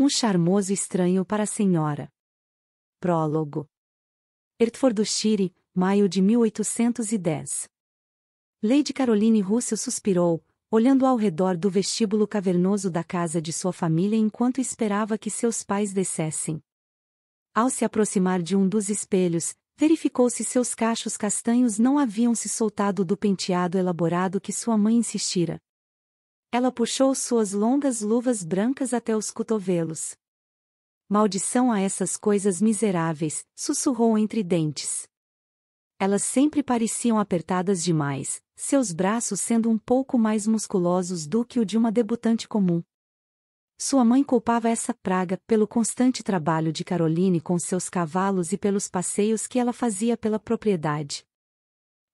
Um charmoso estranho para a senhora. Prólogo. Hertfordshire, maio de 1810. Lady Caroline Russell suspirou, olhando ao redor do vestíbulo cavernoso da casa de sua família enquanto esperava que seus pais descessem. Ao se aproximar de um dos espelhos, verificou se seus cachos castanhos não haviam se soltado do penteado elaborado que sua mãe insistira. Ela puxou suas longas luvas brancas até os cotovelos. Maldição a essas coisas miseráveis, sussurrou entre dentes. Elas sempre pareciam apertadas demais, seus braços sendo um pouco mais musculosos do que o de uma debutante comum. Sua mãe culpava essa praga pelo constante trabalho de Caroline com seus cavalos e pelos passeios que ela fazia pela propriedade.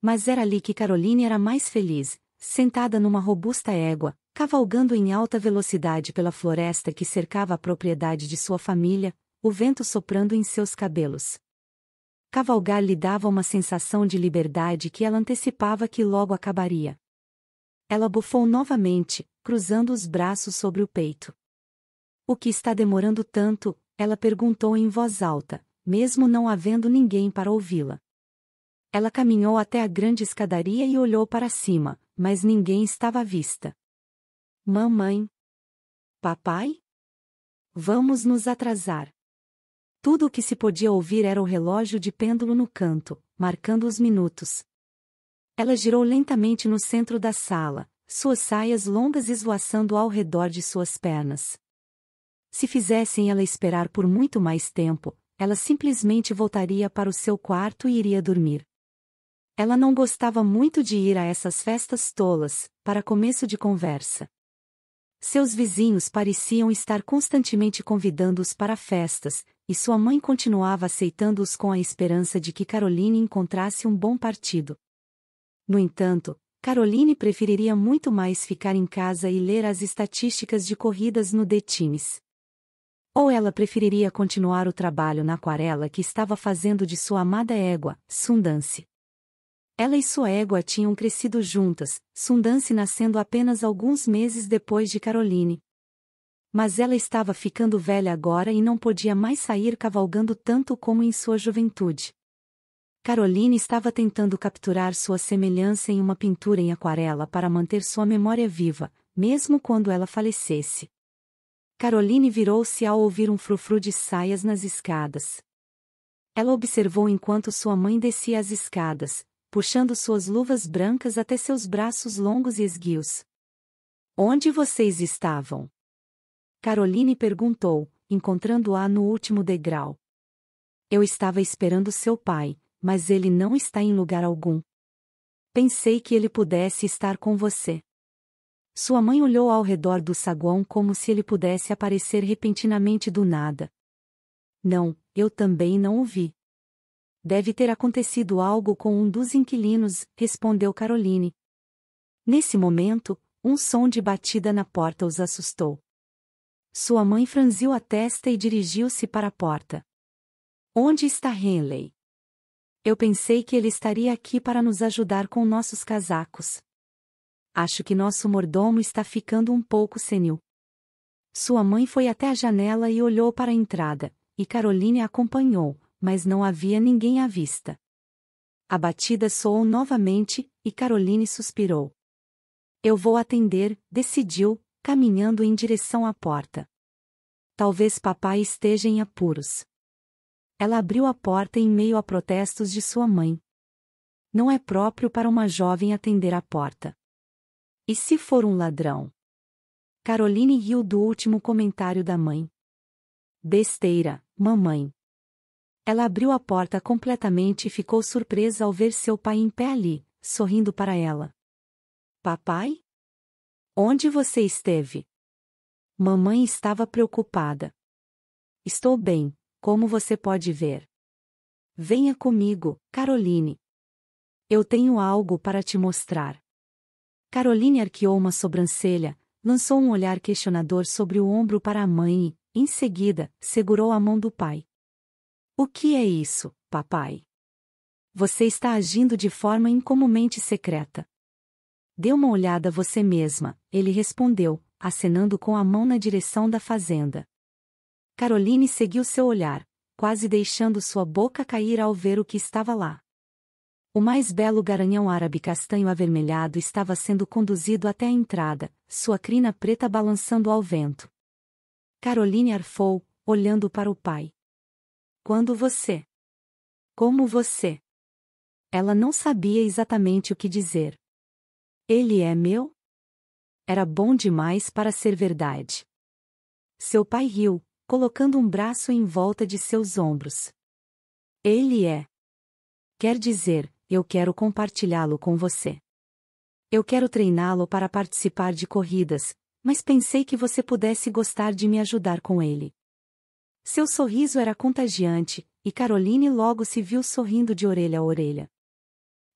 Mas era ali que Caroline era mais feliz, sentada numa robusta égua, Cavalgando em alta velocidade pela floresta que cercava a propriedade de sua família, o vento soprando em seus cabelos. Cavalgar lhe dava uma sensação de liberdade que ela antecipava que logo acabaria. Ela bufou novamente, cruzando os braços sobre o peito. O que está demorando tanto? Ela perguntou em voz alta, mesmo não havendo ninguém para ouvi-la. Ela caminhou até a grande escadaria e olhou para cima, mas ninguém estava à vista. Mamãe. Papai? Vamos nos atrasar. Tudo o que se podia ouvir era o relógio de pêndulo no canto, marcando os minutos. Ela girou lentamente no centro da sala, suas saias longas esvoaçando ao redor de suas pernas. Se fizessem ela esperar por muito mais tempo, ela simplesmente voltaria para o seu quarto e iria dormir. Ela não gostava muito de ir a essas festas tolas, para começo de conversa. Seus vizinhos pareciam estar constantemente convidando-os para festas, e sua mãe continuava aceitando-os com a esperança de que Caroline encontrasse um bom partido. No entanto, Caroline preferiria muito mais ficar em casa e ler as estatísticas de corridas no The Times. Ou ela preferiria continuar o trabalho na aquarela que estava fazendo de sua amada égua, Sundance. Ela e sua égua tinham crescido juntas, Sundance nascendo apenas alguns meses depois de Caroline. Mas ela estava ficando velha agora e não podia mais sair cavalgando tanto como em sua juventude. Caroline estava tentando capturar sua semelhança em uma pintura em aquarela para manter sua memória viva, mesmo quando ela falecesse. Caroline virou-se ao ouvir um frufru de saias nas escadas. Ela observou enquanto sua mãe descia as escadas, puxando suas luvas brancas até seus braços longos e esguios. Onde vocês estavam? Caroline perguntou, encontrando-a no último degrau. Eu estava esperando seu pai, mas ele não está em lugar algum. Pensei que ele pudesse estar com você. Sua mãe olhou ao redor do saguão como se ele pudesse aparecer repentinamente do nada. Não, eu também não o vi. Deve ter acontecido algo com um dos inquilinos, respondeu Caroline. Nesse momento, um som de batida na porta os assustou. Sua mãe franziu a testa e dirigiu-se para a porta. Onde está Henley? Eu pensei que ele estaria aqui para nos ajudar com nossos casacos. Acho que nosso mordomo está ficando um pouco senil. Sua mãe foi até a janela e olhou para a entrada, e Caroline a acompanhou, mas não havia ninguém à vista. A batida soou novamente, e Caroline suspirou. Eu vou atender, decidiu, caminhando em direção à porta. Talvez papai esteja em apuros. Ela abriu a porta em meio a protestos de sua mãe. Não é próprio para uma jovem atender à porta. E se for um ladrão? Caroline riu do último comentário da mãe. Besteira, mamãe. Ela abriu a porta completamente e ficou surpresa ao ver seu pai em pé ali, sorrindo para ela. Papai? Onde você esteve? Mamãe estava preocupada. Estou bem, como você pode ver. Venha comigo, Caroline. Eu tenho algo para te mostrar. Caroline arqueou uma sobrancelha, lançou um olhar questionador sobre o ombro para a mãe e, em seguida, segurou a mão do pai. O que é isso, papai? Você está agindo de forma incomumente secreta. Dê uma olhada você mesma, ele respondeu, acenando com a mão na direção da fazenda. Caroline seguiu seu olhar, quase deixando sua boca cair ao ver o que estava lá. O mais belo garanhão árabe castanho avermelhado estava sendo conduzido até a entrada, sua crina preta balançando ao vento. Caroline arfou, olhando para o pai. Quando você? Como você? Ela não sabia exatamente o que dizer. Ele é meu? Era bom demais para ser verdade. Seu pai riu, colocando um braço em volta de seus ombros. Ele é. Quer dizer, eu quero compartilhá-lo com você. Eu quero treiná-lo para participar de corridas, mas pensei que você pudesse gostar de me ajudar com ele. Seu sorriso era contagiante, e Caroline logo se viu sorrindo de orelha a orelha.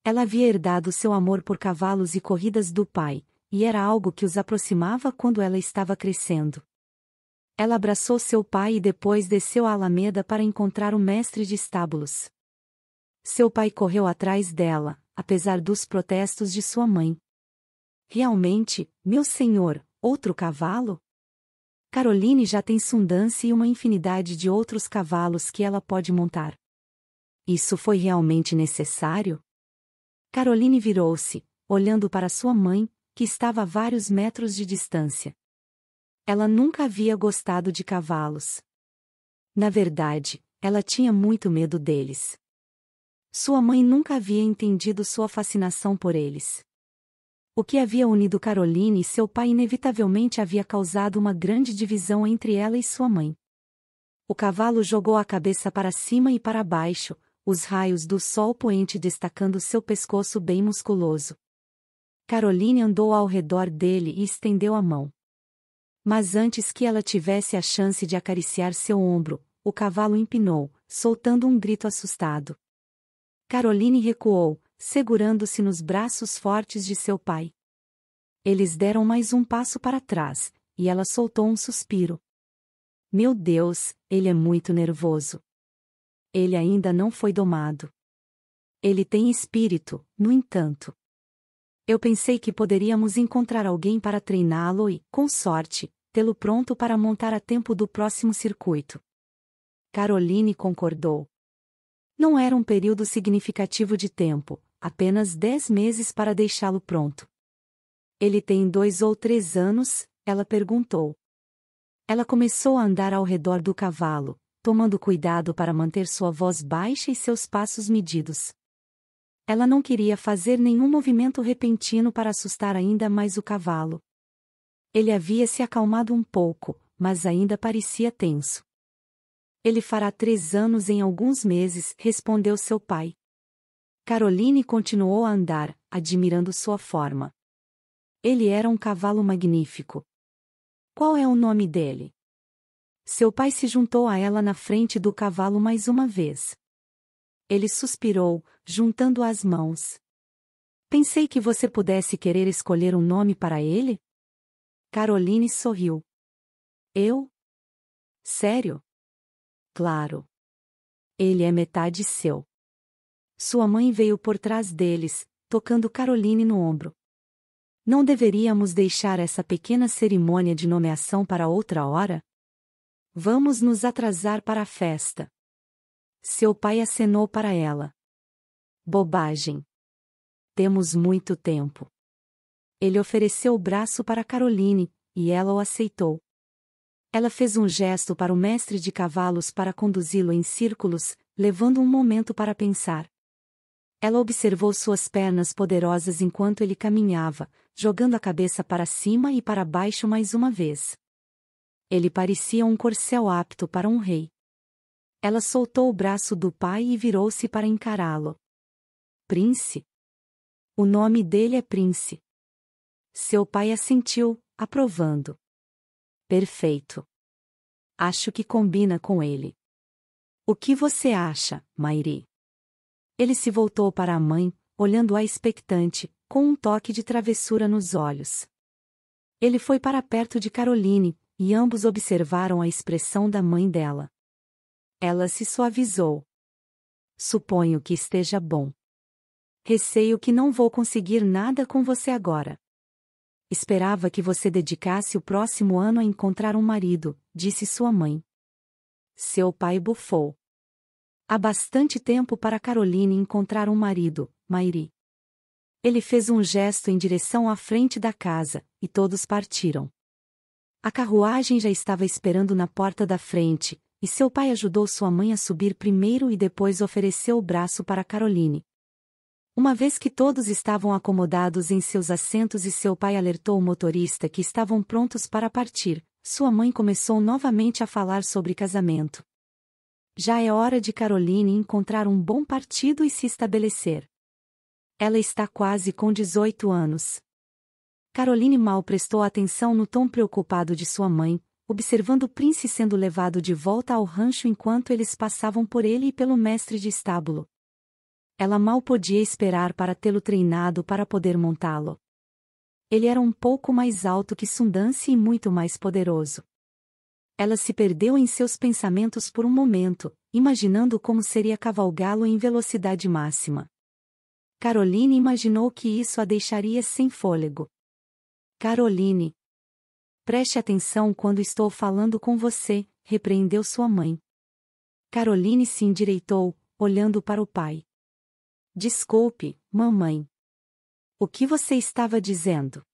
Ela havia herdado seu amor por cavalos e corridas do pai, e era algo que os aproximava quando ela estava crescendo. Ela abraçou seu pai e depois desceu a alameda para encontrar o mestre de estábulos. Seu pai correu atrás dela, apesar dos protestos de sua mãe. Realmente, meu senhor, outro cavalo? Caroline já tem Sundance e uma infinidade de outros cavalos que ela pode montar. Isso foi realmente necessário? Caroline virou-se, olhando para sua mãe, que estava a vários metros de distância. Ela nunca havia gostado de cavalos. Na verdade, ela tinha muito medo deles. Sua mãe nunca havia entendido sua fascinação por eles. O que havia unido Caroline e seu pai inevitavelmente havia causado uma grande divisão entre ela e sua mãe. O cavalo jogou a cabeça para cima e para baixo, os raios do sol poente destacando seu pescoço bem musculoso. Caroline andou ao redor dele e estendeu a mão. Mas antes que ela tivesse a chance de acariciar seu ombro, o cavalo empinou, soltando um grito assustado. Caroline recuou, segurando-se nos braços fortes de seu pai. Eles deram mais um passo para trás, e ela soltou um suspiro. Meu Deus, ele é muito nervoso. Ele ainda não foi domado. Ele tem espírito, no entanto. Eu pensei que poderíamos encontrar alguém para treiná-lo e, com sorte, tê-lo pronto para montar a tempo do próximo circuito. Caroline concordou. Não era um período significativo de tempo, apenas dez meses para deixá-lo pronto. Ele tem dois ou três anos, ela perguntou. Ela começou a andar ao redor do cavalo, tomando cuidado para manter sua voz baixa e seus passos medidos. Ela não queria fazer nenhum movimento repentino para assustar ainda mais o cavalo. Ele havia se acalmado um pouco, mas ainda parecia tenso. Ele fará três anos em alguns meses, respondeu seu pai. Caroline continuou a andar, admirando sua forma. Ele era um cavalo magnífico. Qual é o nome dele? Seu pai se juntou a ela na frente do cavalo mais uma vez. Ele suspirou, juntando as mãos. Pensei que você pudesse querer escolher um nome para ele? Caroline sorriu. Eu? Sério? Claro. Ele é metade seu. Sua mãe veio por trás deles, tocando Caroline no ombro. Não deveríamos deixar essa pequena cerimônia de nomeação para outra hora? Vamos nos atrasar para a festa. Seu pai acenou para ela. Bobagem. Temos muito tempo. Ele ofereceu o braço para Caroline, e ela o aceitou. Ela fez um gesto para o mestre de cavalos para conduzi-lo em círculos, levando um momento para pensar. Ela observou suas pernas poderosas enquanto ele caminhava, jogando a cabeça para cima e para baixo mais uma vez. Ele parecia um corcel apto para um rei. Ela soltou o braço do pai e virou-se para encará-lo. Prince? O nome dele é Prince. Seu pai assentiu, aprovando. Perfeito. Acho que combina com ele. O que você acha, Mairi? Ele se voltou para a mãe, olhando-a expectante, com um toque de travessura nos olhos. Ele foi para perto de Caroline, e ambos observaram a expressão da mãe dela. Ela se suavizou. Suponho que esteja bom. Receio que não vou conseguir nada com você agora. Esperava que você dedicasse o próximo ano a encontrar um marido, disse sua mãe. Seu pai bufou. Há bastante tempo para Caroline encontrar um marido, Mairi. Ele fez um gesto em direção à frente da casa, e todos partiram. A carruagem já estava esperando na porta da frente, e seu pai ajudou sua mãe a subir primeiro e depois ofereceu o braço para Caroline. Uma vez que todos estavam acomodados em seus assentos e seu pai alertou o motorista que estavam prontos para partir, sua mãe começou novamente a falar sobre casamento. Já é hora de Caroline encontrar um bom partido e se estabelecer. Ela está quase com 18 anos. Caroline mal prestou atenção no tom preocupado de sua mãe, observando o Prince sendo levado de volta ao rancho enquanto eles passavam por ele e pelo mestre de estábulo. Ela mal podia esperar para tê-lo treinado para poder montá-lo. Ele era um pouco mais alto que Sundance e muito mais poderoso. Ela se perdeu em seus pensamentos por um momento, imaginando como seria cavalgá-lo em velocidade máxima. Caroline imaginou que isso a deixaria sem fôlego. Caroline. Preste atenção quando estou falando com você, repreendeu sua mãe. Caroline se endireitou, olhando para o pai. Desculpe, mamãe. O que você estava dizendo?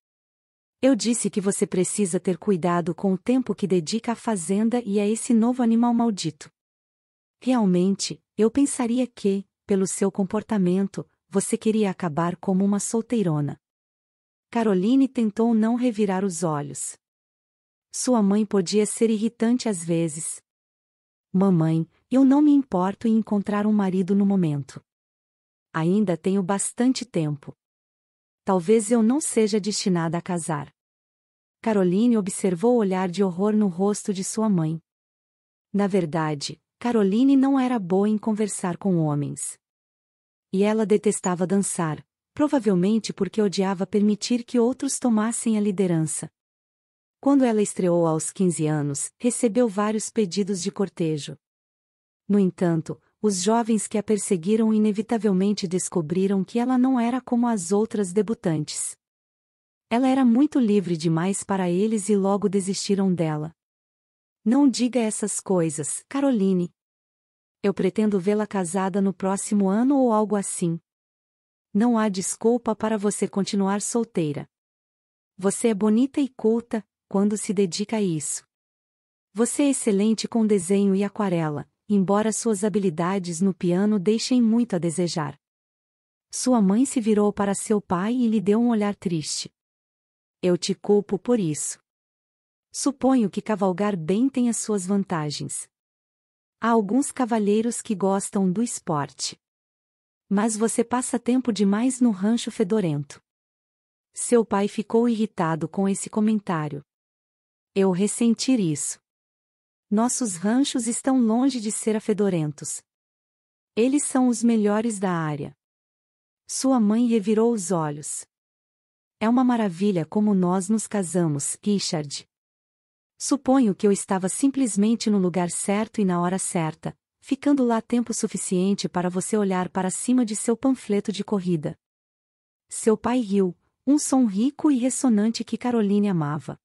Eu disse que você precisa ter cuidado com o tempo que dedica à fazenda e a esse novo animal maldito. Realmente, eu pensaria que, pelo seu comportamento, você queria acabar como uma solteirona. Caroline tentou não revirar os olhos. Sua mãe podia ser irritante às vezes. Mamãe, eu não me importo em encontrar um marido no momento. Ainda tenho bastante tempo. Talvez eu não seja destinada a casar. Caroline observou o olhar de horror no rosto de sua mãe. Na verdade, Caroline não era boa em conversar com homens. E ela detestava dançar, provavelmente porque odiava permitir que outros tomassem a liderança. Quando ela estreou aos 15 anos, recebeu vários pedidos de cortejo. No entanto, os jovens que a perseguiram inevitavelmente descobriram que ela não era como as outras debutantes. Ela era muito livre demais para eles e logo desistiram dela. Não diga essas coisas, Caroline. Eu pretendo vê-la casada no próximo ano ou algo assim. Não há desculpa para você continuar solteira. Você é bonita e culta quando se dedica a isso. Você é excelente com desenho e aquarela, embora suas habilidades no piano deixem muito a desejar. Sua mãe se virou para seu pai e lhe deu um olhar triste eu te culpo por isso. Suponho que cavalgar bem tem as suas vantagens. Há alguns cavalheiros que gostam do esporte. Mas você passa tempo demais no rancho fedorento. Seu pai ficou irritado com esse comentário. Eu ressentir isso. Nossos ranchos estão longe de ser afedorentos. Eles são os melhores da área. Sua mãe revirou os olhos. É uma maravilha como nós nos casamos, Richard. Suponho que eu estava simplesmente no lugar certo e na hora certa, ficando lá tempo suficiente para você olhar para cima de seu panfleto de corrida. Seu pai riu, um som rico e ressonante que Caroline amava.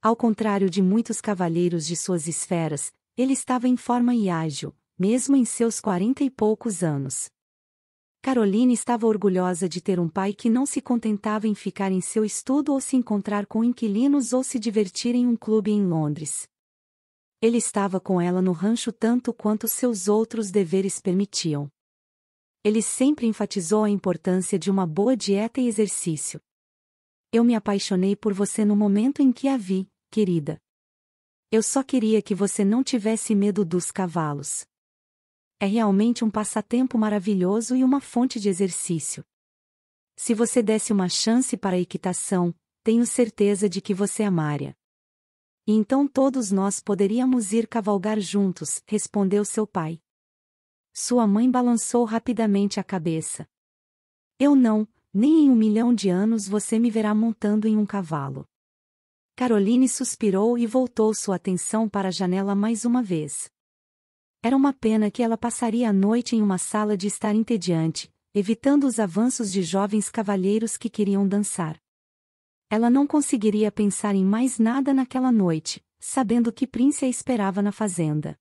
Ao contrário de muitos cavalheiros de suas esferas, ele estava em forma e ágil, mesmo em seus quarenta e poucos anos. Caroline estava orgulhosa de ter um pai que não se contentava em ficar em seu estudo ou se encontrar com inquilinos ou se divertir em um clube em Londres. Ele estava com ela no rancho tanto quanto seus outros deveres permitiam. Ele sempre enfatizou a importância de uma boa dieta e exercício. Eu me apaixonei por você no momento em que a vi, querida. Eu só queria que você não tivesse medo dos cavalos. É realmente um passatempo maravilhoso e uma fonte de exercício. Se você desse uma chance para a equitação, tenho certeza de que você amaria. E então todos nós poderíamos ir cavalgar juntos, respondeu seu pai. Sua mãe balançou rapidamente a cabeça. Eu não, nem em um milhão de anos você me verá montando em um cavalo. Caroline suspirou e voltou sua atenção para a janela mais uma vez. Era uma pena que ela passaria a noite em uma sala de estar entediante, evitando os avanços de jovens cavalheiros que queriam dançar. Ela não conseguiria pensar em mais nada naquela noite, sabendo que Prince a esperava na fazenda.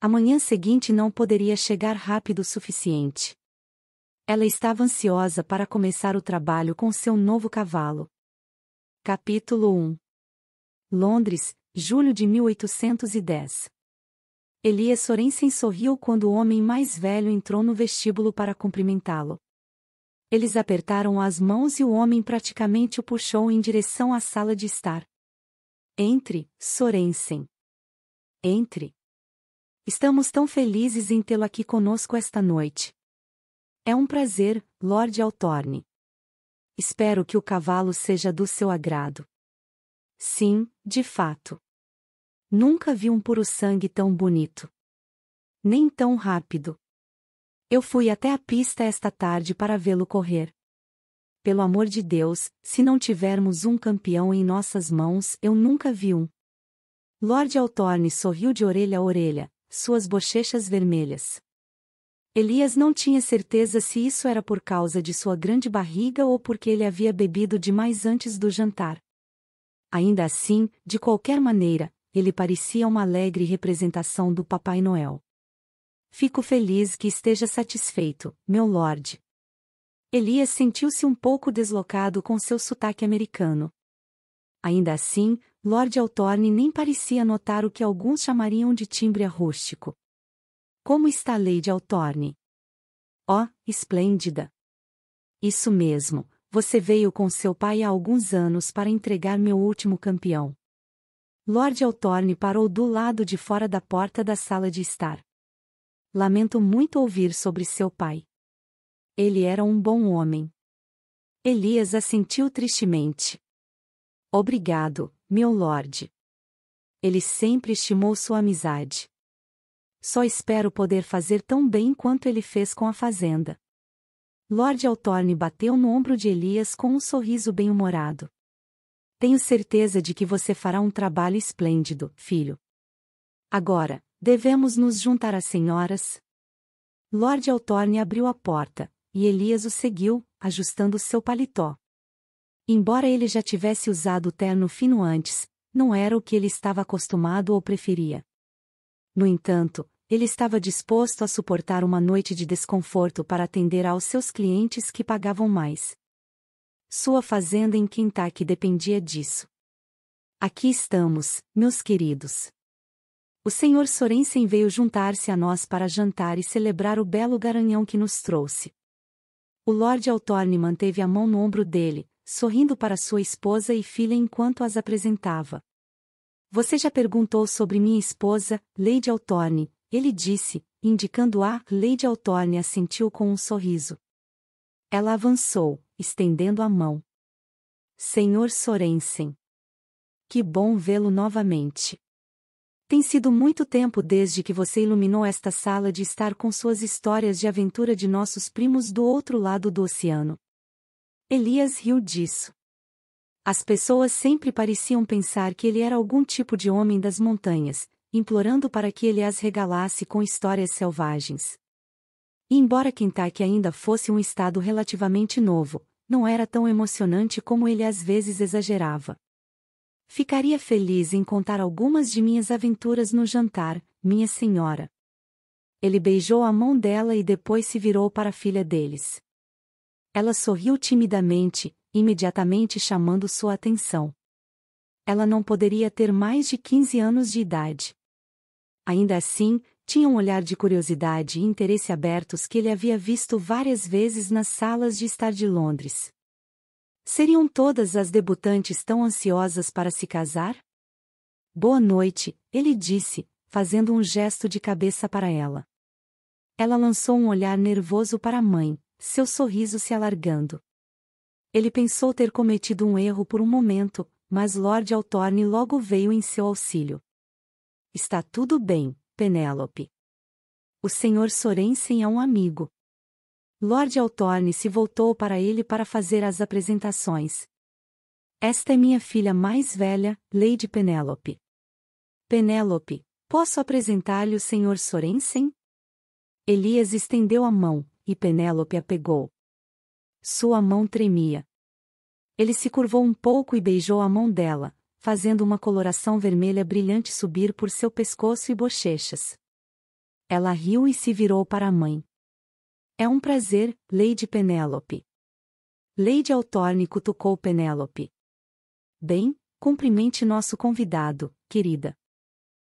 A manhã seguinte não poderia chegar rápido o suficiente. Ela estava ansiosa para começar o trabalho com seu novo cavalo. Capítulo 1 Londres, julho de 1810 Elias Sorensen sorriu quando o homem mais velho entrou no vestíbulo para cumprimentá-lo. Eles apertaram as mãos e o homem praticamente o puxou em direção à sala de estar. Entre, Sorensen. Entre. Estamos tão felizes em tê-lo aqui conosco esta noite. É um prazer, Lord Altorne. Espero que o cavalo seja do seu agrado. Sim, de fato. Nunca vi um puro-sangue tão bonito. Nem tão rápido. Eu fui até a pista esta tarde para vê-lo correr. Pelo amor de Deus, se não tivermos um campeão em nossas mãos, eu nunca vi um. Lord Altorne sorriu de orelha a orelha, suas bochechas vermelhas. Elias não tinha certeza se isso era por causa de sua grande barriga ou porque ele havia bebido demais antes do jantar. Ainda assim, de qualquer maneira, ele parecia uma alegre representação do Papai Noel. Fico feliz que esteja satisfeito, meu lord. Elias sentiu-se um pouco deslocado com seu sotaque americano. Ainda assim, Lord Altorne nem parecia notar o que alguns chamariam de timbre rústico. Como está Lady Altorne? Oh, esplêndida! Isso mesmo, você veio com seu pai há alguns anos para entregar meu último campeão. Lord Althorne parou do lado de fora da porta da sala de estar. Lamento muito ouvir sobre seu pai. Ele era um bom homem. Elias assentiu tristemente. Obrigado, meu lord. Ele sempre estimou sua amizade. Só espero poder fazer tão bem quanto ele fez com a fazenda. Lord Althorne bateu no ombro de Elias com um sorriso bem-humorado. Tenho certeza de que você fará um trabalho esplêndido, filho. Agora, devemos nos juntar às senhoras? Lord Altorne abriu a porta, e Elias o seguiu, ajustando seu paletó. Embora ele já tivesse usado o terno fino antes, não era o que ele estava acostumado ou preferia. No entanto, ele estava disposto a suportar uma noite de desconforto para atender aos seus clientes que pagavam mais. Sua fazenda em Kentucky dependia disso. Aqui estamos, meus queridos. O senhor Sorensen veio juntar-se a nós para jantar e celebrar o belo garanhão que nos trouxe. O Lord Altorne manteve a mão no ombro dele, sorrindo para sua esposa e filha enquanto as apresentava. Você já perguntou sobre minha esposa, Lady Altorne, ele disse, indicando-a, Lady Altorne assentiu com um sorriso. Ela avançou, estendendo a mão. Senhor Sorensen. Que bom vê-lo novamente. Tem sido muito tempo desde que você iluminou esta sala de estar com suas histórias de aventura de nossos primos do outro lado do oceano. Elias riu disso. As pessoas sempre pareciam pensar que ele era algum tipo de homem das montanhas, implorando para que ele as regalasse com histórias selvagens. E embora Kentucky ainda fosse um estado relativamente novo, não era tão emocionante como ele às vezes exagerava. Ficaria feliz em contar algumas de minhas aventuras no jantar, minha senhora. Ele beijou a mão dela e depois se virou para a filha deles. Ela sorriu timidamente, imediatamente chamando sua atenção. Ela não poderia ter mais de 15 anos de idade. Ainda assim, tinha um olhar de curiosidade e interesse abertos que ele havia visto várias vezes nas salas de estar de Londres. Seriam todas as debutantes tão ansiosas para se casar? Boa noite, ele disse, fazendo um gesto de cabeça para ela. Ela lançou um olhar nervoso para a mãe, seu sorriso se alargando. Ele pensou ter cometido um erro por um momento, mas Lord Altorne logo veio em seu auxílio. Está tudo bem, Penélope. O senhor Sorensen é um amigo. Lord Altorne se voltou para ele para fazer as apresentações. Esta é minha filha mais velha, Lady Penélope. Penélope, posso apresentar-lhe o senhor Sorensen? Elias estendeu a mão, e Penélope a pegou. Sua mão tremia. Ele se curvou um pouco e beijou a mão dela, fazendo uma coloração vermelha brilhante subir por seu pescoço e bochechas. Ela riu e se virou para a mãe. É um prazer, Lady Penélope. Lady Altorne cutucou Penélope. Bem, cumprimente nosso convidado, querida.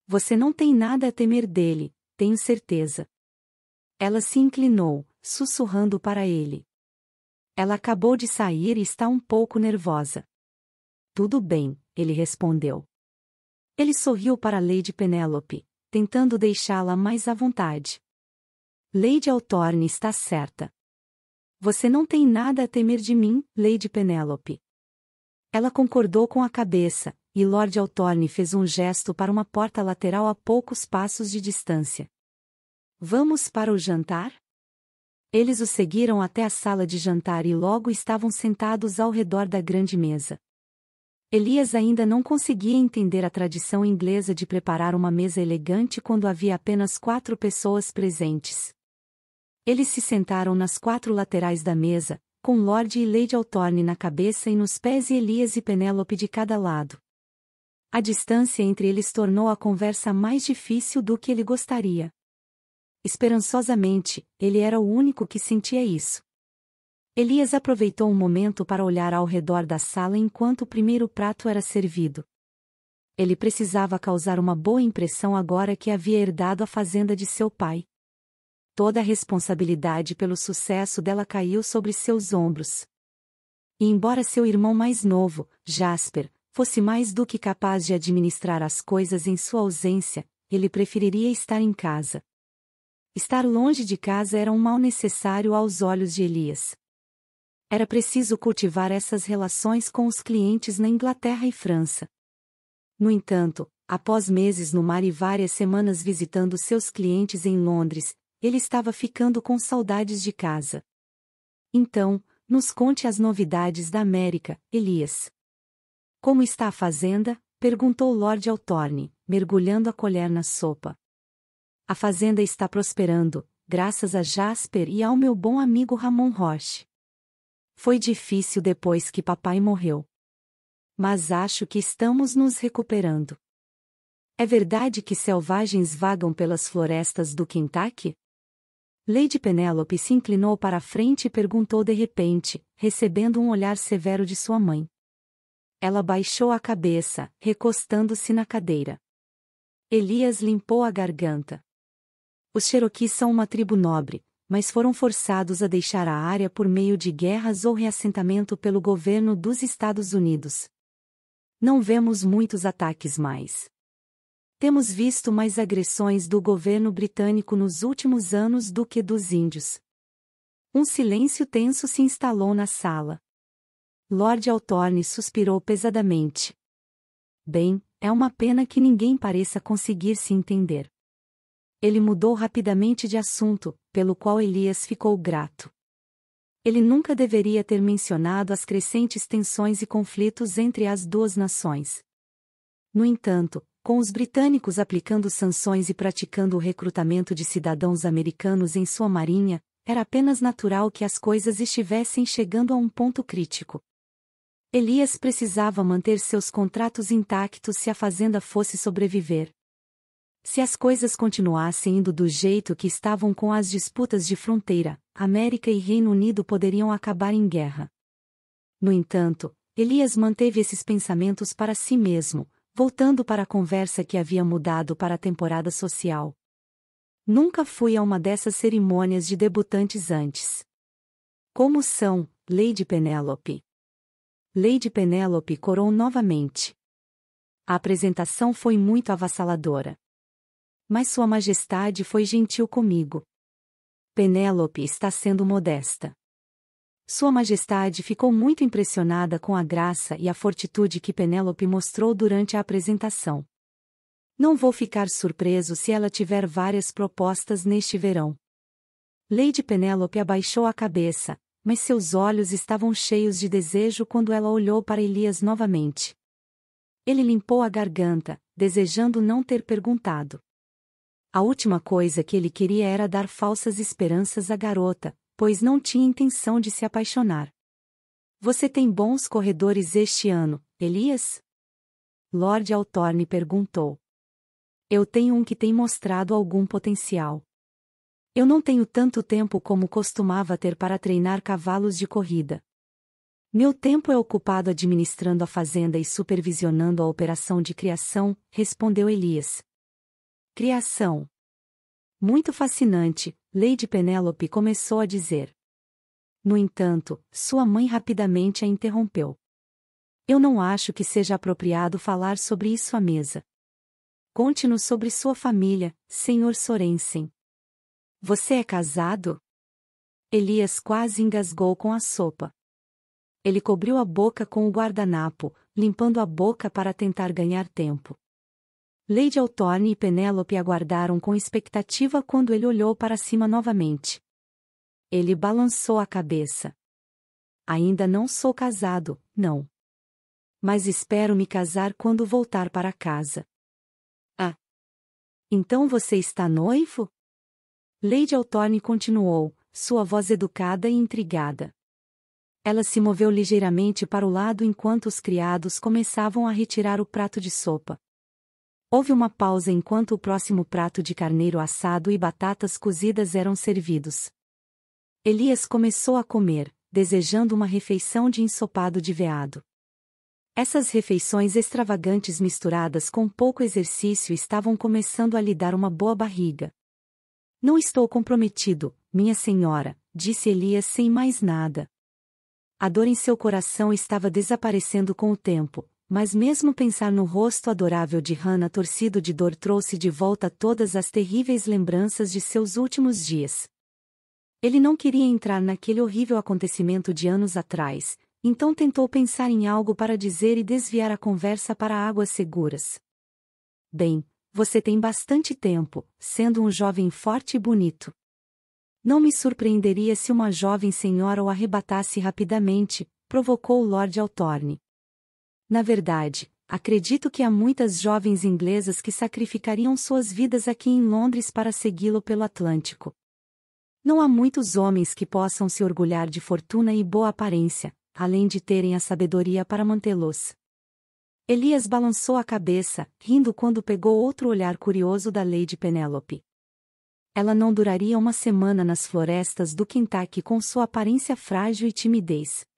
Você não tem nada a temer dele, tenho certeza. Ela se inclinou, sussurrando para ele. Ela acabou de sair e está um pouco nervosa. Tudo bem, ele respondeu. Ele sorriu para Lady Penélope, tentando deixá-la mais à vontade. Lady Althorne está certa. Você não tem nada a temer de mim, Lady Penélope. Ela concordou com a cabeça, e Lord Althorne fez um gesto para uma porta lateral a poucos passos de distância. Vamos para o jantar? Eles o seguiram até a sala de jantar e logo estavam sentados ao redor da grande mesa. Elias ainda não conseguia entender a tradição inglesa de preparar uma mesa elegante quando havia apenas quatro pessoas presentes. Eles se sentaram nas quatro laterais da mesa, com Lord e Lady Altorne na cabeça e nos pés e Elias e Penélope de cada lado. A distância entre eles tornou a conversa mais difícil do que ele gostaria. Esperançosamente, ele era o único que sentia isso. Elias aproveitou um momento para olhar ao redor da sala enquanto o primeiro prato era servido. Ele precisava causar uma boa impressão agora que havia herdado a fazenda de seu pai. Toda a responsabilidade pelo sucesso dela caiu sobre seus ombros. E embora seu irmão mais novo, Jasper, fosse mais do que capaz de administrar as coisas em sua ausência, ele preferiria estar em casa. Estar longe de casa era um mal necessário aos olhos de Elias. Era preciso cultivar essas relações com os clientes na Inglaterra e França. No entanto, após meses no mar e várias semanas visitando seus clientes em Londres, ele estava ficando com saudades de casa. Então, nos conte as novidades da América, Elias. Como está a fazenda? perguntou Lord Altorne, mergulhando a colher na sopa. A fazenda está prosperando, graças a Jasper e ao meu bom amigo Ramon Roche. Foi difícil depois que papai morreu. Mas acho que estamos nos recuperando. É verdade que selvagens vagam pelas florestas do Kentucky? Lady Penélope se inclinou para a frente e perguntou de repente, recebendo um olhar severo de sua mãe. Ela baixou a cabeça, recostando-se na cadeira. Elias limpou a garganta. Os Cherokees são uma tribo nobre, mas foram forçados a deixar a área por meio de guerras ou reassentamento pelo governo dos Estados Unidos. Não vemos muitos ataques mais. Temos visto mais agressões do governo britânico nos últimos anos do que dos índios. Um silêncio tenso se instalou na sala. Lord Altorne suspirou pesadamente. Bem, é uma pena que ninguém pareça conseguir se entender. Ele mudou rapidamente de assunto, pelo qual Elias ficou grato. Ele nunca deveria ter mencionado as crescentes tensões e conflitos entre as duas nações. No entanto, com os britânicos aplicando sanções e praticando o recrutamento de cidadãos americanos em sua marinha, era apenas natural que as coisas estivessem chegando a um ponto crítico. Elias precisava manter seus contratos intactos se a fazenda fosse sobreviver. Se as coisas continuassem indo do jeito que estavam com as disputas de fronteira, América e Reino Unido poderiam acabar em guerra. No entanto, Elias manteve esses pensamentos para si mesmo, voltando para a conversa que havia mudado para a temporada social. Nunca fui a uma dessas cerimônias de debutantes antes. Como são, Lady Penélope? Lady Penélope corou novamente. A apresentação foi muito avassaladora mas Sua Majestade foi gentil comigo. Penélope está sendo modesta. Sua Majestade ficou muito impressionada com a graça e a fortitude que Penélope mostrou durante a apresentação. Não vou ficar surpreso se ela tiver várias propostas neste verão. Lady Penélope abaixou a cabeça, mas seus olhos estavam cheios de desejo quando ela olhou para Elias novamente. Ele limpou a garganta, desejando não ter perguntado. A última coisa que ele queria era dar falsas esperanças à garota, pois não tinha intenção de se apaixonar. Você tem bons corredores este ano, Elias? Lord Altorne perguntou. Eu tenho um que tem mostrado algum potencial. Eu não tenho tanto tempo como costumava ter para treinar cavalos de corrida. Meu tempo é ocupado administrando a fazenda e supervisionando a operação de criação, respondeu Elias, Criação. Muito fascinante, Lady Penélope começou a dizer. No entanto, sua mãe rapidamente a interrompeu. Eu não acho que seja apropriado falar sobre isso à mesa. Conte-nos sobre sua família, Sr. Sorensen. Você é casado? Elias quase engasgou com a sopa. Ele cobriu a boca com o guardanapo, limpando a boca para tentar ganhar tempo. Lady Althorne e Penélope aguardaram com expectativa quando ele olhou para cima novamente. Ele balançou a cabeça. Ainda não sou casado, não. Mas espero me casar quando voltar para casa. Ah! Então você está noivo? Lady Althorne continuou, sua voz educada e intrigada. Ela se moveu ligeiramente para o lado enquanto os criados começavam a retirar o prato de sopa. Houve uma pausa enquanto o próximo prato de carneiro assado e batatas cozidas eram servidos. Elias começou a comer, desejando uma refeição de ensopado de veado. Essas refeições extravagantes misturadas com pouco exercício estavam começando a lhe dar uma boa barriga. Não estou comprometido, minha senhora, disse Elias sem mais nada. A dor em seu coração estava desaparecendo com o tempo, mas mesmo pensar no rosto adorável de Hannah torcido de dor trouxe de volta todas as terríveis lembranças de seus últimos dias. Ele não queria entrar naquele horrível acontecimento de anos atrás, então tentou pensar em algo para dizer e desviar a conversa para águas seguras. Bem, você tem bastante tempo, sendo um jovem forte e bonito. Não me surpreenderia se uma jovem senhora o arrebatasse rapidamente, provocou o Lord Altorne. Na verdade, acredito que há muitas jovens inglesas que sacrificariam suas vidas aqui em Londres para segui-lo pelo Atlântico. Não há muitos homens que possam se orgulhar de fortuna e boa aparência, além de terem a sabedoria para mantê-los. Elias balançou a cabeça, rindo quando pegou outro olhar curioso da Lady Penélope. Ela não duraria uma semana nas florestas do Kentucky com sua aparência frágil e timidez.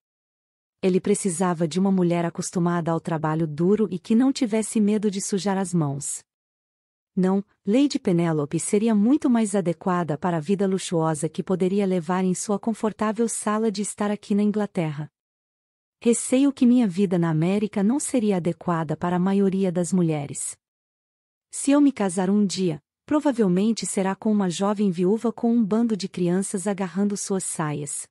Ele precisava de uma mulher acostumada ao trabalho duro e que não tivesse medo de sujar as mãos. Não, Lady Penélope seria muito mais adequada para a vida luxuosa que poderia levar em sua confortável sala de estar aqui na Inglaterra. Receio que minha vida na América não seria adequada para a maioria das mulheres. Se eu me casar um dia, provavelmente será com uma jovem viúva com um bando de crianças agarrando suas saias.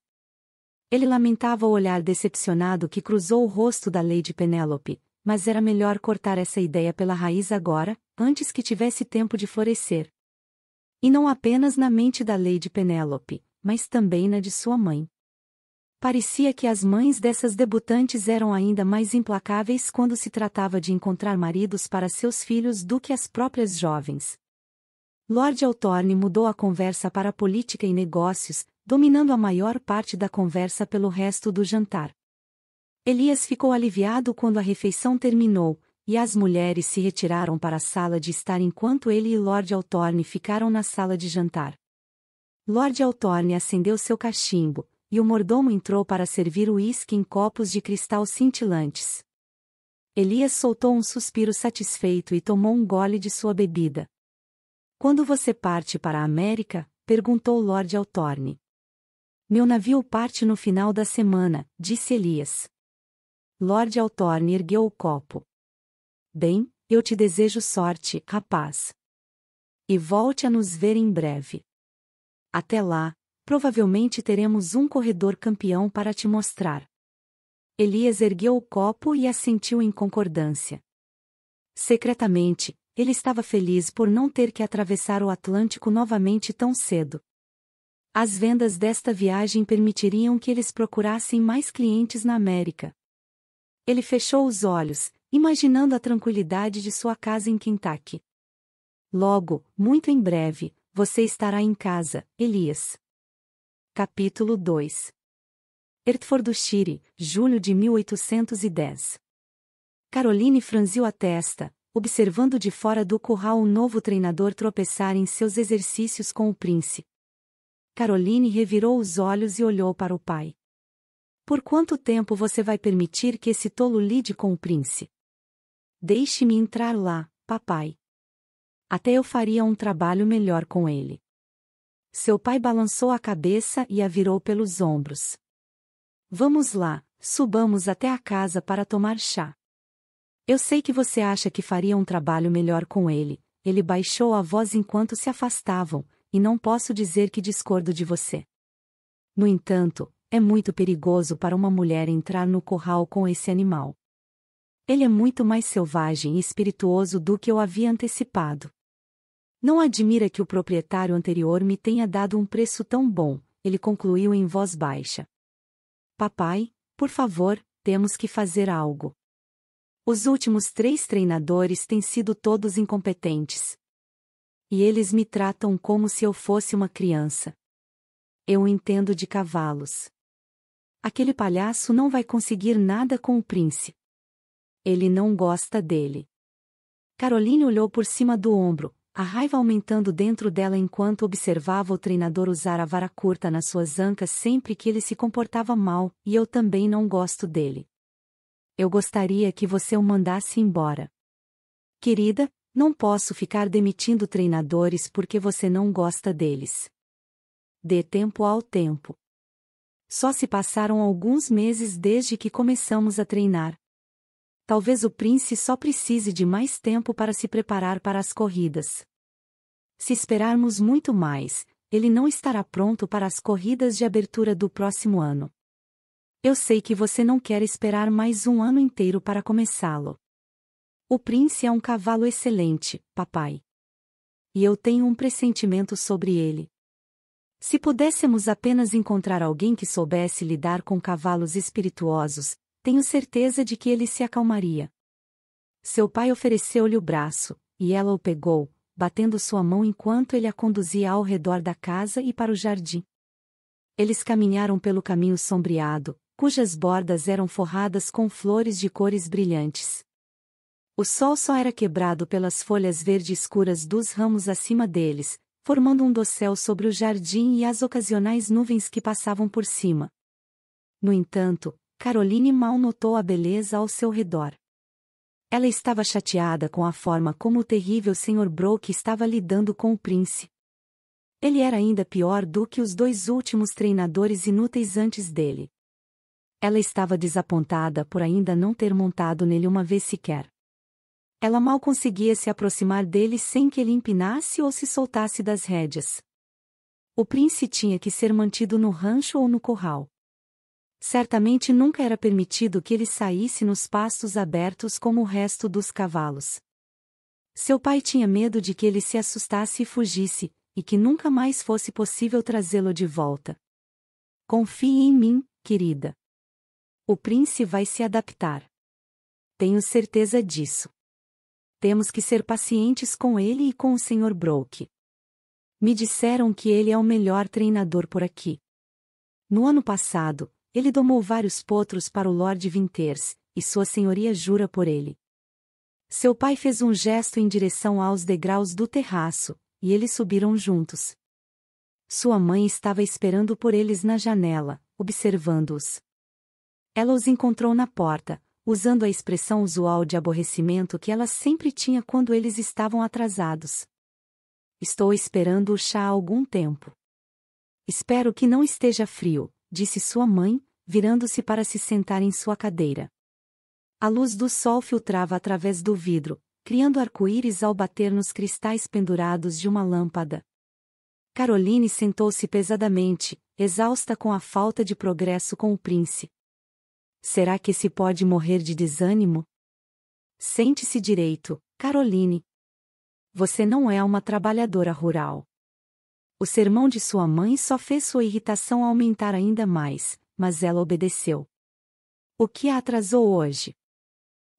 Ele lamentava o olhar decepcionado que cruzou o rosto da Lady Penélope, mas era melhor cortar essa ideia pela raiz agora, antes que tivesse tempo de florescer. E não apenas na mente da Lady Penélope, mas também na de sua mãe. Parecia que as mães dessas debutantes eram ainda mais implacáveis quando se tratava de encontrar maridos para seus filhos do que as próprias jovens, Lord Altorne mudou a conversa para política e negócios, dominando a maior parte da conversa pelo resto do jantar. Elias ficou aliviado quando a refeição terminou, e as mulheres se retiraram para a sala de estar enquanto ele e Lord Altorne ficaram na sala de jantar. Lord Altorne acendeu seu cachimbo, e o mordomo entrou para servir o uísque em copos de cristal cintilantes. Elias soltou um suspiro satisfeito e tomou um gole de sua bebida. Quando você parte para a América? perguntou Lord Altorne. Meu navio parte no final da semana, disse Elias. Lord Altorne ergueu o copo. Bem, eu te desejo sorte, rapaz. E volte a nos ver em breve. Até lá, provavelmente teremos um corredor campeão para te mostrar. Elias ergueu o copo e assentiu em concordância. Secretamente, ele estava feliz por não ter que atravessar o Atlântico novamente tão cedo. As vendas desta viagem permitiriam que eles procurassem mais clientes na América. Ele fechou os olhos, imaginando a tranquilidade de sua casa em Kentucky. Logo, muito em breve, você estará em casa, Elias. Capítulo 2 Hertfordshire, julho de 1810. Caroline franziu a testa, observando de fora do curral o novo treinador tropeçar em seus exercícios com o príncipe. Caroline revirou os olhos e olhou para o pai. Por quanto tempo você vai permitir que esse tolo lide com o príncipe? Deixe-me entrar lá, papai. Até eu faria um trabalho melhor com ele. Seu pai balançou a cabeça e a virou pelos ombros. Vamos lá, subamos até a casa para tomar chá. Eu sei que você acha que faria um trabalho melhor com ele. Ele baixou a voz enquanto se afastavam, e não posso dizer que discordo de você. No entanto, é muito perigoso para uma mulher entrar no curral com esse animal. Ele é muito mais selvagem e espirituoso do que eu havia antecipado. Não admira que o proprietário anterior me tenha dado um preço tão bom, ele concluiu em voz baixa. Papai, por favor, temos que fazer algo. Os últimos três treinadores têm sido todos incompetentes. E eles me tratam como se eu fosse uma criança. Eu entendo de cavalos. Aquele palhaço não vai conseguir nada com o príncipe. Ele não gosta dele. Caroline olhou por cima do ombro, a raiva aumentando dentro dela enquanto observava o treinador usar a vara curta nas suas ancas sempre que ele se comportava mal, e eu também não gosto dele eu gostaria que você o mandasse embora. Querida, não posso ficar demitindo treinadores porque você não gosta deles. Dê tempo ao tempo. Só se passaram alguns meses desde que começamos a treinar. Talvez o Prince só precise de mais tempo para se preparar para as corridas. Se esperarmos muito mais, ele não estará pronto para as corridas de abertura do próximo ano. Eu sei que você não quer esperar mais um ano inteiro para começá-lo. O Prince é um cavalo excelente, papai. E eu tenho um pressentimento sobre ele. Se pudéssemos apenas encontrar alguém que soubesse lidar com cavalos espirituosos, tenho certeza de que ele se acalmaria. Seu pai ofereceu-lhe o braço, e ela o pegou, batendo sua mão enquanto ele a conduzia ao redor da casa e para o jardim. Eles caminharam pelo caminho sombreado, cujas bordas eram forradas com flores de cores brilhantes. O sol só era quebrado pelas folhas verde escuras dos ramos acima deles, formando um dossel sobre o jardim e as ocasionais nuvens que passavam por cima. No entanto, Caroline mal notou a beleza ao seu redor. Ela estava chateada com a forma como o terrível Sr. Broke estava lidando com o príncipe. Ele era ainda pior do que os dois últimos treinadores inúteis antes dele. Ela estava desapontada por ainda não ter montado nele uma vez sequer. Ela mal conseguia se aproximar dele sem que ele empinasse ou se soltasse das rédeas. O príncipe tinha que ser mantido no rancho ou no curral. Certamente nunca era permitido que ele saísse nos pastos abertos como o resto dos cavalos. Seu pai tinha medo de que ele se assustasse e fugisse, e que nunca mais fosse possível trazê-lo de volta. Confie em mim, querida. O Prince vai se adaptar. Tenho certeza disso. Temos que ser pacientes com ele e com o Sr. Broke. Me disseram que ele é o melhor treinador por aqui. No ano passado, ele domou vários potros para o Lord Winters, e sua senhoria jura por ele. Seu pai fez um gesto em direção aos degraus do terraço, e eles subiram juntos. Sua mãe estava esperando por eles na janela, observando-os. Ela os encontrou na porta, usando a expressão usual de aborrecimento que ela sempre tinha quando eles estavam atrasados. Estou esperando o chá há algum tempo. Espero que não esteja frio, disse sua mãe, virando-se para se sentar em sua cadeira. A luz do sol filtrava através do vidro, criando arco-íris ao bater nos cristais pendurados de uma lâmpada. Caroline sentou-se pesadamente, exausta com a falta de progresso com o príncipe. Será que se pode morrer de desânimo? Sente-se direito, Caroline. Você não é uma trabalhadora rural. O sermão de sua mãe só fez sua irritação aumentar ainda mais, mas ela obedeceu. O que a atrasou hoje?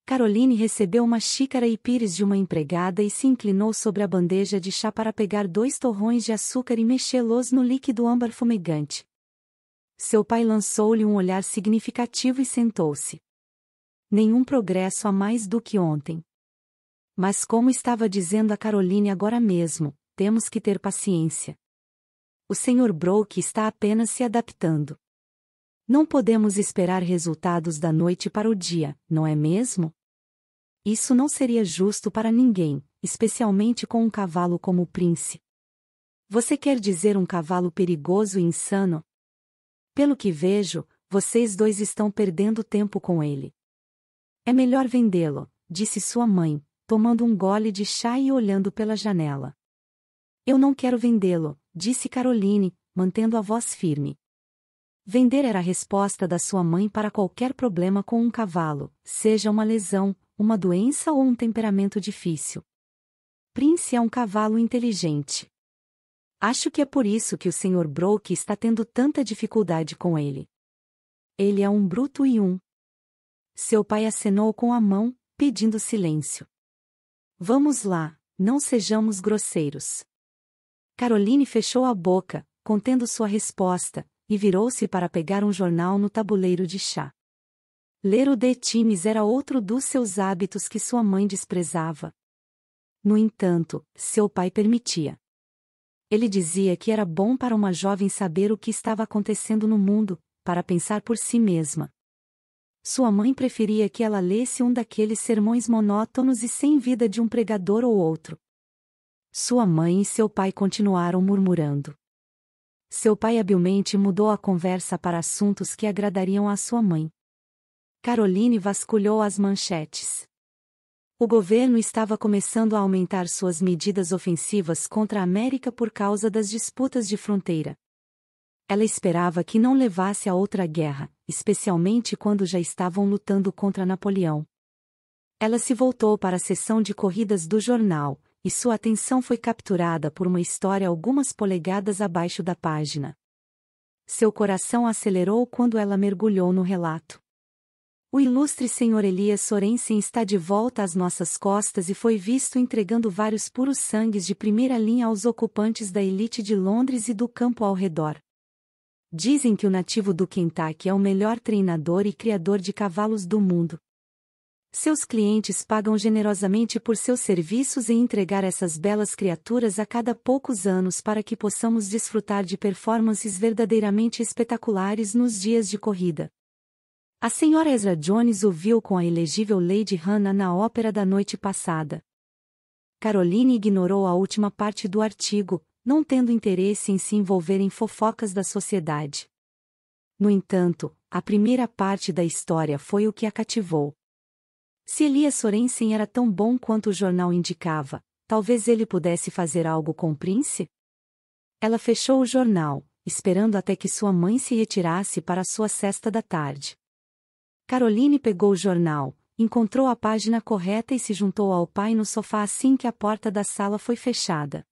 Caroline recebeu uma xícara e pires de uma empregada e se inclinou sobre a bandeja de chá para pegar dois torrões de açúcar e mexê-los no líquido âmbar fumegante, seu pai lançou-lhe um olhar significativo e sentou-se. Nenhum progresso a mais do que ontem. Mas como estava dizendo a Caroline agora mesmo, temos que ter paciência. O Sr. Broke está apenas se adaptando. Não podemos esperar resultados da noite para o dia, não é mesmo? Isso não seria justo para ninguém, especialmente com um cavalo como o Prince. Você quer dizer um cavalo perigoso e insano, pelo que vejo, vocês dois estão perdendo tempo com ele. É melhor vendê-lo, disse sua mãe, tomando um gole de chá e olhando pela janela. Eu não quero vendê-lo, disse Caroline, mantendo a voz firme. Vender era a resposta da sua mãe para qualquer problema com um cavalo, seja uma lesão, uma doença ou um temperamento difícil. Prince é um cavalo inteligente. Acho que é por isso que o Sr. Broke está tendo tanta dificuldade com ele. Ele é um bruto e um. Seu pai acenou com a mão, pedindo silêncio. Vamos lá, não sejamos grosseiros. Caroline fechou a boca, contendo sua resposta, e virou-se para pegar um jornal no tabuleiro de chá. Ler o The Times era outro dos seus hábitos que sua mãe desprezava. No entanto, seu pai permitia. Ele dizia que era bom para uma jovem saber o que estava acontecendo no mundo, para pensar por si mesma. Sua mãe preferia que ela lesse um daqueles sermões monótonos e sem vida de um pregador ou outro. Sua mãe e seu pai continuaram murmurando. Seu pai habilmente mudou a conversa para assuntos que agradariam à sua mãe. Caroline vasculhou as manchetes o governo estava começando a aumentar suas medidas ofensivas contra a América por causa das disputas de fronteira. Ela esperava que não levasse a outra guerra, especialmente quando já estavam lutando contra Napoleão. Ela se voltou para a seção de corridas do jornal, e sua atenção foi capturada por uma história algumas polegadas abaixo da página. Seu coração acelerou quando ela mergulhou no relato. O ilustre senhor Elias Sorensen está de volta às nossas costas e foi visto entregando vários puros sangues de primeira linha aos ocupantes da elite de Londres e do campo ao redor. Dizem que o nativo do Kentucky é o melhor treinador e criador de cavalos do mundo. Seus clientes pagam generosamente por seus serviços e entregar essas belas criaturas a cada poucos anos para que possamos desfrutar de performances verdadeiramente espetaculares nos dias de corrida. A senhora Ezra Jones o viu com a elegível Lady Hannah na ópera da noite passada. Caroline ignorou a última parte do artigo, não tendo interesse em se envolver em fofocas da sociedade. No entanto, a primeira parte da história foi o que a cativou. Se Elias Sorensen era tão bom quanto o jornal indicava, talvez ele pudesse fazer algo com o Prince? Ela fechou o jornal, esperando até que sua mãe se retirasse para sua cesta da tarde. Caroline pegou o jornal, encontrou a página correta e se juntou ao pai no sofá assim que a porta da sala foi fechada.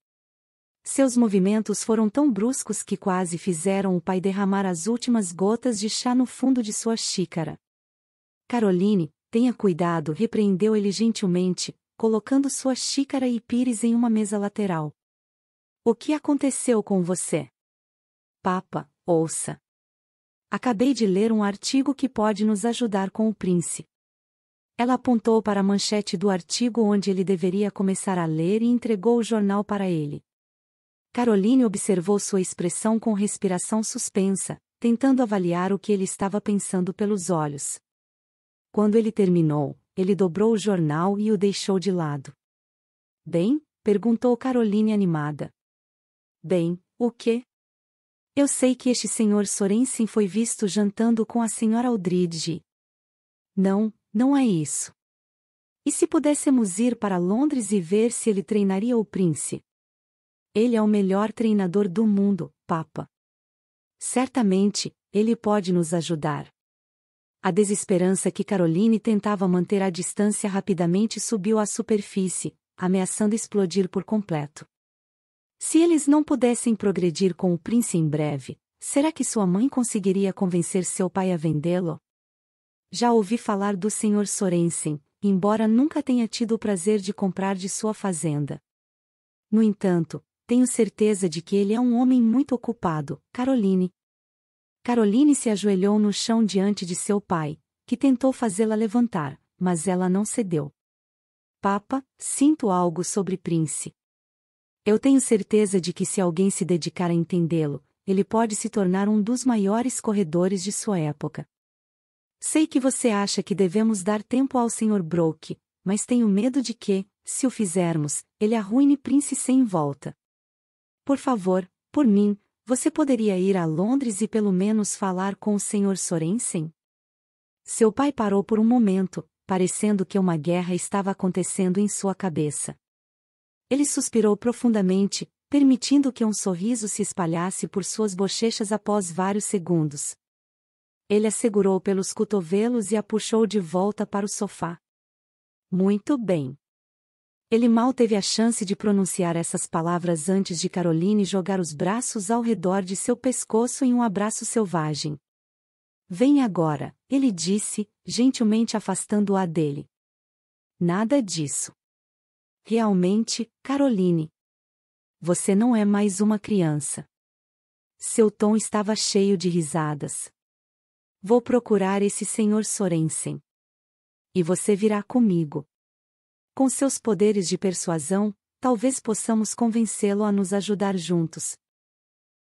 Seus movimentos foram tão bruscos que quase fizeram o pai derramar as últimas gotas de chá no fundo de sua xícara. Caroline, tenha cuidado, repreendeu ele gentilmente, colocando sua xícara e pires em uma mesa lateral. O que aconteceu com você? Papa, ouça. Acabei de ler um artigo que pode nos ajudar com o Prince. Ela apontou para a manchete do artigo onde ele deveria começar a ler e entregou o jornal para ele. Caroline observou sua expressão com respiração suspensa, tentando avaliar o que ele estava pensando pelos olhos. Quando ele terminou, ele dobrou o jornal e o deixou de lado. Bem? perguntou Caroline animada. Bem, o quê? Eu sei que este senhor Sorensen foi visto jantando com a senhora Aldridge. Não, não é isso. E se pudéssemos ir para Londres e ver se ele treinaria o príncipe? Ele é o melhor treinador do mundo, Papa. Certamente, ele pode nos ajudar. A desesperança que Caroline tentava manter à distância rapidamente subiu à superfície, ameaçando explodir por completo. Se eles não pudessem progredir com o príncipe em breve, será que sua mãe conseguiria convencer seu pai a vendê-lo? Já ouvi falar do Sr. Sorensen, embora nunca tenha tido o prazer de comprar de sua fazenda. No entanto, tenho certeza de que ele é um homem muito ocupado, Caroline. Caroline se ajoelhou no chão diante de seu pai, que tentou fazê-la levantar, mas ela não cedeu. Papa, sinto algo sobre Prince. Eu tenho certeza de que se alguém se dedicar a entendê-lo, ele pode se tornar um dos maiores corredores de sua época. Sei que você acha que devemos dar tempo ao Sr. Broke, mas tenho medo de que, se o fizermos, ele arruine Prince sem volta. Por favor, por mim, você poderia ir a Londres e pelo menos falar com o Sr. Sorensen? Seu pai parou por um momento, parecendo que uma guerra estava acontecendo em sua cabeça. Ele suspirou profundamente, permitindo que um sorriso se espalhasse por suas bochechas após vários segundos. Ele a segurou pelos cotovelos e a puxou de volta para o sofá. Muito bem. Ele mal teve a chance de pronunciar essas palavras antes de Caroline jogar os braços ao redor de seu pescoço em um abraço selvagem. Vem agora, ele disse, gentilmente afastando-a dele. Nada disso. Realmente, Caroline. Você não é mais uma criança. Seu tom estava cheio de risadas. Vou procurar esse senhor Sorensen. E você virá comigo. Com seus poderes de persuasão, talvez possamos convencê-lo a nos ajudar juntos.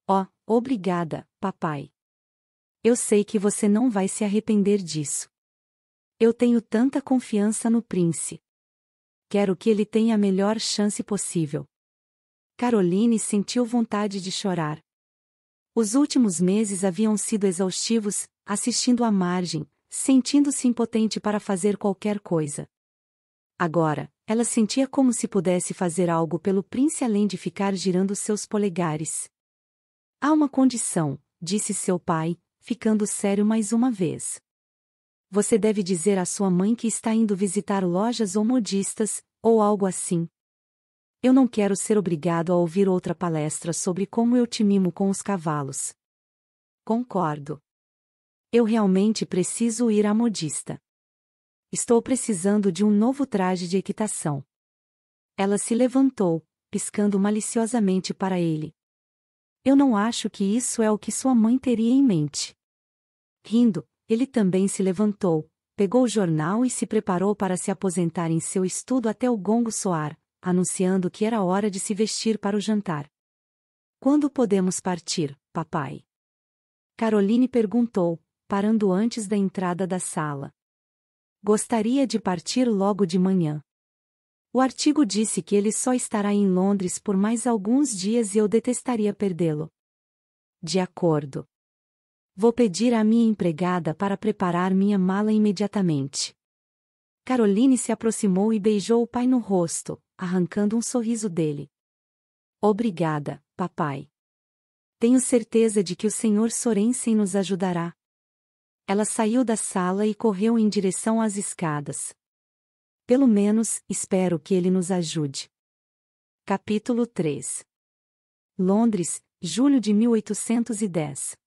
Oh, obrigada, papai. Eu sei que você não vai se arrepender disso. Eu tenho tanta confiança no Príncipe quero que ele tenha a melhor chance possível. Caroline sentiu vontade de chorar. Os últimos meses haviam sido exaustivos, assistindo à margem, sentindo-se impotente para fazer qualquer coisa. Agora, ela sentia como se pudesse fazer algo pelo príncipe além de ficar girando seus polegares. Há uma condição, disse seu pai, ficando sério mais uma vez você deve dizer à sua mãe que está indo visitar lojas ou modistas, ou algo assim. Eu não quero ser obrigado a ouvir outra palestra sobre como eu te mimo com os cavalos. Concordo. Eu realmente preciso ir à modista. Estou precisando de um novo traje de equitação. Ela se levantou, piscando maliciosamente para ele. Eu não acho que isso é o que sua mãe teria em mente. Rindo, ele também se levantou, pegou o jornal e se preparou para se aposentar em seu estudo até o gongo soar, anunciando que era hora de se vestir para o jantar. Quando podemos partir, papai? Caroline perguntou, parando antes da entrada da sala. Gostaria de partir logo de manhã. O artigo disse que ele só estará em Londres por mais alguns dias e eu detestaria perdê-lo. De acordo. Vou pedir à minha empregada para preparar minha mala imediatamente. Caroline se aproximou e beijou o pai no rosto, arrancando um sorriso dele. Obrigada, papai. Tenho certeza de que o Sr. Sorensen nos ajudará. Ela saiu da sala e correu em direção às escadas. Pelo menos, espero que ele nos ajude. Capítulo 3 Londres, julho de 1810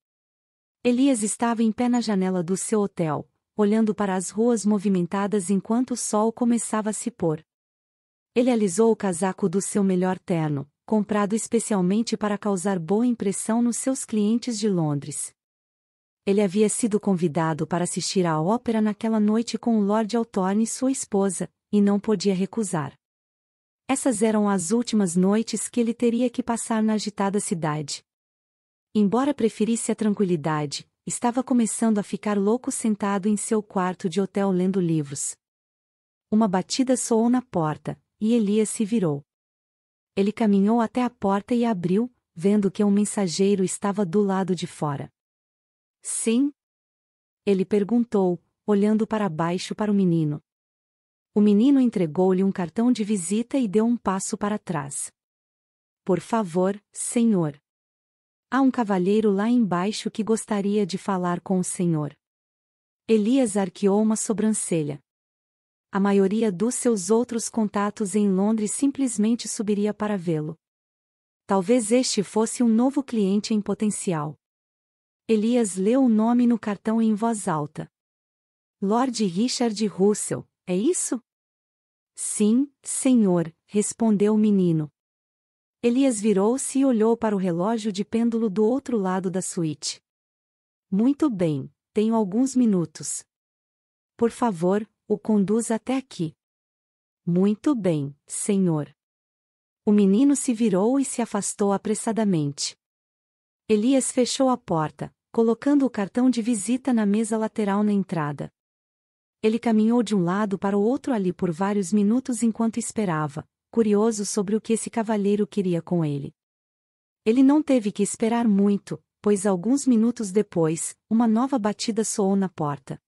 Elias estava em pé na janela do seu hotel, olhando para as ruas movimentadas enquanto o sol começava a se pôr. Ele alisou o casaco do seu melhor terno, comprado especialmente para causar boa impressão nos seus clientes de Londres. Ele havia sido convidado para assistir à ópera naquela noite com o Lord Althorne e sua esposa, e não podia recusar. Essas eram as últimas noites que ele teria que passar na agitada cidade. Embora preferisse a tranquilidade, estava começando a ficar louco sentado em seu quarto de hotel lendo livros. Uma batida soou na porta, e Elias se virou. Ele caminhou até a porta e abriu, vendo que um mensageiro estava do lado de fora. Sim? Ele perguntou, olhando para baixo para o menino. O menino entregou-lhe um cartão de visita e deu um passo para trás. Por favor, senhor. Há um cavalheiro lá embaixo que gostaria de falar com o senhor. Elias arqueou uma sobrancelha. A maioria dos seus outros contatos em Londres simplesmente subiria para vê-lo. Talvez este fosse um novo cliente em potencial. Elias leu o nome no cartão em voz alta. Lord Richard Russell, é isso? Sim, senhor, respondeu o menino. Elias virou-se e olhou para o relógio de pêndulo do outro lado da suíte. Muito bem, tenho alguns minutos. Por favor, o conduza até aqui. Muito bem, senhor. O menino se virou e se afastou apressadamente. Elias fechou a porta, colocando o cartão de visita na mesa lateral na entrada. Ele caminhou de um lado para o outro ali por vários minutos enquanto esperava, curioso sobre o que esse cavalheiro queria com ele. Ele não teve que esperar muito, pois alguns minutos depois, uma nova batida soou na porta.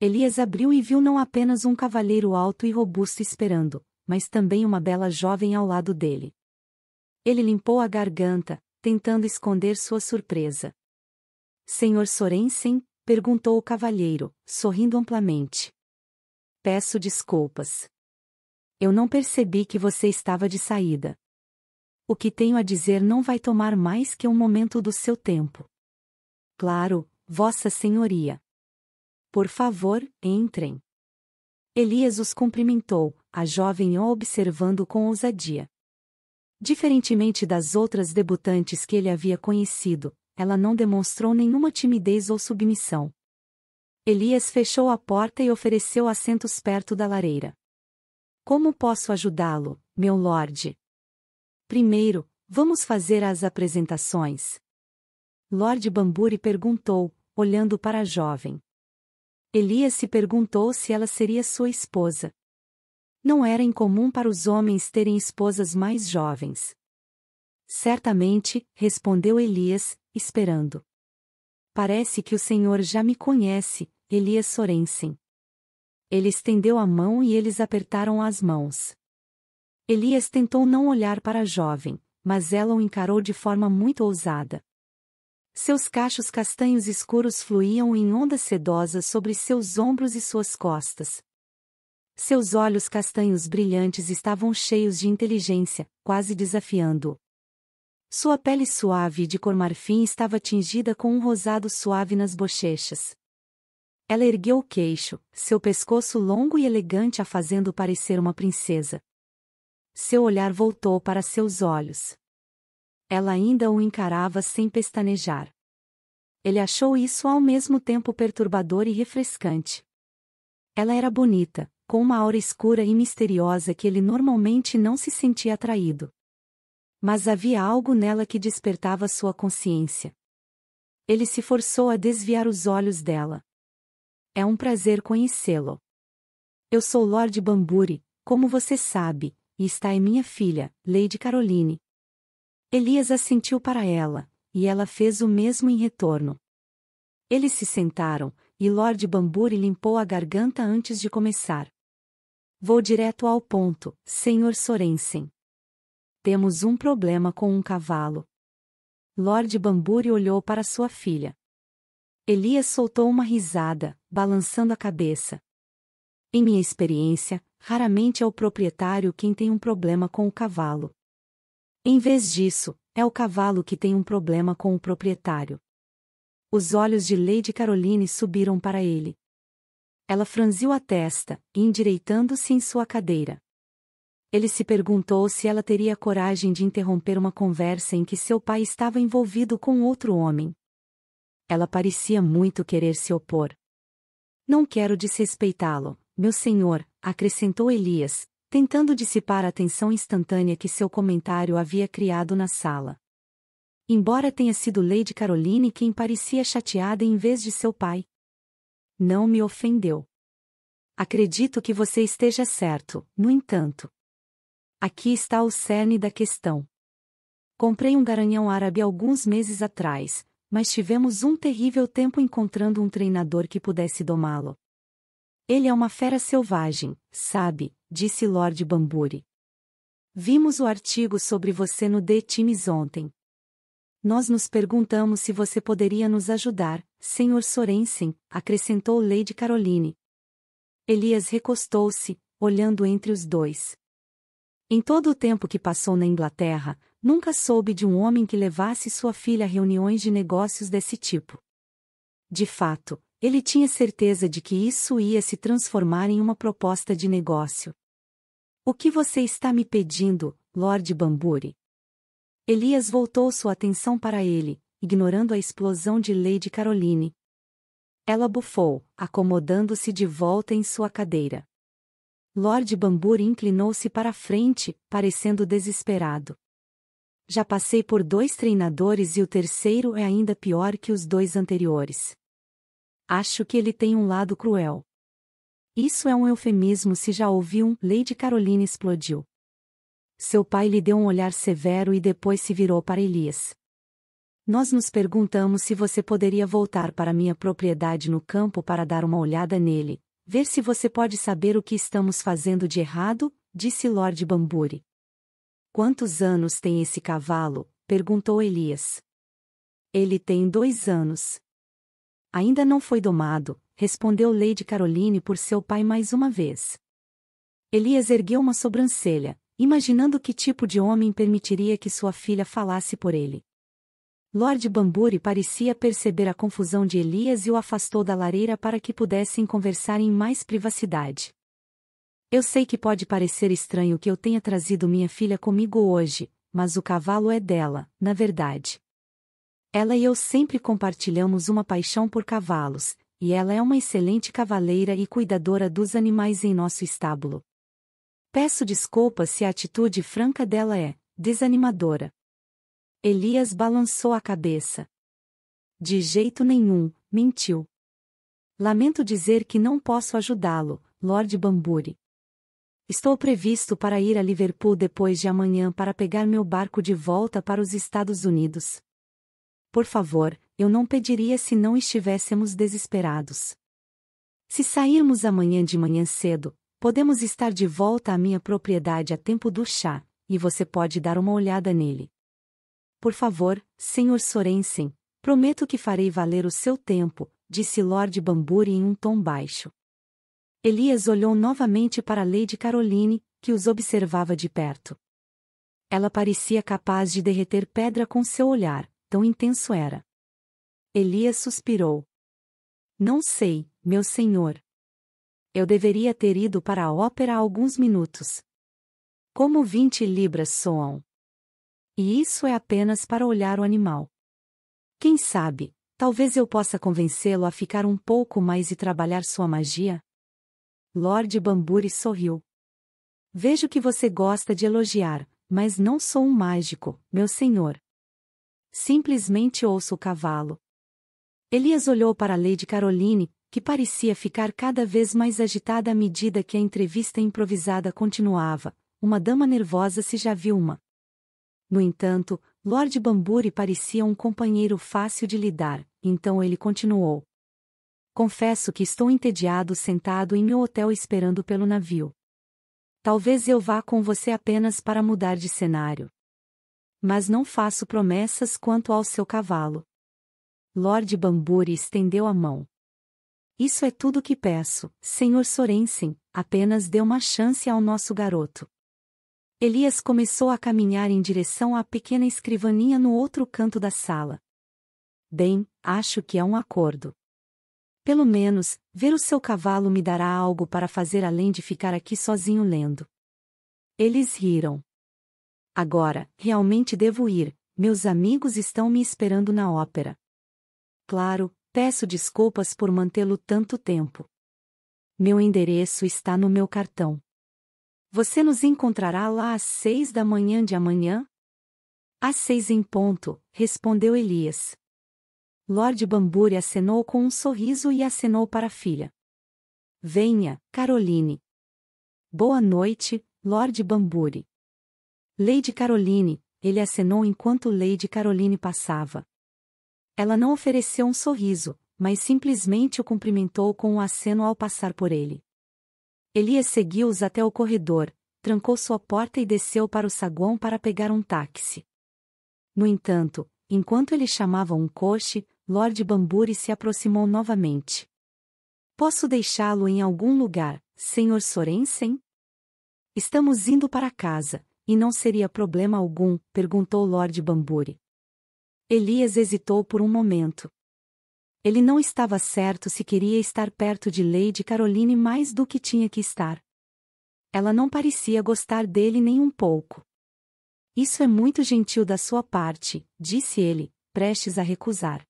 Elias abriu e viu não apenas um cavalheiro alto e robusto esperando, mas também uma bela jovem ao lado dele. Ele limpou a garganta, tentando esconder sua surpresa. Senhor Sorensen, perguntou o cavalheiro, sorrindo amplamente. Peço desculpas. Eu não percebi que você estava de saída. O que tenho a dizer não vai tomar mais que um momento do seu tempo. Claro, Vossa Senhoria. Por favor, entrem. Elias os cumprimentou, a jovem o observando com ousadia. Diferentemente das outras debutantes que ele havia conhecido, ela não demonstrou nenhuma timidez ou submissão. Elias fechou a porta e ofereceu assentos perto da lareira. Como posso ajudá-lo, meu Lorde? Primeiro, vamos fazer as apresentações. Lorde Bamburi perguntou, olhando para a jovem. Elias se perguntou se ela seria sua esposa. Não era incomum para os homens terem esposas mais jovens. Certamente, respondeu Elias, esperando. Parece que o senhor já me conhece, Elias Sorensen. Ele estendeu a mão e eles apertaram as mãos. Elias tentou não olhar para a jovem, mas ela o encarou de forma muito ousada. Seus cachos castanhos escuros fluíam em ondas sedosas sobre seus ombros e suas costas. Seus olhos castanhos brilhantes estavam cheios de inteligência, quase desafiando-o. Sua pele suave e de cor marfim estava tingida com um rosado suave nas bochechas. Ela ergueu o queixo, seu pescoço longo e elegante a fazendo parecer uma princesa. Seu olhar voltou para seus olhos. Ela ainda o encarava sem pestanejar. Ele achou isso ao mesmo tempo perturbador e refrescante. Ela era bonita, com uma aura escura e misteriosa que ele normalmente não se sentia atraído. Mas havia algo nela que despertava sua consciência. Ele se forçou a desviar os olhos dela, é um prazer conhecê-lo. Eu sou Lord Bamburi, como você sabe, e está em minha filha, Lady Caroline. Elias assentiu para ela, e ela fez o mesmo em retorno. Eles se sentaram, e Lord Bamburi limpou a garganta antes de começar. Vou direto ao ponto, Sr. Sorensen. Temos um problema com um cavalo. Lord Bamburi olhou para sua filha. Elias soltou uma risada, balançando a cabeça. Em minha experiência, raramente é o proprietário quem tem um problema com o cavalo. Em vez disso, é o cavalo que tem um problema com o proprietário. Os olhos de Lady Caroline subiram para ele. Ela franziu a testa, endireitando-se em sua cadeira. Ele se perguntou se ela teria coragem de interromper uma conversa em que seu pai estava envolvido com outro homem. Ela parecia muito querer se opor. Não quero desrespeitá-lo, meu senhor, acrescentou Elias, tentando dissipar a tensão instantânea que seu comentário havia criado na sala. Embora tenha sido Lady Caroline quem parecia chateada em vez de seu pai. Não me ofendeu. Acredito que você esteja certo, no entanto. Aqui está o cerne da questão. Comprei um garanhão árabe alguns meses atrás, mas tivemos um terrível tempo encontrando um treinador que pudesse domá-lo. Ele é uma fera selvagem, sabe, disse Lord Bamburi. Vimos o artigo sobre você no The Times ontem. Nós nos perguntamos se você poderia nos ajudar, Sr. Sorensen, acrescentou Lady Caroline. Elias recostou-se, olhando entre os dois. Em todo o tempo que passou na Inglaterra, Nunca soube de um homem que levasse sua filha a reuniões de negócios desse tipo. De fato, ele tinha certeza de que isso ia se transformar em uma proposta de negócio. O que você está me pedindo, Lord Bamburi? Elias voltou sua atenção para ele, ignorando a explosão de Lady Caroline. Ela bufou, acomodando-se de volta em sua cadeira. Lord Bamburi inclinou-se para frente, parecendo desesperado. Já passei por dois treinadores e o terceiro é ainda pior que os dois anteriores. Acho que ele tem um lado cruel. Isso é um eufemismo se já ouviu um Lady Caroline explodiu. Seu pai lhe deu um olhar severo e depois se virou para Elias. Nós nos perguntamos se você poderia voltar para minha propriedade no campo para dar uma olhada nele, ver se você pode saber o que estamos fazendo de errado, disse Lord Bamburi. Quantos anos tem esse cavalo? perguntou Elias. Ele tem dois anos. Ainda não foi domado, respondeu Lady Caroline por seu pai mais uma vez. Elias ergueu uma sobrancelha, imaginando que tipo de homem permitiria que sua filha falasse por ele. Lord Bamburi parecia perceber a confusão de Elias e o afastou da lareira para que pudessem conversar em mais privacidade. Eu sei que pode parecer estranho que eu tenha trazido minha filha comigo hoje, mas o cavalo é dela, na verdade. Ela e eu sempre compartilhamos uma paixão por cavalos, e ela é uma excelente cavaleira e cuidadora dos animais em nosso estábulo. Peço desculpas se a atitude franca dela é desanimadora. Elias balançou a cabeça. De jeito nenhum, mentiu. Lamento dizer que não posso ajudá-lo, Lord Bamburi. Estou previsto para ir a Liverpool depois de amanhã para pegar meu barco de volta para os Estados Unidos. Por favor, eu não pediria se não estivéssemos desesperados. Se sairmos amanhã de manhã cedo, podemos estar de volta à minha propriedade a tempo do chá, e você pode dar uma olhada nele. Por favor, Sr. Sorensen, prometo que farei valer o seu tempo, disse Lord Bamburi em um tom baixo. Elias olhou novamente para Lady Caroline, que os observava de perto. Ela parecia capaz de derreter pedra com seu olhar, tão intenso era. Elias suspirou. Não sei, meu senhor. Eu deveria ter ido para a ópera há alguns minutos. Como vinte libras soam. E isso é apenas para olhar o animal. Quem sabe, talvez eu possa convencê-lo a ficar um pouco mais e trabalhar sua magia? Lord Bamburi sorriu. Vejo que você gosta de elogiar, mas não sou um mágico, meu senhor. Simplesmente ouço o cavalo. Elias olhou para Lady Caroline, que parecia ficar cada vez mais agitada à medida que a entrevista improvisada continuava. Uma dama nervosa se já viu uma. No entanto, Lord Bamburi parecia um companheiro fácil de lidar, então ele continuou. Confesso que estou entediado sentado em meu hotel esperando pelo navio. Talvez eu vá com você apenas para mudar de cenário. Mas não faço promessas quanto ao seu cavalo. Lord Bamburi estendeu a mão. Isso é tudo que peço, Sr. Sorensen, apenas dê uma chance ao nosso garoto. Elias começou a caminhar em direção à pequena escrivaninha no outro canto da sala. Bem, acho que é um acordo. Pelo menos, ver o seu cavalo me dará algo para fazer além de ficar aqui sozinho lendo. Eles riram. Agora, realmente devo ir, meus amigos estão me esperando na ópera. Claro, peço desculpas por mantê-lo tanto tempo. Meu endereço está no meu cartão. Você nos encontrará lá às seis da manhã de amanhã? Às seis em ponto, respondeu Elias. Lord Bamburi acenou com um sorriso e acenou para a filha. Venha, Caroline. Boa noite, Lord Bamburi. Lady Caroline, ele acenou enquanto Lady Caroline passava. Ela não ofereceu um sorriso, mas simplesmente o cumprimentou com um aceno ao passar por ele. Elias seguiu-os até o corredor, trancou sua porta e desceu para o saguão para pegar um táxi. No entanto, enquanto ele chamava um coche, Lord Bamburi se aproximou novamente. Posso deixá-lo em algum lugar, Sr. Sorensen? Estamos indo para casa, e não seria problema algum, perguntou Lord Bamburi. Elias hesitou por um momento. Ele não estava certo se queria estar perto de Lady Caroline mais do que tinha que estar. Ela não parecia gostar dele nem um pouco. Isso é muito gentil da sua parte, disse ele, prestes a recusar.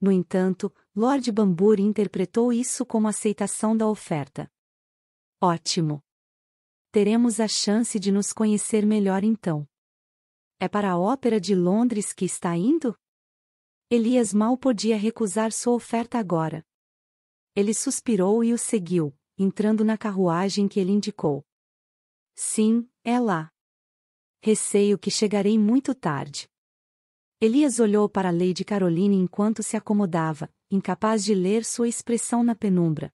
No entanto, Lord Bambur interpretou isso como aceitação da oferta. Ótimo! Teremos a chance de nos conhecer melhor então. É para a Ópera de Londres que está indo? Elias mal podia recusar sua oferta agora. Ele suspirou e o seguiu, entrando na carruagem que ele indicou. Sim, é lá. Receio que chegarei muito tarde. Elias olhou para Lady Caroline enquanto se acomodava, incapaz de ler sua expressão na penumbra.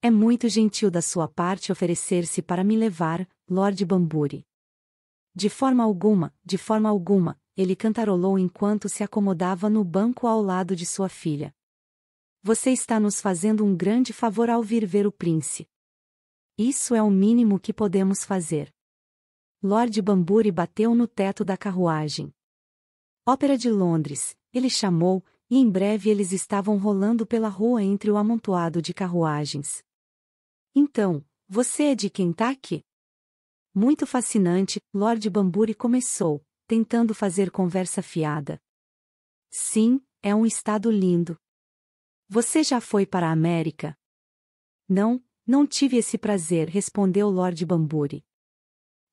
É muito gentil da sua parte oferecer-se para me levar, Lord Bamburi. De forma alguma, de forma alguma, ele cantarolou enquanto se acomodava no banco ao lado de sua filha. Você está nos fazendo um grande favor ao vir ver o príncipe. Isso é o mínimo que podemos fazer. Lord Bamburi bateu no teto da carruagem. Ópera de Londres, ele chamou, e em breve eles estavam rolando pela rua entre o amontoado de carruagens. Então, você é de Kentucky? Muito fascinante, Lord Bamburi começou, tentando fazer conversa fiada. Sim, é um estado lindo. Você já foi para a América? Não, não tive esse prazer, respondeu Lord Bamburi.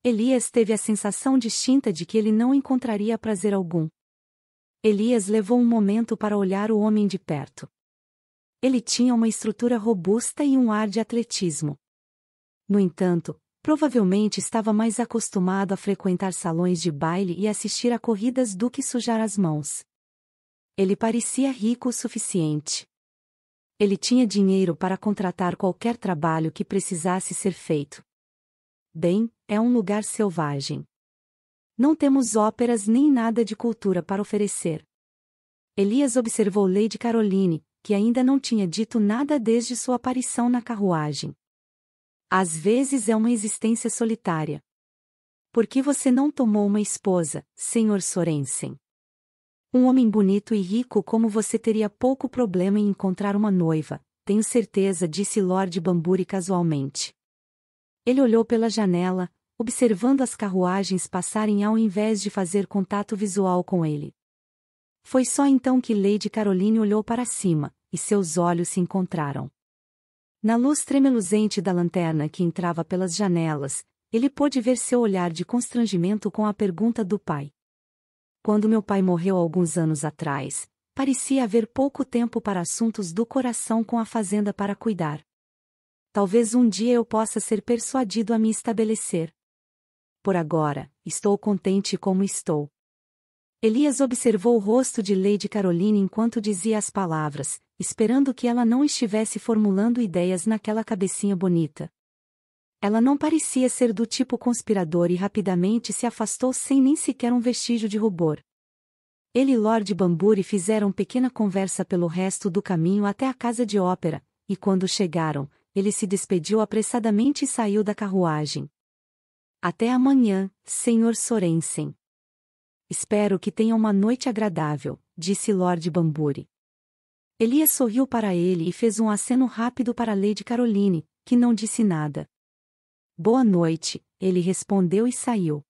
Elias teve a sensação distinta de que ele não encontraria prazer algum. Elias levou um momento para olhar o homem de perto. Ele tinha uma estrutura robusta e um ar de atletismo. No entanto, provavelmente estava mais acostumado a frequentar salões de baile e assistir a corridas do que sujar as mãos. Ele parecia rico o suficiente. Ele tinha dinheiro para contratar qualquer trabalho que precisasse ser feito. Bem, é um lugar selvagem. Não temos óperas nem nada de cultura para oferecer. Elias observou Lady Caroline, que ainda não tinha dito nada desde sua aparição na carruagem. Às vezes é uma existência solitária. Por que você não tomou uma esposa, Sr. Sorensen? Um homem bonito e rico como você teria pouco problema em encontrar uma noiva, tenho certeza, disse Lord Bamburi casualmente. Ele olhou pela janela, observando as carruagens passarem ao invés de fazer contato visual com ele. Foi só então que Lady Caroline olhou para cima, e seus olhos se encontraram. Na luz tremeluzente da lanterna que entrava pelas janelas, ele pôde ver seu olhar de constrangimento com a pergunta do pai. Quando meu pai morreu alguns anos atrás, parecia haver pouco tempo para assuntos do coração com a fazenda para cuidar. Talvez um dia eu possa ser persuadido a me estabelecer por agora, estou contente como estou. Elias observou o rosto de Lady Caroline enquanto dizia as palavras, esperando que ela não estivesse formulando ideias naquela cabecinha bonita. Ela não parecia ser do tipo conspirador e rapidamente se afastou sem nem sequer um vestígio de rubor. Ele e Lord Bamburi fizeram pequena conversa pelo resto do caminho até a casa de ópera, e quando chegaram, ele se despediu apressadamente e saiu da carruagem. Até amanhã, Sr. Sorensen. Espero que tenha uma noite agradável, disse Lord Bamburi. Elias sorriu para ele e fez um aceno rápido para Lady Caroline, que não disse nada. Boa noite, ele respondeu e saiu.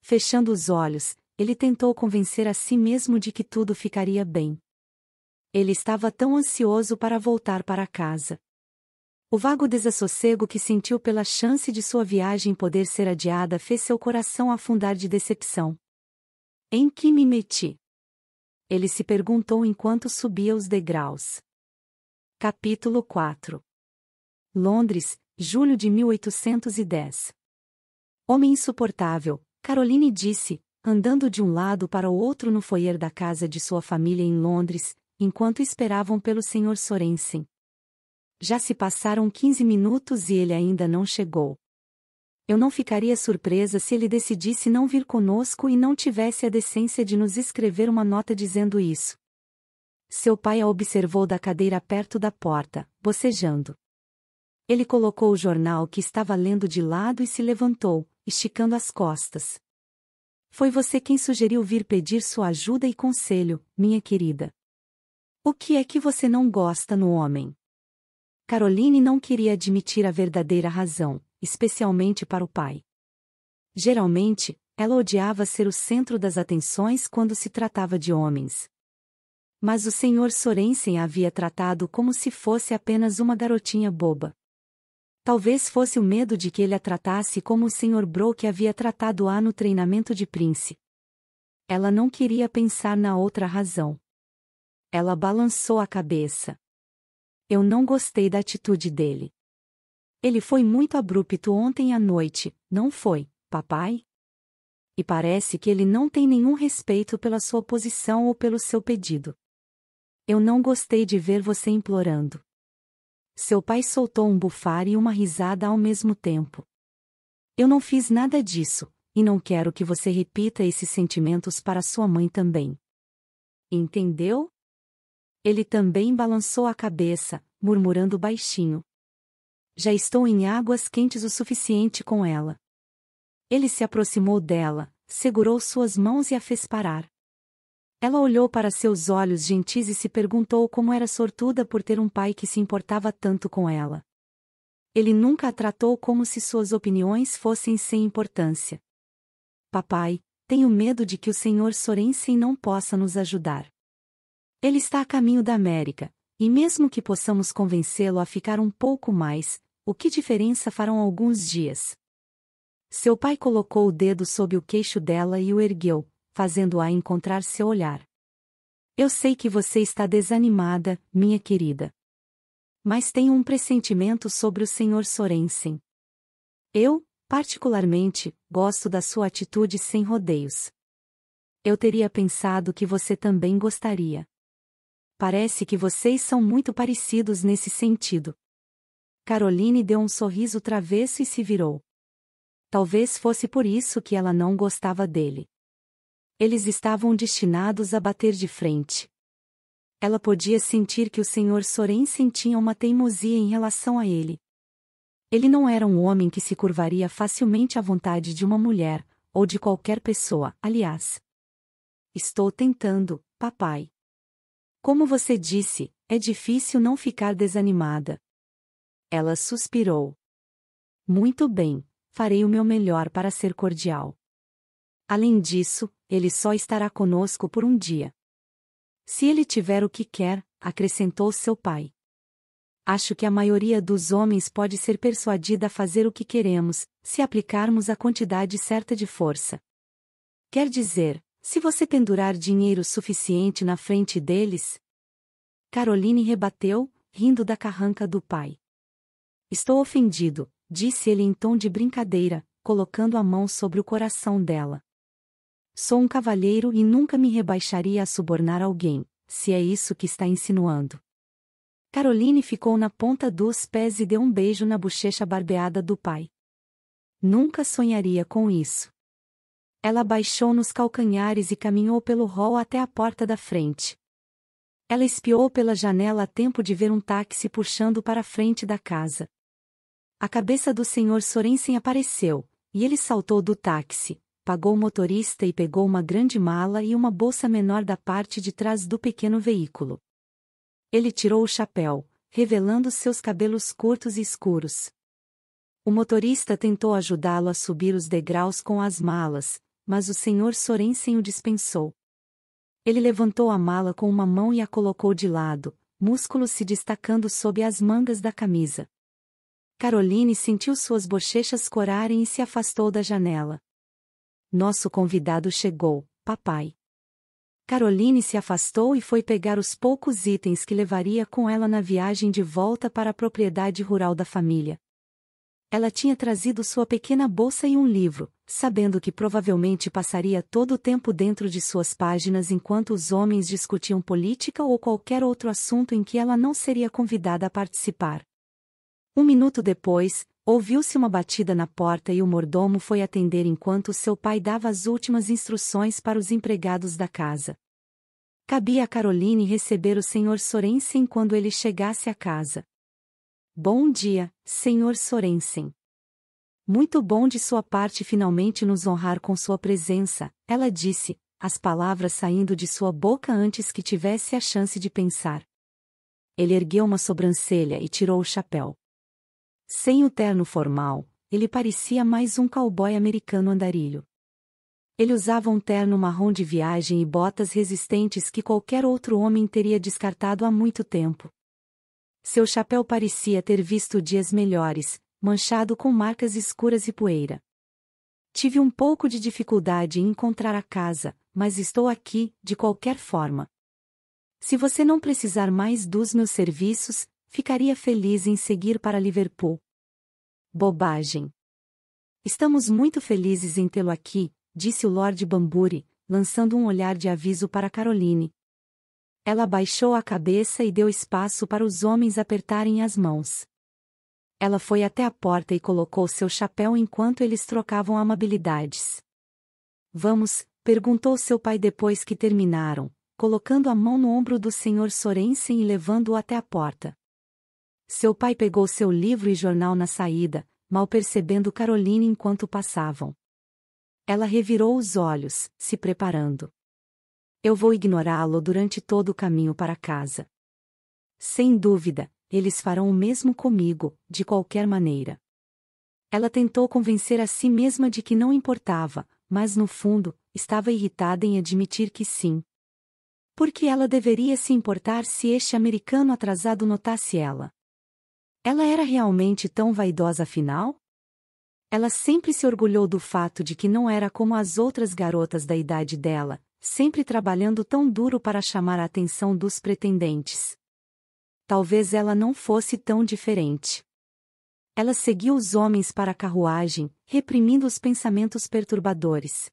Fechando os olhos, ele tentou convencer a si mesmo de que tudo ficaria bem. Ele estava tão ansioso para voltar para casa. O vago desassossego que sentiu pela chance de sua viagem poder ser adiada fez seu coração afundar de decepção. Em que me meti? Ele se perguntou enquanto subia os degraus. Capítulo 4 Londres, julho de 1810. Homem insuportável, Caroline disse, andando de um lado para o outro no foyer da casa de sua família em Londres, enquanto esperavam pelo Sr. Sorensen, já se passaram 15 minutos e ele ainda não chegou. Eu não ficaria surpresa se ele decidisse não vir conosco e não tivesse a decência de nos escrever uma nota dizendo isso. Seu pai a observou da cadeira perto da porta, bocejando. Ele colocou o jornal que estava lendo de lado e se levantou, esticando as costas. Foi você quem sugeriu vir pedir sua ajuda e conselho, minha querida. O que é que você não gosta no homem? Caroline não queria admitir a verdadeira razão, especialmente para o pai. Geralmente, ela odiava ser o centro das atenções quando se tratava de homens. Mas o senhor Sorensen a havia tratado como se fosse apenas uma garotinha boba. Talvez fosse o medo de que ele a tratasse como o Sr. Brock havia tratado-a no treinamento de Prince. Ela não queria pensar na outra razão. Ela balançou a cabeça. Eu não gostei da atitude dele. Ele foi muito abrupto ontem à noite, não foi, papai? E parece que ele não tem nenhum respeito pela sua posição ou pelo seu pedido. Eu não gostei de ver você implorando. Seu pai soltou um bufar e uma risada ao mesmo tempo. Eu não fiz nada disso, e não quero que você repita esses sentimentos para sua mãe também. Entendeu? Ele também balançou a cabeça, murmurando baixinho. Já estou em águas quentes o suficiente com ela. Ele se aproximou dela, segurou suas mãos e a fez parar. Ela olhou para seus olhos gentis e se perguntou como era sortuda por ter um pai que se importava tanto com ela. Ele nunca a tratou como se suas opiniões fossem sem importância. Papai, tenho medo de que o senhor Sorensen não possa nos ajudar. Ele está a caminho da América, e mesmo que possamos convencê-lo a ficar um pouco mais, o que diferença farão alguns dias? Seu pai colocou o dedo sob o queixo dela e o ergueu, fazendo-a encontrar seu olhar. Eu sei que você está desanimada, minha querida. Mas tenho um pressentimento sobre o Sr. Sorensen. Eu, particularmente, gosto da sua atitude sem rodeios. Eu teria pensado que você também gostaria. Parece que vocês são muito parecidos nesse sentido. Caroline deu um sorriso travesso e se virou. Talvez fosse por isso que ela não gostava dele. Eles estavam destinados a bater de frente. Ela podia sentir que o senhor Sorensen tinha uma teimosia em relação a ele. Ele não era um homem que se curvaria facilmente à vontade de uma mulher, ou de qualquer pessoa, aliás. Estou tentando, papai. Como você disse, é difícil não ficar desanimada. Ela suspirou. Muito bem, farei o meu melhor para ser cordial. Além disso, ele só estará conosco por um dia. Se ele tiver o que quer, acrescentou seu pai. Acho que a maioria dos homens pode ser persuadida a fazer o que queremos, se aplicarmos a quantidade certa de força. Quer dizer, se você pendurar dinheiro suficiente na frente deles? Caroline rebateu, rindo da carranca do pai. Estou ofendido, disse ele em tom de brincadeira, colocando a mão sobre o coração dela. Sou um cavalheiro e nunca me rebaixaria a subornar alguém, se é isso que está insinuando. Caroline ficou na ponta dos pés e deu um beijo na bochecha barbeada do pai. Nunca sonharia com isso. Ela baixou nos calcanhares e caminhou pelo hall até a porta da frente. Ela espiou pela janela a tempo de ver um táxi puxando para a frente da casa. A cabeça do senhor Sorensen apareceu, e ele saltou do táxi, pagou o motorista e pegou uma grande mala e uma bolsa menor da parte de trás do pequeno veículo. Ele tirou o chapéu, revelando seus cabelos curtos e escuros. O motorista tentou ajudá-lo a subir os degraus com as malas, mas o senhor Sorensen o dispensou. Ele levantou a mala com uma mão e a colocou de lado, músculos se destacando sob as mangas da camisa. Caroline sentiu suas bochechas corarem e se afastou da janela. Nosso convidado chegou, papai. Caroline se afastou e foi pegar os poucos itens que levaria com ela na viagem de volta para a propriedade rural da família. Ela tinha trazido sua pequena bolsa e um livro, sabendo que provavelmente passaria todo o tempo dentro de suas páginas enquanto os homens discutiam política ou qualquer outro assunto em que ela não seria convidada a participar. Um minuto depois, ouviu-se uma batida na porta e o mordomo foi atender enquanto seu pai dava as últimas instruções para os empregados da casa. Cabia a Caroline receber o Sr. Sorensen quando ele chegasse à casa. Bom dia, Sr. Sorensen. Muito bom de sua parte finalmente nos honrar com sua presença, ela disse, as palavras saindo de sua boca antes que tivesse a chance de pensar. Ele ergueu uma sobrancelha e tirou o chapéu. Sem o terno formal, ele parecia mais um cowboy americano andarilho. Ele usava um terno marrom de viagem e botas resistentes que qualquer outro homem teria descartado há muito tempo. Seu chapéu parecia ter visto dias melhores, manchado com marcas escuras e poeira. Tive um pouco de dificuldade em encontrar a casa, mas estou aqui, de qualquer forma. Se você não precisar mais dos meus serviços, ficaria feliz em seguir para Liverpool. Bobagem. Estamos muito felizes em tê-lo aqui, disse o Lord Bamburi, lançando um olhar de aviso para Caroline. Ela baixou a cabeça e deu espaço para os homens apertarem as mãos. Ela foi até a porta e colocou seu chapéu enquanto eles trocavam amabilidades. Vamos, perguntou seu pai depois que terminaram, colocando a mão no ombro do Sr. Sorensen e levando-o até a porta. Seu pai pegou seu livro e jornal na saída, mal percebendo Caroline enquanto passavam. Ela revirou os olhos, se preparando. Eu vou ignorá-lo durante todo o caminho para casa. Sem dúvida, eles farão o mesmo comigo, de qualquer maneira. Ela tentou convencer a si mesma de que não importava, mas no fundo, estava irritada em admitir que sim. Porque ela deveria se importar se este americano atrasado notasse ela. Ela era realmente tão vaidosa afinal? Ela sempre se orgulhou do fato de que não era como as outras garotas da idade dela, sempre trabalhando tão duro para chamar a atenção dos pretendentes talvez ela não fosse tão diferente. Ela seguiu os homens para a carruagem, reprimindo os pensamentos perturbadores.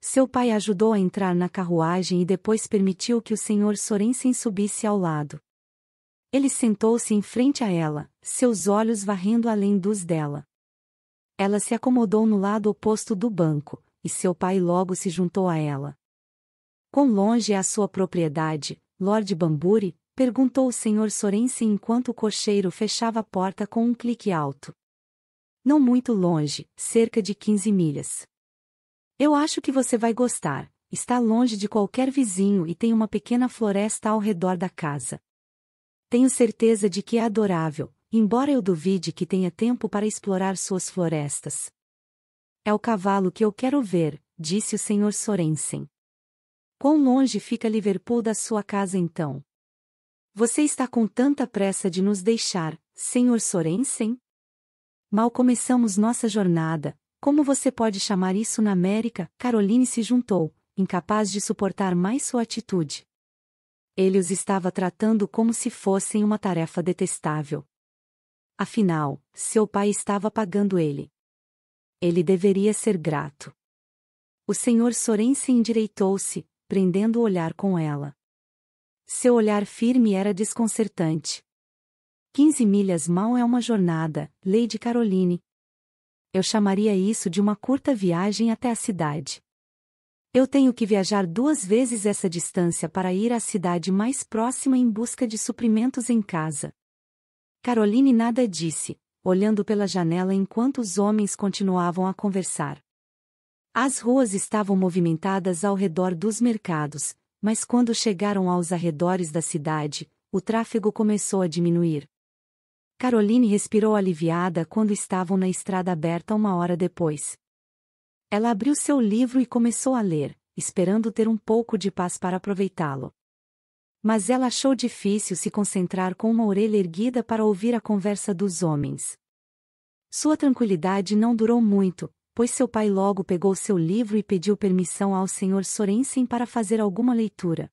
Seu pai ajudou a entrar na carruagem e depois permitiu que o senhor Sorensen subisse ao lado. Ele sentou-se em frente a ela, seus olhos varrendo além dos dela. Ela se acomodou no lado oposto do banco, e seu pai logo se juntou a ela. Quão longe é a sua propriedade, Lord Bamburi? Perguntou o senhor Sorense enquanto o cocheiro fechava a porta com um clique alto. Não muito longe, cerca de 15 milhas. Eu acho que você vai gostar, está longe de qualquer vizinho e tem uma pequena floresta ao redor da casa. Tenho certeza de que é adorável, embora eu duvide que tenha tempo para explorar suas florestas. É o cavalo que eu quero ver, disse o senhor Sorensen. Quão longe fica Liverpool da sua casa então? Você está com tanta pressa de nos deixar, Senhor Sorensen? Mal começamos nossa jornada, como você pode chamar isso na América? Caroline se juntou, incapaz de suportar mais sua atitude. Ele os estava tratando como se fossem uma tarefa detestável. Afinal, seu pai estava pagando ele. Ele deveria ser grato. O senhor Sorensen endireitou-se, prendendo o olhar com ela. Seu olhar firme era desconcertante. Quinze milhas mal é uma jornada, Lady Caroline. Eu chamaria isso de uma curta viagem até a cidade. Eu tenho que viajar duas vezes essa distância para ir à cidade mais próxima em busca de suprimentos em casa. Caroline nada disse, olhando pela janela enquanto os homens continuavam a conversar. As ruas estavam movimentadas ao redor dos mercados, mas quando chegaram aos arredores da cidade, o tráfego começou a diminuir. Caroline respirou aliviada quando estavam na estrada aberta uma hora depois. Ela abriu seu livro e começou a ler, esperando ter um pouco de paz para aproveitá-lo. Mas ela achou difícil se concentrar com uma orelha erguida para ouvir a conversa dos homens. Sua tranquilidade não durou muito, pois seu pai logo pegou seu livro e pediu permissão ao Sr. Sorensen para fazer alguma leitura.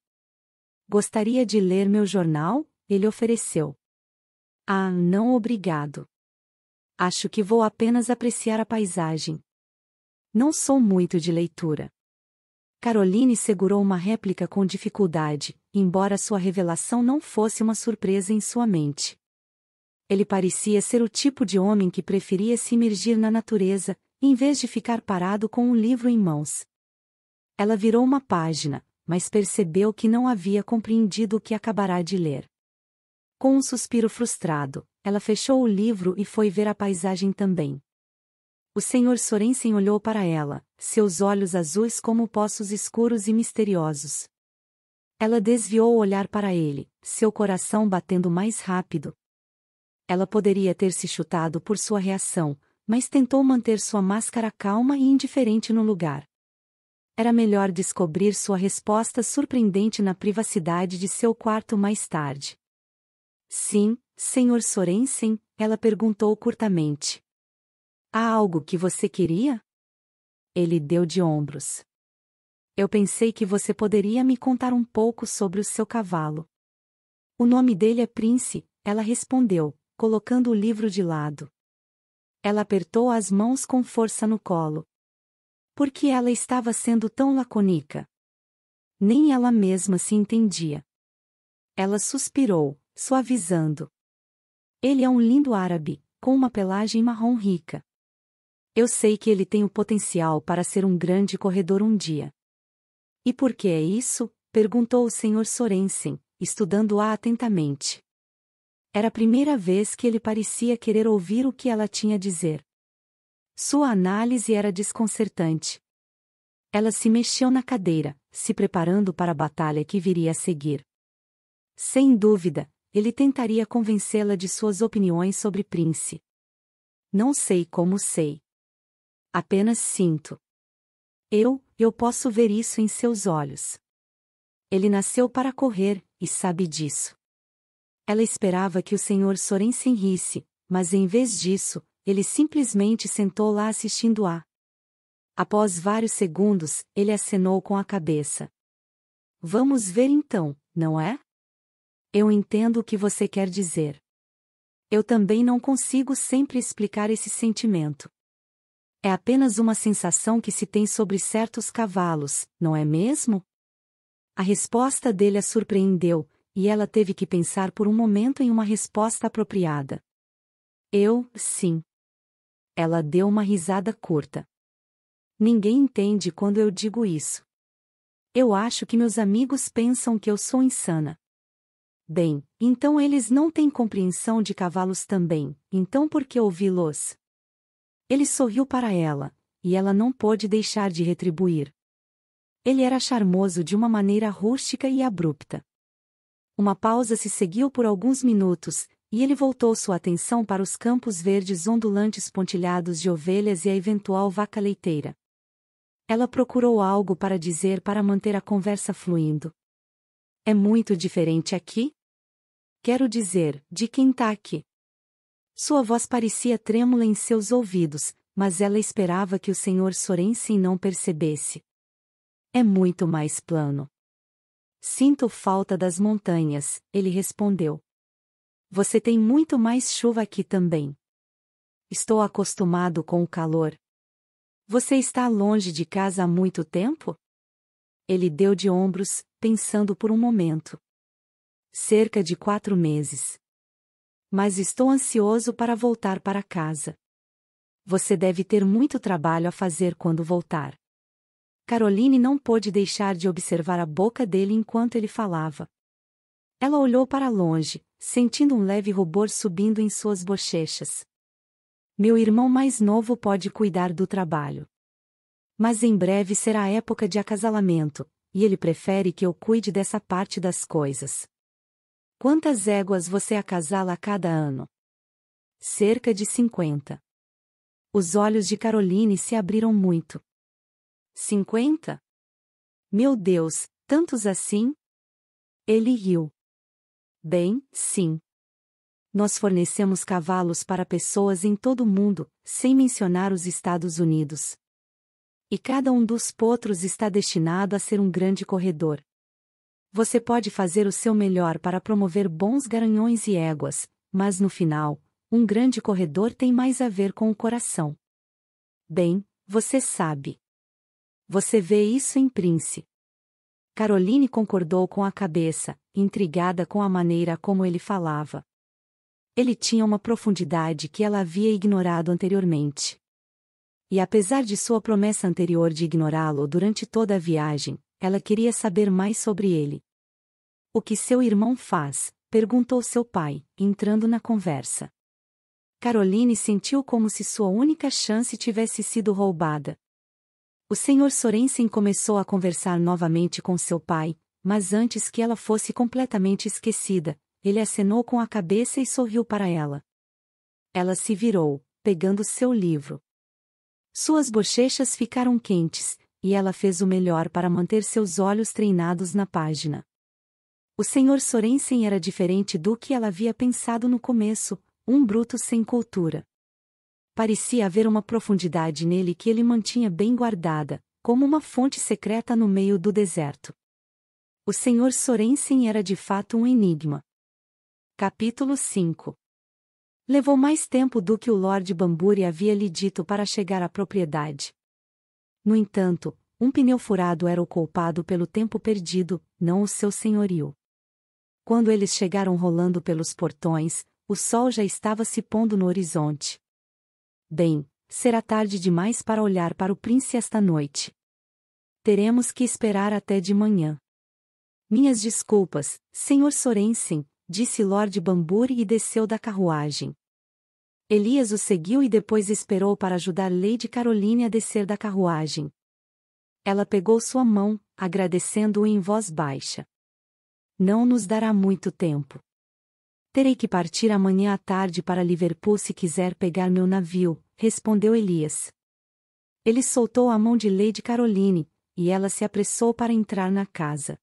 Gostaria de ler meu jornal? Ele ofereceu. Ah, não obrigado. Acho que vou apenas apreciar a paisagem. Não sou muito de leitura. Caroline segurou uma réplica com dificuldade, embora sua revelação não fosse uma surpresa em sua mente. Ele parecia ser o tipo de homem que preferia se imergir na natureza, em vez de ficar parado com um livro em mãos. Ela virou uma página, mas percebeu que não havia compreendido o que acabará de ler. Com um suspiro frustrado, ela fechou o livro e foi ver a paisagem também. O senhor Sorensen olhou para ela, seus olhos azuis como poços escuros e misteriosos. Ela desviou o olhar para ele, seu coração batendo mais rápido. Ela poderia ter se chutado por sua reação, mas tentou manter sua máscara calma e indiferente no lugar. Era melhor descobrir sua resposta surpreendente na privacidade de seu quarto mais tarde. Sim, Sr. Sorensen, ela perguntou curtamente. Há algo que você queria? Ele deu de ombros. Eu pensei que você poderia me contar um pouco sobre o seu cavalo. O nome dele é Prince, ela respondeu, colocando o livro de lado. Ela apertou as mãos com força no colo. Por que ela estava sendo tão lacônica? Nem ela mesma se entendia. Ela suspirou, suavizando. Ele é um lindo árabe, com uma pelagem marrom rica. Eu sei que ele tem o potencial para ser um grande corredor um dia. E por que é isso? perguntou o Sr. Sorensen, estudando-a atentamente. Era a primeira vez que ele parecia querer ouvir o que ela tinha a dizer. Sua análise era desconcertante. Ela se mexeu na cadeira, se preparando para a batalha que viria a seguir. Sem dúvida, ele tentaria convencê-la de suas opiniões sobre Prince. Não sei como sei. Apenas sinto. Eu, eu posso ver isso em seus olhos. Ele nasceu para correr, e sabe disso. Ela esperava que o senhor Sorensen risse, mas em vez disso, ele simplesmente sentou lá assistindo a. Após vários segundos, ele acenou com a cabeça. Vamos ver então, não é? Eu entendo o que você quer dizer. Eu também não consigo sempre explicar esse sentimento. É apenas uma sensação que se tem sobre certos cavalos, não é mesmo? A resposta dele a surpreendeu, e ela teve que pensar por um momento em uma resposta apropriada. Eu, sim. Ela deu uma risada curta. Ninguém entende quando eu digo isso. Eu acho que meus amigos pensam que eu sou insana. Bem, então eles não têm compreensão de cavalos também, então por que ouvi-los? Ele sorriu para ela, e ela não pôde deixar de retribuir. Ele era charmoso de uma maneira rústica e abrupta. Uma pausa se seguiu por alguns minutos, e ele voltou sua atenção para os campos verdes ondulantes pontilhados de ovelhas e a eventual vaca leiteira. Ela procurou algo para dizer para manter a conversa fluindo. É muito diferente aqui? Quero dizer, de tá aqui? Sua voz parecia trêmula em seus ouvidos, mas ela esperava que o Sr. Sorensen não percebesse. É muito mais plano. Sinto falta das montanhas, ele respondeu. Você tem muito mais chuva aqui também. Estou acostumado com o calor. Você está longe de casa há muito tempo? Ele deu de ombros, pensando por um momento. Cerca de quatro meses. Mas estou ansioso para voltar para casa. Você deve ter muito trabalho a fazer quando voltar. Caroline não pôde deixar de observar a boca dele enquanto ele falava. Ela olhou para longe, sentindo um leve rubor subindo em suas bochechas. Meu irmão mais novo pode cuidar do trabalho. Mas em breve será época de acasalamento, e ele prefere que eu cuide dessa parte das coisas. Quantas éguas você acasala a cada ano? Cerca de cinquenta. Os olhos de Caroline se abriram muito. Cinquenta? Meu Deus, tantos assim? Ele riu. Bem, sim. Nós fornecemos cavalos para pessoas em todo o mundo, sem mencionar os Estados Unidos. E cada um dos potros está destinado a ser um grande corredor. Você pode fazer o seu melhor para promover bons garanhões e éguas, mas no final, um grande corredor tem mais a ver com o coração. Bem, você sabe. Você vê isso em Prince. Caroline concordou com a cabeça, intrigada com a maneira como ele falava. Ele tinha uma profundidade que ela havia ignorado anteriormente. E apesar de sua promessa anterior de ignorá-lo durante toda a viagem, ela queria saber mais sobre ele. O que seu irmão faz? perguntou seu pai, entrando na conversa. Caroline sentiu como se sua única chance tivesse sido roubada. O senhor Sorensen começou a conversar novamente com seu pai, mas antes que ela fosse completamente esquecida, ele acenou com a cabeça e sorriu para ela. Ela se virou, pegando seu livro. Suas bochechas ficaram quentes, e ela fez o melhor para manter seus olhos treinados na página. O senhor Sorensen era diferente do que ela havia pensado no começo, um bruto sem cultura. Parecia haver uma profundidade nele que ele mantinha bem guardada, como uma fonte secreta no meio do deserto. O senhor Sorensen era de fato um enigma. Capítulo 5 Levou mais tempo do que o Lord Bamburi havia lhe dito para chegar à propriedade. No entanto, um pneu furado era o culpado pelo tempo perdido, não o seu senhorio. Quando eles chegaram rolando pelos portões, o sol já estava se pondo no horizonte. Bem, será tarde demais para olhar para o príncipe esta noite. Teremos que esperar até de manhã. Minhas desculpas, Sr. Sorensen, disse Lord Bamburi e desceu da carruagem. Elias o seguiu e depois esperou para ajudar Lady Caroline a descer da carruagem. Ela pegou sua mão, agradecendo-o em voz baixa. Não nos dará muito tempo. Terei que partir amanhã à tarde para Liverpool se quiser pegar meu navio, respondeu Elias. Ele soltou a mão de Lady Caroline, e ela se apressou para entrar na casa.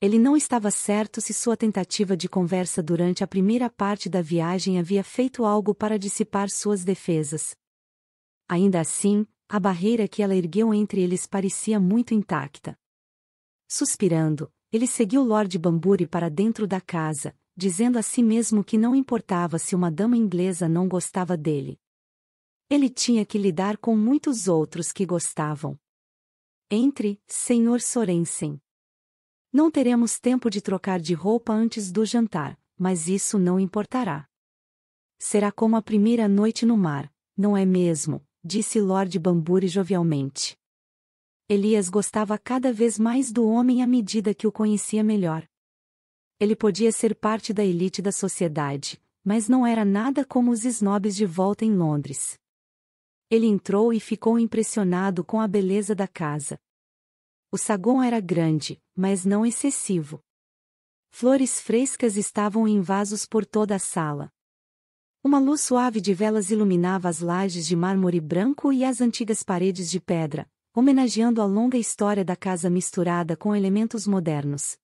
Ele não estava certo se sua tentativa de conversa durante a primeira parte da viagem havia feito algo para dissipar suas defesas. Ainda assim, a barreira que ela ergueu entre eles parecia muito intacta. Suspirando, ele seguiu Lord Bamburi para dentro da casa, dizendo a si mesmo que não importava se uma dama inglesa não gostava dele. Ele tinha que lidar com muitos outros que gostavam. Entre, Sr. Sorensen. Não teremos tempo de trocar de roupa antes do jantar, mas isso não importará. Será como a primeira noite no mar, não é mesmo? disse Lord Bamburi jovialmente. Elias gostava cada vez mais do homem à medida que o conhecia melhor. Ele podia ser parte da elite da sociedade, mas não era nada como os snobs de volta em Londres. Ele entrou e ficou impressionado com a beleza da casa. O saguão era grande, mas não excessivo. Flores frescas estavam em vasos por toda a sala. Uma luz suave de velas iluminava as lajes de mármore branco e as antigas paredes de pedra, homenageando a longa história da casa misturada com elementos modernos.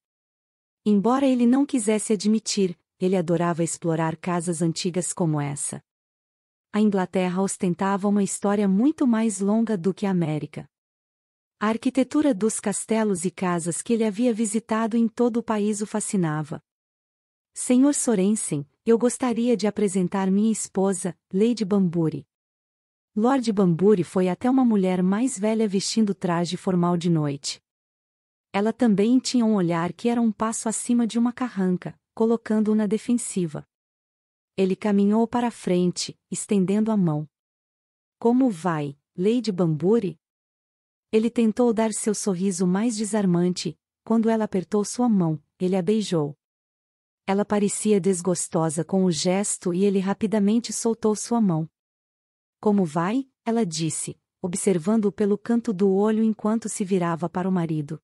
Embora ele não quisesse admitir, ele adorava explorar casas antigas como essa. A Inglaterra ostentava uma história muito mais longa do que a América. A arquitetura dos castelos e casas que ele havia visitado em todo o país o fascinava. Senhor Sorensen, eu gostaria de apresentar minha esposa, Lady Bamburi. Lord Bamburi foi até uma mulher mais velha vestindo traje formal de noite. Ela também tinha um olhar que era um passo acima de uma carranca, colocando-o na defensiva. Ele caminhou para a frente, estendendo a mão. Como vai, Lady Bamburi? Ele tentou dar seu sorriso mais desarmante, quando ela apertou sua mão, ele a beijou. Ela parecia desgostosa com o gesto e ele rapidamente soltou sua mão. Como vai? ela disse, observando-o pelo canto do olho enquanto se virava para o marido.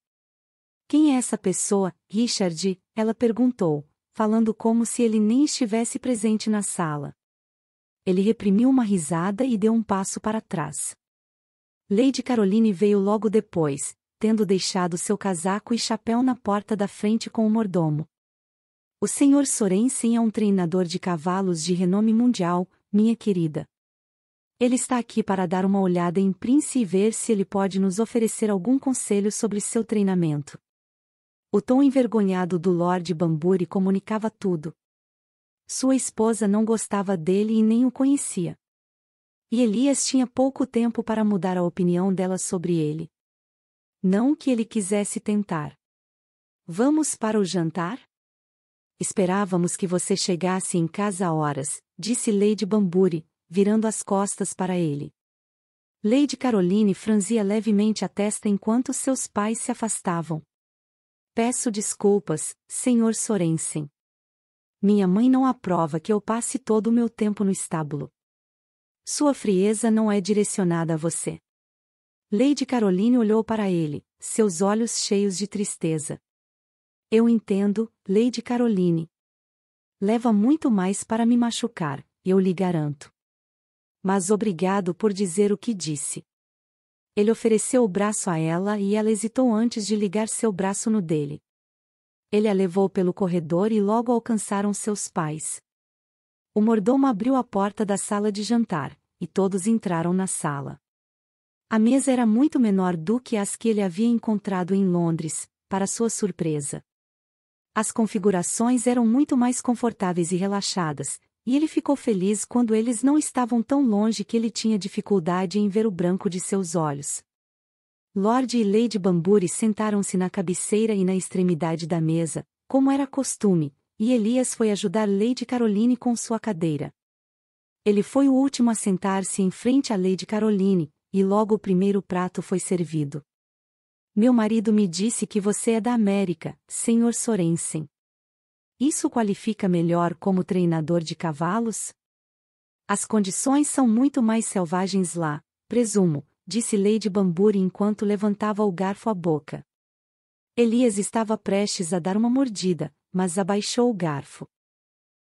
Quem é essa pessoa, Richard? Ela perguntou, falando como se ele nem estivesse presente na sala. Ele reprimiu uma risada e deu um passo para trás. Lady Caroline veio logo depois, tendo deixado seu casaco e chapéu na porta da frente com o mordomo. O senhor Sorensen é um treinador de cavalos de renome mundial, minha querida. Ele está aqui para dar uma olhada em Prince e ver se ele pode nos oferecer algum conselho sobre seu treinamento. O tom envergonhado do Lord Bamburi comunicava tudo. Sua esposa não gostava dele e nem o conhecia. E Elias tinha pouco tempo para mudar a opinião dela sobre ele. Não que ele quisesse tentar. Vamos para o jantar? Esperávamos que você chegasse em casa a horas, disse Lady Bamburi, virando as costas para ele. Lady Caroline franzia levemente a testa enquanto seus pais se afastavam. Peço desculpas, Sr. Sorensen. Minha mãe não aprova que eu passe todo o meu tempo no estábulo. Sua frieza não é direcionada a você. Lady Caroline olhou para ele, seus olhos cheios de tristeza. Eu entendo, Lady Caroline. Leva muito mais para me machucar, eu lhe garanto. Mas obrigado por dizer o que disse. Ele ofereceu o braço a ela e ela hesitou antes de ligar seu braço no dele. Ele a levou pelo corredor e logo alcançaram seus pais. O mordomo abriu a porta da sala de jantar, e todos entraram na sala. A mesa era muito menor do que as que ele havia encontrado em Londres, para sua surpresa. As configurações eram muito mais confortáveis e relaxadas, e ele ficou feliz quando eles não estavam tão longe que ele tinha dificuldade em ver o branco de seus olhos. Lord e Lady Bamburi sentaram-se na cabeceira e na extremidade da mesa, como era costume, e Elias foi ajudar Lady Caroline com sua cadeira. Ele foi o último a sentar-se em frente à Lady Caroline, e logo o primeiro prato foi servido. Meu marido me disse que você é da América, Sr. Sorensen. Isso qualifica melhor como treinador de cavalos? As condições são muito mais selvagens lá, presumo, disse Lady Bamburi enquanto levantava o garfo à boca. Elias estava prestes a dar uma mordida, mas abaixou o garfo.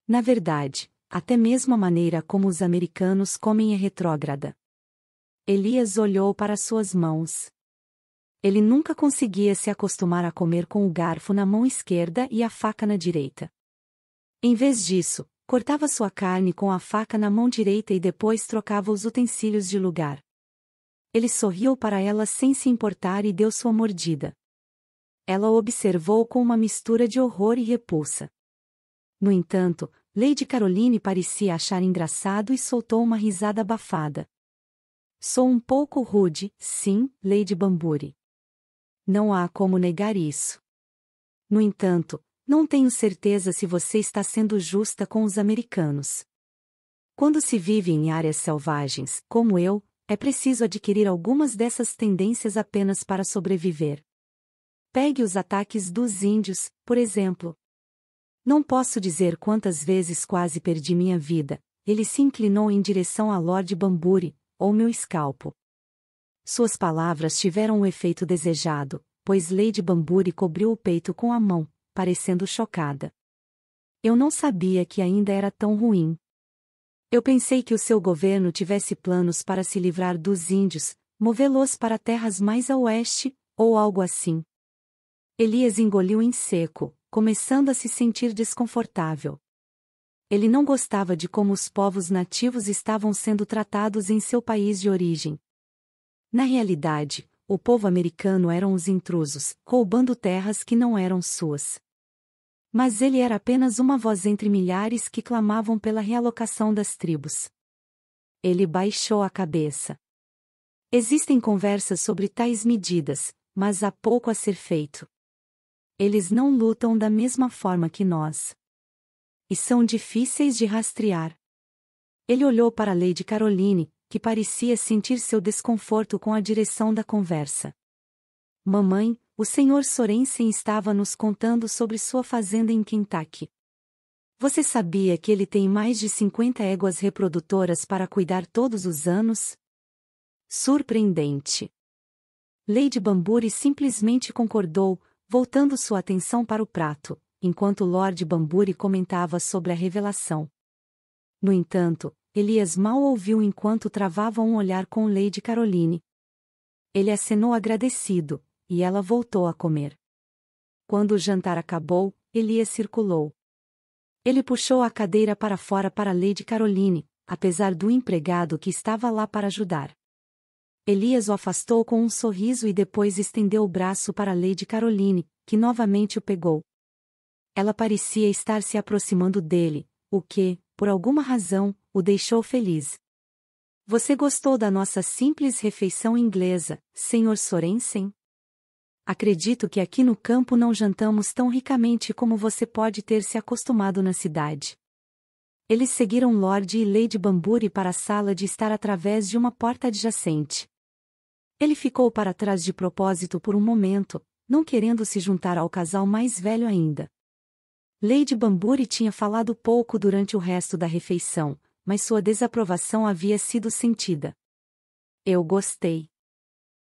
Na verdade, até mesmo a maneira como os americanos comem é retrógrada. Elias olhou para suas mãos. Ele nunca conseguia se acostumar a comer com o garfo na mão esquerda e a faca na direita. Em vez disso, cortava sua carne com a faca na mão direita e depois trocava os utensílios de lugar. Ele sorriu para ela sem se importar e deu sua mordida. Ela o observou com uma mistura de horror e repulsa. No entanto, Lady Caroline parecia achar engraçado e soltou uma risada abafada. Sou um pouco rude, sim, Lady Bamburi. Não há como negar isso. No entanto, não tenho certeza se você está sendo justa com os americanos. Quando se vive em áreas selvagens, como eu, é preciso adquirir algumas dessas tendências apenas para sobreviver. Pegue os ataques dos índios, por exemplo. Não posso dizer quantas vezes quase perdi minha vida, ele se inclinou em direção a Lord Bamburi, ou meu escalpo. Suas palavras tiveram o efeito desejado, pois Lady Bamburi cobriu o peito com a mão, parecendo chocada. Eu não sabia que ainda era tão ruim. Eu pensei que o seu governo tivesse planos para se livrar dos índios, movê-los para terras mais a oeste, ou algo assim. Elias engoliu em seco, começando a se sentir desconfortável. Ele não gostava de como os povos nativos estavam sendo tratados em seu país de origem, na realidade, o povo americano eram os intrusos, roubando terras que não eram suas. Mas ele era apenas uma voz entre milhares que clamavam pela realocação das tribos. Ele baixou a cabeça. Existem conversas sobre tais medidas, mas há pouco a ser feito. Eles não lutam da mesma forma que nós. E são difíceis de rastrear. Ele olhou para Lady Caroline, que parecia sentir seu desconforto com a direção da conversa. Mamãe, o senhor Sorensen estava nos contando sobre sua fazenda em Kentucky. Você sabia que ele tem mais de 50 éguas reprodutoras para cuidar todos os anos? Surpreendente. Lady Bamburi simplesmente concordou, voltando sua atenção para o prato, enquanto Lord Bamburi comentava sobre a revelação. No entanto, Elias mal ouviu enquanto travava um olhar com Lady Caroline. Ele acenou agradecido, e ela voltou a comer. Quando o jantar acabou, Elias circulou. Ele puxou a cadeira para fora para Lady Caroline, apesar do empregado que estava lá para ajudar. Elias o afastou com um sorriso e depois estendeu o braço para Lady Caroline, que novamente o pegou. Ela parecia estar se aproximando dele, o que, por alguma razão, o deixou feliz. Você gostou da nossa simples refeição inglesa, Sr. Sorensen? Acredito que aqui no campo não jantamos tão ricamente como você pode ter se acostumado na cidade. Eles seguiram Lord e Lady Bamburi para a sala de estar através de uma porta adjacente. Ele ficou para trás de propósito por um momento, não querendo se juntar ao casal mais velho ainda. Lady Bamburi tinha falado pouco durante o resto da refeição, mas sua desaprovação havia sido sentida. Eu gostei.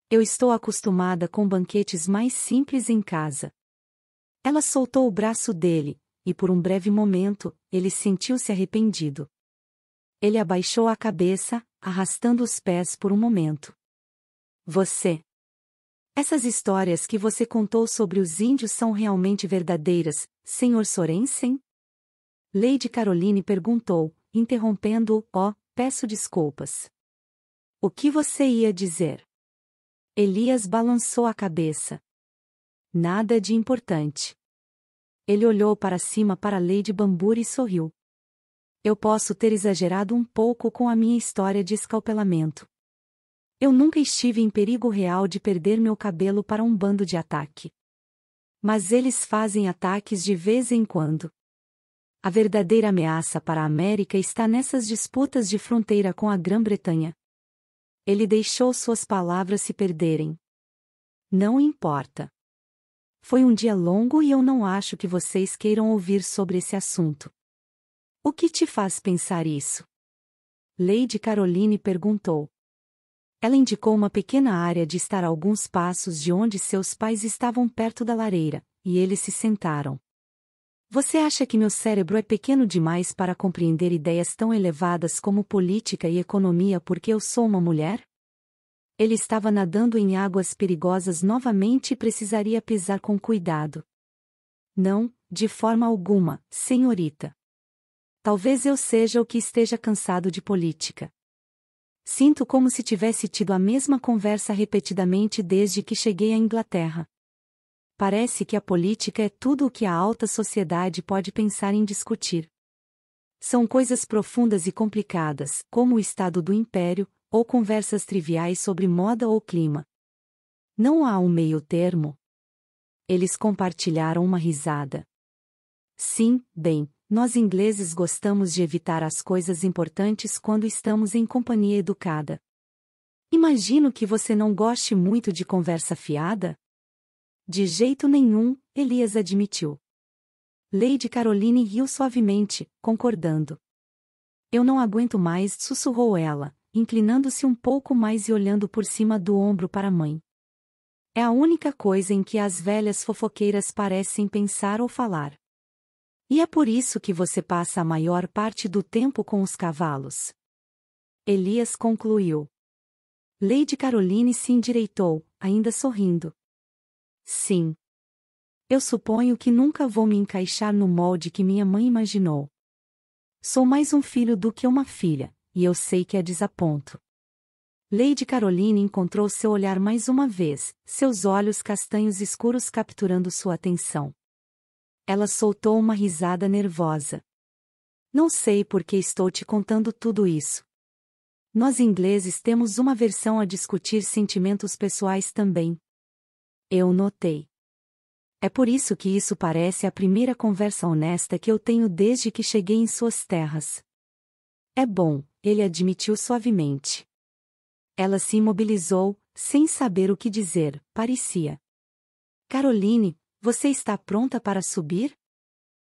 Eu estou acostumada com banquetes mais simples em casa. Ela soltou o braço dele, e por um breve momento, ele sentiu-se arrependido. Ele abaixou a cabeça, arrastando os pés por um momento. Você. Essas histórias que você contou sobre os índios são realmente verdadeiras, Sr. Sorensen? Lady Caroline perguntou, interrompendo-o, oh, peço desculpas. O que você ia dizer? Elias balançou a cabeça. Nada de importante. Ele olhou para cima para Lady Bamburi e sorriu. Eu posso ter exagerado um pouco com a minha história de escalpelamento. Eu nunca estive em perigo real de perder meu cabelo para um bando de ataque. Mas eles fazem ataques de vez em quando. A verdadeira ameaça para a América está nessas disputas de fronteira com a Grã-Bretanha. Ele deixou suas palavras se perderem. Não importa. Foi um dia longo e eu não acho que vocês queiram ouvir sobre esse assunto. O que te faz pensar isso? Lady Caroline perguntou. Ela indicou uma pequena área de estar a alguns passos de onde seus pais estavam perto da lareira, e eles se sentaram. Você acha que meu cérebro é pequeno demais para compreender ideias tão elevadas como política e economia porque eu sou uma mulher? Ele estava nadando em águas perigosas novamente e precisaria pisar com cuidado. Não, de forma alguma, senhorita. Talvez eu seja o que esteja cansado de política. Sinto como se tivesse tido a mesma conversa repetidamente desde que cheguei à Inglaterra. Parece que a política é tudo o que a alta sociedade pode pensar em discutir. São coisas profundas e complicadas, como o estado do império, ou conversas triviais sobre moda ou clima. Não há um meio termo. Eles compartilharam uma risada. Sim, bem, nós ingleses gostamos de evitar as coisas importantes quando estamos em companhia educada. Imagino que você não goste muito de conversa fiada? De jeito nenhum, Elias admitiu. Lady Caroline riu suavemente, concordando. Eu não aguento mais, sussurrou ela, inclinando-se um pouco mais e olhando por cima do ombro para a mãe. É a única coisa em que as velhas fofoqueiras parecem pensar ou falar. E é por isso que você passa a maior parte do tempo com os cavalos. Elias concluiu. Lady Caroline se endireitou, ainda sorrindo. Sim. Eu suponho que nunca vou me encaixar no molde que minha mãe imaginou. Sou mais um filho do que uma filha, e eu sei que é desaponto. Lady Caroline encontrou seu olhar mais uma vez, seus olhos castanhos escuros capturando sua atenção. Ela soltou uma risada nervosa. Não sei por que estou te contando tudo isso. Nós ingleses temos uma versão a discutir sentimentos pessoais também. Eu notei. É por isso que isso parece a primeira conversa honesta que eu tenho desde que cheguei em suas terras. É bom, ele admitiu suavemente. Ela se imobilizou, sem saber o que dizer, parecia. Caroline, você está pronta para subir?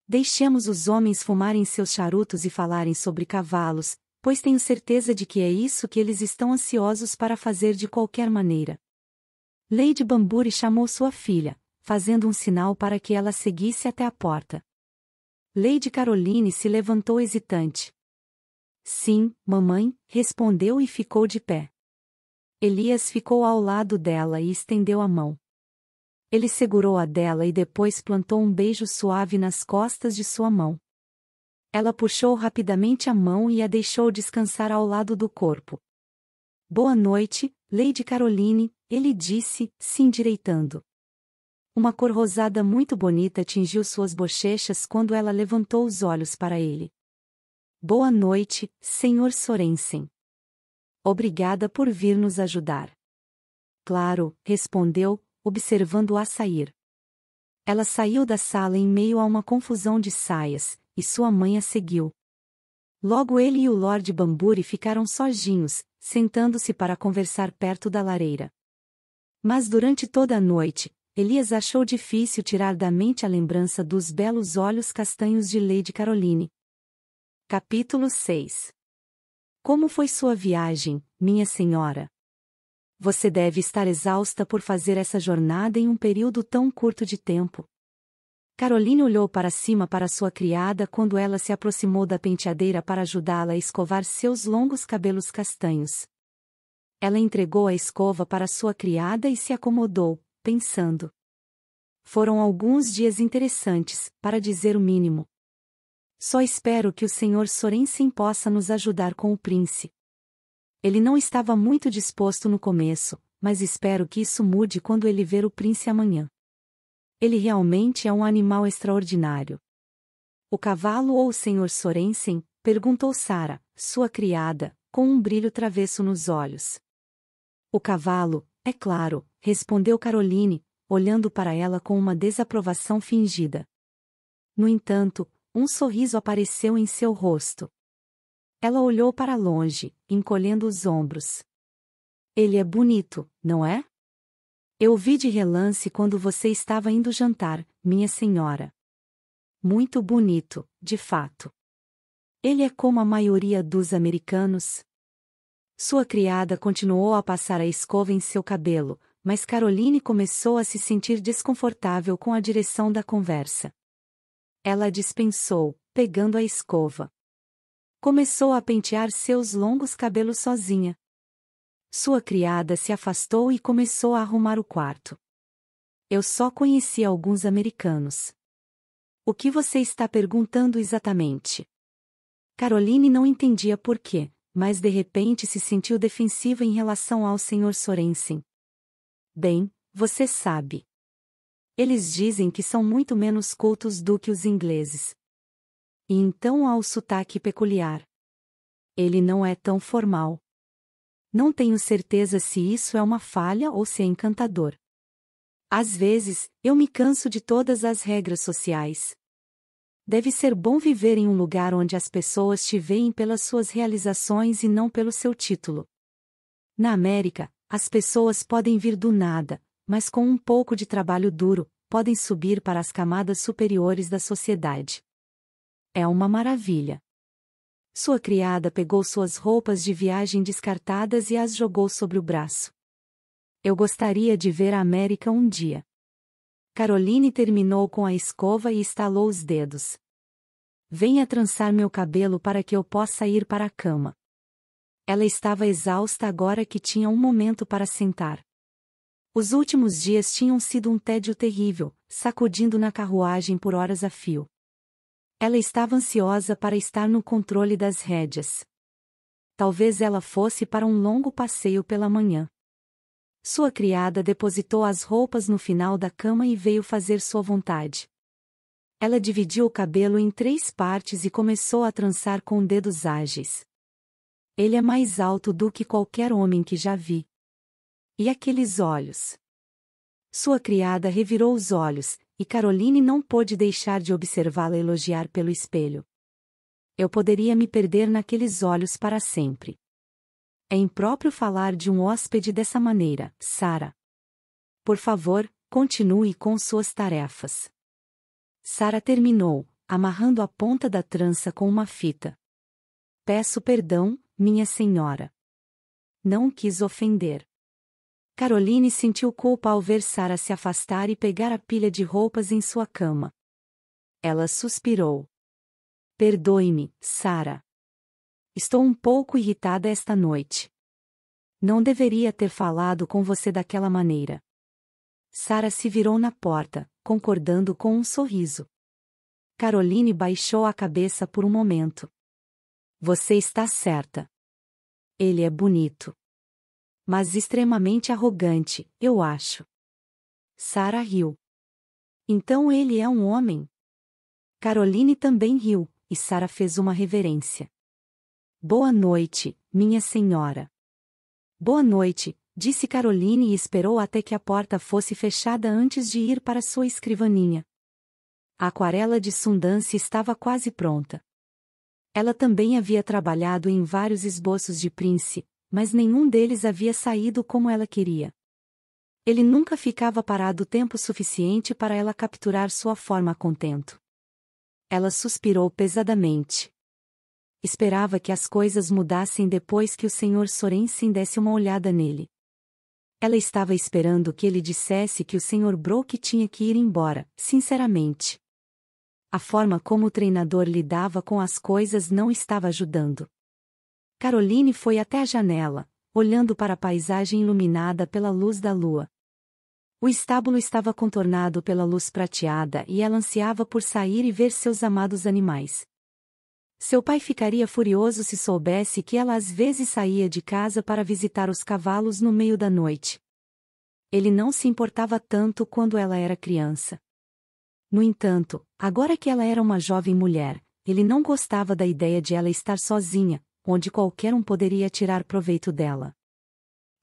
Deixemos os homens fumarem seus charutos e falarem sobre cavalos, pois tenho certeza de que é isso que eles estão ansiosos para fazer de qualquer maneira. Lady Bamburi chamou sua filha, fazendo um sinal para que ela seguisse até a porta. Lady Caroline se levantou hesitante. Sim, mamãe, respondeu e ficou de pé. Elias ficou ao lado dela e estendeu a mão. Ele segurou a dela e depois plantou um beijo suave nas costas de sua mão. Ela puxou rapidamente a mão e a deixou descansar ao lado do corpo. Boa noite, Lady Caroline, ele disse, se endireitando. Uma cor rosada muito bonita tingiu suas bochechas quando ela levantou os olhos para ele. Boa noite, Sr. Sorensen. Obrigada por vir nos ajudar. Claro, respondeu, observando-a sair. Ela saiu da sala em meio a uma confusão de saias, e sua mãe a seguiu. Logo ele e o Lord Bamburi ficaram sozinhos, sentando-se para conversar perto da lareira. Mas durante toda a noite, Elias achou difícil tirar da mente a lembrança dos belos olhos castanhos de Lady Caroline. Capítulo 6 Como foi sua viagem, minha senhora? Você deve estar exausta por fazer essa jornada em um período tão curto de tempo. Caroline olhou para cima para sua criada quando ela se aproximou da penteadeira para ajudá-la a escovar seus longos cabelos castanhos. Ela entregou a escova para sua criada e se acomodou, pensando. Foram alguns dias interessantes, para dizer o mínimo. Só espero que o Sr. Sorensen possa nos ajudar com o príncipe. Ele não estava muito disposto no começo, mas espero que isso mude quando ele ver o príncipe amanhã. Ele realmente é um animal extraordinário. O cavalo ou o senhor Sorensen? perguntou Sara, sua criada, com um brilho travesso nos olhos. O cavalo, é claro, respondeu Caroline, olhando para ela com uma desaprovação fingida. No entanto, um sorriso apareceu em seu rosto. Ela olhou para longe, encolhendo os ombros. Ele é bonito, não é? Eu vi de relance quando você estava indo jantar, minha senhora. Muito bonito, de fato. Ele é como a maioria dos americanos. Sua criada continuou a passar a escova em seu cabelo, mas Caroline começou a se sentir desconfortável com a direção da conversa. Ela dispensou, pegando a escova. Começou a pentear seus longos cabelos sozinha. Sua criada se afastou e começou a arrumar o quarto. Eu só conheci alguns americanos. O que você está perguntando exatamente? Caroline não entendia por quê, mas de repente se sentiu defensiva em relação ao Sr. Sorensen. Bem, você sabe. Eles dizem que são muito menos cultos do que os ingleses, e então há o sotaque peculiar. Ele não é tão formal. Não tenho certeza se isso é uma falha ou se é encantador. Às vezes, eu me canso de todas as regras sociais. Deve ser bom viver em um lugar onde as pessoas te veem pelas suas realizações e não pelo seu título. Na América, as pessoas podem vir do nada, mas com um pouco de trabalho duro, podem subir para as camadas superiores da sociedade. É uma maravilha. Sua criada pegou suas roupas de viagem descartadas e as jogou sobre o braço. Eu gostaria de ver a América um dia. Caroline terminou com a escova e estalou os dedos. Venha trançar meu cabelo para que eu possa ir para a cama. Ela estava exausta agora que tinha um momento para sentar. Os últimos dias tinham sido um tédio terrível, sacudindo na carruagem por horas a fio. Ela estava ansiosa para estar no controle das rédeas. Talvez ela fosse para um longo passeio pela manhã. Sua criada depositou as roupas no final da cama e veio fazer sua vontade. Ela dividiu o cabelo em três partes e começou a trançar com dedos ágeis. Ele é mais alto do que qualquer homem que já vi. E aqueles olhos? Sua criada revirou os olhos, e Caroline não pôde deixar de observá-la elogiar pelo espelho. Eu poderia me perder naqueles olhos para sempre. É impróprio falar de um hóspede dessa maneira, Sara. Por favor, continue com suas tarefas. Sara terminou, amarrando a ponta da trança com uma fita. Peço perdão, minha senhora. Não quis ofender. Caroline sentiu culpa ao ver Sara se afastar e pegar a pilha de roupas em sua cama. Ela suspirou. Perdoe-me, Sara. Estou um pouco irritada esta noite. Não deveria ter falado com você daquela maneira. Sara se virou na porta, concordando com um sorriso. Caroline baixou a cabeça por um momento. Você está certa. Ele é bonito mas extremamente arrogante, eu acho. Sara riu. Então ele é um homem? Caroline também riu, e Sara fez uma reverência. Boa noite, minha senhora. Boa noite, disse Caroline e esperou até que a porta fosse fechada antes de ir para sua escrivaninha. A aquarela de Sundance estava quase pronta. Ela também havia trabalhado em vários esboços de Prince, mas nenhum deles havia saído como ela queria. Ele nunca ficava parado tempo suficiente para ela capturar sua forma a contento. Ela suspirou pesadamente. Esperava que as coisas mudassem depois que o Sr. Sorensen desse uma olhada nele. Ela estava esperando que ele dissesse que o Sr. Brooke tinha que ir embora, sinceramente. A forma como o treinador lidava com as coisas não estava ajudando. Caroline foi até a janela, olhando para a paisagem iluminada pela luz da lua. O estábulo estava contornado pela luz prateada e ela ansiava por sair e ver seus amados animais. Seu pai ficaria furioso se soubesse que ela às vezes saía de casa para visitar os cavalos no meio da noite. Ele não se importava tanto quando ela era criança. No entanto, agora que ela era uma jovem mulher, ele não gostava da ideia de ela estar sozinha, onde qualquer um poderia tirar proveito dela.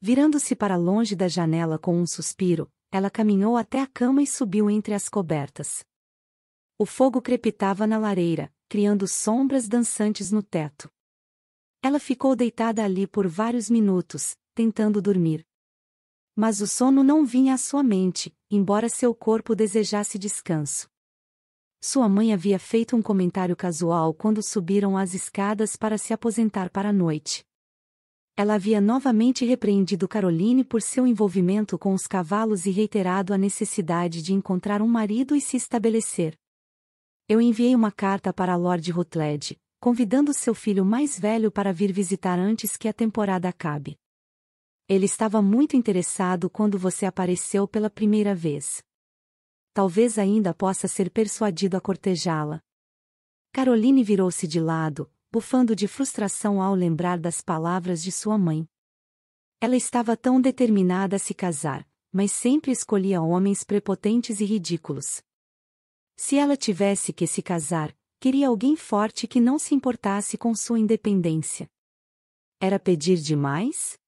Virando-se para longe da janela com um suspiro, ela caminhou até a cama e subiu entre as cobertas. O fogo crepitava na lareira, criando sombras dançantes no teto. Ela ficou deitada ali por vários minutos, tentando dormir. Mas o sono não vinha à sua mente, embora seu corpo desejasse descanso. Sua mãe havia feito um comentário casual quando subiram as escadas para se aposentar para a noite. Ela havia novamente repreendido Caroline por seu envolvimento com os cavalos e reiterado a necessidade de encontrar um marido e se estabelecer. Eu enviei uma carta para Lord Rutledge, convidando seu filho mais velho para vir visitar antes que a temporada acabe. Ele estava muito interessado quando você apareceu pela primeira vez talvez ainda possa ser persuadido a cortejá-la. Caroline virou-se de lado, bufando de frustração ao lembrar das palavras de sua mãe. Ela estava tão determinada a se casar, mas sempre escolhia homens prepotentes e ridículos. Se ela tivesse que se casar, queria alguém forte que não se importasse com sua independência. Era pedir demais?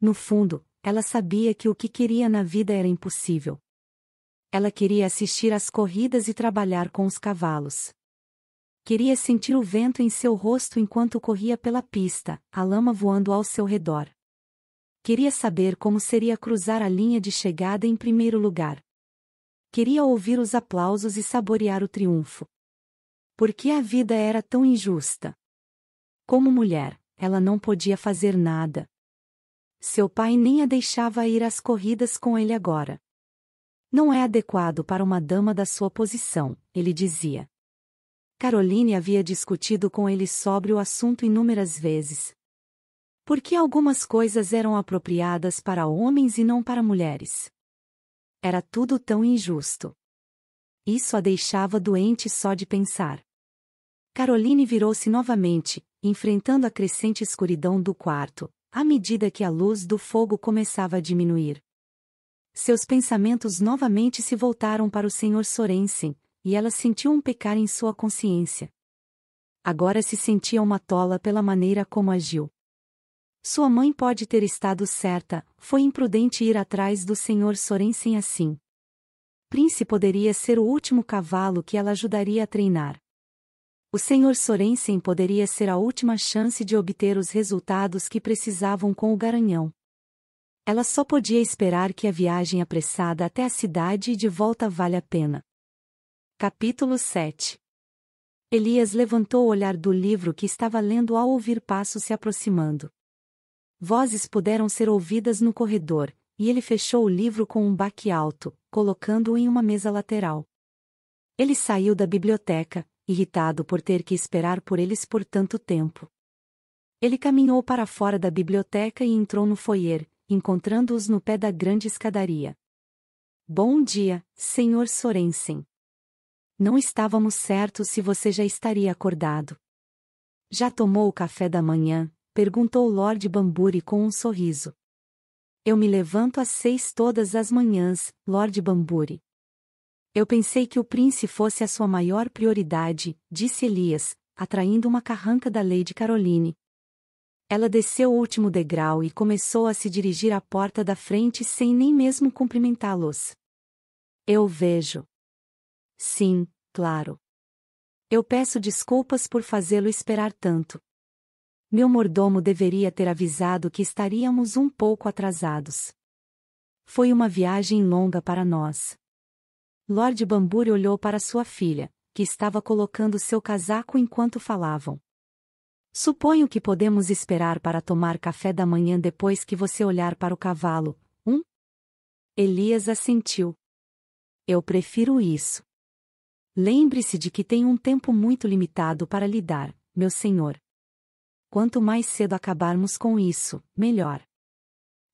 No fundo, ela sabia que o que queria na vida era impossível. Ela queria assistir às corridas e trabalhar com os cavalos. Queria sentir o vento em seu rosto enquanto corria pela pista, a lama voando ao seu redor. Queria saber como seria cruzar a linha de chegada em primeiro lugar. Queria ouvir os aplausos e saborear o triunfo. Porque a vida era tão injusta. Como mulher, ela não podia fazer nada. Seu pai nem a deixava ir às corridas com ele agora. Não é adequado para uma dama da sua posição, ele dizia. Caroline havia discutido com ele sobre o assunto inúmeras vezes. Por que algumas coisas eram apropriadas para homens e não para mulheres? Era tudo tão injusto. Isso a deixava doente só de pensar. Caroline virou-se novamente, enfrentando a crescente escuridão do quarto, à medida que a luz do fogo começava a diminuir. Seus pensamentos novamente se voltaram para o Sr. Sorensen, e ela sentiu um pecar em sua consciência. Agora se sentia uma tola pela maneira como agiu. Sua mãe pode ter estado certa, foi imprudente ir atrás do Sr. Sorensen assim. Prince poderia ser o último cavalo que ela ajudaria a treinar. O Sr. Sorensen poderia ser a última chance de obter os resultados que precisavam com o garanhão. Ela só podia esperar que a viagem apressada até a cidade e de volta vale a pena. Capítulo 7 Elias levantou o olhar do livro que estava lendo ao ouvir passos se aproximando. Vozes puderam ser ouvidas no corredor, e ele fechou o livro com um baque alto, colocando-o em uma mesa lateral. Ele saiu da biblioteca, irritado por ter que esperar por eles por tanto tempo. Ele caminhou para fora da biblioteca e entrou no foyer, encontrando-os no pé da grande escadaria. Bom dia, Sr. Sorensen. Não estávamos certos se você já estaria acordado. Já tomou o café da manhã? perguntou Lord Bamburi com um sorriso. Eu me levanto às seis todas as manhãs, Lord Bamburi. Eu pensei que o príncipe fosse a sua maior prioridade, disse Elias, atraindo uma carranca da Lady Caroline, ela desceu o último degrau e começou a se dirigir à porta da frente sem nem mesmo cumprimentá-los. Eu vejo. Sim, claro. Eu peço desculpas por fazê-lo esperar tanto. Meu mordomo deveria ter avisado que estaríamos um pouco atrasados. Foi uma viagem longa para nós. Lord Bamburi olhou para sua filha, que estava colocando seu casaco enquanto falavam. Suponho que podemos esperar para tomar café da manhã depois que você olhar para o cavalo, um? Elias assentiu. Eu prefiro isso. Lembre-se de que tenho um tempo muito limitado para lidar, meu senhor. Quanto mais cedo acabarmos com isso, melhor.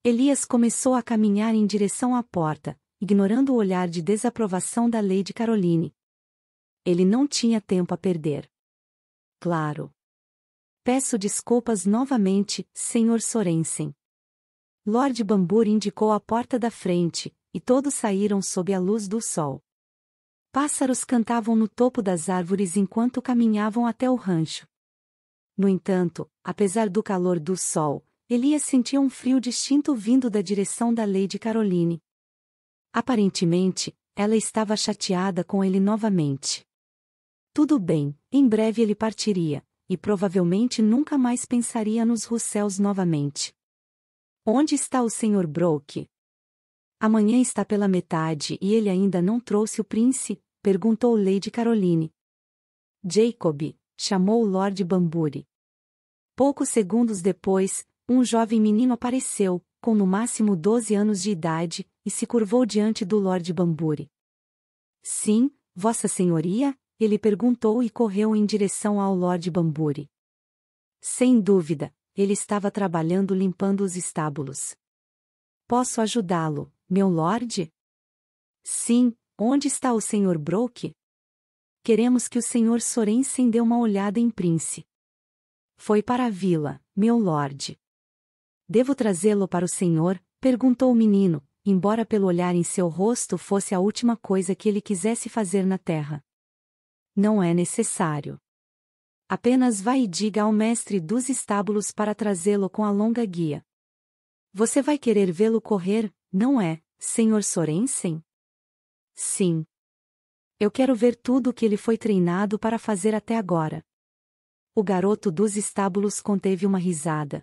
Elias começou a caminhar em direção à porta, ignorando o olhar de desaprovação da Lady Caroline. Ele não tinha tempo a perder. Claro. Peço desculpas novamente, Sr. Sorensen. Lord Bambur indicou a porta da frente, e todos saíram sob a luz do sol. Pássaros cantavam no topo das árvores enquanto caminhavam até o rancho. No entanto, apesar do calor do sol, Elias sentia um frio distinto vindo da direção da Lady Caroline. Aparentemente, ela estava chateada com ele novamente. Tudo bem, em breve ele partiria, e provavelmente nunca mais pensaria nos Russells novamente. Onde está o Sr. Broke? Amanhã está pela metade e ele ainda não trouxe o Prince, perguntou Lady Caroline. Jacob, chamou Lord Bamburi. Poucos segundos depois, um jovem menino apareceu, com no máximo 12 anos de idade, e se curvou diante do Lord Bamburi. Sim, Vossa Senhoria, ele perguntou e correu em direção ao Lord Bamburi. Sem dúvida, ele estava trabalhando limpando os estábulos. Posso ajudá-lo, meu Lord? Sim, onde está o Sr. Broke? Queremos que o Sr. Sorensen dê uma olhada em Prince. Foi para a vila, meu Lord. Devo trazê-lo para o Senhor? perguntou o menino, embora pelo olhar em seu rosto fosse a última coisa que ele quisesse fazer na terra. Não é necessário. Apenas vá e diga ao mestre dos estábulos para trazê-lo com a longa guia. Você vai querer vê-lo correr, não é, senhor Sorensen? Sim. Eu quero ver tudo o que ele foi treinado para fazer até agora. O garoto dos estábulos conteve uma risada.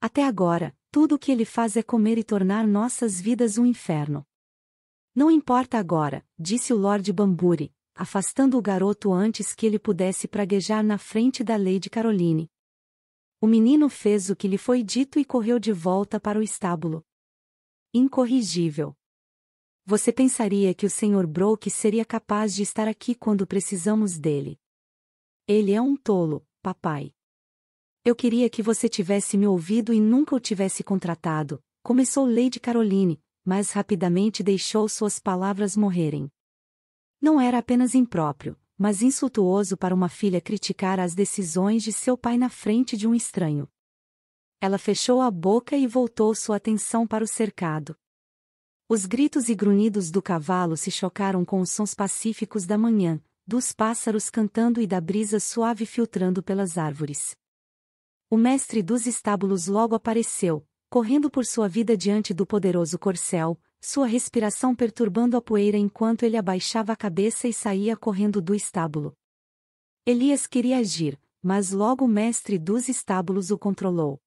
Até agora, tudo o que ele faz é comer e tornar nossas vidas um inferno. Não importa agora, disse o Lord Bamburi, afastando o garoto antes que ele pudesse praguejar na frente da Lady Caroline. O menino fez o que lhe foi dito e correu de volta para o estábulo. Incorrigível. Você pensaria que o Sr. Broke seria capaz de estar aqui quando precisamos dele. Ele é um tolo, papai. Eu queria que você tivesse me ouvido e nunca o tivesse contratado, começou Lady Caroline, mas rapidamente deixou suas palavras morrerem. Não era apenas impróprio, mas insultuoso para uma filha criticar as decisões de seu pai na frente de um estranho. Ela fechou a boca e voltou sua atenção para o cercado. Os gritos e grunhidos do cavalo se chocaram com os sons pacíficos da manhã, dos pássaros cantando e da brisa suave filtrando pelas árvores. O mestre dos estábulos logo apareceu, correndo por sua vida diante do poderoso corcel, sua respiração perturbando a poeira enquanto ele abaixava a cabeça e saía correndo do estábulo. Elias queria agir, mas logo o mestre dos estábulos o controlou.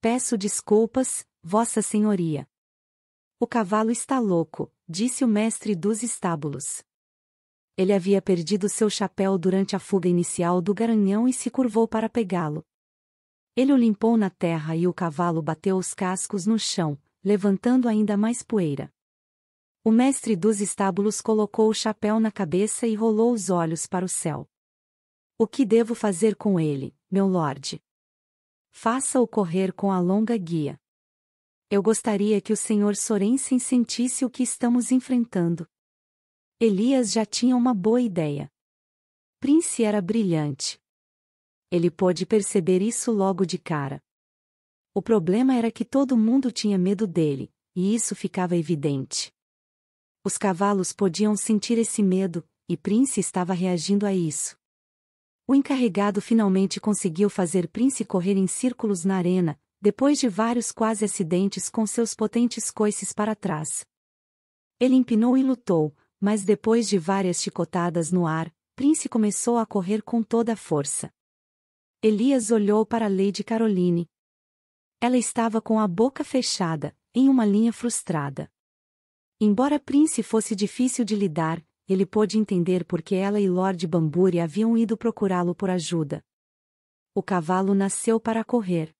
Peço desculpas, Vossa Senhoria. O cavalo está louco, disse o mestre dos estábulos. Ele havia perdido seu chapéu durante a fuga inicial do garanhão e se curvou para pegá-lo. Ele o limpou na terra e o cavalo bateu os cascos no chão, levantando ainda mais poeira. O mestre dos estábulos colocou o chapéu na cabeça e rolou os olhos para o céu. O que devo fazer com ele, meu lorde? Faça-o correr com a longa guia. Eu gostaria que o senhor Sorensen sentisse o que estamos enfrentando. Elias já tinha uma boa ideia. Prince era brilhante. Ele pôde perceber isso logo de cara. O problema era que todo mundo tinha medo dele, e isso ficava evidente. Os cavalos podiam sentir esse medo, e Prince estava reagindo a isso. O encarregado finalmente conseguiu fazer Prince correr em círculos na arena, depois de vários quase acidentes com seus potentes coices para trás. Ele empinou e lutou, mas depois de várias chicotadas no ar, Prince começou a correr com toda a força. Elias olhou para Lady Caroline, ela estava com a boca fechada, em uma linha frustrada. Embora Prince fosse difícil de lidar, ele pôde entender por que ela e Lord Bamburi haviam ido procurá-lo por ajuda. O cavalo nasceu para correr.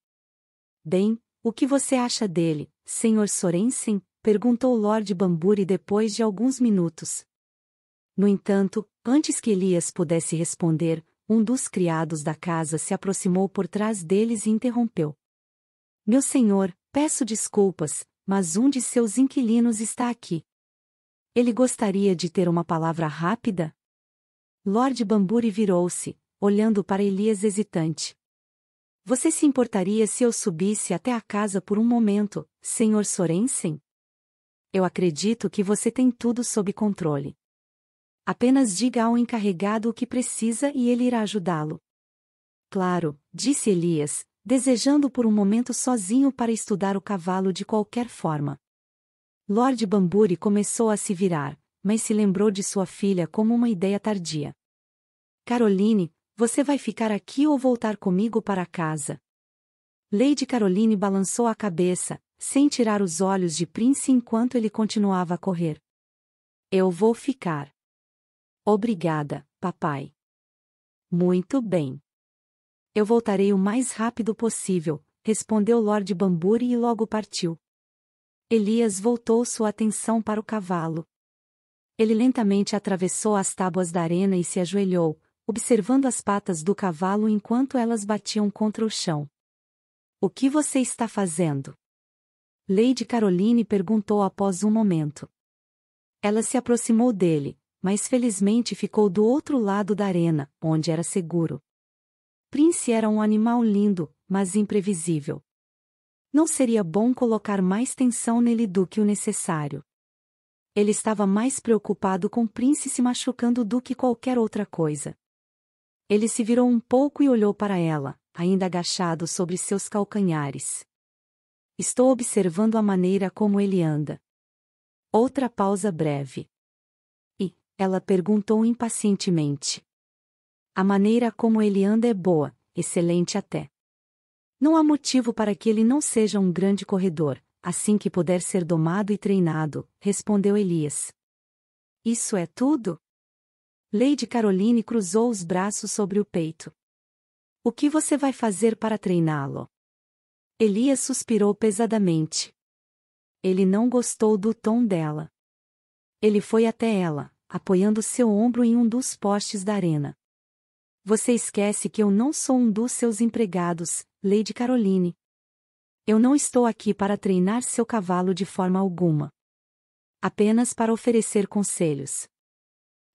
Bem, o que você acha dele, Sr. Sorensen? perguntou Lord Bamburi depois de alguns minutos. No entanto, antes que Elias pudesse responder, um dos criados da casa se aproximou por trás deles e interrompeu. Meu senhor, peço desculpas, mas um de seus inquilinos está aqui. Ele gostaria de ter uma palavra rápida? Lord Bamburi virou-se, olhando para Elias hesitante. Você se importaria se eu subisse até a casa por um momento, senhor Sorensen? Eu acredito que você tem tudo sob controle. Apenas diga ao encarregado o que precisa e ele irá ajudá-lo. Claro, disse Elias, desejando por um momento sozinho para estudar o cavalo de qualquer forma. Lord Bamburi começou a se virar, mas se lembrou de sua filha como uma ideia tardia. Caroline, você vai ficar aqui ou voltar comigo para casa? Lady Caroline balançou a cabeça, sem tirar os olhos de Prince enquanto ele continuava a correr. Eu vou ficar. Obrigada, papai. Muito bem. Eu voltarei o mais rápido possível, respondeu Lord Bamburi e logo partiu. Elias voltou sua atenção para o cavalo. Ele lentamente atravessou as tábuas da arena e se ajoelhou, observando as patas do cavalo enquanto elas batiam contra o chão. O que você está fazendo? Lady Caroline perguntou após um momento. Ela se aproximou dele, mas felizmente ficou do outro lado da arena, onde era seguro. Prince era um animal lindo, mas imprevisível. Não seria bom colocar mais tensão nele do que o necessário. Ele estava mais preocupado com Prince se machucando do que qualquer outra coisa. Ele se virou um pouco e olhou para ela, ainda agachado sobre seus calcanhares. Estou observando a maneira como ele anda. Outra pausa breve. E, ela perguntou impacientemente. A maneira como ele anda é boa, excelente até. Não há motivo para que ele não seja um grande corredor, assim que puder ser domado e treinado, respondeu Elias. Isso é tudo? Lady Caroline cruzou os braços sobre o peito. O que você vai fazer para treiná-lo? Elias suspirou pesadamente. Ele não gostou do tom dela. Ele foi até ela, apoiando seu ombro em um dos postes da arena. Você esquece que eu não sou um dos seus empregados, Lady Caroline. Eu não estou aqui para treinar seu cavalo de forma alguma. Apenas para oferecer conselhos.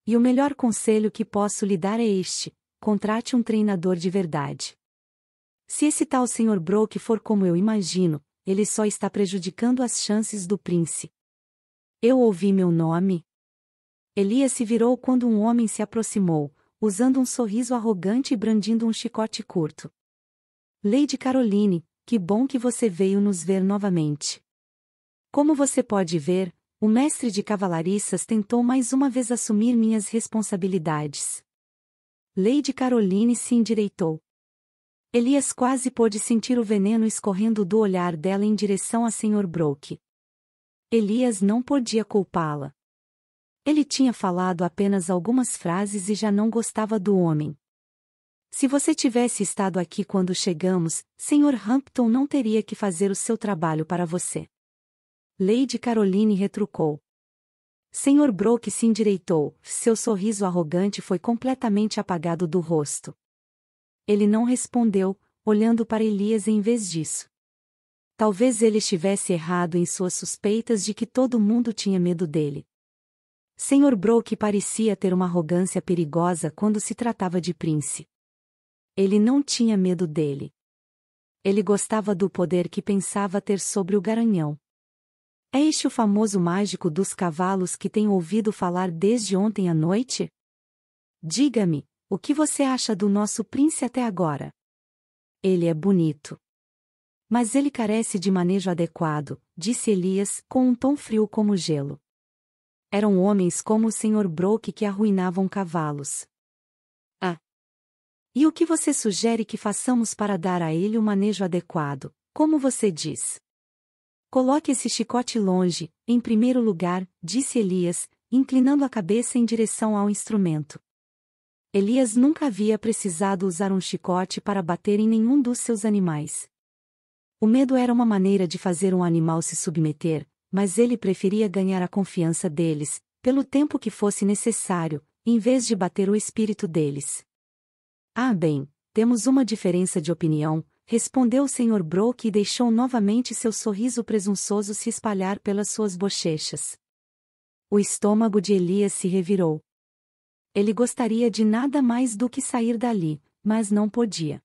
E o melhor conselho que posso lhe dar é este: contrate um treinador de verdade. Se esse tal Sr. Broke for como eu imagino, ele só está prejudicando as chances do príncipe. Eu ouvi meu nome. Elias se virou quando um homem se aproximou, usando um sorriso arrogante e brandindo um chicote curto. Lady Caroline, que bom que você veio nos ver novamente. Como você pode ver, o mestre de cavalariças tentou mais uma vez assumir minhas responsabilidades. Lady Caroline se endireitou. Elias quase pôde sentir o veneno escorrendo do olhar dela em direção a Sr. Broke. Elias não podia culpá-la. Ele tinha falado apenas algumas frases e já não gostava do homem. Se você tivesse estado aqui quando chegamos, Sr. Hampton não teria que fazer o seu trabalho para você. Lady Caroline retrucou. Sr. Broke se endireitou, seu sorriso arrogante foi completamente apagado do rosto. Ele não respondeu, olhando para Elias em vez disso. Talvez ele estivesse errado em suas suspeitas de que todo mundo tinha medo dele. Sr. Broke parecia ter uma arrogância perigosa quando se tratava de Prince. Ele não tinha medo dele. Ele gostava do poder que pensava ter sobre o garanhão. É este o famoso mágico dos cavalos que tem ouvido falar desde ontem à noite? Diga-me, o que você acha do nosso Prince até agora? Ele é bonito. Mas ele carece de manejo adequado, disse Elias, com um tom frio como gelo eram homens como o Sr. Broke que arruinavam cavalos. Ah! E o que você sugere que façamos para dar a ele o um manejo adequado, como você diz? Coloque esse chicote longe, em primeiro lugar, disse Elias, inclinando a cabeça em direção ao instrumento. Elias nunca havia precisado usar um chicote para bater em nenhum dos seus animais. O medo era uma maneira de fazer um animal se submeter, mas ele preferia ganhar a confiança deles, pelo tempo que fosse necessário, em vez de bater o espírito deles. Ah, bem, temos uma diferença de opinião, respondeu o Sr. Broke e deixou novamente seu sorriso presunçoso se espalhar pelas suas bochechas. O estômago de Elias se revirou. Ele gostaria de nada mais do que sair dali, mas não podia.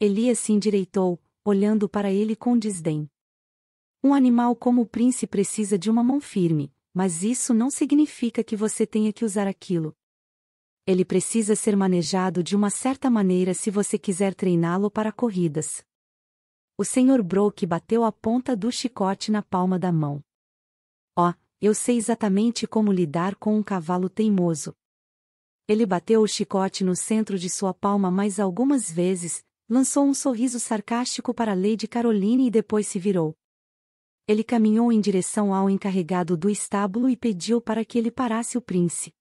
Elias se endireitou, olhando para ele com desdém. Um animal como o Prince precisa de uma mão firme, mas isso não significa que você tenha que usar aquilo. Ele precisa ser manejado de uma certa maneira se você quiser treiná-lo para corridas. O Sr. Broke bateu a ponta do chicote na palma da mão. Ó, oh, eu sei exatamente como lidar com um cavalo teimoso. Ele bateu o chicote no centro de sua palma mais algumas vezes, lançou um sorriso sarcástico para Lady Caroline e depois se virou. Ele caminhou em direção ao encarregado do estábulo e pediu para que ele parasse o príncipe.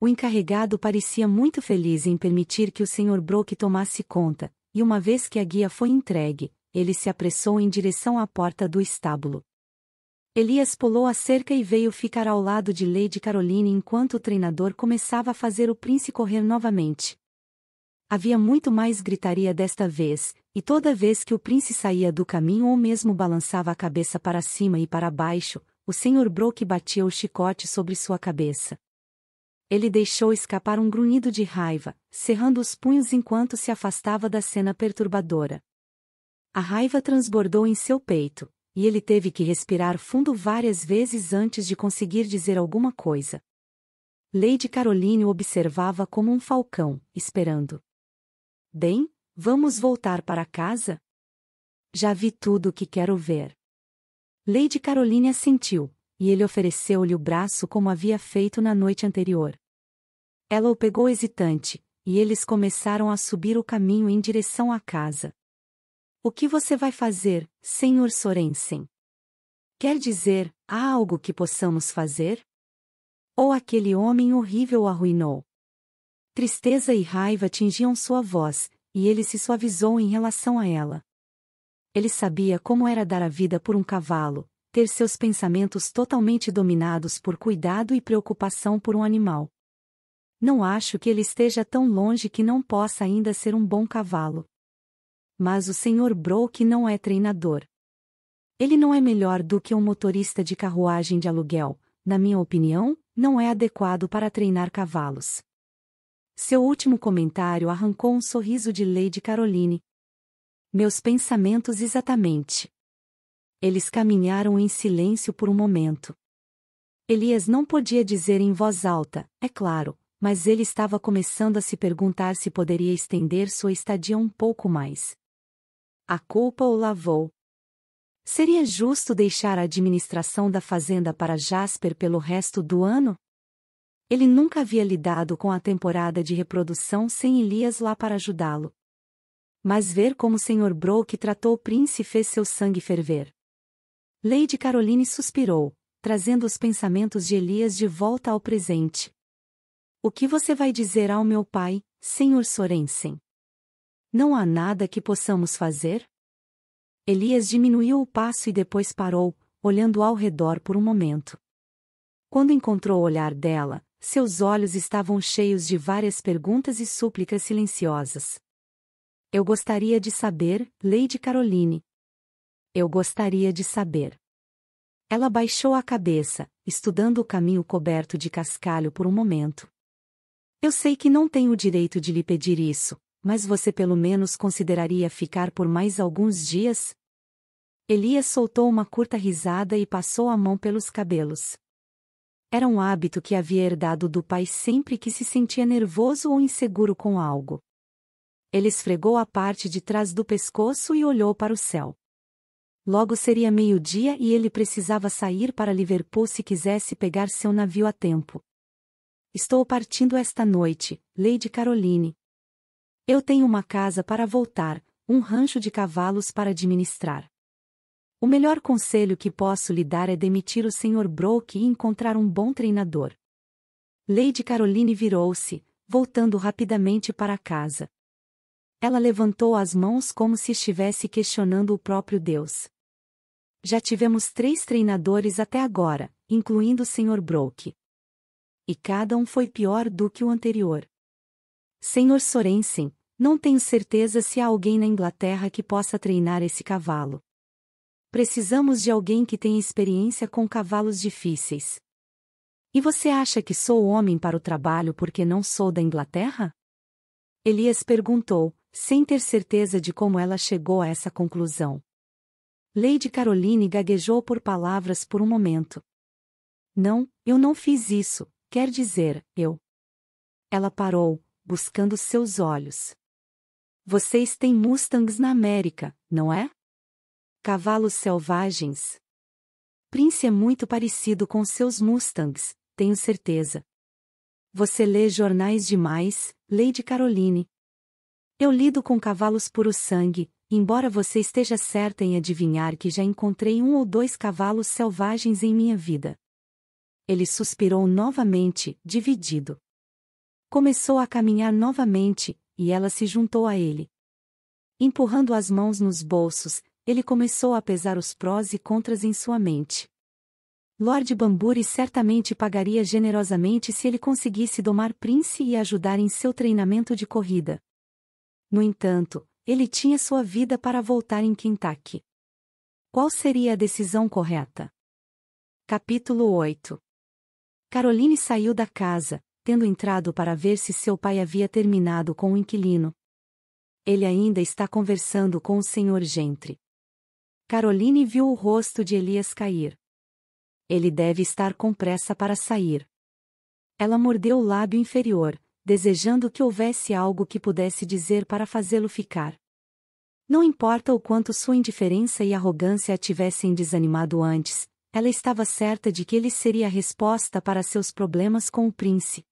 O encarregado parecia muito feliz em permitir que o Sr. Brook tomasse conta, e uma vez que a guia foi entregue, ele se apressou em direção à porta do estábulo. Elias pulou a cerca e veio ficar ao lado de Lady Caroline enquanto o treinador começava a fazer o príncipe correr novamente. Havia muito mais gritaria desta vez, e toda vez que o prince saía do caminho ou mesmo balançava a cabeça para cima e para baixo, o Sr. Brock batia o chicote sobre sua cabeça. Ele deixou escapar um grunhido de raiva, cerrando os punhos enquanto se afastava da cena perturbadora. A raiva transbordou em seu peito, e ele teve que respirar fundo várias vezes antes de conseguir dizer alguma coisa. Lady Caroline observava como um falcão, esperando. Bem, Vamos voltar para casa? Já vi tudo o que quero ver. Lady Carolina assentiu, e ele ofereceu-lhe o braço como havia feito na noite anterior. Ela o pegou hesitante, e eles começaram a subir o caminho em direção à casa. O que você vai fazer, Sr. Sorensen? Quer dizer, há algo que possamos fazer? Ou aquele homem horrível o arruinou? Tristeza e raiva tingiam sua voz, e ele se suavizou em relação a ela. Ele sabia como era dar a vida por um cavalo, ter seus pensamentos totalmente dominados por cuidado e preocupação por um animal. Não acho que ele esteja tão longe que não possa ainda ser um bom cavalo. Mas o Sr. Broke não é treinador. Ele não é melhor do que um motorista de carruagem de aluguel, na minha opinião, não é adequado para treinar cavalos. Seu último comentário arrancou um sorriso de Lady Caroline. Meus pensamentos exatamente. Eles caminharam em silêncio por um momento. Elias não podia dizer em voz alta, é claro, mas ele estava começando a se perguntar se poderia estender sua estadia um pouco mais. A culpa o lavou. Seria justo deixar a administração da fazenda para Jasper pelo resto do ano? Ele nunca havia lidado com a temporada de reprodução sem Elias lá para ajudá-lo. Mas ver como o Sr. Broke tratou o Prince fez seu sangue ferver. Lady Caroline suspirou, trazendo os pensamentos de Elias de volta ao presente. O que você vai dizer ao meu pai, Sr. Sorensen? Não há nada que possamos fazer? Elias diminuiu o passo e depois parou, olhando ao redor por um momento. Quando encontrou o olhar dela, seus olhos estavam cheios de várias perguntas e súplicas silenciosas. Eu gostaria de saber, Lady Caroline. Eu gostaria de saber. Ela baixou a cabeça, estudando o caminho coberto de cascalho por um momento. Eu sei que não tenho o direito de lhe pedir isso, mas você pelo menos consideraria ficar por mais alguns dias? Elias soltou uma curta risada e passou a mão pelos cabelos. Era um hábito que havia herdado do pai sempre que se sentia nervoso ou inseguro com algo. Ele esfregou a parte de trás do pescoço e olhou para o céu. Logo seria meio-dia e ele precisava sair para Liverpool se quisesse pegar seu navio a tempo. Estou partindo esta noite, Lady Caroline. Eu tenho uma casa para voltar, um rancho de cavalos para administrar. O melhor conselho que posso lhe dar é demitir o Sr. Broke e encontrar um bom treinador. Lady Caroline virou-se, voltando rapidamente para casa. Ela levantou as mãos como se estivesse questionando o próprio Deus. Já tivemos três treinadores até agora, incluindo o Sr. Broke, E cada um foi pior do que o anterior. Sr. Sorensen, não tenho certeza se há alguém na Inglaterra que possa treinar esse cavalo. Precisamos de alguém que tenha experiência com cavalos difíceis. E você acha que sou homem para o trabalho porque não sou da Inglaterra? Elias perguntou, sem ter certeza de como ela chegou a essa conclusão. Lady Caroline gaguejou por palavras por um momento. Não, eu não fiz isso, quer dizer, eu. Ela parou, buscando seus olhos. Vocês têm Mustangs na América, não é? Cavalos selvagens. Prince é muito parecido com seus Mustangs, tenho certeza. Você lê jornais demais, Lady Caroline. Eu lido com cavalos puro sangue, embora você esteja certa em adivinhar que já encontrei um ou dois cavalos selvagens em minha vida. Ele suspirou novamente, dividido. Começou a caminhar novamente, e ela se juntou a ele. Empurrando as mãos nos bolsos, ele começou a pesar os prós e contras em sua mente. Lord Bamburi certamente pagaria generosamente se ele conseguisse domar Prince e ajudar em seu treinamento de corrida. No entanto, ele tinha sua vida para voltar em Kentucky. Qual seria a decisão correta? Capítulo 8 Caroline saiu da casa, tendo entrado para ver se seu pai havia terminado com o inquilino. Ele ainda está conversando com o Sr. Gentry. Caroline viu o rosto de Elias cair. Ele deve estar com pressa para sair. Ela mordeu o lábio inferior, desejando que houvesse algo que pudesse dizer para fazê-lo ficar. Não importa o quanto sua indiferença e arrogância a tivessem desanimado antes, ela estava certa de que ele seria a resposta para seus problemas com o príncipe.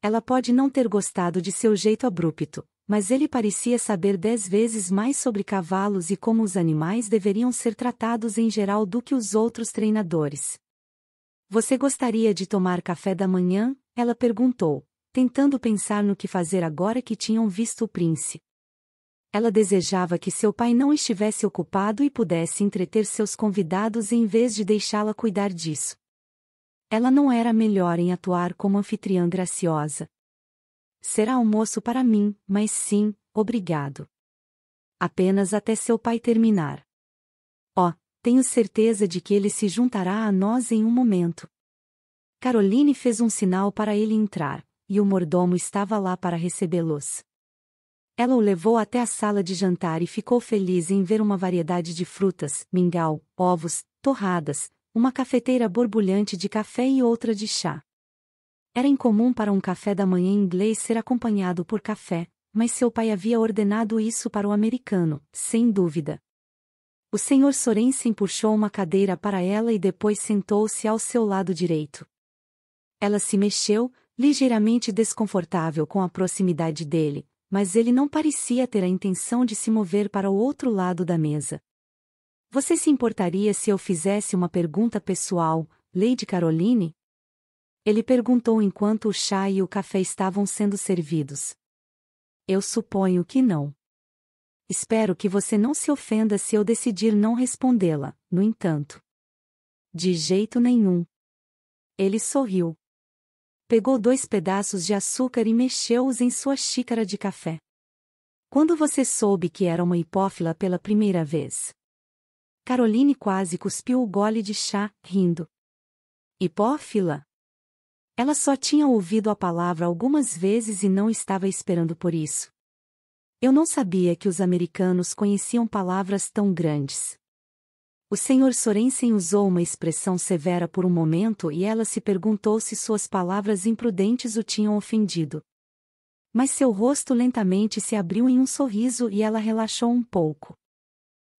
Ela pode não ter gostado de seu jeito abrupto, mas ele parecia saber dez vezes mais sobre cavalos e como os animais deveriam ser tratados em geral do que os outros treinadores. Você gostaria de tomar café da manhã? Ela perguntou, tentando pensar no que fazer agora que tinham visto o príncipe. Ela desejava que seu pai não estivesse ocupado e pudesse entreter seus convidados em vez de deixá-la cuidar disso. Ela não era melhor em atuar como anfitriã graciosa, Será almoço para mim, mas sim, obrigado. Apenas até seu pai terminar. Ó, oh, tenho certeza de que ele se juntará a nós em um momento. Caroline fez um sinal para ele entrar, e o mordomo estava lá para recebê-los. Ela o levou até a sala de jantar e ficou feliz em ver uma variedade de frutas, mingau, ovos, torradas, uma cafeteira borbulhante de café e outra de chá. Era incomum para um café da manhã inglês ser acompanhado por café, mas seu pai havia ordenado isso para o americano, sem dúvida. O senhor Sorensen puxou uma cadeira para ela e depois sentou-se ao seu lado direito. Ela se mexeu, ligeiramente desconfortável com a proximidade dele, mas ele não parecia ter a intenção de se mover para o outro lado da mesa. Você se importaria se eu fizesse uma pergunta pessoal, Lady Caroline? Ele perguntou enquanto o chá e o café estavam sendo servidos. Eu suponho que não. Espero que você não se ofenda se eu decidir não respondê-la, no entanto. De jeito nenhum. Ele sorriu. Pegou dois pedaços de açúcar e mexeu-os em sua xícara de café. Quando você soube que era uma hipófila pela primeira vez? Caroline quase cuspiu o gole de chá, rindo. Hipófila? Ela só tinha ouvido a palavra algumas vezes e não estava esperando por isso. Eu não sabia que os americanos conheciam palavras tão grandes. O senhor Sorensen usou uma expressão severa por um momento e ela se perguntou se suas palavras imprudentes o tinham ofendido. Mas seu rosto lentamente se abriu em um sorriso e ela relaxou um pouco.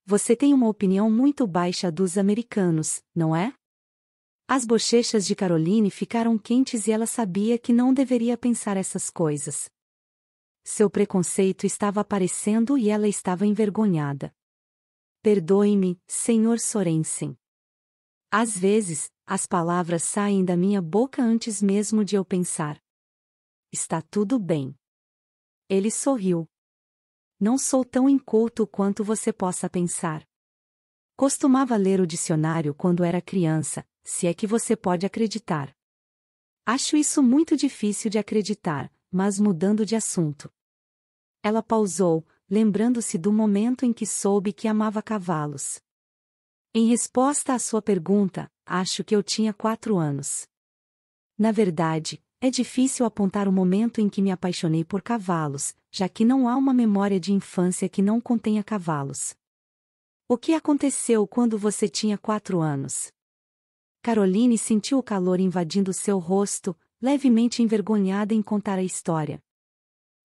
Você tem uma opinião muito baixa dos americanos, não é? As bochechas de Caroline ficaram quentes e ela sabia que não deveria pensar essas coisas. Seu preconceito estava aparecendo e ela estava envergonhada. Perdoe-me, Sr. Sorensen. Às vezes, as palavras saem da minha boca antes mesmo de eu pensar. Está tudo bem. Ele sorriu. Não sou tão inculto quanto você possa pensar. Costumava ler o dicionário quando era criança, se é que você pode acreditar. Acho isso muito difícil de acreditar, mas mudando de assunto. Ela pausou, lembrando-se do momento em que soube que amava cavalos. Em resposta à sua pergunta, acho que eu tinha quatro anos. Na verdade, é difícil apontar o momento em que me apaixonei por cavalos, já que não há uma memória de infância que não contenha cavalos. O que aconteceu quando você tinha quatro anos? Caroline sentiu o calor invadindo seu rosto, levemente envergonhada em contar a história.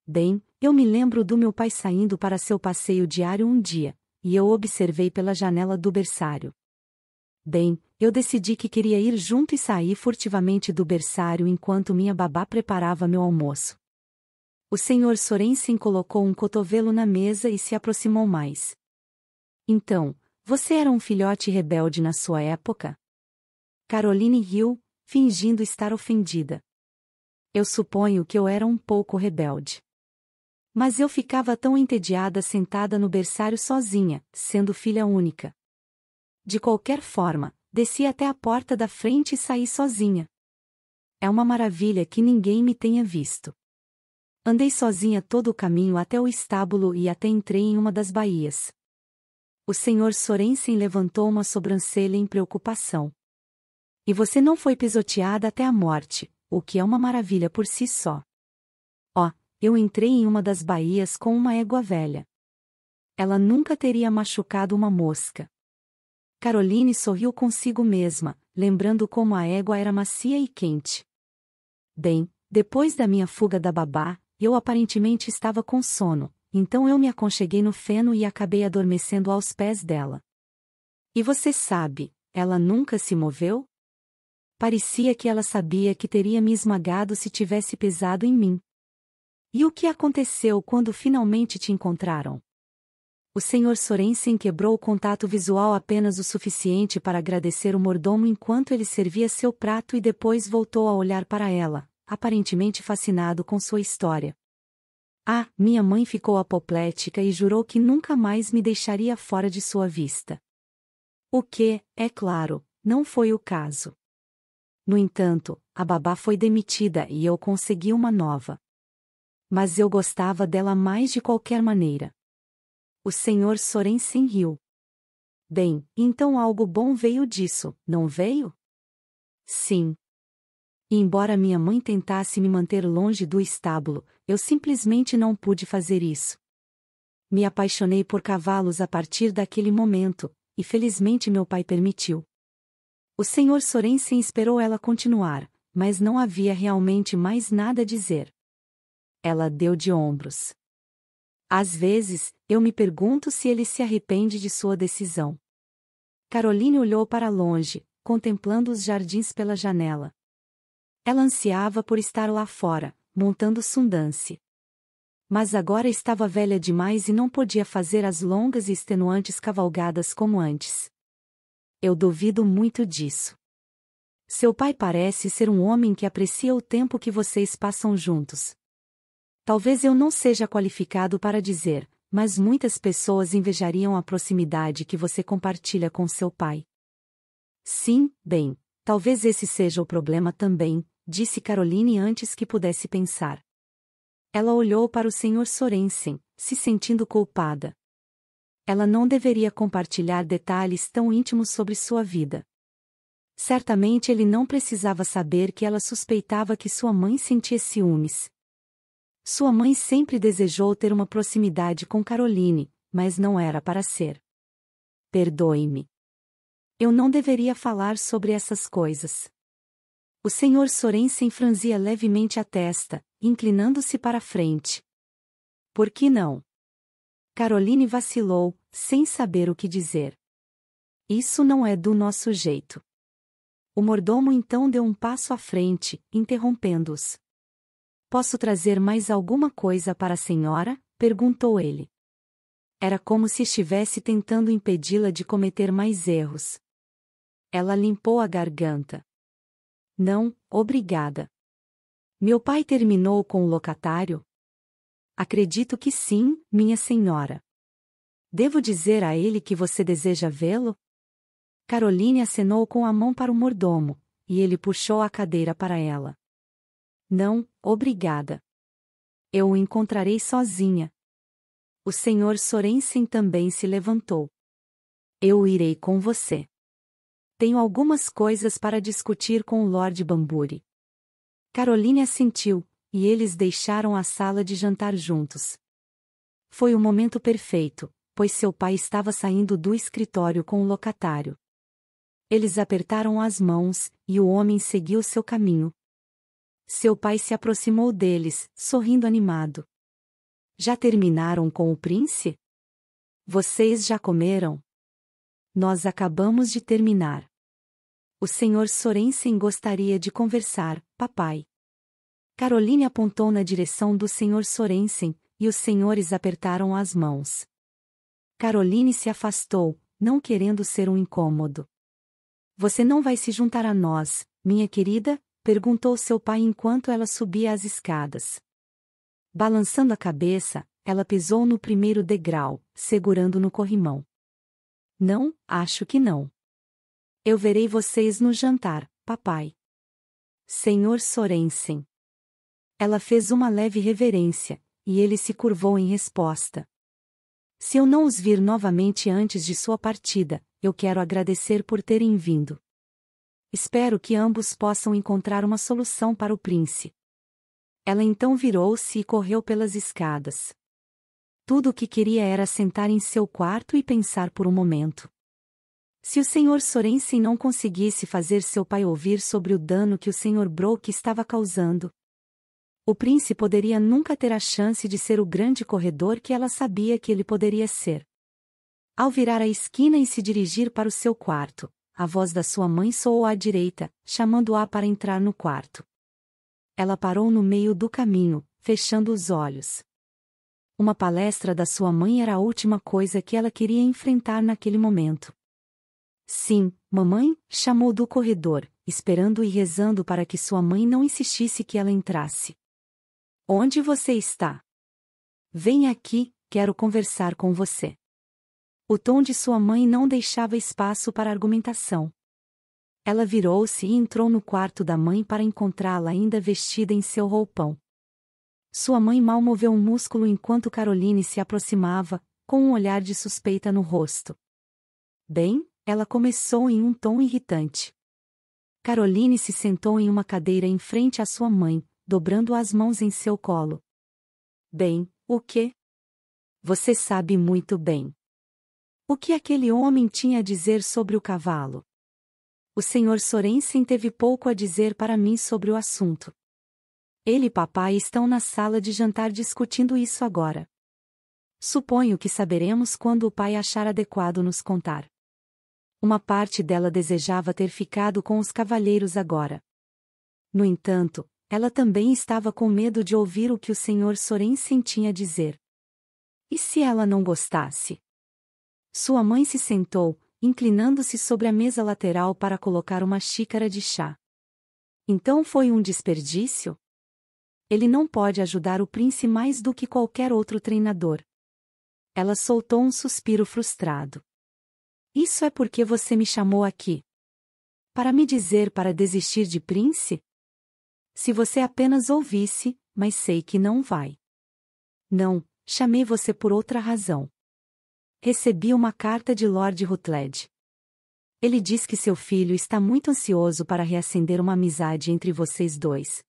Bem, eu me lembro do meu pai saindo para seu passeio diário um dia, e eu observei pela janela do berçário. Bem, eu decidi que queria ir junto e saí furtivamente do berçário enquanto minha babá preparava meu almoço. O senhor Sorensen colocou um cotovelo na mesa e se aproximou mais. Então, você era um filhote rebelde na sua época? Caroline riu, fingindo estar ofendida. Eu suponho que eu era um pouco rebelde. Mas eu ficava tão entediada sentada no berçário sozinha, sendo filha única. De qualquer forma, desci até a porta da frente e saí sozinha. É uma maravilha que ninguém me tenha visto. Andei sozinha todo o caminho até o estábulo e até entrei em uma das baías. O senhor Sorensen levantou uma sobrancelha em preocupação. E você não foi pisoteada até a morte, o que é uma maravilha por si só. Ó, oh, eu entrei em uma das baías com uma égua velha. Ela nunca teria machucado uma mosca. Caroline sorriu consigo mesma, lembrando como a égua era macia e quente. Bem, depois da minha fuga da babá, eu aparentemente estava com sono, então eu me aconcheguei no feno e acabei adormecendo aos pés dela. E você sabe, ela nunca se moveu? Parecia que ela sabia que teria me esmagado se tivesse pesado em mim. E o que aconteceu quando finalmente te encontraram? O Sr. Sorensen quebrou o contato visual apenas o suficiente para agradecer o mordomo enquanto ele servia seu prato e depois voltou a olhar para ela, aparentemente fascinado com sua história. Ah, minha mãe ficou apoplética e jurou que nunca mais me deixaria fora de sua vista. O que, é claro, não foi o caso. No entanto, a babá foi demitida e eu consegui uma nova. Mas eu gostava dela mais de qualquer maneira. O senhor Sorensen riu. Bem, então algo bom veio disso, não veio? Sim. E embora minha mãe tentasse me manter longe do estábulo, eu simplesmente não pude fazer isso. Me apaixonei por cavalos a partir daquele momento, e felizmente meu pai permitiu. O senhor Sorensen esperou ela continuar, mas não havia realmente mais nada a dizer. Ela deu de ombros. Às vezes, eu me pergunto se ele se arrepende de sua decisão. Caroline olhou para longe, contemplando os jardins pela janela. Ela ansiava por estar lá fora, montando Sundance. Mas agora estava velha demais e não podia fazer as longas e extenuantes cavalgadas como antes. Eu duvido muito disso. Seu pai parece ser um homem que aprecia o tempo que vocês passam juntos. Talvez eu não seja qualificado para dizer, mas muitas pessoas invejariam a proximidade que você compartilha com seu pai. Sim, bem, talvez esse seja o problema também, disse Caroline antes que pudesse pensar. Ela olhou para o Sr. Sorensen, se sentindo culpada. Ela não deveria compartilhar detalhes tão íntimos sobre sua vida. Certamente ele não precisava saber que ela suspeitava que sua mãe sentia ciúmes. Sua mãe sempre desejou ter uma proximidade com Caroline, mas não era para ser. Perdoe-me. Eu não deveria falar sobre essas coisas. O senhor Sorensen franzia levemente a testa, inclinando-se para frente. Por que não? Caroline vacilou, sem saber o que dizer. Isso não é do nosso jeito. O mordomo então deu um passo à frente, interrompendo-os. Posso trazer mais alguma coisa para a senhora? perguntou ele. Era como se estivesse tentando impedi-la de cometer mais erros. Ela limpou a garganta. Não, obrigada. Meu pai terminou com o locatário, Acredito que sim, minha senhora. Devo dizer a ele que você deseja vê-lo? Caroline acenou com a mão para o mordomo, e ele puxou a cadeira para ela. Não, obrigada. Eu o encontrarei sozinha. O senhor Sorensen também se levantou. Eu irei com você. Tenho algumas coisas para discutir com o Lord Bamburi. Caroline assentiu, e eles deixaram a sala de jantar juntos. Foi o momento perfeito, pois seu pai estava saindo do escritório com o locatário. Eles apertaram as mãos, e o homem seguiu seu caminho. Seu pai se aproximou deles, sorrindo animado. Já terminaram com o príncipe? Vocês já comeram? Nós acabamos de terminar. O senhor Sorensen gostaria de conversar, papai. Caroline apontou na direção do Sr. Sorensen, e os senhores apertaram as mãos. Caroline se afastou, não querendo ser um incômodo. Você não vai se juntar a nós, minha querida? perguntou seu pai enquanto ela subia as escadas. Balançando a cabeça, ela pisou no primeiro degrau, segurando no corrimão. Não, acho que não. Eu verei vocês no jantar, papai. Senhor Sorensen. Ela fez uma leve reverência, e ele se curvou em resposta. Se eu não os vir novamente antes de sua partida, eu quero agradecer por terem vindo. Espero que ambos possam encontrar uma solução para o príncipe. Ela então virou-se e correu pelas escadas. Tudo o que queria era sentar em seu quarto e pensar por um momento. Se o Sr. Sorensen não conseguisse fazer seu pai ouvir sobre o dano que o Sr. Brooke estava causando, o príncipe poderia nunca ter a chance de ser o grande corredor que ela sabia que ele poderia ser. Ao virar a esquina e se dirigir para o seu quarto, a voz da sua mãe soou à direita, chamando-a para entrar no quarto. Ela parou no meio do caminho, fechando os olhos. Uma palestra da sua mãe era a última coisa que ela queria enfrentar naquele momento. Sim, mamãe, chamou do corredor, esperando e rezando para que sua mãe não insistisse que ela entrasse. Onde você está? Vem aqui, quero conversar com você. O tom de sua mãe não deixava espaço para argumentação. Ela virou-se e entrou no quarto da mãe para encontrá-la ainda vestida em seu roupão. Sua mãe mal moveu um músculo enquanto Caroline se aproximava, com um olhar de suspeita no rosto. Bem, ela começou em um tom irritante. Caroline se sentou em uma cadeira em frente à sua mãe, dobrando as mãos em seu colo. Bem, o que? Você sabe muito bem. O que aquele homem tinha a dizer sobre o cavalo? O senhor Sorensen teve pouco a dizer para mim sobre o assunto. Ele e papai estão na sala de jantar discutindo isso agora. Suponho que saberemos quando o pai achar adequado nos contar. Uma parte dela desejava ter ficado com os cavalheiros agora. No entanto, ela também estava com medo de ouvir o que o senhor Sorensen tinha a dizer. E se ela não gostasse? Sua mãe se sentou, inclinando-se sobre a mesa lateral para colocar uma xícara de chá. Então foi um desperdício? Ele não pode ajudar o príncipe mais do que qualquer outro treinador. Ela soltou um suspiro frustrado. Isso é porque você me chamou aqui. Para me dizer para desistir de Prince? Se você apenas ouvisse, mas sei que não vai. Não, chamei você por outra razão. Recebi uma carta de Lord Rutledge. Ele diz que seu filho está muito ansioso para reacender uma amizade entre vocês dois.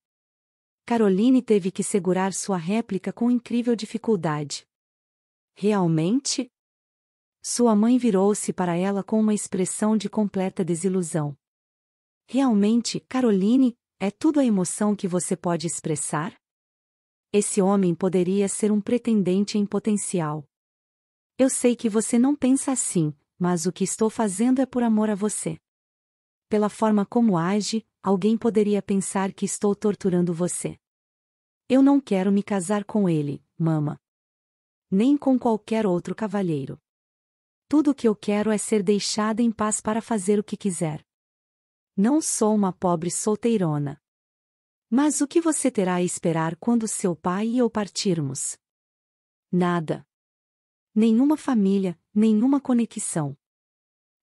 Caroline teve que segurar sua réplica com incrível dificuldade. Realmente? Sua mãe virou-se para ela com uma expressão de completa desilusão. Realmente, Caroline, é tudo a emoção que você pode expressar? Esse homem poderia ser um pretendente em potencial. Eu sei que você não pensa assim, mas o que estou fazendo é por amor a você. Pela forma como age, alguém poderia pensar que estou torturando você. Eu não quero me casar com ele, mama. Nem com qualquer outro cavalheiro. Tudo o que eu quero é ser deixada em paz para fazer o que quiser. Não sou uma pobre solteirona. Mas o que você terá a esperar quando seu pai e eu partirmos? Nada. Nenhuma família, nenhuma conexão.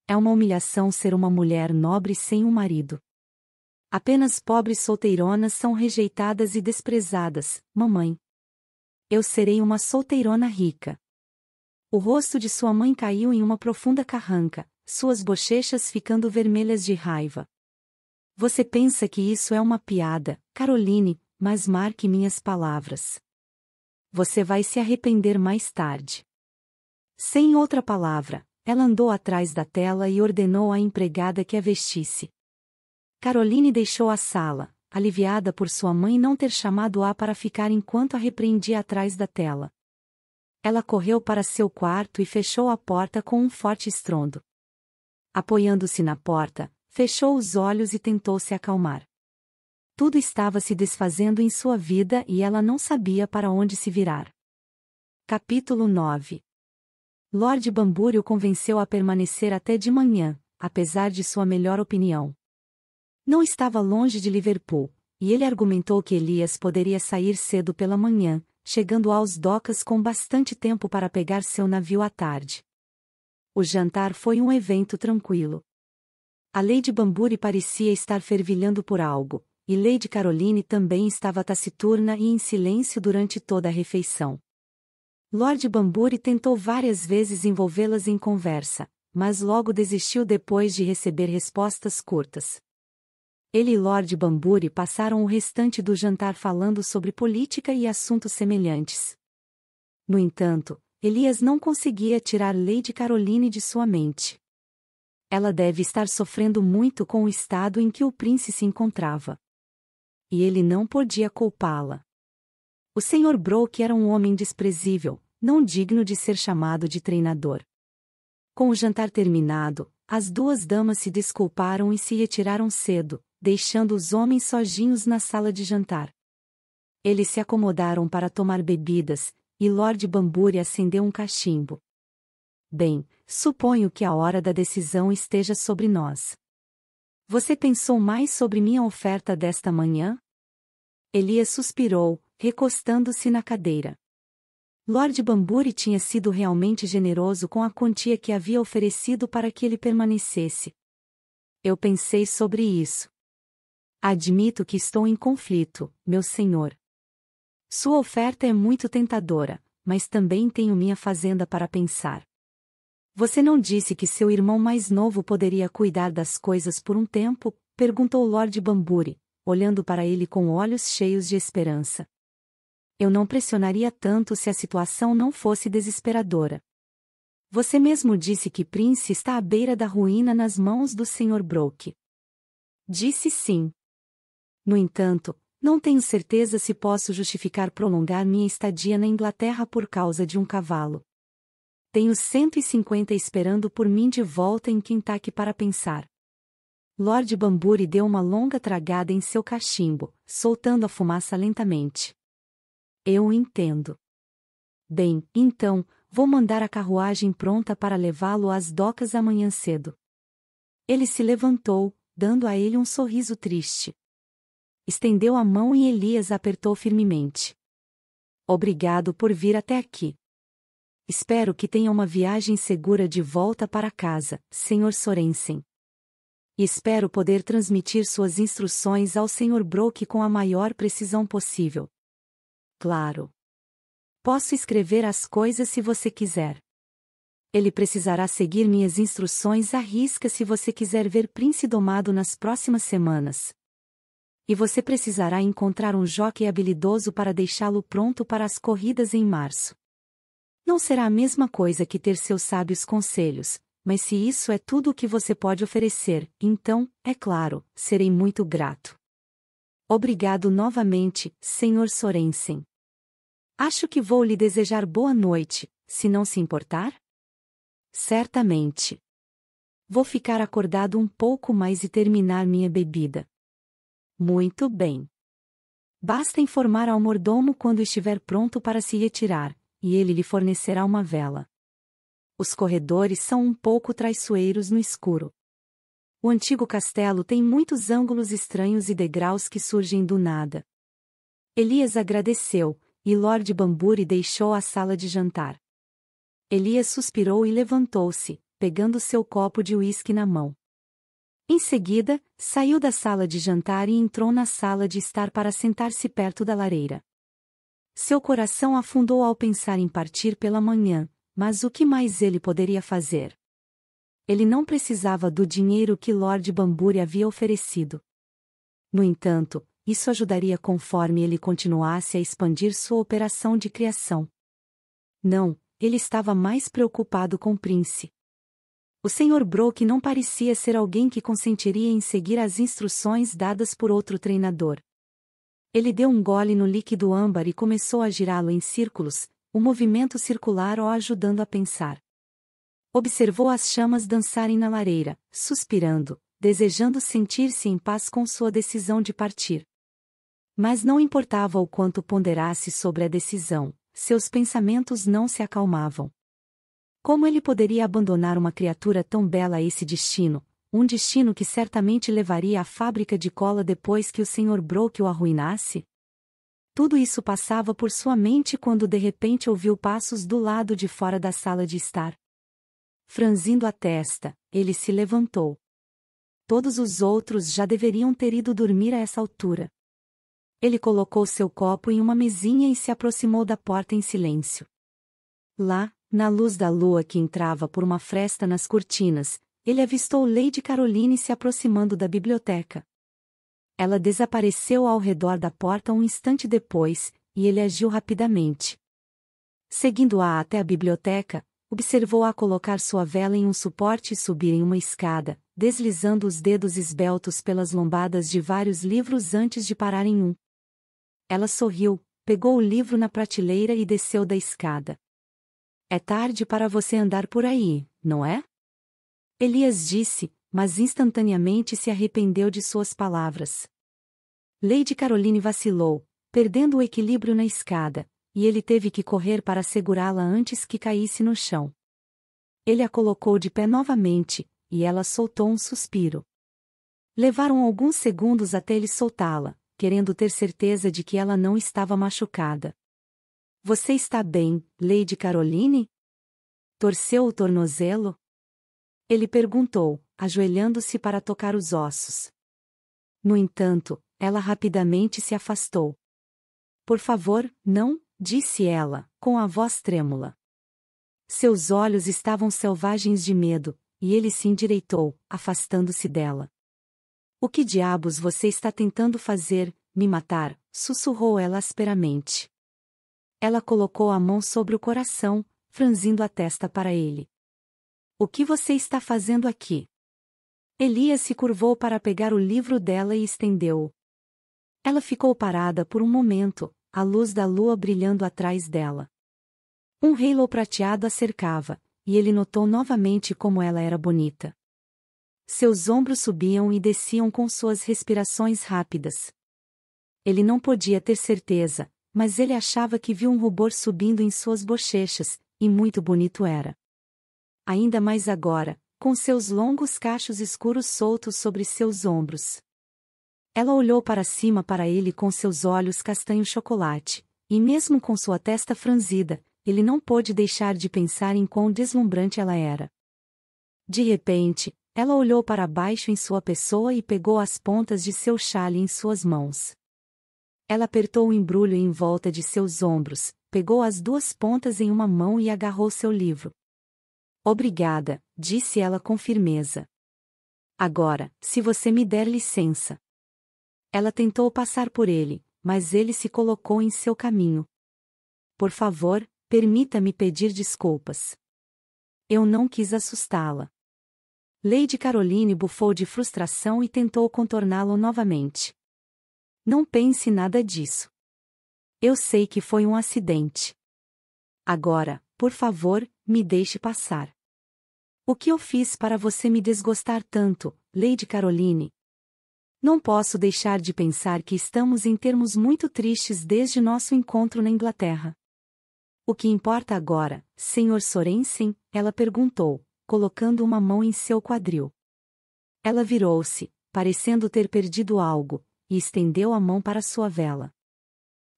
É uma humilhação ser uma mulher nobre sem um marido. Apenas pobres solteironas são rejeitadas e desprezadas, mamãe. Eu serei uma solteirona rica. O rosto de sua mãe caiu em uma profunda carranca, suas bochechas ficando vermelhas de raiva. Você pensa que isso é uma piada, Caroline, mas marque minhas palavras. Você vai se arrepender mais tarde. Sem outra palavra, ela andou atrás da tela e ordenou à empregada que a vestisse. Caroline deixou a sala, aliviada por sua mãe não ter chamado-a para ficar enquanto a repreendia atrás da tela. Ela correu para seu quarto e fechou a porta com um forte estrondo. Apoiando-se na porta, Fechou os olhos e tentou se acalmar. Tudo estava se desfazendo em sua vida e ela não sabia para onde se virar. Capítulo 9 Lord Bambúrio convenceu a permanecer até de manhã, apesar de sua melhor opinião. Não estava longe de Liverpool, e ele argumentou que Elias poderia sair cedo pela manhã, chegando aos docas com bastante tempo para pegar seu navio à tarde. O jantar foi um evento tranquilo. A Lady Bamburi parecia estar fervilhando por algo, e Lady Caroline também estava taciturna e em silêncio durante toda a refeição. Lord Bamburi tentou várias vezes envolvê-las em conversa, mas logo desistiu depois de receber respostas curtas. Ele e Lord Bamburi passaram o restante do jantar falando sobre política e assuntos semelhantes. No entanto, Elias não conseguia tirar Lady Caroline de sua mente ela deve estar sofrendo muito com o estado em que o príncipe se encontrava. E ele não podia culpá-la. O Sr. Brock era um homem desprezível, não digno de ser chamado de treinador. Com o jantar terminado, as duas damas se desculparam e se retiraram cedo, deixando os homens sozinhos na sala de jantar. Eles se acomodaram para tomar bebidas, e Lord Bamburi acendeu um cachimbo. Bem, suponho que a hora da decisão esteja sobre nós. Você pensou mais sobre minha oferta desta manhã? Elias suspirou, recostando-se na cadeira. Lord Bamburi tinha sido realmente generoso com a quantia que havia oferecido para que ele permanecesse. Eu pensei sobre isso. Admito que estou em conflito, meu senhor. Sua oferta é muito tentadora, mas também tenho minha fazenda para pensar. Você não disse que seu irmão mais novo poderia cuidar das coisas por um tempo? perguntou Lord Bamburi, olhando para ele com olhos cheios de esperança. Eu não pressionaria tanto se a situação não fosse desesperadora. Você mesmo disse que Prince está à beira da ruína nas mãos do Sr. Broke. Disse sim. No entanto, não tenho certeza se posso justificar prolongar minha estadia na Inglaterra por causa de um cavalo. Tenho 150 esperando por mim de volta em Kentucky para pensar. Lord Bamburi deu uma longa tragada em seu cachimbo, soltando a fumaça lentamente. Eu entendo. Bem, então, vou mandar a carruagem pronta para levá-lo às docas amanhã cedo. Ele se levantou, dando a ele um sorriso triste. Estendeu a mão e Elias apertou firmemente. Obrigado por vir até aqui. Espero que tenha uma viagem segura de volta para casa, Sr. Sorensen. E espero poder transmitir suas instruções ao Sr. Broke com a maior precisão possível. Claro. Posso escrever as coisas se você quiser. Ele precisará seguir minhas instruções à risca se você quiser ver Prince domado nas próximas semanas. E você precisará encontrar um jockey habilidoso para deixá-lo pronto para as corridas em março. Não será a mesma coisa que ter seus sábios conselhos, mas se isso é tudo o que você pode oferecer, então, é claro, serei muito grato. Obrigado novamente, Sr. Sorensen. Acho que vou lhe desejar boa noite, se não se importar? Certamente. Vou ficar acordado um pouco mais e terminar minha bebida. Muito bem. Basta informar ao mordomo quando estiver pronto para se retirar, e ele lhe fornecerá uma vela. Os corredores são um pouco traiçoeiros no escuro. O antigo castelo tem muitos ângulos estranhos e degraus que surgem do nada. Elias agradeceu, e Lord Bamburi deixou a sala de jantar. Elias suspirou e levantou-se, pegando seu copo de uísque na mão. Em seguida, saiu da sala de jantar e entrou na sala de estar para sentar-se perto da lareira. Seu coração afundou ao pensar em partir pela manhã, mas o que mais ele poderia fazer? Ele não precisava do dinheiro que Lord Bamburi havia oferecido. No entanto, isso ajudaria conforme ele continuasse a expandir sua operação de criação. Não, ele estava mais preocupado com Prince. O Sr. Brock não parecia ser alguém que consentiria em seguir as instruções dadas por outro treinador. Ele deu um gole no líquido âmbar e começou a girá-lo em círculos, o movimento circular o ajudando a pensar. Observou as chamas dançarem na lareira, suspirando, desejando sentir-se em paz com sua decisão de partir. Mas não importava o quanto ponderasse sobre a decisão, seus pensamentos não se acalmavam. Como ele poderia abandonar uma criatura tão bela a esse destino, um destino que certamente levaria à fábrica de cola depois que o Sr. Broke o arruinasse? Tudo isso passava por sua mente quando de repente ouviu passos do lado de fora da sala de estar. Franzindo a testa, ele se levantou. Todos os outros já deveriam ter ido dormir a essa altura. Ele colocou seu copo em uma mesinha e se aproximou da porta em silêncio. Lá, na luz da lua que entrava por uma fresta nas cortinas, ele avistou Lady Caroline se aproximando da biblioteca. Ela desapareceu ao redor da porta um instante depois, e ele agiu rapidamente. Seguindo-a até a biblioteca, observou-a colocar sua vela em um suporte e subir em uma escada, deslizando os dedos esbeltos pelas lombadas de vários livros antes de parar em um. Ela sorriu, pegou o livro na prateleira e desceu da escada. É tarde para você andar por aí, não é? Elias disse, mas instantaneamente se arrependeu de suas palavras. Lady Caroline vacilou, perdendo o equilíbrio na escada, e ele teve que correr para segurá-la antes que caísse no chão. Ele a colocou de pé novamente, e ela soltou um suspiro. Levaram alguns segundos até ele soltá-la, querendo ter certeza de que ela não estava machucada. Você está bem, Lady Caroline? Torceu o tornozelo? Ele perguntou, ajoelhando-se para tocar os ossos. No entanto, ela rapidamente se afastou. Por favor, não, disse ela, com a voz trêmula. Seus olhos estavam selvagens de medo, e ele se endireitou, afastando-se dela. O que diabos você está tentando fazer, me matar? sussurrou ela asperamente. Ela colocou a mão sobre o coração, franzindo a testa para ele. O que você está fazendo aqui? Elias se curvou para pegar o livro dela e estendeu-o. Ela ficou parada por um momento, a luz da lua brilhando atrás dela. Um rei prateado a cercava, e ele notou novamente como ela era bonita. Seus ombros subiam e desciam com suas respirações rápidas. Ele não podia ter certeza, mas ele achava que viu um rubor subindo em suas bochechas, e muito bonito era ainda mais agora, com seus longos cachos escuros soltos sobre seus ombros. Ela olhou para cima para ele com seus olhos castanho-chocolate, e mesmo com sua testa franzida, ele não pôde deixar de pensar em quão deslumbrante ela era. De repente, ela olhou para baixo em sua pessoa e pegou as pontas de seu chale em suas mãos. Ela apertou o embrulho em volta de seus ombros, pegou as duas pontas em uma mão e agarrou seu livro. Obrigada, disse ela com firmeza. Agora, se você me der licença. Ela tentou passar por ele, mas ele se colocou em seu caminho. Por favor, permita-me pedir desculpas. Eu não quis assustá-la. Lady Caroline bufou de frustração e tentou contorná-lo novamente. Não pense nada disso. Eu sei que foi um acidente. Agora, por favor, me deixe passar. O que eu fiz para você me desgostar tanto, Lady Caroline? Não posso deixar de pensar que estamos em termos muito tristes desde nosso encontro na Inglaterra. O que importa agora, Sr. Sorensen? Ela perguntou, colocando uma mão em seu quadril. Ela virou-se, parecendo ter perdido algo, e estendeu a mão para sua vela.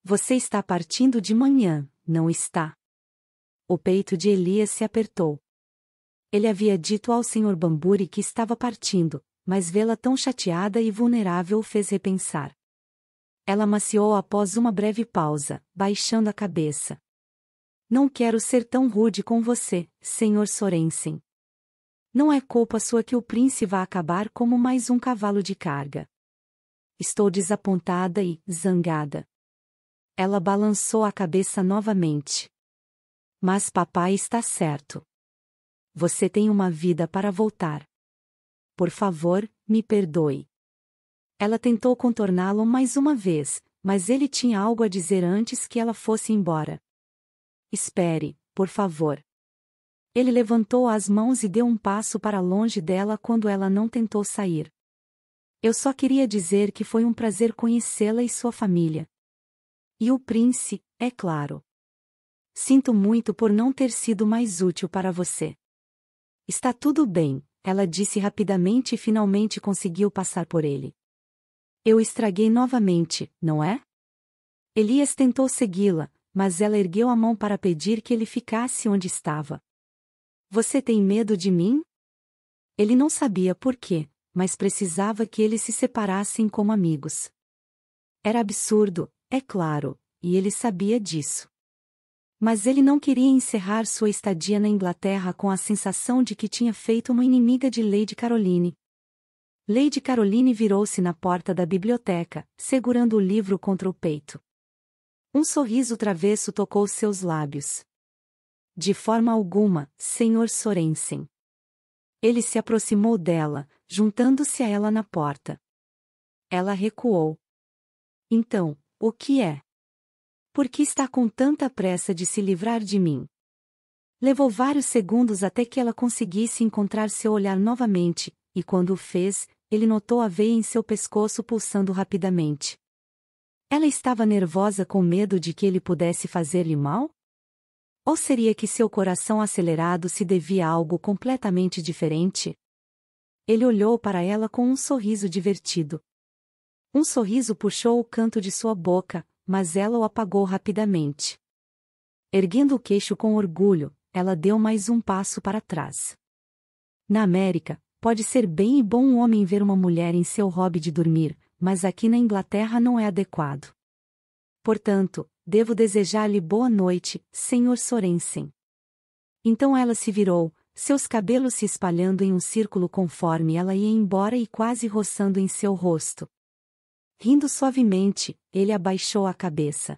Você está partindo de manhã, não está? O peito de Elias se apertou. Ele havia dito ao Sr. Bamburi que estava partindo, mas vê-la tão chateada e vulnerável o fez repensar. Ela maciou após uma breve pausa, baixando a cabeça. Não quero ser tão rude com você, Sr. Sorensen. Não é culpa sua que o príncipe vá acabar como mais um cavalo de carga. Estou desapontada e zangada. Ela balançou a cabeça novamente. Mas papai está certo. Você tem uma vida para voltar. Por favor, me perdoe. Ela tentou contorná-lo mais uma vez, mas ele tinha algo a dizer antes que ela fosse embora. Espere, por favor. Ele levantou as mãos e deu um passo para longe dela quando ela não tentou sair. Eu só queria dizer que foi um prazer conhecê-la e sua família. E o príncipe, é claro. Sinto muito por não ter sido mais útil para você. Está tudo bem, ela disse rapidamente e finalmente conseguiu passar por ele. Eu estraguei novamente, não é? Elias tentou segui-la, mas ela ergueu a mão para pedir que ele ficasse onde estava. Você tem medo de mim? Ele não sabia por quê, mas precisava que eles se separassem como amigos. Era absurdo, é claro, e ele sabia disso. Mas ele não queria encerrar sua estadia na Inglaterra com a sensação de que tinha feito uma inimiga de Lady Caroline. Lady Caroline virou-se na porta da biblioteca, segurando o livro contra o peito. Um sorriso travesso tocou seus lábios. De forma alguma, Sr. Sorensen. Ele se aproximou dela, juntando-se a ela na porta. Ela recuou. Então, o que é? Por que está com tanta pressa de se livrar de mim? Levou vários segundos até que ela conseguisse encontrar seu olhar novamente, e quando o fez, ele notou a veia em seu pescoço pulsando rapidamente. Ela estava nervosa com medo de que ele pudesse fazer-lhe mal? Ou seria que seu coração acelerado se devia a algo completamente diferente? Ele olhou para ela com um sorriso divertido. Um sorriso puxou o canto de sua boca, mas ela o apagou rapidamente. Erguendo o queixo com orgulho, ela deu mais um passo para trás. Na América, pode ser bem e bom um homem ver uma mulher em seu hobby de dormir, mas aqui na Inglaterra não é adequado. Portanto, devo desejar-lhe boa noite, Sr. Sorensen. Então ela se virou, seus cabelos se espalhando em um círculo conforme ela ia embora e quase roçando em seu rosto. Rindo suavemente, ele abaixou a cabeça.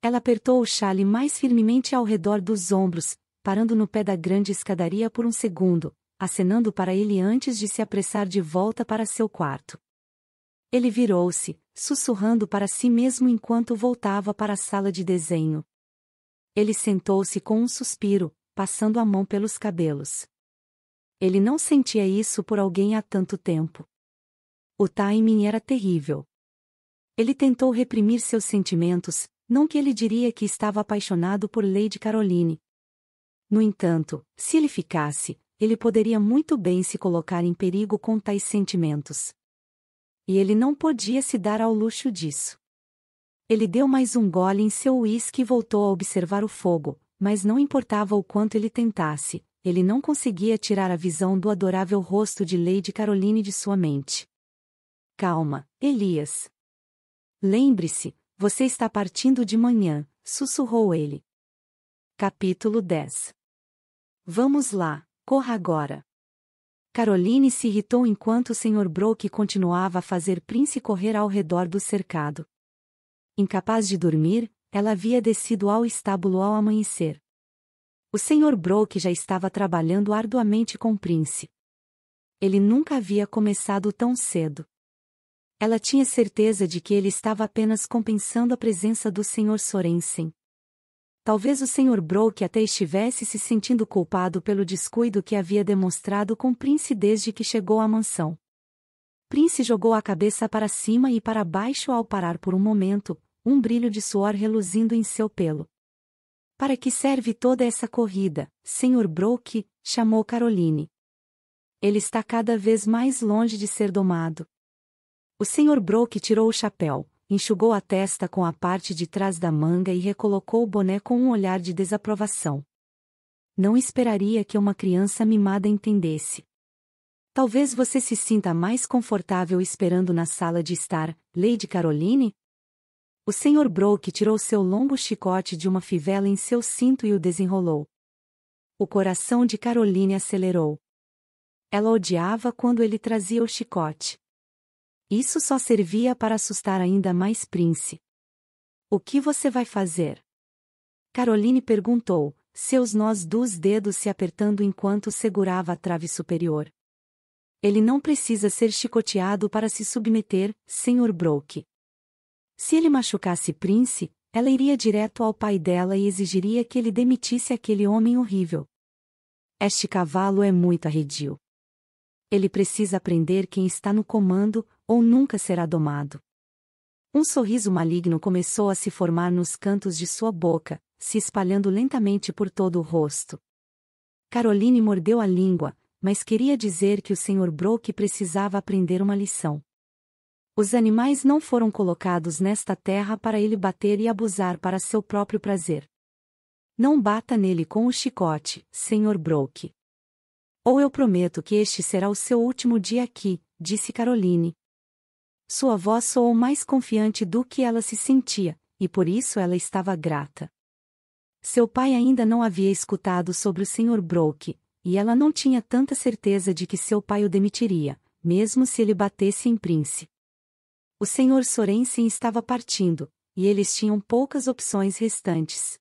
Ela apertou o chale mais firmemente ao redor dos ombros, parando no pé da grande escadaria por um segundo, acenando para ele antes de se apressar de volta para seu quarto. Ele virou-se, sussurrando para si mesmo enquanto voltava para a sala de desenho. Ele sentou-se com um suspiro, passando a mão pelos cabelos. Ele não sentia isso por alguém há tanto tempo. O timing era terrível. Ele tentou reprimir seus sentimentos, não que ele diria que estava apaixonado por Lady Caroline. No entanto, se ele ficasse, ele poderia muito bem se colocar em perigo com tais sentimentos. E ele não podia se dar ao luxo disso. Ele deu mais um gole em seu uísque e voltou a observar o fogo, mas não importava o quanto ele tentasse, ele não conseguia tirar a visão do adorável rosto de Lady Caroline de sua mente. Calma, Elias. Lembre-se, você está partindo de manhã, sussurrou ele. Capítulo 10 Vamos lá, corra agora. Caroline se irritou enquanto o Sr. Broke continuava a fazer Prince correr ao redor do cercado. Incapaz de dormir, ela havia descido ao estábulo ao amanhecer. O Sr. Broke já estava trabalhando arduamente com Prince. Ele nunca havia começado tão cedo. Ela tinha certeza de que ele estava apenas compensando a presença do Sr. Sorensen. Talvez o Sr. Broke até estivesse se sentindo culpado pelo descuido que havia demonstrado com Prince desde que chegou à mansão. Prince jogou a cabeça para cima e para baixo ao parar por um momento, um brilho de suor reluzindo em seu pelo. Para que serve toda essa corrida, Sr. Broke? chamou Caroline. Ele está cada vez mais longe de ser domado. O Sr. Broke tirou o chapéu, enxugou a testa com a parte de trás da manga e recolocou o boné com um olhar de desaprovação. Não esperaria que uma criança mimada entendesse. Talvez você se sinta mais confortável esperando na sala de estar, Lady Caroline? O Sr. Broke tirou seu longo chicote de uma fivela em seu cinto e o desenrolou. O coração de Caroline acelerou. Ela odiava quando ele trazia o chicote. Isso só servia para assustar ainda mais Prince. O que você vai fazer? Caroline perguntou, seus nós dos dedos se apertando enquanto segurava a trave superior. Ele não precisa ser chicoteado para se submeter, Sr. Broke. Se ele machucasse Prince, ela iria direto ao pai dela e exigiria que ele demitisse aquele homem horrível. Este cavalo é muito arredio. Ele precisa aprender quem está no comando, ou nunca será domado. Um sorriso maligno começou a se formar nos cantos de sua boca, se espalhando lentamente por todo o rosto. Caroline mordeu a língua, mas queria dizer que o Sr. Broke precisava aprender uma lição. Os animais não foram colocados nesta terra para ele bater e abusar para seu próprio prazer. Não bata nele com o chicote, Sr. Broke. Ou eu prometo que este será o seu último dia aqui, disse Caroline, sua voz soou mais confiante do que ela se sentia, e por isso ela estava grata. Seu pai ainda não havia escutado sobre o Sr. Broke, e ela não tinha tanta certeza de que seu pai o demitiria, mesmo se ele batesse em Prince. O Sr. Sorensen estava partindo, e eles tinham poucas opções restantes.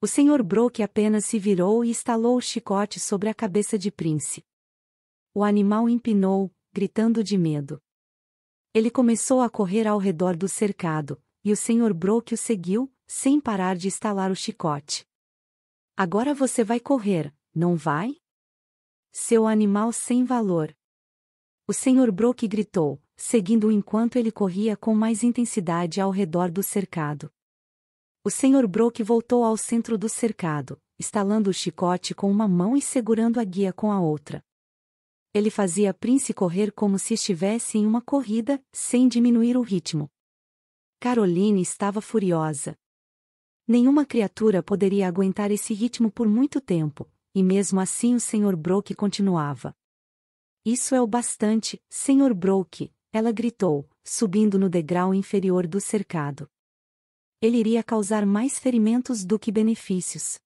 O Sr. Broke apenas se virou e estalou o chicote sobre a cabeça de Prince. O animal empinou, gritando de medo. Ele começou a correr ao redor do cercado, e o Sr. Broke o seguiu, sem parar de estalar o chicote. Agora você vai correr, não vai? Seu animal sem valor. O Sr. Broke gritou, seguindo-o enquanto ele corria com mais intensidade ao redor do cercado. O Sr. Broke voltou ao centro do cercado, estalando o chicote com uma mão e segurando a guia com a outra. Ele fazia Prince correr como se estivesse em uma corrida, sem diminuir o ritmo. Caroline estava furiosa. Nenhuma criatura poderia aguentar esse ritmo por muito tempo, e mesmo assim o Sr. Broke continuava. Isso é o bastante, Sr. Broke! ela gritou, subindo no degrau inferior do cercado. Ele iria causar mais ferimentos do que benefícios.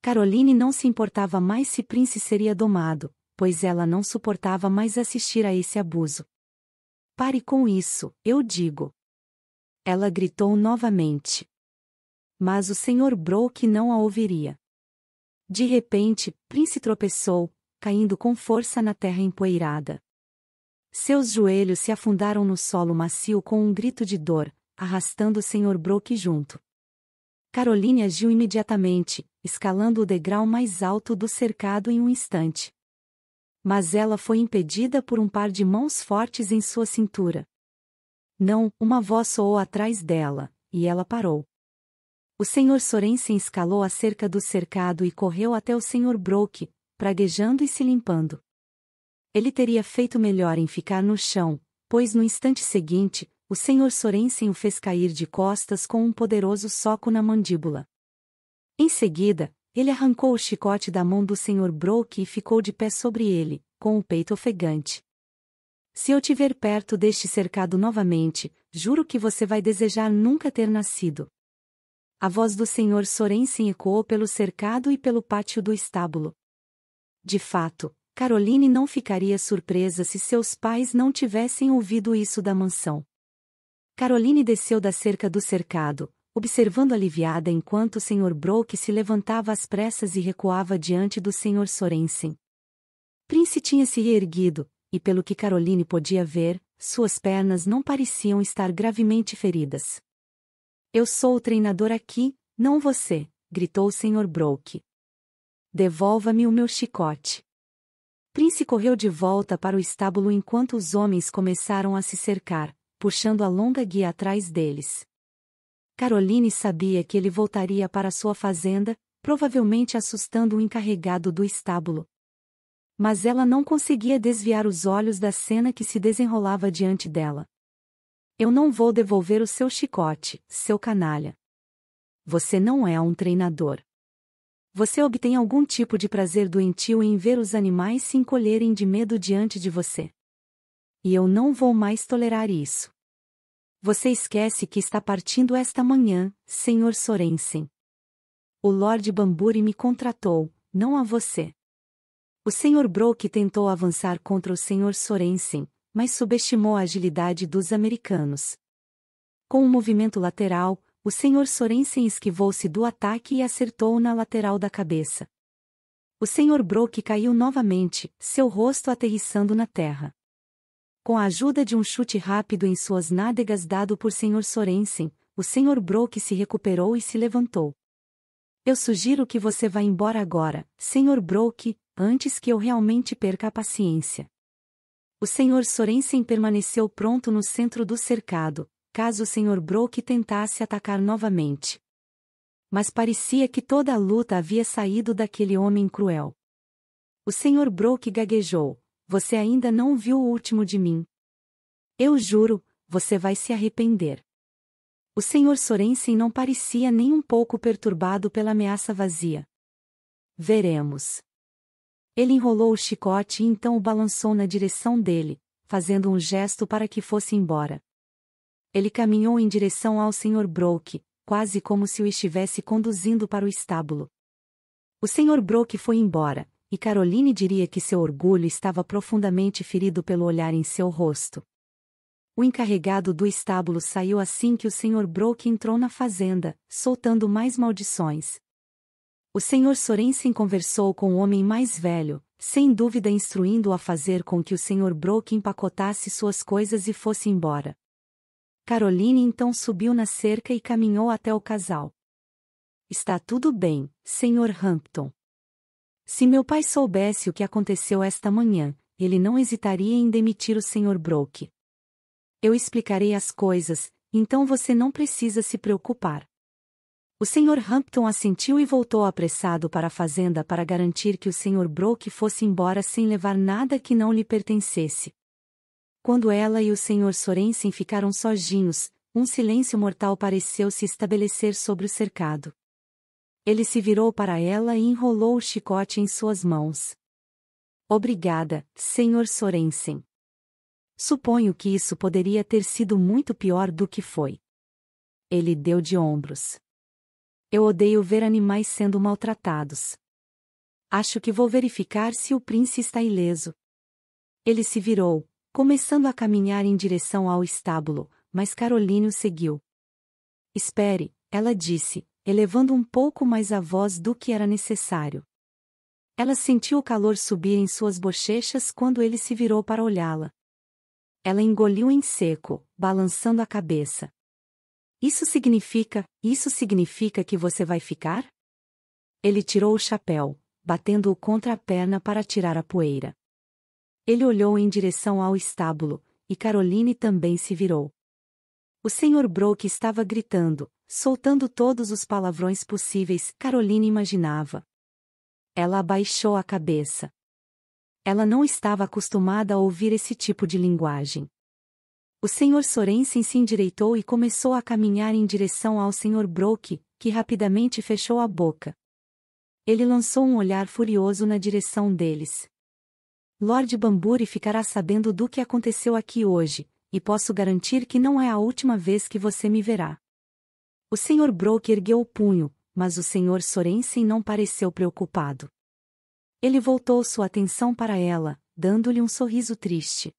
Caroline não se importava mais se Prince seria domado, pois ela não suportava mais assistir a esse abuso. Pare com isso, eu digo. Ela gritou novamente. Mas o Sr. Broke não a ouviria. De repente, Prince tropeçou, caindo com força na terra empoeirada. Seus joelhos se afundaram no solo macio com um grito de dor, arrastando o Sr. Broke junto. Caroline agiu imediatamente, escalando o degrau mais alto do cercado em um instante. Mas ela foi impedida por um par de mãos fortes em sua cintura. Não, uma voz soou atrás dela, e ela parou. O Sr. Sorensen escalou a cerca do cercado e correu até o Sr. Brock, praguejando e se limpando. Ele teria feito melhor em ficar no chão, pois no instante seguinte, o Sr. Sorensen o fez cair de costas com um poderoso soco na mandíbula. Em seguida, ele arrancou o chicote da mão do Sr. Broke e ficou de pé sobre ele, com o peito ofegante. Se eu ver perto deste cercado novamente, juro que você vai desejar nunca ter nascido. A voz do Sr. Sorensen ecoou pelo cercado e pelo pátio do estábulo. De fato, Caroline não ficaria surpresa se seus pais não tivessem ouvido isso da mansão. Caroline desceu da cerca do cercado, observando aliviada enquanto o Sr. Broke se levantava às pressas e recuava diante do Sr. Sorensen. Prince tinha se reerguido, e pelo que Caroline podia ver, suas pernas não pareciam estar gravemente feridas. Eu sou o treinador aqui, não você, gritou o Sr. Broke. Devolva-me o meu chicote. Prince correu de volta para o estábulo enquanto os homens começaram a se cercar, puxando a longa guia atrás deles. Caroline sabia que ele voltaria para sua fazenda, provavelmente assustando o encarregado do estábulo. Mas ela não conseguia desviar os olhos da cena que se desenrolava diante dela. Eu não vou devolver o seu chicote, seu canalha. Você não é um treinador. Você obtém algum tipo de prazer doentio em ver os animais se encolherem de medo diante de você. E eu não vou mais tolerar isso. Você esquece que está partindo esta manhã, Sr. Sorensen. O Lord Bamburi me contratou, não a você. O Sr. Broke tentou avançar contra o Sr. Sorensen, mas subestimou a agilidade dos americanos. Com um movimento lateral, o Sr. Sorensen esquivou-se do ataque e acertou na lateral da cabeça. O Sr. Broke caiu novamente, seu rosto aterrissando na terra. Com a ajuda de um chute rápido em suas nádegas dado por Sr. Sorensen, o Sr. Broke se recuperou e se levantou. Eu sugiro que você vá embora agora, Sr. Broke, antes que eu realmente perca a paciência. O Sr. Sorensen permaneceu pronto no centro do cercado, caso o Sr. Broke tentasse atacar novamente. Mas parecia que toda a luta havia saído daquele homem cruel. O Sr. Broke gaguejou, você ainda não viu o último de mim. Eu juro, você vai se arrepender. O senhor Sorensen não parecia nem um pouco perturbado pela ameaça vazia. Veremos. Ele enrolou o chicote e então o balançou na direção dele, fazendo um gesto para que fosse embora. Ele caminhou em direção ao Sr. Broke, quase como se o estivesse conduzindo para o estábulo. O Sr. Broke foi embora, e Caroline diria que seu orgulho estava profundamente ferido pelo olhar em seu rosto. O encarregado do estábulo saiu assim que o Sr. Broke entrou na fazenda, soltando mais maldições. O Sr. Sorensen conversou com o homem mais velho, sem dúvida instruindo-o a fazer com que o Sr. Broke empacotasse suas coisas e fosse embora. Caroline então subiu na cerca e caminhou até o casal. Está tudo bem, Sr. Hampton. Se meu pai soubesse o que aconteceu esta manhã, ele não hesitaria em demitir o Sr. Broke. Eu explicarei as coisas, então você não precisa se preocupar. O Sr. Hampton assentiu e voltou apressado para a fazenda para garantir que o Sr. Broke fosse embora sem levar nada que não lhe pertencesse. Quando ela e o Sr. Sorensen ficaram sozinhos, um silêncio mortal pareceu se estabelecer sobre o cercado. Ele se virou para ela e enrolou o chicote em suas mãos. Obrigada, Sr. Sorensen. Suponho que isso poderia ter sido muito pior do que foi. Ele deu de ombros. Eu odeio ver animais sendo maltratados. Acho que vou verificar se o príncipe está ileso. Ele se virou, começando a caminhar em direção ao estábulo, mas Carolínio seguiu. Espere, ela disse, elevando um pouco mais a voz do que era necessário. Ela sentiu o calor subir em suas bochechas quando ele se virou para olhá-la. Ela engoliu em seco, balançando a cabeça. Isso significa, isso significa que você vai ficar? Ele tirou o chapéu, batendo-o contra a perna para tirar a poeira. Ele olhou em direção ao estábulo, e Caroline também se virou. O Sr. Brooke estava gritando, soltando todos os palavrões possíveis, Carolina imaginava. Ela abaixou a cabeça. Ela não estava acostumada a ouvir esse tipo de linguagem. O Sr. Sorensen se endireitou e começou a caminhar em direção ao Sr. Brock, que rapidamente fechou a boca. Ele lançou um olhar furioso na direção deles. Lord Bamburi ficará sabendo do que aconteceu aqui hoje, e posso garantir que não é a última vez que você me verá. O Sr. Broke ergueu o punho, mas o Sr. Sorensen não pareceu preocupado. Ele voltou sua atenção para ela, dando-lhe um sorriso triste.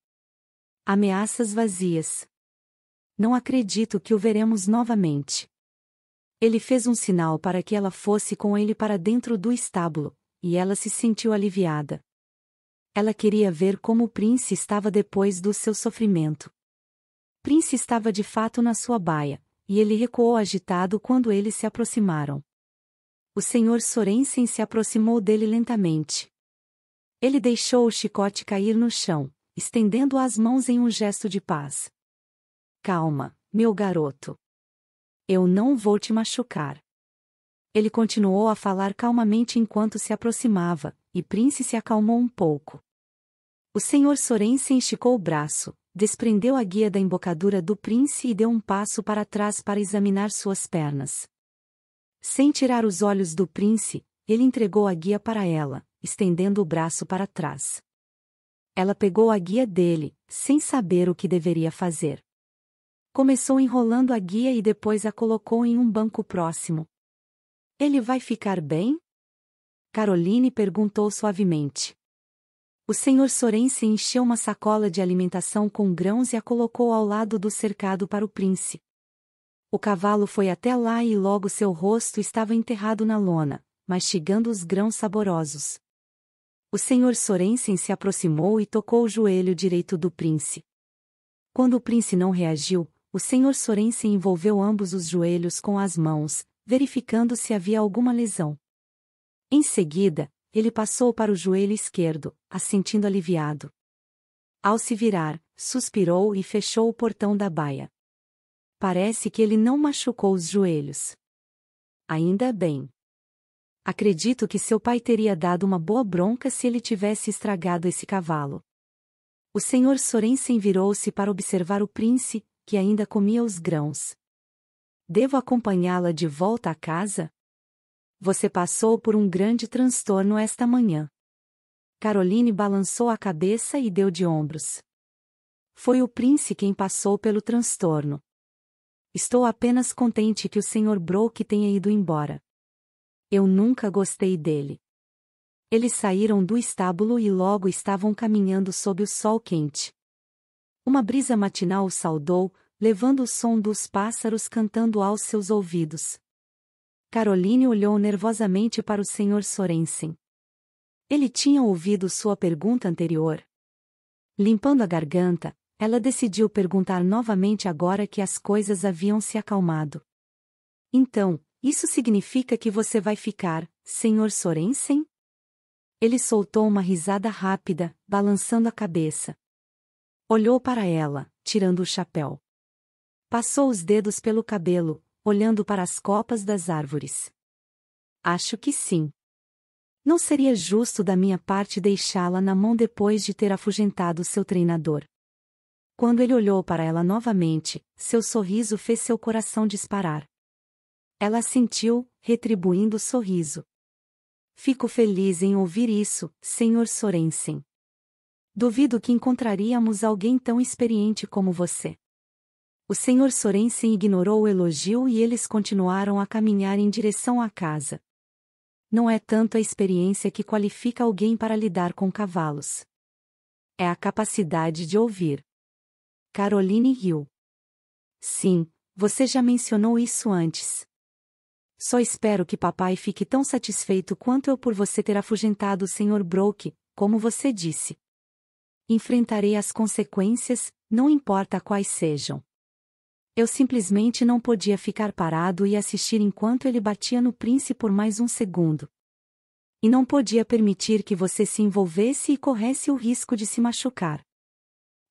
Ameaças vazias. Não acredito que o veremos novamente. Ele fez um sinal para que ela fosse com ele para dentro do estábulo, e ela se sentiu aliviada. Ela queria ver como o Prince estava depois do seu sofrimento. Prince estava de fato na sua baia, e ele recuou agitado quando eles se aproximaram. O senhor Sorensen se aproximou dele lentamente. Ele deixou o chicote cair no chão, estendendo as mãos em um gesto de paz. Calma, meu garoto. Eu não vou te machucar. Ele continuou a falar calmamente enquanto se aproximava, e Prince se acalmou um pouco. O senhor Sorensen esticou o braço, desprendeu a guia da embocadura do prince e deu um passo para trás para examinar suas pernas. Sem tirar os olhos do prince, ele entregou a guia para ela, estendendo o braço para trás. Ela pegou a guia dele, sem saber o que deveria fazer. Começou enrolando a guia e depois a colocou em um banco próximo. Ele vai ficar bem? Caroline perguntou suavemente. O senhor Sorense encheu uma sacola de alimentação com grãos e a colocou ao lado do cercado para o príncipe. O cavalo foi até lá e logo seu rosto estava enterrado na lona, mastigando os grãos saborosos. O senhor Sorensen se aproximou e tocou o joelho direito do príncipe. Quando o príncipe não reagiu, o senhor Sorensen envolveu ambos os joelhos com as mãos, verificando se havia alguma lesão. Em seguida, ele passou para o joelho esquerdo, assentindo aliviado. Ao se virar, suspirou e fechou o portão da baia. Parece que ele não machucou os joelhos. Ainda bem. Acredito que seu pai teria dado uma boa bronca se ele tivesse estragado esse cavalo. O senhor Sorensen virou-se para observar o príncipe, que ainda comia os grãos. Devo acompanhá-la de volta à casa? Você passou por um grande transtorno esta manhã. Caroline balançou a cabeça e deu de ombros. Foi o príncipe quem passou pelo transtorno. Estou apenas contente que o Sr. Broke tenha ido embora. Eu nunca gostei dele. Eles saíram do estábulo e logo estavam caminhando sob o sol quente. Uma brisa matinal o saudou, levando o som dos pássaros cantando aos seus ouvidos. Caroline olhou nervosamente para o Sr. Sorensen. Ele tinha ouvido sua pergunta anterior. Limpando a garganta, ela decidiu perguntar novamente agora que as coisas haviam se acalmado. Então, isso significa que você vai ficar, Sr. Sorensen? Ele soltou uma risada rápida, balançando a cabeça. Olhou para ela, tirando o chapéu. Passou os dedos pelo cabelo, olhando para as copas das árvores. Acho que sim. Não seria justo da minha parte deixá-la na mão depois de ter afugentado seu treinador. Quando ele olhou para ela novamente, seu sorriso fez seu coração disparar. Ela sentiu, retribuindo o sorriso. Fico feliz em ouvir isso, Sr. Sorensen. Duvido que encontraríamos alguém tão experiente como você. O senhor Sorensen ignorou o elogio e eles continuaram a caminhar em direção à casa. Não é tanto a experiência que qualifica alguém para lidar com cavalos. É a capacidade de ouvir. Caroline riu. Sim, você já mencionou isso antes. Só espero que papai fique tão satisfeito quanto eu por você ter afugentado o Sr. Broke, como você disse. Enfrentarei as consequências, não importa quais sejam. Eu simplesmente não podia ficar parado e assistir enquanto ele batia no príncipe por mais um segundo. E não podia permitir que você se envolvesse e corresse o risco de se machucar.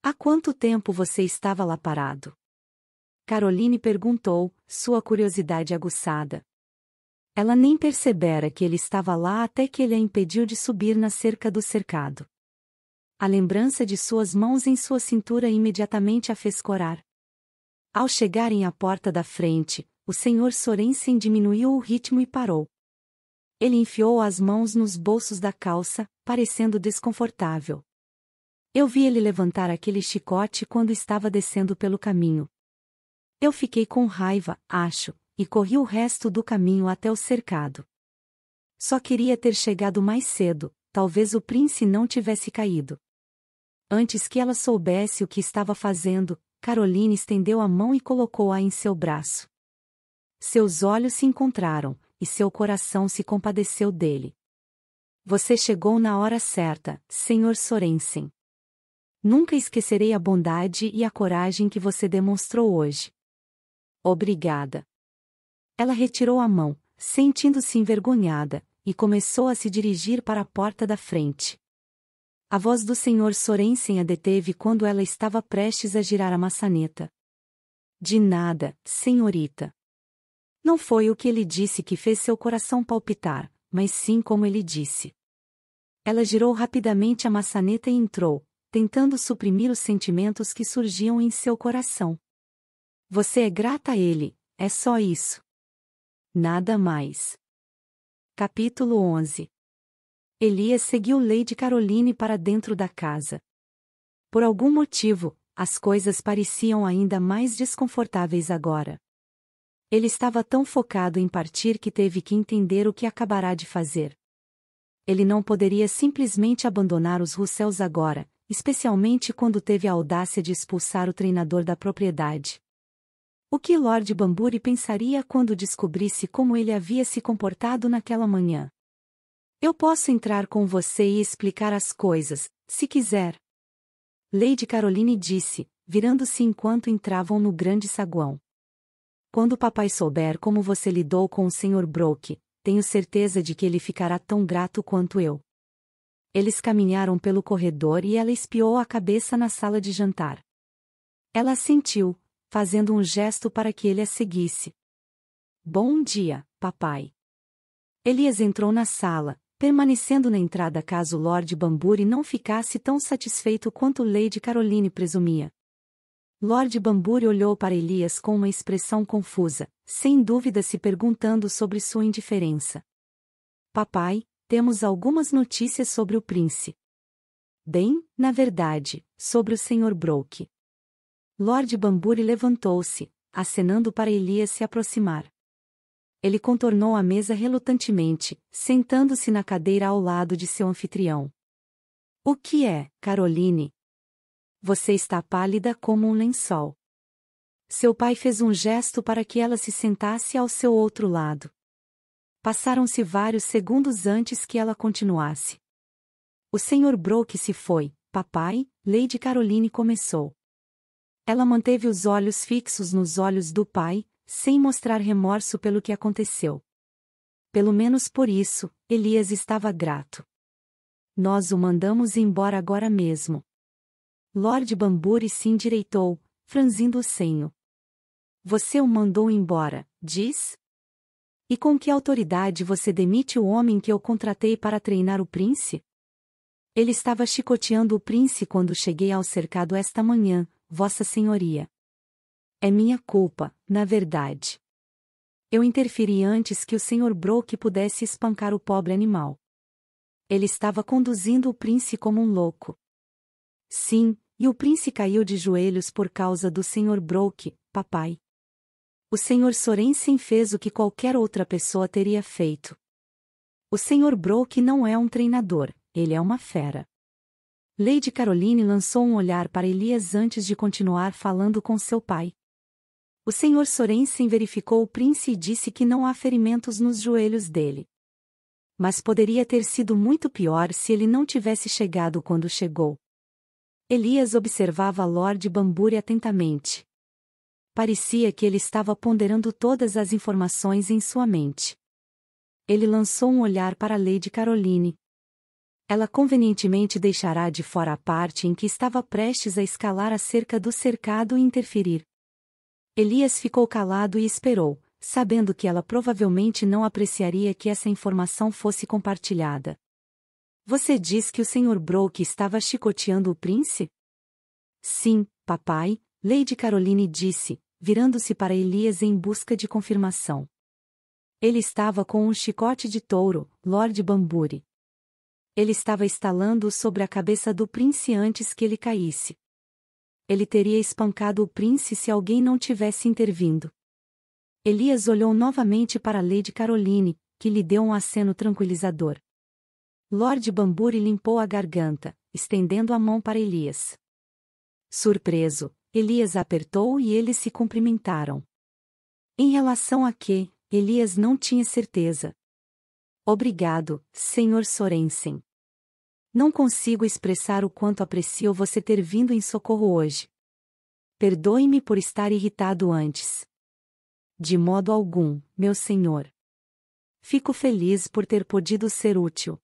Há quanto tempo você estava lá parado? Caroline perguntou, sua curiosidade aguçada. Ela nem percebera que ele estava lá até que ele a impediu de subir na cerca do cercado. A lembrança de suas mãos em sua cintura imediatamente a fez corar. Ao chegarem à porta da frente, o senhor Sorensen diminuiu o ritmo e parou. Ele enfiou as mãos nos bolsos da calça, parecendo desconfortável. Eu vi ele levantar aquele chicote quando estava descendo pelo caminho. Eu fiquei com raiva, acho, e corri o resto do caminho até o cercado. Só queria ter chegado mais cedo, talvez o príncipe não tivesse caído. Antes que ela soubesse o que estava fazendo, Caroline estendeu a mão e colocou-a em seu braço. Seus olhos se encontraram, e seu coração se compadeceu dele. Você chegou na hora certa, Sr. Sorensen. Nunca esquecerei a bondade e a coragem que você demonstrou hoje. Obrigada. Ela retirou a mão, sentindo-se envergonhada, e começou a se dirigir para a porta da frente. A voz do senhor Sorensen a deteve quando ela estava prestes a girar a maçaneta. De nada, senhorita. Não foi o que ele disse que fez seu coração palpitar, mas sim como ele disse. Ela girou rapidamente a maçaneta e entrou, tentando suprimir os sentimentos que surgiam em seu coração. Você é grata a ele, é só isso. Nada mais. Capítulo 11 Elias seguiu Lady Caroline para dentro da casa. Por algum motivo, as coisas pareciam ainda mais desconfortáveis agora. Ele estava tão focado em partir que teve que entender o que acabará de fazer. Ele não poderia simplesmente abandonar os Russells agora, especialmente quando teve a audácia de expulsar o treinador da propriedade. O que Lord Bamburi pensaria quando descobrisse como ele havia se comportado naquela manhã? Eu posso entrar com você e explicar as coisas, se quiser. Lady Caroline disse, virando-se enquanto entravam no grande saguão. Quando papai souber como você lidou com o Sr. Broke, tenho certeza de que ele ficará tão grato quanto eu. Eles caminharam pelo corredor e ela espiou a cabeça na sala de jantar. Ela sentiu, fazendo um gesto para que ele a seguisse. Bom dia, papai. Elias entrou na sala, permanecendo na entrada caso Lord Bamburi não ficasse tão satisfeito quanto Lady Caroline presumia. Lord Bamburi olhou para Elias com uma expressão confusa, sem dúvida se perguntando sobre sua indiferença. Papai, temos algumas notícias sobre o príncipe. Bem, na verdade, sobre o Sr. Broke. Lord Bamburi levantou-se, acenando para Elias se aproximar ele contornou a mesa relutantemente, sentando-se na cadeira ao lado de seu anfitrião. O que é, Caroline? Você está pálida como um lençol. Seu pai fez um gesto para que ela se sentasse ao seu outro lado. Passaram-se vários segundos antes que ela continuasse. O senhor Broke se foi, papai, Lady Caroline começou. Ela manteve os olhos fixos nos olhos do pai, sem mostrar remorso pelo que aconteceu. Pelo menos por isso, Elias estava grato. Nós o mandamos embora agora mesmo. Lord Bamburi se endireitou, franzindo o senho. Você o mandou embora, diz? E com que autoridade você demite o homem que eu contratei para treinar o príncipe? Ele estava chicoteando o príncipe quando cheguei ao cercado esta manhã, Vossa Senhoria. É minha culpa, na verdade. Eu interferi antes que o Sr. Broke pudesse espancar o pobre animal. Ele estava conduzindo o príncipe como um louco. Sim, e o príncipe caiu de joelhos por causa do Sr. Broke, papai. O Sr. Sorensen fez o que qualquer outra pessoa teria feito. O Sr. Broke não é um treinador, ele é uma fera. Lady Caroline lançou um olhar para Elias antes de continuar falando com seu pai. O senhor Sorensen verificou o prince e disse que não há ferimentos nos joelhos dele. Mas poderia ter sido muito pior se ele não tivesse chegado quando chegou. Elias observava Lord Bamburi atentamente. Parecia que ele estava ponderando todas as informações em sua mente. Ele lançou um olhar para Lady Caroline. Ela convenientemente deixará de fora a parte em que estava prestes a escalar a cerca do cercado e interferir. Elias ficou calado e esperou, sabendo que ela provavelmente não apreciaria que essa informação fosse compartilhada. Você diz que o Sr. Broke estava chicoteando o Prince? Sim, papai, Lady Caroline disse, virando-se para Elias em busca de confirmação. Ele estava com um chicote de touro, Lord Bamburi. Ele estava estalando sobre a cabeça do Prince antes que ele caísse. Ele teria espancado o príncipe se alguém não tivesse intervindo. Elias olhou novamente para Lady Caroline, que lhe deu um aceno tranquilizador. Lord Bamburi limpou a garganta, estendendo a mão para Elias. Surpreso, Elias apertou e eles se cumprimentaram. Em relação a que, Elias não tinha certeza. Obrigado, Sr. Sorensen. Não consigo expressar o quanto aprecio você ter vindo em socorro hoje. Perdoe-me por estar irritado antes. De modo algum, meu senhor. Fico feliz por ter podido ser útil.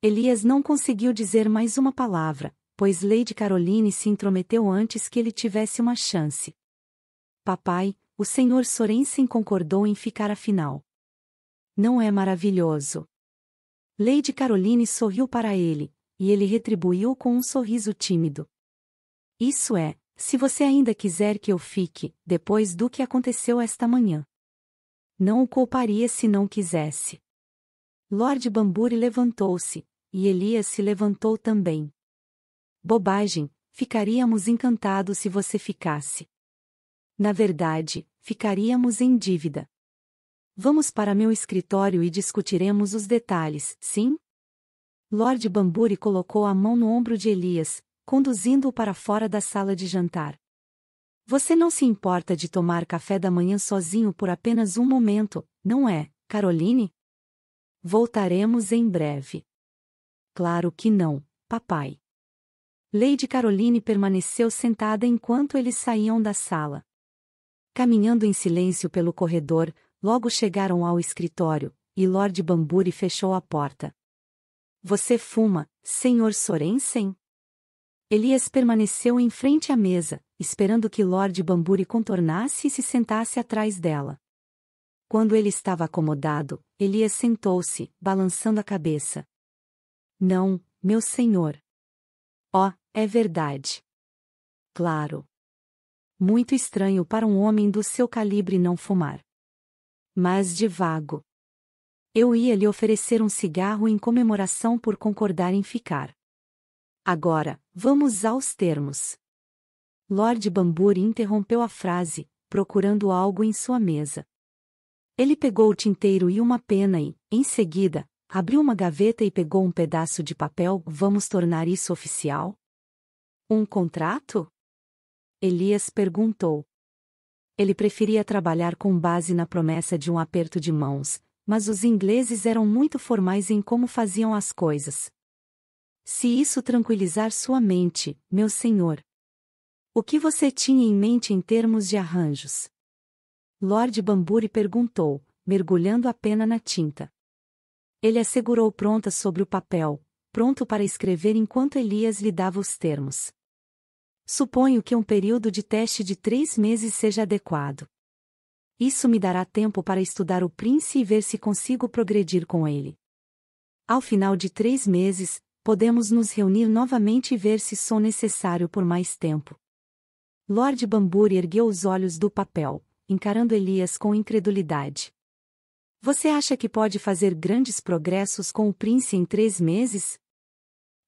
Elias não conseguiu dizer mais uma palavra, pois Lady Caroline se intrometeu antes que ele tivesse uma chance. Papai, o senhor Sorensen concordou em ficar afinal. Não é maravilhoso? Lady Caroline sorriu para ele, e ele retribuiu com um sorriso tímido. Isso é, se você ainda quiser que eu fique, depois do que aconteceu esta manhã. Não o culparia se não quisesse. Lord Bamburi levantou-se, e Elias se levantou também. Bobagem, ficaríamos encantados se você ficasse. Na verdade, ficaríamos em dívida. Vamos para meu escritório e discutiremos os detalhes, sim? Lord Bamburi colocou a mão no ombro de Elias, conduzindo-o para fora da sala de jantar. Você não se importa de tomar café da manhã sozinho por apenas um momento, não é, Caroline? Voltaremos em breve. Claro que não, papai. Lady Caroline permaneceu sentada enquanto eles saíam da sala. Caminhando em silêncio pelo corredor, Logo chegaram ao escritório, e Lord Bamburi fechou a porta. Você fuma, Sr. Sorensen? Elias permaneceu em frente à mesa, esperando que Lord Bamburi contornasse e se sentasse atrás dela. Quando ele estava acomodado, Elias sentou-se, balançando a cabeça. Não, meu senhor. Oh, é verdade. Claro. Muito estranho para um homem do seu calibre não fumar. Mas vago, Eu ia lhe oferecer um cigarro em comemoração por concordar em ficar. Agora, vamos aos termos. Lord Bamburi interrompeu a frase, procurando algo em sua mesa. Ele pegou o tinteiro e uma pena e, em seguida, abriu uma gaveta e pegou um pedaço de papel. Vamos tornar isso oficial? Um contrato? Elias perguntou. Ele preferia trabalhar com base na promessa de um aperto de mãos, mas os ingleses eram muito formais em como faziam as coisas. Se isso tranquilizar sua mente, meu senhor. O que você tinha em mente em termos de arranjos? Lord Bamburi perguntou, mergulhando a pena na tinta. Ele assegurou pronta sobre o papel, pronto para escrever enquanto Elias lhe dava os termos. Suponho que um período de teste de três meses seja adequado. Isso me dará tempo para estudar o Prince e ver se consigo progredir com ele. Ao final de três meses, podemos nos reunir novamente e ver se sou necessário por mais tempo. Lord Bamburi ergueu os olhos do papel, encarando Elias com incredulidade. Você acha que pode fazer grandes progressos com o Prince em três meses?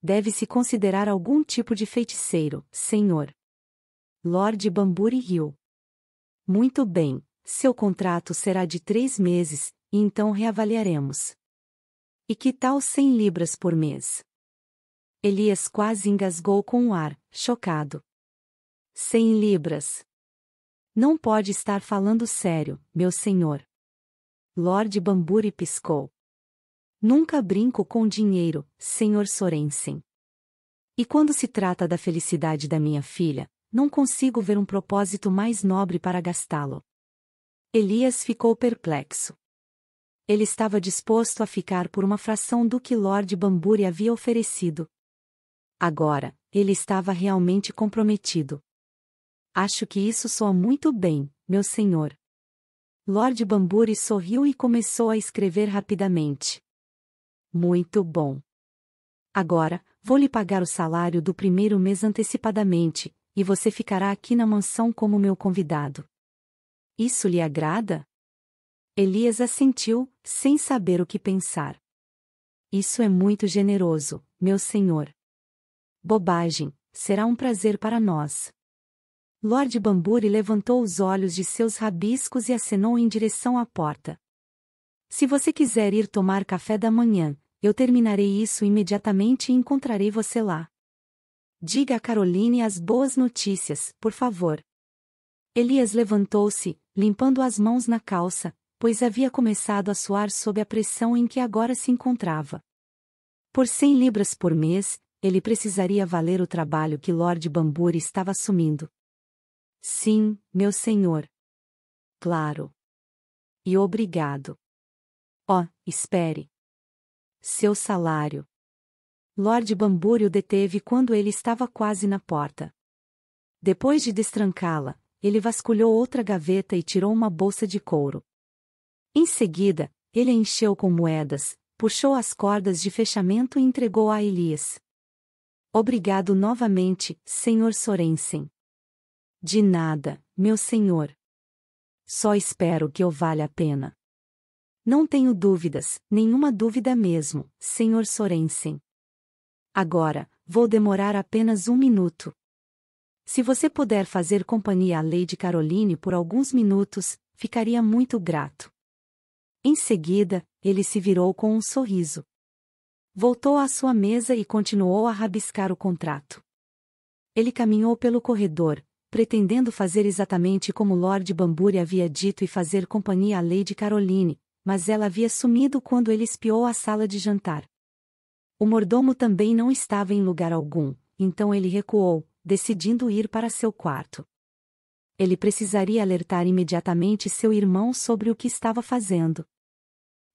deve-se considerar algum tipo de feiticeiro, senhor. Lord Bamburi riu. Muito bem, seu contrato será de três meses, e então reavaliaremos. E que tal 100 libras por mês? Elias quase engasgou com o um ar, chocado. 100 libras. Não pode estar falando sério, meu senhor. Lord Bamburi piscou. Nunca brinco com dinheiro, senhor Sorensen. E quando se trata da felicidade da minha filha, não consigo ver um propósito mais nobre para gastá-lo. Elias ficou perplexo. Ele estava disposto a ficar por uma fração do que Lord Bamburi havia oferecido. Agora, ele estava realmente comprometido. Acho que isso soa muito bem, meu senhor. Lord Bamburi sorriu e começou a escrever rapidamente. Muito bom. Agora, vou lhe pagar o salário do primeiro mês antecipadamente, e você ficará aqui na mansão como meu convidado. Isso lhe agrada? Elias assentiu, sem saber o que pensar. Isso é muito generoso, meu senhor. Bobagem, será um prazer para nós. Lord Bamburi levantou os olhos de seus rabiscos e acenou em direção à porta. Se você quiser ir tomar café da manhã, eu terminarei isso imediatamente e encontrarei você lá. Diga a Caroline as boas notícias, por favor. Elias levantou-se, limpando as mãos na calça, pois havia começado a suar sob a pressão em que agora se encontrava. Por cem libras por mês, ele precisaria valer o trabalho que Lord Bambur estava assumindo. Sim, meu senhor. Claro. E obrigado. Oh, espere. Seu salário. Lord Bamburi o deteve quando ele estava quase na porta. Depois de destrancá-la, ele vasculhou outra gaveta e tirou uma bolsa de couro. Em seguida, ele a encheu com moedas, puxou as cordas de fechamento e entregou a Elias. Obrigado novamente, Sr. Sorensen. De nada, meu senhor. Só espero que eu valha a pena. Não tenho dúvidas, nenhuma dúvida mesmo, Sr. Sorensen. Agora, vou demorar apenas um minuto. Se você puder fazer companhia à Lady Caroline por alguns minutos, ficaria muito grato. Em seguida, ele se virou com um sorriso. Voltou à sua mesa e continuou a rabiscar o contrato. Ele caminhou pelo corredor, pretendendo fazer exatamente como Lord Bamburi havia dito e fazer companhia à Lady Caroline, mas ela havia sumido quando ele espiou a sala de jantar. O mordomo também não estava em lugar algum, então ele recuou, decidindo ir para seu quarto. Ele precisaria alertar imediatamente seu irmão sobre o que estava fazendo.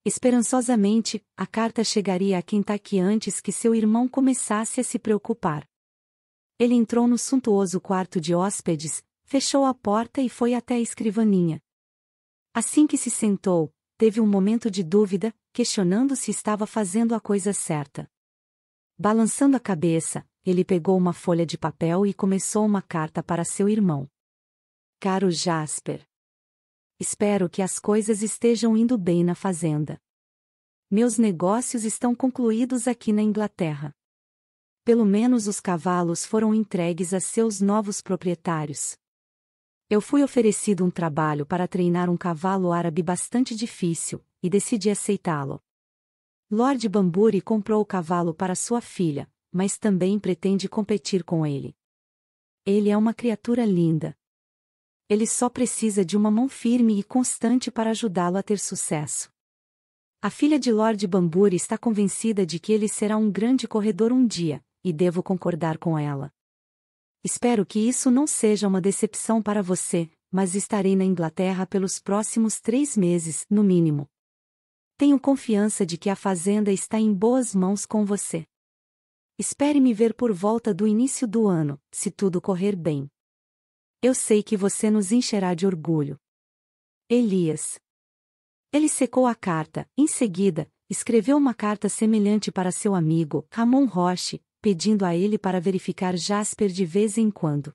Esperançosamente, a carta chegaria a Kentucky tá antes que seu irmão começasse a se preocupar. Ele entrou no suntuoso quarto de hóspedes, fechou a porta e foi até a escrivaninha. Assim que se sentou, teve um momento de dúvida, questionando se estava fazendo a coisa certa. Balançando a cabeça, ele pegou uma folha de papel e começou uma carta para seu irmão. Caro Jasper. Espero que as coisas estejam indo bem na fazenda. Meus negócios estão concluídos aqui na Inglaterra. Pelo menos os cavalos foram entregues a seus novos proprietários. Eu fui oferecido um trabalho para treinar um cavalo árabe bastante difícil, e decidi aceitá-lo. Lord Bamburi comprou o cavalo para sua filha, mas também pretende competir com ele. Ele é uma criatura linda. Ele só precisa de uma mão firme e constante para ajudá-lo a ter sucesso. A filha de Lord Bamburi está convencida de que ele será um grande corredor um dia, e devo concordar com ela. Espero que isso não seja uma decepção para você, mas estarei na Inglaterra pelos próximos três meses, no mínimo. Tenho confiança de que a fazenda está em boas mãos com você. Espere me ver por volta do início do ano, se tudo correr bem. Eu sei que você nos encherá de orgulho. Elias. Ele secou a carta, em seguida, escreveu uma carta semelhante para seu amigo, Ramon Roche, pedindo a ele para verificar Jasper de vez em quando.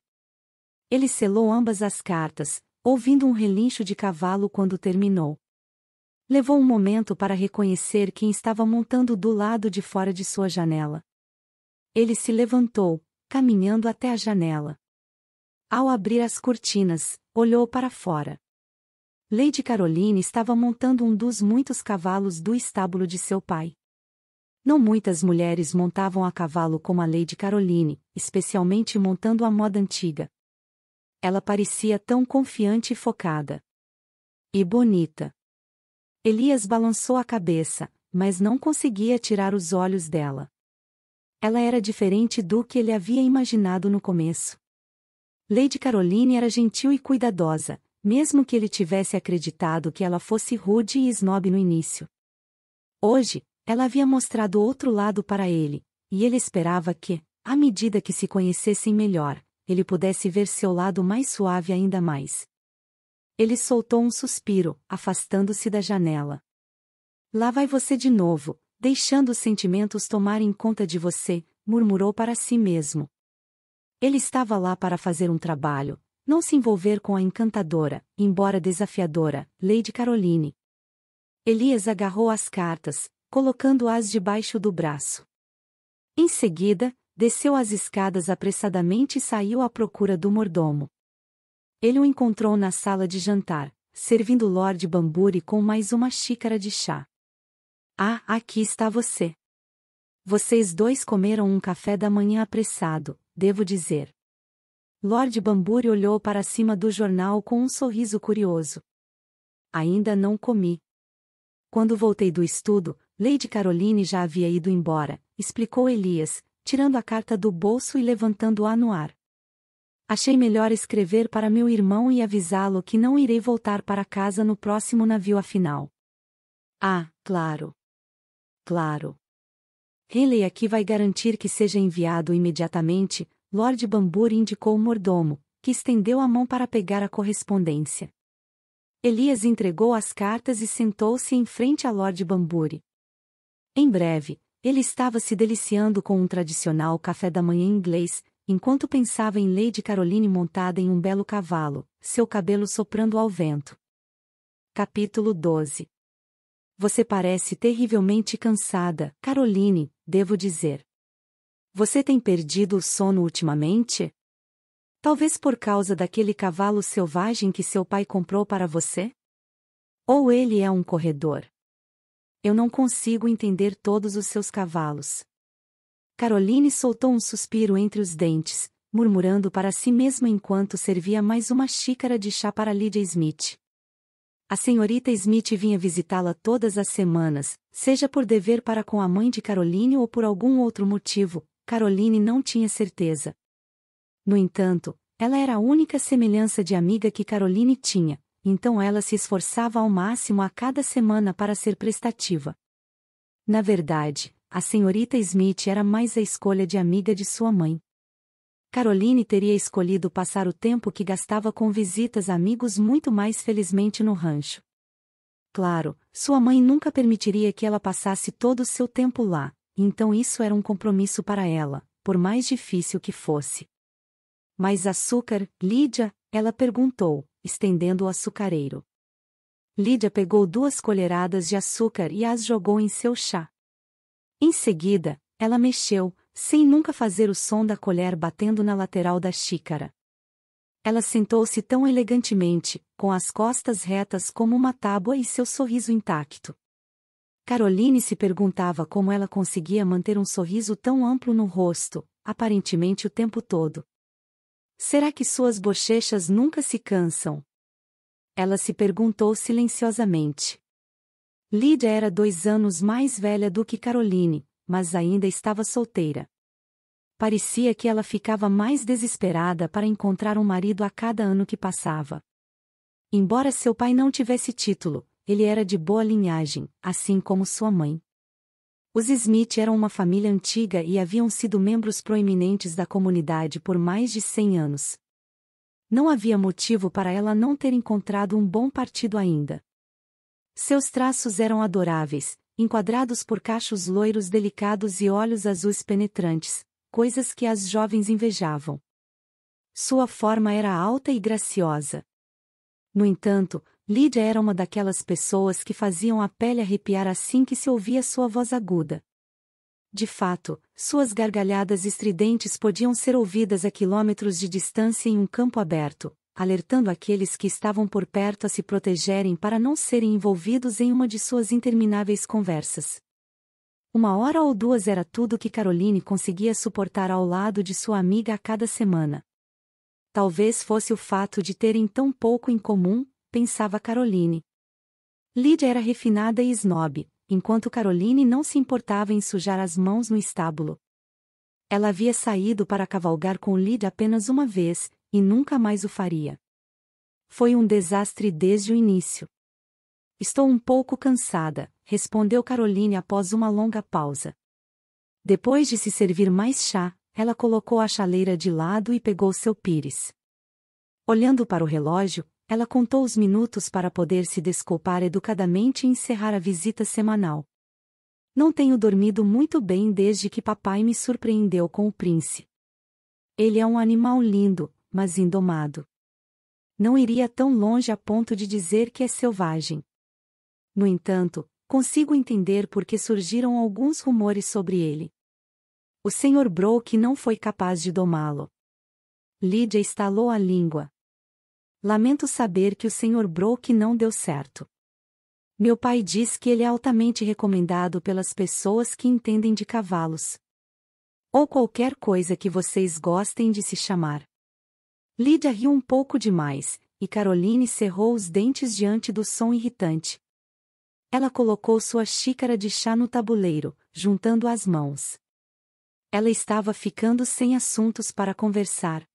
Ele selou ambas as cartas, ouvindo um relincho de cavalo quando terminou. Levou um momento para reconhecer quem estava montando do lado de fora de sua janela. Ele se levantou, caminhando até a janela. Ao abrir as cortinas, olhou para fora. Lady Caroline estava montando um dos muitos cavalos do estábulo de seu pai. Não muitas mulheres montavam a cavalo como a Lady Caroline, especialmente montando a moda antiga. Ela parecia tão confiante e focada. E bonita. Elias balançou a cabeça, mas não conseguia tirar os olhos dela. Ela era diferente do que ele havia imaginado no começo. Lady Caroline era gentil e cuidadosa, mesmo que ele tivesse acreditado que ela fosse rude e snob no início. Hoje, ela havia mostrado outro lado para ele, e ele esperava que, à medida que se conhecessem melhor, ele pudesse ver seu lado mais suave ainda mais. Ele soltou um suspiro, afastando-se da janela. Lá vai você de novo, deixando os sentimentos tomarem conta de você, murmurou para si mesmo. Ele estava lá para fazer um trabalho, não se envolver com a encantadora, embora desafiadora, Lady Caroline. Elias agarrou as cartas, colocando-as debaixo do braço. Em seguida, desceu as escadas apressadamente e saiu à procura do mordomo. Ele o encontrou na sala de jantar, servindo Lord Bamburi com mais uma xícara de chá. Ah, aqui está você. Vocês dois comeram um café da manhã apressado, devo dizer. Lord Bamburi olhou para cima do jornal com um sorriso curioso. Ainda não comi. Quando voltei do estudo, Lady Caroline já havia ido embora, explicou Elias, tirando a carta do bolso e levantando-a no ar. Achei melhor escrever para meu irmão e avisá-lo que não irei voltar para casa no próximo navio afinal. Ah, claro. Claro. Ele aqui vai garantir que seja enviado imediatamente, Lord Bamburi indicou o mordomo, que estendeu a mão para pegar a correspondência. Elias entregou as cartas e sentou-se em frente a Lord Bamburi. Em breve, ele estava se deliciando com um tradicional café da manhã inglês, enquanto pensava em Lady Caroline montada em um belo cavalo, seu cabelo soprando ao vento. Capítulo 12 Você parece terrivelmente cansada, Caroline, devo dizer. Você tem perdido o sono ultimamente? Talvez por causa daquele cavalo selvagem que seu pai comprou para você? Ou ele é um corredor? Eu não consigo entender todos os seus cavalos. Caroline soltou um suspiro entre os dentes, murmurando para si mesma enquanto servia mais uma xícara de chá para Lydia Smith. A senhorita Smith vinha visitá-la todas as semanas, seja por dever para com a mãe de Caroline ou por algum outro motivo, Caroline não tinha certeza. No entanto, ela era a única semelhança de amiga que Caroline tinha, então ela se esforçava ao máximo a cada semana para ser prestativa. Na verdade, a senhorita Smith era mais a escolha de amiga de sua mãe. Caroline teria escolhido passar o tempo que gastava com visitas a amigos muito mais felizmente no rancho. Claro, sua mãe nunca permitiria que ela passasse todo o seu tempo lá, então isso era um compromisso para ela, por mais difícil que fosse. Mas açúcar, Lídia, ela perguntou, estendendo o açucareiro. Lídia pegou duas colheradas de açúcar e as jogou em seu chá. Em seguida, ela mexeu, sem nunca fazer o som da colher batendo na lateral da xícara. Ela sentou-se tão elegantemente, com as costas retas como uma tábua e seu sorriso intacto. Caroline se perguntava como ela conseguia manter um sorriso tão amplo no rosto, aparentemente o tempo todo. Será que suas bochechas nunca se cansam? Ela se perguntou silenciosamente. Lídia era dois anos mais velha do que Caroline, mas ainda estava solteira. Parecia que ela ficava mais desesperada para encontrar um marido a cada ano que passava. Embora seu pai não tivesse título, ele era de boa linhagem, assim como sua mãe. Os Smith eram uma família antiga e haviam sido membros proeminentes da comunidade por mais de 100 anos. Não havia motivo para ela não ter encontrado um bom partido ainda. Seus traços eram adoráveis, enquadrados por cachos loiros delicados e olhos azuis penetrantes, coisas que as jovens invejavam. Sua forma era alta e graciosa. No entanto, Lídia era uma daquelas pessoas que faziam a pele arrepiar assim que se ouvia sua voz aguda. De fato, suas gargalhadas estridentes podiam ser ouvidas a quilômetros de distância em um campo aberto, alertando aqueles que estavam por perto a se protegerem para não serem envolvidos em uma de suas intermináveis conversas. Uma hora ou duas era tudo que Caroline conseguia suportar ao lado de sua amiga a cada semana. Talvez fosse o fato de terem tão pouco em comum pensava Caroline. Lídia era refinada e snob, enquanto Caroline não se importava em sujar as mãos no estábulo. Ela havia saído para cavalgar com Lídia apenas uma vez, e nunca mais o faria. Foi um desastre desde o início. Estou um pouco cansada, respondeu Caroline após uma longa pausa. Depois de se servir mais chá, ela colocou a chaleira de lado e pegou seu pires. Olhando para o relógio, ela contou os minutos para poder se desculpar educadamente e encerrar a visita semanal. Não tenho dormido muito bem desde que papai me surpreendeu com o príncipe. Ele é um animal lindo, mas indomado. Não iria tão longe a ponto de dizer que é selvagem. No entanto, consigo entender por que surgiram alguns rumores sobre ele. O Sr. Broke não foi capaz de domá-lo. Lydia estalou a língua. Lamento saber que o Sr. Broke não deu certo. Meu pai diz que ele é altamente recomendado pelas pessoas que entendem de cavalos. Ou qualquer coisa que vocês gostem de se chamar. Lídia riu um pouco demais, e Caroline cerrou os dentes diante do som irritante. Ela colocou sua xícara de chá no tabuleiro, juntando as mãos. Ela estava ficando sem assuntos para conversar.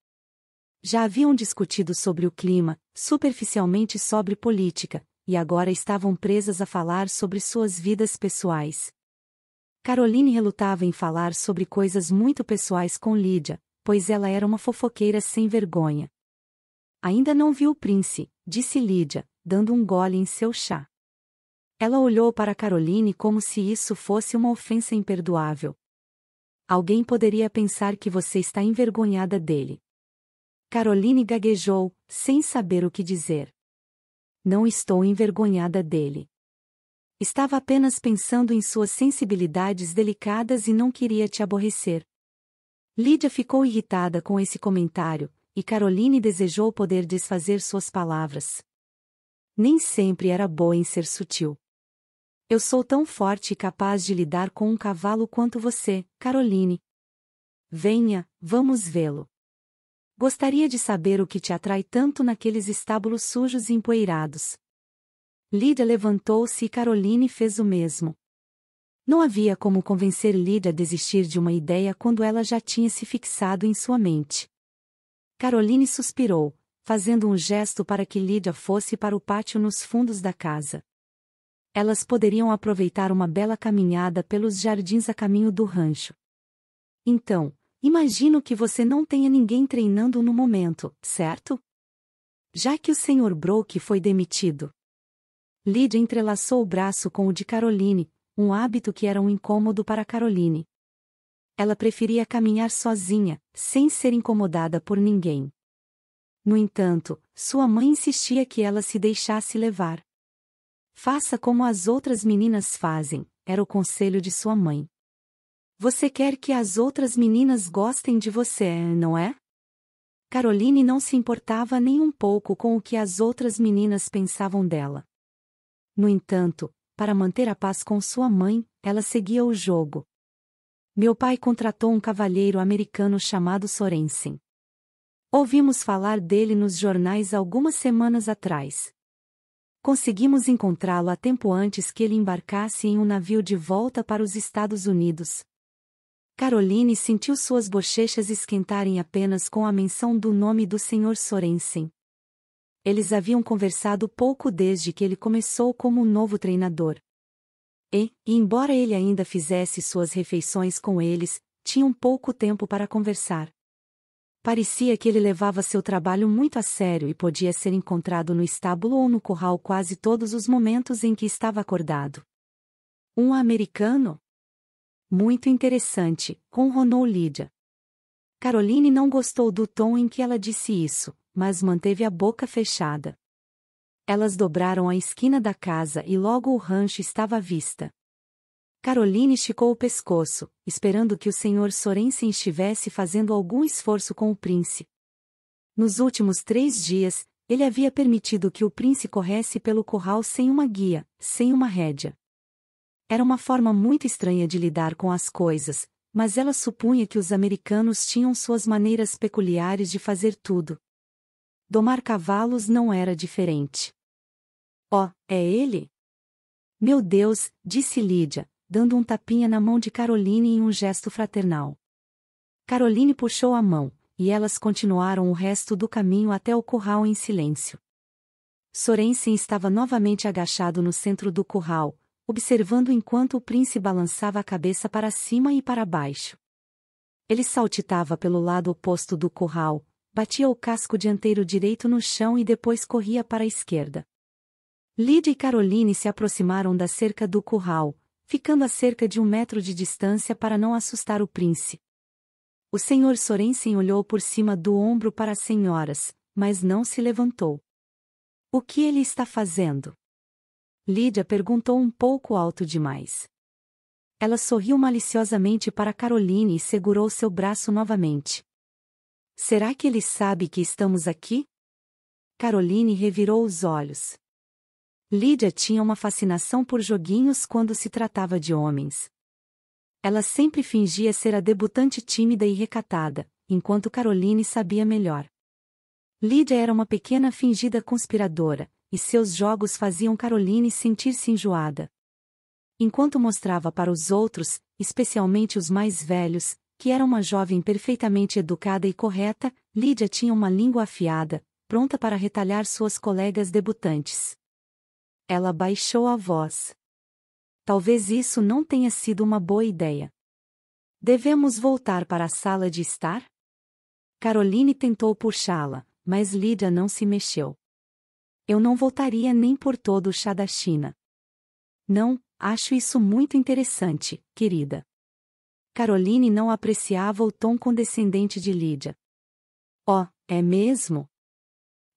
Já haviam discutido sobre o clima, superficialmente sobre política, e agora estavam presas a falar sobre suas vidas pessoais. Caroline relutava em falar sobre coisas muito pessoais com Lídia, pois ela era uma fofoqueira sem vergonha. Ainda não viu o príncipe, disse Lídia, dando um gole em seu chá. Ela olhou para Caroline como se isso fosse uma ofensa imperdoável. Alguém poderia pensar que você está envergonhada dele. Caroline gaguejou, sem saber o que dizer. Não estou envergonhada dele. Estava apenas pensando em suas sensibilidades delicadas e não queria te aborrecer. Lídia ficou irritada com esse comentário, e Caroline desejou poder desfazer suas palavras. Nem sempre era boa em ser sutil. Eu sou tão forte e capaz de lidar com um cavalo quanto você, Caroline. Venha, vamos vê-lo. Gostaria de saber o que te atrai tanto naqueles estábulos sujos e empoeirados. Lídia levantou-se e Caroline fez o mesmo. Não havia como convencer Lídia a desistir de uma ideia quando ela já tinha se fixado em sua mente. Caroline suspirou, fazendo um gesto para que Lídia fosse para o pátio nos fundos da casa. Elas poderiam aproveitar uma bela caminhada pelos jardins a caminho do rancho. Então, Imagino que você não tenha ninguém treinando no momento, certo? Já que o Sr. Broke foi demitido. Lid entrelaçou o braço com o de Caroline, um hábito que era um incômodo para Caroline. Ela preferia caminhar sozinha, sem ser incomodada por ninguém. No entanto, sua mãe insistia que ela se deixasse levar. Faça como as outras meninas fazem, era o conselho de sua mãe. Você quer que as outras meninas gostem de você, não é? Caroline não se importava nem um pouco com o que as outras meninas pensavam dela. No entanto, para manter a paz com sua mãe, ela seguia o jogo. Meu pai contratou um cavalheiro americano chamado Sorensen. Ouvimos falar dele nos jornais algumas semanas atrás. Conseguimos encontrá-lo a tempo antes que ele embarcasse em um navio de volta para os Estados Unidos, Caroline sentiu suas bochechas esquentarem apenas com a menção do nome do Sr. Sorensen. Eles haviam conversado pouco desde que ele começou como um novo treinador. E, embora ele ainda fizesse suas refeições com eles, tinham pouco tempo para conversar. Parecia que ele levava seu trabalho muito a sério e podia ser encontrado no estábulo ou no curral quase todos os momentos em que estava acordado. Um americano? Muito interessante, com conronou Lídia. Caroline não gostou do tom em que ela disse isso, mas manteve a boca fechada. Elas dobraram a esquina da casa e logo o rancho estava à vista. Caroline esticou o pescoço, esperando que o senhor Sorensen estivesse fazendo algum esforço com o príncipe. Nos últimos três dias, ele havia permitido que o príncipe corresse pelo curral sem uma guia, sem uma rédea. Era uma forma muito estranha de lidar com as coisas, mas ela supunha que os americanos tinham suas maneiras peculiares de fazer tudo. Domar cavalos não era diferente. Oh, é ele? Meu Deus, disse Lídia, dando um tapinha na mão de Caroline em um gesto fraternal. Caroline puxou a mão, e elas continuaram o resto do caminho até o curral em silêncio. Sorensen estava novamente agachado no centro do curral, observando enquanto o príncipe balançava a cabeça para cima e para baixo. Ele saltitava pelo lado oposto do curral, batia o casco dianteiro direito no chão e depois corria para a esquerda. Lydia e Caroline se aproximaram da cerca do curral, ficando a cerca de um metro de distância para não assustar o príncipe. O senhor Sorensen olhou por cima do ombro para as senhoras, mas não se levantou. O que ele está fazendo? Lídia perguntou um pouco alto demais. Ela sorriu maliciosamente para Caroline e segurou seu braço novamente. Será que ele sabe que estamos aqui? Caroline revirou os olhos. Lídia tinha uma fascinação por joguinhos quando se tratava de homens. Ela sempre fingia ser a debutante tímida e recatada, enquanto Caroline sabia melhor. Lídia era uma pequena fingida conspiradora, e seus jogos faziam Caroline sentir-se enjoada. Enquanto mostrava para os outros, especialmente os mais velhos, que era uma jovem perfeitamente educada e correta, Lídia tinha uma língua afiada, pronta para retalhar suas colegas debutantes. Ela baixou a voz. Talvez isso não tenha sido uma boa ideia. Devemos voltar para a sala de estar? Caroline tentou puxá-la, mas Lídia não se mexeu eu não voltaria nem por todo o chá da China. Não, acho isso muito interessante, querida. Caroline não apreciava o tom condescendente de Lídia. Oh, é mesmo?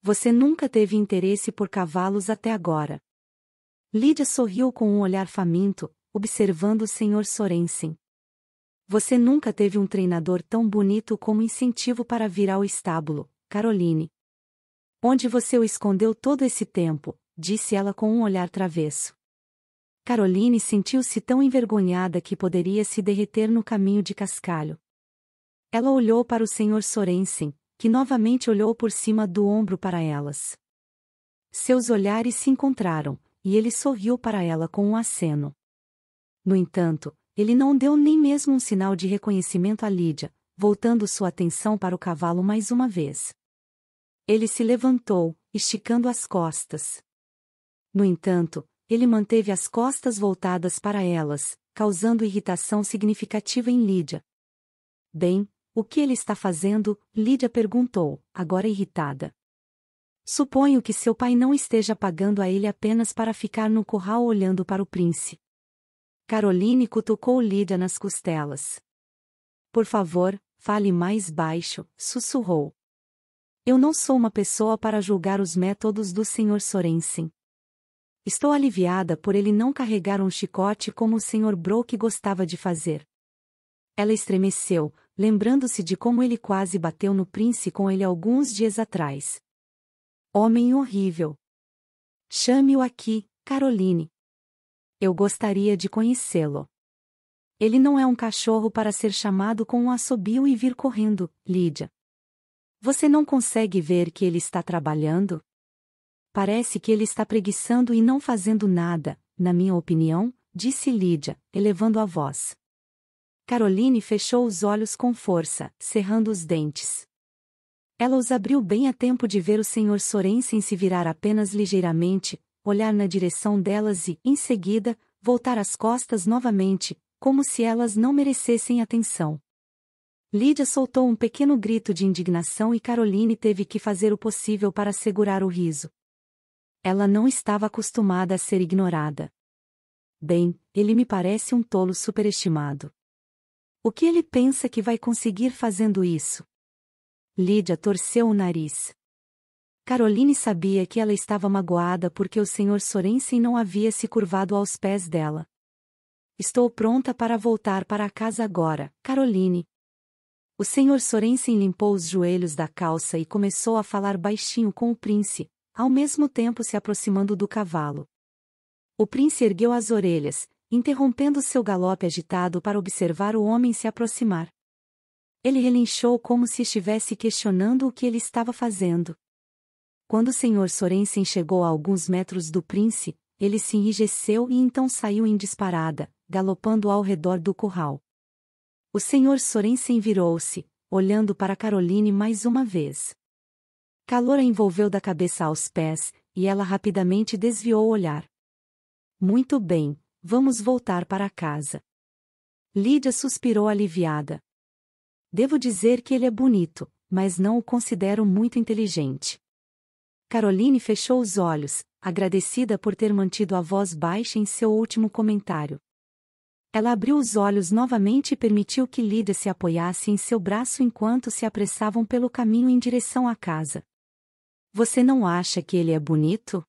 Você nunca teve interesse por cavalos até agora. Lídia sorriu com um olhar faminto, observando o Sr. Sorensen. Você nunca teve um treinador tão bonito como incentivo para vir ao estábulo, Caroline, Onde você o escondeu todo esse tempo? disse ela com um olhar travesso. Caroline sentiu-se tão envergonhada que poderia se derreter no caminho de cascalho. Ela olhou para o senhor Sorensen, que novamente olhou por cima do ombro para elas. Seus olhares se encontraram, e ele sorriu para ela com um aceno. No entanto, ele não deu nem mesmo um sinal de reconhecimento a Lídia, voltando sua atenção para o cavalo mais uma vez. Ele se levantou, esticando as costas. No entanto, ele manteve as costas voltadas para elas, causando irritação significativa em Lídia. Bem, o que ele está fazendo? Lídia perguntou, agora irritada. Suponho que seu pai não esteja pagando a ele apenas para ficar no curral olhando para o príncipe. Caroline cutucou Lídia nas costelas. Por favor, fale mais baixo, sussurrou. Eu não sou uma pessoa para julgar os métodos do Sr. Sorensen. Estou aliviada por ele não carregar um chicote como o Sr. Broke gostava de fazer. Ela estremeceu, lembrando-se de como ele quase bateu no Prince com ele alguns dias atrás. Homem horrível. Chame-o aqui, Caroline. Eu gostaria de conhecê-lo. Ele não é um cachorro para ser chamado com um assobio e vir correndo, Lídia. Você não consegue ver que ele está trabalhando? Parece que ele está preguiçando e não fazendo nada, na minha opinião, disse Lídia, elevando a voz. Caroline fechou os olhos com força, cerrando os dentes. Ela os abriu bem a tempo de ver o Sr. Sorensen se virar apenas ligeiramente, olhar na direção delas e, em seguida, voltar as costas novamente, como se elas não merecessem atenção. Lídia soltou um pequeno grito de indignação e Caroline teve que fazer o possível para segurar o riso. Ela não estava acostumada a ser ignorada. Bem, ele me parece um tolo superestimado. O que ele pensa que vai conseguir fazendo isso? Lídia torceu o nariz. Caroline sabia que ela estava magoada porque o Sr. Sorensen não havia se curvado aos pés dela. Estou pronta para voltar para casa agora, Caroline, o senhor Sorensen limpou os joelhos da calça e começou a falar baixinho com o príncipe, ao mesmo tempo se aproximando do cavalo. O príncipe ergueu as orelhas, interrompendo seu galope agitado para observar o homem se aproximar. Ele relinchou como se estivesse questionando o que ele estava fazendo. Quando o senhor Sorensen chegou a alguns metros do príncipe, ele se enrijeceu e então saiu em disparada, galopando ao redor do curral. O senhor Sorensen virou-se, olhando para Caroline mais uma vez. Calor a envolveu da cabeça aos pés, e ela rapidamente desviou o olhar. Muito bem, vamos voltar para casa. Lídia suspirou aliviada. Devo dizer que ele é bonito, mas não o considero muito inteligente. Caroline fechou os olhos, agradecida por ter mantido a voz baixa em seu último comentário. Ela abriu os olhos novamente e permitiu que Lida se apoiasse em seu braço enquanto se apressavam pelo caminho em direção à casa. Você não acha que ele é bonito?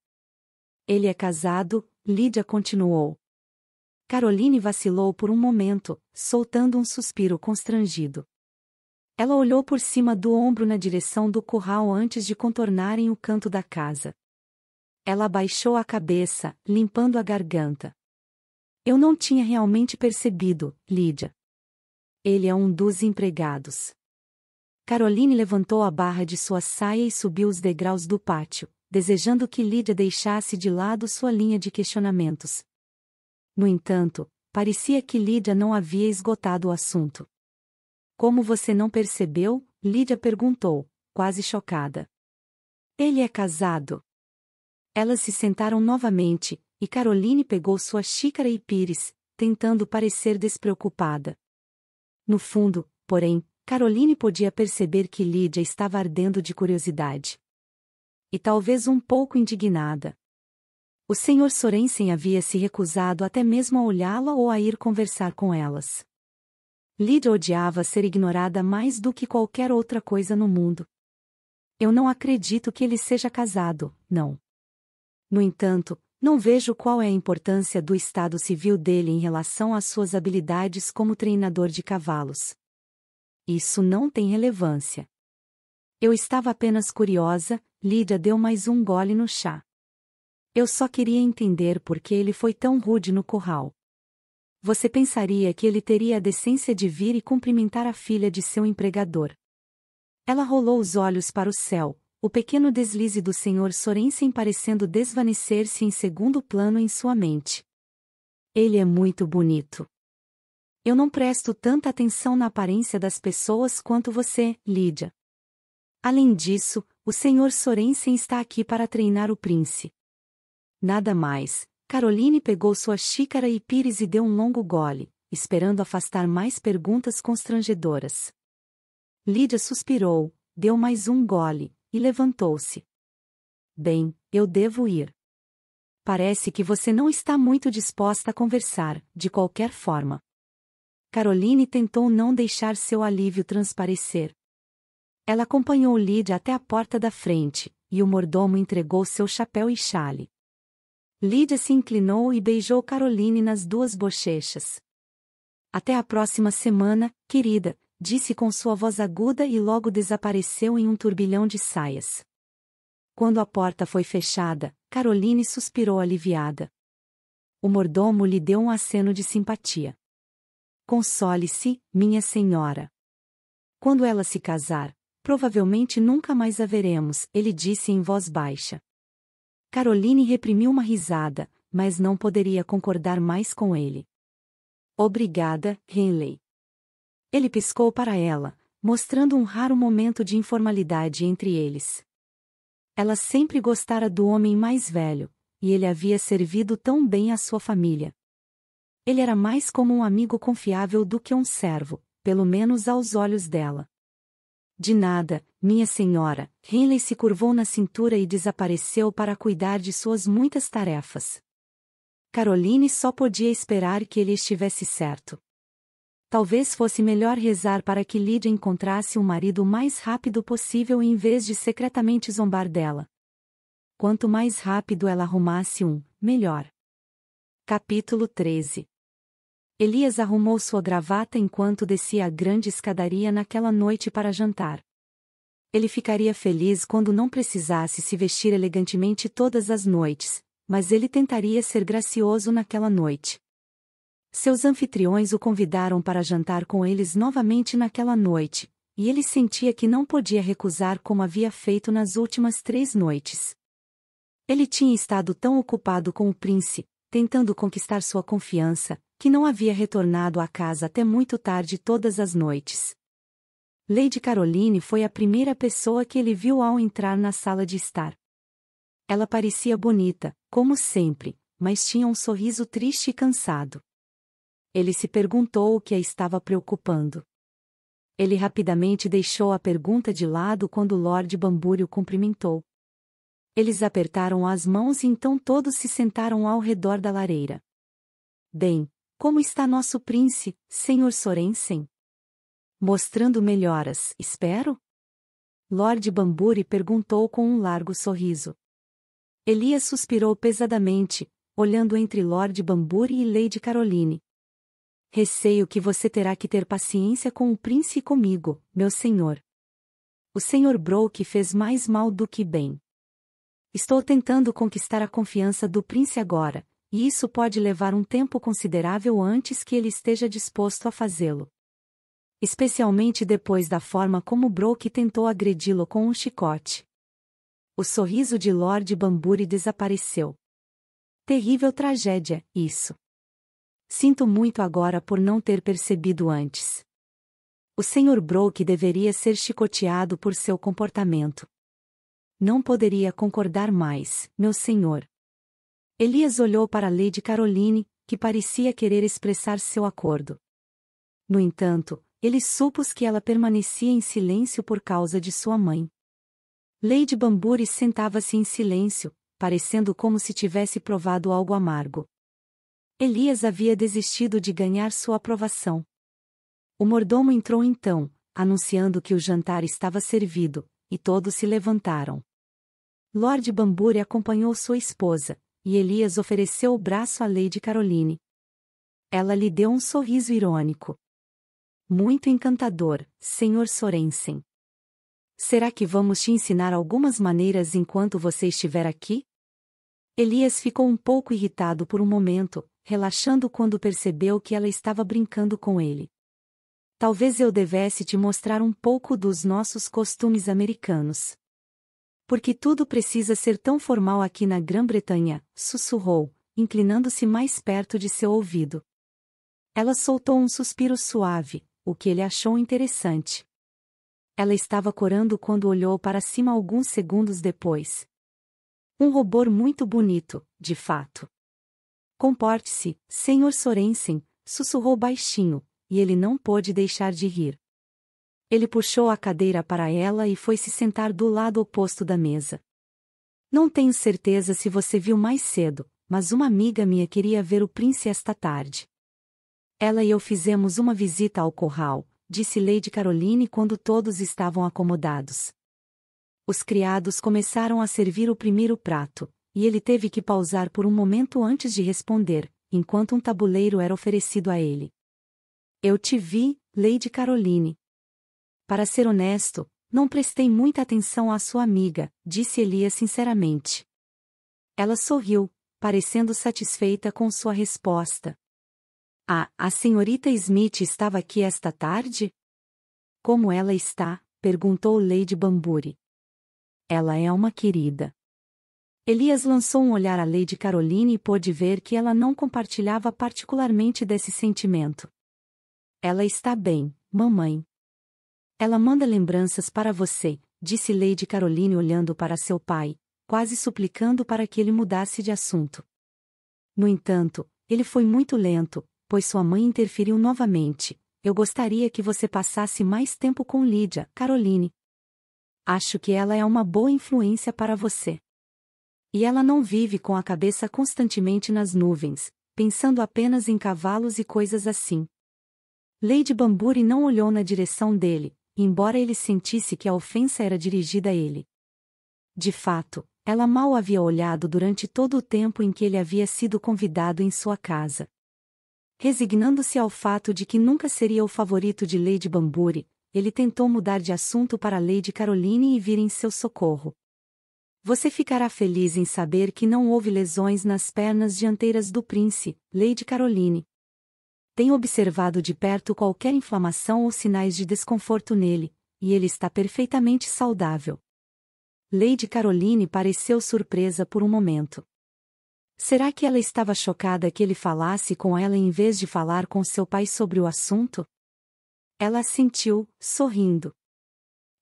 Ele é casado, Lídia continuou. Caroline vacilou por um momento, soltando um suspiro constrangido. Ela olhou por cima do ombro na direção do curral antes de contornarem o canto da casa. Ela baixou a cabeça, limpando a garganta. Eu não tinha realmente percebido, Lídia. Ele é um dos empregados. Caroline levantou a barra de sua saia e subiu os degraus do pátio, desejando que Lídia deixasse de lado sua linha de questionamentos. No entanto, parecia que Lídia não havia esgotado o assunto. Como você não percebeu? Lídia perguntou, quase chocada. Ele é casado. Elas se sentaram novamente, e Caroline pegou sua xícara e pires, tentando parecer despreocupada. No fundo, porém, Caroline podia perceber que Lídia estava ardendo de curiosidade. E talvez um pouco indignada. O senhor Sorensen havia se recusado até mesmo a olhá-la ou a ir conversar com elas. Lídia odiava ser ignorada mais do que qualquer outra coisa no mundo. Eu não acredito que ele seja casado, não. No entanto, não vejo qual é a importância do estado civil dele em relação às suas habilidades como treinador de cavalos. Isso não tem relevância. Eu estava apenas curiosa, Lídia deu mais um gole no chá. Eu só queria entender por que ele foi tão rude no curral. Você pensaria que ele teria a decência de vir e cumprimentar a filha de seu empregador. Ela rolou os olhos para o céu, o pequeno deslize do Sr. Sorensen parecendo desvanecer-se em segundo plano em sua mente. Ele é muito bonito. Eu não presto tanta atenção na aparência das pessoas quanto você, Lídia. Além disso, o Sr. Sorensen está aqui para treinar o príncipe. Nada mais. Caroline pegou sua xícara e pires e deu um longo gole, esperando afastar mais perguntas constrangedoras. Lídia suspirou, deu mais um gole, e levantou-se. Bem, eu devo ir. Parece que você não está muito disposta a conversar, de qualquer forma. Caroline tentou não deixar seu alívio transparecer. Ela acompanhou Lídia até a porta da frente, e o mordomo entregou seu chapéu e chale. Lídia se inclinou e beijou Caroline nas duas bochechas. Até a próxima semana, querida, disse com sua voz aguda e logo desapareceu em um turbilhão de saias. Quando a porta foi fechada, Caroline suspirou aliviada. O mordomo lhe deu um aceno de simpatia. Console-se, minha senhora. Quando ela se casar, provavelmente nunca mais a veremos, ele disse em voz baixa. Caroline reprimiu uma risada, mas não poderia concordar mais com ele. Obrigada, Henley. Ele piscou para ela, mostrando um raro momento de informalidade entre eles. Ela sempre gostara do homem mais velho, e ele havia servido tão bem à sua família. Ele era mais como um amigo confiável do que um servo, pelo menos aos olhos dela. De nada, minha senhora, Henley se curvou na cintura e desapareceu para cuidar de suas muitas tarefas. Caroline só podia esperar que ele estivesse certo talvez fosse melhor rezar para que Lídia encontrasse um marido o mais rápido possível em vez de secretamente zombar dela. Quanto mais rápido ela arrumasse um, melhor. Capítulo 13 Elias arrumou sua gravata enquanto descia a grande escadaria naquela noite para jantar. Ele ficaria feliz quando não precisasse se vestir elegantemente todas as noites, mas ele tentaria ser gracioso naquela noite. Seus anfitriões o convidaram para jantar com eles novamente naquela noite, e ele sentia que não podia recusar como havia feito nas últimas três noites. Ele tinha estado tão ocupado com o príncipe, tentando conquistar sua confiança, que não havia retornado à casa até muito tarde todas as noites. Lady Caroline foi a primeira pessoa que ele viu ao entrar na sala de estar. Ela parecia bonita, como sempre, mas tinha um sorriso triste e cansado. Ele se perguntou o que a estava preocupando. Ele rapidamente deixou a pergunta de lado quando Lord Bamburi o cumprimentou. Eles apertaram as mãos e então todos se sentaram ao redor da lareira. Bem, como está nosso príncipe, senhor Sorensen? Mostrando melhoras, espero? Lord Bamburi perguntou com um largo sorriso. Elias suspirou pesadamente, olhando entre Lord Bamburi e Lady Caroline, Receio que você terá que ter paciência com o príncipe e comigo, meu senhor. O senhor Broke fez mais mal do que bem. Estou tentando conquistar a confiança do príncipe agora, e isso pode levar um tempo considerável antes que ele esteja disposto a fazê-lo. Especialmente depois da forma como Broke tentou agredi-lo com um chicote. O sorriso de Lord Bamburi desapareceu. Terrível tragédia, isso. Sinto muito agora por não ter percebido antes. O Sr. Broke deveria ser chicoteado por seu comportamento. Não poderia concordar mais, meu senhor. Elias olhou para Lady Caroline, que parecia querer expressar seu acordo. No entanto, ele supôs que ela permanecia em silêncio por causa de sua mãe. Lady Bamburi sentava-se em silêncio, parecendo como se tivesse provado algo amargo. Elias havia desistido de ganhar sua aprovação. O mordomo entrou então, anunciando que o jantar estava servido, e todos se levantaram. Lord Bamburi acompanhou sua esposa, e Elias ofereceu o braço à Lady Caroline. Ela lhe deu um sorriso irônico. Muito encantador, Sr. Sorensen. Será que vamos te ensinar algumas maneiras enquanto você estiver aqui? Elias ficou um pouco irritado por um momento, relaxando quando percebeu que ela estava brincando com ele. Talvez eu devesse te mostrar um pouco dos nossos costumes americanos. Porque tudo precisa ser tão formal aqui na Grã-Bretanha, sussurrou, inclinando-se mais perto de seu ouvido. Ela soltou um suspiro suave, o que ele achou interessante. Ela estava corando quando olhou para cima alguns segundos depois. Um robô muito bonito, de fato. Comporte-se, senhor Sorensen, sussurrou baixinho, e ele não pôde deixar de rir. Ele puxou a cadeira para ela e foi se sentar do lado oposto da mesa. Não tenho certeza se você viu mais cedo, mas uma amiga minha queria ver o príncipe esta tarde. Ela e eu fizemos uma visita ao corral, disse Lady Caroline quando todos estavam acomodados. Os criados começaram a servir o primeiro prato, e ele teve que pausar por um momento antes de responder, enquanto um tabuleiro era oferecido a ele. Eu te vi, Lady Caroline. Para ser honesto, não prestei muita atenção à sua amiga, disse Elia sinceramente. Ela sorriu, parecendo satisfeita com sua resposta. Ah, a senhorita Smith estava aqui esta tarde? Como ela está? perguntou Lady Bamburi. Ela é uma querida. Elias lançou um olhar à Lady Caroline e pôde ver que ela não compartilhava particularmente desse sentimento. Ela está bem, mamãe. Ela manda lembranças para você, disse Lady Caroline olhando para seu pai, quase suplicando para que ele mudasse de assunto. No entanto, ele foi muito lento, pois sua mãe interferiu novamente. Eu gostaria que você passasse mais tempo com Lídia, Caroline. Acho que ela é uma boa influência para você. E ela não vive com a cabeça constantemente nas nuvens, pensando apenas em cavalos e coisas assim. Lady Bamburi não olhou na direção dele, embora ele sentisse que a ofensa era dirigida a ele. De fato, ela mal havia olhado durante todo o tempo em que ele havia sido convidado em sua casa. Resignando-se ao fato de que nunca seria o favorito de Lady Bamburi, ele tentou mudar de assunto para Lady Caroline e vir em seu socorro. Você ficará feliz em saber que não houve lesões nas pernas dianteiras do Prince, Lady Caroline. Tem observado de perto qualquer inflamação ou sinais de desconforto nele, e ele está perfeitamente saudável. Lady Caroline pareceu surpresa por um momento. Será que ela estava chocada que ele falasse com ela em vez de falar com seu pai sobre o assunto? Ela sentiu, sorrindo.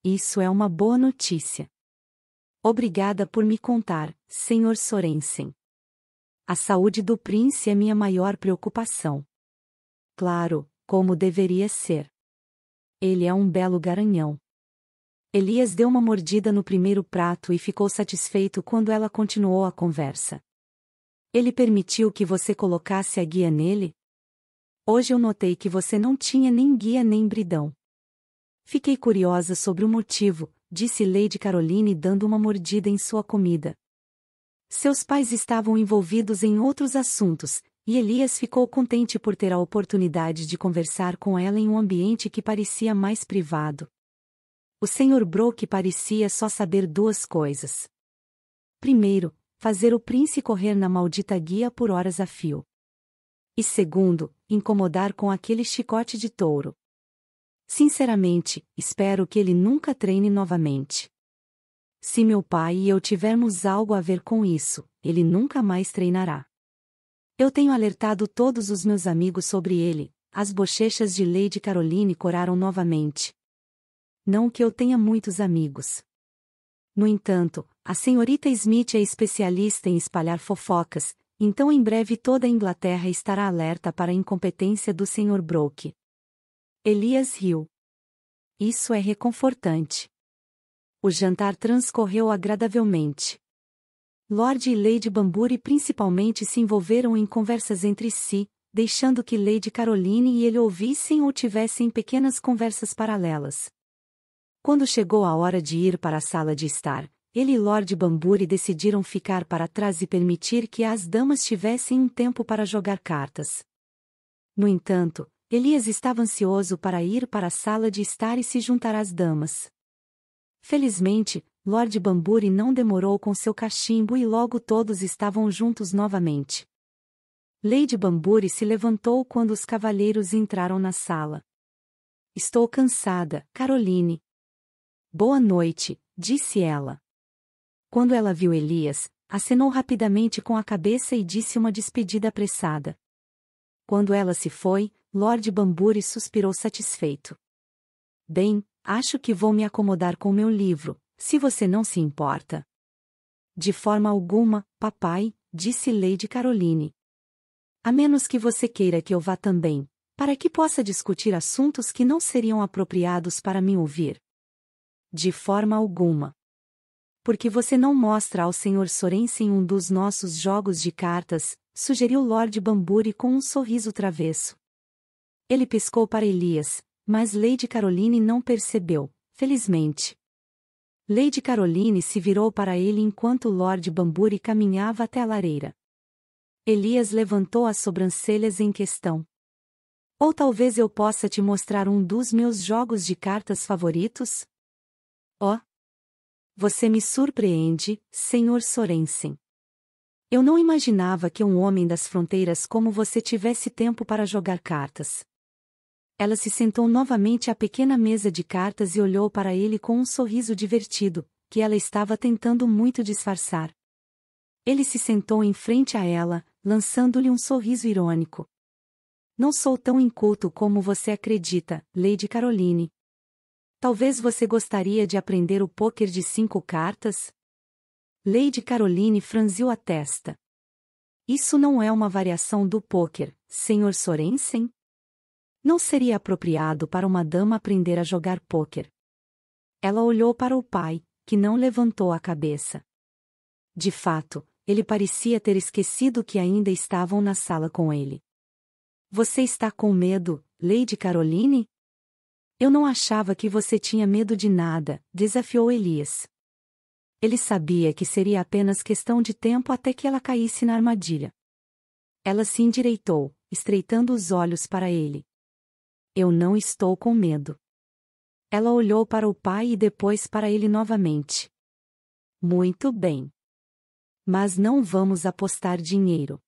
Isso é uma boa notícia. Obrigada por me contar, Sr. Sorensen. A saúde do príncipe é minha maior preocupação. Claro, como deveria ser. Ele é um belo garanhão. Elias deu uma mordida no primeiro prato e ficou satisfeito quando ela continuou a conversa. Ele permitiu que você colocasse a guia nele? Hoje eu notei que você não tinha nem guia nem bridão. Fiquei curiosa sobre o motivo, disse Lady Caroline dando uma mordida em sua comida. Seus pais estavam envolvidos em outros assuntos, e Elias ficou contente por ter a oportunidade de conversar com ela em um ambiente que parecia mais privado. O Sr. Broke parecia só saber duas coisas. Primeiro, fazer o príncipe correr na maldita guia por horas a fio. E segundo, incomodar com aquele chicote de touro. Sinceramente, espero que ele nunca treine novamente. Se meu pai e eu tivermos algo a ver com isso, ele nunca mais treinará. Eu tenho alertado todos os meus amigos sobre ele, as bochechas de Lady Caroline coraram novamente. Não que eu tenha muitos amigos. No entanto, a senhorita Smith é especialista em espalhar fofocas, então em breve toda a Inglaterra estará alerta para a incompetência do Sr. Broke. Elias riu. Isso é reconfortante. O jantar transcorreu agradavelmente. Lord e Lady Bamburi principalmente se envolveram em conversas entre si, deixando que Lady Caroline e ele ouvissem ou tivessem pequenas conversas paralelas. Quando chegou a hora de ir para a sala de estar, ele e Lord Bamburi decidiram ficar para trás e permitir que as damas tivessem um tempo para jogar cartas. No entanto, Elias estava ansioso para ir para a sala de estar e se juntar às damas. Felizmente, Lord Bamburi não demorou com seu cachimbo e logo todos estavam juntos novamente. Lady Bamburi se levantou quando os cavalheiros entraram na sala. Estou cansada, Caroline. Boa noite, disse ela. Quando ela viu Elias, acenou rapidamente com a cabeça e disse uma despedida apressada. Quando ela se foi, Lord Bamburi suspirou satisfeito. Bem, acho que vou me acomodar com meu livro, se você não se importa. De forma alguma, papai, disse Lady Caroline. A menos que você queira que eu vá também, para que possa discutir assuntos que não seriam apropriados para mim ouvir. De forma alguma. Porque você não mostra ao Sr. Sorensen um dos nossos jogos de cartas, sugeriu Lord Bamburi com um sorriso travesso. Ele piscou para Elias, mas Lady Caroline não percebeu, felizmente. Lady Caroline se virou para ele enquanto Lord Bamburi caminhava até a lareira. Elias levantou as sobrancelhas em questão. Ou talvez eu possa te mostrar um dos meus jogos de cartas favoritos? Oh! Você me surpreende, Sr. Sorensen. Eu não imaginava que um homem das fronteiras como você tivesse tempo para jogar cartas. Ela se sentou novamente à pequena mesa de cartas e olhou para ele com um sorriso divertido, que ela estava tentando muito disfarçar. Ele se sentou em frente a ela, lançando-lhe um sorriso irônico. Não sou tão inculto como você acredita, Lady Caroline. Talvez você gostaria de aprender o poker de cinco cartas? Lady Caroline franziu a testa. Isso não é uma variação do poker, Sr. Sorensen? Não seria apropriado para uma dama aprender a jogar pôquer. Ela olhou para o pai, que não levantou a cabeça. De fato, ele parecia ter esquecido que ainda estavam na sala com ele. Você está com medo, Lady Caroline? Eu não achava que você tinha medo de nada, desafiou Elias. Ele sabia que seria apenas questão de tempo até que ela caísse na armadilha. Ela se endireitou, estreitando os olhos para ele. Eu não estou com medo. Ela olhou para o pai e depois para ele novamente. Muito bem. Mas não vamos apostar dinheiro.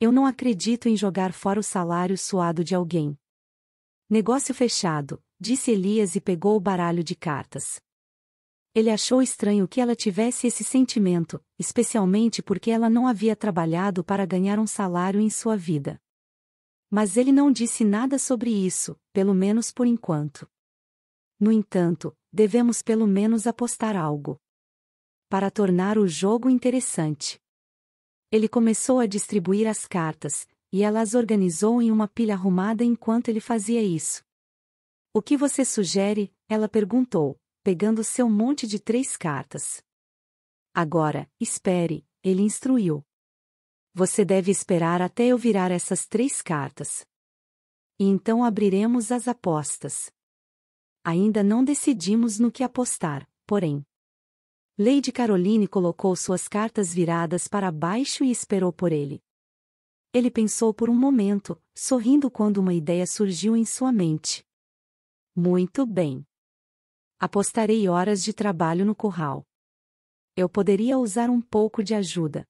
Eu não acredito em jogar fora o salário suado de alguém. Negócio fechado, disse Elias e pegou o baralho de cartas. Ele achou estranho que ela tivesse esse sentimento, especialmente porque ela não havia trabalhado para ganhar um salário em sua vida. Mas ele não disse nada sobre isso, pelo menos por enquanto. No entanto, devemos pelo menos apostar algo. Para tornar o jogo interessante. Ele começou a distribuir as cartas, e ela as organizou em uma pilha arrumada enquanto ele fazia isso. O que você sugere? Ela perguntou, pegando seu monte de três cartas. Agora, espere, ele instruiu. Você deve esperar até eu virar essas três cartas. E então abriremos as apostas. Ainda não decidimos no que apostar, porém. Lady Caroline colocou suas cartas viradas para baixo e esperou por ele. Ele pensou por um momento, sorrindo quando uma ideia surgiu em sua mente. Muito bem. Apostarei horas de trabalho no curral. Eu poderia usar um pouco de ajuda.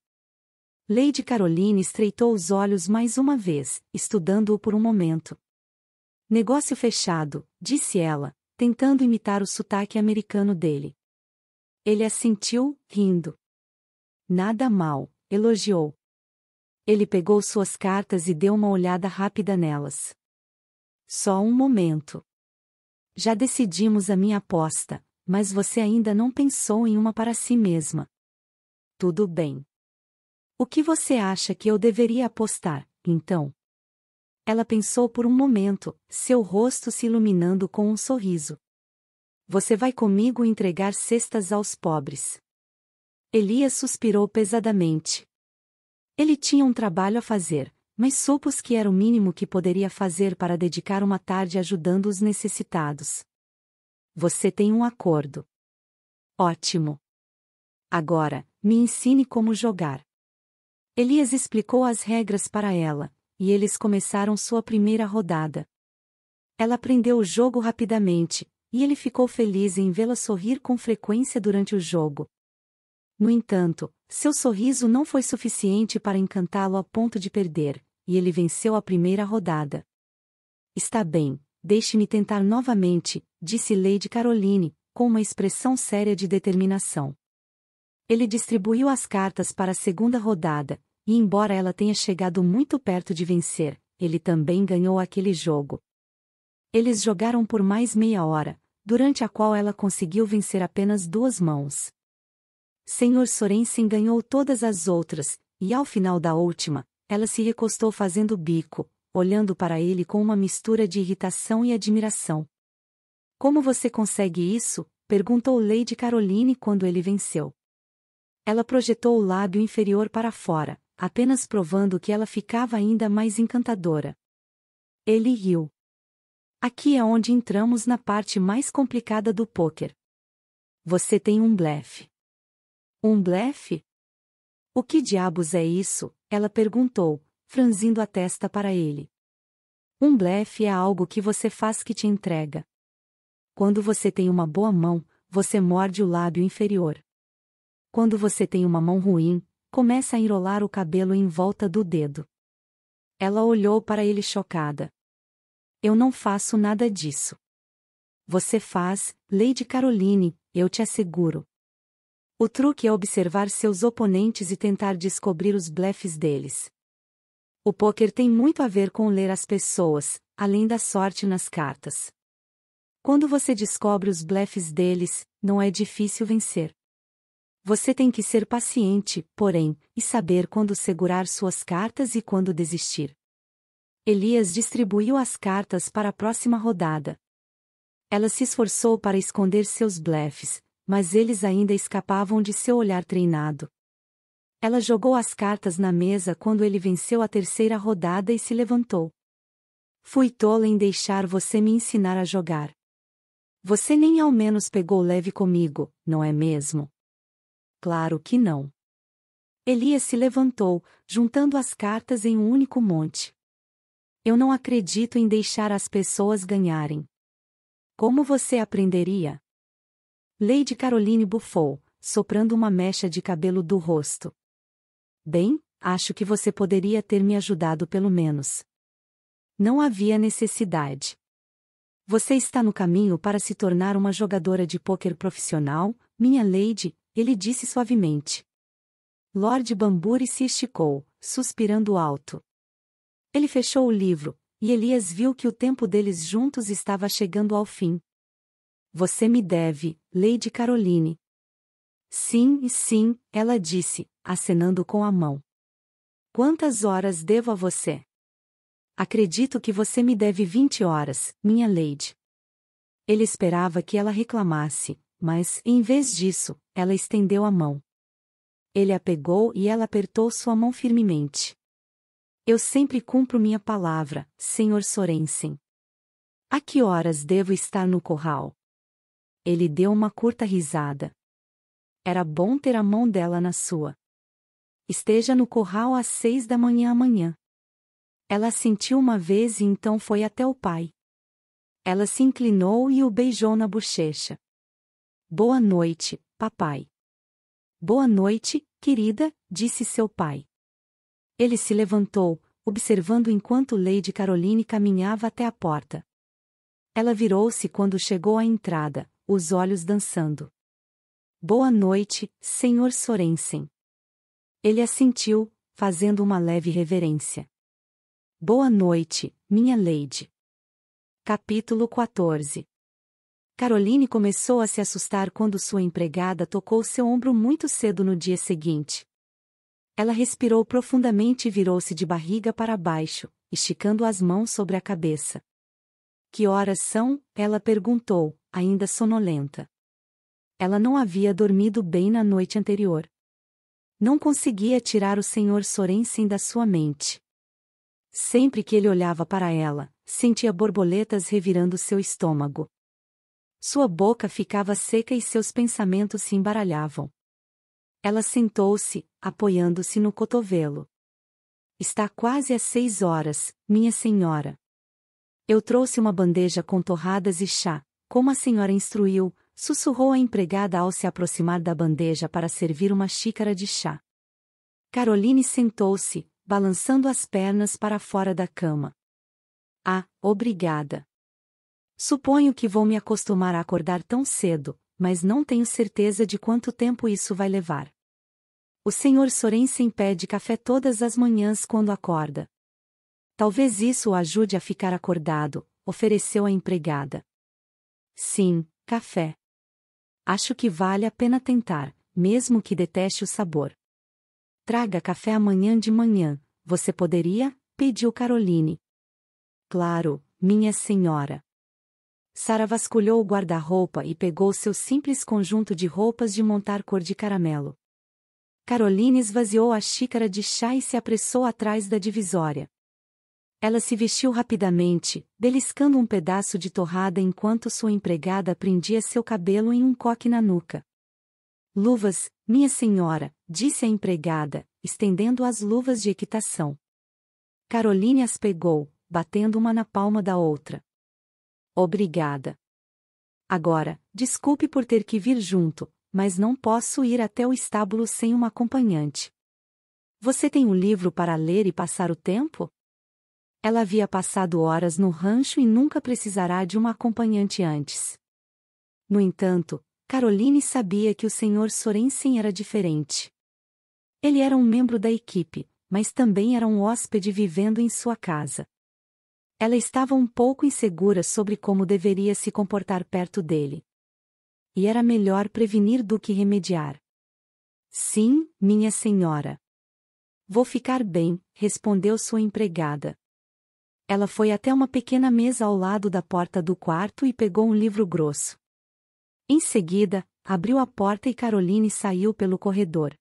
Lady Caroline estreitou os olhos mais uma vez, estudando-o por um momento. Negócio fechado, disse ela, tentando imitar o sotaque americano dele. Ele assentiu, rindo. Nada mal, elogiou. Ele pegou suas cartas e deu uma olhada rápida nelas. Só um momento. Já decidimos a minha aposta, mas você ainda não pensou em uma para si mesma. Tudo bem. O que você acha que eu deveria apostar, então? Ela pensou por um momento, seu rosto se iluminando com um sorriso. Você vai comigo entregar cestas aos pobres. Elias suspirou pesadamente. Ele tinha um trabalho a fazer, mas supus que era o mínimo que poderia fazer para dedicar uma tarde ajudando os necessitados. Você tem um acordo. Ótimo. Agora, me ensine como jogar. Elias explicou as regras para ela, e eles começaram sua primeira rodada. Ela aprendeu o jogo rapidamente, e ele ficou feliz em vê-la sorrir com frequência durante o jogo. No entanto, seu sorriso não foi suficiente para encantá-lo a ponto de perder, e ele venceu a primeira rodada. Está bem, deixe-me tentar novamente, disse Lady Caroline, com uma expressão séria de determinação. Ele distribuiu as cartas para a segunda rodada, e embora ela tenha chegado muito perto de vencer, ele também ganhou aquele jogo. Eles jogaram por mais meia hora, durante a qual ela conseguiu vencer apenas duas mãos. Senhor Sorensen ganhou todas as outras, e ao final da última, ela se recostou fazendo bico, olhando para ele com uma mistura de irritação e admiração. Como você consegue isso? perguntou Lady Caroline quando ele venceu. Ela projetou o lábio inferior para fora, apenas provando que ela ficava ainda mais encantadora. Ele riu. Aqui é onde entramos na parte mais complicada do poker. Você tem um blefe. Um blefe? O que diabos é isso? Ela perguntou, franzindo a testa para ele. Um blefe é algo que você faz que te entrega. Quando você tem uma boa mão, você morde o lábio inferior. Quando você tem uma mão ruim, começa a enrolar o cabelo em volta do dedo. Ela olhou para ele chocada. Eu não faço nada disso. Você faz, Lady Caroline, eu te asseguro. O truque é observar seus oponentes e tentar descobrir os blefes deles. O poker tem muito a ver com ler as pessoas, além da sorte nas cartas. Quando você descobre os blefes deles, não é difícil vencer. Você tem que ser paciente, porém, e saber quando segurar suas cartas e quando desistir. Elias distribuiu as cartas para a próxima rodada. Ela se esforçou para esconder seus blefes, mas eles ainda escapavam de seu olhar treinado. Ela jogou as cartas na mesa quando ele venceu a terceira rodada e se levantou. Fui tola em deixar você me ensinar a jogar. Você nem ao menos pegou leve comigo, não é mesmo? Claro que não. Elias se levantou, juntando as cartas em um único monte. Eu não acredito em deixar as pessoas ganharem. Como você aprenderia? Lady Caroline bufou, soprando uma mecha de cabelo do rosto. Bem, acho que você poderia ter me ajudado pelo menos. Não havia necessidade. Você está no caminho para se tornar uma jogadora de pôquer profissional, minha Lady, ele disse suavemente. Lord Bamburi se esticou, suspirando alto. Ele fechou o livro, e Elias viu que o tempo deles juntos estava chegando ao fim. Você me deve, Lady Caroline. Sim, sim, ela disse, acenando com a mão. Quantas horas devo a você? Acredito que você me deve vinte horas, minha Lady. Ele esperava que ela reclamasse, mas, em vez disso, ela estendeu a mão. Ele a pegou e ela apertou sua mão firmemente. Eu sempre cumpro minha palavra, Sr. Sorensen. A que horas devo estar no corral? Ele deu uma curta risada. Era bom ter a mão dela na sua. Esteja no corral às seis da manhã amanhã. Ela sentiu uma vez e então foi até o pai. Ela se inclinou e o beijou na bochecha. Boa noite, papai. Boa noite, querida, disse seu pai. Ele se levantou, observando enquanto Lady Caroline caminhava até a porta. Ela virou-se quando chegou à entrada, os olhos dançando. Boa noite, Sr. Sorensen. Ele assentiu, fazendo uma leve reverência. Boa noite, minha Lady. Capítulo 14 Caroline começou a se assustar quando sua empregada tocou seu ombro muito cedo no dia seguinte. Ela respirou profundamente e virou-se de barriga para baixo, esticando as mãos sobre a cabeça. Que horas são? ela perguntou, ainda sonolenta. Ela não havia dormido bem na noite anterior. Não conseguia tirar o Sr. Sorensen da sua mente. Sempre que ele olhava para ela, sentia borboletas revirando seu estômago. Sua boca ficava seca e seus pensamentos se embaralhavam. Ela sentou-se, apoiando-se no cotovelo. Está quase às seis horas, minha senhora. Eu trouxe uma bandeja com torradas e chá, como a senhora instruiu, sussurrou a empregada ao se aproximar da bandeja para servir uma xícara de chá. Caroline sentou-se, balançando as pernas para fora da cama. Ah, obrigada. Suponho que vou me acostumar a acordar tão cedo, mas não tenho certeza de quanto tempo isso vai levar. O Sr. Sorensen pede café todas as manhãs quando acorda. Talvez isso o ajude a ficar acordado, ofereceu a empregada. Sim, café. Acho que vale a pena tentar, mesmo que deteste o sabor. Traga café amanhã de manhã, você poderia? pediu Caroline. Claro, minha senhora. Sara vasculhou o guarda-roupa e pegou seu simples conjunto de roupas de montar cor de caramelo. Caroline esvaziou a xícara de chá e se apressou atrás da divisória. Ela se vestiu rapidamente, beliscando um pedaço de torrada enquanto sua empregada prendia seu cabelo em um coque na nuca. Luvas, minha senhora, disse a empregada, estendendo as luvas de equitação. Caroline as pegou, batendo uma na palma da outra. Obrigada. Agora, desculpe por ter que vir junto, mas não posso ir até o estábulo sem uma acompanhante. Você tem um livro para ler e passar o tempo? Ela havia passado horas no rancho e nunca precisará de uma acompanhante antes. No entanto, Caroline sabia que o Sr. Sorensen era diferente. Ele era um membro da equipe, mas também era um hóspede vivendo em sua casa. Ela estava um pouco insegura sobre como deveria se comportar perto dele. E era melhor prevenir do que remediar. Sim, minha senhora. Vou ficar bem, respondeu sua empregada. Ela foi até uma pequena mesa ao lado da porta do quarto e pegou um livro grosso. Em seguida, abriu a porta e Caroline saiu pelo corredor.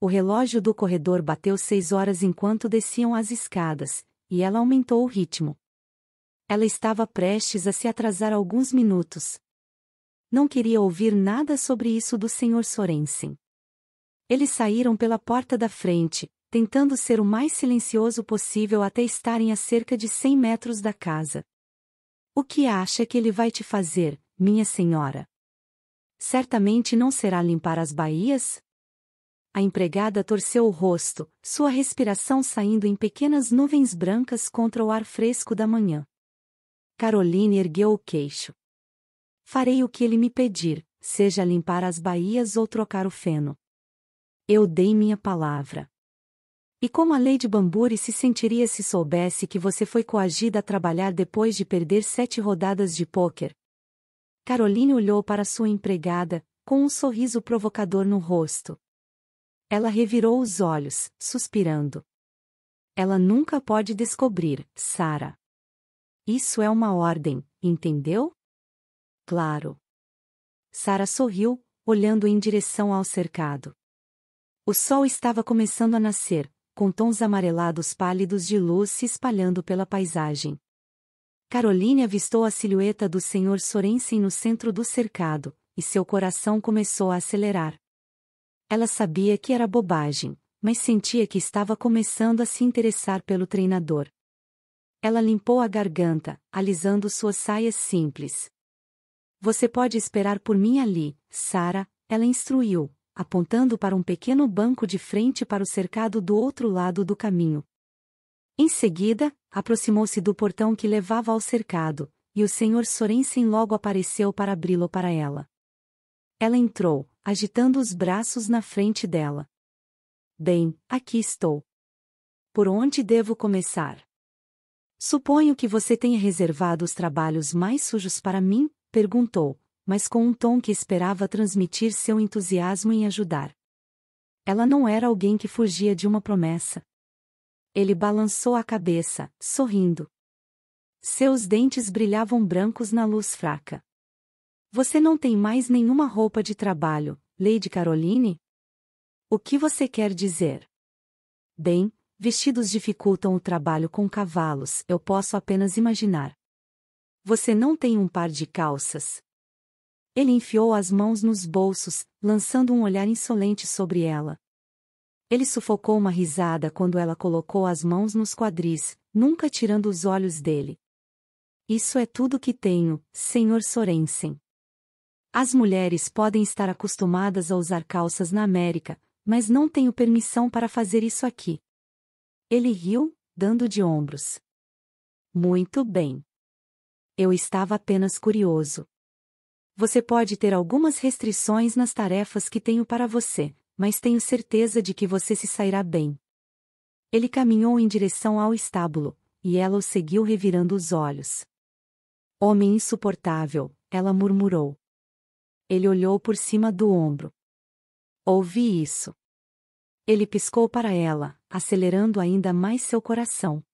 O relógio do corredor bateu seis horas enquanto desciam as escadas, e ela aumentou o ritmo. Ela estava prestes a se atrasar alguns minutos. Não queria ouvir nada sobre isso do Sr. Sorensen. Eles saíram pela porta da frente, tentando ser o mais silencioso possível até estarem a cerca de 100 metros da casa. O que acha que ele vai te fazer, minha senhora? Certamente não será limpar as baías, a empregada torceu o rosto, sua respiração saindo em pequenas nuvens brancas contra o ar fresco da manhã. Caroline ergueu o queixo. Farei o que ele me pedir, seja limpar as baías ou trocar o feno. Eu dei minha palavra. E como a Lady Bamburi se sentiria se soubesse que você foi coagida a trabalhar depois de perder sete rodadas de pôquer? Caroline olhou para sua empregada, com um sorriso provocador no rosto. Ela revirou os olhos, suspirando. Ela nunca pode descobrir, Sara. Isso é uma ordem, entendeu? Claro. Sara sorriu, olhando em direção ao cercado. O sol estava começando a nascer, com tons amarelados pálidos de luz se espalhando pela paisagem. Caroline avistou a silhueta do Sr. Sorensen no centro do cercado, e seu coração começou a acelerar. Ela sabia que era bobagem, mas sentia que estava começando a se interessar pelo treinador. Ela limpou a garganta, alisando suas saias simples. Você pode esperar por mim ali, Sara, ela instruiu, apontando para um pequeno banco de frente para o cercado do outro lado do caminho. Em seguida, aproximou-se do portão que levava ao cercado, e o Sr. Sorensen logo apareceu para abri-lo para ela. Ela entrou, agitando os braços na frente dela. Bem, aqui estou. Por onde devo começar? Suponho que você tenha reservado os trabalhos mais sujos para mim, perguntou, mas com um tom que esperava transmitir seu entusiasmo em ajudar. Ela não era alguém que fugia de uma promessa. Ele balançou a cabeça, sorrindo. Seus dentes brilhavam brancos na luz fraca. Você não tem mais nenhuma roupa de trabalho, Lady Caroline? O que você quer dizer? Bem, vestidos dificultam o trabalho com cavalos, eu posso apenas imaginar. Você não tem um par de calças? Ele enfiou as mãos nos bolsos, lançando um olhar insolente sobre ela. Ele sufocou uma risada quando ela colocou as mãos nos quadris, nunca tirando os olhos dele. Isso é tudo que tenho, Sr. Sorensen. As mulheres podem estar acostumadas a usar calças na América, mas não tenho permissão para fazer isso aqui. Ele riu, dando de ombros. Muito bem. Eu estava apenas curioso. Você pode ter algumas restrições nas tarefas que tenho para você, mas tenho certeza de que você se sairá bem. Ele caminhou em direção ao estábulo, e ela o seguiu revirando os olhos. Homem insuportável, ela murmurou. Ele olhou por cima do ombro. Ouvi isso. Ele piscou para ela, acelerando ainda mais seu coração.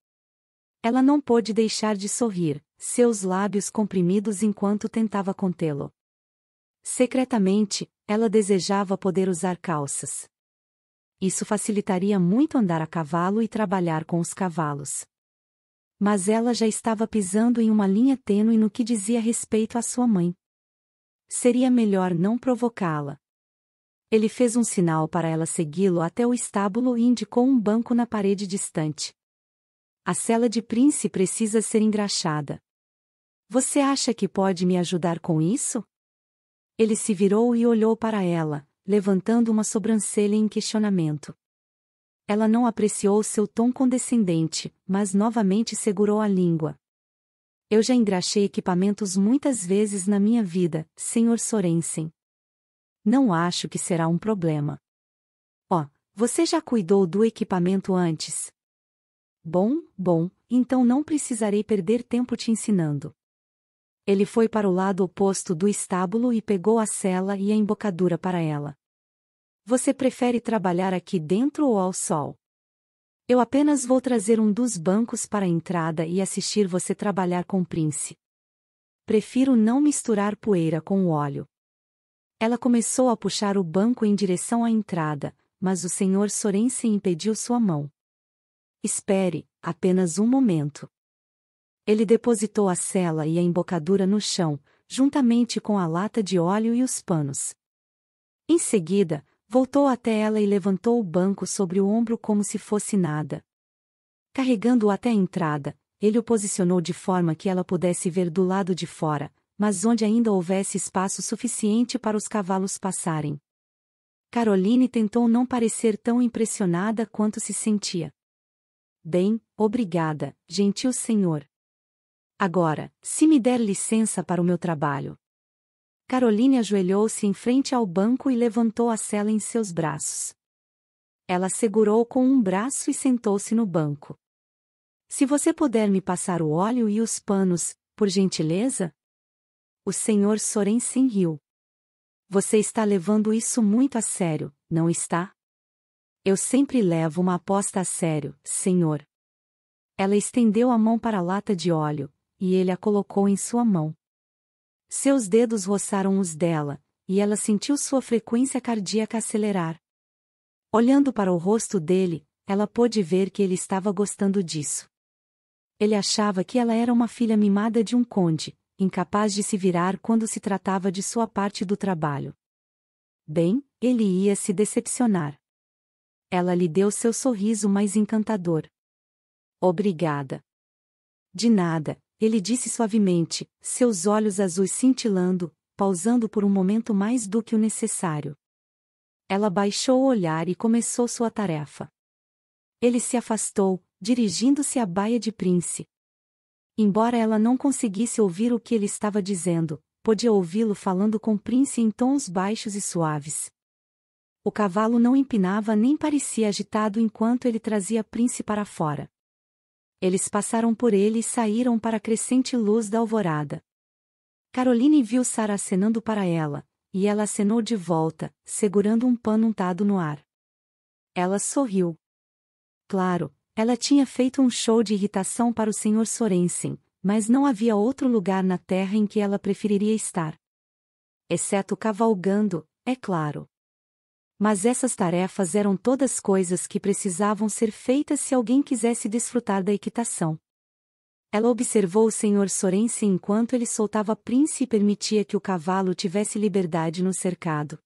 Ela não pôde deixar de sorrir, seus lábios comprimidos enquanto tentava contê-lo. Secretamente, ela desejava poder usar calças. Isso facilitaria muito andar a cavalo e trabalhar com os cavalos. Mas ela já estava pisando em uma linha tênue no que dizia respeito à sua mãe. Seria melhor não provocá-la. Ele fez um sinal para ela segui-lo até o estábulo e indicou um banco na parede distante. A cela de Prince precisa ser engraxada. Você acha que pode me ajudar com isso? Ele se virou e olhou para ela, levantando uma sobrancelha em questionamento. Ela não apreciou seu tom condescendente, mas novamente segurou a língua. Eu já engraxei equipamentos muitas vezes na minha vida, Sr. Sorensen. Não acho que será um problema. Ó, oh, você já cuidou do equipamento antes? Bom, bom, então não precisarei perder tempo te ensinando. Ele foi para o lado oposto do estábulo e pegou a cela e a embocadura para ela. Você prefere trabalhar aqui dentro ou ao sol? Eu apenas vou trazer um dos bancos para a entrada e assistir você trabalhar com o Prince. Prefiro não misturar poeira com o óleo. Ela começou a puxar o banco em direção à entrada, mas o senhor Sorensen impediu sua mão. Espere, apenas um momento. Ele depositou a cela e a embocadura no chão, juntamente com a lata de óleo e os panos. Em seguida, Voltou até ela e levantou o banco sobre o ombro como se fosse nada. Carregando-o até a entrada, ele o posicionou de forma que ela pudesse ver do lado de fora, mas onde ainda houvesse espaço suficiente para os cavalos passarem. Caroline tentou não parecer tão impressionada quanto se sentia. Bem, obrigada, gentil senhor. Agora, se me der licença para o meu trabalho, Caroline ajoelhou-se em frente ao banco e levantou a cela em seus braços. Ela segurou com um braço e sentou-se no banco. Se você puder me passar o óleo e os panos, por gentileza? O senhor Sorensen riu. Você está levando isso muito a sério, não está? Eu sempre levo uma aposta a sério, senhor. Ela estendeu a mão para a lata de óleo, e ele a colocou em sua mão. Seus dedos roçaram os dela, e ela sentiu sua frequência cardíaca acelerar. Olhando para o rosto dele, ela pôde ver que ele estava gostando disso. Ele achava que ela era uma filha mimada de um conde, incapaz de se virar quando se tratava de sua parte do trabalho. Bem, ele ia se decepcionar. Ela lhe deu seu sorriso mais encantador. Obrigada. De nada, ele disse suavemente, seus olhos azuis cintilando, pausando por um momento mais do que o necessário. Ela baixou o olhar e começou sua tarefa. Ele se afastou, dirigindo-se à baia de Prince. Embora ela não conseguisse ouvir o que ele estava dizendo, podia ouvi-lo falando com Prince em tons baixos e suaves. O cavalo não empinava nem parecia agitado enquanto ele trazia Prince para fora. Eles passaram por ele e saíram para a crescente luz da alvorada. Caroline viu Sara acenando para ela, e ela acenou de volta, segurando um pano untado no ar. Ela sorriu. Claro, ela tinha feito um show de irritação para o Sr. Sorensen, mas não havia outro lugar na terra em que ela preferiria estar. Exceto cavalgando, é claro. Mas essas tarefas eram todas coisas que precisavam ser feitas se alguém quisesse desfrutar da equitação. Ela observou o senhor Sorensen enquanto ele soltava Prince e permitia que o cavalo tivesse liberdade no cercado.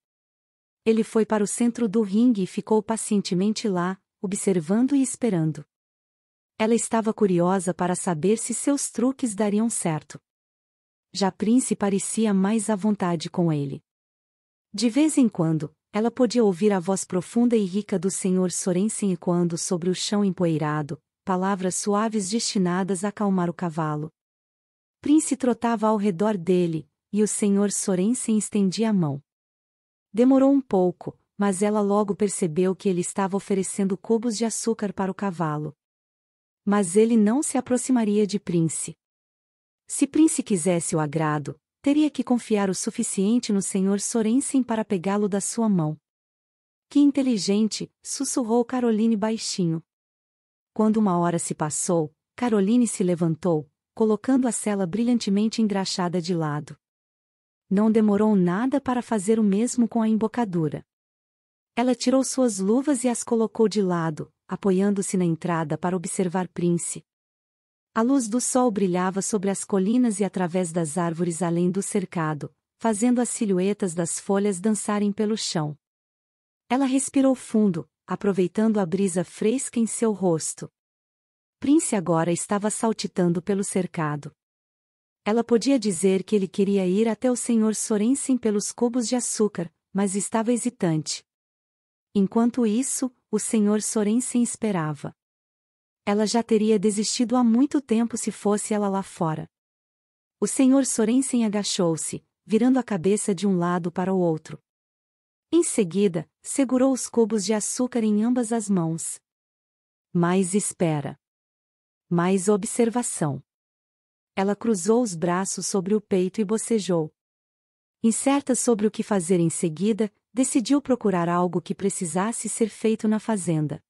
Ele foi para o centro do ringue e ficou pacientemente lá, observando e esperando. Ela estava curiosa para saber se seus truques dariam certo. Já Prince parecia mais à vontade com ele. De vez em quando, ela podia ouvir a voz profunda e rica do senhor Sorensen ecoando sobre o chão empoeirado, palavras suaves destinadas a acalmar o cavalo. Prince trotava ao redor dele, e o senhor Sorensen estendia a mão. Demorou um pouco, mas ela logo percebeu que ele estava oferecendo cubos de açúcar para o cavalo. Mas ele não se aproximaria de Prince. Se Prince quisesse o agrado, teria que confiar o suficiente no senhor Sorensen para pegá-lo da sua mão. Que inteligente, sussurrou Caroline baixinho. Quando uma hora se passou, Caroline se levantou, colocando a cela brilhantemente engraxada de lado. Não demorou nada para fazer o mesmo com a embocadura. Ela tirou suas luvas e as colocou de lado, apoiando-se na entrada para observar Prince, a luz do sol brilhava sobre as colinas e através das árvores além do cercado, fazendo as silhuetas das folhas dançarem pelo chão. Ela respirou fundo, aproveitando a brisa fresca em seu rosto. Prince agora estava saltitando pelo cercado. Ela podia dizer que ele queria ir até o Sr. Sorensen pelos cubos de açúcar, mas estava hesitante. Enquanto isso, o Sr. Sorensen esperava. Ela já teria desistido há muito tempo se fosse ela lá fora. O senhor Sorensen agachou-se, virando a cabeça de um lado para o outro. Em seguida, segurou os cubos de açúcar em ambas as mãos. Mais espera. Mais observação. Ela cruzou os braços sobre o peito e bocejou. Incerta sobre o que fazer em seguida, decidiu procurar algo que precisasse ser feito na fazenda.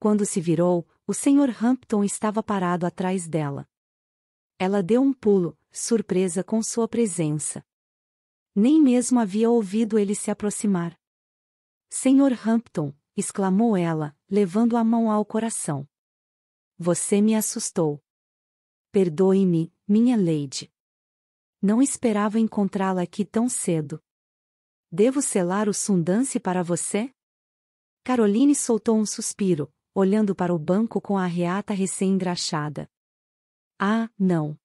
Quando se virou, o Sr. Hampton estava parado atrás dela. Ela deu um pulo, surpresa com sua presença. Nem mesmo havia ouvido ele se aproximar. Senhor Hampton, exclamou ela, levando a mão ao coração. Você me assustou. Perdoe-me, minha lady. Não esperava encontrá-la aqui tão cedo. Devo selar o Sundance para você? Caroline soltou um suspiro, olhando para o banco com a reata recém-engraxada. Ah, não.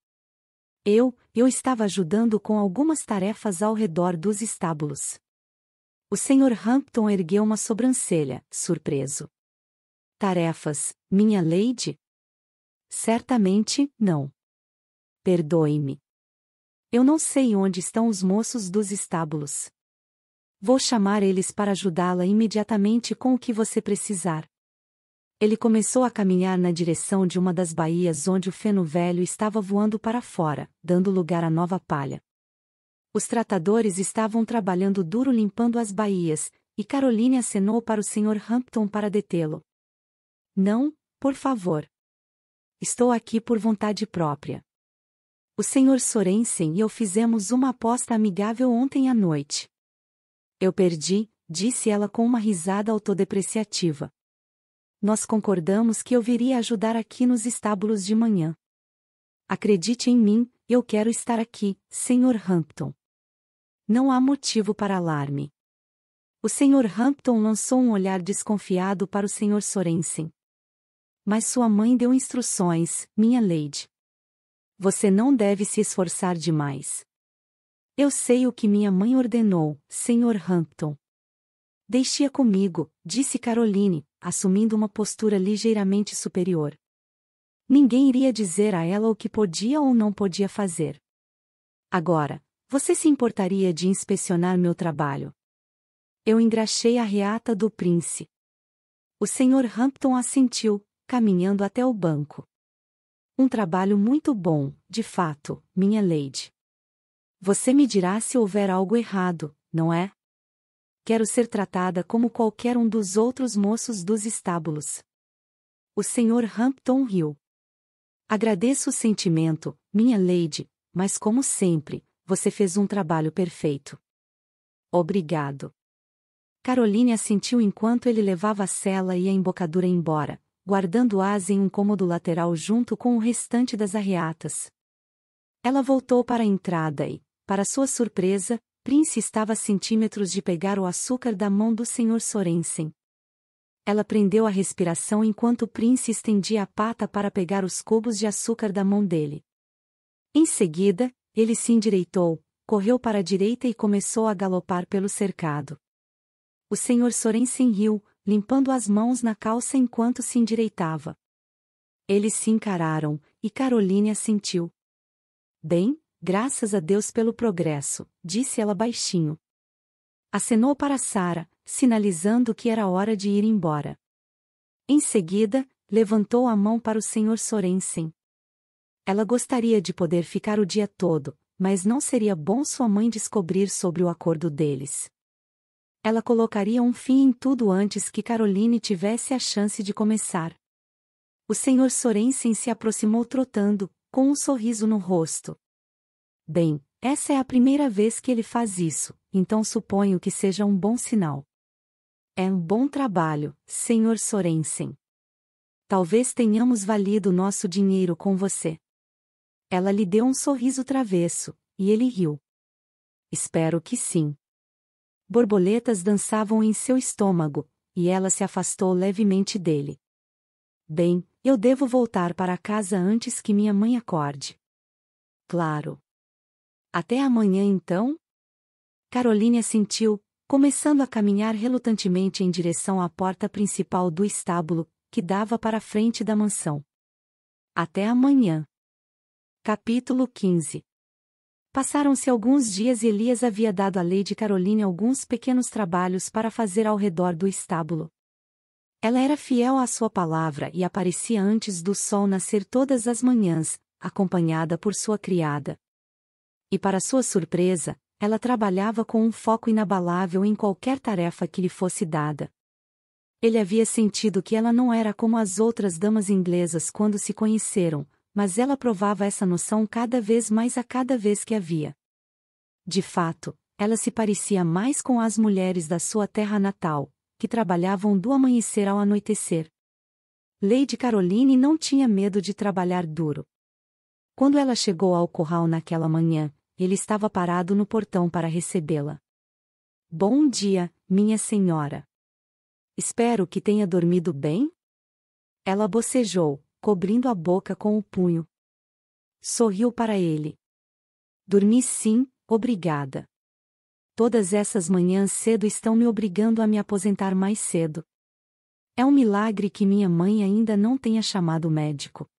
Eu, eu estava ajudando com algumas tarefas ao redor dos estábulos. O Sr. Hampton ergueu uma sobrancelha, surpreso. Tarefas, minha lady? Certamente, não. Perdoe-me. Eu não sei onde estão os moços dos estábulos. Vou chamar eles para ajudá-la imediatamente com o que você precisar. Ele começou a caminhar na direção de uma das baías onde o feno velho estava voando para fora, dando lugar à nova palha. Os tratadores estavam trabalhando duro limpando as baías, e Caroline acenou para o Sr. Hampton para detê-lo. Não, por favor. Estou aqui por vontade própria. O Sr. Sorensen e eu fizemos uma aposta amigável ontem à noite. Eu perdi, disse ela com uma risada autodepreciativa nós concordamos que eu viria ajudar aqui nos estábulos de manhã. Acredite em mim, eu quero estar aqui, Sr. Hampton. Não há motivo para alarme. O Sr. Hampton lançou um olhar desconfiado para o Sr. Sorensen. Mas sua mãe deu instruções, minha lady. Você não deve se esforçar demais. Eu sei o que minha mãe ordenou, Sr. Hampton. Deixe-a comigo, disse Caroline, assumindo uma postura ligeiramente superior. Ninguém iria dizer a ela o que podia ou não podia fazer. Agora, você se importaria de inspecionar meu trabalho? Eu engraxei a reata do Prince. O Sr. Hampton assentiu, caminhando até o banco. Um trabalho muito bom, de fato, minha lady. Você me dirá se houver algo errado, não é? quero ser tratada como qualquer um dos outros moços dos estábulos. O Sr. Hampton riu. Agradeço o sentimento, minha lady, mas como sempre, você fez um trabalho perfeito. Obrigado. Caroline assentiu enquanto ele levava a cela e a embocadura embora, guardando-as em um cômodo lateral junto com o restante das arreatas. Ela voltou para a entrada e, para sua surpresa, Prince estava a centímetros de pegar o açúcar da mão do Sr. Sorensen. Ela prendeu a respiração enquanto Prince estendia a pata para pegar os cubos de açúcar da mão dele. Em seguida, ele se endireitou, correu para a direita e começou a galopar pelo cercado. O Sr. Sorensen riu, limpando as mãos na calça enquanto se endireitava. Eles se encararam, e Caroline assentiu. Bem, Graças a Deus pelo progresso, disse ela baixinho. Acenou para Sara, sinalizando que era hora de ir embora. Em seguida, levantou a mão para o Sr. Sorensen. Ela gostaria de poder ficar o dia todo, mas não seria bom sua mãe descobrir sobre o acordo deles. Ela colocaria um fim em tudo antes que Caroline tivesse a chance de começar. O Sr. Sorensen se aproximou trotando, com um sorriso no rosto. Bem, essa é a primeira vez que ele faz isso, então suponho que seja um bom sinal. É um bom trabalho, Sr. Sorensen. Talvez tenhamos valido nosso dinheiro com você. Ela lhe deu um sorriso travesso, e ele riu. Espero que sim. Borboletas dançavam em seu estômago, e ela se afastou levemente dele. Bem, eu devo voltar para casa antes que minha mãe acorde. Claro. Até amanhã então? Carolina sentiu, começando a caminhar relutantemente em direção à porta principal do estábulo, que dava para a frente da mansão. Até amanhã. Capítulo 15 Passaram-se alguns dias e Elias havia dado à Lady Caroline alguns pequenos trabalhos para fazer ao redor do estábulo. Ela era fiel à sua palavra e aparecia antes do sol nascer todas as manhãs, acompanhada por sua criada e para sua surpresa, ela trabalhava com um foco inabalável em qualquer tarefa que lhe fosse dada. Ele havia sentido que ela não era como as outras damas inglesas quando se conheceram, mas ela provava essa noção cada vez mais a cada vez que a via. De fato, ela se parecia mais com as mulheres da sua terra natal, que trabalhavam do amanhecer ao anoitecer. Lady Caroline não tinha medo de trabalhar duro. Quando ela chegou ao curral naquela manhã, ele estava parado no portão para recebê-la. Bom dia, minha senhora. Espero que tenha dormido bem? Ela bocejou, cobrindo a boca com o punho. Sorriu para ele. Dormi sim, obrigada. Todas essas manhãs cedo estão me obrigando a me aposentar mais cedo. É um milagre que minha mãe ainda não tenha chamado o médico.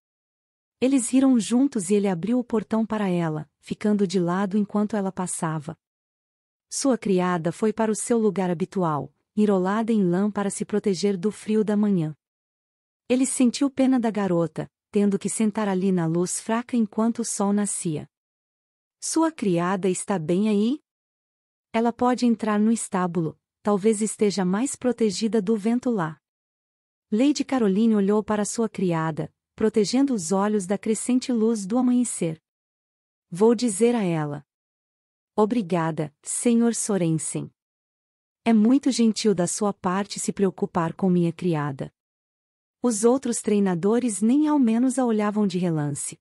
Eles riram juntos e ele abriu o portão para ela, ficando de lado enquanto ela passava. Sua criada foi para o seu lugar habitual, enrolada em lã para se proteger do frio da manhã. Ele sentiu pena da garota, tendo que sentar ali na luz fraca enquanto o sol nascia. Sua criada está bem aí? Ela pode entrar no estábulo, talvez esteja mais protegida do vento lá. Lady Caroline olhou para sua criada, protegendo os olhos da crescente luz do amanhecer. Vou dizer a ela. Obrigada, Sr. Sorensen. É muito gentil da sua parte se preocupar com minha criada. Os outros treinadores nem ao menos a olhavam de relance.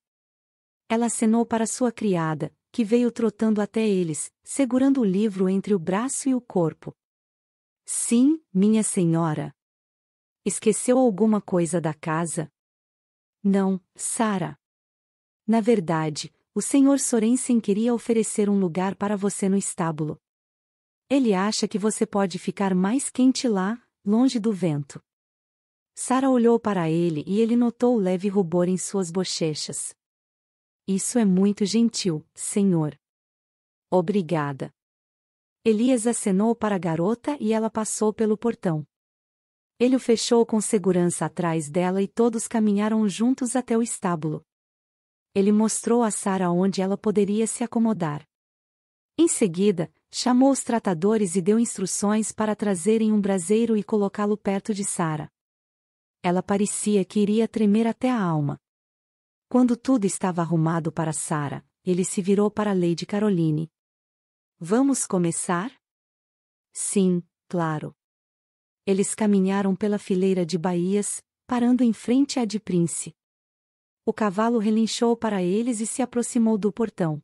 Ela acenou para sua criada, que veio trotando até eles, segurando o livro entre o braço e o corpo. Sim, minha senhora. Esqueceu alguma coisa da casa? Não, Sara. Na verdade, o Sr. Sorensen queria oferecer um lugar para você no estábulo. Ele acha que você pode ficar mais quente lá, longe do vento. Sara olhou para ele e ele notou o leve rubor em suas bochechas. Isso é muito gentil, senhor. Obrigada. Elias acenou para a garota e ela passou pelo portão. Ele o fechou com segurança atrás dela e todos caminharam juntos até o estábulo ele mostrou a Sara onde ela poderia se acomodar. Em seguida, chamou os tratadores e deu instruções para trazerem um braseiro e colocá-lo perto de Sara. Ela parecia que iria tremer até a alma. Quando tudo estava arrumado para Sara, ele se virou para Lady Caroline. Vamos começar? Sim, claro. Eles caminharam pela fileira de baías, parando em frente à de Prince o cavalo relinchou para eles e se aproximou do portão.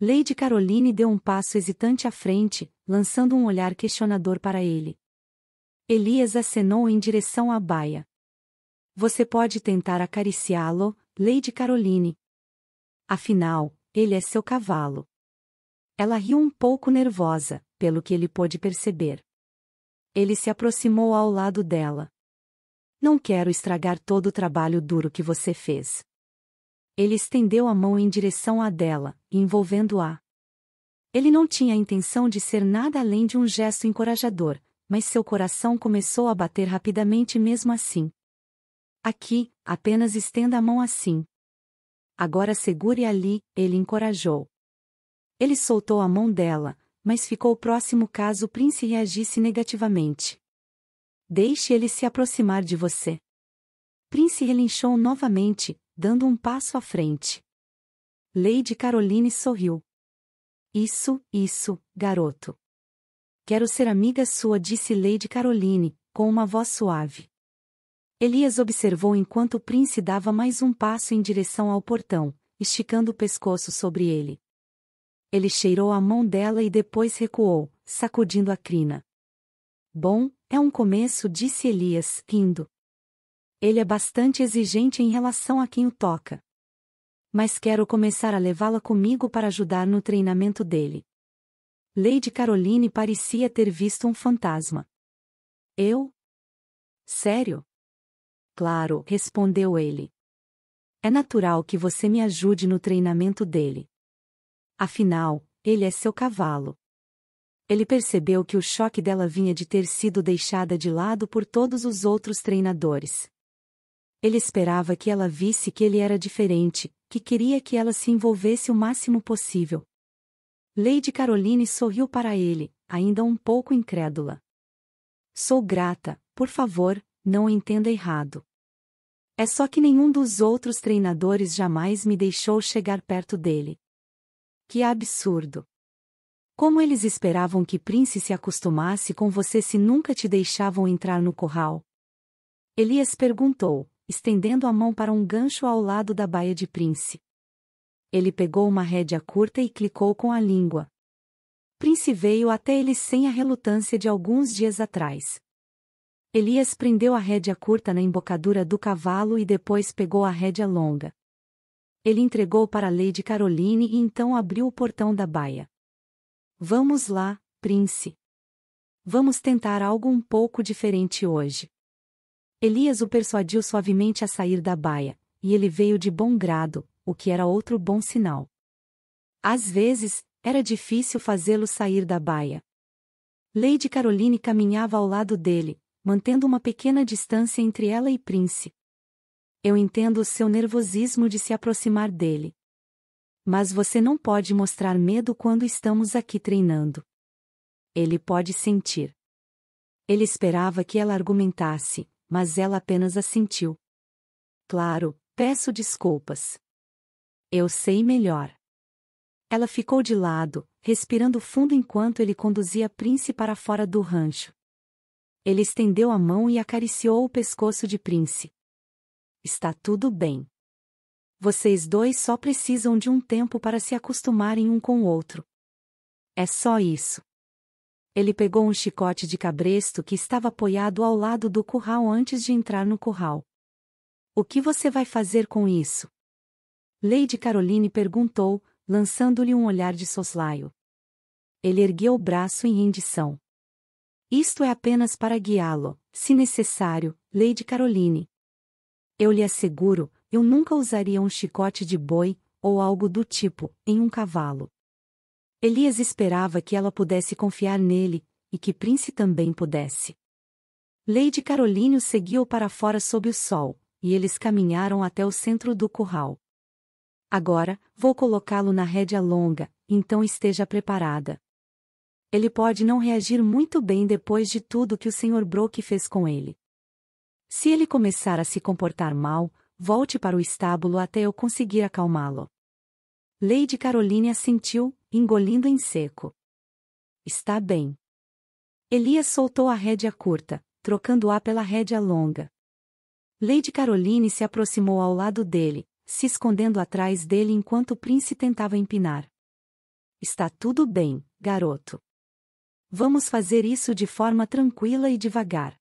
Lady Caroline deu um passo hesitante à frente, lançando um olhar questionador para ele. Elias acenou em direção à baia. Você pode tentar acariciá-lo, Lady Caroline. Afinal, ele é seu cavalo. Ela riu um pouco nervosa, pelo que ele pôde perceber. Ele se aproximou ao lado dela. Não quero estragar todo o trabalho duro que você fez. Ele estendeu a mão em direção à dela, envolvendo-a. Ele não tinha a intenção de ser nada além de um gesto encorajador, mas seu coração começou a bater rapidamente mesmo assim. Aqui, apenas estenda a mão assim. Agora segure ali, ele encorajou. Ele soltou a mão dela, mas ficou próximo caso o Prince reagisse negativamente. Deixe ele se aproximar de você. Prince relinchou novamente, dando um passo à frente. Lady Caroline sorriu. Isso, isso, garoto. Quero ser amiga sua, disse Lady Caroline, com uma voz suave. Elias observou enquanto o Prince dava mais um passo em direção ao portão, esticando o pescoço sobre ele. Ele cheirou a mão dela e depois recuou, sacudindo a crina. Bom, é um começo, disse Elias, rindo. Ele é bastante exigente em relação a quem o toca. Mas quero começar a levá-la comigo para ajudar no treinamento dele. Lady Caroline parecia ter visto um fantasma. Eu? Sério? Claro, respondeu ele. É natural que você me ajude no treinamento dele. Afinal, ele é seu cavalo. Ele percebeu que o choque dela vinha de ter sido deixada de lado por todos os outros treinadores. Ele esperava que ela visse que ele era diferente, que queria que ela se envolvesse o máximo possível. Lady Caroline sorriu para ele, ainda um pouco incrédula. Sou grata, por favor, não entenda errado. É só que nenhum dos outros treinadores jamais me deixou chegar perto dele. Que absurdo! Como eles esperavam que Prince se acostumasse com você se nunca te deixavam entrar no curral? Elias perguntou, estendendo a mão para um gancho ao lado da baia de Prince. Ele pegou uma rédea curta e clicou com a língua. Prince veio até eles sem a relutância de alguns dias atrás. Elias prendeu a rédea curta na embocadura do cavalo e depois pegou a rédea longa. Ele entregou para Lady Caroline e então abriu o portão da baia. Vamos lá, Prince. Vamos tentar algo um pouco diferente hoje. Elias o persuadiu suavemente a sair da baia, e ele veio de bom grado, o que era outro bom sinal. Às vezes, era difícil fazê-lo sair da baia. Lady Caroline caminhava ao lado dele, mantendo uma pequena distância entre ela e Prince. Eu entendo o seu nervosismo de se aproximar dele. Mas você não pode mostrar medo quando estamos aqui treinando. Ele pode sentir. Ele esperava que ela argumentasse, mas ela apenas assentiu. Claro, peço desculpas. Eu sei melhor. Ela ficou de lado, respirando fundo enquanto ele conduzia Prince para fora do rancho. Ele estendeu a mão e acariciou o pescoço de Prince. Está tudo bem vocês dois só precisam de um tempo para se acostumarem um com o outro. É só isso. Ele pegou um chicote de cabresto que estava apoiado ao lado do curral antes de entrar no curral. O que você vai fazer com isso? Lady Caroline perguntou, lançando-lhe um olhar de soslaio. Ele ergueu o braço em rendição. Isto é apenas para guiá-lo, se necessário, Lady Caroline. Eu lhe asseguro, eu nunca usaria um chicote de boi, ou algo do tipo, em um cavalo. Elias esperava que ela pudesse confiar nele, e que Prince também pudesse. Lady Carolínio seguiu para fora sob o sol, e eles caminharam até o centro do curral. Agora, vou colocá-lo na rédea longa, então esteja preparada. Ele pode não reagir muito bem depois de tudo que o Sr. Broke fez com ele. Se ele começar a se comportar mal, Volte para o estábulo até eu conseguir acalmá-lo. Lady Caroline assentiu, engolindo em seco. Está bem. Elias soltou a rédea curta, trocando-a pela rédea longa. Lady Caroline se aproximou ao lado dele, se escondendo atrás dele enquanto o príncipe tentava empinar. Está tudo bem, garoto. Vamos fazer isso de forma tranquila e devagar.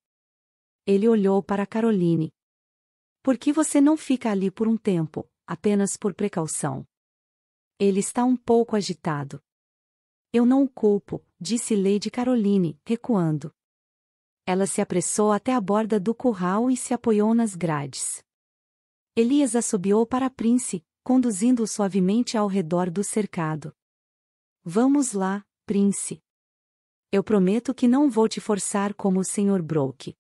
Ele olhou para Caroline, por que você não fica ali por um tempo, apenas por precaução? Ele está um pouco agitado. Eu não o culpo, disse Lady Caroline, recuando. Ela se apressou até a borda do curral e se apoiou nas grades. Elias assobiou para Prince, conduzindo-o suavemente ao redor do cercado. Vamos lá, Prince. Eu prometo que não vou te forçar como o Sr. Broke.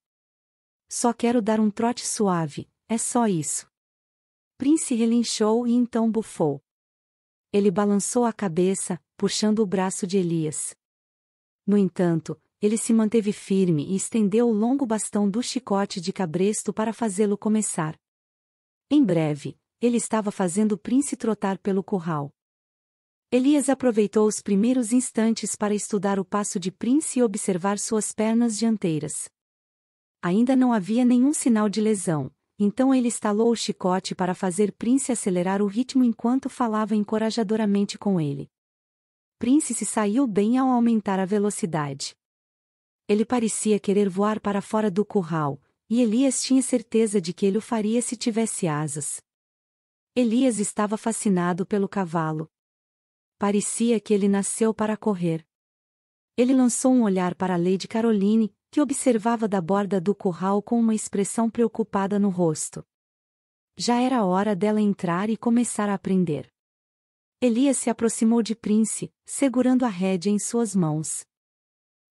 Só quero dar um trote suave, é só isso. Prince relinchou e então bufou. Ele balançou a cabeça, puxando o braço de Elias. No entanto, ele se manteve firme e estendeu o longo bastão do chicote de cabresto para fazê-lo começar. Em breve, ele estava fazendo o Prince trotar pelo curral. Elias aproveitou os primeiros instantes para estudar o passo de Prince e observar suas pernas dianteiras. Ainda não havia nenhum sinal de lesão, então ele estalou o chicote para fazer Prince acelerar o ritmo enquanto falava encorajadoramente com ele. Prince se saiu bem ao aumentar a velocidade. Ele parecia querer voar para fora do curral, e Elias tinha certeza de que ele o faria se tivesse asas. Elias estava fascinado pelo cavalo. Parecia que ele nasceu para correr. Ele lançou um olhar para Lady Caroline, que observava da borda do curral com uma expressão preocupada no rosto. Já era hora dela entrar e começar a aprender. Elias se aproximou de Prince, segurando a rédea em suas mãos.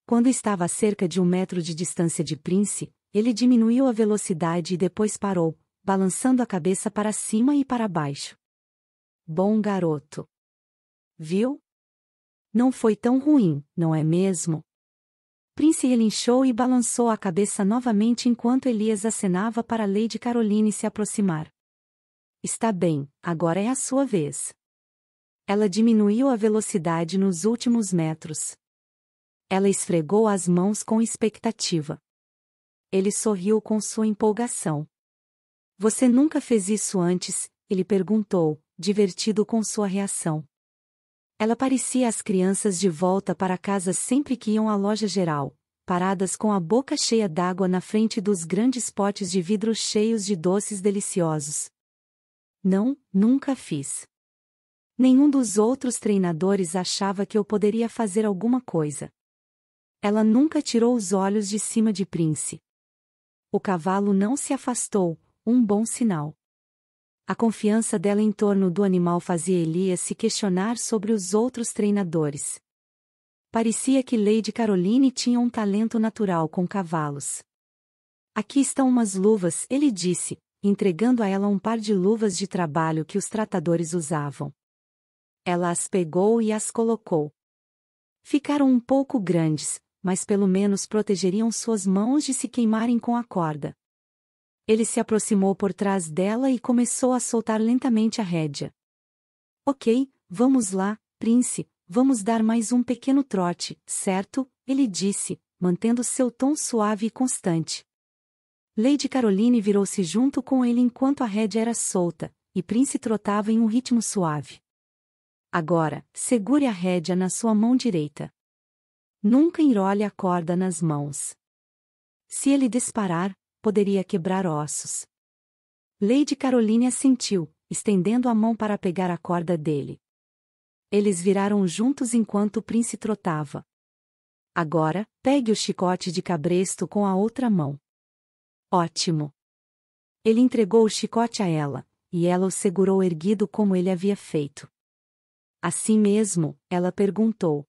Quando estava a cerca de um metro de distância de Prince, ele diminuiu a velocidade e depois parou, balançando a cabeça para cima e para baixo. Bom garoto. Viu? Não foi tão ruim, não é mesmo? Prince relinchou e balançou a cabeça novamente enquanto Elias acenava para Lady Caroline se aproximar. Está bem, agora é a sua vez. Ela diminuiu a velocidade nos últimos metros. Ela esfregou as mãos com expectativa. Ele sorriu com sua empolgação. Você nunca fez isso antes? ele perguntou, divertido com sua reação. Ela parecia as crianças de volta para casa sempre que iam à loja geral, paradas com a boca cheia d'água na frente dos grandes potes de vidro cheios de doces deliciosos. Não, nunca fiz. Nenhum dos outros treinadores achava que eu poderia fazer alguma coisa. Ela nunca tirou os olhos de cima de Prince. O cavalo não se afastou, um bom sinal. A confiança dela em torno do animal fazia Elias se questionar sobre os outros treinadores. Parecia que Lady Caroline tinha um talento natural com cavalos. Aqui estão umas luvas, ele disse, entregando a ela um par de luvas de trabalho que os tratadores usavam. Ela as pegou e as colocou. Ficaram um pouco grandes, mas pelo menos protegeriam suas mãos de se queimarem com a corda. Ele se aproximou por trás dela e começou a soltar lentamente a rédea. Ok, vamos lá, Prince, vamos dar mais um pequeno trote, certo? Ele disse, mantendo seu tom suave e constante. Lady Caroline virou-se junto com ele enquanto a rédea era solta, e Prince trotava em um ritmo suave. Agora, segure a rédea na sua mão direita. Nunca enrole a corda nas mãos. Se ele disparar, poderia quebrar ossos. Lady Caroline assentiu, estendendo a mão para pegar a corda dele. Eles viraram juntos enquanto o príncipe trotava. Agora, pegue o chicote de cabresto com a outra mão. Ótimo! Ele entregou o chicote a ela, e ela o segurou erguido como ele havia feito. Assim mesmo, ela perguntou.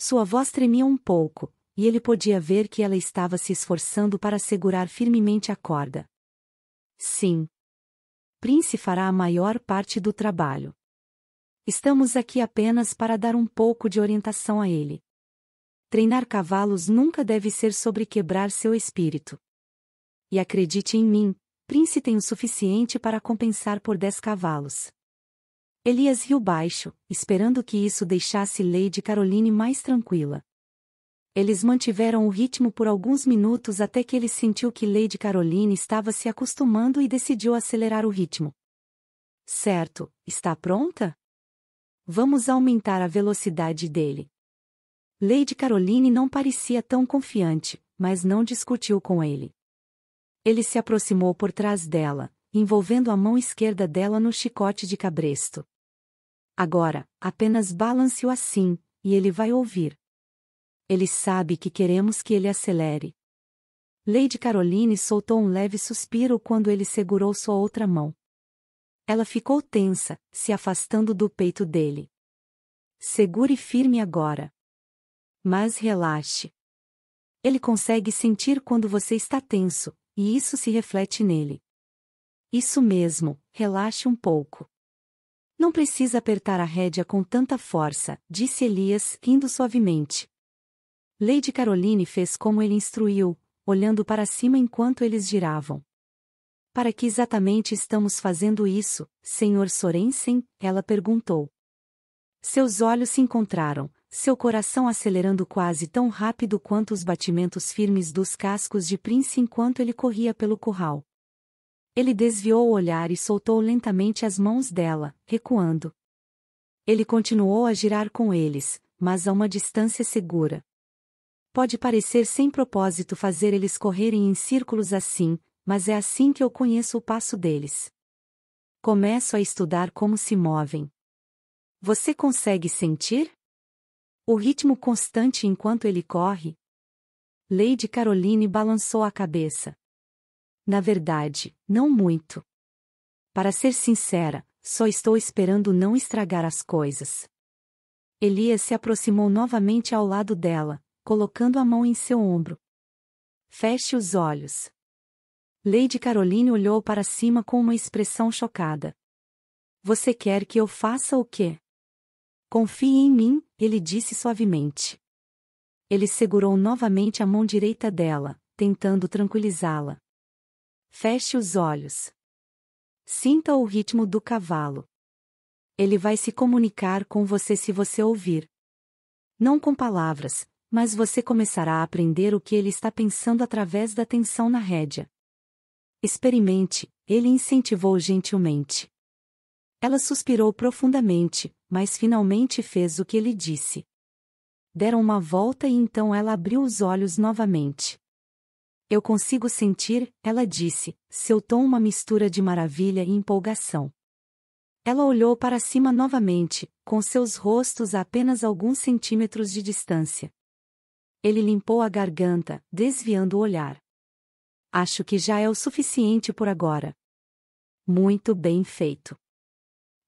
Sua voz tremia um pouco, e ele podia ver que ela estava se esforçando para segurar firmemente a corda. Sim. Prince fará a maior parte do trabalho. Estamos aqui apenas para dar um pouco de orientação a ele. Treinar cavalos nunca deve ser sobre quebrar seu espírito. E acredite em mim, Prince tem o suficiente para compensar por dez cavalos. Elias riu baixo, esperando que isso deixasse Lady Caroline mais tranquila. Eles mantiveram o ritmo por alguns minutos até que ele sentiu que Lady Caroline estava se acostumando e decidiu acelerar o ritmo. Certo, está pronta? Vamos aumentar a velocidade dele. Lady Caroline não parecia tão confiante, mas não discutiu com ele. Ele se aproximou por trás dela, envolvendo a mão esquerda dela no chicote de cabresto. Agora, apenas balance-o assim, e ele vai ouvir. Ele sabe que queremos que ele acelere. Lady Caroline soltou um leve suspiro quando ele segurou sua outra mão. Ela ficou tensa, se afastando do peito dele. Segure firme agora. Mas relaxe. Ele consegue sentir quando você está tenso, e isso se reflete nele. Isso mesmo, relaxe um pouco. Não precisa apertar a rédea com tanta força, disse Elias, rindo suavemente. Lady Caroline fez como ele instruiu, olhando para cima enquanto eles giravam. Para que exatamente estamos fazendo isso, Sr. Sorensen? ela perguntou. Seus olhos se encontraram, seu coração acelerando quase tão rápido quanto os batimentos firmes dos cascos de Prince enquanto ele corria pelo curral. Ele desviou o olhar e soltou lentamente as mãos dela, recuando. Ele continuou a girar com eles, mas a uma distância segura. Pode parecer sem propósito fazer eles correrem em círculos assim, mas é assim que eu conheço o passo deles. Começo a estudar como se movem. Você consegue sentir? O ritmo constante enquanto ele corre? Lady Caroline balançou a cabeça. Na verdade, não muito. Para ser sincera, só estou esperando não estragar as coisas. Elias se aproximou novamente ao lado dela, colocando a mão em seu ombro. Feche os olhos. Lady Caroline olhou para cima com uma expressão chocada. Você quer que eu faça o quê? Confie em mim, ele disse suavemente. Ele segurou novamente a mão direita dela, tentando tranquilizá-la. Feche os olhos. Sinta o ritmo do cavalo. Ele vai se comunicar com você se você ouvir. Não com palavras, mas você começará a aprender o que ele está pensando através da tensão na rédea. Experimente, ele incentivou gentilmente. Ela suspirou profundamente, mas finalmente fez o que ele disse. Deram uma volta e então ela abriu os olhos novamente. Eu consigo sentir, ela disse, seu tom uma mistura de maravilha e empolgação. Ela olhou para cima novamente, com seus rostos a apenas alguns centímetros de distância. Ele limpou a garganta, desviando o olhar. Acho que já é o suficiente por agora. Muito bem feito.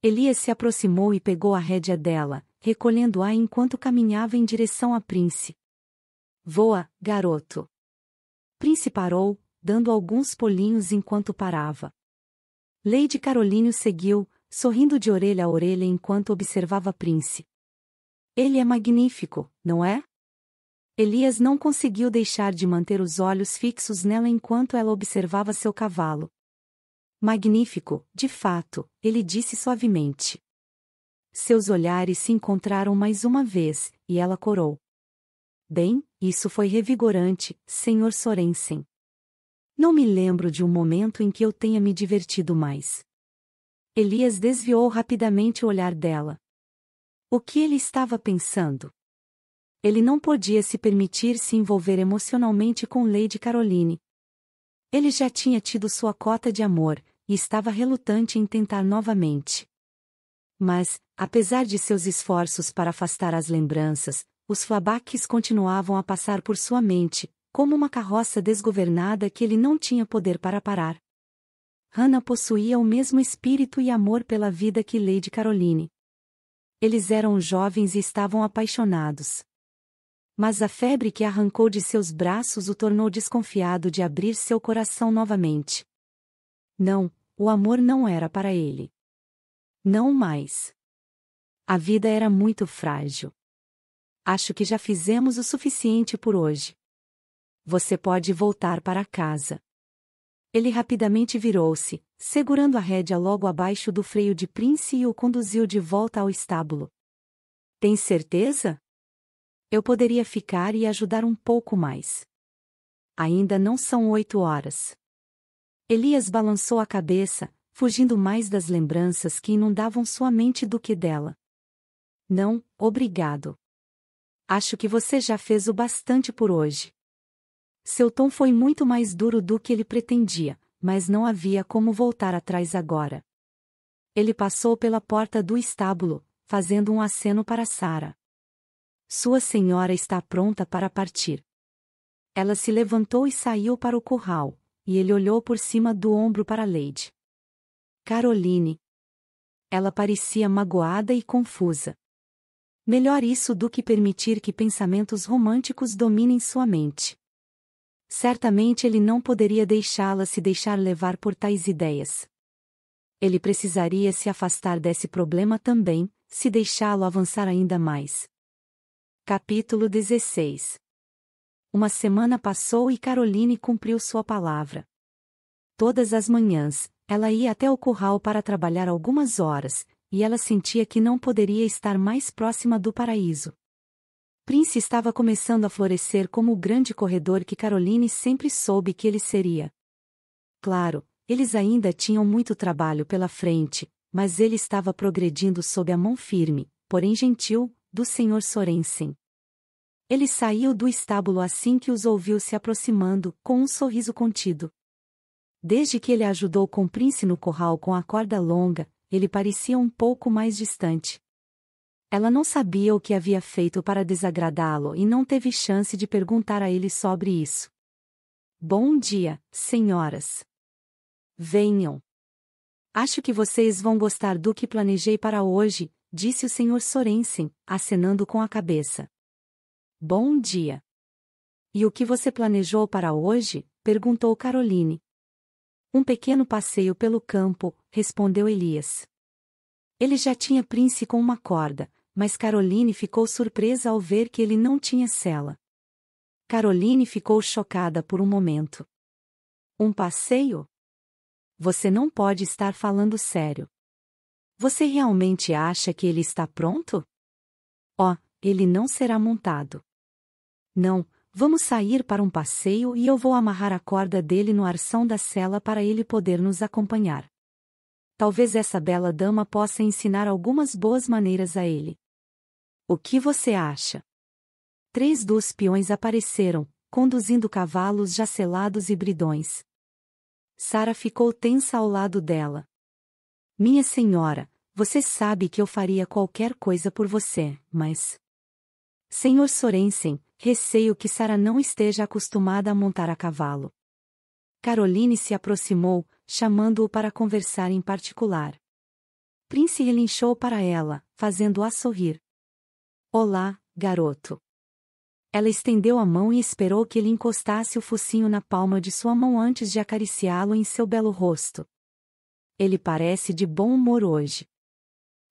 Elias se aproximou e pegou a rédea dela, recolhendo-a enquanto caminhava em direção a Prince. Voa, garoto. Prince parou, dando alguns polinhos enquanto parava. Lady Caroline seguiu, sorrindo de orelha a orelha enquanto observava Prince. Ele é magnífico, não é? Elias não conseguiu deixar de manter os olhos fixos nela enquanto ela observava seu cavalo. Magnífico, de fato, ele disse suavemente. Seus olhares se encontraram mais uma vez, e ela corou. Bem, isso foi revigorante, Sr. Sorensen. Não me lembro de um momento em que eu tenha me divertido mais. Elias desviou rapidamente o olhar dela. O que ele estava pensando? Ele não podia se permitir se envolver emocionalmente com Lady Caroline. Ele já tinha tido sua cota de amor, e estava relutante em tentar novamente. Mas, apesar de seus esforços para afastar as lembranças, os flabaques continuavam a passar por sua mente, como uma carroça desgovernada que ele não tinha poder para parar. Hannah possuía o mesmo espírito e amor pela vida que Lady Caroline. Eles eram jovens e estavam apaixonados mas a febre que arrancou de seus braços o tornou desconfiado de abrir seu coração novamente. Não, o amor não era para ele. Não mais. A vida era muito frágil. Acho que já fizemos o suficiente por hoje. Você pode voltar para casa. Ele rapidamente virou-se, segurando a rédea logo abaixo do freio de Prince e o conduziu de volta ao estábulo. Tem certeza? Eu poderia ficar e ajudar um pouco mais. Ainda não são oito horas. Elias balançou a cabeça, fugindo mais das lembranças que inundavam sua mente do que dela. Não, obrigado. Acho que você já fez o bastante por hoje. Seu tom foi muito mais duro do que ele pretendia, mas não havia como voltar atrás agora. Ele passou pela porta do estábulo, fazendo um aceno para Sara. Sua senhora está pronta para partir. Ela se levantou e saiu para o curral, e ele olhou por cima do ombro para Lady. Caroline. Ela parecia magoada e confusa. Melhor isso do que permitir que pensamentos românticos dominem sua mente. Certamente ele não poderia deixá-la se deixar levar por tais ideias. Ele precisaria se afastar desse problema também, se deixá-lo avançar ainda mais. Capítulo 16 Uma semana passou e Caroline cumpriu sua palavra. Todas as manhãs, ela ia até o curral para trabalhar algumas horas, e ela sentia que não poderia estar mais próxima do paraíso. Prince estava começando a florescer como o grande corredor que Caroline sempre soube que ele seria. Claro, eles ainda tinham muito trabalho pela frente, mas ele estava progredindo sob a mão firme, porém gentil, do Sr. Sorensen. Ele saiu do estábulo assim que os ouviu se aproximando, com um sorriso contido. Desde que ele ajudou com Prince no corral com a corda longa, ele parecia um pouco mais distante. Ela não sabia o que havia feito para desagradá-lo e não teve chance de perguntar a ele sobre isso. Bom dia, senhoras. Venham. Acho que vocês vão gostar do que planejei para hoje, disse o Sr. Sorensen, acenando com a cabeça. Bom dia. E o que você planejou para hoje? perguntou Caroline. Um pequeno passeio pelo campo, respondeu Elias. Ele já tinha Prince com uma corda, mas Caroline ficou surpresa ao ver que ele não tinha cela. Caroline ficou chocada por um momento. Um passeio? Você não pode estar falando sério. Você realmente acha que ele está pronto? Oh, ele não será montado. Não, vamos sair para um passeio e eu vou amarrar a corda dele no arção da cela para ele poder nos acompanhar. Talvez essa bela dama possa ensinar algumas boas maneiras a ele. O que você acha? Três dos peões apareceram, conduzindo cavalos já selados e bridões. Sara ficou tensa ao lado dela. Minha senhora, você sabe que eu faria qualquer coisa por você, mas. Senhor Sorensen, receio que Sara não esteja acostumada a montar a cavalo. Caroline se aproximou, chamando-o para conversar em particular. Prince relinchou para ela, fazendo-a sorrir. Olá, garoto. Ela estendeu a mão e esperou que ele encostasse o focinho na palma de sua mão antes de acariciá-lo em seu belo rosto. Ele parece de bom humor hoje.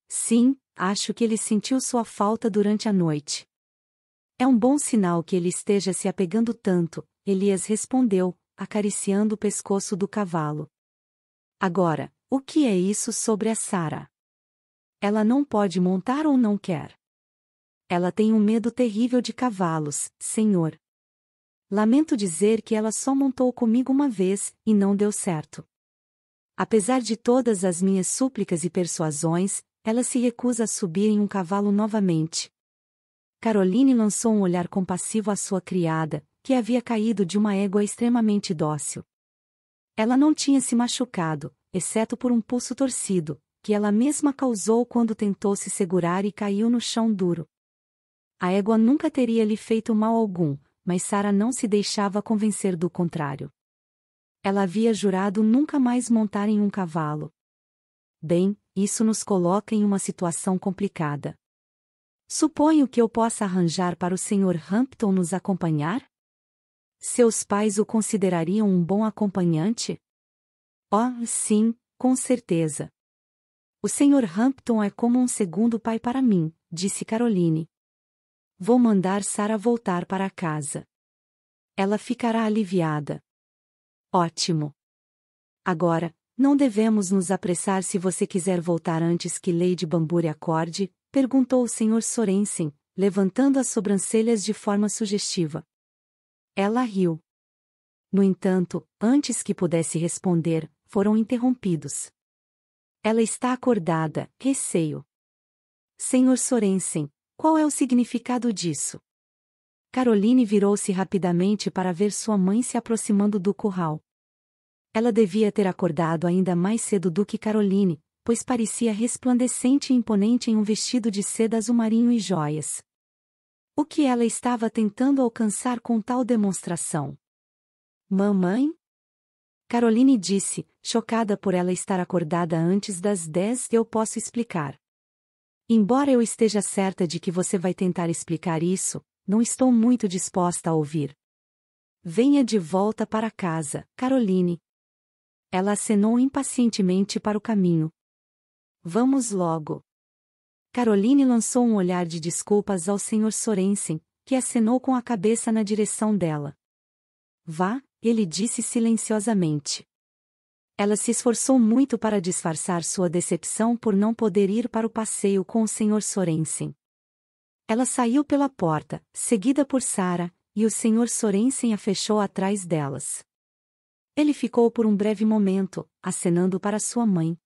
Sim, acho que ele sentiu sua falta durante a noite. É um bom sinal que ele esteja se apegando tanto, Elias respondeu, acariciando o pescoço do cavalo. Agora, o que é isso sobre a Sara? Ela não pode montar ou não quer. Ela tem um medo terrível de cavalos, senhor. Lamento dizer que ela só montou comigo uma vez, e não deu certo. Apesar de todas as minhas súplicas e persuasões, ela se recusa a subir em um cavalo novamente, Caroline lançou um olhar compassivo à sua criada, que havia caído de uma égua extremamente dócil. Ela não tinha se machucado, exceto por um pulso torcido, que ela mesma causou quando tentou se segurar e caiu no chão duro. A égua nunca teria lhe feito mal algum, mas Sara não se deixava convencer do contrário. Ela havia jurado nunca mais montar em um cavalo. Bem, isso nos coloca em uma situação complicada. Suponho que eu possa arranjar para o Sr. Hampton nos acompanhar? Seus pais o considerariam um bom acompanhante? Oh, sim, com certeza. O Sr. Hampton é como um segundo pai para mim, disse Caroline. Vou mandar Sara voltar para casa. Ela ficará aliviada. Ótimo. Agora, não devemos nos apressar se você quiser voltar antes que Lady Bamburi acorde, Perguntou o Sr. Sorensen, levantando as sobrancelhas de forma sugestiva. Ela riu. No entanto, antes que pudesse responder, foram interrompidos. Ela está acordada, receio. Senhor Sorensen, qual é o significado disso? Caroline virou-se rapidamente para ver sua mãe se aproximando do curral. Ela devia ter acordado ainda mais cedo do que Caroline, pois parecia resplandecente e imponente em um vestido de seda azul marinho e joias. O que ela estava tentando alcançar com tal demonstração? Mamãe? Caroline disse, chocada por ela estar acordada antes das dez, eu posso explicar. Embora eu esteja certa de que você vai tentar explicar isso, não estou muito disposta a ouvir. Venha de volta para casa, Caroline. Ela acenou impacientemente para o caminho, Vamos logo. Caroline lançou um olhar de desculpas ao Sr. Sorensen, que acenou com a cabeça na direção dela. Vá, ele disse silenciosamente. Ela se esforçou muito para disfarçar sua decepção por não poder ir para o passeio com o Sr. Sorensen. Ela saiu pela porta, seguida por Sara, e o Sr. Sorensen a fechou atrás delas. Ele ficou por um breve momento, acenando para sua mãe,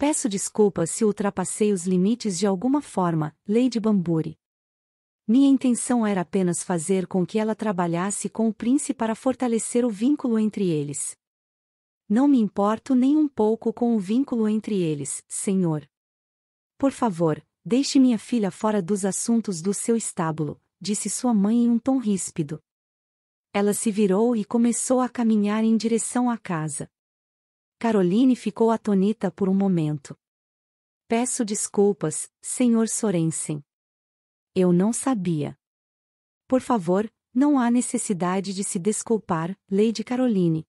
Peço desculpas se ultrapassei os limites de alguma forma, Lady Bamburi. Minha intenção era apenas fazer com que ela trabalhasse com o príncipe para fortalecer o vínculo entre eles. Não me importo nem um pouco com o vínculo entre eles, senhor. Por favor, deixe minha filha fora dos assuntos do seu estábulo, disse sua mãe em um tom ríspido. Ela se virou e começou a caminhar em direção à casa. Caroline ficou atonita por um momento. Peço desculpas, Sr. Sorensen. Eu não sabia. Por favor, não há necessidade de se desculpar, Lady Caroline.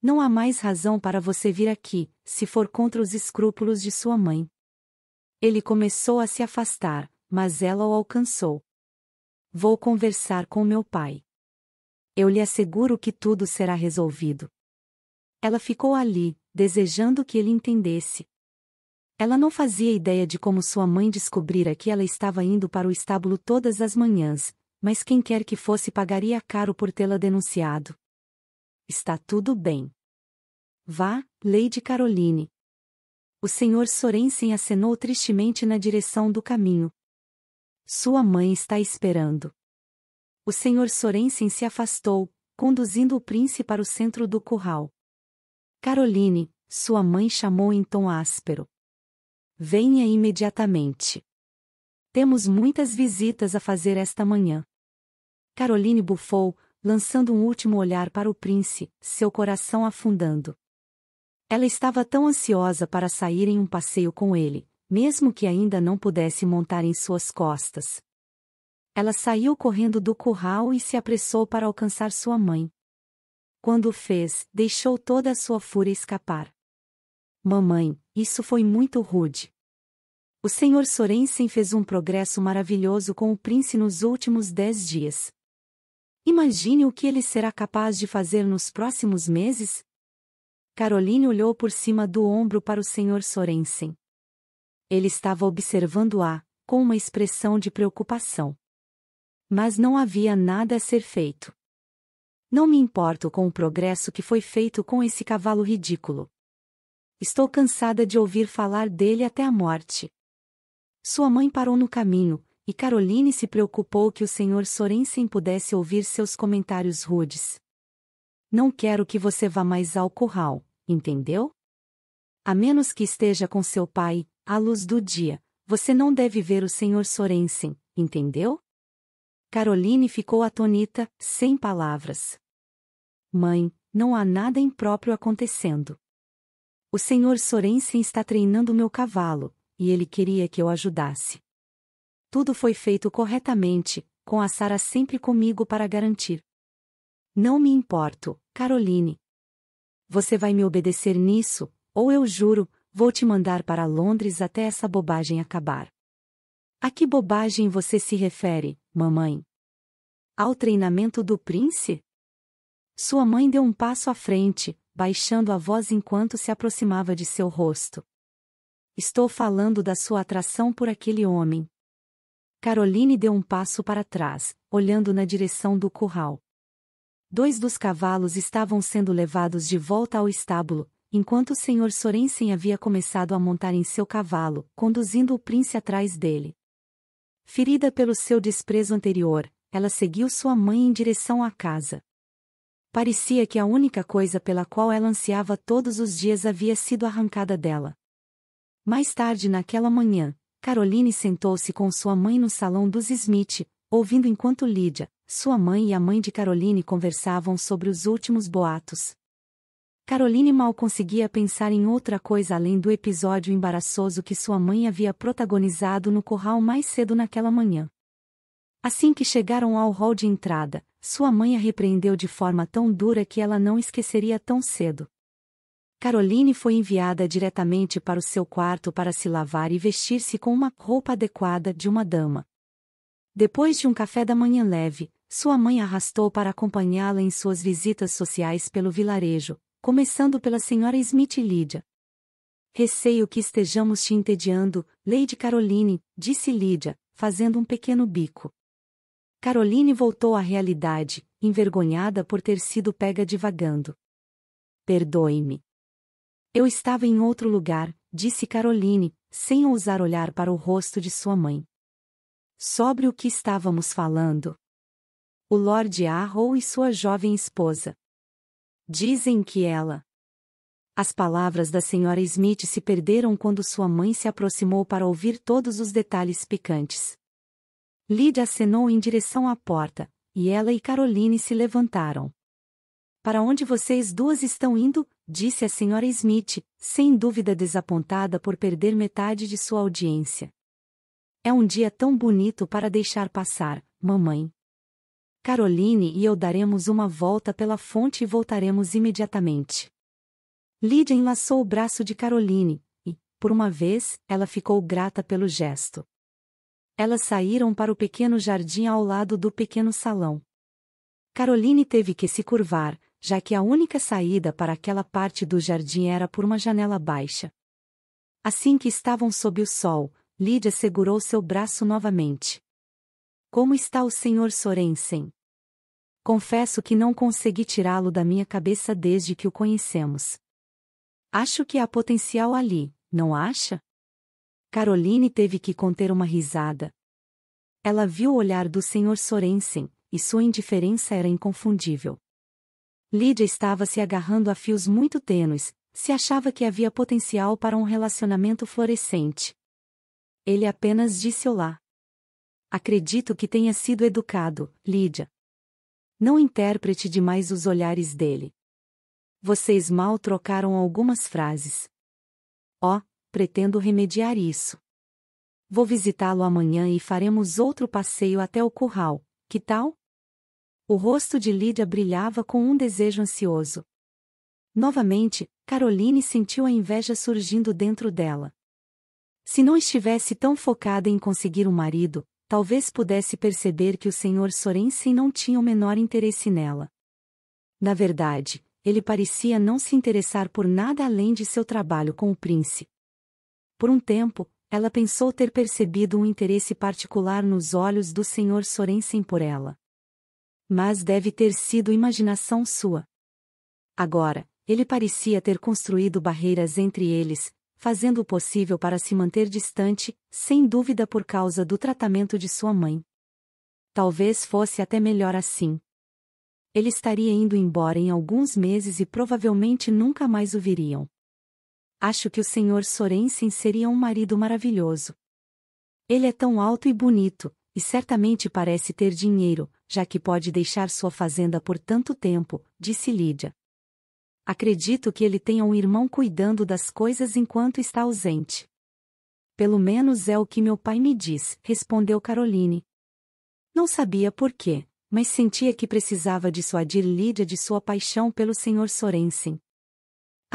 Não há mais razão para você vir aqui, se for contra os escrúpulos de sua mãe. Ele começou a se afastar, mas ela o alcançou. Vou conversar com meu pai. Eu lhe asseguro que tudo será resolvido. Ela ficou ali, desejando que ele entendesse. Ela não fazia ideia de como sua mãe descobrira que ela estava indo para o estábulo todas as manhãs, mas quem quer que fosse pagaria caro por tê-la denunciado. Está tudo bem. Vá, Lady Caroline. O senhor Sorensen acenou tristemente na direção do caminho. Sua mãe está esperando. O senhor Sorensen se afastou, conduzindo o príncipe para o centro do curral. Caroline, sua mãe chamou em tom áspero. Venha imediatamente. Temos muitas visitas a fazer esta manhã. Caroline bufou, lançando um último olhar para o príncipe, seu coração afundando. Ela estava tão ansiosa para sair em um passeio com ele, mesmo que ainda não pudesse montar em suas costas. Ela saiu correndo do curral e se apressou para alcançar sua mãe quando o fez, deixou toda a sua fúria escapar. Mamãe, isso foi muito rude. O Sr. Sorensen fez um progresso maravilhoso com o príncipe nos últimos dez dias. Imagine o que ele será capaz de fazer nos próximos meses? Caroline olhou por cima do ombro para o Sr. Sorensen. Ele estava observando-a, com uma expressão de preocupação. Mas não havia nada a ser feito. Não me importo com o progresso que foi feito com esse cavalo ridículo. Estou cansada de ouvir falar dele até a morte. Sua mãe parou no caminho, e Caroline se preocupou que o Sr. Sorensen pudesse ouvir seus comentários rudes. Não quero que você vá mais ao curral, entendeu? A menos que esteja com seu pai, à luz do dia, você não deve ver o Sr. Sorensen, entendeu? Caroline ficou atonita, sem palavras. Mãe, não há nada impróprio acontecendo. O senhor Sorensen está treinando meu cavalo, e ele queria que eu ajudasse. Tudo foi feito corretamente, com a Sara sempre comigo para garantir. Não me importo, Caroline. Você vai me obedecer nisso, ou eu juro, vou te mandar para Londres até essa bobagem acabar. A que bobagem você se refere, mamãe? Ao treinamento do príncipe? Sua mãe deu um passo à frente, baixando a voz enquanto se aproximava de seu rosto. Estou falando da sua atração por aquele homem. Caroline deu um passo para trás, olhando na direção do curral. Dois dos cavalos estavam sendo levados de volta ao estábulo, enquanto o senhor Sorensen havia começado a montar em seu cavalo, conduzindo o príncipe atrás dele. Ferida pelo seu desprezo anterior, ela seguiu sua mãe em direção à casa parecia que a única coisa pela qual ela ansiava todos os dias havia sido arrancada dela. Mais tarde naquela manhã, Caroline sentou-se com sua mãe no salão dos Smith, ouvindo enquanto Lídia, sua mãe e a mãe de Caroline conversavam sobre os últimos boatos. Caroline mal conseguia pensar em outra coisa além do episódio embaraçoso que sua mãe havia protagonizado no curral mais cedo naquela manhã. Assim que chegaram ao hall de entrada, sua mãe a repreendeu de forma tão dura que ela não esqueceria tão cedo. Caroline foi enviada diretamente para o seu quarto para se lavar e vestir-se com uma roupa adequada de uma dama. Depois de um café da manhã leve, sua mãe arrastou para acompanhá-la em suas visitas sociais pelo vilarejo, começando pela senhora Smith e Lydia. Receio que estejamos te entediando, Lady Caroline, disse Lydia, fazendo um pequeno bico. Caroline voltou à realidade, envergonhada por ter sido pega divagando. Perdoe-me. Eu estava em outro lugar, disse Caroline, sem ousar olhar para o rosto de sua mãe. Sobre o que estávamos falando? O Lord Arrow e sua jovem esposa. Dizem que ela. As palavras da senhora Smith se perderam quando sua mãe se aproximou para ouvir todos os detalhes picantes. Lídia acenou em direção à porta, e ela e Caroline se levantaram. Para onde vocês duas estão indo? disse a senhora Smith, sem dúvida desapontada por perder metade de sua audiência. É um dia tão bonito para deixar passar, mamãe. Caroline e eu daremos uma volta pela fonte e voltaremos imediatamente. Lídia enlaçou o braço de Caroline, e, por uma vez, ela ficou grata pelo gesto. Elas saíram para o pequeno jardim ao lado do pequeno salão. Caroline teve que se curvar, já que a única saída para aquela parte do jardim era por uma janela baixa. Assim que estavam sob o sol, Lídia segurou seu braço novamente. Como está o senhor Sorensen? Confesso que não consegui tirá-lo da minha cabeça desde que o conhecemos. Acho que há potencial ali, não acha? Caroline teve que conter uma risada. Ela viu o olhar do Sr. Sorensen, e sua indiferença era inconfundível. Lídia estava se agarrando a fios muito tênues, se achava que havia potencial para um relacionamento florescente. Ele apenas disse olá. Acredito que tenha sido educado, Lídia. Não interprete demais os olhares dele. Vocês mal trocaram algumas frases. Oh, pretendo remediar isso. Vou visitá-lo amanhã e faremos outro passeio até o curral, que tal? O rosto de Lídia brilhava com um desejo ansioso. Novamente, Caroline sentiu a inveja surgindo dentro dela. Se não estivesse tão focada em conseguir um marido, talvez pudesse perceber que o senhor Sorensen não tinha o menor interesse nela. Na verdade, ele parecia não se interessar por nada além de seu trabalho com o príncipe. Por um tempo, ela pensou ter percebido um interesse particular nos olhos do Sr. Sorensen por ela. Mas deve ter sido imaginação sua. Agora, ele parecia ter construído barreiras entre eles, fazendo o possível para se manter distante, sem dúvida por causa do tratamento de sua mãe. Talvez fosse até melhor assim. Ele estaria indo embora em alguns meses e provavelmente nunca mais o viriam acho que o Sr. Sorensen seria um marido maravilhoso. Ele é tão alto e bonito, e certamente parece ter dinheiro, já que pode deixar sua fazenda por tanto tempo, disse Lídia. Acredito que ele tenha um irmão cuidando das coisas enquanto está ausente. Pelo menos é o que meu pai me diz, respondeu Caroline. Não sabia por quê, mas sentia que precisava dissuadir Lídia de sua paixão pelo Sr. Sorensen.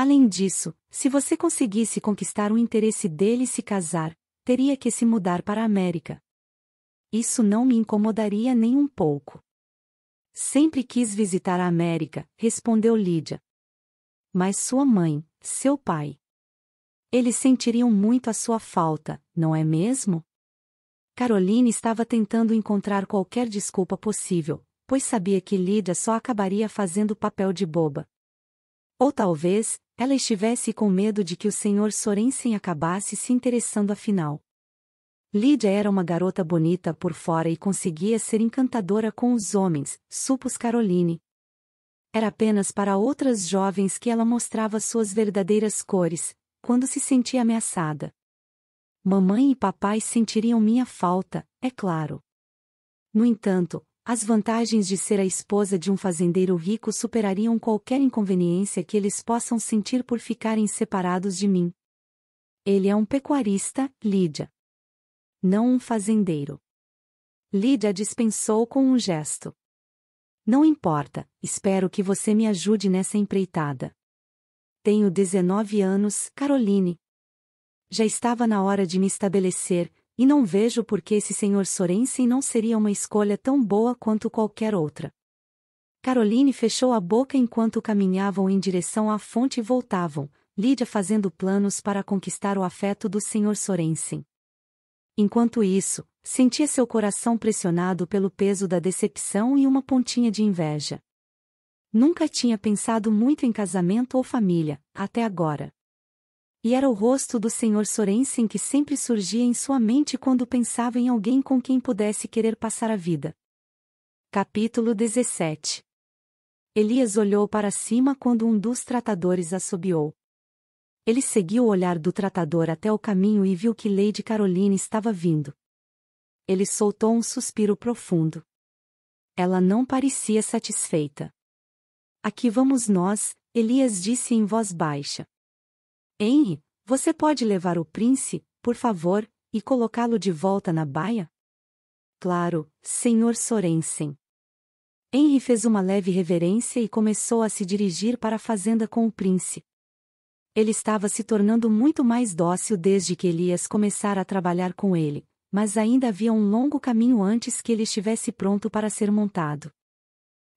Além disso, se você conseguisse conquistar o interesse dele e se casar, teria que se mudar para a América. Isso não me incomodaria nem um pouco. Sempre quis visitar a América, respondeu Lídia. Mas sua mãe, seu pai. Eles sentiriam muito a sua falta, não é mesmo? Caroline estava tentando encontrar qualquer desculpa possível, pois sabia que Lídia só acabaria fazendo o papel de boba. Ou talvez, ela estivesse com medo de que o Sr. Sorensen acabasse se interessando afinal. Lídia era uma garota bonita por fora e conseguia ser encantadora com os homens, supus Caroline. Era apenas para outras jovens que ela mostrava suas verdadeiras cores, quando se sentia ameaçada. Mamãe e papai sentiriam minha falta, é claro. No entanto, as vantagens de ser a esposa de um fazendeiro rico superariam qualquer inconveniência que eles possam sentir por ficarem separados de mim. Ele é um pecuarista, Lídia. Não um fazendeiro. Lídia dispensou com um gesto. Não importa, espero que você me ajude nessa empreitada. Tenho 19 anos, Caroline. Já estava na hora de me estabelecer, e não vejo por que esse senhor Sorensen não seria uma escolha tão boa quanto qualquer outra. Caroline fechou a boca enquanto caminhavam em direção à fonte e voltavam, Lídia fazendo planos para conquistar o afeto do senhor Sorensen. Enquanto isso, sentia seu coração pressionado pelo peso da decepção e uma pontinha de inveja. Nunca tinha pensado muito em casamento ou família, até agora. E era o rosto do Sr. Sorensen que sempre surgia em sua mente quando pensava em alguém com quem pudesse querer passar a vida. Capítulo 17 Elias olhou para cima quando um dos tratadores assobiou. Ele seguiu o olhar do tratador até o caminho e viu que Lady Caroline estava vindo. Ele soltou um suspiro profundo. Ela não parecia satisfeita. Aqui vamos nós, Elias disse em voz baixa. Henry, você pode levar o Prince, por favor, e colocá-lo de volta na baia? Claro, Sr. Sorensen. Henry fez uma leve reverência e começou a se dirigir para a fazenda com o príncipe. Ele estava se tornando muito mais dócil desde que Elias começara a trabalhar com ele, mas ainda havia um longo caminho antes que ele estivesse pronto para ser montado.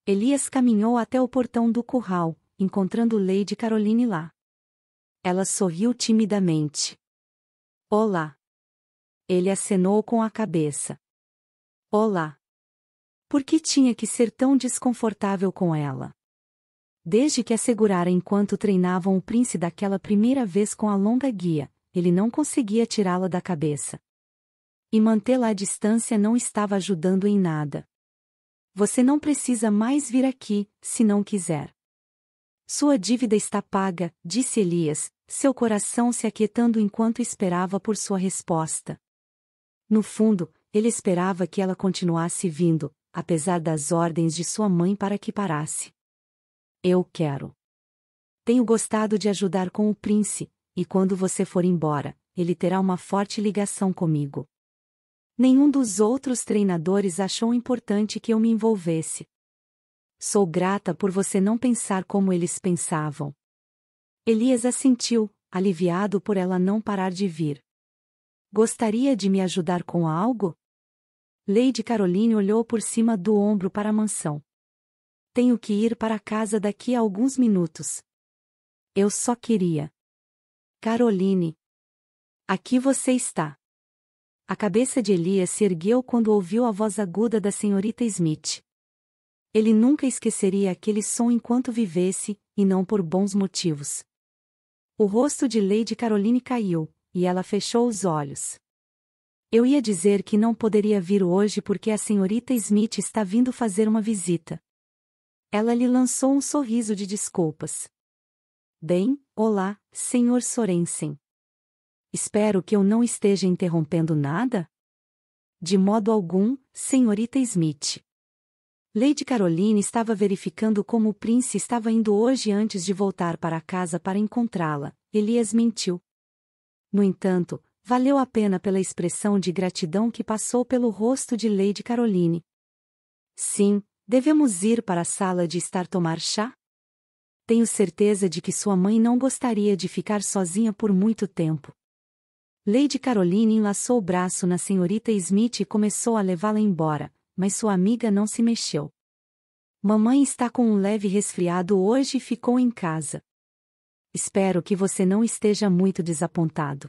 Elias caminhou até o portão do curral, encontrando Lady Caroline lá. Ela sorriu timidamente. Olá. Ele acenou com a cabeça. Olá. Por que tinha que ser tão desconfortável com ela? Desde que a segurara enquanto treinavam o príncipe daquela primeira vez com a longa guia, ele não conseguia tirá-la da cabeça. E mantê-la à distância não estava ajudando em nada. Você não precisa mais vir aqui, se não quiser. Sua dívida está paga, disse Elias, seu coração se aquietando enquanto esperava por sua resposta. No fundo, ele esperava que ela continuasse vindo, apesar das ordens de sua mãe para que parasse. Eu quero. Tenho gostado de ajudar com o príncipe, e quando você for embora, ele terá uma forte ligação comigo. Nenhum dos outros treinadores achou importante que eu me envolvesse. Sou grata por você não pensar como eles pensavam. Elias assentiu, aliviado por ela não parar de vir. Gostaria de me ajudar com algo? Lady Caroline olhou por cima do ombro para a mansão. Tenho que ir para casa daqui a alguns minutos. Eu só queria. Caroline. Aqui você está. A cabeça de Elias se ergueu quando ouviu a voz aguda da senhorita Smith. Ele nunca esqueceria aquele som enquanto vivesse, e não por bons motivos. O rosto de Lady Caroline caiu, e ela fechou os olhos. Eu ia dizer que não poderia vir hoje porque a senhorita Smith está vindo fazer uma visita. Ela lhe lançou um sorriso de desculpas. Bem, olá, senhor Sorensen. Espero que eu não esteja interrompendo nada? De modo algum, senhorita Smith. Lady Caroline estava verificando como o Prince estava indo hoje antes de voltar para casa para encontrá-la. Elias mentiu. No entanto, valeu a pena pela expressão de gratidão que passou pelo rosto de Lady Caroline. Sim, devemos ir para a sala de estar tomar chá? Tenho certeza de que sua mãe não gostaria de ficar sozinha por muito tempo. Lady Caroline enlaçou o braço na senhorita Smith e começou a levá-la embora, mas sua amiga não se mexeu. Mamãe está com um leve resfriado hoje e ficou em casa. Espero que você não esteja muito desapontado.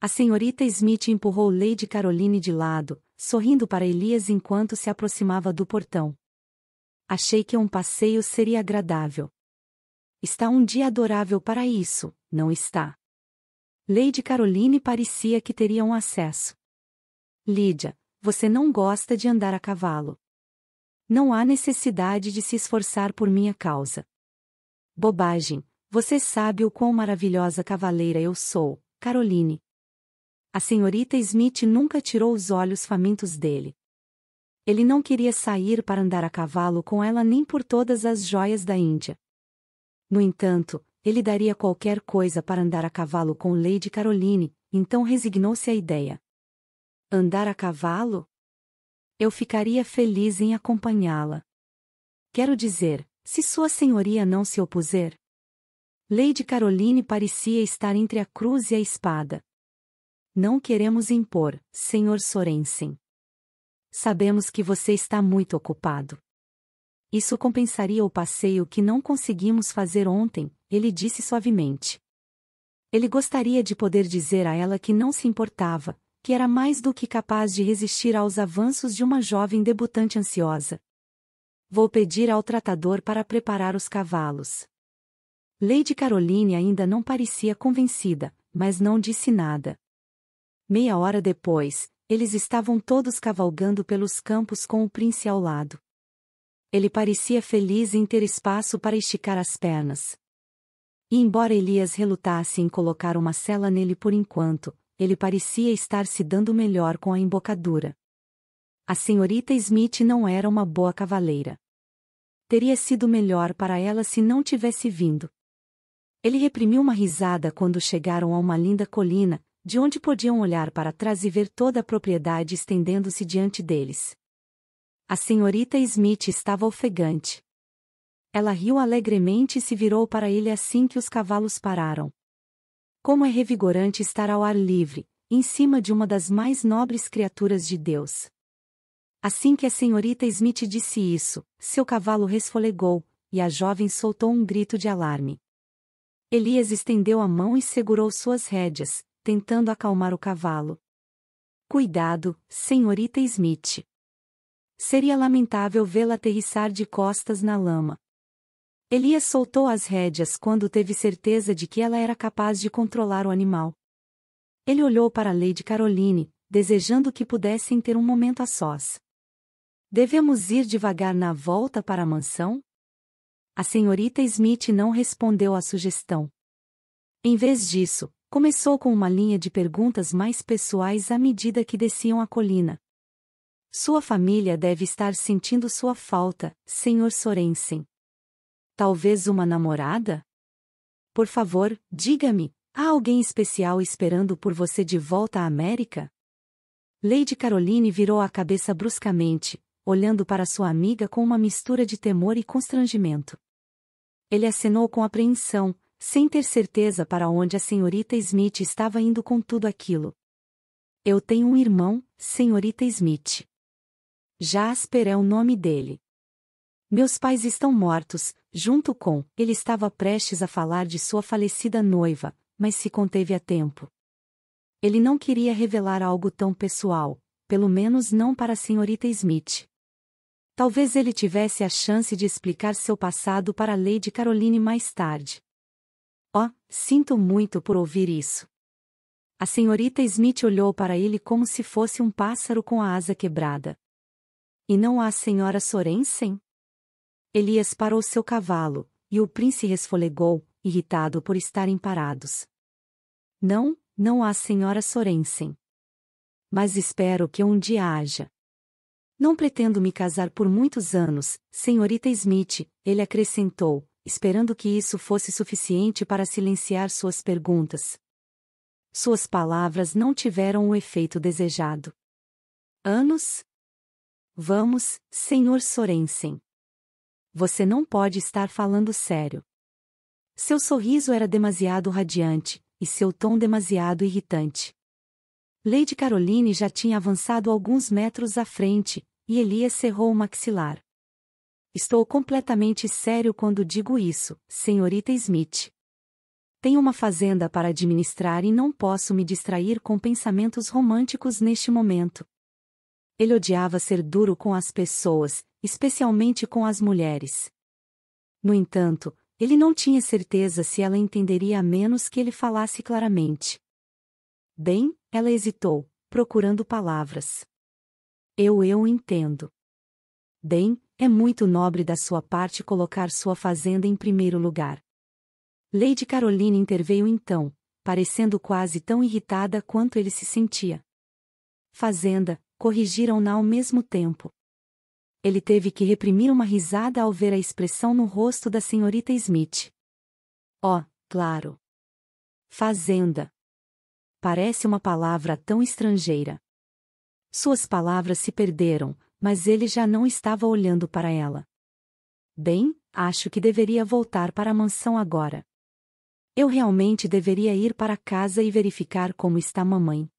A senhorita Smith empurrou Lady Caroline de lado, sorrindo para Elias enquanto se aproximava do portão. Achei que um passeio seria agradável. Está um dia adorável para isso, não está? Lady Caroline parecia que teria um acesso. Lídia, você não gosta de andar a cavalo. Não há necessidade de se esforçar por minha causa. Bobagem, você sabe o quão maravilhosa cavaleira eu sou, Caroline. A senhorita Smith nunca tirou os olhos famintos dele. Ele não queria sair para andar a cavalo com ela nem por todas as joias da Índia. No entanto, ele daria qualquer coisa para andar a cavalo com Lady Caroline, então resignou-se à ideia. Andar a cavalo? Eu ficaria feliz em acompanhá-la. Quero dizer, se Sua Senhoria não se opuser. Lady Caroline parecia estar entre a cruz e a espada. Não queremos impor, Sr. Sorensen. Sabemos que você está muito ocupado. Isso compensaria o passeio que não conseguimos fazer ontem, ele disse suavemente. Ele gostaria de poder dizer a ela que não se importava, que era mais do que capaz de resistir aos avanços de uma jovem debutante ansiosa. Vou pedir ao tratador para preparar os cavalos. Lady Caroline ainda não parecia convencida, mas não disse nada. Meia hora depois, eles estavam todos cavalgando pelos campos com o príncipe ao lado. Ele parecia feliz em ter espaço para esticar as pernas. E embora Elias relutasse em colocar uma cela nele por enquanto, ele parecia estar se dando melhor com a embocadura. A senhorita Smith não era uma boa cavaleira. Teria sido melhor para ela se não tivesse vindo. Ele reprimiu uma risada quando chegaram a uma linda colina, de onde podiam olhar para trás e ver toda a propriedade estendendo-se diante deles. A senhorita Smith estava ofegante. Ela riu alegremente e se virou para ele assim que os cavalos pararam. Como é revigorante estar ao ar livre, em cima de uma das mais nobres criaturas de Deus. Assim que a senhorita Smith disse isso, seu cavalo resfolegou, e a jovem soltou um grito de alarme. Elias estendeu a mão e segurou suas rédeas, tentando acalmar o cavalo. Cuidado, senhorita Smith. Seria lamentável vê-la aterrissar de costas na lama. Elias soltou as rédeas quando teve certeza de que ela era capaz de controlar o animal. Ele olhou para Lady Caroline, desejando que pudessem ter um momento a sós. Devemos ir devagar na volta para a mansão? A senhorita Smith não respondeu à sugestão. Em vez disso, começou com uma linha de perguntas mais pessoais à medida que desciam a colina. Sua família deve estar sentindo sua falta, senhor Sorensen. Talvez uma namorada? Por favor, diga-me, há alguém especial esperando por você de volta à América? Lady Caroline virou a cabeça bruscamente, olhando para sua amiga com uma mistura de temor e constrangimento. Ele acenou com apreensão, sem ter certeza para onde a senhorita Smith estava indo com tudo aquilo. Eu tenho um irmão, senhorita Smith. Jasper é o nome dele. Meus pais estão mortos, junto com. Ele estava prestes a falar de sua falecida noiva, mas se conteve a tempo. Ele não queria revelar algo tão pessoal, pelo menos não para a senhorita Smith. Talvez ele tivesse a chance de explicar seu passado para Lady Caroline mais tarde. Oh, sinto muito por ouvir isso. A senhorita Smith olhou para ele como se fosse um pássaro com a asa quebrada. E não a senhora Sorensen? Elias parou seu cavalo, e o príncipe resfolegou, irritado por estarem parados. Não, não há senhora Sorensen. Mas espero que um dia haja. Não pretendo me casar por muitos anos, senhorita Smith, ele acrescentou, esperando que isso fosse suficiente para silenciar suas perguntas. Suas palavras não tiveram o efeito desejado. Anos? Vamos, senhor Sorensen você não pode estar falando sério. Seu sorriso era demasiado radiante, e seu tom demasiado irritante. Lady Caroline já tinha avançado alguns metros à frente, e Elias cerrou o maxilar. Estou completamente sério quando digo isso, senhorita Smith. Tenho uma fazenda para administrar e não posso me distrair com pensamentos românticos neste momento. Ele odiava ser duro com as pessoas, especialmente com as mulheres. No entanto, ele não tinha certeza se ela entenderia a menos que ele falasse claramente. Bem, ela hesitou, procurando palavras. Eu eu entendo. Bem, é muito nobre da sua parte colocar sua fazenda em primeiro lugar. Lady Caroline interveio então, parecendo quase tão irritada quanto ele se sentia. Fazenda, corrigiram-na ao mesmo tempo. Ele teve que reprimir uma risada ao ver a expressão no rosto da senhorita Smith. Oh, claro. Fazenda. Parece uma palavra tão estrangeira. Suas palavras se perderam, mas ele já não estava olhando para ela. Bem, acho que deveria voltar para a mansão agora. Eu realmente deveria ir para casa e verificar como está mamãe.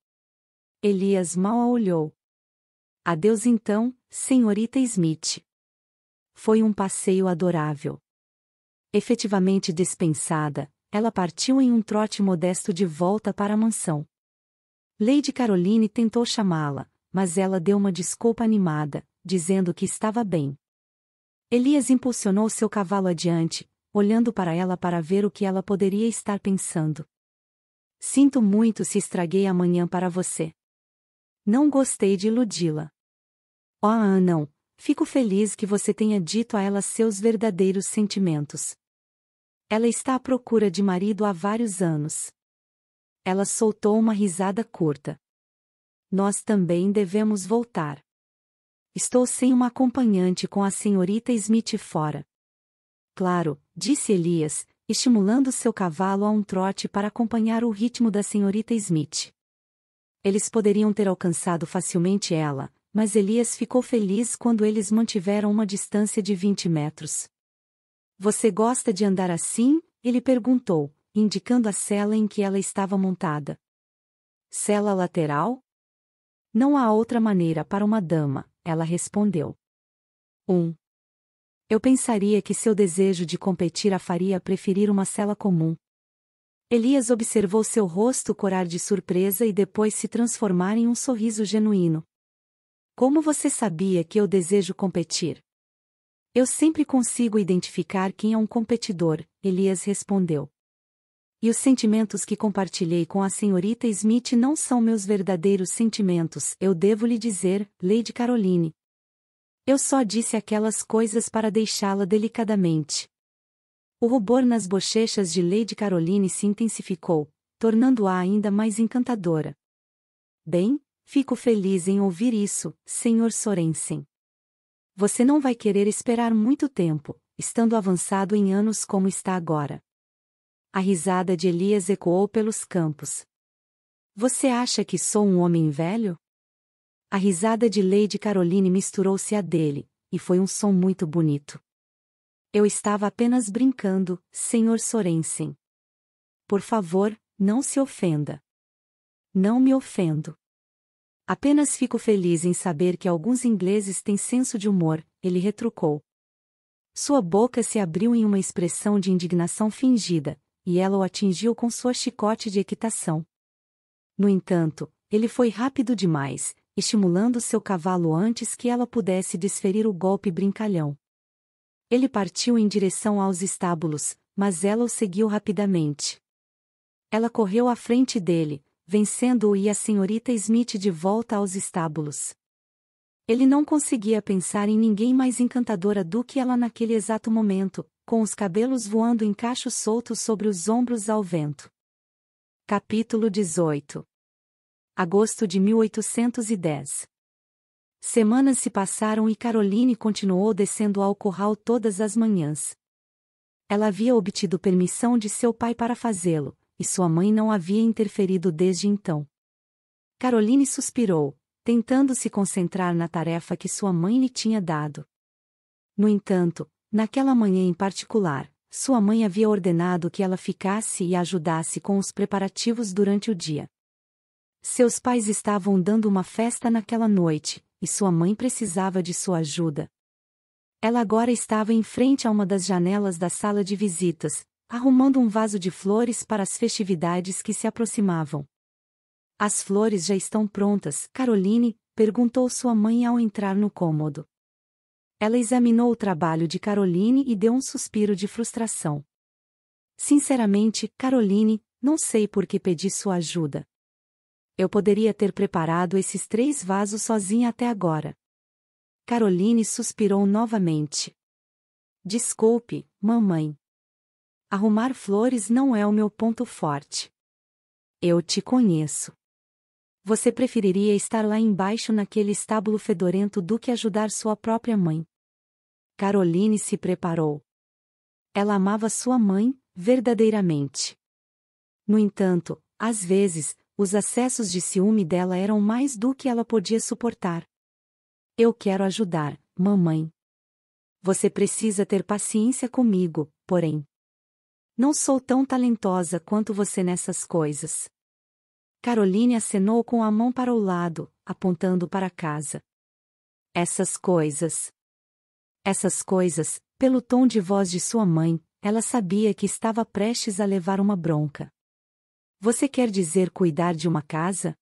Elias mal a olhou. Adeus então, Senhorita Smith. Foi um passeio adorável. Efetivamente dispensada, ela partiu em um trote modesto de volta para a mansão. Lady Caroline tentou chamá-la, mas ela deu uma desculpa animada, dizendo que estava bem. Elias impulsionou seu cavalo adiante, olhando para ela para ver o que ela poderia estar pensando. Sinto muito se estraguei a manhã para você. Não gostei de iludi-la. Oh, ah, não. Fico feliz que você tenha dito a ela seus verdadeiros sentimentos. Ela está à procura de marido há vários anos. Ela soltou uma risada curta. Nós também devemos voltar. Estou sem uma acompanhante com a senhorita Smith fora. Claro, disse Elias, estimulando seu cavalo a um trote para acompanhar o ritmo da senhorita Smith. Eles poderiam ter alcançado facilmente ela, mas Elias ficou feliz quando eles mantiveram uma distância de 20 metros. Você gosta de andar assim? Ele perguntou, indicando a cela em que ela estava montada. Cela lateral? Não há outra maneira para uma dama, ela respondeu. 1. Um. Eu pensaria que seu desejo de competir a faria preferir uma cela comum. Elias observou seu rosto corar de surpresa e depois se transformar em um sorriso genuíno. Como você sabia que eu desejo competir? Eu sempre consigo identificar quem é um competidor, Elias respondeu. E os sentimentos que compartilhei com a senhorita Smith não são meus verdadeiros sentimentos, eu devo lhe dizer, Lady Caroline. Eu só disse aquelas coisas para deixá-la delicadamente. O rubor nas bochechas de Lady Caroline se intensificou, tornando-a ainda mais encantadora. Bem, Fico feliz em ouvir isso, Sr. Sorensen. Você não vai querer esperar muito tempo, estando avançado em anos como está agora. A risada de Elias ecoou pelos campos. Você acha que sou um homem velho? A risada de Lady Caroline misturou-se à dele, e foi um som muito bonito. Eu estava apenas brincando, Sr. Sorensen. Por favor, não se ofenda. Não me ofendo. Apenas fico feliz em saber que alguns ingleses têm senso de humor, ele retrucou. Sua boca se abriu em uma expressão de indignação fingida, e ela o atingiu com sua chicote de equitação. No entanto, ele foi rápido demais, estimulando seu cavalo antes que ela pudesse desferir o golpe brincalhão. Ele partiu em direção aos estábulos, mas ela o seguiu rapidamente. Ela correu à frente dele, vencendo-o e a senhorita Smith de volta aos estábulos. Ele não conseguia pensar em ninguém mais encantadora do que ela naquele exato momento, com os cabelos voando em cachos soltos sobre os ombros ao vento. Capítulo 18 Agosto de 1810 Semanas se passaram e Caroline continuou descendo ao curral todas as manhãs. Ela havia obtido permissão de seu pai para fazê-lo, e sua mãe não havia interferido desde então. Caroline suspirou, tentando se concentrar na tarefa que sua mãe lhe tinha dado. No entanto, naquela manhã em particular, sua mãe havia ordenado que ela ficasse e ajudasse com os preparativos durante o dia. Seus pais estavam dando uma festa naquela noite, e sua mãe precisava de sua ajuda. Ela agora estava em frente a uma das janelas da sala de visitas, arrumando um vaso de flores para as festividades que se aproximavam. As flores já estão prontas, Caroline, perguntou sua mãe ao entrar no cômodo. Ela examinou o trabalho de Caroline e deu um suspiro de frustração. Sinceramente, Caroline, não sei por que pedi sua ajuda. Eu poderia ter preparado esses três vasos sozinha até agora. Caroline suspirou novamente. Desculpe, mamãe. Arrumar flores não é o meu ponto forte. Eu te conheço. Você preferiria estar lá embaixo naquele estábulo fedorento do que ajudar sua própria mãe. Caroline se preparou. Ela amava sua mãe, verdadeiramente. No entanto, às vezes, os acessos de ciúme dela eram mais do que ela podia suportar. Eu quero ajudar, mamãe. Você precisa ter paciência comigo, porém. Não sou tão talentosa quanto você nessas coisas. Caroline acenou com a mão para o lado, apontando para casa. Essas coisas. Essas coisas, pelo tom de voz de sua mãe, ela sabia que estava prestes a levar uma bronca. Você quer dizer cuidar de uma casa?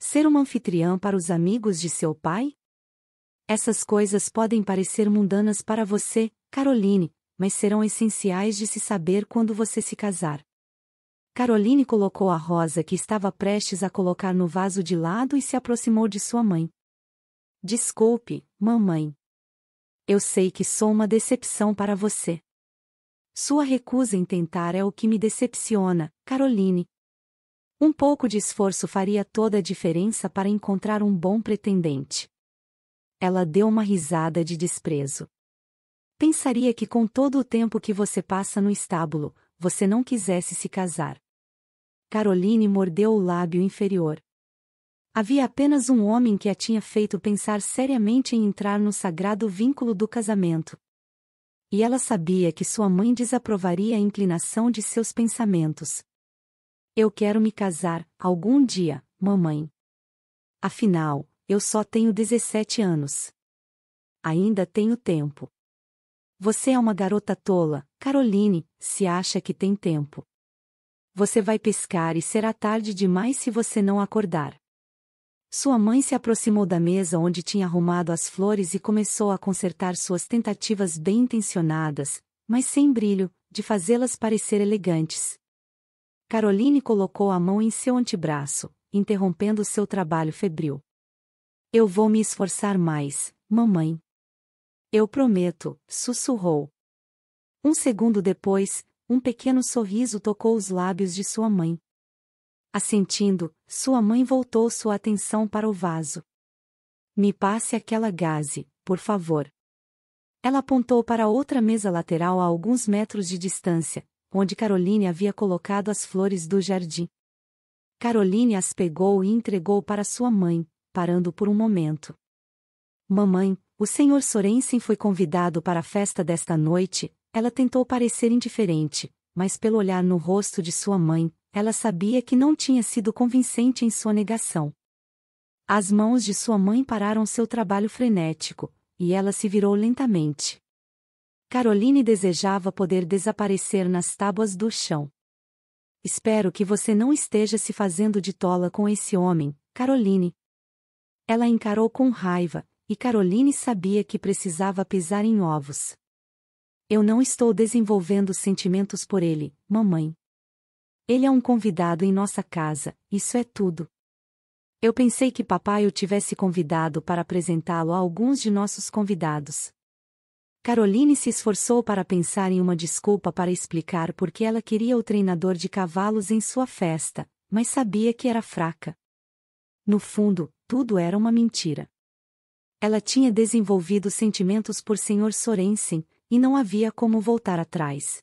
Ser uma anfitriã para os amigos de seu pai? Essas coisas podem parecer mundanas para você, Caroline, mas serão essenciais de se saber quando você se casar. Caroline colocou a rosa que estava prestes a colocar no vaso de lado e se aproximou de sua mãe. Desculpe, mamãe. Eu sei que sou uma decepção para você. Sua recusa em tentar é o que me decepciona, Caroline. Um pouco de esforço faria toda a diferença para encontrar um bom pretendente. Ela deu uma risada de desprezo. Pensaria que com todo o tempo que você passa no estábulo, você não quisesse se casar. Caroline mordeu o lábio inferior. Havia apenas um homem que a tinha feito pensar seriamente em entrar no sagrado vínculo do casamento. E ela sabia que sua mãe desaprovaria a inclinação de seus pensamentos. Eu quero me casar, algum dia, mamãe. Afinal, eu só tenho 17 anos. Ainda tenho tempo. Você é uma garota tola, Caroline, se acha que tem tempo. Você vai pescar e será tarde demais se você não acordar. Sua mãe se aproximou da mesa onde tinha arrumado as flores e começou a consertar suas tentativas bem intencionadas, mas sem brilho, de fazê-las parecer elegantes. Caroline colocou a mão em seu antebraço, interrompendo seu trabalho febril. Eu vou me esforçar mais, mamãe. Eu prometo, sussurrou. Um segundo depois, um pequeno sorriso tocou os lábios de sua mãe. Assentindo, sua mãe voltou sua atenção para o vaso. Me passe aquela gaze, por favor. Ela apontou para outra mesa lateral a alguns metros de distância, onde Caroline havia colocado as flores do jardim. Caroline as pegou e entregou para sua mãe, parando por um momento. Mamãe, o senhor Sorensen foi convidado para a festa desta noite, ela tentou parecer indiferente, mas pelo olhar no rosto de sua mãe, ela sabia que não tinha sido convincente em sua negação. As mãos de sua mãe pararam seu trabalho frenético, e ela se virou lentamente. Caroline desejava poder desaparecer nas tábuas do chão. Espero que você não esteja se fazendo de tola com esse homem, Caroline. Ela encarou com raiva, e Caroline sabia que precisava pisar em ovos. Eu não estou desenvolvendo sentimentos por ele, mamãe. Ele é um convidado em nossa casa, isso é tudo. Eu pensei que papai o tivesse convidado para apresentá-lo a alguns de nossos convidados. Caroline se esforçou para pensar em uma desculpa para explicar por que ela queria o treinador de cavalos em sua festa, mas sabia que era fraca. No fundo, tudo era uma mentira. Ela tinha desenvolvido sentimentos por Sr. Sorensen, e não havia como voltar atrás.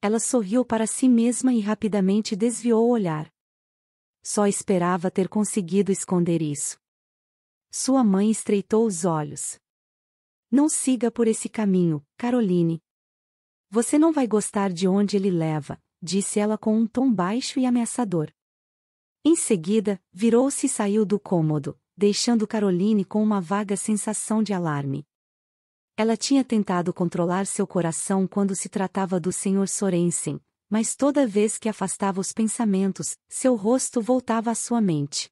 Ela sorriu para si mesma e rapidamente desviou o olhar. Só esperava ter conseguido esconder isso. Sua mãe estreitou os olhos. Não siga por esse caminho, Caroline. Você não vai gostar de onde ele leva, disse ela com um tom baixo e ameaçador. Em seguida, virou-se e saiu do cômodo, deixando Caroline com uma vaga sensação de alarme. Ela tinha tentado controlar seu coração quando se tratava do Sr. Sorensen, mas toda vez que afastava os pensamentos, seu rosto voltava à sua mente.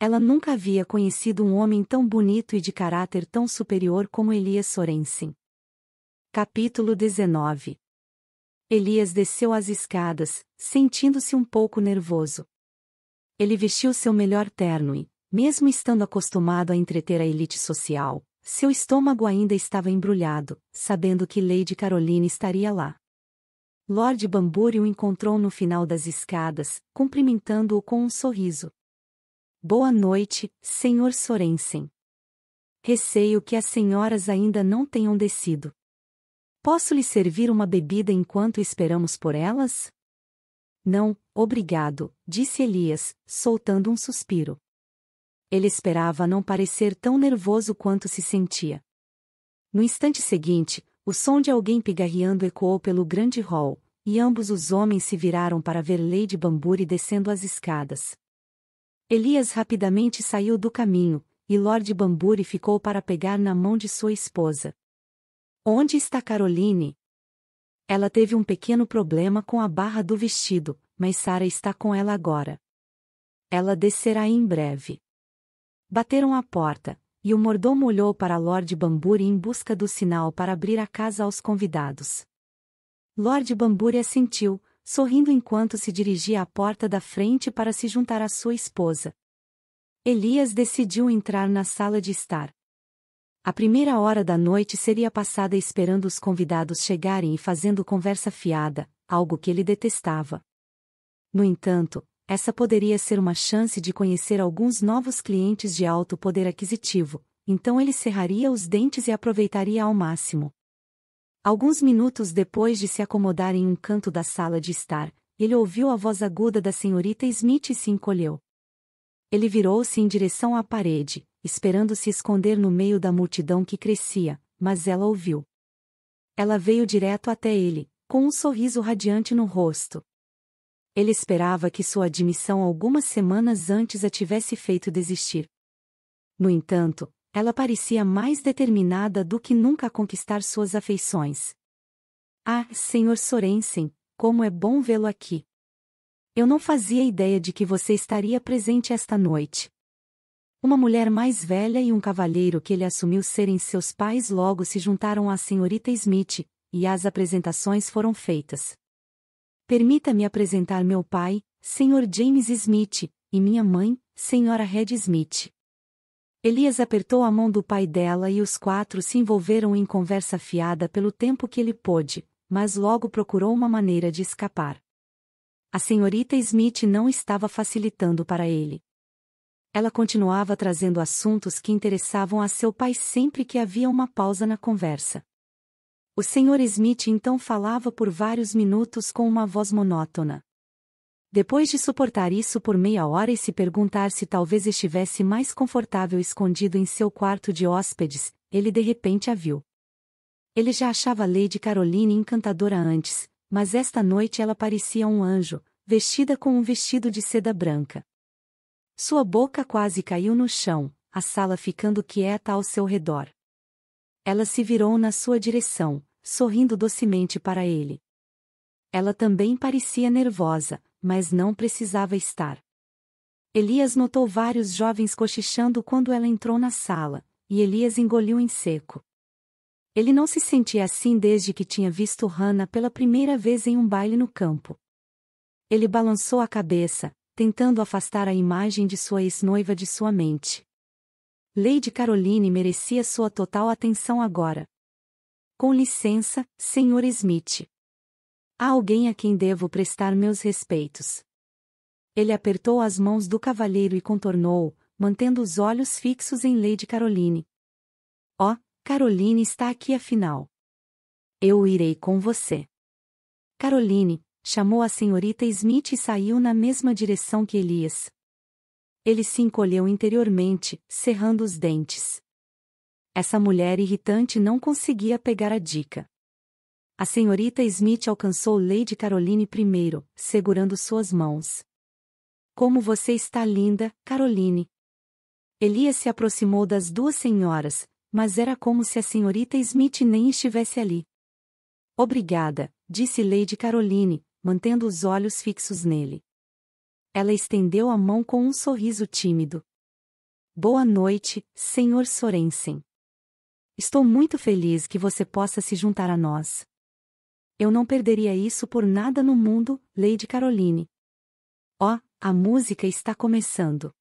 Ela nunca havia conhecido um homem tão bonito e de caráter tão superior como Elias Sorensen. Capítulo 19 Elias desceu as escadas, sentindo-se um pouco nervoso. Ele vestiu seu melhor terno e, mesmo estando acostumado a entreter a elite social, seu estômago ainda estava embrulhado, sabendo que Lady Caroline estaria lá. Lord Bamburi o encontrou no final das escadas, cumprimentando-o com um sorriso. Boa noite, Sr. Sorensen. Receio que as senhoras ainda não tenham descido. Posso lhe servir uma bebida enquanto esperamos por elas? Não, obrigado, disse Elias, soltando um suspiro. Ele esperava não parecer tão nervoso quanto se sentia. No instante seguinte, o som de alguém pigarreando ecoou pelo grande hall, e ambos os homens se viraram para ver Lady Bamburi descendo as escadas. Elias rapidamente saiu do caminho, e Lord Bamburi ficou para pegar na mão de sua esposa. Onde está Caroline? Ela teve um pequeno problema com a barra do vestido, mas Sara está com ela agora. Ela descerá em breve. Bateram à porta, e o mordomo olhou para Lord Bamburi em busca do sinal para abrir a casa aos convidados. Lord Bamburi assentiu, sorrindo enquanto se dirigia à porta da frente para se juntar à sua esposa. Elias decidiu entrar na sala de estar. A primeira hora da noite seria passada esperando os convidados chegarem e fazendo conversa fiada, algo que ele detestava. No entanto, essa poderia ser uma chance de conhecer alguns novos clientes de alto poder aquisitivo, então ele cerraria os dentes e aproveitaria ao máximo. Alguns minutos depois de se acomodar em um canto da sala de estar, ele ouviu a voz aguda da senhorita Smith e se encolheu. Ele virou-se em direção à parede, esperando se esconder no meio da multidão que crescia, mas ela ouviu. Ela veio direto até ele, com um sorriso radiante no rosto. Ele esperava que sua admissão algumas semanas antes a tivesse feito desistir. No entanto, ela parecia mais determinada do que nunca a conquistar suas afeições. Ah, Sr. Sorensen, como é bom vê-lo aqui. Eu não fazia ideia de que você estaria presente esta noite. Uma mulher mais velha e um cavalheiro que ele assumiu serem seus pais logo se juntaram à senhorita Smith, e as apresentações foram feitas. Permita-me apresentar meu pai, Sr. James Smith, e minha mãe, Sra. Red Smith. Elias apertou a mão do pai dela e os quatro se envolveram em conversa fiada pelo tempo que ele pôde, mas logo procurou uma maneira de escapar. A senhorita Smith não estava facilitando para ele. Ela continuava trazendo assuntos que interessavam a seu pai sempre que havia uma pausa na conversa. O Sr. Smith então falava por vários minutos com uma voz monótona. Depois de suportar isso por meia hora e se perguntar se talvez estivesse mais confortável escondido em seu quarto de hóspedes, ele de repente a viu. Ele já achava Lady Caroline encantadora antes, mas esta noite ela parecia um anjo, vestida com um vestido de seda branca. Sua boca quase caiu no chão, a sala ficando quieta ao seu redor. Ela se virou na sua direção, sorrindo docemente para ele. Ela também parecia nervosa, mas não precisava estar. Elias notou vários jovens cochichando quando ela entrou na sala, e Elias engoliu em seco. Ele não se sentia assim desde que tinha visto Hannah pela primeira vez em um baile no campo. Ele balançou a cabeça, tentando afastar a imagem de sua ex-noiva de sua mente. Lady Caroline merecia sua total atenção agora. Com licença, Sr. Smith. Há alguém a quem devo prestar meus respeitos. Ele apertou as mãos do cavalheiro e contornou, mantendo os olhos fixos em Lady Caroline. oh, Caroline está aqui afinal. Eu irei com você. Caroline, chamou a senhorita Smith e saiu na mesma direção que Elias, ele se encolheu interiormente, cerrando os dentes. Essa mulher irritante não conseguia pegar a dica. A senhorita Smith alcançou Lady Caroline primeiro, segurando suas mãos. Como você está linda, Caroline! Elias se aproximou das duas senhoras, mas era como se a senhorita Smith nem estivesse ali. Obrigada, disse Lady Caroline, mantendo os olhos fixos nele. Ela estendeu a mão com um sorriso tímido. Boa noite, Sr. Sorensen. Estou muito feliz que você possa se juntar a nós. Eu não perderia isso por nada no mundo, Lady Caroline. oh, a música está começando.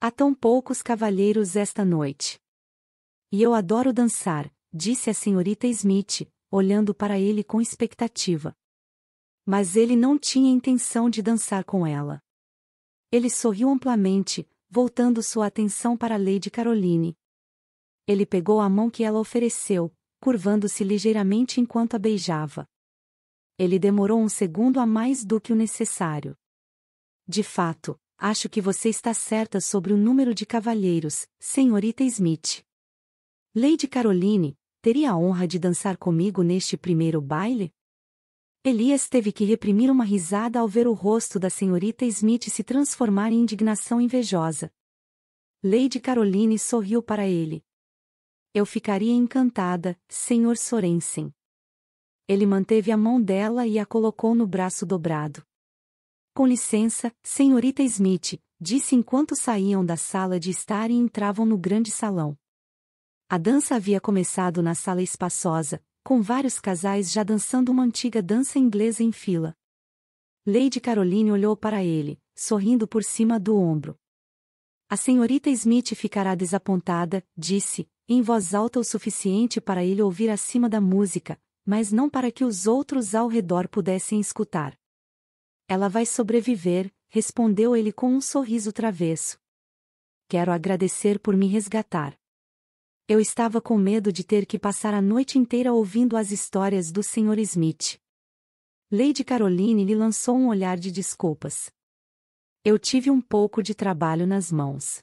Há tão poucos cavalheiros esta noite. E eu adoro dançar, disse a senhorita Smith, olhando para ele com expectativa. Mas ele não tinha intenção de dançar com ela. Ele sorriu amplamente, voltando sua atenção para Lady Caroline. Ele pegou a mão que ela ofereceu, curvando-se ligeiramente enquanto a beijava. Ele demorou um segundo a mais do que o necessário. De fato, acho que você está certa sobre o número de cavalheiros, senhorita Smith. Lady Caroline, teria a honra de dançar comigo neste primeiro baile? Elias teve que reprimir uma risada ao ver o rosto da senhorita Smith se transformar em indignação invejosa. Lady Caroline sorriu para ele. Eu ficaria encantada, senhor Sorensen. Ele manteve a mão dela e a colocou no braço dobrado. Com licença, senhorita Smith, disse enquanto saíam da sala de estar e entravam no grande salão. A dança havia começado na sala espaçosa, com vários casais já dançando uma antiga dança inglesa em fila. Lady Caroline olhou para ele, sorrindo por cima do ombro. A senhorita Smith ficará desapontada, disse, em voz alta o suficiente para ele ouvir acima da música, mas não para que os outros ao redor pudessem escutar. Ela vai sobreviver, respondeu ele com um sorriso travesso. Quero agradecer por me resgatar. Eu estava com medo de ter que passar a noite inteira ouvindo as histórias do Sr. Smith. Lady Caroline lhe lançou um olhar de desculpas. Eu tive um pouco de trabalho nas mãos.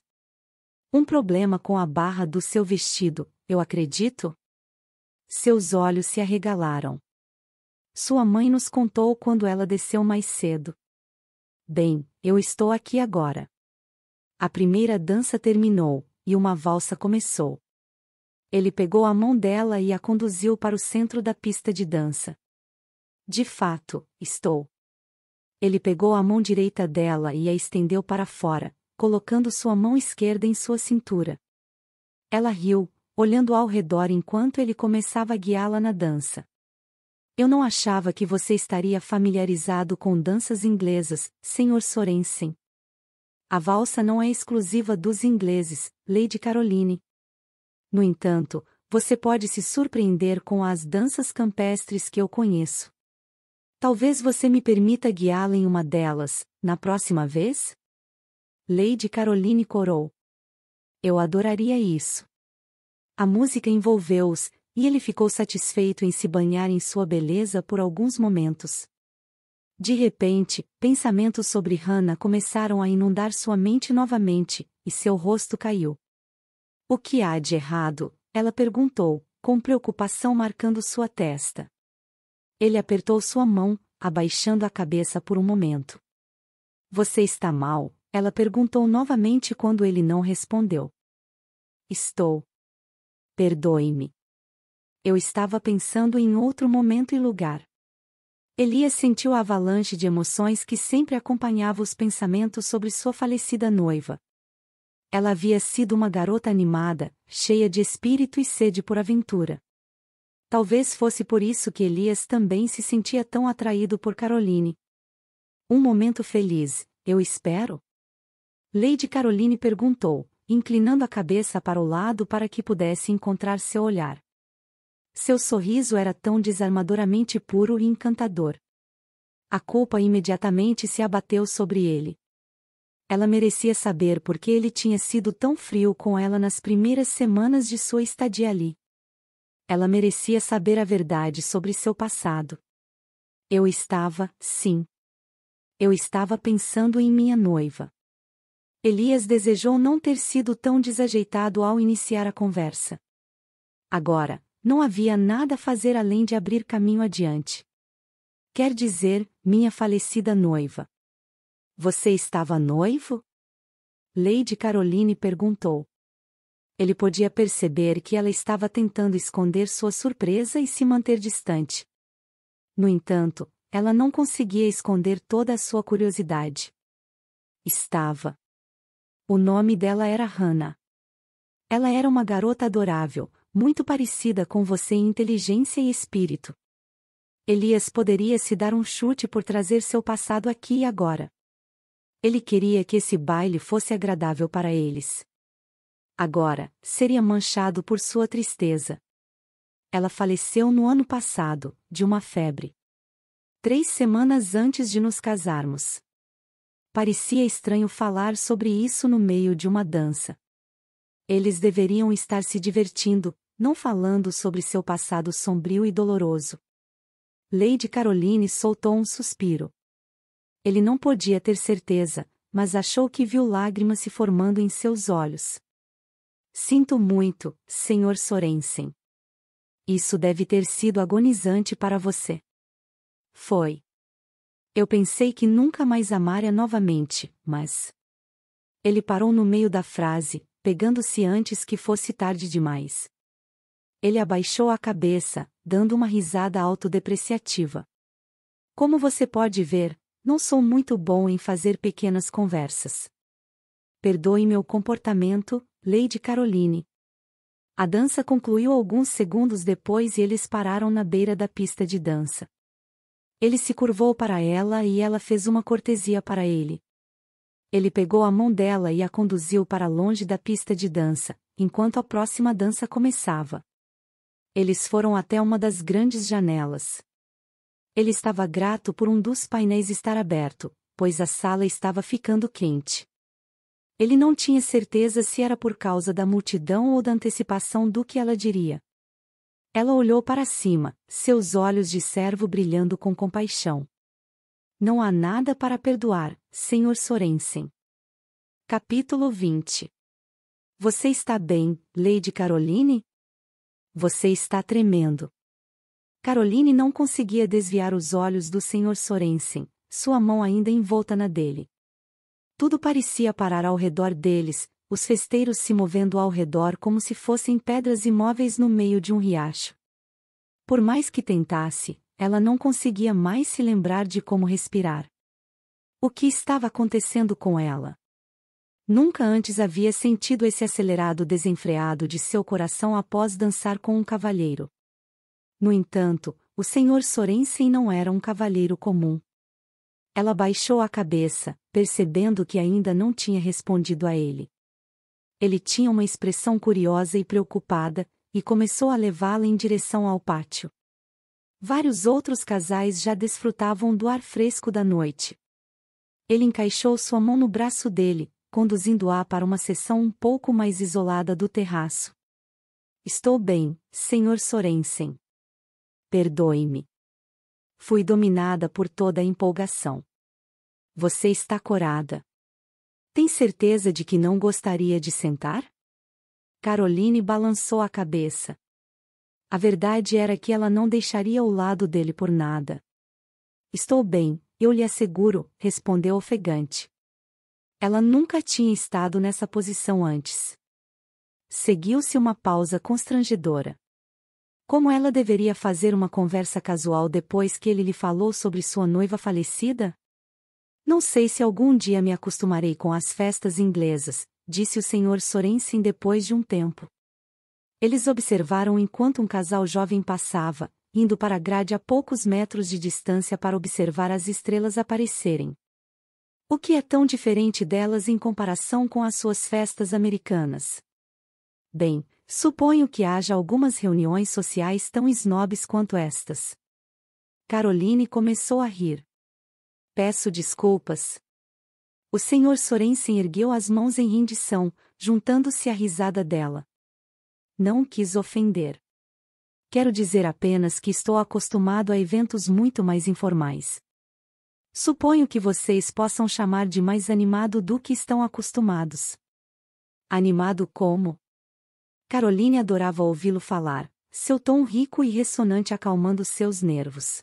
Um problema com a barra do seu vestido, eu acredito? Seus olhos se arregalaram. Sua mãe nos contou quando ela desceu mais cedo. Bem, eu estou aqui agora. A primeira dança terminou, e uma valsa começou. Ele pegou a mão dela e a conduziu para o centro da pista de dança. De fato, estou. Ele pegou a mão direita dela e a estendeu para fora, colocando sua mão esquerda em sua cintura. Ela riu, olhando ao redor enquanto ele começava a guiá-la na dança. Eu não achava que você estaria familiarizado com danças inglesas, Sr. Sorensen. A valsa não é exclusiva dos ingleses, Lady Caroline, no entanto, você pode se surpreender com as danças campestres que eu conheço. Talvez você me permita guiá-la em uma delas, na próxima vez? Lady Caroline corou. Eu adoraria isso. A música envolveu-os, e ele ficou satisfeito em se banhar em sua beleza por alguns momentos. De repente, pensamentos sobre Hannah começaram a inundar sua mente novamente, e seu rosto caiu. O que há de errado? Ela perguntou, com preocupação marcando sua testa. Ele apertou sua mão, abaixando a cabeça por um momento. Você está mal? Ela perguntou novamente quando ele não respondeu. Estou. Perdoe-me. Eu estava pensando em outro momento e lugar. Elias sentiu a avalanche de emoções que sempre acompanhava os pensamentos sobre sua falecida noiva, ela havia sido uma garota animada, cheia de espírito e sede por aventura. Talvez fosse por isso que Elias também se sentia tão atraído por Caroline. Um momento feliz, eu espero? Lady Caroline perguntou, inclinando a cabeça para o lado para que pudesse encontrar seu olhar. Seu sorriso era tão desarmadoramente puro e encantador. A culpa imediatamente se abateu sobre ele. Ela merecia saber por que ele tinha sido tão frio com ela nas primeiras semanas de sua estadia ali. Ela merecia saber a verdade sobre seu passado. Eu estava, sim. Eu estava pensando em minha noiva. Elias desejou não ter sido tão desajeitado ao iniciar a conversa. Agora, não havia nada a fazer além de abrir caminho adiante. Quer dizer, minha falecida noiva. Você estava noivo? Lady Caroline perguntou. Ele podia perceber que ela estava tentando esconder sua surpresa e se manter distante. No entanto, ela não conseguia esconder toda a sua curiosidade. Estava. O nome dela era Hannah. Ela era uma garota adorável, muito parecida com você em inteligência e espírito. Elias poderia se dar um chute por trazer seu passado aqui e agora. Ele queria que esse baile fosse agradável para eles. Agora, seria manchado por sua tristeza. Ela faleceu no ano passado, de uma febre. Três semanas antes de nos casarmos. Parecia estranho falar sobre isso no meio de uma dança. Eles deveriam estar se divertindo, não falando sobre seu passado sombrio e doloroso. Lady Caroline soltou um suspiro. Ele não podia ter certeza, mas achou que viu lágrimas se formando em seus olhos. Sinto muito, Sr. Sorensen. Isso deve ter sido agonizante para você. Foi. Eu pensei que nunca mais amaria novamente, mas. Ele parou no meio da frase, pegando-se antes que fosse tarde demais. Ele abaixou a cabeça, dando uma risada autodepreciativa. Como você pode ver, não sou muito bom em fazer pequenas conversas. Perdoe meu comportamento, Lady Caroline. A dança concluiu alguns segundos depois e eles pararam na beira da pista de dança. Ele se curvou para ela e ela fez uma cortesia para ele. Ele pegou a mão dela e a conduziu para longe da pista de dança, enquanto a próxima dança começava. Eles foram até uma das grandes janelas. Ele estava grato por um dos painéis estar aberto, pois a sala estava ficando quente. Ele não tinha certeza se era por causa da multidão ou da antecipação do que ela diria. Ela olhou para cima, seus olhos de servo brilhando com compaixão. Não há nada para perdoar, Senhor Sorensen. Capítulo 20 Você está bem, Lady Caroline? Você está tremendo. Caroline não conseguia desviar os olhos do Sr. Sorensen, sua mão ainda envolta na dele. Tudo parecia parar ao redor deles, os festeiros se movendo ao redor como se fossem pedras imóveis no meio de um riacho. Por mais que tentasse, ela não conseguia mais se lembrar de como respirar. O que estava acontecendo com ela? Nunca antes havia sentido esse acelerado desenfreado de seu coração após dançar com um cavalheiro. No entanto, o senhor Sorensen não era um cavalheiro comum. Ela baixou a cabeça, percebendo que ainda não tinha respondido a ele. Ele tinha uma expressão curiosa e preocupada, e começou a levá-la em direção ao pátio. Vários outros casais já desfrutavam do ar fresco da noite. Ele encaixou sua mão no braço dele, conduzindo-a para uma seção um pouco mais isolada do terraço. Estou bem, Sr. Sorensen. Perdoe-me. Fui dominada por toda a empolgação. Você está corada. Tem certeza de que não gostaria de sentar? Caroline balançou a cabeça. A verdade era que ela não deixaria o lado dele por nada. Estou bem, eu lhe asseguro, respondeu ofegante. Ela nunca tinha estado nessa posição antes. Seguiu-se uma pausa constrangedora. Como ela deveria fazer uma conversa casual depois que ele lhe falou sobre sua noiva falecida? Não sei se algum dia me acostumarei com as festas inglesas, disse o Sr. Sorensen depois de um tempo. Eles observaram enquanto um casal jovem passava, indo para a grade a poucos metros de distância para observar as estrelas aparecerem. O que é tão diferente delas em comparação com as suas festas americanas? Bem, Suponho que haja algumas reuniões sociais tão snobs quanto estas. Caroline começou a rir. Peço desculpas. O senhor Sorensen ergueu as mãos em rendição, juntando-se à risada dela. Não quis ofender. Quero dizer apenas que estou acostumado a eventos muito mais informais. Suponho que vocês possam chamar de mais animado do que estão acostumados. Animado como? Caroline adorava ouvi-lo falar, seu tom rico e ressonante acalmando seus nervos.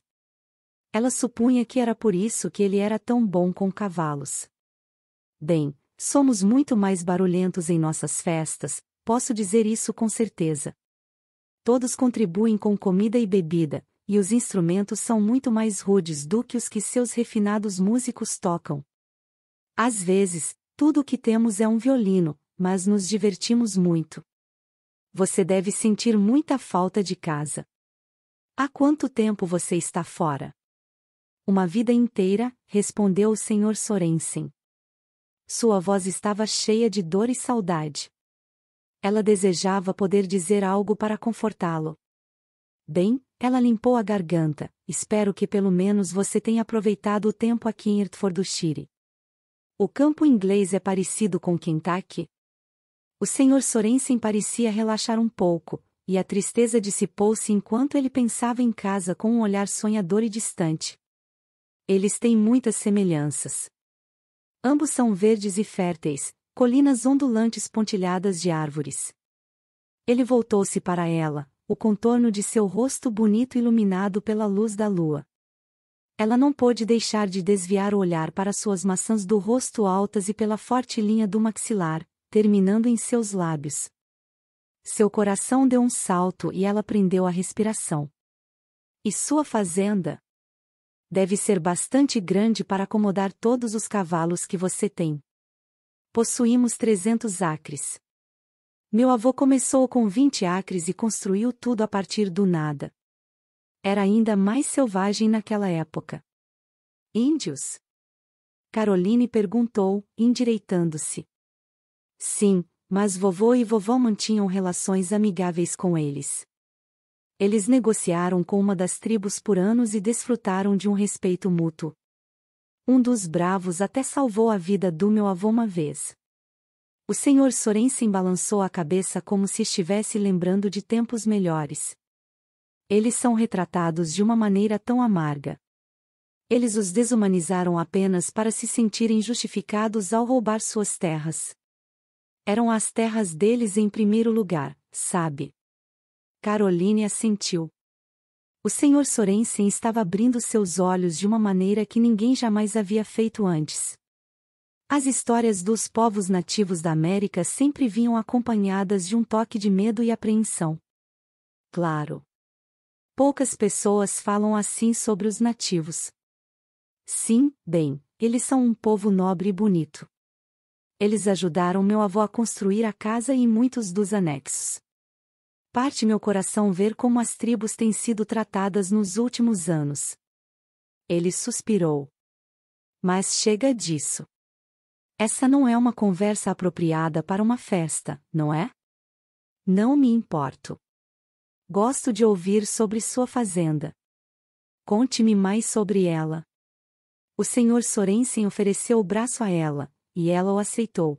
Ela supunha que era por isso que ele era tão bom com cavalos. Bem, somos muito mais barulhentos em nossas festas, posso dizer isso com certeza. Todos contribuem com comida e bebida, e os instrumentos são muito mais rudes do que os que seus refinados músicos tocam. Às vezes, tudo o que temos é um violino, mas nos divertimos muito você deve sentir muita falta de casa. Há quanto tempo você está fora? Uma vida inteira, respondeu o Sr. Sorensen. Sua voz estava cheia de dor e saudade. Ela desejava poder dizer algo para confortá-lo. Bem, ela limpou a garganta. Espero que pelo menos você tenha aproveitado o tempo aqui em Hertfordshire. O campo inglês é parecido com Kentucky, o senhor Sorensen parecia relaxar um pouco, e a tristeza dissipou-se enquanto ele pensava em casa com um olhar sonhador e distante. Eles têm muitas semelhanças. Ambos são verdes e férteis, colinas ondulantes pontilhadas de árvores. Ele voltou-se para ela, o contorno de seu rosto bonito iluminado pela luz da lua. Ela não pôde deixar de desviar o olhar para suas maçãs do rosto altas e pela forte linha do maxilar, terminando em seus lábios. Seu coração deu um salto e ela prendeu a respiração. E sua fazenda? Deve ser bastante grande para acomodar todos os cavalos que você tem. Possuímos 300 acres. Meu avô começou com 20 acres e construiu tudo a partir do nada. Era ainda mais selvagem naquela época. Índios? Caroline perguntou, endireitando-se. Sim, mas vovô e vovó mantinham relações amigáveis com eles. Eles negociaram com uma das tribos por anos e desfrutaram de um respeito mútuo. Um dos bravos até salvou a vida do meu avô uma vez. O senhor Sorensen balançou a cabeça como se estivesse lembrando de tempos melhores. Eles são retratados de uma maneira tão amarga. Eles os desumanizaram apenas para se sentirem justificados ao roubar suas terras. Eram as terras deles em primeiro lugar, sabe? Caroline assentiu. O senhor Sorensen estava abrindo seus olhos de uma maneira que ninguém jamais havia feito antes. As histórias dos povos nativos da América sempre vinham acompanhadas de um toque de medo e apreensão. Claro. Poucas pessoas falam assim sobre os nativos. Sim, bem, eles são um povo nobre e bonito. Eles ajudaram meu avô a construir a casa e muitos dos anexos. Parte meu coração ver como as tribos têm sido tratadas nos últimos anos. Ele suspirou. Mas chega disso. Essa não é uma conversa apropriada para uma festa, não é? Não me importo. Gosto de ouvir sobre sua fazenda. Conte-me mais sobre ela. O senhor Sorensen ofereceu o braço a ela, e ela o aceitou.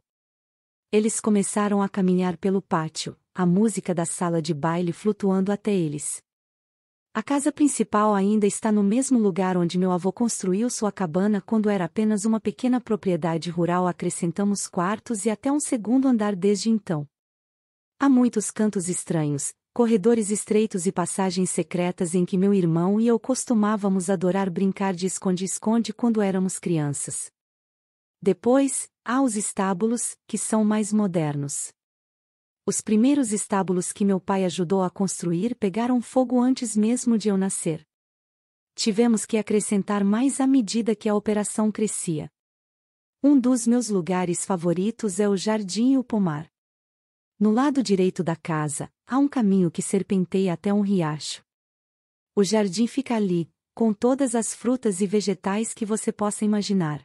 Eles começaram a caminhar pelo pátio, a música da sala de baile flutuando até eles. A casa principal ainda está no mesmo lugar onde meu avô construiu sua cabana quando era apenas uma pequena propriedade rural. Acrescentamos quartos e até um segundo andar desde então. Há muitos cantos estranhos, corredores estreitos e passagens secretas em que meu irmão e eu costumávamos adorar brincar de esconde-esconde quando éramos crianças. Depois, há os estábulos, que são mais modernos. Os primeiros estábulos que meu pai ajudou a construir pegaram fogo antes mesmo de eu nascer. Tivemos que acrescentar mais à medida que a operação crescia. Um dos meus lugares favoritos é o jardim e o pomar. No lado direito da casa, há um caminho que serpenteia até um riacho. O jardim fica ali, com todas as frutas e vegetais que você possa imaginar.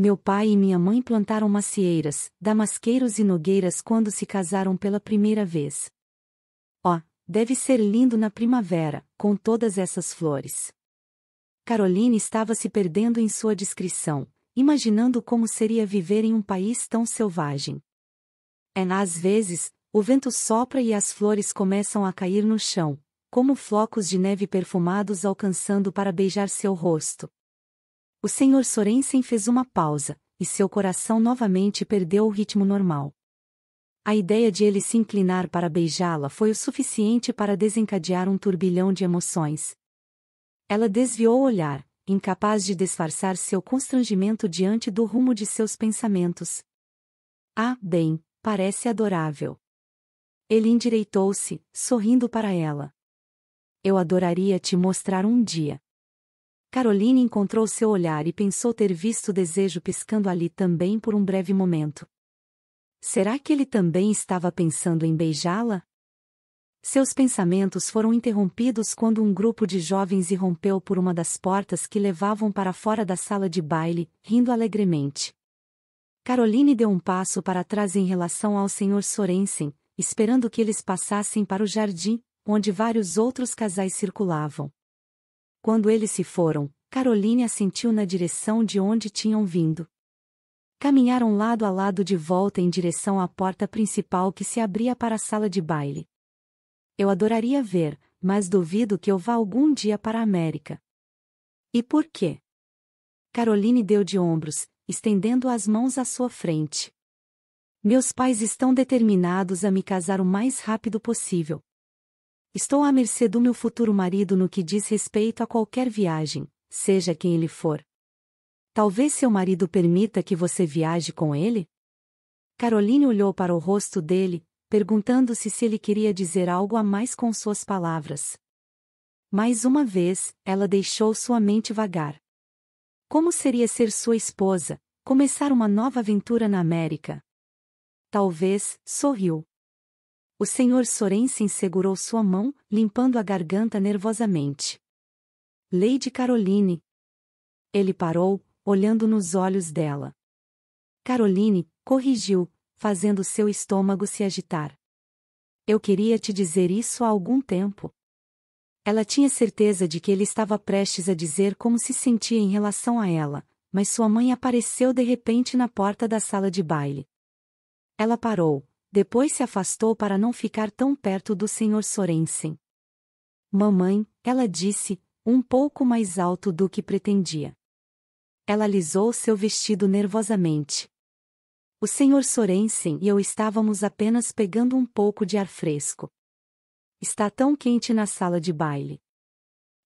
Meu pai e minha mãe plantaram macieiras, damasqueiros e nogueiras quando se casaram pela primeira vez. Oh, deve ser lindo na primavera, com todas essas flores. Caroline estava se perdendo em sua descrição, imaginando como seria viver em um país tão selvagem. É, às vezes, o vento sopra e as flores começam a cair no chão, como flocos de neve perfumados alcançando para beijar seu rosto. O senhor Sorensen fez uma pausa, e seu coração novamente perdeu o ritmo normal. A ideia de ele se inclinar para beijá-la foi o suficiente para desencadear um turbilhão de emoções. Ela desviou o olhar, incapaz de disfarçar seu constrangimento diante do rumo de seus pensamentos. Ah, bem, parece adorável. Ele endireitou-se, sorrindo para ela. Eu adoraria te mostrar um dia. Caroline encontrou seu olhar e pensou ter visto o desejo piscando ali também por um breve momento. Será que ele também estava pensando em beijá-la? Seus pensamentos foram interrompidos quando um grupo de jovens irrompeu por uma das portas que levavam para fora da sala de baile, rindo alegremente. Caroline deu um passo para trás em relação ao Sr. Sorensen, esperando que eles passassem para o jardim, onde vários outros casais circulavam. Quando eles se foram, Caroline assentiu na direção de onde tinham vindo. Caminharam lado a lado de volta em direção à porta principal que se abria para a sala de baile. Eu adoraria ver, mas duvido que eu vá algum dia para a América. E por quê? Caroline deu de ombros, estendendo as mãos à sua frente. Meus pais estão determinados a me casar o mais rápido possível. Estou à mercê do meu futuro marido no que diz respeito a qualquer viagem, seja quem ele for. Talvez seu marido permita que você viaje com ele? Caroline olhou para o rosto dele, perguntando-se se ele queria dizer algo a mais com suas palavras. Mais uma vez, ela deixou sua mente vagar. Como seria ser sua esposa, começar uma nova aventura na América? Talvez, sorriu. O senhor Sorensen segurou sua mão, limpando a garganta nervosamente. Lady Caroline. Ele parou, olhando nos olhos dela. Caroline, corrigiu, fazendo seu estômago se agitar. Eu queria te dizer isso há algum tempo. Ela tinha certeza de que ele estava prestes a dizer como se sentia em relação a ela, mas sua mãe apareceu de repente na porta da sala de baile. Ela parou, depois se afastou para não ficar tão perto do Sr. Sorensen. Mamãe, ela disse, um pouco mais alto do que pretendia. Ela alisou seu vestido nervosamente. O Sr. Sorensen e eu estávamos apenas pegando um pouco de ar fresco. Está tão quente na sala de baile.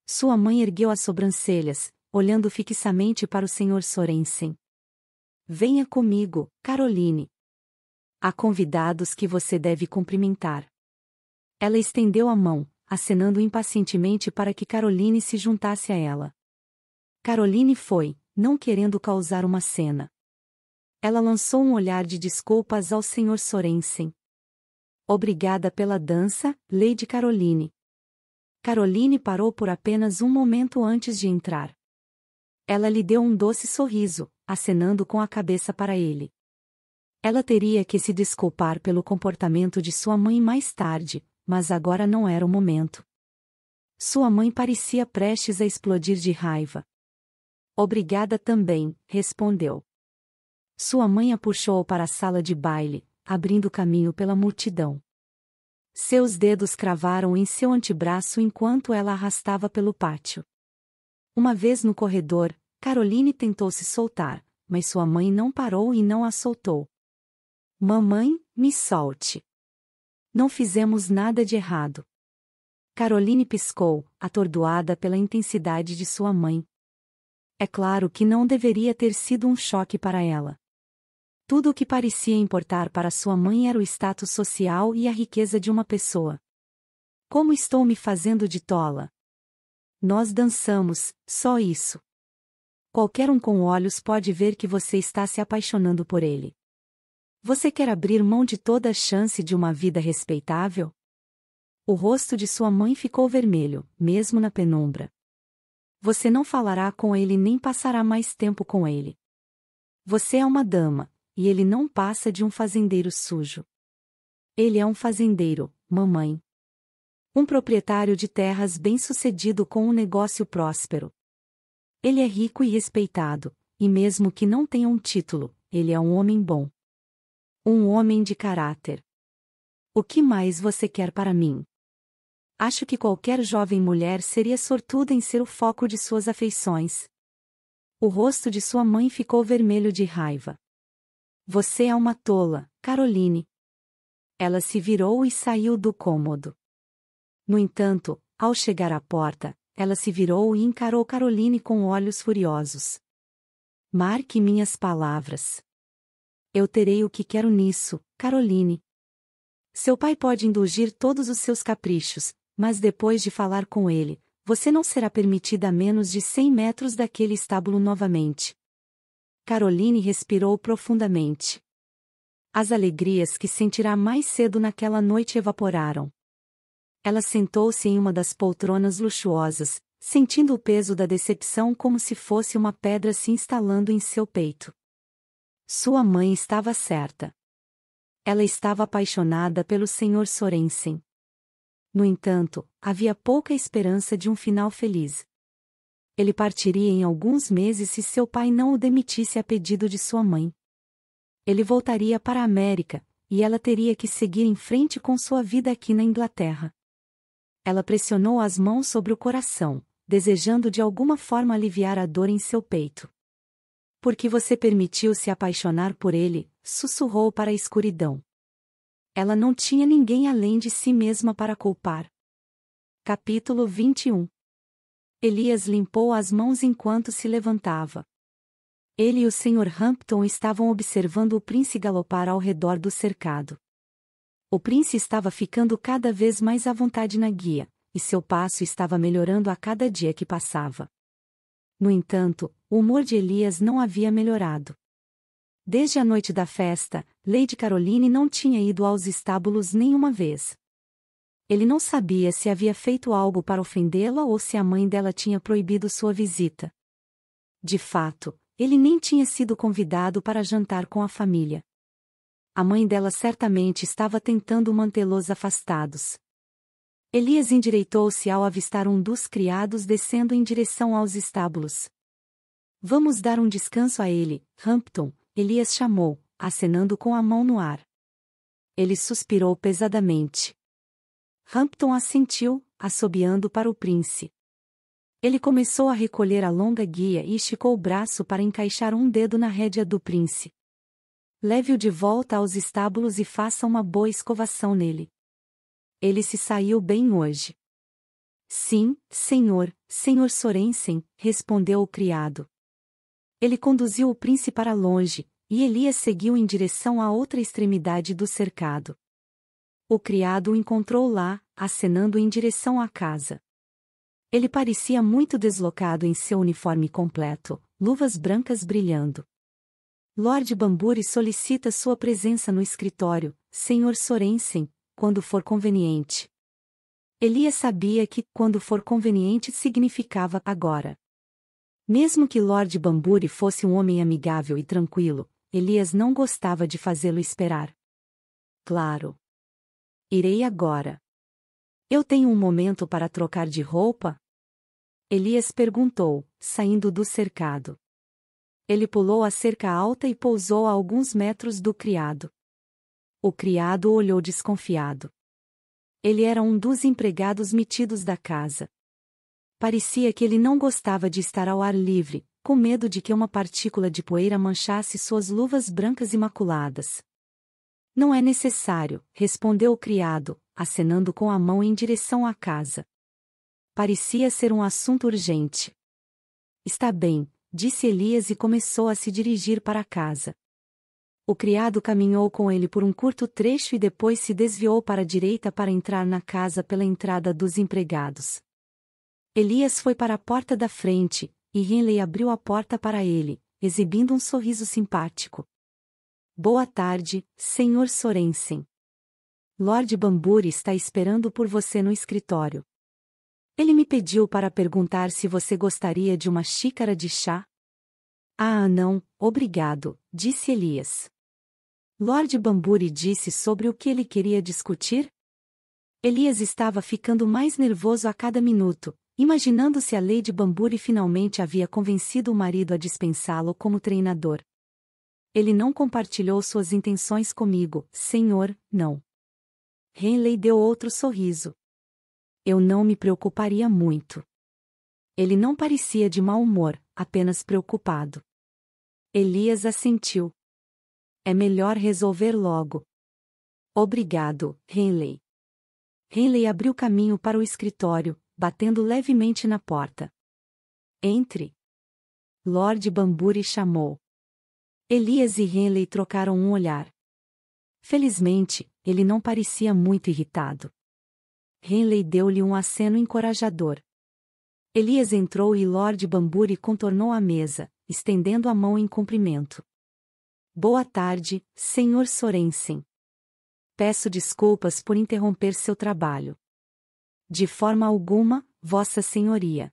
Sua mãe ergueu as sobrancelhas, olhando fixamente para o Sr. Sorensen. Venha comigo, Caroline, Há convidados que você deve cumprimentar. Ela estendeu a mão, acenando impacientemente para que Caroline se juntasse a ela. Caroline foi, não querendo causar uma cena. Ela lançou um olhar de desculpas ao Sr. Sorensen. Obrigada pela dança, Lady Caroline. Caroline parou por apenas um momento antes de entrar. Ela lhe deu um doce sorriso, acenando com a cabeça para ele. Ela teria que se desculpar pelo comportamento de sua mãe mais tarde, mas agora não era o momento. Sua mãe parecia prestes a explodir de raiva. Obrigada também, respondeu. Sua mãe a puxou para a sala de baile, abrindo caminho pela multidão. Seus dedos cravaram em seu antebraço enquanto ela arrastava pelo pátio. Uma vez no corredor, Caroline tentou se soltar, mas sua mãe não parou e não a soltou. Mamãe, me solte. Não fizemos nada de errado. Caroline piscou, atordoada pela intensidade de sua mãe. É claro que não deveria ter sido um choque para ela. Tudo o que parecia importar para sua mãe era o status social e a riqueza de uma pessoa. Como estou me fazendo de tola? Nós dançamos, só isso. Qualquer um com olhos pode ver que você está se apaixonando por ele. Você quer abrir mão de toda a chance de uma vida respeitável? O rosto de sua mãe ficou vermelho, mesmo na penumbra. Você não falará com ele nem passará mais tempo com ele. Você é uma dama, e ele não passa de um fazendeiro sujo. Ele é um fazendeiro, mamãe. Um proprietário de terras bem-sucedido com um negócio próspero. Ele é rico e respeitado, e mesmo que não tenha um título, ele é um homem bom. Um homem de caráter. O que mais você quer para mim? Acho que qualquer jovem mulher seria sortuda em ser o foco de suas afeições. O rosto de sua mãe ficou vermelho de raiva. Você é uma tola, Caroline. Ela se virou e saiu do cômodo. No entanto, ao chegar à porta, ela se virou e encarou Caroline com olhos furiosos. Marque minhas palavras. Eu terei o que quero nisso, Caroline. Seu pai pode indulgir todos os seus caprichos, mas depois de falar com ele, você não será permitida a menos de 100 metros daquele estábulo novamente. Caroline respirou profundamente. As alegrias que sentirá mais cedo naquela noite evaporaram. Ela sentou-se em uma das poltronas luxuosas, sentindo o peso da decepção como se fosse uma pedra se instalando em seu peito. Sua mãe estava certa. Ela estava apaixonada pelo Sr. Sorensen. No entanto, havia pouca esperança de um final feliz. Ele partiria em alguns meses se seu pai não o demitisse a pedido de sua mãe. Ele voltaria para a América, e ela teria que seguir em frente com sua vida aqui na Inglaterra. Ela pressionou as mãos sobre o coração, desejando de alguma forma aliviar a dor em seu peito. Porque você permitiu se apaixonar por ele, sussurrou para a escuridão. Ela não tinha ninguém além de si mesma para culpar. Capítulo 21 Elias limpou as mãos enquanto se levantava. Ele e o Sr. Hampton estavam observando o príncipe galopar ao redor do cercado. O príncipe estava ficando cada vez mais à vontade na guia, e seu passo estava melhorando a cada dia que passava. No entanto, o humor de Elias não havia melhorado. Desde a noite da festa, Lady Caroline não tinha ido aos estábulos nenhuma vez. Ele não sabia se havia feito algo para ofendê-la ou se a mãe dela tinha proibido sua visita. De fato, ele nem tinha sido convidado para jantar com a família. A mãe dela certamente estava tentando mantê-los afastados. Elias endireitou-se ao avistar um dos criados descendo em direção aos estábulos. Vamos dar um descanso a ele, Hampton, Elias chamou, acenando com a mão no ar. Ele suspirou pesadamente. Hampton assentiu, assobiando para o príncipe. Ele começou a recolher a longa guia e esticou o braço para encaixar um dedo na rédea do príncipe. Leve-o de volta aos estábulos e faça uma boa escovação nele. Ele se saiu bem hoje. Sim, senhor, senhor Sorensen, respondeu o criado. Ele conduziu o príncipe para longe, e Elias seguiu em direção à outra extremidade do cercado. O criado o encontrou lá, acenando em direção à casa. Ele parecia muito deslocado em seu uniforme completo, luvas brancas brilhando. Lord Bamburi solicita sua presença no escritório, senhor Sorensen, quando for conveniente. Elias sabia que, quando for conveniente, significava agora. Mesmo que Lord Bamburi fosse um homem amigável e tranquilo, Elias não gostava de fazê-lo esperar. Claro. Irei agora. Eu tenho um momento para trocar de roupa? Elias perguntou, saindo do cercado. Ele pulou a cerca alta e pousou a alguns metros do criado. O criado olhou desconfiado. Ele era um dos empregados metidos da casa. Parecia que ele não gostava de estar ao ar livre, com medo de que uma partícula de poeira manchasse suas luvas brancas imaculadas. Não é necessário, respondeu o criado, acenando com a mão em direção à casa. Parecia ser um assunto urgente. Está bem, disse Elias e começou a se dirigir para a casa. O criado caminhou com ele por um curto trecho e depois se desviou para a direita para entrar na casa pela entrada dos empregados. Elias foi para a porta da frente, e Henley abriu a porta para ele, exibindo um sorriso simpático. Boa tarde, Sr. Sorensen. Lord Bamburi está esperando por você no escritório. Ele me pediu para perguntar se você gostaria de uma xícara de chá. Ah, não, obrigado, disse Elias. Lord Bamburi disse sobre o que ele queria discutir? Elias estava ficando mais nervoso a cada minuto, imaginando se a Lady Bamburi finalmente havia convencido o marido a dispensá-lo como treinador. Ele não compartilhou suas intenções comigo, senhor, não. Henley deu outro sorriso. Eu não me preocuparia muito. Ele não parecia de mau humor, apenas preocupado. Elias assentiu. É melhor resolver logo. Obrigado, Henley. Henley abriu caminho para o escritório, batendo levemente na porta. Entre. Lord Bamburi chamou. Elias e Henley trocaram um olhar. Felizmente, ele não parecia muito irritado. Henley deu-lhe um aceno encorajador. Elias entrou e Lord Bamburi contornou a mesa, estendendo a mão em cumprimento. Boa tarde, Sr. Sorensen. Peço desculpas por interromper seu trabalho. De forma alguma, Vossa Senhoria.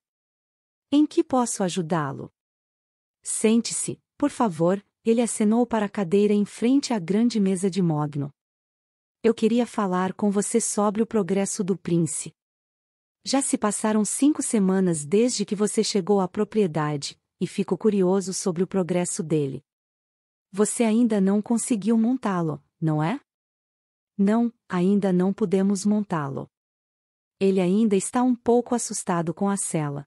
Em que posso ajudá-lo? Sente-se, por favor, ele acenou para a cadeira em frente à grande mesa de mogno. Eu queria falar com você sobre o progresso do Prince. Já se passaram cinco semanas desde que você chegou à propriedade, e fico curioso sobre o progresso dele. Você ainda não conseguiu montá-lo, não é? Não, ainda não pudemos montá-lo. Ele ainda está um pouco assustado com a cela.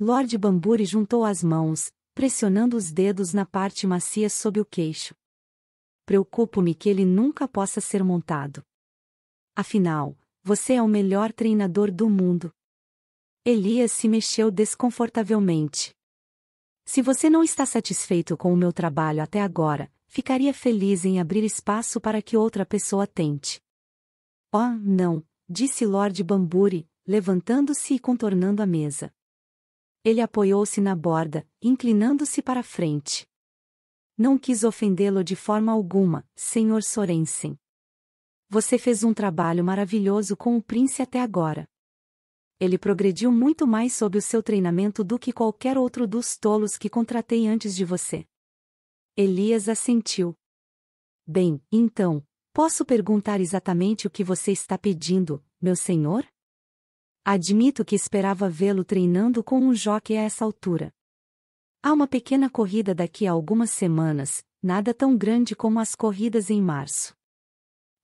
Lord Bamburi juntou as mãos, pressionando os dedos na parte macia sob o queixo. Preocupo-me que ele nunca possa ser montado. Afinal, você é o melhor treinador do mundo. Elias se mexeu desconfortavelmente. Se você não está satisfeito com o meu trabalho até agora, ficaria feliz em abrir espaço para que outra pessoa tente. Oh, não, disse Lord Bamburi, levantando-se e contornando a mesa. Ele apoiou-se na borda, inclinando-se para a frente. Não quis ofendê-lo de forma alguma, Sr. Sorensen. Você fez um trabalho maravilhoso com o príncipe até agora ele progrediu muito mais sob o seu treinamento do que qualquer outro dos tolos que contratei antes de você. Elias assentiu. Bem, então, posso perguntar exatamente o que você está pedindo, meu senhor? Admito que esperava vê-lo treinando com um joque a essa altura. Há uma pequena corrida daqui a algumas semanas, nada tão grande como as corridas em março.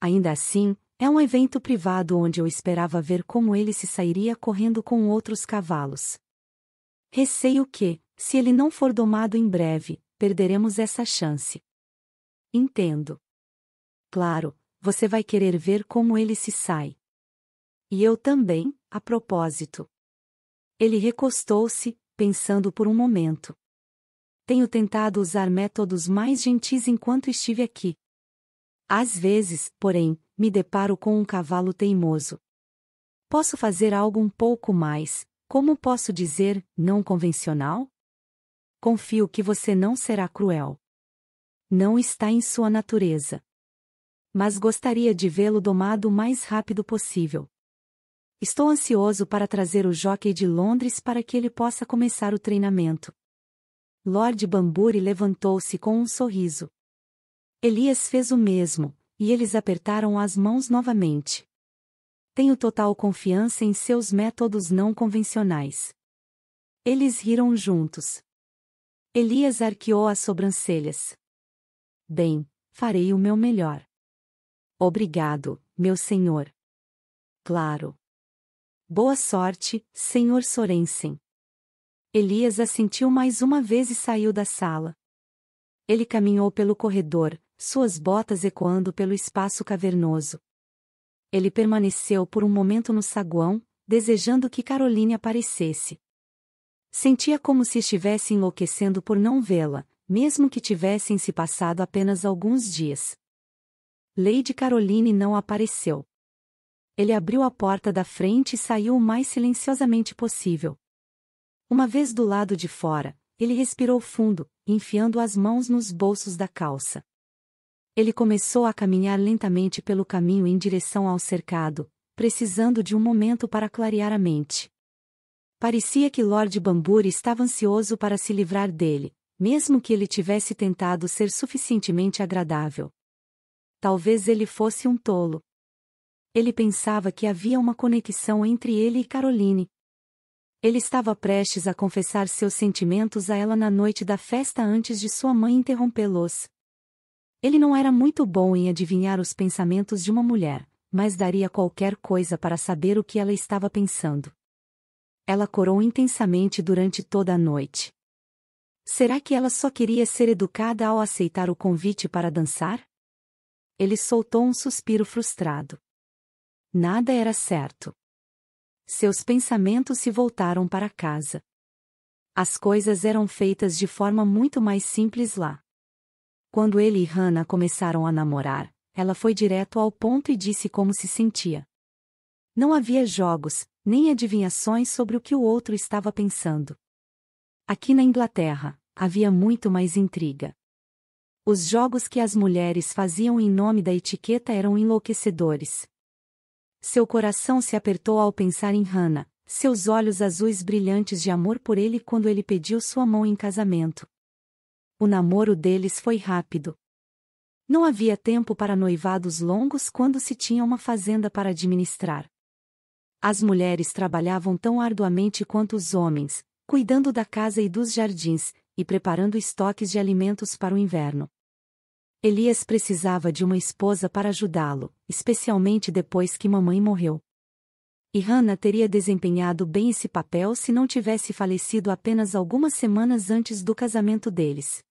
Ainda assim, é um evento privado onde eu esperava ver como ele se sairia correndo com outros cavalos. Receio que, se ele não for domado em breve, perderemos essa chance. Entendo. Claro, você vai querer ver como ele se sai. E eu também, a propósito. Ele recostou-se, pensando por um momento. Tenho tentado usar métodos mais gentis enquanto estive aqui. Às vezes, porém, me deparo com um cavalo teimoso. Posso fazer algo um pouco mais, como posso dizer, não convencional? Confio que você não será cruel. Não está em sua natureza. Mas gostaria de vê-lo domado o mais rápido possível. Estou ansioso para trazer o jockey de Londres para que ele possa começar o treinamento. Lord Bamburi levantou-se com um sorriso. Elias fez o mesmo, e eles apertaram as mãos novamente. Tenho total confiança em seus métodos não convencionais. Eles riram juntos. Elias arqueou as sobrancelhas. Bem, farei o meu melhor. Obrigado, meu senhor. Claro. Boa sorte, senhor Sorensen. Elias assentiu mais uma vez e saiu da sala. Ele caminhou pelo corredor, suas botas ecoando pelo espaço cavernoso. Ele permaneceu por um momento no saguão, desejando que Caroline aparecesse. Sentia como se estivesse enlouquecendo por não vê-la, mesmo que tivessem se passado apenas alguns dias. Lady Caroline não apareceu. Ele abriu a porta da frente e saiu o mais silenciosamente possível. Uma vez do lado de fora, ele respirou fundo, enfiando as mãos nos bolsos da calça. Ele começou a caminhar lentamente pelo caminho em direção ao cercado, precisando de um momento para clarear a mente. Parecia que Lord Bamburi estava ansioso para se livrar dele, mesmo que ele tivesse tentado ser suficientemente agradável. Talvez ele fosse um tolo. Ele pensava que havia uma conexão entre ele e Caroline. Ele estava prestes a confessar seus sentimentos a ela na noite da festa antes de sua mãe interrompê-los. Ele não era muito bom em adivinhar os pensamentos de uma mulher, mas daria qualquer coisa para saber o que ela estava pensando. Ela corou intensamente durante toda a noite. Será que ela só queria ser educada ao aceitar o convite para dançar? Ele soltou um suspiro frustrado. Nada era certo. Seus pensamentos se voltaram para casa. As coisas eram feitas de forma muito mais simples lá. Quando ele e Hannah começaram a namorar, ela foi direto ao ponto e disse como se sentia. Não havia jogos, nem adivinhações sobre o que o outro estava pensando. Aqui na Inglaterra, havia muito mais intriga. Os jogos que as mulheres faziam em nome da etiqueta eram enlouquecedores. Seu coração se apertou ao pensar em Hannah, seus olhos azuis brilhantes de amor por ele quando ele pediu sua mão em casamento, o namoro deles foi rápido. Não havia tempo para noivados longos quando se tinha uma fazenda para administrar. As mulheres trabalhavam tão arduamente quanto os homens, cuidando da casa e dos jardins, e preparando estoques de alimentos para o inverno. Elias precisava de uma esposa para ajudá-lo, especialmente depois que mamãe morreu. E Hannah teria desempenhado bem esse papel se não tivesse falecido apenas algumas semanas antes do casamento deles.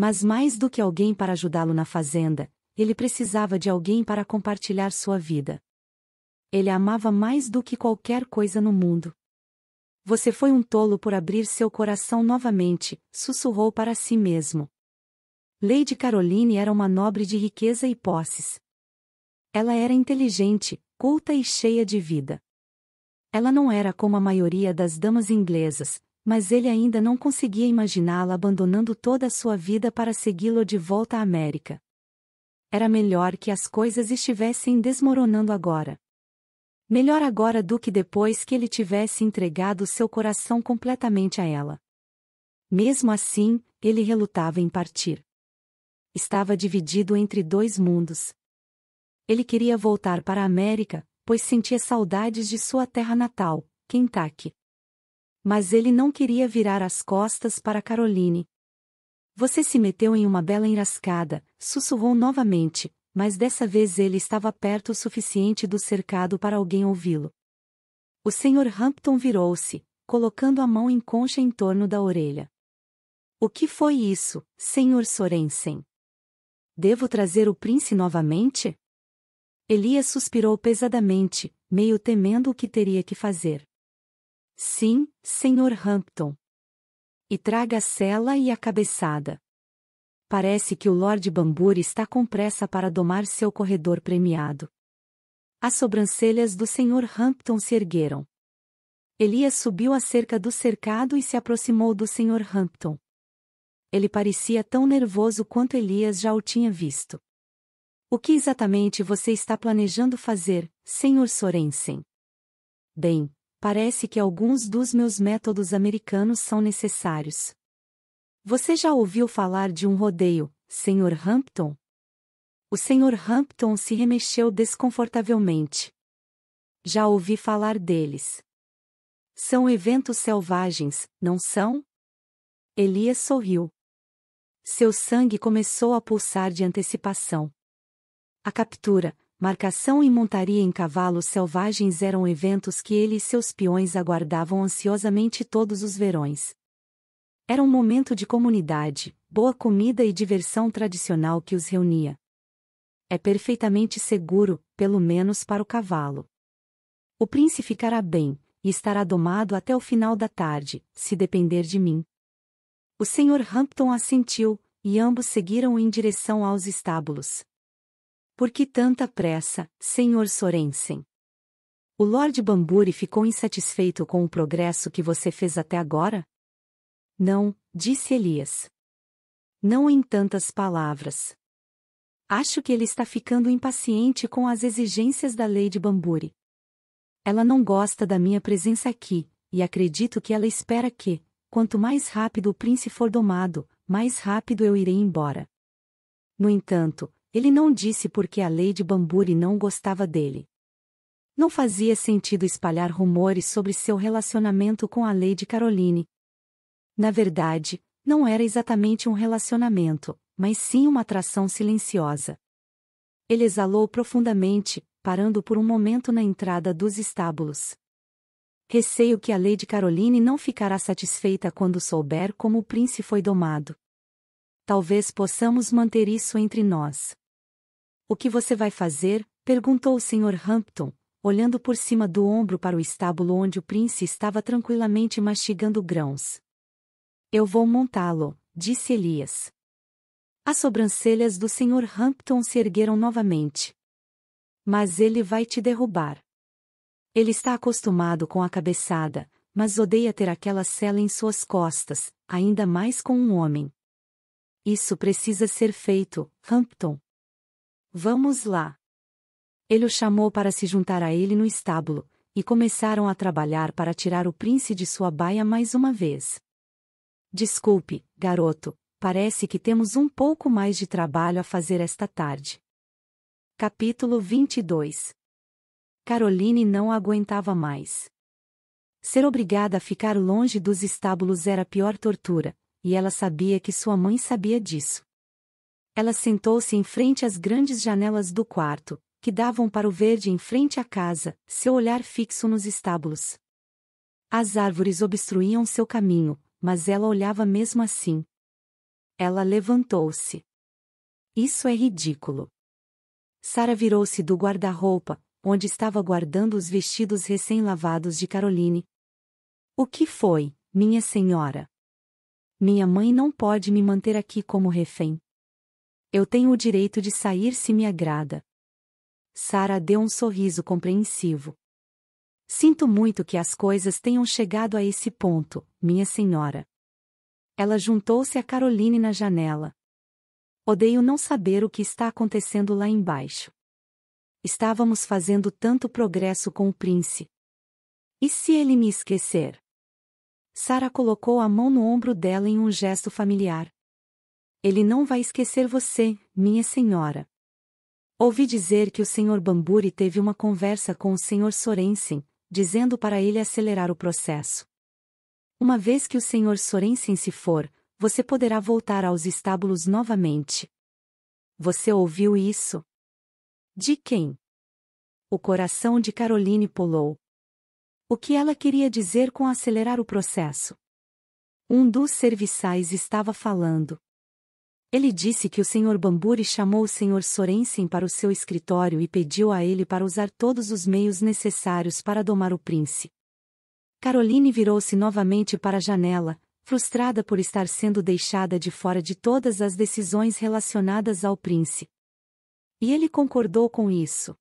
Mas mais do que alguém para ajudá-lo na fazenda, ele precisava de alguém para compartilhar sua vida. Ele amava mais do que qualquer coisa no mundo. Você foi um tolo por abrir seu coração novamente, sussurrou para si mesmo. Lady Caroline era uma nobre de riqueza e posses. Ela era inteligente, culta e cheia de vida. Ela não era como a maioria das damas inglesas, mas ele ainda não conseguia imaginá-la abandonando toda a sua vida para segui-lo de volta à América. Era melhor que as coisas estivessem desmoronando agora. Melhor agora do que depois que ele tivesse entregado seu coração completamente a ela. Mesmo assim, ele relutava em partir. Estava dividido entre dois mundos. Ele queria voltar para a América, pois sentia saudades de sua terra natal, Kentucky. Mas ele não queria virar as costas para Caroline. Você se meteu em uma bela enrascada, sussurrou novamente, mas dessa vez ele estava perto o suficiente do cercado para alguém ouvi-lo. O Sr. Hampton virou-se, colocando a mão em concha em torno da orelha. O que foi isso, Sr. Sorensen? Devo trazer o príncipe novamente? Elias suspirou pesadamente, meio temendo o que teria que fazer. Sim, Sr. Hampton. E traga a cela e a cabeçada. Parece que o Lord Bambur está com pressa para domar seu corredor premiado. As sobrancelhas do Sr. Hampton se ergueram. Elias subiu a cerca do cercado e se aproximou do Sr. Hampton. Ele parecia tão nervoso quanto Elias já o tinha visto. O que exatamente você está planejando fazer, Sr. Sorensen? Bem, Parece que alguns dos meus métodos americanos são necessários. Você já ouviu falar de um rodeio, Sr. Hampton? O Sr. Hampton se remexeu desconfortavelmente. Já ouvi falar deles. São eventos selvagens, não são? Elias sorriu. Seu sangue começou a pulsar de antecipação. A captura, marcação e montaria em cavalos selvagens eram eventos que ele e seus peões aguardavam ansiosamente todos os verões. Era um momento de comunidade, boa comida e diversão tradicional que os reunia. É perfeitamente seguro, pelo menos para o cavalo. O príncipe ficará bem, e estará domado até o final da tarde, se depender de mim. O Sr. Hampton assentiu, e ambos seguiram em direção aos estábulos. Por que tanta pressa, Sr. Sorensen? O Lord Bamburi ficou insatisfeito com o progresso que você fez até agora? Não, disse Elias. Não em tantas palavras. Acho que ele está ficando impaciente com as exigências da lei de Bamburi. Ela não gosta da minha presença aqui, e acredito que ela espera que, quanto mais rápido o príncipe for domado, mais rápido eu irei embora. No entanto, ele não disse porque a Lady Bamburi não gostava dele. Não fazia sentido espalhar rumores sobre seu relacionamento com a Lady Caroline. Na verdade, não era exatamente um relacionamento, mas sim uma atração silenciosa. Ele exalou profundamente, parando por um momento na entrada dos estábulos. Receio que a Lady Caroline não ficará satisfeita quando souber como o príncipe foi domado. Talvez possamos manter isso entre nós. O que você vai fazer? perguntou o Sr. Hampton, olhando por cima do ombro para o estábulo onde o príncipe estava tranquilamente mastigando grãos. Eu vou montá-lo, disse Elias. As sobrancelhas do Sr. Hampton se ergueram novamente. Mas ele vai te derrubar. Ele está acostumado com a cabeçada, mas odeia ter aquela cela em suas costas, ainda mais com um homem. Isso precisa ser feito, Hampton, Vamos lá. Ele o chamou para se juntar a ele no estábulo, e começaram a trabalhar para tirar o príncipe de sua baia mais uma vez. Desculpe, garoto, parece que temos um pouco mais de trabalho a fazer esta tarde. Capítulo 22 Caroline não aguentava mais. Ser obrigada a ficar longe dos estábulos era a pior tortura, e ela sabia que sua mãe sabia disso. Ela sentou-se em frente às grandes janelas do quarto, que davam para o verde em frente à casa, seu olhar fixo nos estábulos. As árvores obstruíam seu caminho, mas ela olhava mesmo assim. Ela levantou-se. Isso é ridículo. Sara virou-se do guarda-roupa, onde estava guardando os vestidos recém-lavados de Caroline. O que foi, minha senhora? Minha mãe não pode me manter aqui como refém. Eu tenho o direito de sair se me agrada. Sara deu um sorriso compreensivo. Sinto muito que as coisas tenham chegado a esse ponto, minha senhora. Ela juntou-se a Caroline na janela. Odeio não saber o que está acontecendo lá embaixo. Estávamos fazendo tanto progresso com o príncipe. E se ele me esquecer? Sara colocou a mão no ombro dela em um gesto familiar. Ele não vai esquecer você, minha senhora. Ouvi dizer que o Sr. Bamburi teve uma conversa com o Sr. Sorensen, dizendo para ele acelerar o processo. Uma vez que o Sr. Sorensen se for, você poderá voltar aos estábulos novamente. Você ouviu isso? De quem? O coração de Caroline pulou. O que ela queria dizer com acelerar o processo? Um dos serviçais estava falando. Ele disse que o Sr. Bamburi chamou o Sr. Sorensen para o seu escritório e pediu a ele para usar todos os meios necessários para domar o príncipe. Caroline virou-se novamente para a janela, frustrada por estar sendo deixada de fora de todas as decisões relacionadas ao príncipe. E ele concordou com isso.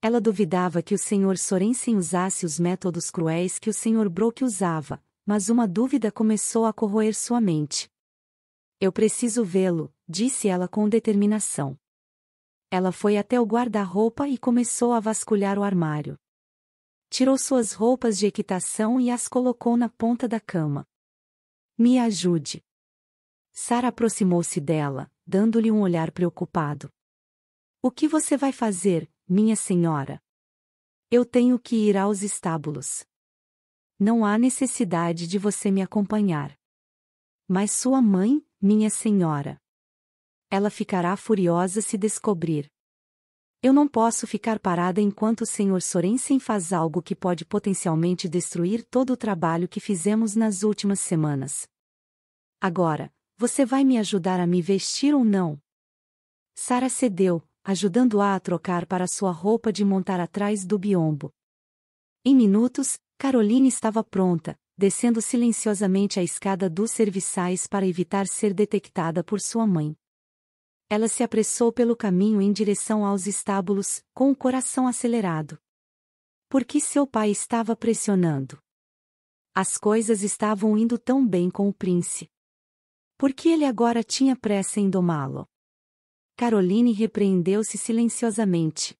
Ela duvidava que o Sr. Sorensen usasse os métodos cruéis que o Sr. Brooke usava, mas uma dúvida começou a corroer sua mente. Eu preciso vê-lo, disse ela com determinação. Ela foi até o guarda-roupa e começou a vasculhar o armário. Tirou suas roupas de equitação e as colocou na ponta da cama. Me ajude. Sara aproximou-se dela, dando-lhe um olhar preocupado. O que você vai fazer, minha senhora? Eu tenho que ir aos estábulos. Não há necessidade de você me acompanhar. Mas sua mãe, minha senhora. Ela ficará furiosa se descobrir. Eu não posso ficar parada enquanto o Sr. Sorensen faz algo que pode potencialmente destruir todo o trabalho que fizemos nas últimas semanas. Agora, você vai me ajudar a me vestir ou não? Sara cedeu, ajudando-a a trocar para sua roupa de montar atrás do biombo. Em minutos, Caroline estava pronta, descendo silenciosamente a escada dos serviçais para evitar ser detectada por sua mãe. Ela se apressou pelo caminho em direção aos estábulos, com o coração acelerado. Por que seu pai estava pressionando. As coisas estavam indo tão bem com o príncipe. Por que ele agora tinha pressa em domá-lo? Caroline repreendeu-se silenciosamente.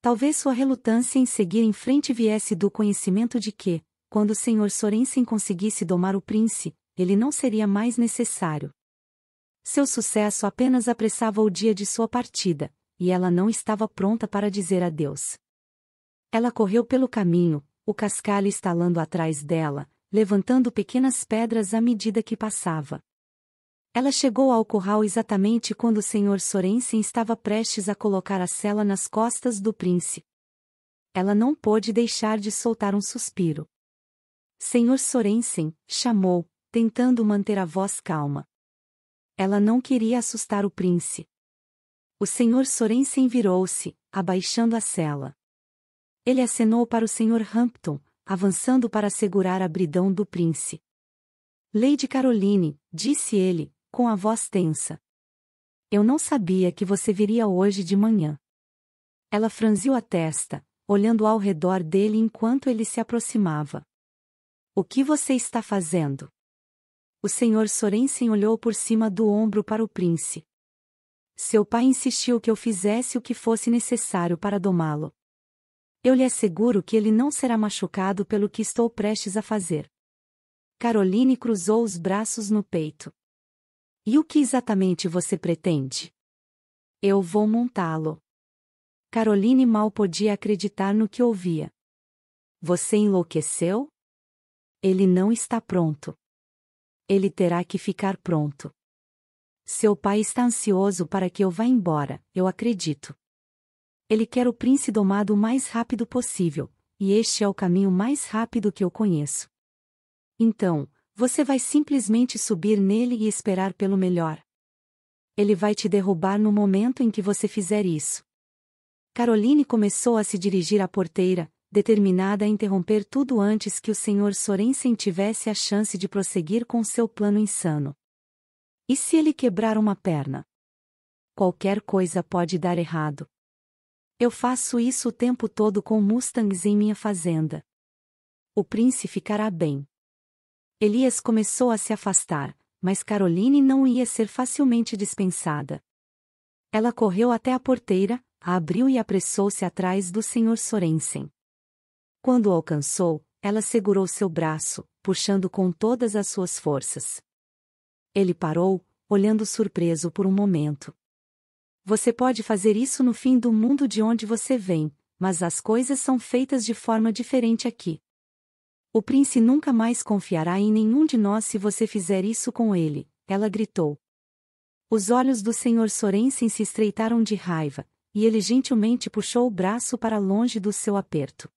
Talvez sua relutância em seguir em frente viesse do conhecimento de que, quando o senhor Sorensen conseguisse domar o príncipe, ele não seria mais necessário. Seu sucesso apenas apressava o dia de sua partida, e ela não estava pronta para dizer adeus. Ela correu pelo caminho, o cascalho estalando atrás dela, levantando pequenas pedras à medida que passava. Ela chegou ao curral exatamente quando o senhor Sorensen estava prestes a colocar a cela nas costas do príncipe. Ela não pôde deixar de soltar um suspiro. Senhor Sorensen, chamou, tentando manter a voz calma. Ela não queria assustar o príncipe. O senhor Sorensen virou-se, abaixando a cela. Ele acenou para o senhor Hampton, avançando para segurar a bridão do príncipe. Lady Caroline, disse ele, com a voz tensa. Eu não sabia que você viria hoje de manhã. Ela franziu a testa, olhando ao redor dele enquanto ele se aproximava. O que você está fazendo? O senhor Sorensen olhou por cima do ombro para o príncipe. Seu pai insistiu que eu fizesse o que fosse necessário para domá-lo. Eu lhe asseguro que ele não será machucado pelo que estou prestes a fazer. Caroline cruzou os braços no peito. E o que exatamente você pretende? Eu vou montá-lo. Caroline mal podia acreditar no que ouvia. Você enlouqueceu? Ele não está pronto. Ele terá que ficar pronto. Seu pai está ansioso para que eu vá embora, eu acredito. Ele quer o príncipe domado o mais rápido possível, e este é o caminho mais rápido que eu conheço. Então, você vai simplesmente subir nele e esperar pelo melhor. Ele vai te derrubar no momento em que você fizer isso. Caroline começou a se dirigir à porteira, determinada a interromper tudo antes que o Sr. Sorensen tivesse a chance de prosseguir com seu plano insano. E se ele quebrar uma perna? Qualquer coisa pode dar errado. Eu faço isso o tempo todo com mustangs em minha fazenda. O príncipe ficará bem. Elias começou a se afastar, mas Caroline não ia ser facilmente dispensada. Ela correu até a porteira, a abriu e apressou-se atrás do Sr. Sorensen. Quando o alcançou, ela segurou seu braço, puxando com todas as suas forças. Ele parou, olhando surpreso por um momento. Você pode fazer isso no fim do mundo de onde você vem, mas as coisas são feitas de forma diferente aqui. O príncipe nunca mais confiará em nenhum de nós se você fizer isso com ele, ela gritou. Os olhos do Sr. Sorensen se estreitaram de raiva, e ele gentilmente puxou o braço para longe do seu aperto.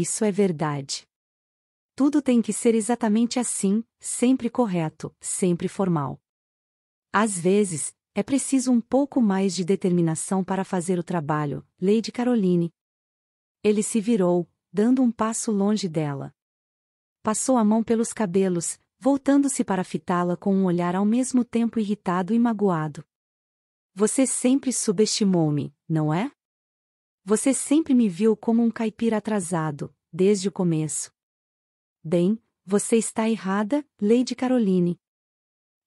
Isso é verdade. Tudo tem que ser exatamente assim, sempre correto, sempre formal. Às vezes, é preciso um pouco mais de determinação para fazer o trabalho, Lady Caroline. Ele se virou, dando um passo longe dela. Passou a mão pelos cabelos, voltando-se para fitá-la com um olhar ao mesmo tempo irritado e magoado. Você sempre subestimou-me, não é? Você sempre me viu como um caipira atrasado, desde o começo. Bem, você está errada, Lady Caroline.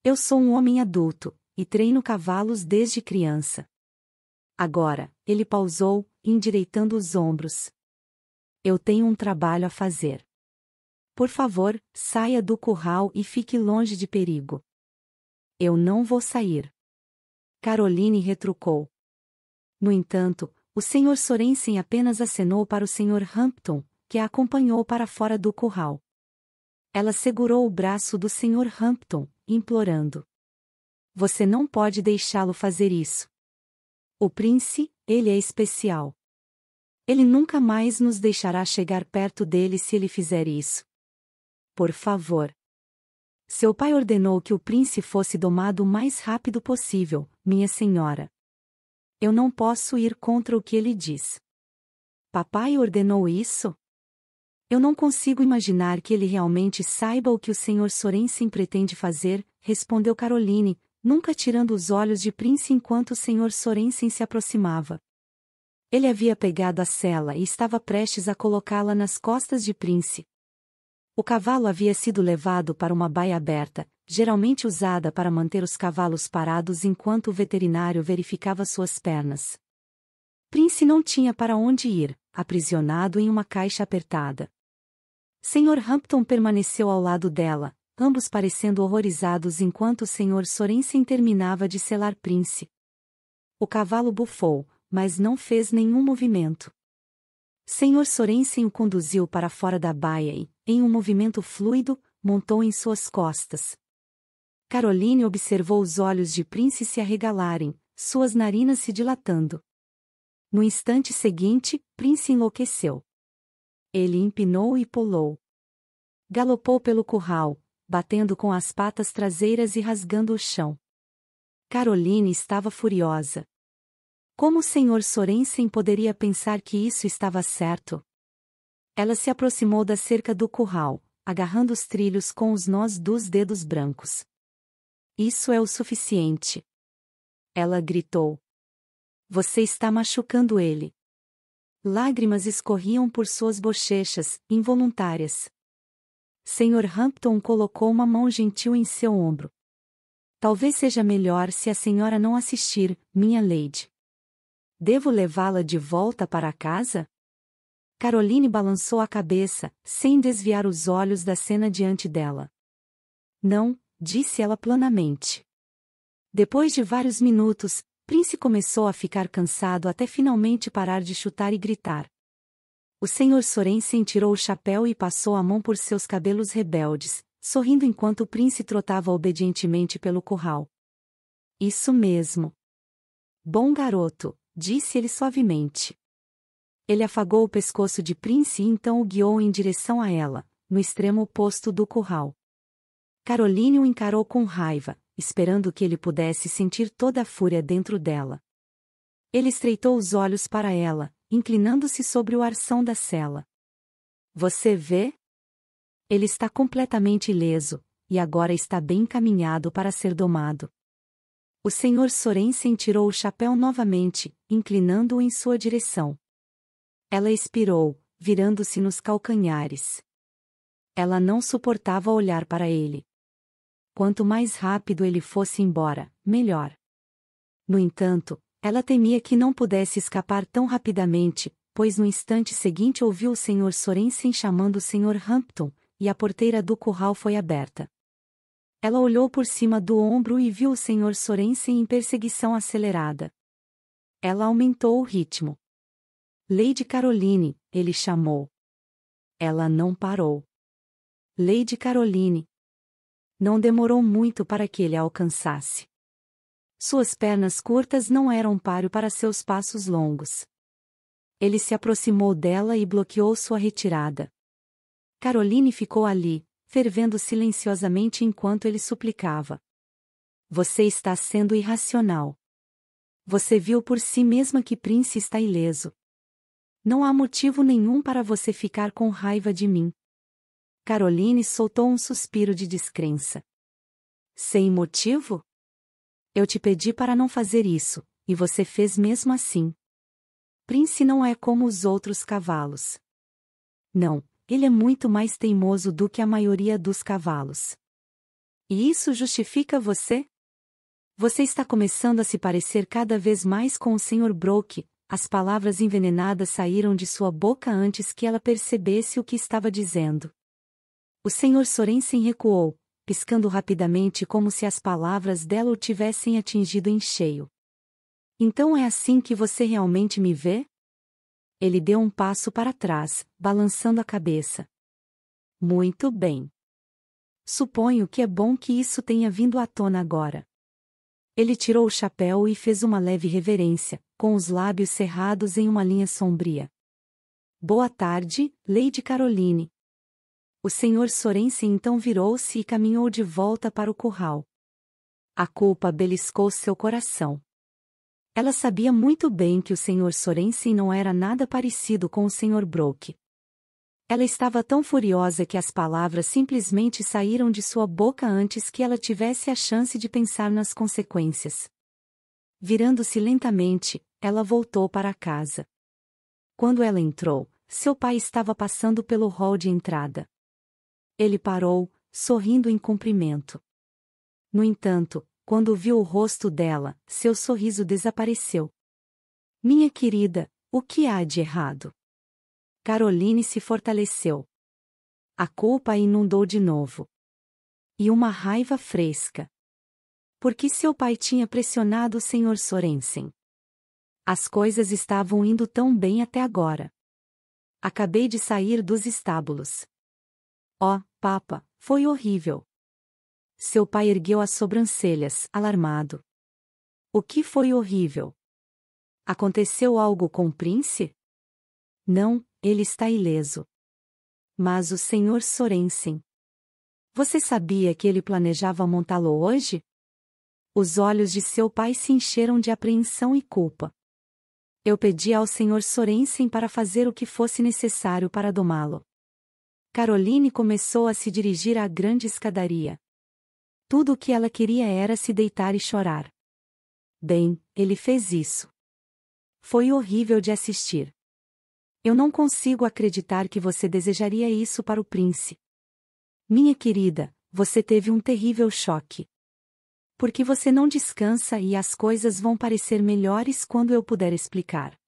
Eu sou um homem adulto, e treino cavalos desde criança. Agora, ele pausou, endireitando os ombros. Eu tenho um trabalho a fazer. Por favor, saia do curral e fique longe de perigo. Eu não vou sair. Caroline retrucou. No entanto, o Sr. Sorensen apenas acenou para o Sr. Hampton, que a acompanhou para fora do curral. Ela segurou o braço do Sr. Hampton, implorando. Você não pode deixá-lo fazer isso. O Prince, ele é especial. Ele nunca mais nos deixará chegar perto dele se ele fizer isso. Por favor. Seu pai ordenou que o Prince fosse domado o mais rápido possível, minha senhora. Eu não posso ir contra o que ele diz. Papai ordenou isso? Eu não consigo imaginar que ele realmente saiba o que o Sr. Sorensen pretende fazer, respondeu Caroline, nunca tirando os olhos de Prince enquanto o Sr. Sorensen se aproximava. Ele havia pegado a cela e estava prestes a colocá-la nas costas de Prince. O cavalo havia sido levado para uma baia aberta, geralmente usada para manter os cavalos parados enquanto o veterinário verificava suas pernas. Prince não tinha para onde ir, aprisionado em uma caixa apertada. Sr. Hampton permaneceu ao lado dela, ambos parecendo horrorizados enquanto o Sr. Sorensen terminava de selar Prince. O cavalo bufou, mas não fez nenhum movimento. Sr. Sorensen o conduziu para fora da baia e, em um movimento fluido, montou em suas costas, Caroline observou os olhos de Prince se arregalarem, suas narinas se dilatando. No instante seguinte, Prince enlouqueceu. Ele empinou e pulou. Galopou pelo curral, batendo com as patas traseiras e rasgando o chão. Caroline estava furiosa. Como o senhor Sorensen poderia pensar que isso estava certo? Ela se aproximou da cerca do curral, agarrando os trilhos com os nós dos dedos brancos. Isso é o suficiente. Ela gritou. Você está machucando ele. Lágrimas escorriam por suas bochechas, involuntárias. Sr. Hampton colocou uma mão gentil em seu ombro. Talvez seja melhor se a senhora não assistir, minha lady. Devo levá-la de volta para casa? Caroline balançou a cabeça, sem desviar os olhos da cena diante dela. Não, disse ela planamente. Depois de vários minutos, Prince começou a ficar cansado até finalmente parar de chutar e gritar. O senhor Sorensen tirou o chapéu e passou a mão por seus cabelos rebeldes, sorrindo enquanto o Prince trotava obedientemente pelo curral. Isso mesmo. Bom garoto, disse ele suavemente. Ele afagou o pescoço de Prince e então o guiou em direção a ela, no extremo oposto do curral. Caroline o encarou com raiva, esperando que ele pudesse sentir toda a fúria dentro dela. Ele estreitou os olhos para ela, inclinando-se sobre o arção da cela. Você vê? Ele está completamente ileso, e agora está bem encaminhado para ser domado. O senhor Sorensen tirou o chapéu novamente, inclinando-o em sua direção. Ela expirou, virando-se nos calcanhares. Ela não suportava olhar para ele. Quanto mais rápido ele fosse embora, melhor. No entanto, ela temia que não pudesse escapar tão rapidamente, pois no instante seguinte ouviu o Sr. Sorensen chamando o Sr. Hampton, e a porteira do curral foi aberta. Ela olhou por cima do ombro e viu o Sr. Sorensen em perseguição acelerada. Ela aumentou o ritmo. Lady Caroline, ele chamou. Ela não parou. Lady Caroline, não demorou muito para que ele a alcançasse. Suas pernas curtas não eram páreo para seus passos longos. Ele se aproximou dela e bloqueou sua retirada. Caroline ficou ali, fervendo silenciosamente enquanto ele suplicava. Você está sendo irracional. Você viu por si mesma que Prince está ileso. Não há motivo nenhum para você ficar com raiva de mim. Caroline soltou um suspiro de descrença. Sem motivo? Eu te pedi para não fazer isso, e você fez mesmo assim. Prince não é como os outros cavalos. Não, ele é muito mais teimoso do que a maioria dos cavalos. E isso justifica você? Você está começando a se parecer cada vez mais com o Sr. Broke. As palavras envenenadas saíram de sua boca antes que ela percebesse o que estava dizendo. O senhor Sorensen recuou, piscando rapidamente como se as palavras dela o tivessem atingido em cheio. Então é assim que você realmente me vê? Ele deu um passo para trás, balançando a cabeça. Muito bem. Suponho que é bom que isso tenha vindo à tona agora. Ele tirou o chapéu e fez uma leve reverência, com os lábios cerrados em uma linha sombria. Boa tarde, Lady Caroline, o senhor Sorense então virou-se e caminhou de volta para o curral. A culpa beliscou seu coração. Ela sabia muito bem que o senhor Sorense não era nada parecido com o senhor Broke. Ela estava tão furiosa que as palavras simplesmente saíram de sua boca antes que ela tivesse a chance de pensar nas consequências. Virando-se lentamente, ela voltou para casa. Quando ela entrou, seu pai estava passando pelo hall de entrada. Ele parou, sorrindo em cumprimento. No entanto, quando viu o rosto dela, seu sorriso desapareceu. Minha querida, o que há de errado? Caroline se fortaleceu. A culpa a inundou de novo. E uma raiva fresca. Porque seu pai tinha pressionado o Sr. Sorensen. As coisas estavam indo tão bem até agora. Acabei de sair dos estábulos. Oh, Papa, foi horrível. Seu pai ergueu as sobrancelhas, alarmado. O que foi horrível? Aconteceu algo com o Prince? Não, ele está ileso. Mas o senhor Sorensen. Você sabia que ele planejava montá-lo hoje? Os olhos de seu pai se encheram de apreensão e culpa. Eu pedi ao senhor Sorensen para fazer o que fosse necessário para domá-lo. Caroline começou a se dirigir à grande escadaria. Tudo o que ela queria era se deitar e chorar. Bem, ele fez isso. Foi horrível de assistir. Eu não consigo acreditar que você desejaria isso para o príncipe. Minha querida, você teve um terrível choque. Porque você não descansa e as coisas vão parecer melhores quando eu puder explicar.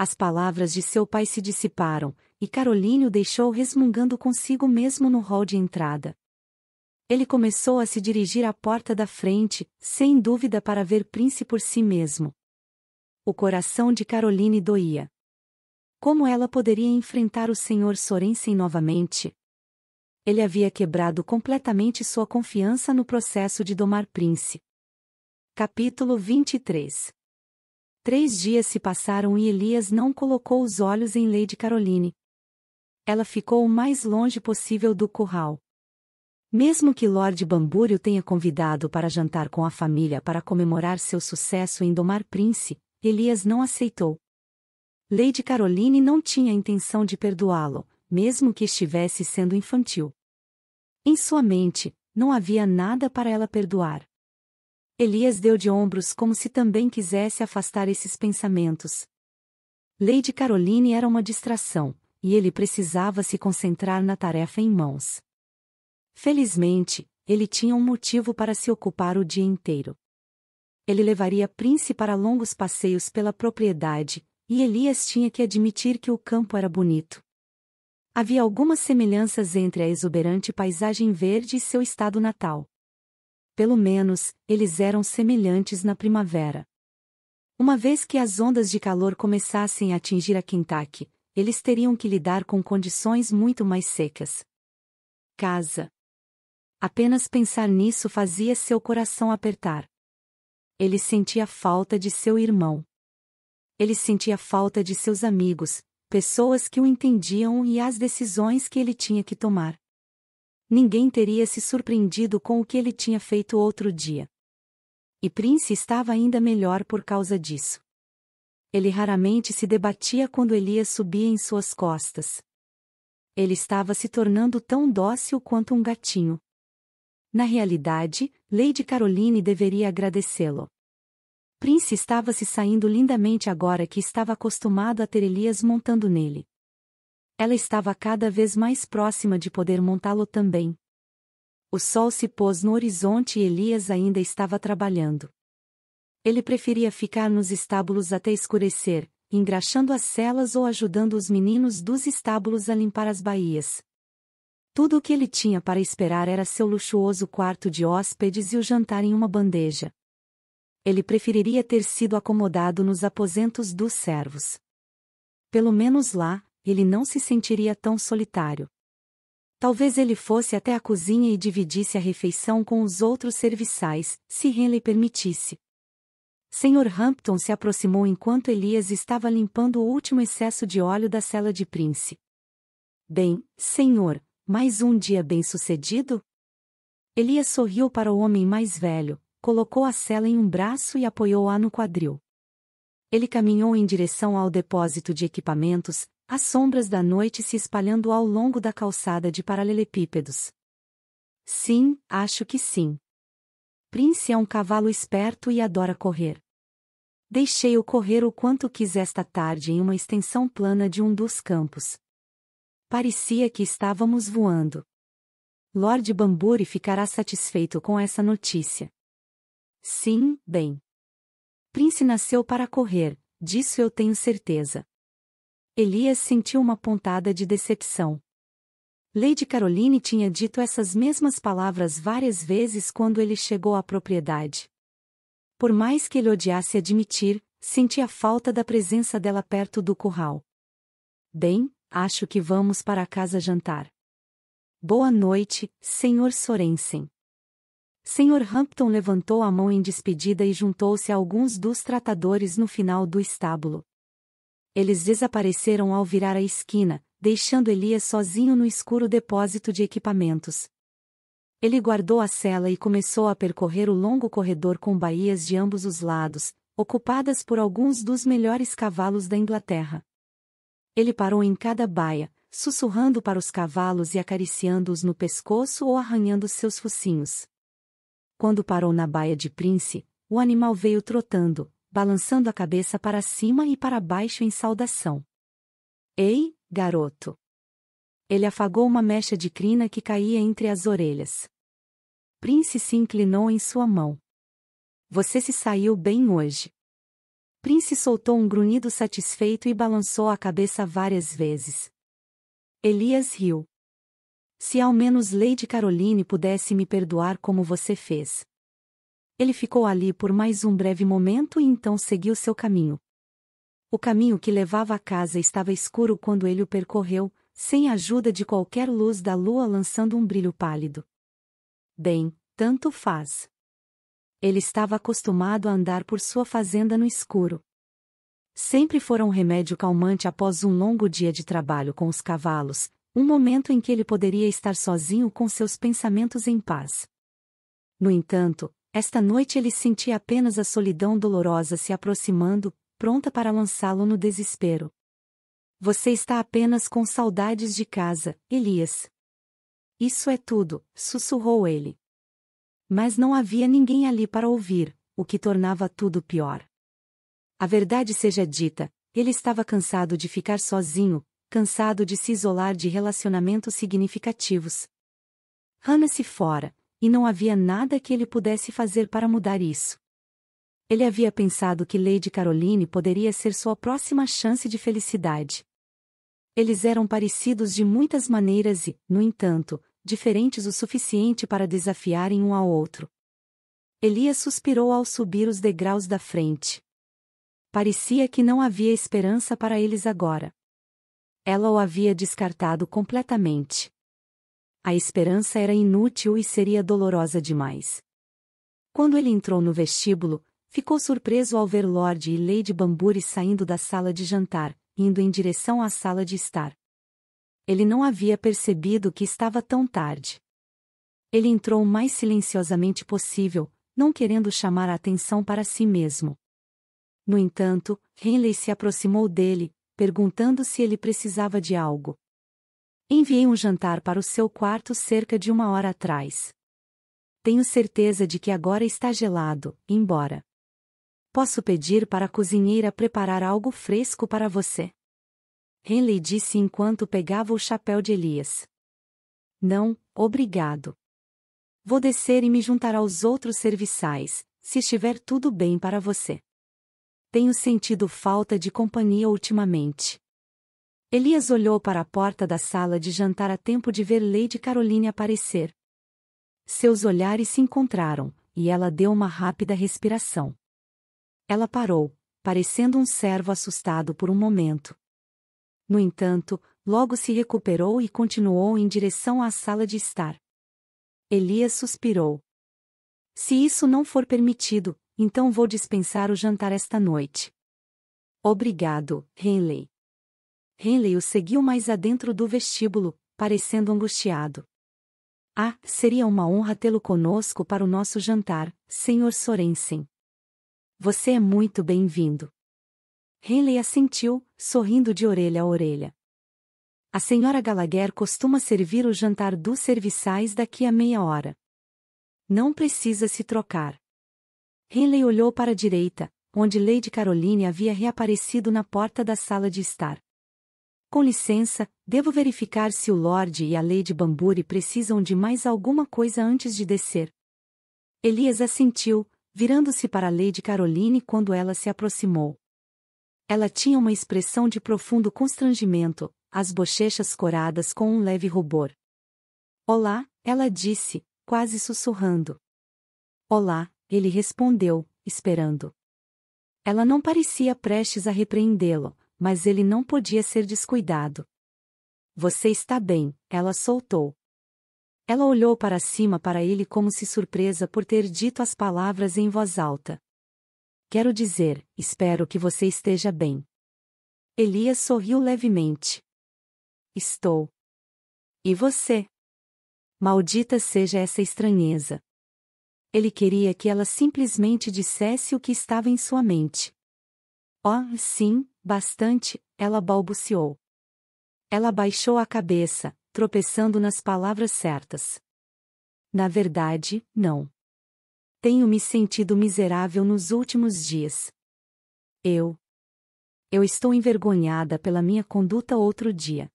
As palavras de seu pai se dissiparam, e Caroline o deixou resmungando consigo mesmo no hall de entrada. Ele começou a se dirigir à porta da frente, sem dúvida para ver Prince por si mesmo. O coração de Caroline doía. Como ela poderia enfrentar o Sr. Sorensen novamente? Ele havia quebrado completamente sua confiança no processo de domar Prince. Capítulo 23 Três dias se passaram e Elias não colocou os olhos em Lady Caroline. Ela ficou o mais longe possível do curral. Mesmo que Lord Bambúrio tenha convidado para jantar com a família para comemorar seu sucesso em domar Prince, Elias não aceitou. Lady Caroline não tinha intenção de perdoá-lo, mesmo que estivesse sendo infantil. Em sua mente, não havia nada para ela perdoar. Elias deu de ombros como se também quisesse afastar esses pensamentos. Lady Caroline era uma distração, e ele precisava se concentrar na tarefa em mãos. Felizmente, ele tinha um motivo para se ocupar o dia inteiro. Ele levaria Prince para longos passeios pela propriedade, e Elias tinha que admitir que o campo era bonito. Havia algumas semelhanças entre a exuberante paisagem verde e seu estado natal pelo menos, eles eram semelhantes na primavera. Uma vez que as ondas de calor começassem a atingir a Kentucky, eles teriam que lidar com condições muito mais secas. Casa. Apenas pensar nisso fazia seu coração apertar. Ele sentia falta de seu irmão. Ele sentia falta de seus amigos, pessoas que o entendiam e as decisões que ele tinha que tomar ninguém teria se surpreendido com o que ele tinha feito outro dia. E Prince estava ainda melhor por causa disso. Ele raramente se debatia quando Elias subia em suas costas. Ele estava se tornando tão dócil quanto um gatinho. Na realidade, Lady Caroline deveria agradecê-lo. Prince estava se saindo lindamente agora que estava acostumado a ter Elias montando nele. Ela estava cada vez mais próxima de poder montá-lo também. O sol se pôs no horizonte e Elias ainda estava trabalhando. Ele preferia ficar nos estábulos até escurecer, engraxando as celas ou ajudando os meninos dos estábulos a limpar as baías. Tudo o que ele tinha para esperar era seu luxuoso quarto de hóspedes e o jantar em uma bandeja. Ele preferiria ter sido acomodado nos aposentos dos servos. Pelo menos lá, ele não se sentiria tão solitário. Talvez ele fosse até a cozinha e dividisse a refeição com os outros serviçais, se Henley permitisse. Sr. Hampton se aproximou enquanto Elias estava limpando o último excesso de óleo da cela de Prince. Bem, senhor, mais um dia bem-sucedido? Elias sorriu para o homem mais velho, colocou a cela em um braço e apoiou-a no quadril. Ele caminhou em direção ao depósito de equipamentos, as sombras da noite se espalhando ao longo da calçada de paralelepípedos. Sim, acho que sim. Prince é um cavalo esperto e adora correr. Deixei-o correr o quanto quis esta tarde em uma extensão plana de um dos campos. Parecia que estávamos voando. Lord Bamburi ficará satisfeito com essa notícia. Sim, bem. Prince nasceu para correr, disso eu tenho certeza. Elias sentiu uma pontada de decepção. Lady Caroline tinha dito essas mesmas palavras várias vezes quando ele chegou à propriedade. Por mais que ele odiasse admitir, sentia falta da presença dela perto do curral. Bem, acho que vamos para a casa jantar. Boa noite, Sr. Sorensen. Sr. Hampton levantou a mão em despedida e juntou-se a alguns dos tratadores no final do estábulo eles desapareceram ao virar a esquina, deixando Elias sozinho no escuro depósito de equipamentos. Ele guardou a cela e começou a percorrer o longo corredor com baías de ambos os lados, ocupadas por alguns dos melhores cavalos da Inglaterra. Ele parou em cada baia, sussurrando para os cavalos e acariciando-os no pescoço ou arranhando seus focinhos. Quando parou na baia de Prince, o animal veio trotando, balançando a cabeça para cima e para baixo em saudação. Ei, garoto! Ele afagou uma mecha de crina que caía entre as orelhas. Prince se inclinou em sua mão. Você se saiu bem hoje. Prince soltou um grunhido satisfeito e balançou a cabeça várias vezes. Elias riu. Se ao menos Lady Caroline pudesse me perdoar como você fez. Ele ficou ali por mais um breve momento e então seguiu seu caminho. O caminho que levava à casa estava escuro quando ele o percorreu, sem a ajuda de qualquer luz da lua lançando um brilho pálido. Bem, tanto faz. Ele estava acostumado a andar por sua fazenda no escuro. Sempre fora um remédio calmante após um longo dia de trabalho com os cavalos, um momento em que ele poderia estar sozinho com seus pensamentos em paz. No entanto, esta noite ele sentia apenas a solidão dolorosa se aproximando, pronta para lançá-lo no desespero. Você está apenas com saudades de casa, Elias. Isso é tudo, sussurrou ele. Mas não havia ninguém ali para ouvir, o que tornava tudo pior. A verdade seja dita, ele estava cansado de ficar sozinho, cansado de se isolar de relacionamentos significativos. Hannah se fora, e não havia nada que ele pudesse fazer para mudar isso. Ele havia pensado que Lady Caroline poderia ser sua próxima chance de felicidade. Eles eram parecidos de muitas maneiras e, no entanto, diferentes o suficiente para desafiarem um ao outro. Elias suspirou ao subir os degraus da frente. Parecia que não havia esperança para eles agora. Ela o havia descartado completamente. A esperança era inútil e seria dolorosa demais. Quando ele entrou no vestíbulo, ficou surpreso ao ver Lord e Lady Bamburi saindo da sala de jantar, indo em direção à sala de estar. Ele não havia percebido que estava tão tarde. Ele entrou o mais silenciosamente possível, não querendo chamar a atenção para si mesmo. No entanto, Henley se aproximou dele, perguntando se ele precisava de algo. Enviei um jantar para o seu quarto cerca de uma hora atrás. Tenho certeza de que agora está gelado, embora. Posso pedir para a cozinheira preparar algo fresco para você. Henley disse enquanto pegava o chapéu de Elias. Não, obrigado. Vou descer e me juntar aos outros serviçais, se estiver tudo bem para você. Tenho sentido falta de companhia ultimamente. Elias olhou para a porta da sala de jantar a tempo de ver Lady Caroline aparecer. Seus olhares se encontraram, e ela deu uma rápida respiração. Ela parou, parecendo um servo assustado por um momento. No entanto, logo se recuperou e continuou em direção à sala de estar. Elias suspirou. Se isso não for permitido, então vou dispensar o jantar esta noite. Obrigado, Henley. Henley o seguiu mais adentro do vestíbulo, parecendo angustiado. Ah, seria uma honra tê-lo conosco para o nosso jantar, Sr. Sorensen. Você é muito bem-vindo. Henley assentiu, sorrindo de orelha a orelha. A senhora Gallagher costuma servir o jantar dos serviçais daqui a meia hora. Não precisa se trocar. Henley olhou para a direita, onde Lady Caroline havia reaparecido na porta da sala de estar. Com licença, devo verificar se o Lorde e a Lady Bamburi precisam de mais alguma coisa antes de descer. Elias assentiu, virando-se para Lady Caroline quando ela se aproximou. Ela tinha uma expressão de profundo constrangimento, as bochechas coradas com um leve rubor. Olá, ela disse, quase sussurrando. Olá, ele respondeu, esperando. Ela não parecia prestes a repreendê-lo, mas ele não podia ser descuidado. Você está bem, ela soltou. Ela olhou para cima para ele como se surpresa por ter dito as palavras em voz alta. Quero dizer, espero que você esteja bem. Elias sorriu levemente. Estou. E você? Maldita seja essa estranheza. Ele queria que ela simplesmente dissesse o que estava em sua mente. Oh, sim, Bastante, ela balbuciou. Ela baixou a cabeça, tropeçando nas palavras certas. Na verdade, não. Tenho me sentido miserável nos últimos dias. Eu. Eu estou envergonhada pela minha conduta outro dia.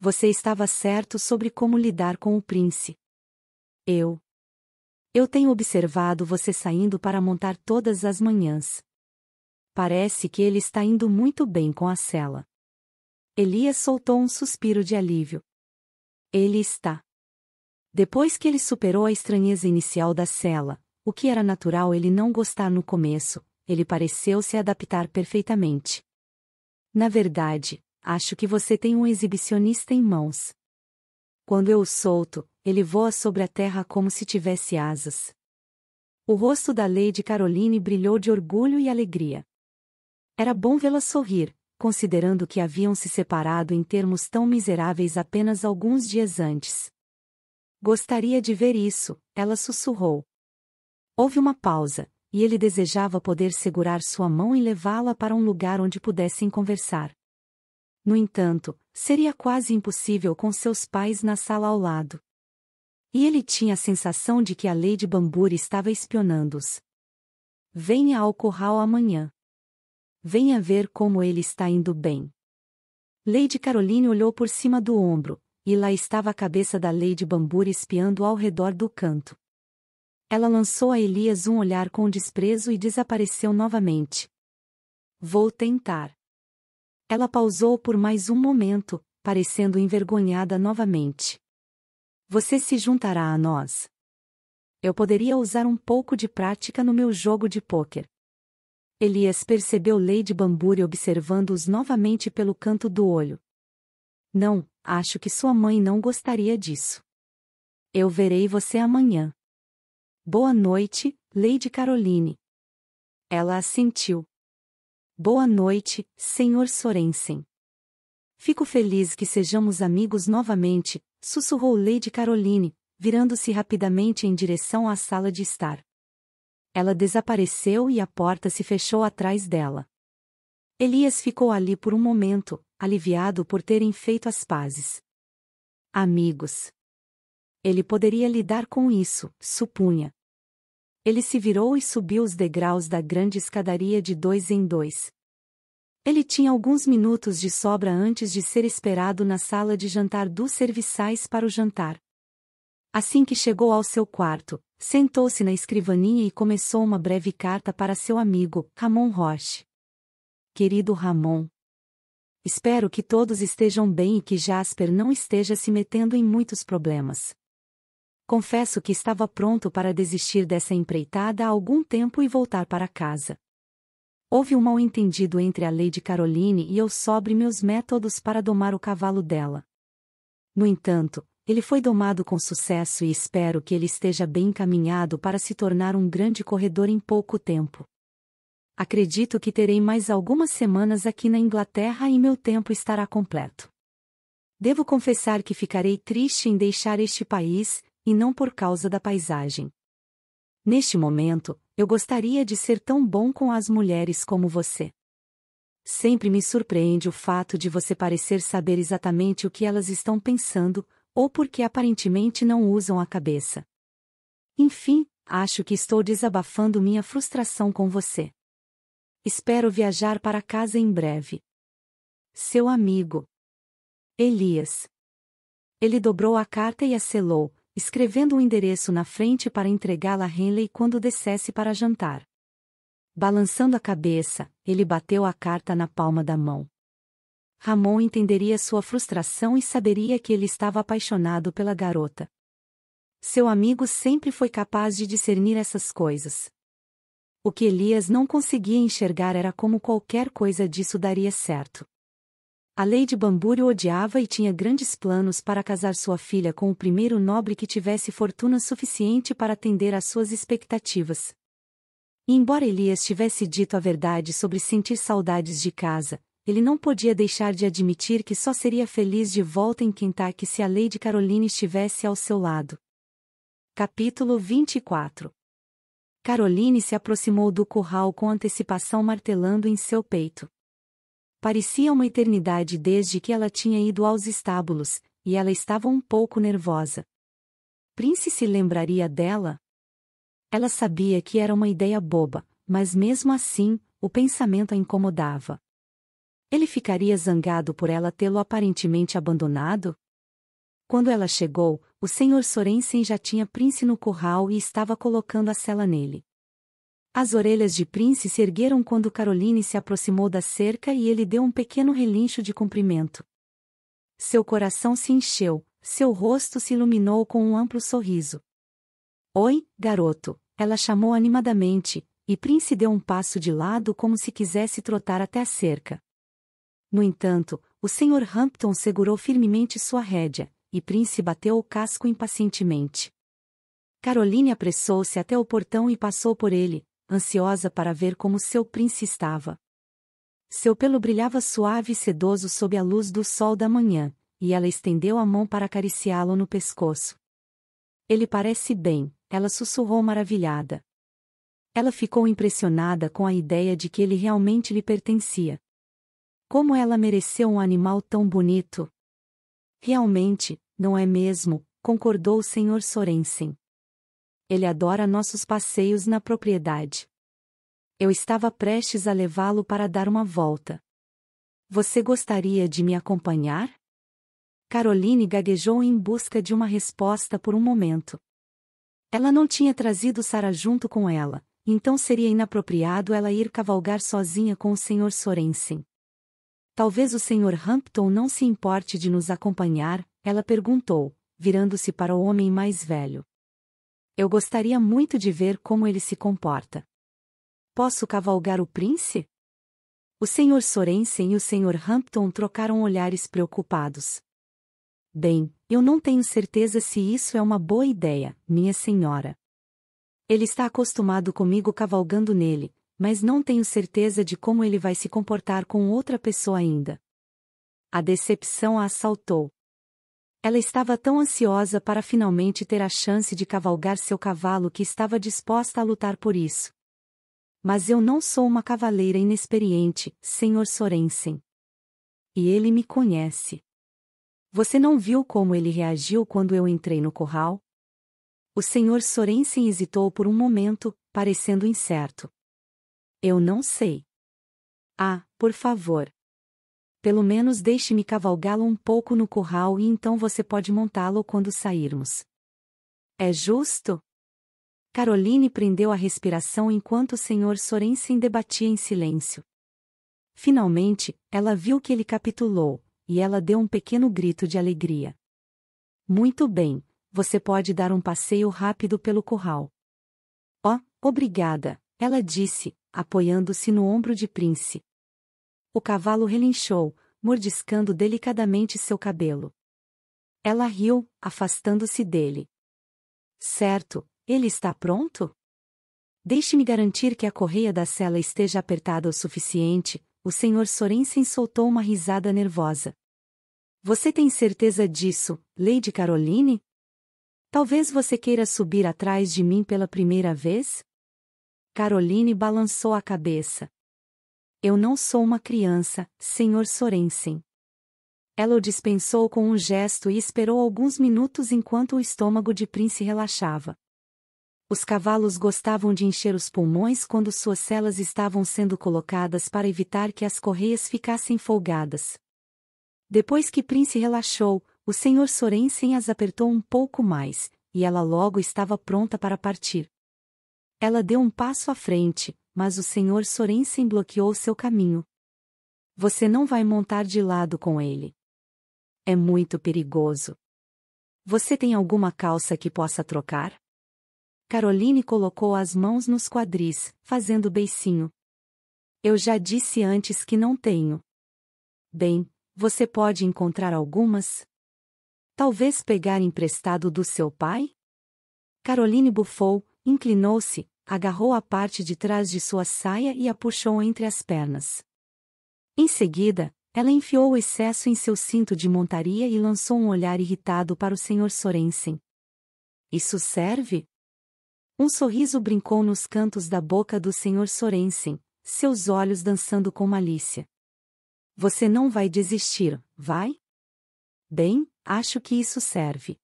Você estava certo sobre como lidar com o príncipe. Eu. Eu tenho observado você saindo para montar todas as manhãs. Parece que ele está indo muito bem com a cela. Elias soltou um suspiro de alívio. Ele está. Depois que ele superou a estranheza inicial da cela, o que era natural ele não gostar no começo, ele pareceu se adaptar perfeitamente. Na verdade, acho que você tem um exibicionista em mãos. Quando eu o solto, ele voa sobre a terra como se tivesse asas. O rosto da Lady Caroline brilhou de orgulho e alegria. Era bom vê-la sorrir, considerando que haviam se separado em termos tão miseráveis apenas alguns dias antes. Gostaria de ver isso, ela sussurrou. Houve uma pausa, e ele desejava poder segurar sua mão e levá-la para um lugar onde pudessem conversar. No entanto, seria quase impossível com seus pais na sala ao lado. E ele tinha a sensação de que a Lady Bamburi estava espionando-os. Venha ao curral amanhã venha ver como ele está indo bem. Lady Caroline olhou por cima do ombro, e lá estava a cabeça da Lady Bamburi espiando ao redor do canto. Ela lançou a Elias um olhar com desprezo e desapareceu novamente. Vou tentar. Ela pausou por mais um momento, parecendo envergonhada novamente. Você se juntará a nós. Eu poderia usar um pouco de prática no meu jogo de pôquer. Elias percebeu Lady Bamburi observando-os novamente pelo canto do olho. Não, acho que sua mãe não gostaria disso. Eu verei você amanhã. Boa noite, Lady Caroline. Ela assentiu. Boa noite, Sr. Sorensen. Fico feliz que sejamos amigos novamente, sussurrou Lady Caroline, virando-se rapidamente em direção à sala de estar. Ela desapareceu e a porta se fechou atrás dela. Elias ficou ali por um momento, aliviado por terem feito as pazes. Amigos. Ele poderia lidar com isso, supunha. Ele se virou e subiu os degraus da grande escadaria de dois em dois. Ele tinha alguns minutos de sobra antes de ser esperado na sala de jantar dos serviçais para o jantar. Assim que chegou ao seu quarto, sentou-se na escrivaninha e começou uma breve carta para seu amigo, Ramon Roche. Querido Ramon, espero que todos estejam bem e que Jasper não esteja se metendo em muitos problemas. Confesso que estava pronto para desistir dessa empreitada há algum tempo e voltar para casa. Houve um mal-entendido entre a Lady Caroline e eu sobre meus métodos para domar o cavalo dela. No entanto, ele foi domado com sucesso e espero que ele esteja bem encaminhado para se tornar um grande corredor em pouco tempo. Acredito que terei mais algumas semanas aqui na Inglaterra e meu tempo estará completo. Devo confessar que ficarei triste em deixar este país, e não por causa da paisagem. Neste momento, eu gostaria de ser tão bom com as mulheres como você. Sempre me surpreende o fato de você parecer saber exatamente o que elas estão pensando, ou porque aparentemente não usam a cabeça. Enfim, acho que estou desabafando minha frustração com você. Espero viajar para casa em breve. Seu amigo. Elias. Ele dobrou a carta e a selou, escrevendo o um endereço na frente para entregá-la a Henley quando descesse para jantar. Balançando a cabeça, ele bateu a carta na palma da mão. Ramon entenderia sua frustração e saberia que ele estava apaixonado pela garota. Seu amigo sempre foi capaz de discernir essas coisas. O que Elias não conseguia enxergar era como qualquer coisa disso daria certo. A Lady Bambúrio odiava e tinha grandes planos para casar sua filha com o primeiro nobre que tivesse fortuna suficiente para atender às suas expectativas. E embora Elias tivesse dito a verdade sobre sentir saudades de casa, ele não podia deixar de admitir que só seria feliz de volta em Kentucky se a Lady Caroline estivesse ao seu lado. Capítulo 24 Caroline se aproximou do curral com antecipação martelando em seu peito. Parecia uma eternidade desde que ela tinha ido aos estábulos, e ela estava um pouco nervosa. Prince se lembraria dela? Ela sabia que era uma ideia boba, mas mesmo assim, o pensamento a incomodava. Ele ficaria zangado por ela tê-lo aparentemente abandonado? Quando ela chegou, o senhor Sorensen já tinha Prince no curral e estava colocando a cela nele. As orelhas de Prince se ergueram quando Caroline se aproximou da cerca e ele deu um pequeno relincho de cumprimento. Seu coração se encheu, seu rosto se iluminou com um amplo sorriso. Oi, garoto, ela chamou animadamente, e Prince deu um passo de lado como se quisesse trotar até a cerca. No entanto, o Sr. Hampton segurou firmemente sua rédea, e Prince bateu o casco impacientemente. Caroline apressou-se até o portão e passou por ele, ansiosa para ver como seu Prince estava. Seu pelo brilhava suave e sedoso sob a luz do sol da manhã, e ela estendeu a mão para acariciá-lo no pescoço. Ele parece bem, ela sussurrou maravilhada. Ela ficou impressionada com a ideia de que ele realmente lhe pertencia. Como ela mereceu um animal tão bonito! Realmente, não é mesmo? concordou o Sr. Sorensen. Ele adora nossos passeios na propriedade. Eu estava prestes a levá-lo para dar uma volta. Você gostaria de me acompanhar? Caroline gaguejou em busca de uma resposta por um momento. Ela não tinha trazido Sara junto com ela, então seria inapropriado ela ir cavalgar sozinha com o Sr. Sorensen. Talvez o Sr. Hampton não se importe de nos acompanhar, ela perguntou, virando-se para o homem mais velho. Eu gostaria muito de ver como ele se comporta. Posso cavalgar o príncipe? O Sr. Sorensen e o Sr. Hampton trocaram olhares preocupados. Bem, eu não tenho certeza se isso é uma boa ideia, minha senhora. Ele está acostumado comigo cavalgando nele, mas não tenho certeza de como ele vai se comportar com outra pessoa ainda. A decepção a assaltou. Ela estava tão ansiosa para finalmente ter a chance de cavalgar seu cavalo que estava disposta a lutar por isso. Mas eu não sou uma cavaleira inexperiente, Sr. Sorensen. E ele me conhece. Você não viu como ele reagiu quando eu entrei no curral? O Sr. Sorensen hesitou por um momento, parecendo incerto. Eu não sei. Ah, por favor. Pelo menos deixe-me cavalgá-lo um pouco no curral e então você pode montá-lo quando sairmos. É justo? Caroline prendeu a respiração enquanto o senhor Sorensen debatia em silêncio. Finalmente, ela viu que ele capitulou, e ela deu um pequeno grito de alegria. Muito bem, você pode dar um passeio rápido pelo curral. Oh, obrigada, ela disse, apoiando-se no ombro de Prince. O cavalo relinchou, mordiscando delicadamente seu cabelo. Ela riu, afastando-se dele. Certo, ele está pronto? Deixe-me garantir que a correia da cela esteja apertada o suficiente, o Sr. Sorensen soltou uma risada nervosa. Você tem certeza disso, Lady Caroline? Talvez você queira subir atrás de mim pela primeira vez? Caroline balançou a cabeça. Eu não sou uma criança, Sr. Sorensen. Ela o dispensou com um gesto e esperou alguns minutos enquanto o estômago de Prince relaxava. Os cavalos gostavam de encher os pulmões quando suas celas estavam sendo colocadas para evitar que as correias ficassem folgadas. Depois que Prince relaxou, o Sr. Sorensen as apertou um pouco mais, e ela logo estava pronta para partir. Ela deu um passo à frente, mas o senhor Sorensen bloqueou seu caminho. Você não vai montar de lado com ele. É muito perigoso. Você tem alguma calça que possa trocar? Caroline colocou as mãos nos quadris, fazendo beicinho. Eu já disse antes que não tenho. Bem, você pode encontrar algumas? Talvez pegar emprestado do seu pai? Caroline bufou, Inclinou-se, agarrou a parte de trás de sua saia e a puxou entre as pernas. Em seguida, ela enfiou o excesso em seu cinto de montaria e lançou um olhar irritado para o Sr. Sorensen. Isso serve? Um sorriso brincou nos cantos da boca do Sr. Sorensen, seus olhos dançando com malícia. Você não vai desistir, vai? Bem, acho que isso serve.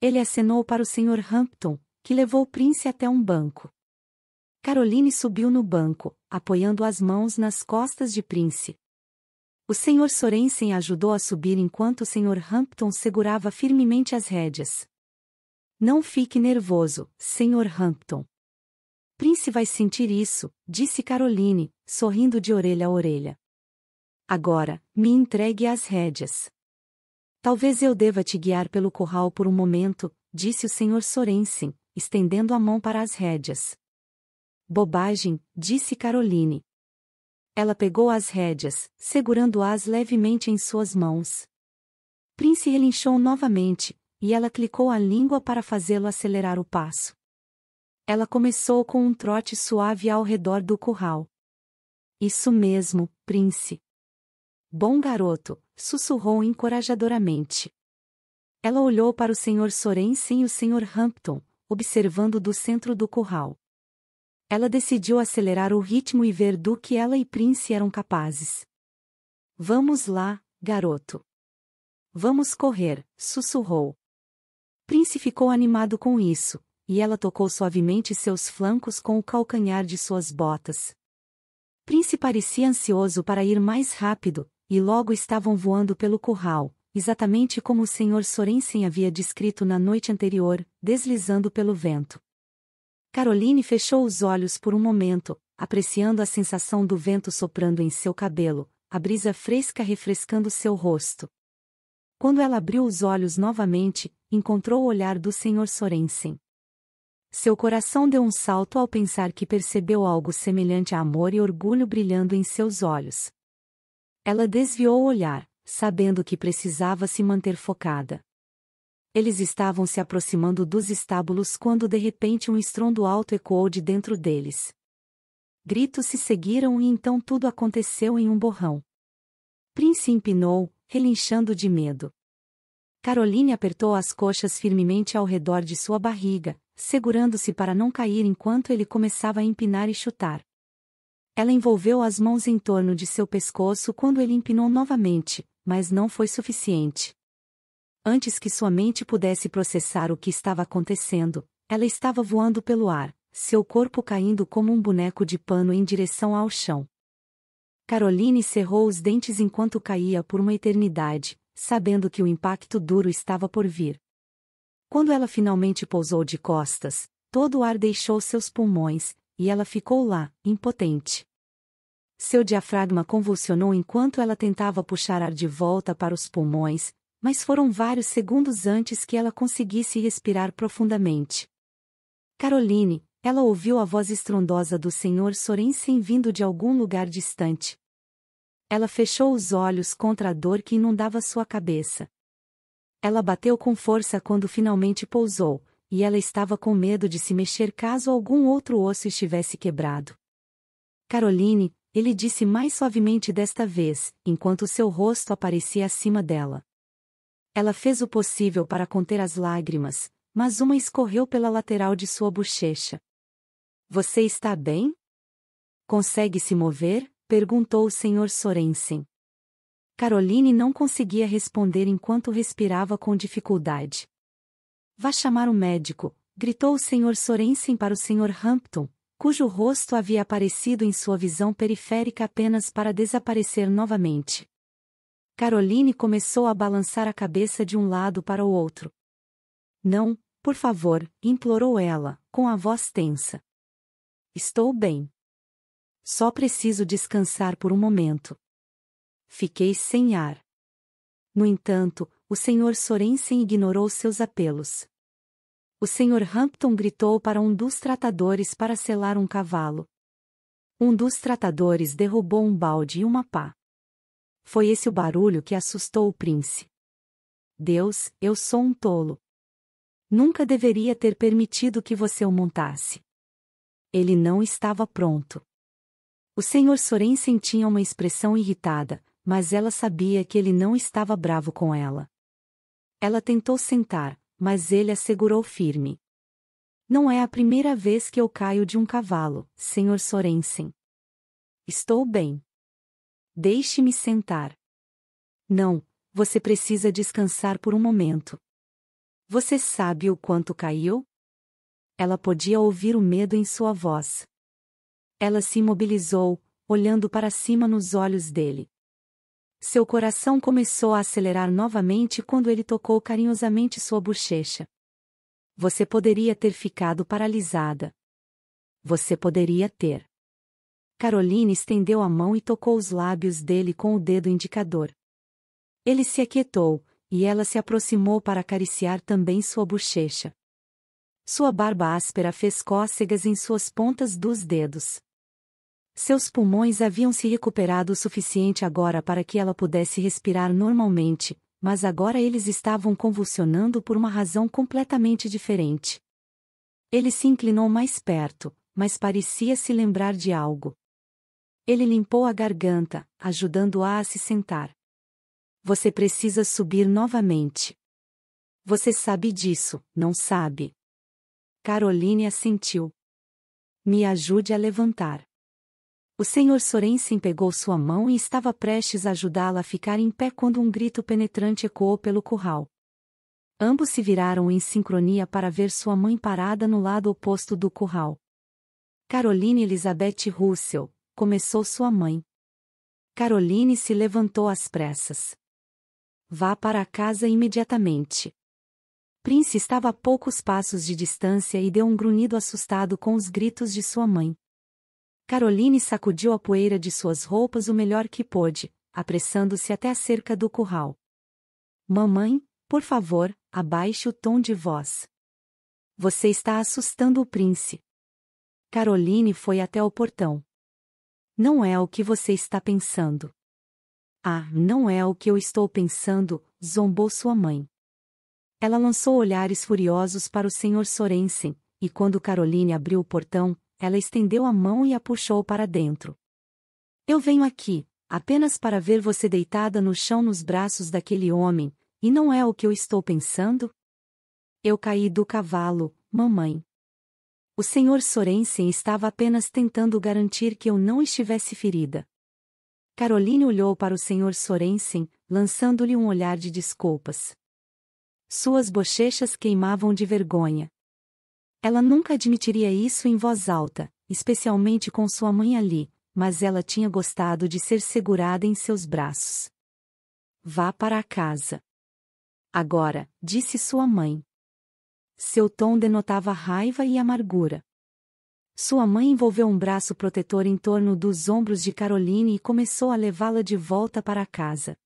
Ele acenou para o Sr. Hampton, que levou o Prince até um banco. Caroline subiu no banco, apoiando as mãos nas costas de Prince. O Sr. Sorensen ajudou a subir enquanto o Sr. Hampton segurava firmemente as rédeas. Não fique nervoso, Sr. Hampton. Prince vai sentir isso, disse Caroline, sorrindo de orelha a orelha. Agora, me entregue as rédeas. Talvez eu deva te guiar pelo curral por um momento, disse o Sr. Sorensen, estendendo a mão para as rédeas. Bobagem, disse Caroline. Ela pegou as rédeas, segurando-as levemente em suas mãos. Prince relinchou novamente, e ela clicou a língua para fazê-lo acelerar o passo. Ela começou com um trote suave ao redor do curral. Isso mesmo, Prince. Bom garoto, sussurrou encorajadoramente. Ela olhou para o Sr. Sorensen e o Sr. Hampton, observando do centro do curral. Ela decidiu acelerar o ritmo e ver do que ela e Prince eram capazes. Vamos lá, garoto. Vamos correr, sussurrou. Prince ficou animado com isso, e ela tocou suavemente seus flancos com o calcanhar de suas botas. Prince parecia ansioso para ir mais rápido, e logo estavam voando pelo curral, exatamente como o Sr. Sorensen havia descrito na noite anterior, deslizando pelo vento. Caroline fechou os olhos por um momento, apreciando a sensação do vento soprando em seu cabelo, a brisa fresca refrescando seu rosto. Quando ela abriu os olhos novamente, encontrou o olhar do Sr. Sorensen. Seu coração deu um salto ao pensar que percebeu algo semelhante a amor e orgulho brilhando em seus olhos. Ela desviou o olhar sabendo que precisava se manter focada. Eles estavam se aproximando dos estábulos quando de repente um estrondo alto ecoou de dentro deles. Gritos se seguiram e então tudo aconteceu em um borrão. Prince empinou, relinchando de medo. Caroline apertou as coxas firmemente ao redor de sua barriga, segurando-se para não cair enquanto ele começava a empinar e chutar. Ela envolveu as mãos em torno de seu pescoço quando ele empinou novamente, mas não foi suficiente. Antes que sua mente pudesse processar o que estava acontecendo, ela estava voando pelo ar, seu corpo caindo como um boneco de pano em direção ao chão. Caroline cerrou os dentes enquanto caía por uma eternidade, sabendo que o impacto duro estava por vir. Quando ela finalmente pousou de costas, todo o ar deixou seus pulmões, e ela ficou lá, impotente. Seu diafragma convulsionou enquanto ela tentava puxar ar de volta para os pulmões, mas foram vários segundos antes que ela conseguisse respirar profundamente. Caroline, ela ouviu a voz estrondosa do Sr. Sorensen vindo de algum lugar distante. Ela fechou os olhos contra a dor que inundava sua cabeça. Ela bateu com força quando finalmente pousou, e ela estava com medo de se mexer caso algum outro osso estivesse quebrado. Caroline, ele disse mais suavemente desta vez, enquanto seu rosto aparecia acima dela. Ela fez o possível para conter as lágrimas, mas uma escorreu pela lateral de sua bochecha. Você está bem? Consegue se mover? perguntou o Sr. Sorensen. Caroline não conseguia responder enquanto respirava com dificuldade. Vá chamar o médico, gritou o Sr. Sorensen para o Sr. Hampton, cujo rosto havia aparecido em sua visão periférica apenas para desaparecer novamente. Caroline começou a balançar a cabeça de um lado para o outro. Não, por favor, implorou ela, com a voz tensa. Estou bem. Só preciso descansar por um momento. Fiquei sem ar. No entanto, o senhor Sorensen ignorou seus apelos o Sr. Hampton gritou para um dos tratadores para selar um cavalo. Um dos tratadores derrubou um balde e uma pá. Foi esse o barulho que assustou o príncipe. Deus, eu sou um tolo. Nunca deveria ter permitido que você o montasse. Ele não estava pronto. O Sr. Sorensen tinha uma expressão irritada, mas ela sabia que ele não estava bravo com ela. Ela tentou sentar, mas ele assegurou firme. Não é a primeira vez que eu caio de um cavalo, Sr. Sorensen. Estou bem. Deixe-me sentar. Não, você precisa descansar por um momento. Você sabe o quanto caiu? Ela podia ouvir o medo em sua voz. Ela se imobilizou, olhando para cima nos olhos dele. Seu coração começou a acelerar novamente quando ele tocou carinhosamente sua bochecha. Você poderia ter ficado paralisada. Você poderia ter. Caroline estendeu a mão e tocou os lábios dele com o dedo indicador. Ele se aquietou, e ela se aproximou para acariciar também sua bochecha. Sua barba áspera fez cócegas em suas pontas dos dedos. Seus pulmões haviam se recuperado o suficiente agora para que ela pudesse respirar normalmente, mas agora eles estavam convulsionando por uma razão completamente diferente. Ele se inclinou mais perto, mas parecia se lembrar de algo. Ele limpou a garganta, ajudando-a a se sentar. Você precisa subir novamente. Você sabe disso, não sabe? Caroline assentiu. Me ajude a levantar. O senhor Sorensen pegou sua mão e estava prestes a ajudá-la a ficar em pé quando um grito penetrante ecoou pelo curral. Ambos se viraram em sincronia para ver sua mãe parada no lado oposto do curral. Caroline Elizabeth Russell, começou sua mãe. Caroline se levantou às pressas. Vá para a casa imediatamente. Prince estava a poucos passos de distância e deu um grunhido assustado com os gritos de sua mãe. Caroline sacudiu a poeira de suas roupas o melhor que pôde, apressando-se até a cerca do curral. Mamãe, por favor, abaixe o tom de voz. Você está assustando o príncipe. Caroline foi até o portão. Não é o que você está pensando. Ah, não é o que eu estou pensando, zombou sua mãe. Ela lançou olhares furiosos para o senhor Sorensen, e quando Caroline abriu o portão, ela estendeu a mão e a puxou para dentro. Eu venho aqui, apenas para ver você deitada no chão nos braços daquele homem, e não é o que eu estou pensando? Eu caí do cavalo, mamãe. O senhor Sorensen estava apenas tentando garantir que eu não estivesse ferida. Caroline olhou para o senhor Sorensen, lançando-lhe um olhar de desculpas. Suas bochechas queimavam de vergonha. Ela nunca admitiria isso em voz alta, especialmente com sua mãe ali, mas ela tinha gostado de ser segurada em seus braços. Vá para a casa. Agora, disse sua mãe. Seu tom denotava raiva e amargura. Sua mãe envolveu um braço protetor em torno dos ombros de Caroline e começou a levá-la de volta para a casa.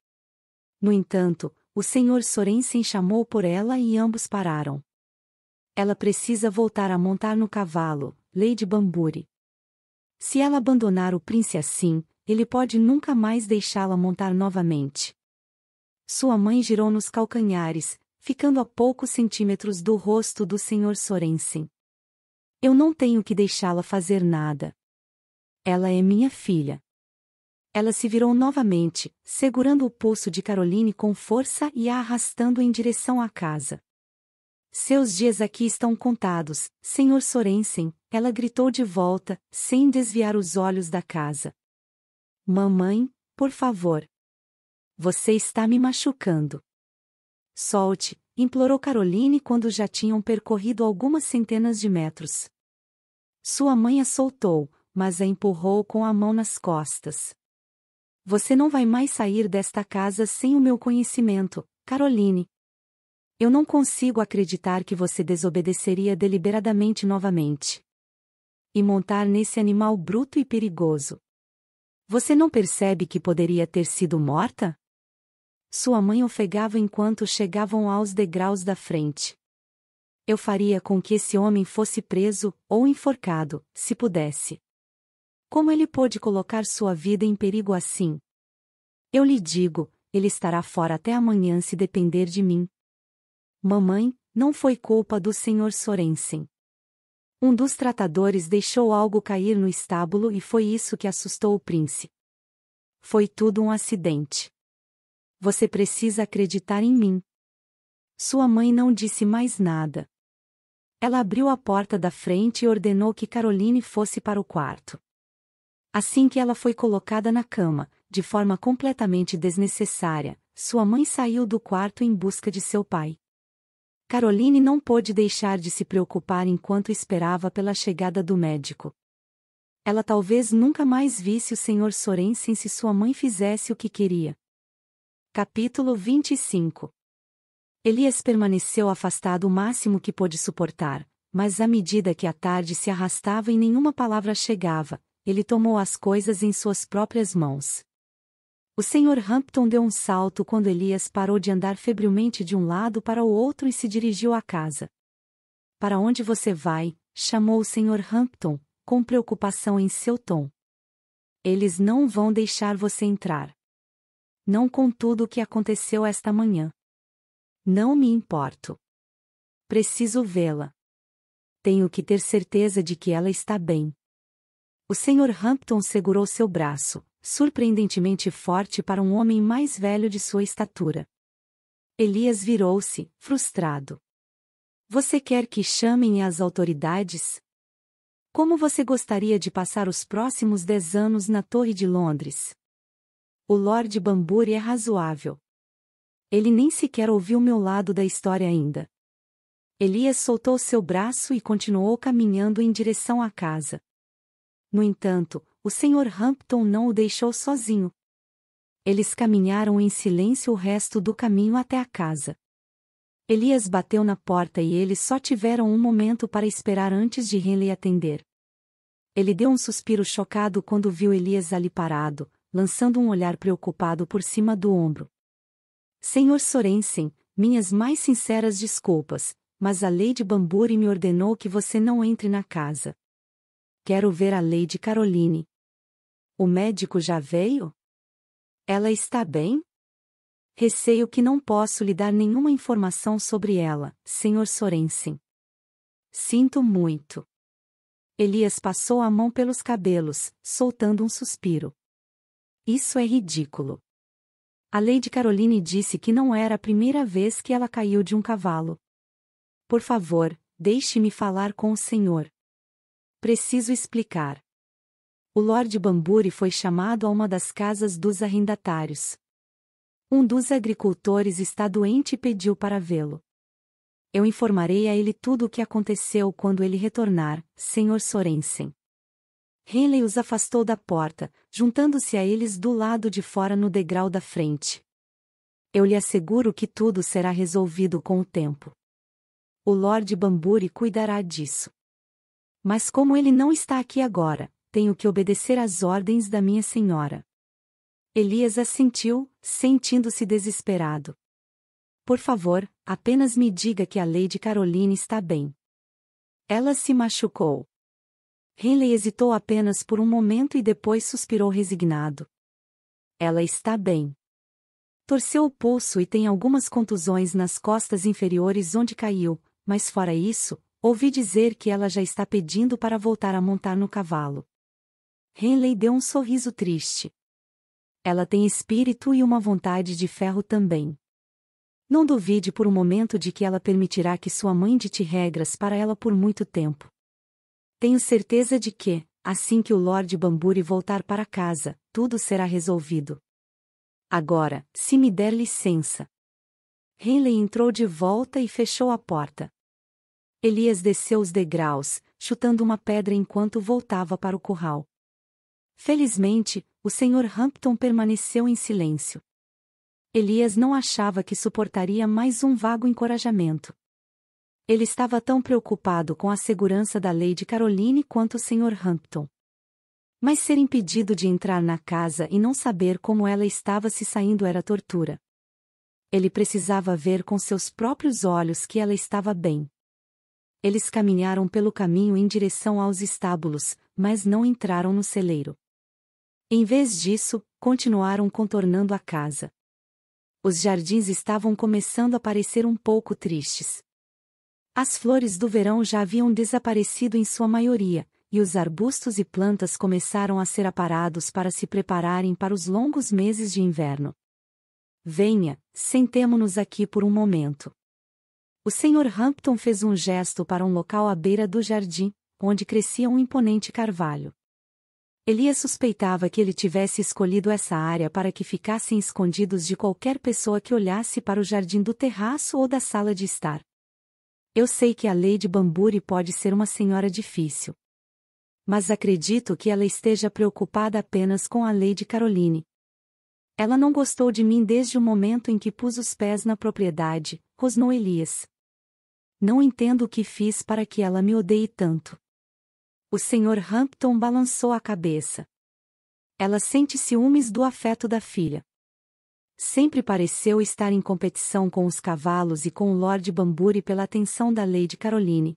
No entanto, o senhor Sorensen chamou por ela e ambos pararam. Ela precisa voltar a montar no cavalo, Lady Bamburi. Se ela abandonar o príncipe assim, ele pode nunca mais deixá-la montar novamente. Sua mãe girou nos calcanhares, ficando a poucos centímetros do rosto do Sr. Sorensen. Eu não tenho que deixá-la fazer nada. Ela é minha filha. Ela se virou novamente, segurando o pulso de Caroline com força e a arrastando em direção à casa. Seus dias aqui estão contados, senhor Sorensen, ela gritou de volta, sem desviar os olhos da casa. Mamãe, por favor. Você está me machucando. Solte, implorou Caroline quando já tinham percorrido algumas centenas de metros. Sua mãe a soltou, mas a empurrou com a mão nas costas. Você não vai mais sair desta casa sem o meu conhecimento, Caroline, eu não consigo acreditar que você desobedeceria deliberadamente novamente. E montar nesse animal bruto e perigoso. Você não percebe que poderia ter sido morta? Sua mãe ofegava enquanto chegavam aos degraus da frente. Eu faria com que esse homem fosse preso, ou enforcado, se pudesse. Como ele pôde colocar sua vida em perigo assim? Eu lhe digo, ele estará fora até amanhã se depender de mim. Mamãe, não foi culpa do Sr. Sorensen. Um dos tratadores deixou algo cair no estábulo e foi isso que assustou o príncipe. Foi tudo um acidente. Você precisa acreditar em mim. Sua mãe não disse mais nada. Ela abriu a porta da frente e ordenou que Caroline fosse para o quarto. Assim que ela foi colocada na cama, de forma completamente desnecessária, sua mãe saiu do quarto em busca de seu pai. Caroline não pôde deixar de se preocupar enquanto esperava pela chegada do médico. Ela talvez nunca mais visse o Sr. Sorensen se sua mãe fizesse o que queria. Capítulo 25 Elias permaneceu afastado o máximo que pôde suportar, mas à medida que a tarde se arrastava e nenhuma palavra chegava, ele tomou as coisas em suas próprias mãos. O Sr. Hampton deu um salto quando Elias parou de andar febrilmente de um lado para o outro e se dirigiu à casa. Para onde você vai? chamou o Sr. Hampton, com preocupação em seu tom. Eles não vão deixar você entrar. Não com tudo o que aconteceu esta manhã. Não me importo. Preciso vê-la. Tenho que ter certeza de que ela está bem. O Sr. Hampton segurou seu braço, surpreendentemente forte para um homem mais velho de sua estatura. Elias virou-se, frustrado. Você quer que chamem as autoridades? Como você gostaria de passar os próximos dez anos na Torre de Londres? O Lord Bamburi é razoável. Ele nem sequer ouviu meu lado da história ainda. Elias soltou seu braço e continuou caminhando em direção à casa. No entanto, o Sr. Hampton não o deixou sozinho. Eles caminharam em silêncio o resto do caminho até a casa. Elias bateu na porta e eles só tiveram um momento para esperar antes de Henley atender. Ele deu um suspiro chocado quando viu Elias ali parado, lançando um olhar preocupado por cima do ombro. Senhor Sorensen, minhas mais sinceras desculpas, mas a Lady Bamburi me ordenou que você não entre na casa. Quero ver a Lady Caroline. O médico já veio? Ela está bem? Receio que não posso lhe dar nenhuma informação sobre ela, Sr. Sorensen. Sinto muito. Elias passou a mão pelos cabelos, soltando um suspiro. Isso é ridículo. A Lady Caroline disse que não era a primeira vez que ela caiu de um cavalo. Por favor, deixe-me falar com o senhor. Preciso explicar o Lorde Bamburi foi chamado a uma das casas dos arrendatários. Um dos agricultores está doente e pediu para vê-lo. Eu informarei a ele tudo o que aconteceu quando ele retornar, Sr. Sorensen. Henley os afastou da porta, juntando-se a eles do lado de fora no degrau da frente. Eu lhe asseguro que tudo será resolvido com o tempo. O Lorde Bamburi cuidará disso. Mas como ele não está aqui agora, tenho que obedecer às ordens da minha senhora. Elias assentiu, sentindo-se desesperado. Por favor, apenas me diga que a Lady Caroline está bem. Ela se machucou. Henley hesitou apenas por um momento e depois suspirou resignado. Ela está bem. Torceu o pulso e tem algumas contusões nas costas inferiores onde caiu, mas fora isso, ouvi dizer que ela já está pedindo para voltar a montar no cavalo. Henley deu um sorriso triste. Ela tem espírito e uma vontade de ferro também. Não duvide por um momento de que ela permitirá que sua mãe dite regras para ela por muito tempo. Tenho certeza de que, assim que o Lord Bamburi voltar para casa, tudo será resolvido. Agora, se me der licença. Henley entrou de volta e fechou a porta. Elias desceu os degraus, chutando uma pedra enquanto voltava para o curral. Felizmente, o Sr. Hampton permaneceu em silêncio. Elias não achava que suportaria mais um vago encorajamento. Ele estava tão preocupado com a segurança da Lady Caroline quanto o Sr. Hampton. Mas ser impedido de entrar na casa e não saber como ela estava se saindo era tortura. Ele precisava ver com seus próprios olhos que ela estava bem. Eles caminharam pelo caminho em direção aos estábulos, mas não entraram no celeiro. Em vez disso, continuaram contornando a casa. Os jardins estavam começando a parecer um pouco tristes. As flores do verão já haviam desaparecido em sua maioria, e os arbustos e plantas começaram a ser aparados para se prepararem para os longos meses de inverno. Venha, sentemo-nos aqui por um momento. O Sr. Hampton fez um gesto para um local à beira do jardim, onde crescia um imponente carvalho. Elias suspeitava que ele tivesse escolhido essa área para que ficassem escondidos de qualquer pessoa que olhasse para o jardim do terraço ou da sala de estar. Eu sei que a lei de Bamburi pode ser uma senhora difícil. Mas acredito que ela esteja preocupada apenas com a lei de Caroline. Ela não gostou de mim desde o momento em que pus os pés na propriedade, rosnou Elias. Não entendo o que fiz para que ela me odeie tanto. O Sr. Hampton balançou a cabeça. Ela sente ciúmes do afeto da filha. Sempre pareceu estar em competição com os cavalos e com o Lord Bamburi pela atenção da Lady Caroline.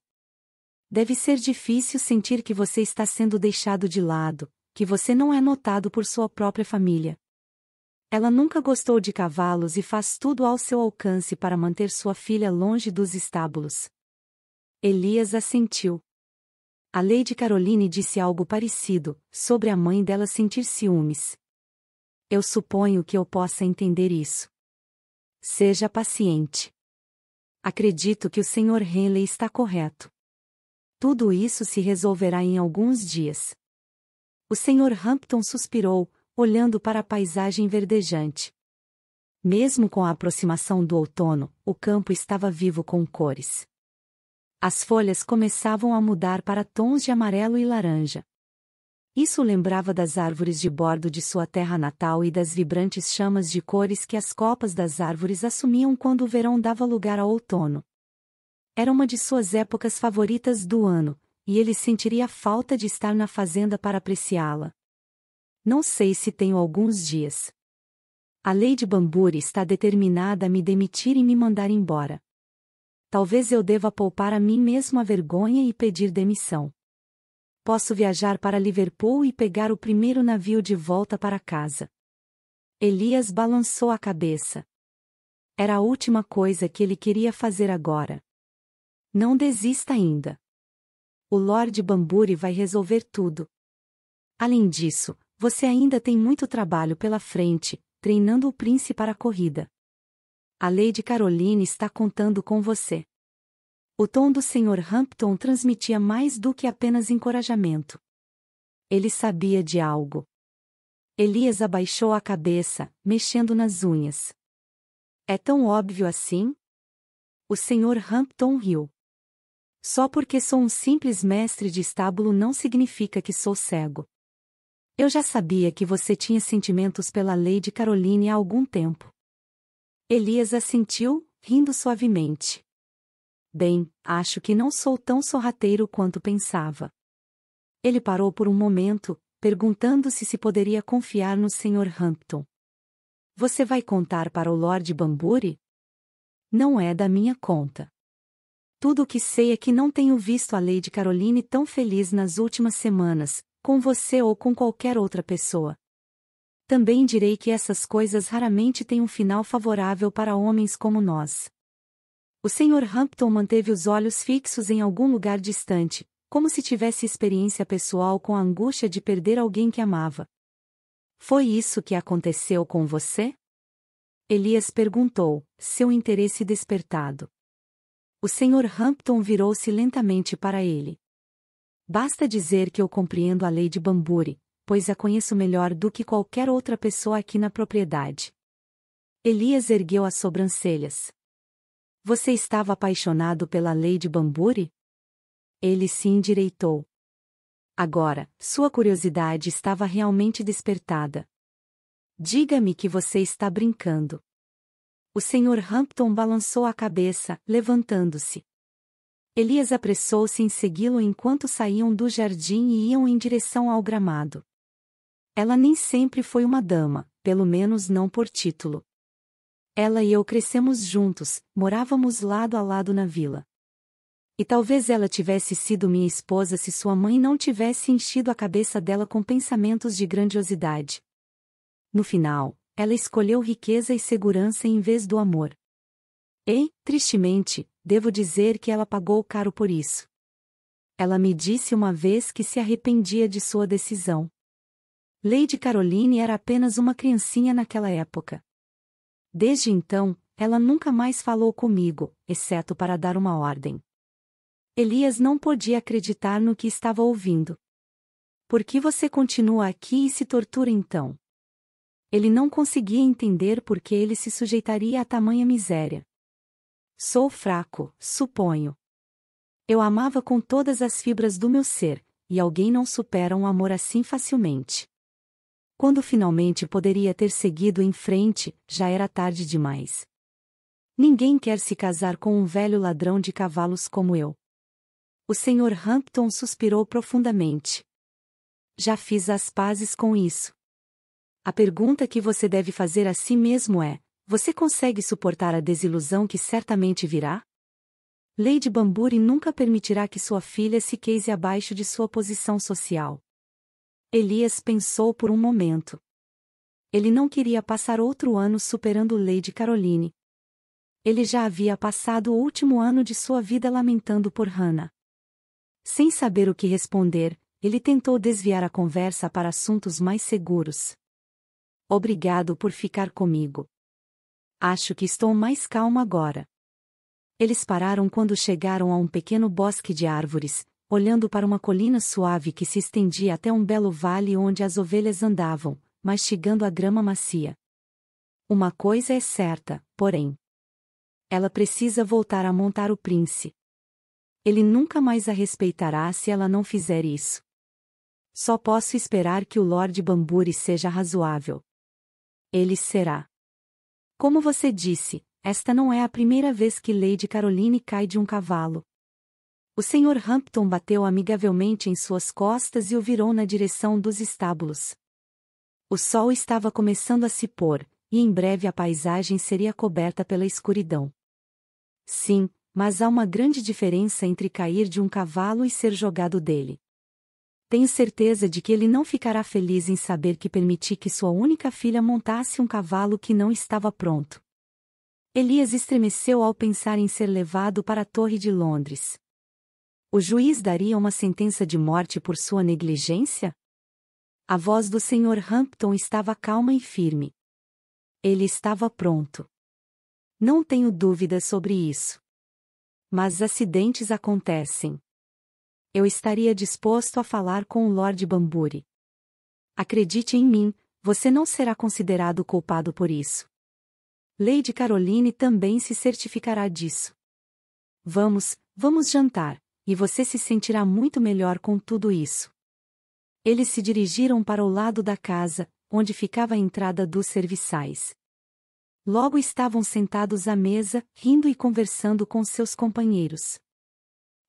Deve ser difícil sentir que você está sendo deixado de lado, que você não é notado por sua própria família. Ela nunca gostou de cavalos e faz tudo ao seu alcance para manter sua filha longe dos estábulos. Elias assentiu. A Lady Caroline disse algo parecido, sobre a mãe dela sentir ciúmes. Eu suponho que eu possa entender isso. Seja paciente. Acredito que o Sr. Henley está correto. Tudo isso se resolverá em alguns dias. O Sr. Hampton suspirou, olhando para a paisagem verdejante. Mesmo com a aproximação do outono, o campo estava vivo com cores. As folhas começavam a mudar para tons de amarelo e laranja. Isso lembrava das árvores de bordo de sua terra natal e das vibrantes chamas de cores que as copas das árvores assumiam quando o verão dava lugar ao outono. Era uma de suas épocas favoritas do ano, e ele sentiria falta de estar na fazenda para apreciá-la. Não sei se tenho alguns dias. A lei de Bamburi está determinada a me demitir e me mandar embora talvez eu deva poupar a mim mesmo a vergonha e pedir demissão. Posso viajar para Liverpool e pegar o primeiro navio de volta para casa. Elias balançou a cabeça. Era a última coisa que ele queria fazer agora. Não desista ainda. O Lord Bamburi vai resolver tudo. Além disso, você ainda tem muito trabalho pela frente, treinando o príncipe para a corrida. A Lady Caroline está contando com você. O tom do Sr. Hampton transmitia mais do que apenas encorajamento. Ele sabia de algo. Elias abaixou a cabeça, mexendo nas unhas. É tão óbvio assim? O Sr. Hampton riu. Só porque sou um simples mestre de estábulo não significa que sou cego. Eu já sabia que você tinha sentimentos pela Lady Caroline há algum tempo. Elias assentiu, rindo suavemente. Bem, acho que não sou tão sorrateiro quanto pensava. Ele parou por um momento, perguntando se se poderia confiar no Sr. Hampton. Você vai contar para o Lord Bamburi? Não é da minha conta. Tudo o que sei é que não tenho visto a Lady Caroline tão feliz nas últimas semanas, com você ou com qualquer outra pessoa, também direi que essas coisas raramente têm um final favorável para homens como nós. O Sr. Hampton manteve os olhos fixos em algum lugar distante, como se tivesse experiência pessoal com a angústia de perder alguém que amava. Foi isso que aconteceu com você? Elias perguntou, seu interesse despertado. O Sr. Hampton virou-se lentamente para ele. Basta dizer que eu compreendo a lei de Bamburi, pois a conheço melhor do que qualquer outra pessoa aqui na propriedade. Elias ergueu as sobrancelhas. Você estava apaixonado pela lei de Bamburi? Ele se endireitou. Agora, sua curiosidade estava realmente despertada. Diga-me que você está brincando. O Sr. Hampton balançou a cabeça, levantando-se. Elias apressou-se em segui-lo enquanto saíam do jardim e iam em direção ao gramado. Ela nem sempre foi uma dama, pelo menos não por título. Ela e eu crescemos juntos, morávamos lado a lado na vila. E talvez ela tivesse sido minha esposa se sua mãe não tivesse enchido a cabeça dela com pensamentos de grandiosidade. No final, ela escolheu riqueza e segurança em vez do amor. E, tristemente, devo dizer que ela pagou caro por isso. Ela me disse uma vez que se arrependia de sua decisão. Lady Caroline era apenas uma criancinha naquela época. Desde então, ela nunca mais falou comigo, exceto para dar uma ordem. Elias não podia acreditar no que estava ouvindo. Por que você continua aqui e se tortura então? Ele não conseguia entender por que ele se sujeitaria a tamanha miséria. Sou fraco, suponho. Eu amava com todas as fibras do meu ser, e alguém não supera um amor assim facilmente quando finalmente poderia ter seguido em frente, já era tarde demais. Ninguém quer se casar com um velho ladrão de cavalos como eu. O Sr. Hampton suspirou profundamente. Já fiz as pazes com isso. A pergunta que você deve fazer a si mesmo é: você consegue suportar a desilusão que certamente virá? Lady Bamburi nunca permitirá que sua filha se queise abaixo de sua posição social. Elias pensou por um momento. Ele não queria passar outro ano superando Lady Caroline. Ele já havia passado o último ano de sua vida lamentando por Hannah. Sem saber o que responder, ele tentou desviar a conversa para assuntos mais seguros. Obrigado por ficar comigo. Acho que estou mais calma agora. Eles pararam quando chegaram a um pequeno bosque de árvores, olhando para uma colina suave que se estendia até um belo vale onde as ovelhas andavam, mastigando a grama macia. Uma coisa é certa, porém. Ela precisa voltar a montar o príncipe. Ele nunca mais a respeitará se ela não fizer isso. Só posso esperar que o Lorde Bamburi seja razoável. Ele será. Como você disse, esta não é a primeira vez que Lady Caroline cai de um cavalo. O Sr. Hampton bateu amigavelmente em suas costas e o virou na direção dos estábulos. O sol estava começando a se pôr, e em breve a paisagem seria coberta pela escuridão. Sim, mas há uma grande diferença entre cair de um cavalo e ser jogado dele. Tenho certeza de que ele não ficará feliz em saber que permiti que sua única filha montasse um cavalo que não estava pronto. Elias estremeceu ao pensar em ser levado para a Torre de Londres. O juiz daria uma sentença de morte por sua negligência? A voz do Sr. Hampton estava calma e firme. Ele estava pronto. Não tenho dúvidas sobre isso. Mas acidentes acontecem. Eu estaria disposto a falar com o Lord Bamburi. Acredite em mim, você não será considerado culpado por isso. Lady Caroline também se certificará disso. Vamos, vamos jantar e você se sentirá muito melhor com tudo isso. Eles se dirigiram para o lado da casa, onde ficava a entrada dos serviçais. Logo estavam sentados à mesa, rindo e conversando com seus companheiros.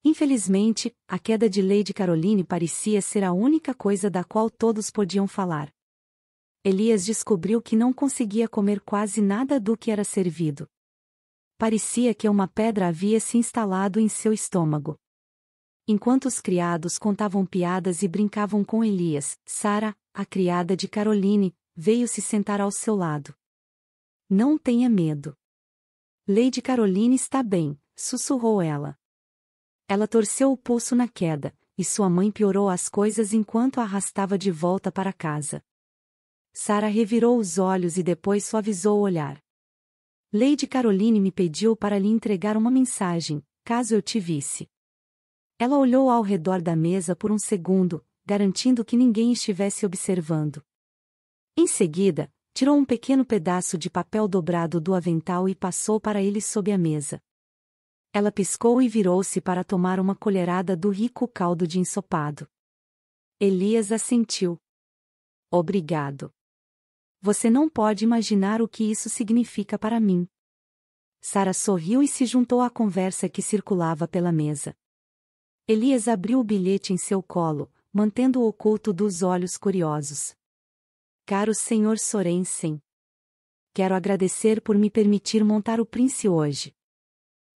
Infelizmente, a queda de Lady Caroline parecia ser a única coisa da qual todos podiam falar. Elias descobriu que não conseguia comer quase nada do que era servido. Parecia que uma pedra havia se instalado em seu estômago. Enquanto os criados contavam piadas e brincavam com Elias, Sara, a criada de Caroline, veio se sentar ao seu lado. Não tenha medo. Lady Caroline está bem, sussurrou ela. Ela torceu o pulso na queda, e sua mãe piorou as coisas enquanto a arrastava de volta para casa. Sara revirou os olhos e depois suavizou o olhar. Lady Caroline me pediu para lhe entregar uma mensagem, caso eu te visse. Ela olhou ao redor da mesa por um segundo, garantindo que ninguém estivesse observando. Em seguida, tirou um pequeno pedaço de papel dobrado do avental e passou para ele sob a mesa. Ela piscou e virou-se para tomar uma colherada do rico caldo de ensopado. Elias assentiu. Obrigado. Você não pode imaginar o que isso significa para mim. Sara sorriu e se juntou à conversa que circulava pela mesa. Elias abriu o bilhete em seu colo, mantendo-o oculto dos olhos curiosos. Caro Senhor Sorensen. Quero agradecer por me permitir montar o Prince hoje.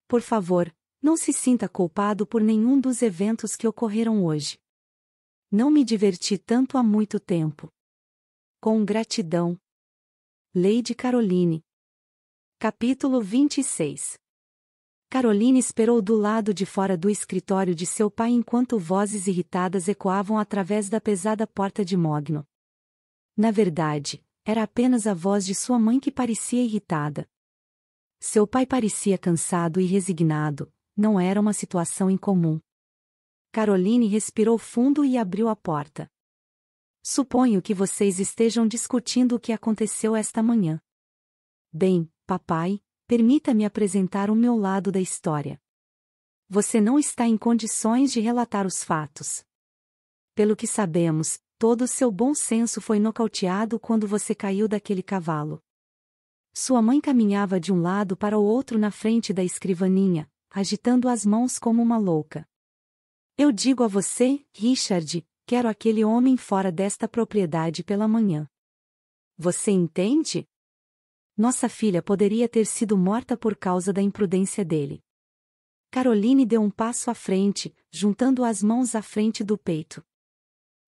Por favor, não se sinta culpado por nenhum dos eventos que ocorreram hoje. Não me diverti tanto há muito tempo. Com gratidão. Lady Caroline. Capítulo 26 Caroline esperou do lado de fora do escritório de seu pai enquanto vozes irritadas ecoavam através da pesada porta de mogno. Na verdade, era apenas a voz de sua mãe que parecia irritada. Seu pai parecia cansado e resignado, não era uma situação incomum. Caroline respirou fundo e abriu a porta. Suponho que vocês estejam discutindo o que aconteceu esta manhã. Bem, papai, permita-me apresentar o meu lado da história. Você não está em condições de relatar os fatos. Pelo que sabemos, todo o seu bom senso foi nocauteado quando você caiu daquele cavalo. Sua mãe caminhava de um lado para o outro na frente da escrivaninha, agitando as mãos como uma louca. Eu digo a você, Richard, quero aquele homem fora desta propriedade pela manhã. Você entende? Nossa filha poderia ter sido morta por causa da imprudência dele. Caroline deu um passo à frente, juntando as mãos à frente do peito.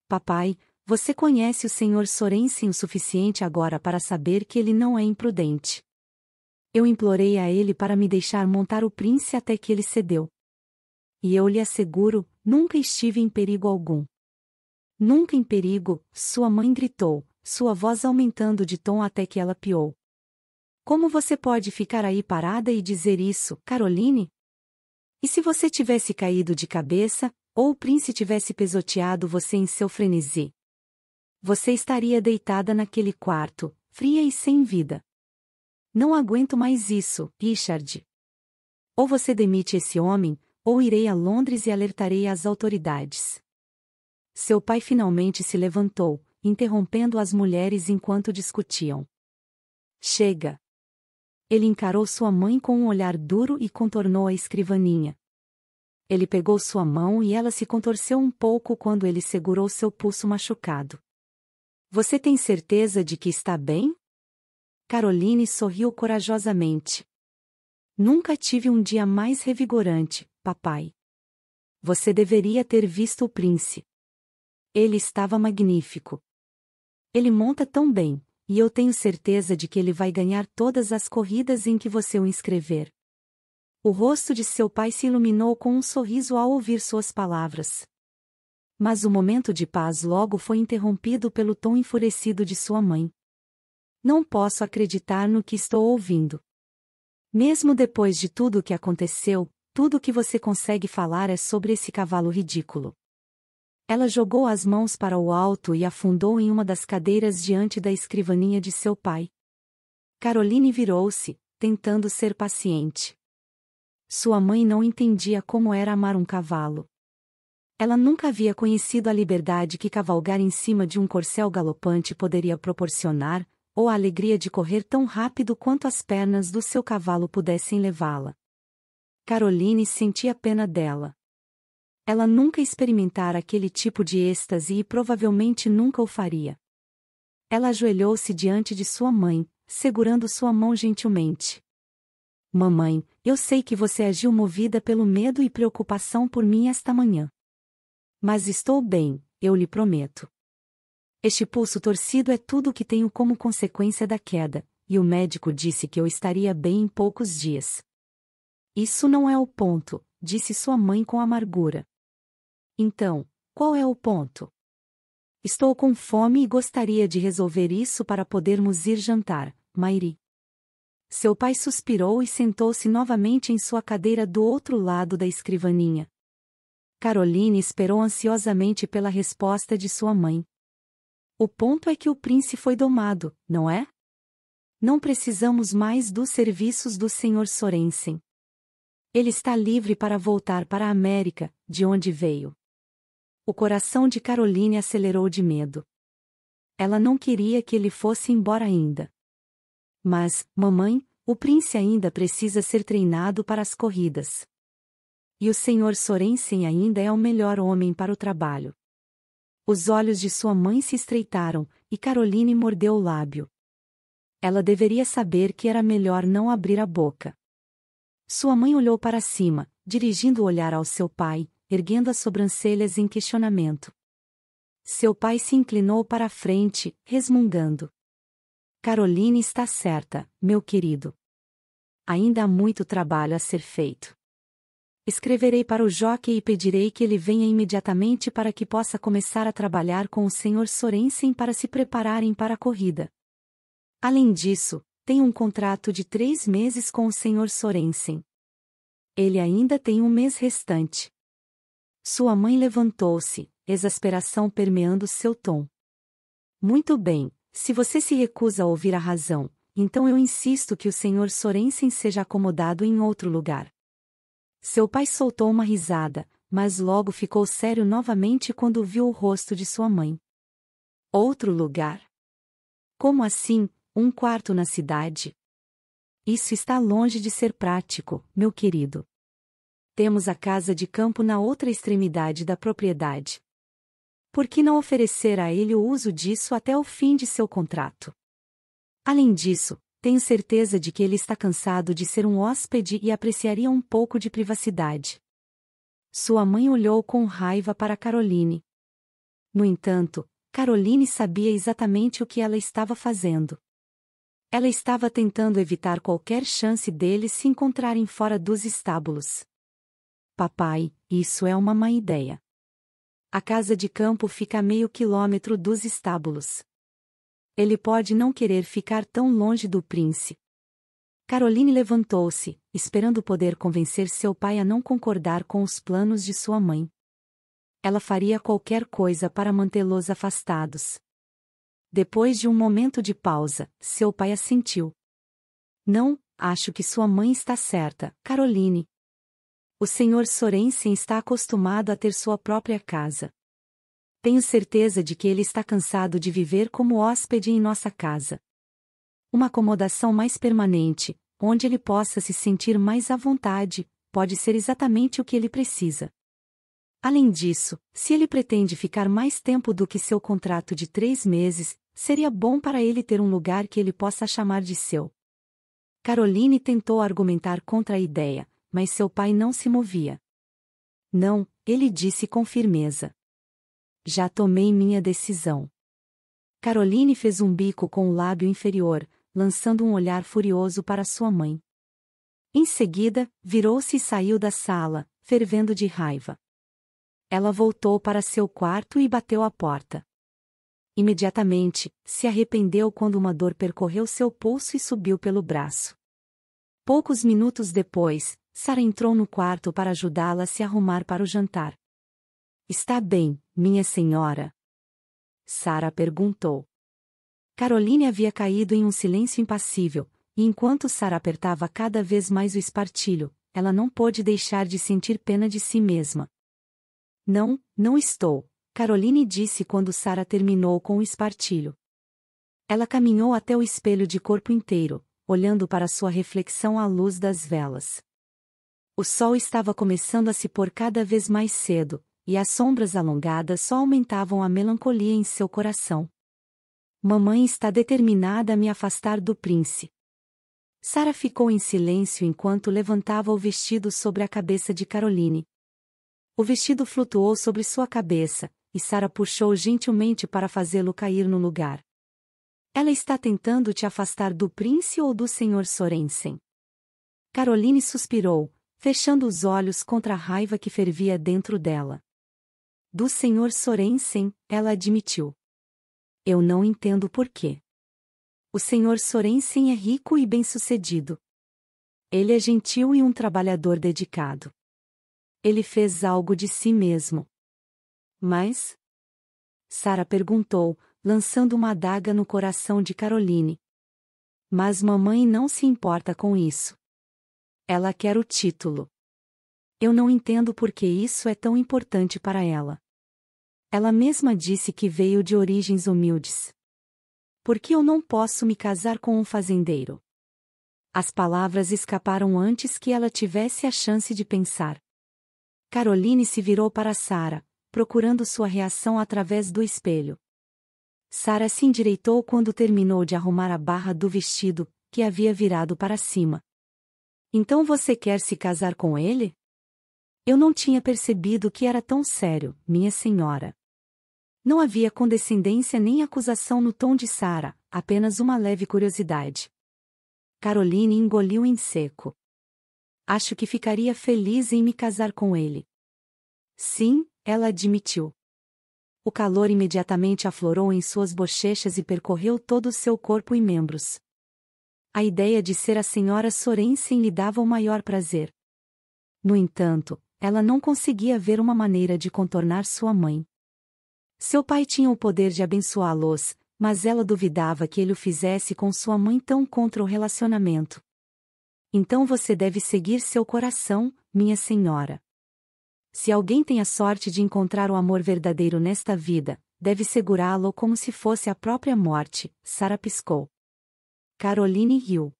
Papai, você conhece o Sr. Sorensen o suficiente agora para saber que ele não é imprudente. Eu implorei a ele para me deixar montar o Prince até que ele cedeu. E eu lhe asseguro, nunca estive em perigo algum. Nunca em perigo, sua mãe gritou, sua voz aumentando de tom até que ela piou. Como você pode ficar aí parada e dizer isso, Caroline? E se você tivesse caído de cabeça, ou o príncipe tivesse pesoteado você em seu frenesi? Você estaria deitada naquele quarto, fria e sem vida. Não aguento mais isso, Richard. Ou você demite esse homem, ou irei a Londres e alertarei as autoridades. Seu pai finalmente se levantou, interrompendo as mulheres enquanto discutiam. Chega! Ele encarou sua mãe com um olhar duro e contornou a escrivaninha. Ele pegou sua mão e ela se contorceu um pouco quando ele segurou seu pulso machucado. Você tem certeza de que está bem? Caroline sorriu corajosamente. Nunca tive um dia mais revigorante, papai. Você deveria ter visto o príncipe. Ele estava magnífico. Ele monta tão bem e eu tenho certeza de que ele vai ganhar todas as corridas em que você o inscrever. O rosto de seu pai se iluminou com um sorriso ao ouvir suas palavras. Mas o momento de paz logo foi interrompido pelo tom enfurecido de sua mãe. Não posso acreditar no que estou ouvindo. Mesmo depois de tudo o que aconteceu, tudo o que você consegue falar é sobre esse cavalo ridículo. Ela jogou as mãos para o alto e afundou em uma das cadeiras diante da escrivaninha de seu pai. Caroline virou-se, tentando ser paciente. Sua mãe não entendia como era amar um cavalo. Ela nunca havia conhecido a liberdade que cavalgar em cima de um corcel galopante poderia proporcionar, ou a alegria de correr tão rápido quanto as pernas do seu cavalo pudessem levá-la. Caroline sentia pena dela. Ela nunca experimentara aquele tipo de êxtase e provavelmente nunca o faria. Ela ajoelhou-se diante de sua mãe, segurando sua mão gentilmente. Mamãe, eu sei que você agiu movida pelo medo e preocupação por mim esta manhã. Mas estou bem, eu lhe prometo. Este pulso torcido é tudo o que tenho como consequência da queda, e o médico disse que eu estaria bem em poucos dias. Isso não é o ponto, disse sua mãe com amargura. Então, qual é o ponto? Estou com fome e gostaria de resolver isso para podermos ir jantar, Mairi. Seu pai suspirou e sentou-se novamente em sua cadeira do outro lado da escrivaninha. Caroline esperou ansiosamente pela resposta de sua mãe. O ponto é que o príncipe foi domado, não é? Não precisamos mais dos serviços do Sr. Sorensen. Ele está livre para voltar para a América, de onde veio. O coração de Caroline acelerou de medo. Ela não queria que ele fosse embora ainda. Mas, mamãe, o príncipe ainda precisa ser treinado para as corridas. E o Sr. Sorensen ainda é o melhor homem para o trabalho. Os olhos de sua mãe se estreitaram, e Caroline mordeu o lábio. Ela deveria saber que era melhor não abrir a boca. Sua mãe olhou para cima, dirigindo o olhar ao seu pai, erguendo as sobrancelhas em questionamento. Seu pai se inclinou para a frente, resmungando. Caroline está certa, meu querido. Ainda há muito trabalho a ser feito. Escreverei para o jockey e pedirei que ele venha imediatamente para que possa começar a trabalhar com o Sr. Sorensen para se prepararem para a corrida. Além disso, tenho um contrato de três meses com o Sr. Sorensen. Ele ainda tem um mês restante. Sua mãe levantou-se, exasperação permeando seu tom. Muito bem, se você se recusa a ouvir a razão, então eu insisto que o senhor Sorensen seja acomodado em outro lugar. Seu pai soltou uma risada, mas logo ficou sério novamente quando viu o rosto de sua mãe. Outro lugar? Como assim, um quarto na cidade? Isso está longe de ser prático, meu querido temos a casa de campo na outra extremidade da propriedade. Por que não oferecer a ele o uso disso até o fim de seu contrato? Além disso, tenho certeza de que ele está cansado de ser um hóspede e apreciaria um pouco de privacidade. Sua mãe olhou com raiva para Caroline. No entanto, Caroline sabia exatamente o que ela estava fazendo. Ela estava tentando evitar qualquer chance deles se encontrarem fora dos estábulos. Papai, isso é uma má ideia. A casa de campo fica a meio quilômetro dos estábulos. Ele pode não querer ficar tão longe do príncipe. Caroline levantou-se, esperando poder convencer seu pai a não concordar com os planos de sua mãe. Ela faria qualquer coisa para mantê-los afastados. Depois de um momento de pausa, seu pai assentiu. Não, acho que sua mãe está certa, Caroline, o senhor Sorensen está acostumado a ter sua própria casa. Tenho certeza de que ele está cansado de viver como hóspede em nossa casa. Uma acomodação mais permanente, onde ele possa se sentir mais à vontade, pode ser exatamente o que ele precisa. Além disso, se ele pretende ficar mais tempo do que seu contrato de três meses, seria bom para ele ter um lugar que ele possa chamar de seu. Caroline tentou argumentar contra a ideia, mas seu pai não se movia. Não, ele disse com firmeza. Já tomei minha decisão. Caroline fez um bico com o lábio inferior, lançando um olhar furioso para sua mãe. Em seguida, virou-se e saiu da sala, fervendo de raiva. Ela voltou para seu quarto e bateu a porta. Imediatamente, se arrependeu quando uma dor percorreu seu pulso e subiu pelo braço. Poucos minutos depois, Sara entrou no quarto para ajudá-la a se arrumar para o jantar. Está bem, minha senhora? Sara perguntou. Caroline havia caído em um silêncio impassível, e enquanto Sara apertava cada vez mais o espartilho, ela não pôde deixar de sentir pena de si mesma. Não, não estou, Caroline disse quando Sara terminou com o espartilho. Ela caminhou até o espelho de corpo inteiro, olhando para sua reflexão à luz das velas. O sol estava começando a se pôr cada vez mais cedo, e as sombras alongadas só aumentavam a melancolia em seu coração. Mamãe está determinada a me afastar do príncipe. Sara ficou em silêncio enquanto levantava o vestido sobre a cabeça de Caroline. O vestido flutuou sobre sua cabeça, e Sara puxou gentilmente para fazê-lo cair no lugar. Ela está tentando te afastar do príncipe ou do senhor Sorensen? Caroline suspirou, fechando os olhos contra a raiva que fervia dentro dela. Do Sr. Sorensen, ela admitiu. Eu não entendo por quê. O Sr. Sorensen é rico e bem-sucedido. Ele é gentil e um trabalhador dedicado. Ele fez algo de si mesmo. Mas? Sara perguntou, lançando uma adaga no coração de Caroline. Mas mamãe não se importa com isso. Ela quer o título. Eu não entendo por que isso é tão importante para ela. Ela mesma disse que veio de origens humildes. Por que eu não posso me casar com um fazendeiro? As palavras escaparam antes que ela tivesse a chance de pensar. Caroline se virou para Sara, procurando sua reação através do espelho. Sara se endireitou quando terminou de arrumar a barra do vestido, que havia virado para cima. Então você quer se casar com ele? Eu não tinha percebido que era tão sério, minha senhora. Não havia condescendência nem acusação no tom de Sara, apenas uma leve curiosidade. Caroline engoliu em seco. Acho que ficaria feliz em me casar com ele. Sim, ela admitiu. O calor imediatamente aflorou em suas bochechas e percorreu todo o seu corpo e membros a ideia de ser a senhora Sorensen lhe dava o maior prazer. No entanto, ela não conseguia ver uma maneira de contornar sua mãe. Seu pai tinha o poder de abençoá-los, mas ela duvidava que ele o fizesse com sua mãe tão contra o relacionamento. Então você deve seguir seu coração, minha senhora. Se alguém tem a sorte de encontrar o amor verdadeiro nesta vida, deve segurá-lo como se fosse a própria morte, Sara piscou. Caroline riu.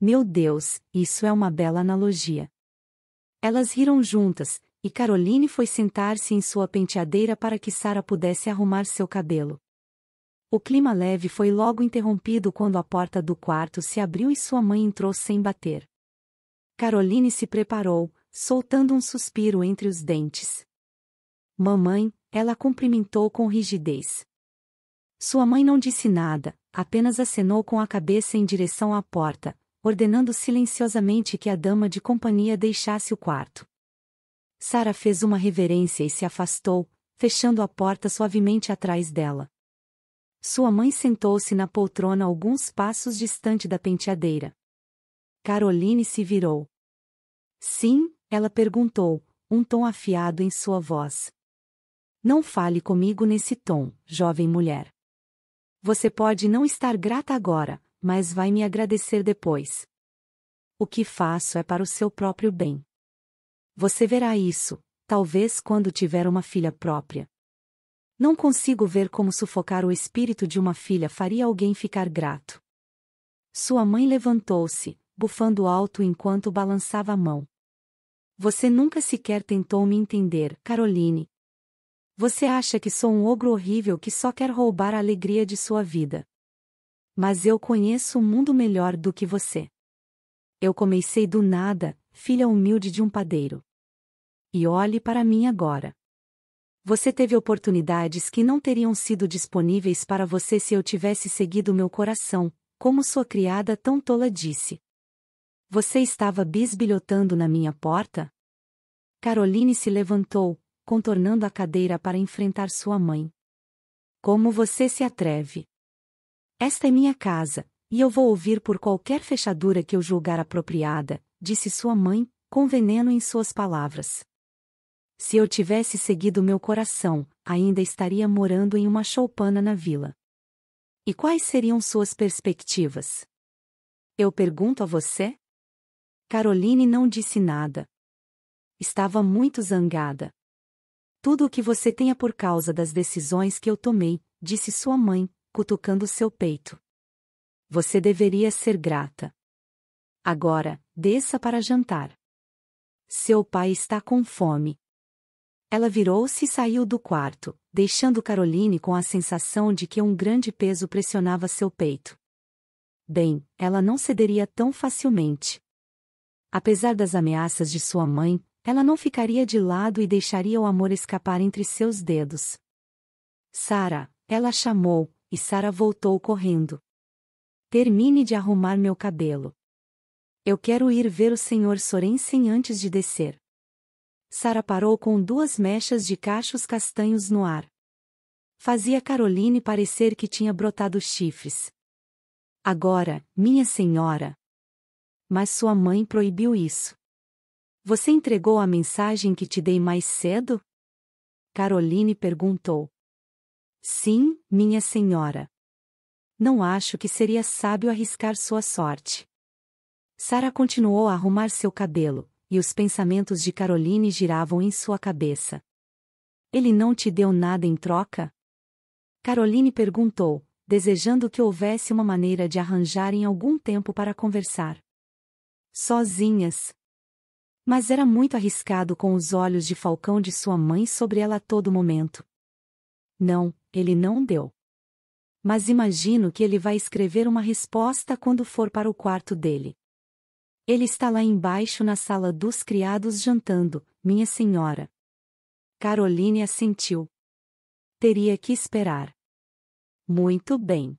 Meu Deus, isso é uma bela analogia. Elas riram juntas, e Caroline foi sentar-se em sua penteadeira para que Sara pudesse arrumar seu cabelo. O clima leve foi logo interrompido quando a porta do quarto se abriu e sua mãe entrou sem bater. Caroline se preparou, soltando um suspiro entre os dentes. Mamãe, ela cumprimentou com rigidez. Sua mãe não disse nada, apenas acenou com a cabeça em direção à porta, ordenando silenciosamente que a dama de companhia deixasse o quarto. Sara fez uma reverência e se afastou, fechando a porta suavemente atrás dela. Sua mãe sentou-se na poltrona alguns passos distante da penteadeira. Caroline se virou. Sim, ela perguntou, um tom afiado em sua voz. Não fale comigo nesse tom, jovem mulher. Você pode não estar grata agora, mas vai me agradecer depois. O que faço é para o seu próprio bem. Você verá isso, talvez quando tiver uma filha própria. Não consigo ver como sufocar o espírito de uma filha faria alguém ficar grato. Sua mãe levantou-se, bufando alto enquanto balançava a mão. Você nunca sequer tentou me entender, Caroline, você acha que sou um ogro horrível que só quer roubar a alegria de sua vida. Mas eu conheço o mundo melhor do que você. Eu comecei do nada, filha humilde de um padeiro. E olhe para mim agora. Você teve oportunidades que não teriam sido disponíveis para você se eu tivesse seguido meu coração, como sua criada tão tola disse. Você estava bisbilhotando na minha porta? Caroline se levantou, contornando a cadeira para enfrentar sua mãe. Como você se atreve? Esta é minha casa, e eu vou ouvir por qualquer fechadura que eu julgar apropriada, disse sua mãe, com veneno em suas palavras. Se eu tivesse seguido meu coração, ainda estaria morando em uma choupana na vila. E quais seriam suas perspectivas? Eu pergunto a você? Caroline não disse nada. Estava muito zangada. Tudo o que você tenha por causa das decisões que eu tomei, disse sua mãe, cutucando seu peito. Você deveria ser grata. Agora, desça para jantar. Seu pai está com fome. Ela virou-se e saiu do quarto, deixando Caroline com a sensação de que um grande peso pressionava seu peito. Bem, ela não cederia tão facilmente. Apesar das ameaças de sua mãe, ela não ficaria de lado e deixaria o amor escapar entre seus dedos. Sara, ela chamou, e Sara voltou correndo. Termine de arrumar meu cabelo. Eu quero ir ver o Sr. Sorensen antes de descer. Sara parou com duas mechas de cachos castanhos no ar. Fazia Caroline parecer que tinha brotado chifres. Agora, minha senhora. Mas sua mãe proibiu isso. Você entregou a mensagem que te dei mais cedo? Caroline perguntou. Sim, minha senhora. Não acho que seria sábio arriscar sua sorte. Sara continuou a arrumar seu cabelo, e os pensamentos de Caroline giravam em sua cabeça. Ele não te deu nada em troca? Caroline perguntou, desejando que houvesse uma maneira de arranjarem algum tempo para conversar. Sozinhas, mas era muito arriscado com os olhos de falcão de sua mãe sobre ela a todo momento. Não, ele não deu. Mas imagino que ele vai escrever uma resposta quando for para o quarto dele. Ele está lá embaixo na sala dos criados jantando, minha senhora. Caroline assentiu. Teria que esperar. Muito bem.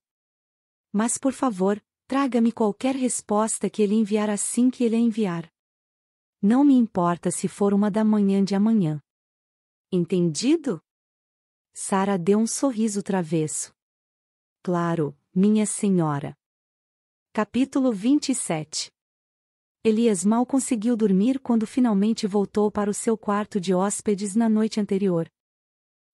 Mas por favor, traga-me qualquer resposta que ele enviar assim que ele a enviar. Não me importa se for uma da manhã de amanhã. Entendido? Sara deu um sorriso travesso. Claro, minha senhora. Capítulo 27 Elias mal conseguiu dormir quando finalmente voltou para o seu quarto de hóspedes na noite anterior.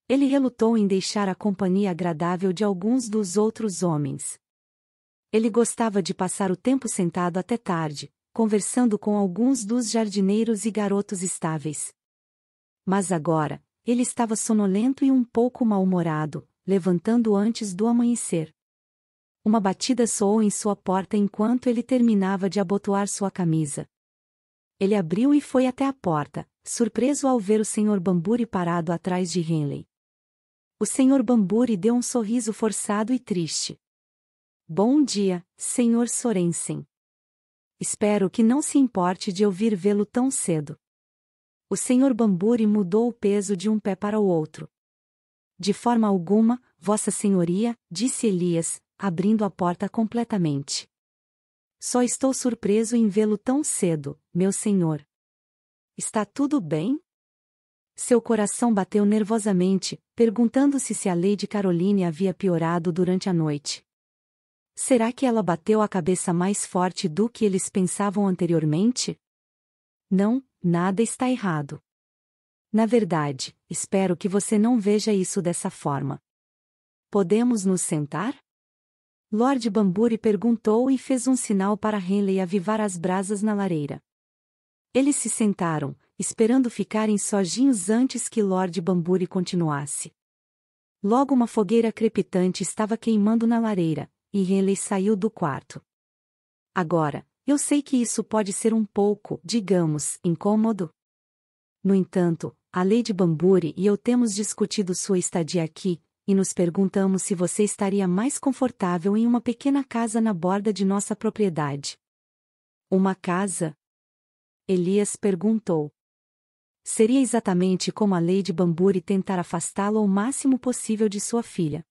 Ele relutou em deixar a companhia agradável de alguns dos outros homens. Ele gostava de passar o tempo sentado até tarde, conversando com alguns dos jardineiros e garotos estáveis. Mas agora, ele estava sonolento e um pouco mal-humorado, levantando antes do amanhecer. Uma batida soou em sua porta enquanto ele terminava de abotoar sua camisa. Ele abriu e foi até a porta, surpreso ao ver o Sr. Bamburi parado atrás de Henley. O Sr. Bamburi deu um sorriso forçado e triste. Bom dia, Sr. Sorensen. Espero que não se importe de ouvir vê-lo tão cedo. O senhor Bamburi mudou o peso de um pé para o outro. De forma alguma, Vossa Senhoria, disse Elias, abrindo a porta completamente. Só estou surpreso em vê-lo tão cedo, meu senhor. Está tudo bem? Seu coração bateu nervosamente, perguntando-se se a lei de Caroline havia piorado durante a noite. Será que ela bateu a cabeça mais forte do que eles pensavam anteriormente? Não, nada está errado. Na verdade, espero que você não veja isso dessa forma. Podemos nos sentar? Lord Bamburi perguntou e fez um sinal para Henley avivar as brasas na lareira. Eles se sentaram, esperando ficarem sozinhos antes que Lord Bamburi continuasse. Logo uma fogueira crepitante estava queimando na lareira, e Henley saiu do quarto. Agora, eu sei que isso pode ser um pouco, digamos, incômodo. No entanto, a Lady Bamburi e eu temos discutido sua estadia aqui, e nos perguntamos se você estaria mais confortável em uma pequena casa na borda de nossa propriedade. Uma casa? Elias perguntou. Seria exatamente como a Lady Bamburi tentar afastá-lo o máximo possível de sua filha.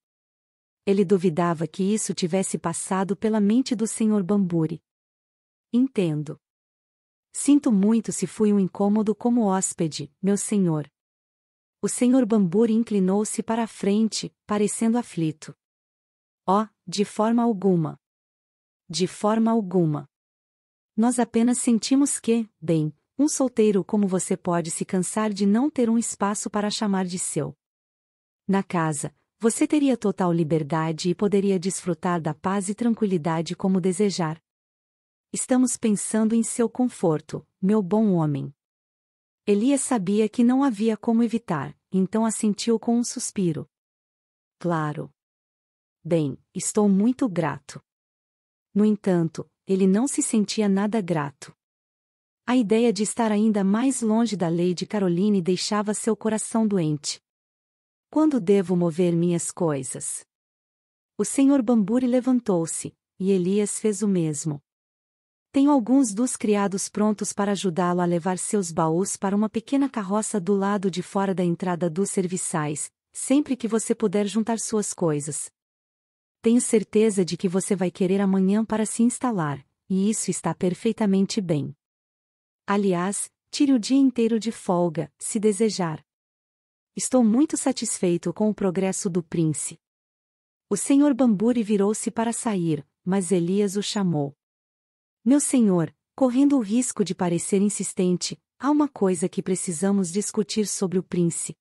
Ele duvidava que isso tivesse passado pela mente do Sr. Bamburi. Entendo. Sinto muito se fui um incômodo como hóspede, meu senhor. O senhor Bamburi inclinou-se para a frente, parecendo aflito. Oh, de forma alguma. De forma alguma. Nós apenas sentimos que, bem, um solteiro como você pode se cansar de não ter um espaço para chamar de seu. Na casa, você teria total liberdade e poderia desfrutar da paz e tranquilidade como desejar. Estamos pensando em seu conforto, meu bom homem. Elias sabia que não havia como evitar, então assentiu com um suspiro. Claro. Bem, estou muito grato. No entanto, ele não se sentia nada grato. A ideia de estar ainda mais longe da lei de Caroline deixava seu coração doente. Quando devo mover minhas coisas? O senhor Bamburi levantou-se, e Elias fez o mesmo. Tenho alguns dos criados prontos para ajudá-lo a levar seus baús para uma pequena carroça do lado de fora da entrada dos serviçais, sempre que você puder juntar suas coisas. Tenho certeza de que você vai querer amanhã para se instalar, e isso está perfeitamente bem. Aliás, tire o dia inteiro de folga, se desejar. Estou muito satisfeito com o progresso do príncipe. O senhor Bamburi virou-se para sair, mas Elias o chamou. Meu senhor, correndo o risco de parecer insistente, há uma coisa que precisamos discutir sobre o príncipe.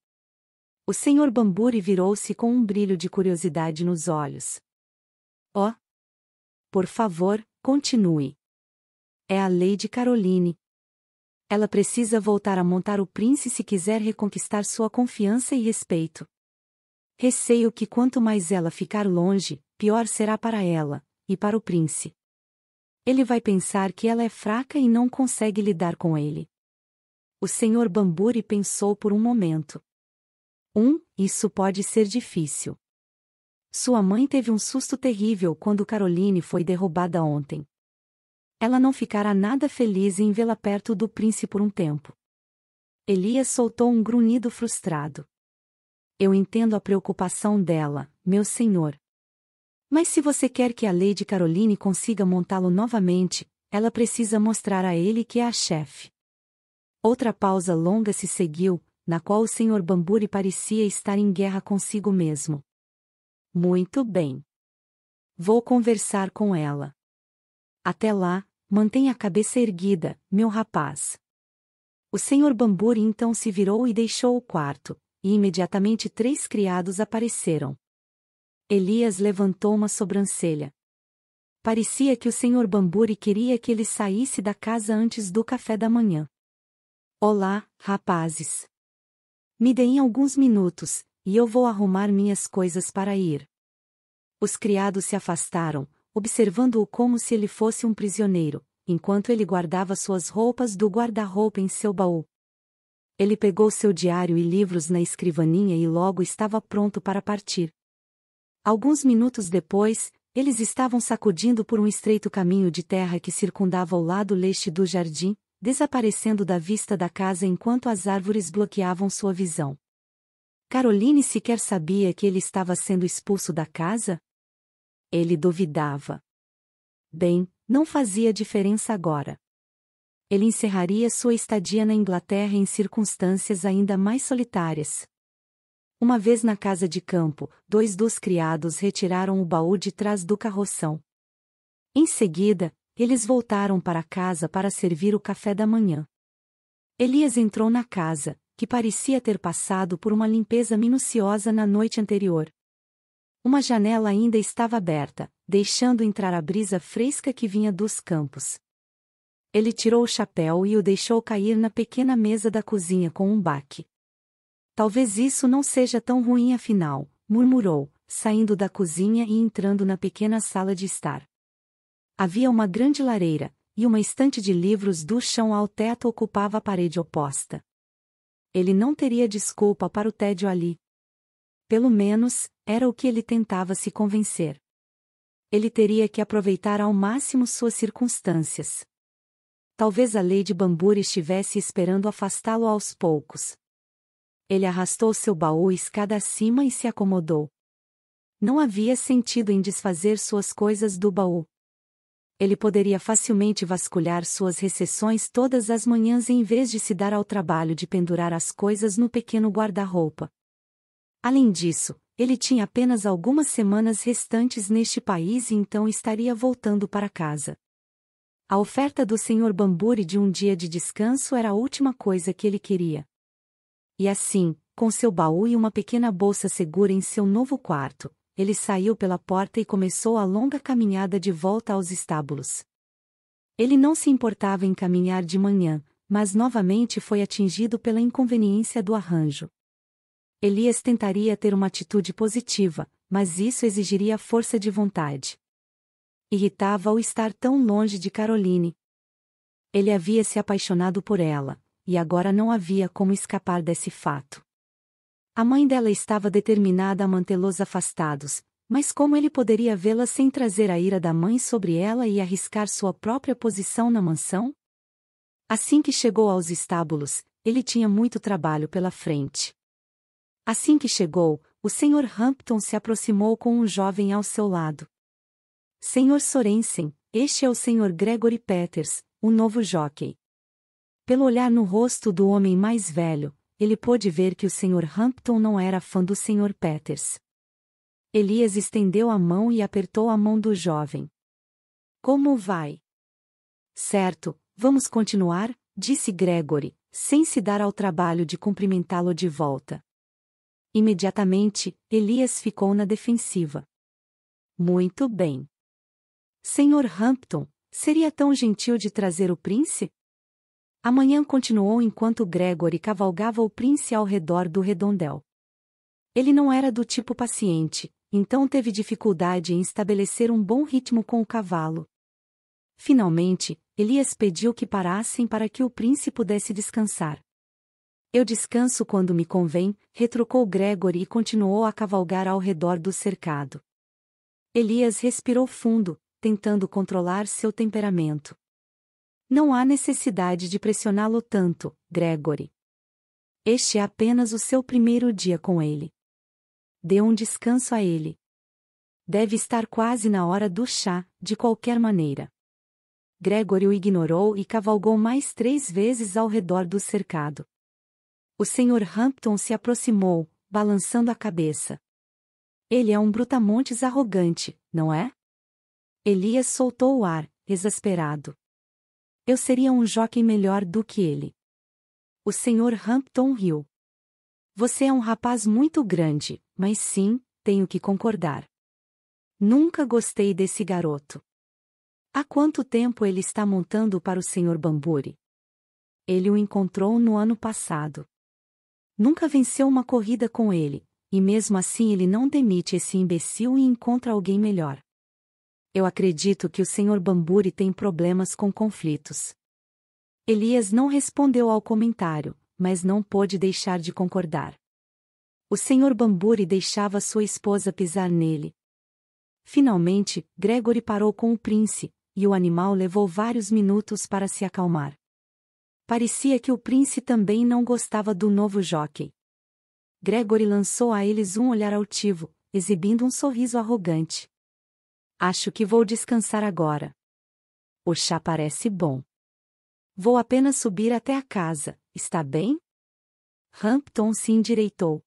O senhor Bamburi virou-se com um brilho de curiosidade nos olhos. Oh! Por favor, continue. É a lei de Caroline, ela precisa voltar a montar o Prince se quiser reconquistar sua confiança e respeito. Receio que quanto mais ela ficar longe, pior será para ela, e para o Prince. Ele vai pensar que ela é fraca e não consegue lidar com ele. O senhor Bamburi pensou por um momento. Um, isso pode ser difícil. Sua mãe teve um susto terrível quando Caroline foi derrubada ontem. Ela não ficará nada feliz em vê-la perto do príncipe por um tempo. Elias soltou um grunhido frustrado. Eu entendo a preocupação dela, meu senhor. Mas se você quer que a Lady Caroline consiga montá-lo novamente, ela precisa mostrar a ele que é a chefe. Outra pausa longa se seguiu, na qual o senhor Bamburi parecia estar em guerra consigo mesmo. Muito bem. Vou conversar com ela. Até lá, mantenha a cabeça erguida, meu rapaz. O senhor Bamburi então se virou e deixou o quarto, e imediatamente três criados apareceram. Elias levantou uma sobrancelha. Parecia que o senhor Bamburi queria que ele saísse da casa antes do café da manhã. Olá, rapazes. Me deem alguns minutos, e eu vou arrumar minhas coisas para ir. Os criados se afastaram, observando-o como se ele fosse um prisioneiro, enquanto ele guardava suas roupas do guarda-roupa em seu baú. Ele pegou seu diário e livros na escrivaninha e logo estava pronto para partir. Alguns minutos depois, eles estavam sacudindo por um estreito caminho de terra que circundava o lado leste do jardim, desaparecendo da vista da casa enquanto as árvores bloqueavam sua visão. Caroline sequer sabia que ele estava sendo expulso da casa, ele duvidava. Bem, não fazia diferença agora. Ele encerraria sua estadia na Inglaterra em circunstâncias ainda mais solitárias. Uma vez na casa de campo, dois dos criados retiraram o baú de trás do carroção. Em seguida, eles voltaram para casa para servir o café da manhã. Elias entrou na casa, que parecia ter passado por uma limpeza minuciosa na noite anterior. Uma janela ainda estava aberta, deixando entrar a brisa fresca que vinha dos campos. Ele tirou o chapéu e o deixou cair na pequena mesa da cozinha com um baque. Talvez isso não seja tão ruim afinal, murmurou, saindo da cozinha e entrando na pequena sala de estar. Havia uma grande lareira, e uma estante de livros do chão ao teto ocupava a parede oposta. Ele não teria desculpa para o tédio ali. Pelo menos, era o que ele tentava se convencer. Ele teria que aproveitar ao máximo suas circunstâncias. Talvez a lei de estivesse esperando afastá-lo aos poucos. Ele arrastou seu baú escada acima e se acomodou. Não havia sentido em desfazer suas coisas do baú. Ele poderia facilmente vasculhar suas recessões todas as manhãs em vez de se dar ao trabalho de pendurar as coisas no pequeno guarda-roupa. Além disso, ele tinha apenas algumas semanas restantes neste país e então estaria voltando para casa. A oferta do Sr. Bamburi de um dia de descanso era a última coisa que ele queria. E assim, com seu baú e uma pequena bolsa segura em seu novo quarto, ele saiu pela porta e começou a longa caminhada de volta aos estábulos. Ele não se importava em caminhar de manhã, mas novamente foi atingido pela inconveniência do arranjo. Elias tentaria ter uma atitude positiva, mas isso exigiria força de vontade. Irritava-o estar tão longe de Caroline. Ele havia se apaixonado por ela, e agora não havia como escapar desse fato. A mãe dela estava determinada a mantê-los afastados, mas como ele poderia vê-la sem trazer a ira da mãe sobre ela e arriscar sua própria posição na mansão? Assim que chegou aos estábulos, ele tinha muito trabalho pela frente. Assim que chegou, o Sr. Hampton se aproximou com um jovem ao seu lado. Sr. Sorensen, este é o Sr. Gregory Peters, o novo jockey. Pelo olhar no rosto do homem mais velho, ele pôde ver que o Sr. Hampton não era fã do Sr. Peters. Elias estendeu a mão e apertou a mão do jovem. Como vai? Certo, vamos continuar, disse Gregory, sem se dar ao trabalho de cumprimentá-lo de volta. Imediatamente, Elias ficou na defensiva. Muito bem. Senhor Hampton, seria tão gentil de trazer o príncipe? Amanhã continuou enquanto Gregory cavalgava o príncipe ao redor do redondel. Ele não era do tipo paciente, então teve dificuldade em estabelecer um bom ritmo com o cavalo. Finalmente, Elias pediu que parassem para que o príncipe pudesse descansar. Eu descanso quando me convém, retrucou Gregory e continuou a cavalgar ao redor do cercado. Elias respirou fundo, tentando controlar seu temperamento. Não há necessidade de pressioná-lo tanto, Gregory. Este é apenas o seu primeiro dia com ele. Dê um descanso a ele. Deve estar quase na hora do chá, de qualquer maneira. Gregory o ignorou e cavalgou mais três vezes ao redor do cercado. O Sr. Hampton se aproximou, balançando a cabeça. Ele é um brutamontes arrogante, não é? Elias soltou o ar, exasperado. Eu seria um jockey melhor do que ele. O Sr. Hampton riu. Você é um rapaz muito grande, mas sim, tenho que concordar. Nunca gostei desse garoto. Há quanto tempo ele está montando para o Sr. Bamburi? Ele o encontrou no ano passado. Nunca venceu uma corrida com ele, e mesmo assim ele não demite esse imbecil e encontra alguém melhor. Eu acredito que o Sr. Bamburi tem problemas com conflitos. Elias não respondeu ao comentário, mas não pôde deixar de concordar. O Sr. Bamburi deixava sua esposa pisar nele. Finalmente, Gregory parou com o príncipe, e o animal levou vários minutos para se acalmar. Parecia que o príncipe também não gostava do novo jockey. Gregory lançou a eles um olhar altivo, exibindo um sorriso arrogante. Acho que vou descansar agora. O chá parece bom. Vou apenas subir até a casa, está bem? Hampton se endireitou.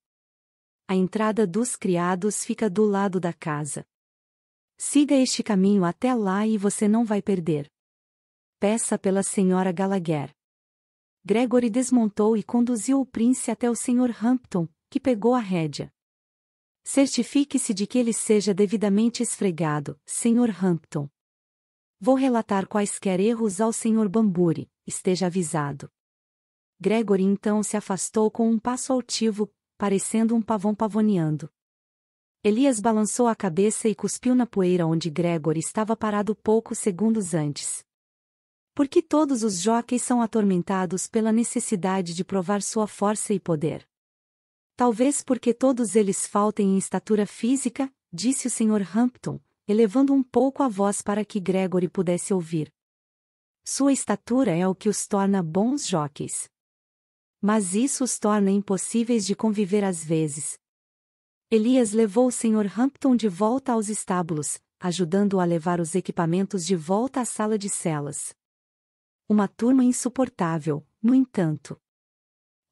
A entrada dos criados fica do lado da casa. Siga este caminho até lá e você não vai perder. Peça pela senhora Gallagher. Gregory desmontou e conduziu o príncipe até o Sr. Hampton, que pegou a rédea. Certifique-se de que ele seja devidamente esfregado, Sr. Hampton. Vou relatar quaisquer erros ao Sr. Bamburi, esteja avisado. Gregory então se afastou com um passo altivo, parecendo um pavão pavoneando. Elias balançou a cabeça e cuspiu na poeira onde Gregory estava parado poucos segundos antes. Porque todos os jockeys são atormentados pela necessidade de provar sua força e poder. Talvez porque todos eles faltem em estatura física, disse o Sr. Hampton, elevando um pouco a voz para que Gregory pudesse ouvir. Sua estatura é o que os torna bons jockeys. Mas isso os torna impossíveis de conviver às vezes. Elias levou o Sr. Hampton de volta aos estábulos, ajudando-o a levar os equipamentos de volta à sala de celas. Uma turma insuportável, no entanto.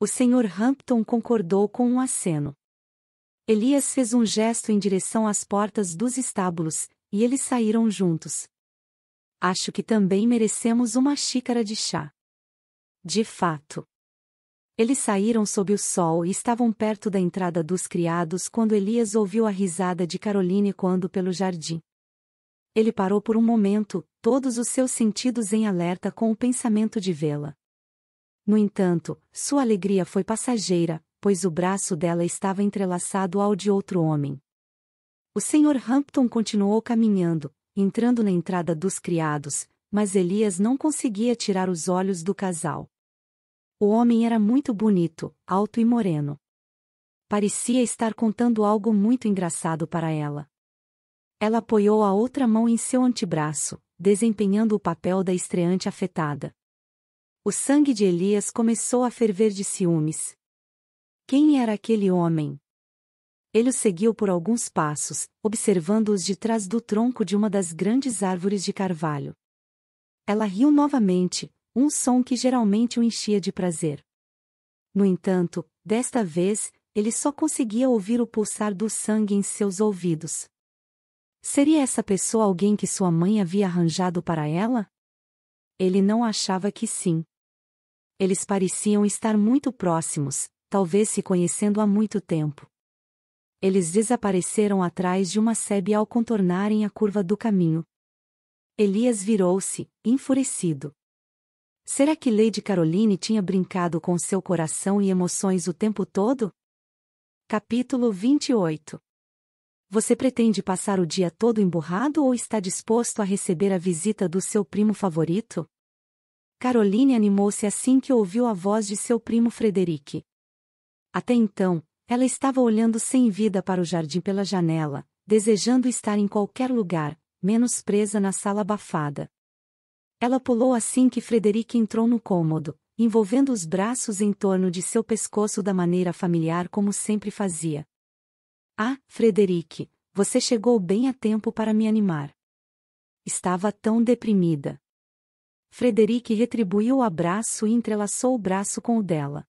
O Sr. Hampton concordou com um aceno. Elias fez um gesto em direção às portas dos estábulos, e eles saíram juntos. Acho que também merecemos uma xícara de chá. De fato. Eles saíram sob o sol e estavam perto da entrada dos criados quando Elias ouviu a risada de Caroline quando pelo jardim. Ele parou por um momento, todos os seus sentidos em alerta com o pensamento de vê-la. No entanto, sua alegria foi passageira, pois o braço dela estava entrelaçado ao de outro homem. O Sr. Hampton continuou caminhando, entrando na entrada dos criados, mas Elias não conseguia tirar os olhos do casal. O homem era muito bonito, alto e moreno. Parecia estar contando algo muito engraçado para ela. Ela apoiou a outra mão em seu antebraço, desempenhando o papel da estreante afetada. O sangue de Elias começou a ferver de ciúmes. Quem era aquele homem? Ele o seguiu por alguns passos, observando-os de trás do tronco de uma das grandes árvores de carvalho. Ela riu novamente, um som que geralmente o enchia de prazer. No entanto, desta vez, ele só conseguia ouvir o pulsar do sangue em seus ouvidos. Seria essa pessoa alguém que sua mãe havia arranjado para ela? Ele não achava que sim. Eles pareciam estar muito próximos, talvez se conhecendo há muito tempo. Eles desapareceram atrás de uma sebe ao contornarem a curva do caminho. Elias virou-se, enfurecido. Será que Lady Caroline tinha brincado com seu coração e emoções o tempo todo? Capítulo 28 você pretende passar o dia todo emburrado ou está disposto a receber a visita do seu primo favorito? Caroline animou-se assim que ouviu a voz de seu primo Frederic. Até então, ela estava olhando sem vida para o jardim pela janela, desejando estar em qualquer lugar, menos presa na sala abafada. Ela pulou assim que Frederic entrou no cômodo, envolvendo os braços em torno de seu pescoço da maneira familiar como sempre fazia. Ah, Frederic, você chegou bem a tempo para me animar. Estava tão deprimida. Frederic retribuiu o abraço e entrelaçou o braço com o dela.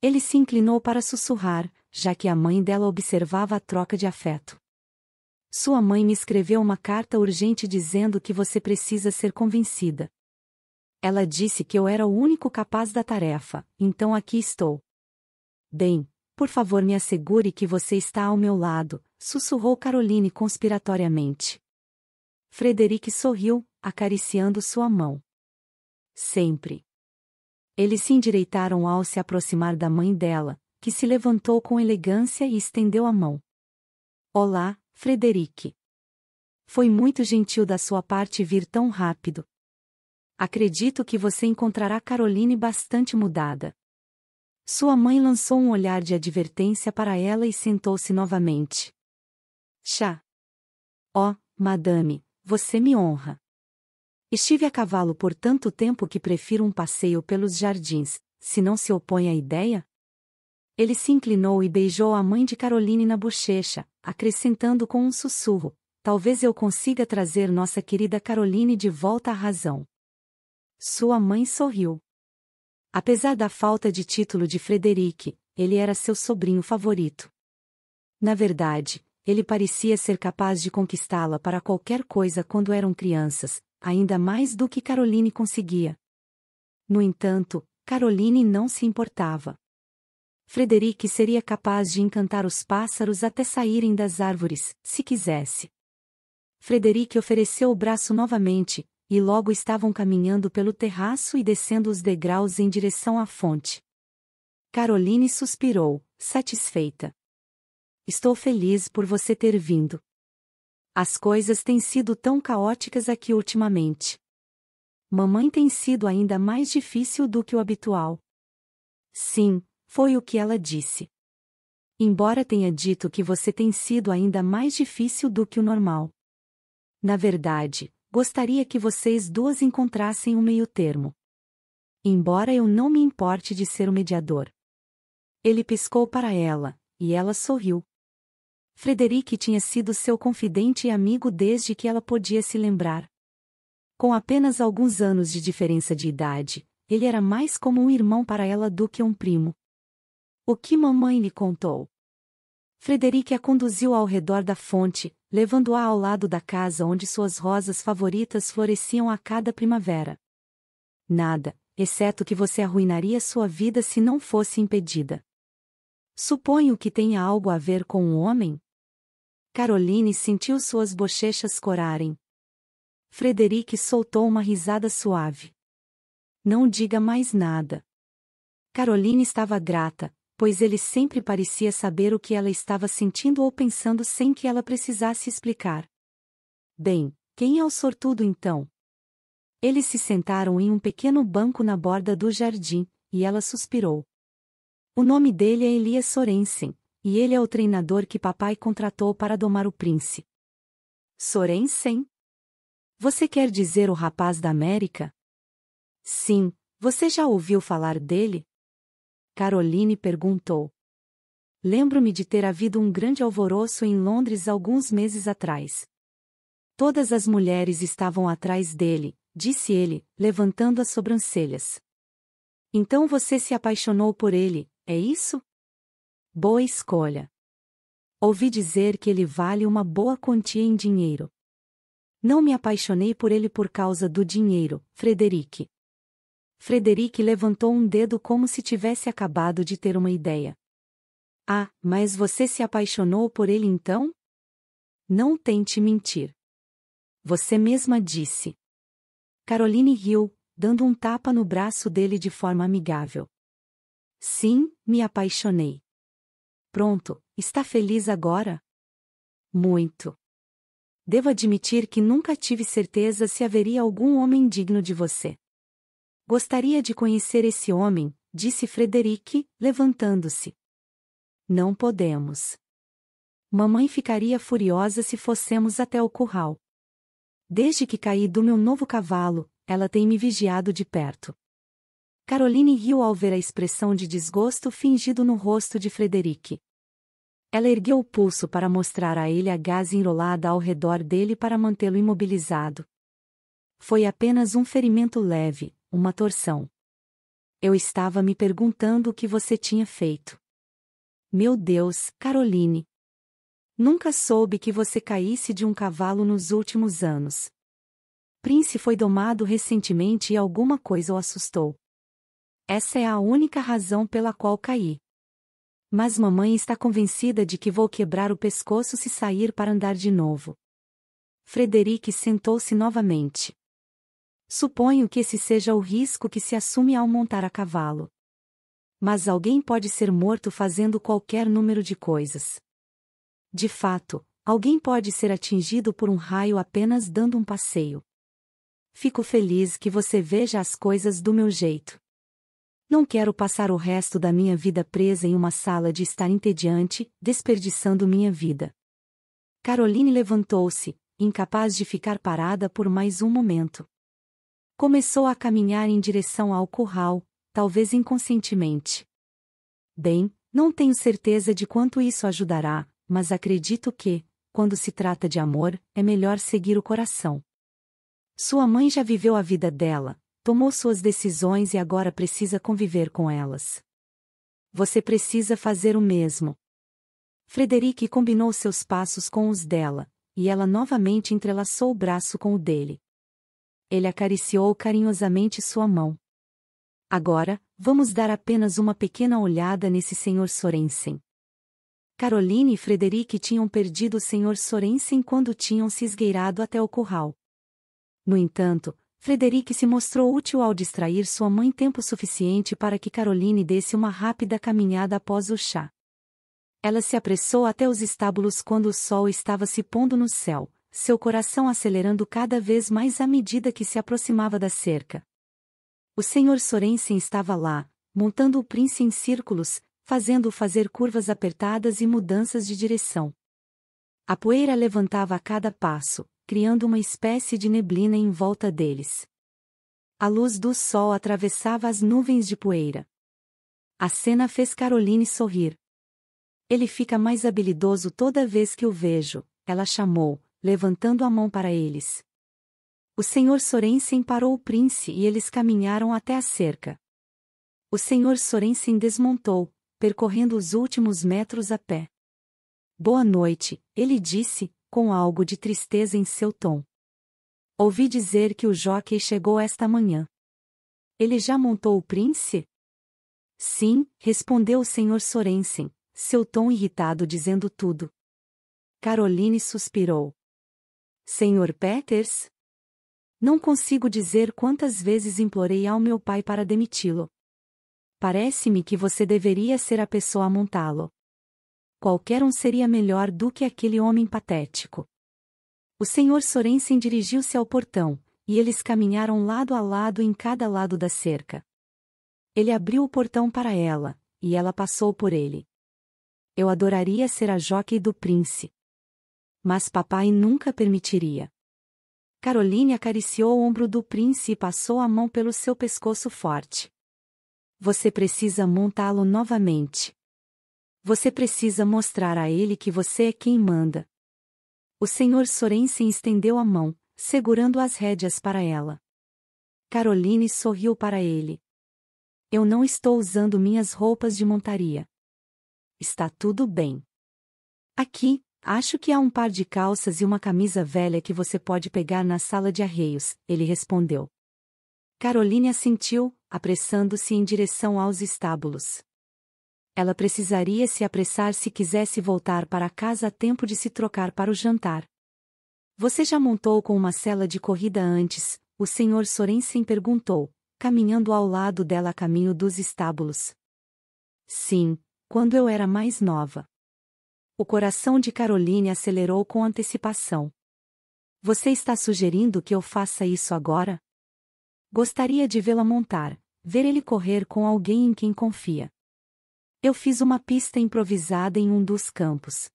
Ele se inclinou para sussurrar, já que a mãe dela observava a troca de afeto. Sua mãe me escreveu uma carta urgente dizendo que você precisa ser convencida. Ela disse que eu era o único capaz da tarefa, então aqui estou. Bem, por favor, me assegure que você está ao meu lado, sussurrou Caroline conspiratoriamente. Frederic sorriu, acariciando sua mão. Sempre. Eles se endireitaram ao se aproximar da mãe dela, que se levantou com elegância e estendeu a mão. Olá, Frederic. Foi muito gentil da sua parte vir tão rápido. Acredito que você encontrará Caroline bastante mudada. Sua mãe lançou um olhar de advertência para ela e sentou-se novamente. Chá. Oh, madame, você me honra. Estive a cavalo por tanto tempo que prefiro um passeio pelos jardins, se não se opõe à ideia? Ele se inclinou e beijou a mãe de Caroline na bochecha, acrescentando com um sussurro: Talvez eu consiga trazer nossa querida Caroline de volta à razão. Sua mãe sorriu. Apesar da falta de título de Frederic, ele era seu sobrinho favorito. Na verdade, ele parecia ser capaz de conquistá-la para qualquer coisa quando eram crianças, ainda mais do que Caroline conseguia. No entanto, Caroline não se importava. Frederic seria capaz de encantar os pássaros até saírem das árvores, se quisesse. Frederic ofereceu o braço novamente, e logo estavam caminhando pelo terraço e descendo os degraus em direção à fonte. Caroline suspirou, satisfeita. Estou feliz por você ter vindo. As coisas têm sido tão caóticas aqui ultimamente. Mamãe tem sido ainda mais difícil do que o habitual. Sim, foi o que ela disse. Embora tenha dito que você tem sido ainda mais difícil do que o normal. Na verdade, gostaria que vocês duas encontrassem um meio-termo. Embora eu não me importe de ser o mediador. Ele piscou para ela, e ela sorriu. Frederic tinha sido seu confidente e amigo desde que ela podia se lembrar. Com apenas alguns anos de diferença de idade, ele era mais como um irmão para ela do que um primo. O que mamãe lhe contou? Frederic a conduziu ao redor da fonte, levando-a ao lado da casa onde suas rosas favoritas floresciam a cada primavera. Nada, exceto que você arruinaria sua vida se não fosse impedida. Suponho que tenha algo a ver com um homem? Caroline sentiu suas bochechas corarem. Frederic soltou uma risada suave. Não diga mais nada. Caroline estava grata, pois ele sempre parecia saber o que ela estava sentindo ou pensando sem que ela precisasse explicar. Bem, quem é o sortudo então? Eles se sentaram em um pequeno banco na borda do jardim, e ela suspirou. O nome dele é Elias Sorensen, e ele é o treinador que papai contratou para domar o príncipe. Sorensen? Você quer dizer o rapaz da América? Sim, você já ouviu falar dele? Caroline perguntou. Lembro-me de ter havido um grande alvoroço em Londres alguns meses atrás. Todas as mulheres estavam atrás dele, disse ele, levantando as sobrancelhas. Então você se apaixonou por ele, é isso? Boa escolha. Ouvi dizer que ele vale uma boa quantia em dinheiro. Não me apaixonei por ele por causa do dinheiro, Frederic. Frederic levantou um dedo como se tivesse acabado de ter uma ideia. Ah, mas você se apaixonou por ele então? Não tente mentir. Você mesma disse. Caroline riu, dando um tapa no braço dele de forma amigável. Sim, me apaixonei. Pronto, está feliz agora? Muito. Devo admitir que nunca tive certeza se haveria algum homem digno de você. Gostaria de conhecer esse homem, disse Frederic, levantando-se. Não podemos. Mamãe ficaria furiosa se fossemos até o curral. Desde que caí do meu novo cavalo, ela tem me vigiado de perto. Caroline riu ao ver a expressão de desgosto fingido no rosto de Frederic. Ela ergueu o pulso para mostrar a ele a gás enrolada ao redor dele para mantê-lo imobilizado. Foi apenas um ferimento leve, uma torção. Eu estava me perguntando o que você tinha feito. Meu Deus, Caroline. Nunca soube que você caísse de um cavalo nos últimos anos. Prince foi domado recentemente e alguma coisa o assustou. Essa é a única razão pela qual caí. Mas mamãe está convencida de que vou quebrar o pescoço se sair para andar de novo. Frederic sentou-se novamente. Suponho que esse seja o risco que se assume ao montar a cavalo. Mas alguém pode ser morto fazendo qualquer número de coisas. De fato, alguém pode ser atingido por um raio apenas dando um passeio. Fico feliz que você veja as coisas do meu jeito. Não quero passar o resto da minha vida presa em uma sala de estar entediante, desperdiçando minha vida. Caroline levantou-se, incapaz de ficar parada por mais um momento. Começou a caminhar em direção ao curral, talvez inconscientemente. Bem, não tenho certeza de quanto isso ajudará, mas acredito que, quando se trata de amor, é melhor seguir o coração. Sua mãe já viveu a vida dela, tomou suas decisões e agora precisa conviver com elas. Você precisa fazer o mesmo. Frederic combinou seus passos com os dela, e ela novamente entrelaçou o braço com o dele ele acariciou carinhosamente sua mão. Agora, vamos dar apenas uma pequena olhada nesse senhor Sorensen. Caroline e Frederic tinham perdido o senhor Sorensen quando tinham se esgueirado até o curral. No entanto, Frederic se mostrou útil ao distrair sua mãe tempo suficiente para que Caroline desse uma rápida caminhada após o chá. Ela se apressou até os estábulos quando o sol estava se pondo no céu, seu coração acelerando cada vez mais à medida que se aproximava da cerca. O senhor Sorensen estava lá, montando o príncipe em círculos, fazendo-o fazer curvas apertadas e mudanças de direção. A poeira levantava a cada passo, criando uma espécie de neblina em volta deles. A luz do sol atravessava as nuvens de poeira. A cena fez Caroline sorrir. Ele fica mais habilidoso toda vez que o vejo, ela chamou, levantando a mão para eles. O senhor Sorensen parou o prince e eles caminharam até a cerca. O senhor Sorensen desmontou, percorrendo os últimos metros a pé. Boa noite, ele disse, com algo de tristeza em seu tom. Ouvi dizer que o jockey chegou esta manhã. Ele já montou o prince? Sim, respondeu o senhor Sorensen, seu tom irritado dizendo tudo. Caroline suspirou. Senhor Peters? Não consigo dizer quantas vezes implorei ao meu pai para demiti-lo. Parece-me que você deveria ser a pessoa a montá-lo. Qualquer um seria melhor do que aquele homem patético. O senhor Sorensen dirigiu-se ao portão, e eles caminharam lado a lado em cada lado da cerca. Ele abriu o portão para ela, e ela passou por ele. Eu adoraria ser a jockey do príncipe. Mas papai nunca permitiria. Caroline acariciou o ombro do príncipe e passou a mão pelo seu pescoço forte. Você precisa montá-lo novamente. Você precisa mostrar a ele que você é quem manda. O senhor Sorensen estendeu a mão, segurando as rédeas para ela. Caroline sorriu para ele. Eu não estou usando minhas roupas de montaria. Está tudo bem. Aqui, Acho que há um par de calças e uma camisa velha que você pode pegar na sala de arreios, ele respondeu. Caroline assentiu, apressando-se em direção aos estábulos. Ela precisaria se apressar se quisesse voltar para casa a tempo de se trocar para o jantar. Você já montou com uma cela de corrida antes? O senhor Sorensen perguntou, caminhando ao lado dela a caminho dos estábulos. Sim, quando eu era mais nova. O coração de Caroline acelerou com antecipação. Você está sugerindo que eu faça isso agora? Gostaria de vê-la montar, ver ele correr com alguém em quem confia. Eu fiz uma pista improvisada em um dos campos.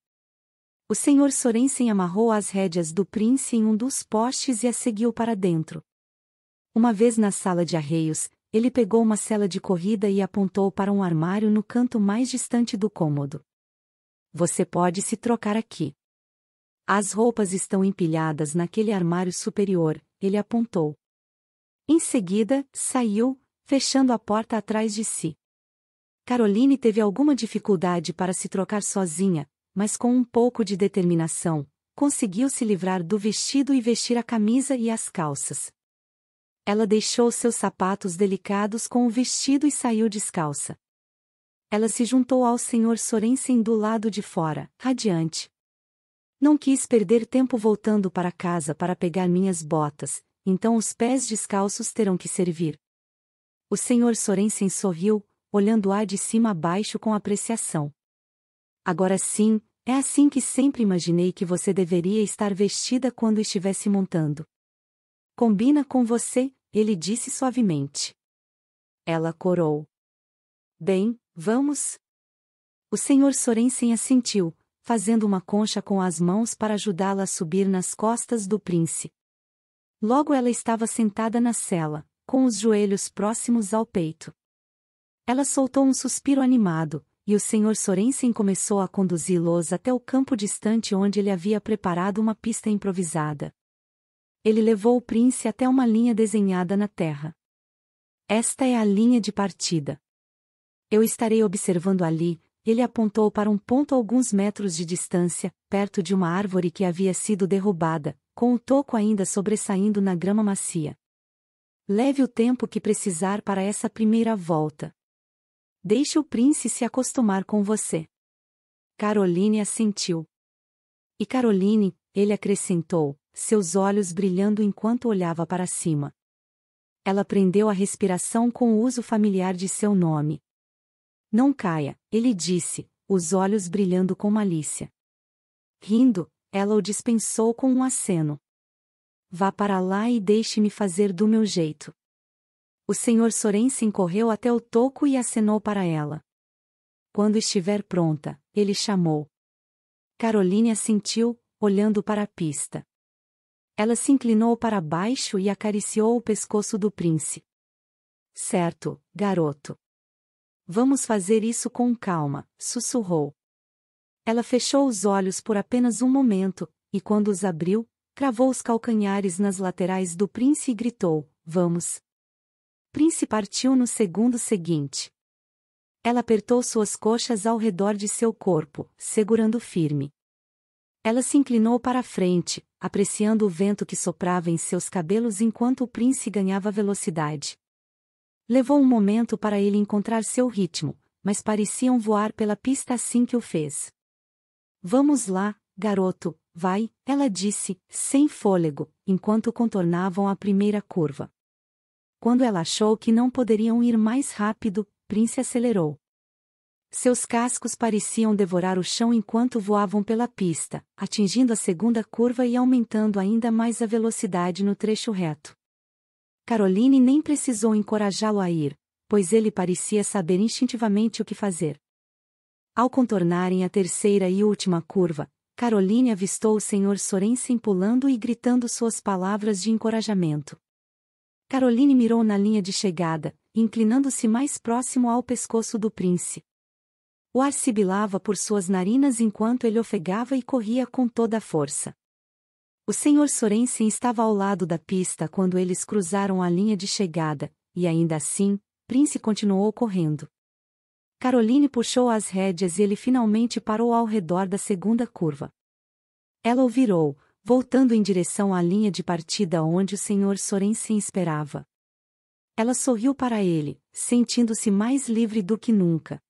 O senhor Sorensen amarrou as rédeas do prince em um dos postes e a seguiu para dentro. Uma vez na sala de arreios, ele pegou uma cela de corrida e apontou para um armário no canto mais distante do cômodo. Você pode se trocar aqui. As roupas estão empilhadas naquele armário superior, ele apontou. Em seguida, saiu, fechando a porta atrás de si. Caroline teve alguma dificuldade para se trocar sozinha, mas com um pouco de determinação, conseguiu se livrar do vestido e vestir a camisa e as calças. Ela deixou seus sapatos delicados com o vestido e saiu descalça. Ela se juntou ao Sr. Sorensen do lado de fora, radiante. Não quis perder tempo voltando para casa para pegar minhas botas, então os pés descalços terão que servir. O Sr. Sorensen sorriu, olhando-a de cima a baixo com apreciação. Agora sim, é assim que sempre imaginei que você deveria estar vestida quando estivesse montando. Combina com você, ele disse suavemente. Ela corou. Bem, Vamos? O senhor Sorensen assentiu, fazendo uma concha com as mãos para ajudá-la a subir nas costas do príncipe. Logo ela estava sentada na cela, com os joelhos próximos ao peito. Ela soltou um suspiro animado, e o senhor Sorensen começou a conduzi-los até o campo distante onde ele havia preparado uma pista improvisada. Ele levou o príncipe até uma linha desenhada na terra. Esta é a linha de partida. Eu estarei observando ali, ele apontou para um ponto a alguns metros de distância, perto de uma árvore que havia sido derrubada, com o toco ainda sobressaindo na grama macia. Leve o tempo que precisar para essa primeira volta. Deixe o príncipe se acostumar com você. Caroline assentiu. E Caroline, ele acrescentou, seus olhos brilhando enquanto olhava para cima. Ela prendeu a respiração com o uso familiar de seu nome, não caia, ele disse, os olhos brilhando com malícia. Rindo, ela o dispensou com um aceno. Vá para lá e deixe-me fazer do meu jeito. O senhor Sorensen correu até o toco e acenou para ela. Quando estiver pronta, ele chamou. Caroline assentiu, olhando para a pista. Ela se inclinou para baixo e acariciou o pescoço do príncipe. Certo, garoto. Vamos fazer isso com calma, sussurrou. Ela fechou os olhos por apenas um momento, e quando os abriu, cravou os calcanhares nas laterais do Prince e gritou: Vamos! Prince partiu no segundo seguinte. Ela apertou suas coxas ao redor de seu corpo, segurando firme. Ela se inclinou para a frente, apreciando o vento que soprava em seus cabelos enquanto o Prince ganhava velocidade. Levou um momento para ele encontrar seu ritmo, mas pareciam voar pela pista assim que o fez. Vamos lá, garoto, vai, ela disse, sem fôlego, enquanto contornavam a primeira curva. Quando ela achou que não poderiam ir mais rápido, Prince acelerou. Seus cascos pareciam devorar o chão enquanto voavam pela pista, atingindo a segunda curva e aumentando ainda mais a velocidade no trecho reto. Caroline nem precisou encorajá-lo a ir, pois ele parecia saber instintivamente o que fazer. Ao contornarem a terceira e última curva, Caroline avistou o senhor Sorensen pulando e gritando suas palavras de encorajamento. Caroline mirou na linha de chegada, inclinando-se mais próximo ao pescoço do príncipe. O ar sibilava por suas narinas enquanto ele ofegava e corria com toda a força. O senhor Sorensen estava ao lado da pista quando eles cruzaram a linha de chegada, e ainda assim, Prince continuou correndo. Caroline puxou as rédeas e ele finalmente parou ao redor da segunda curva. Ela o virou, voltando em direção à linha de partida onde o senhor Sorensen esperava. Ela sorriu para ele, sentindo-se mais livre do que nunca.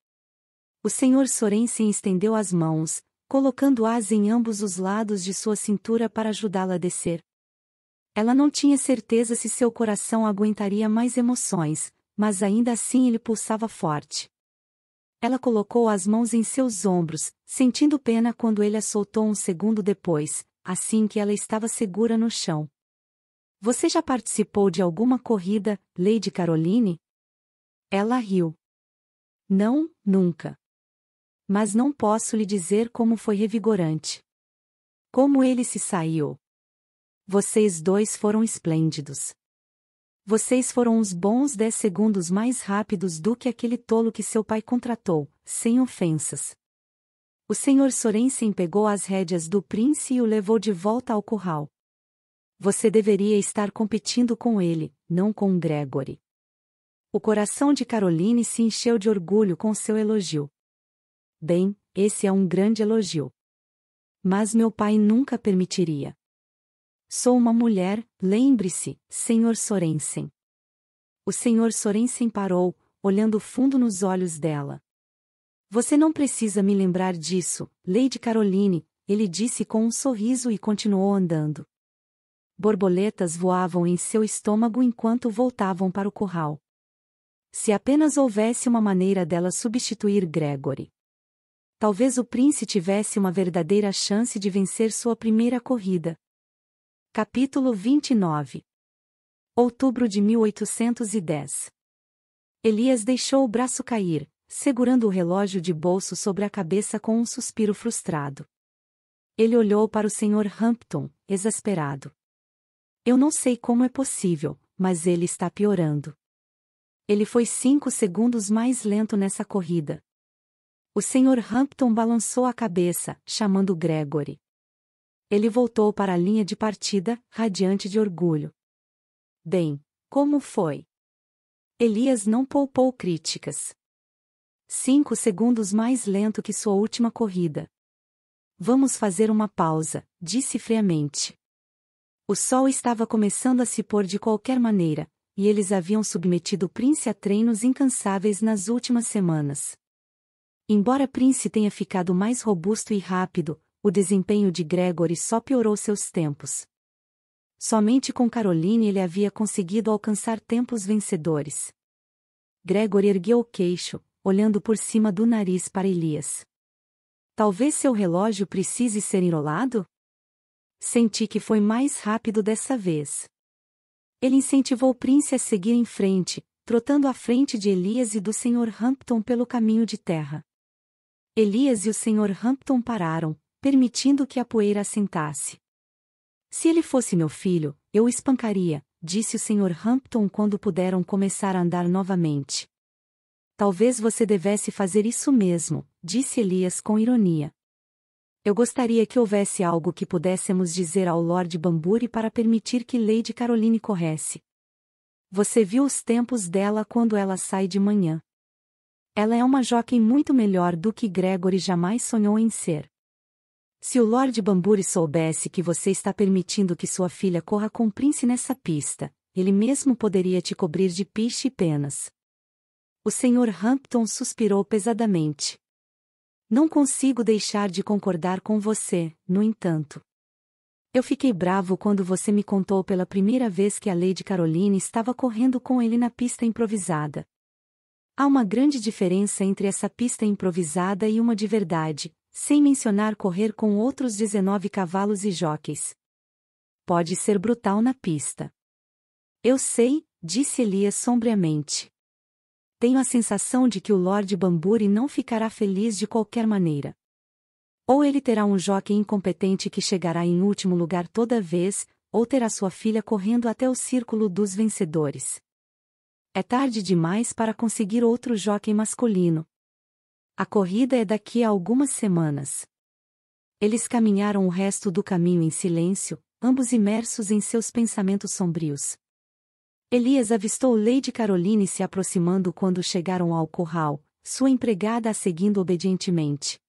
O senhor Sorensen estendeu as mãos, colocando-as em ambos os lados de sua cintura para ajudá-la a descer. Ela não tinha certeza se seu coração aguentaria mais emoções, mas ainda assim ele pulsava forte. Ela colocou as mãos em seus ombros, sentindo pena quando ele a soltou um segundo depois, assim que ela estava segura no chão. Você já participou de alguma corrida, Lady Caroline? Ela riu. Não, nunca. Mas não posso lhe dizer como foi revigorante. Como ele se saiu. Vocês dois foram esplêndidos. Vocês foram uns bons dez segundos mais rápidos do que aquele tolo que seu pai contratou, sem ofensas. O senhor Sorensen pegou as rédeas do príncipe e o levou de volta ao curral. Você deveria estar competindo com ele, não com Gregory. O coração de Caroline se encheu de orgulho com seu elogio. Bem, esse é um grande elogio. Mas meu pai nunca permitiria. Sou uma mulher, lembre-se, Sr. Sorensen. O Sr. Sorensen parou, olhando fundo nos olhos dela. Você não precisa me lembrar disso, Lady Caroline, ele disse com um sorriso e continuou andando. Borboletas voavam em seu estômago enquanto voltavam para o curral. Se apenas houvesse uma maneira dela substituir Gregory talvez o Prince tivesse uma verdadeira chance de vencer sua primeira corrida. Capítulo 29 Outubro de 1810 Elias deixou o braço cair, segurando o relógio de bolso sobre a cabeça com um suspiro frustrado. Ele olhou para o Sr. Hampton, exasperado. Eu não sei como é possível, mas ele está piorando. Ele foi cinco segundos mais lento nessa corrida, o Sr. Hampton balançou a cabeça, chamando Gregory. Ele voltou para a linha de partida, radiante de orgulho. Bem, como foi? Elias não poupou críticas. Cinco segundos mais lento que sua última corrida. Vamos fazer uma pausa, disse friamente. O sol estava começando a se pôr de qualquer maneira, e eles haviam submetido o Prince a treinos incansáveis nas últimas semanas. Embora Prince tenha ficado mais robusto e rápido, o desempenho de Gregory só piorou seus tempos. Somente com Caroline ele havia conseguido alcançar tempos vencedores. Gregory ergueu o queixo, olhando por cima do nariz para Elias. Talvez seu relógio precise ser enrolado? Senti que foi mais rápido dessa vez. Ele incentivou Prince a seguir em frente, trotando à frente de Elias e do Sr. Hampton pelo caminho de terra. Elias e o Sr. Hampton pararam, permitindo que a poeira assentasse. Se ele fosse meu filho, eu o espancaria, disse o Sr. Hampton quando puderam começar a andar novamente. Talvez você devesse fazer isso mesmo, disse Elias com ironia. Eu gostaria que houvesse algo que pudéssemos dizer ao Lord Bamburi para permitir que Lady Caroline corresse. Você viu os tempos dela quando ela sai de manhã. Ela é uma jockey muito melhor do que Gregory jamais sonhou em ser. Se o Lord Bamburi soubesse que você está permitindo que sua filha corra com o Prince nessa pista, ele mesmo poderia te cobrir de piche e penas. O Sr. Hampton suspirou pesadamente. Não consigo deixar de concordar com você, no entanto. Eu fiquei bravo quando você me contou pela primeira vez que a Lady Caroline estava correndo com ele na pista improvisada. Há uma grande diferença entre essa pista improvisada e uma de verdade, sem mencionar correr com outros 19 cavalos e jockeys. Pode ser brutal na pista. Eu sei, disse Elias sombriamente. Tenho a sensação de que o Lord Bamburi não ficará feliz de qualquer maneira. Ou ele terá um jockey incompetente que chegará em último lugar toda vez, ou terá sua filha correndo até o círculo dos vencedores. É tarde demais para conseguir outro jockey masculino. A corrida é daqui a algumas semanas. Eles caminharam o resto do caminho em silêncio, ambos imersos em seus pensamentos sombrios. Elias avistou Lady Caroline se aproximando quando chegaram ao curral, sua empregada a seguindo obedientemente.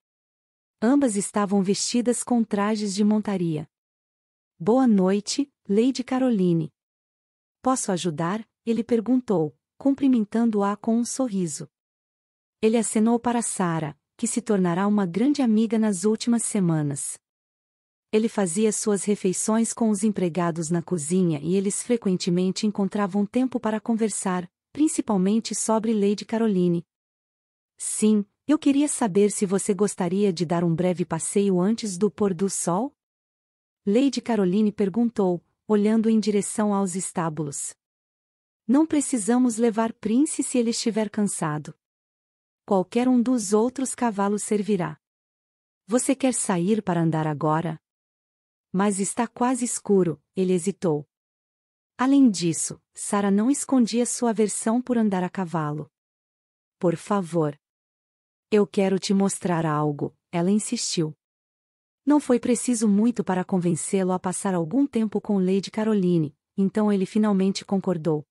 Ambas estavam vestidas com trajes de montaria. Boa noite, Lady Caroline. Posso ajudar, ele perguntou, cumprimentando-a com um sorriso. Ele acenou para Sara, que se tornará uma grande amiga nas últimas semanas. Ele fazia suas refeições com os empregados na cozinha e eles frequentemente encontravam tempo para conversar, principalmente sobre Lady Caroline. Sim, eu queria saber se você gostaria de dar um breve passeio antes do pôr do sol? Lady Caroline perguntou, olhando em direção aos estábulos. Não precisamos levar Prince se ele estiver cansado. Qualquer um dos outros cavalos servirá. Você quer sair para andar agora? Mas está quase escuro, ele hesitou. Além disso, Sara não escondia sua aversão por andar a cavalo. Por favor. Eu quero te mostrar algo, ela insistiu. Não foi preciso muito para convencê-lo a passar algum tempo com Lady Caroline, então ele finalmente concordou.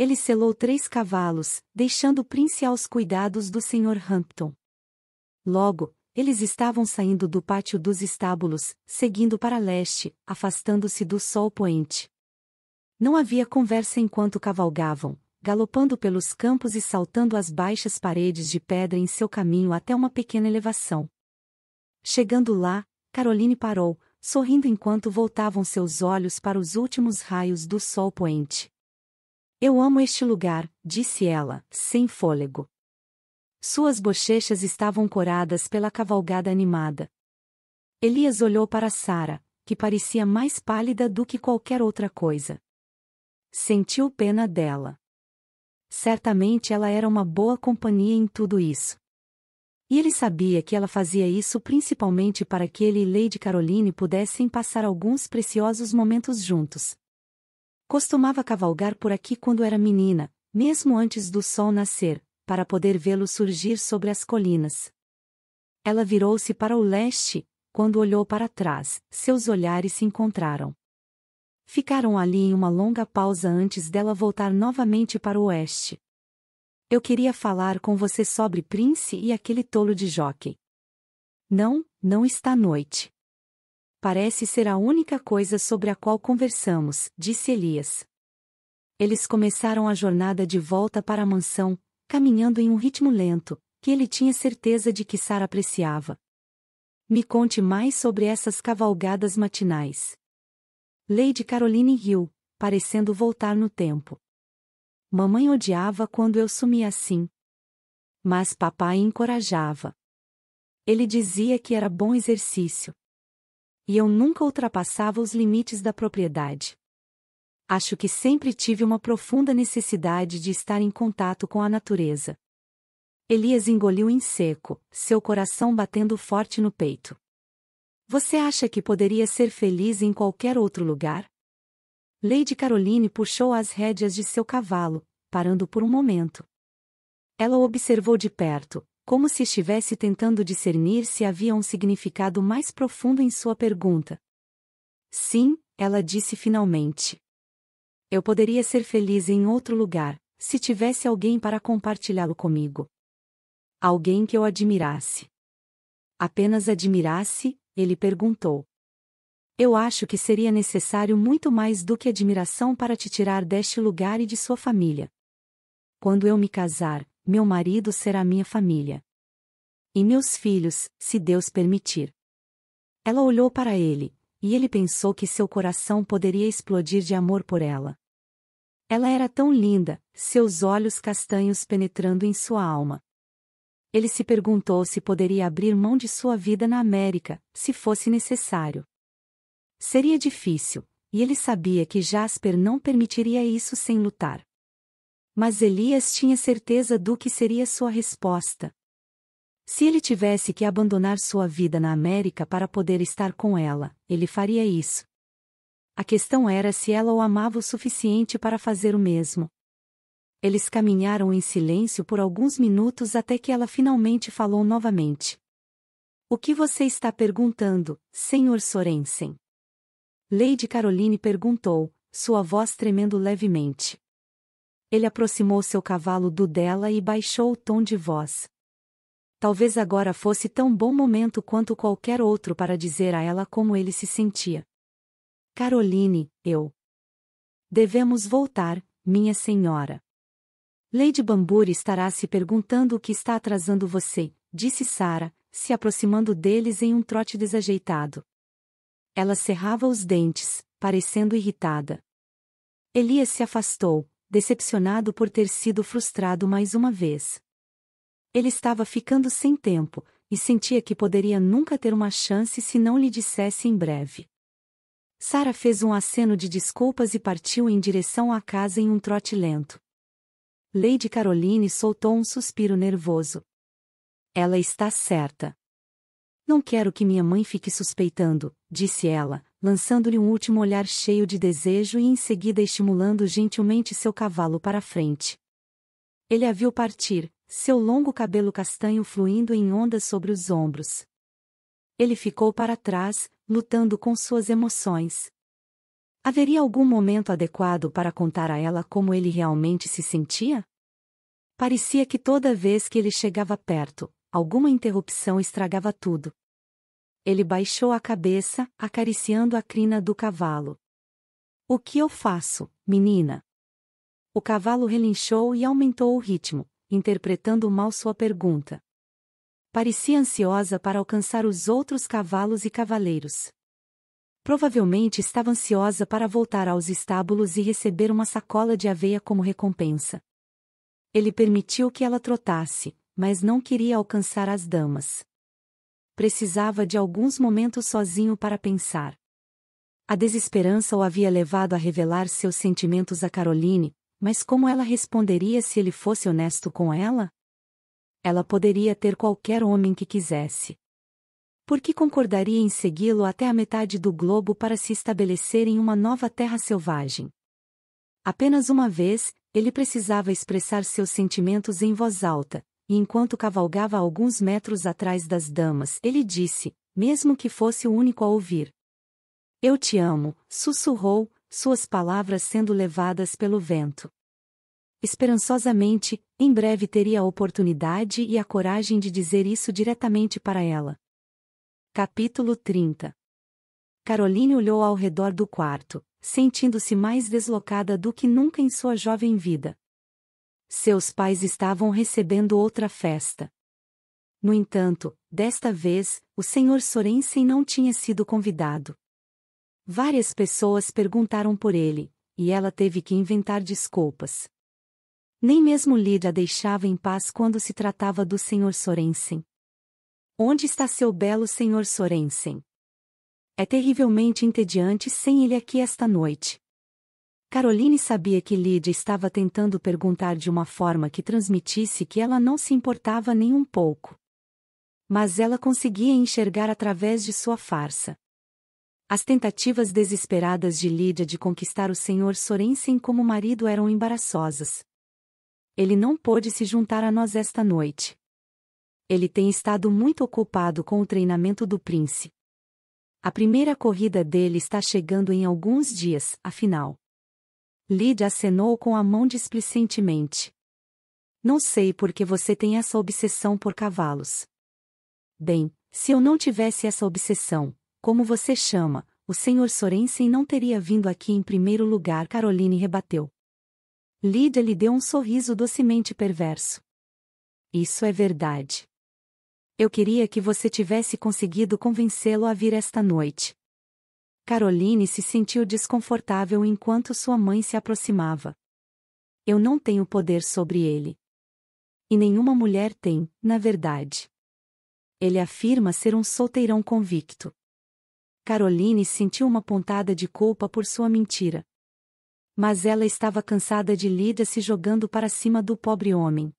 Ele selou três cavalos, deixando o príncipe aos cuidados do Sr. Hampton. Logo, eles estavam saindo do pátio dos estábulos, seguindo para leste, afastando-se do sol poente. Não havia conversa enquanto cavalgavam, galopando pelos campos e saltando as baixas paredes de pedra em seu caminho até uma pequena elevação. Chegando lá, Caroline parou, sorrindo enquanto voltavam seus olhos para os últimos raios do sol poente. Eu amo este lugar, disse ela, sem fôlego. Suas bochechas estavam coradas pela cavalgada animada. Elias olhou para Sara, que parecia mais pálida do que qualquer outra coisa. Sentiu pena dela. Certamente ela era uma boa companhia em tudo isso. E ele sabia que ela fazia isso principalmente para que ele e Lady Caroline pudessem passar alguns preciosos momentos juntos, Costumava cavalgar por aqui quando era menina, mesmo antes do sol nascer, para poder vê-lo surgir sobre as colinas. Ela virou-se para o leste, quando olhou para trás, seus olhares se encontraram. Ficaram ali em uma longa pausa antes dela voltar novamente para o oeste. Eu queria falar com você sobre Prince e aquele tolo de jockey. Não, não está noite. Parece ser a única coisa sobre a qual conversamos, disse Elias. Eles começaram a jornada de volta para a mansão, caminhando em um ritmo lento, que ele tinha certeza de que Sara apreciava. Me conte mais sobre essas cavalgadas matinais. Lady Caroline riu, parecendo voltar no tempo. Mamãe odiava quando eu sumia assim. Mas papai encorajava. Ele dizia que era bom exercício e eu nunca ultrapassava os limites da propriedade. Acho que sempre tive uma profunda necessidade de estar em contato com a natureza. Elias engoliu em seco, seu coração batendo forte no peito. Você acha que poderia ser feliz em qualquer outro lugar? Lady Caroline puxou as rédeas de seu cavalo, parando por um momento. Ela o observou de perto, como se estivesse tentando discernir se havia um significado mais profundo em sua pergunta. Sim, ela disse finalmente. Eu poderia ser feliz em outro lugar, se tivesse alguém para compartilhá-lo comigo. Alguém que eu admirasse. Apenas admirasse, ele perguntou. Eu acho que seria necessário muito mais do que admiração para te tirar deste lugar e de sua família. Quando eu me casar, meu marido será minha família. E meus filhos, se Deus permitir. Ela olhou para ele, e ele pensou que seu coração poderia explodir de amor por ela. Ela era tão linda, seus olhos castanhos penetrando em sua alma. Ele se perguntou se poderia abrir mão de sua vida na América, se fosse necessário. Seria difícil, e ele sabia que Jasper não permitiria isso sem lutar. Mas Elias tinha certeza do que seria sua resposta. Se ele tivesse que abandonar sua vida na América para poder estar com ela, ele faria isso. A questão era se ela o amava o suficiente para fazer o mesmo. Eles caminharam em silêncio por alguns minutos até que ela finalmente falou novamente. O que você está perguntando, Sr. Sorensen? Lady Caroline perguntou, sua voz tremendo levemente. Ele aproximou seu cavalo do dela e baixou o tom de voz. Talvez agora fosse tão bom momento quanto qualquer outro para dizer a ela como ele se sentia. Caroline, eu. Devemos voltar, minha senhora. Lady Bamburi estará se perguntando o que está atrasando você, disse Sara, se aproximando deles em um trote desajeitado. Ela cerrava os dentes, parecendo irritada. Elias se afastou, decepcionado por ter sido frustrado mais uma vez. Ele estava ficando sem tempo, e sentia que poderia nunca ter uma chance se não lhe dissesse em breve. Sara fez um aceno de desculpas e partiu em direção à casa em um trote lento. Lady Caroline soltou um suspiro nervoso. Ela está certa. Não quero que minha mãe fique suspeitando, disse ela, lançando-lhe um último olhar cheio de desejo e em seguida estimulando gentilmente seu cavalo para a frente. Ele a viu partir, seu longo cabelo castanho fluindo em ondas sobre os ombros. Ele ficou para trás, lutando com suas emoções. Haveria algum momento adequado para contar a ela como ele realmente se sentia? Parecia que toda vez que ele chegava perto, alguma interrupção estragava tudo. Ele baixou a cabeça, acariciando a crina do cavalo. O que eu faço, menina? O cavalo relinchou e aumentou o ritmo, interpretando mal sua pergunta. Parecia ansiosa para alcançar os outros cavalos e cavaleiros. Provavelmente estava ansiosa para voltar aos estábulos e receber uma sacola de aveia como recompensa. Ele permitiu que ela trotasse, mas não queria alcançar as damas precisava de alguns momentos sozinho para pensar. A desesperança o havia levado a revelar seus sentimentos a Caroline, mas como ela responderia se ele fosse honesto com ela? Ela poderia ter qualquer homem que quisesse. Por que concordaria em segui-lo até a metade do globo para se estabelecer em uma nova terra selvagem? Apenas uma vez, ele precisava expressar seus sentimentos em voz alta, e enquanto cavalgava alguns metros atrás das damas, ele disse, mesmo que fosse o único a ouvir. Eu te amo, sussurrou, suas palavras sendo levadas pelo vento. Esperançosamente, em breve teria a oportunidade e a coragem de dizer isso diretamente para ela. Capítulo 30 Caroline olhou ao redor do quarto, sentindo-se mais deslocada do que nunca em sua jovem vida. Seus pais estavam recebendo outra festa. No entanto, desta vez, o Sr. Sorensen não tinha sido convidado. Várias pessoas perguntaram por ele, e ela teve que inventar desculpas. Nem mesmo Lida deixava em paz quando se tratava do Sr. Sorensen. Onde está seu belo Sr. Sorensen? É terrivelmente entediante sem ele aqui esta noite. Caroline sabia que Lydia estava tentando perguntar de uma forma que transmitisse que ela não se importava nem um pouco. Mas ela conseguia enxergar através de sua farsa. As tentativas desesperadas de Lídia de conquistar o Sr. Sorensen como marido eram embaraçosas. Ele não pôde se juntar a nós esta noite. Ele tem estado muito ocupado com o treinamento do príncipe. A primeira corrida dele está chegando em alguns dias, afinal. Lydia acenou com a mão displicentemente. Não sei por que você tem essa obsessão por cavalos. Bem, se eu não tivesse essa obsessão, como você chama, o senhor Sorensen não teria vindo aqui em primeiro lugar, Caroline rebateu. Lídia lhe deu um sorriso docemente perverso. Isso é verdade. Eu queria que você tivesse conseguido convencê-lo a vir esta noite. Caroline se sentiu desconfortável enquanto sua mãe se aproximava. Eu não tenho poder sobre ele. E nenhuma mulher tem, na verdade. Ele afirma ser um solteirão convicto. Caroline sentiu uma pontada de culpa por sua mentira. Mas ela estava cansada de Lida se jogando para cima do pobre homem.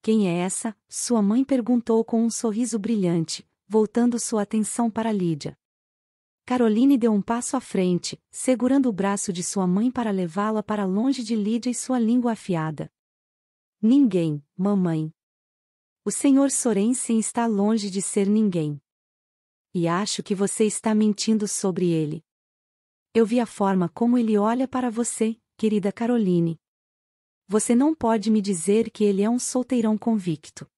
Quem é essa? Sua mãe perguntou com um sorriso brilhante, voltando sua atenção para Lídia. Caroline deu um passo à frente, segurando o braço de sua mãe para levá-la para longe de Lídia e sua língua afiada. Ninguém, mamãe. O senhor Sorensen está longe de ser ninguém. E acho que você está mentindo sobre ele. Eu vi a forma como ele olha para você, querida Caroline. Você não pode me dizer que ele é um solteirão convicto.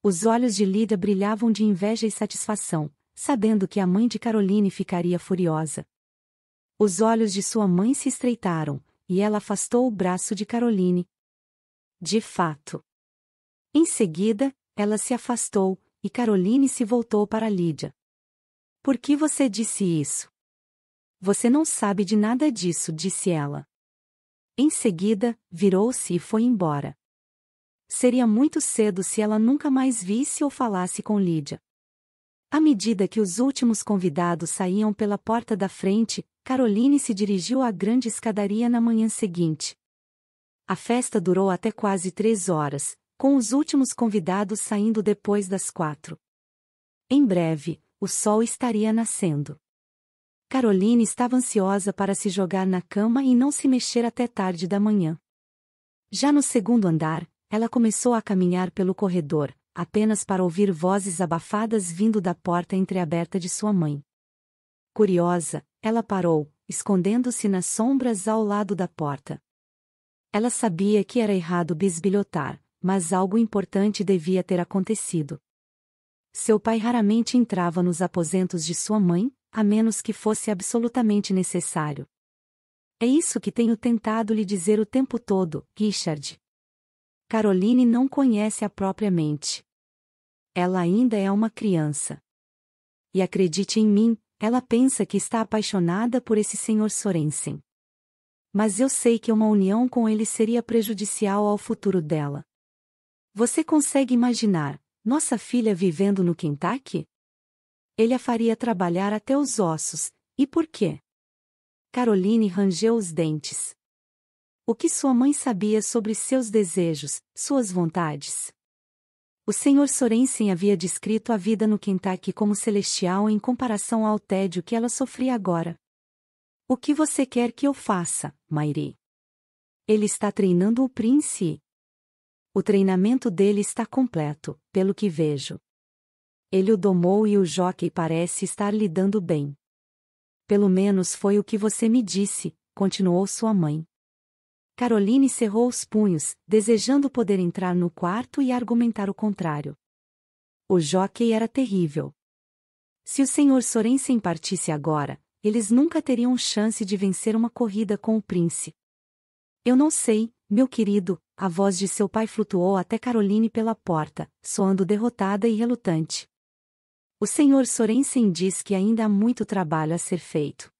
Os olhos de Lida brilhavam de inveja e satisfação, sabendo que a mãe de Caroline ficaria furiosa. Os olhos de sua mãe se estreitaram, e ela afastou o braço de Caroline. De fato. Em seguida, ela se afastou, e Caroline se voltou para Lídia. Por que você disse isso? Você não sabe de nada disso, disse ela. Em seguida, virou-se e foi embora. Seria muito cedo se ela nunca mais visse ou falasse com Lídia. À medida que os últimos convidados saíam pela porta da frente, Caroline se dirigiu à grande escadaria na manhã seguinte. A festa durou até quase três horas, com os últimos convidados saindo depois das quatro. Em breve, o sol estaria nascendo. Caroline estava ansiosa para se jogar na cama e não se mexer até tarde da manhã. Já no segundo andar, ela começou a caminhar pelo corredor, apenas para ouvir vozes abafadas vindo da porta entreaberta de sua mãe. Curiosa, ela parou, escondendo-se nas sombras ao lado da porta. Ela sabia que era errado bisbilhotar, mas algo importante devia ter acontecido. Seu pai raramente entrava nos aposentos de sua mãe, a menos que fosse absolutamente necessário. É isso que tenho tentado lhe dizer o tempo todo, Richard. Caroline não conhece a própria mente ela ainda é uma criança. E acredite em mim, ela pensa que está apaixonada por esse senhor Sorensen. Mas eu sei que uma união com ele seria prejudicial ao futuro dela. Você consegue imaginar, nossa filha vivendo no Kentucky? Ele a faria trabalhar até os ossos, e por quê? Caroline rangeu os dentes. O que sua mãe sabia sobre seus desejos, suas vontades? O Sr. Sorensen havia descrito a vida no Kentucky como celestial em comparação ao tédio que ela sofria agora. O que você quer que eu faça, Mairi? Ele está treinando o Prince. O treinamento dele está completo, pelo que vejo. Ele o domou e o jockey parece estar lidando bem. Pelo menos foi o que você me disse, continuou sua mãe. Caroline cerrou os punhos, desejando poder entrar no quarto e argumentar o contrário. O jockey era terrível. Se o Sr. Sorensen partisse agora, eles nunca teriam chance de vencer uma corrida com o príncipe. Eu não sei, meu querido, a voz de seu pai flutuou até Caroline pela porta, soando derrotada e relutante. O Sr. Sorensen diz que ainda há muito trabalho a ser feito.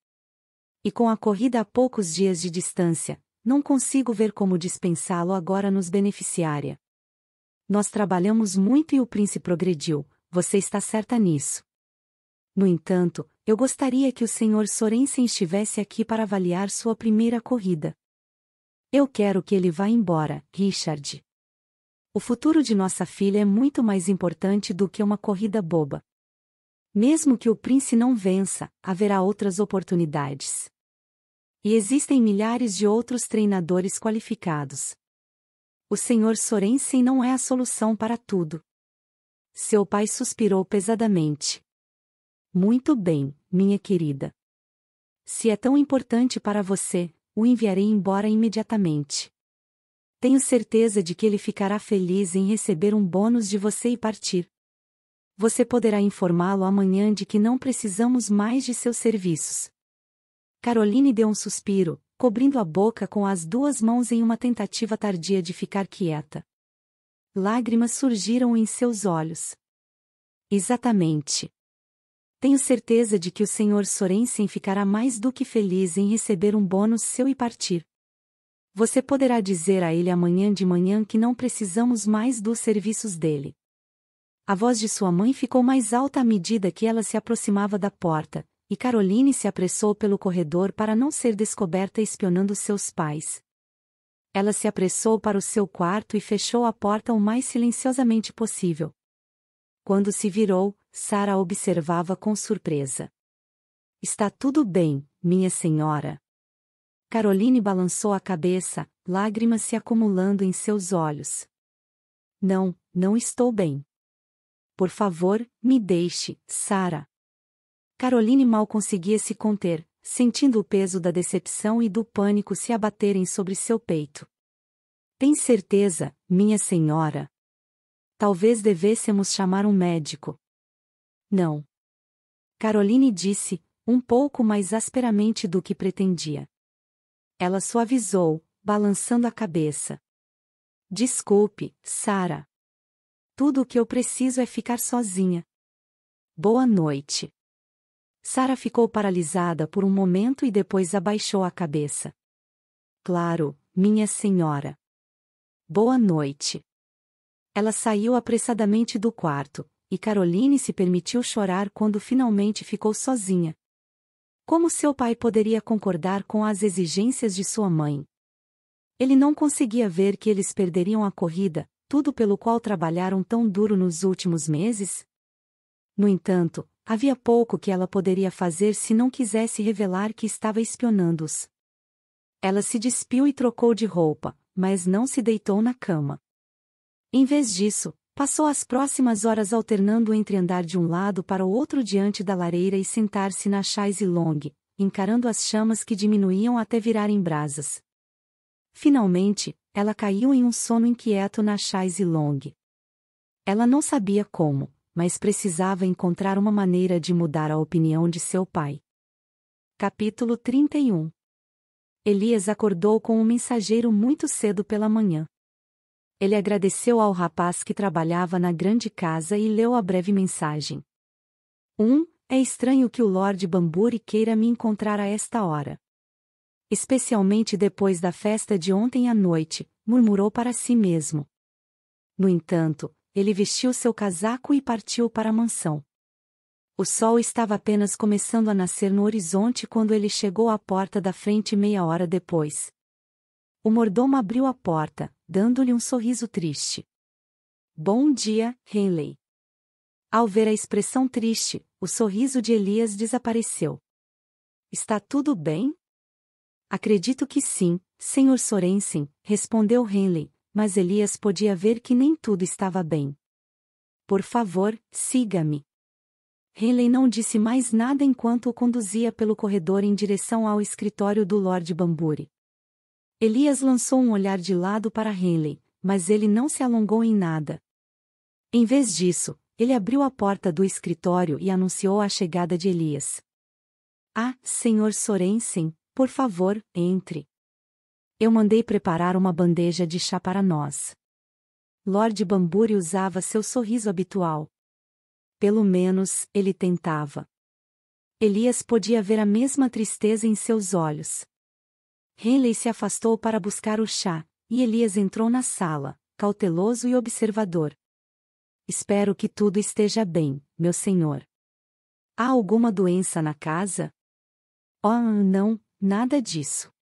E com a corrida a poucos dias de distância, não consigo ver como dispensá-lo agora nos beneficiária. Nós trabalhamos muito e o príncipe progrediu, você está certa nisso. No entanto, eu gostaria que o senhor Sorensen estivesse aqui para avaliar sua primeira corrida. Eu quero que ele vá embora, Richard. O futuro de nossa filha é muito mais importante do que uma corrida boba. Mesmo que o príncipe não vença, haverá outras oportunidades. E existem milhares de outros treinadores qualificados. O Sr. Sorensen não é a solução para tudo. Seu pai suspirou pesadamente. Muito bem, minha querida. Se é tão importante para você, o enviarei embora imediatamente. Tenho certeza de que ele ficará feliz em receber um bônus de você e partir. Você poderá informá-lo amanhã de que não precisamos mais de seus serviços. Caroline deu um suspiro, cobrindo a boca com as duas mãos em uma tentativa tardia de ficar quieta. Lágrimas surgiram em seus olhos. Exatamente. Tenho certeza de que o Sr. Sorensen ficará mais do que feliz em receber um bônus seu e partir. Você poderá dizer a ele amanhã de manhã que não precisamos mais dos serviços dele. A voz de sua mãe ficou mais alta à medida que ela se aproximava da porta, e Caroline se apressou pelo corredor para não ser descoberta espionando seus pais. Ela se apressou para o seu quarto e fechou a porta o mais silenciosamente possível. Quando se virou, Sara observava com surpresa. Está tudo bem, minha senhora. Caroline balançou a cabeça, lágrimas se acumulando em seus olhos. Não, não estou bem. Por favor, me deixe, Sara. Caroline mal conseguia se conter, sentindo o peso da decepção e do pânico se abaterem sobre seu peito. Tem certeza, minha senhora? Talvez devêssemos chamar um médico. Não. Caroline disse, um pouco mais asperamente do que pretendia. Ela suavizou, balançando a cabeça. Desculpe, Sara. Tudo o que eu preciso é ficar sozinha. Boa noite. Sara ficou paralisada por um momento e depois abaixou a cabeça. Claro, minha senhora. Boa noite. Ela saiu apressadamente do quarto, e Caroline se permitiu chorar quando finalmente ficou sozinha. Como seu pai poderia concordar com as exigências de sua mãe? Ele não conseguia ver que eles perderiam a corrida, tudo pelo qual trabalharam tão duro nos últimos meses? No entanto, Havia pouco que ela poderia fazer se não quisesse revelar que estava espionando-os. Ela se despiu e trocou de roupa, mas não se deitou na cama. Em vez disso, passou as próximas horas alternando entre andar de um lado para o outro diante da lareira e sentar-se na chaise longue, encarando as chamas que diminuíam até virarem brasas. Finalmente, ela caiu em um sono inquieto na chaise longue. Ela não sabia como mas precisava encontrar uma maneira de mudar a opinião de seu pai. Capítulo 31 Elias acordou com um mensageiro muito cedo pela manhã. Ele agradeceu ao rapaz que trabalhava na grande casa e leu a breve mensagem. 1. Um, é estranho que o Lord Bamburi queira me encontrar a esta hora. Especialmente depois da festa de ontem à noite, murmurou para si mesmo. No entanto, ele vestiu seu casaco e partiu para a mansão. O sol estava apenas começando a nascer no horizonte quando ele chegou à porta da frente meia hora depois. O mordomo abriu a porta, dando-lhe um sorriso triste. Bom dia, Henley. Ao ver a expressão triste, o sorriso de Elias desapareceu. Está tudo bem? Acredito que sim, Sr. Sorensen, respondeu Henley, mas Elias podia ver que nem tudo estava bem. Por favor, siga-me. Henley não disse mais nada enquanto o conduzia pelo corredor em direção ao escritório do Lord Bamburi. Elias lançou um olhar de lado para Henley, mas ele não se alongou em nada. Em vez disso, ele abriu a porta do escritório e anunciou a chegada de Elias. Ah, Sr. Sorensen, por favor, entre. Eu mandei preparar uma bandeja de chá para nós. Lord Bamburi usava seu sorriso habitual. Pelo menos, ele tentava. Elias podia ver a mesma tristeza em seus olhos. Henley se afastou para buscar o chá, e Elias entrou na sala, cauteloso e observador. Espero que tudo esteja bem, meu senhor. Há alguma doença na casa? Oh, não, nada disso.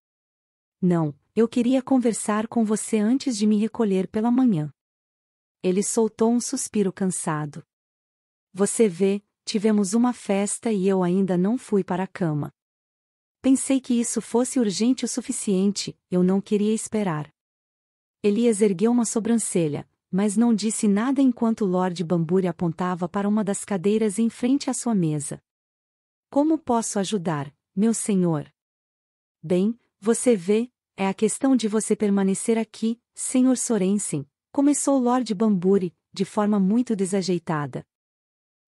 Não, eu queria conversar com você antes de me recolher pela manhã. Ele soltou um suspiro cansado. Você vê, tivemos uma festa e eu ainda não fui para a cama. Pensei que isso fosse urgente o suficiente, eu não queria esperar. Elias ergueu uma sobrancelha, mas não disse nada enquanto Lord Bamburi apontava para uma das cadeiras em frente à sua mesa. Como posso ajudar, meu senhor? Bem, você vê, é a questão de você permanecer aqui, Sr. Sorensen, começou Lord Bamburi, de forma muito desajeitada.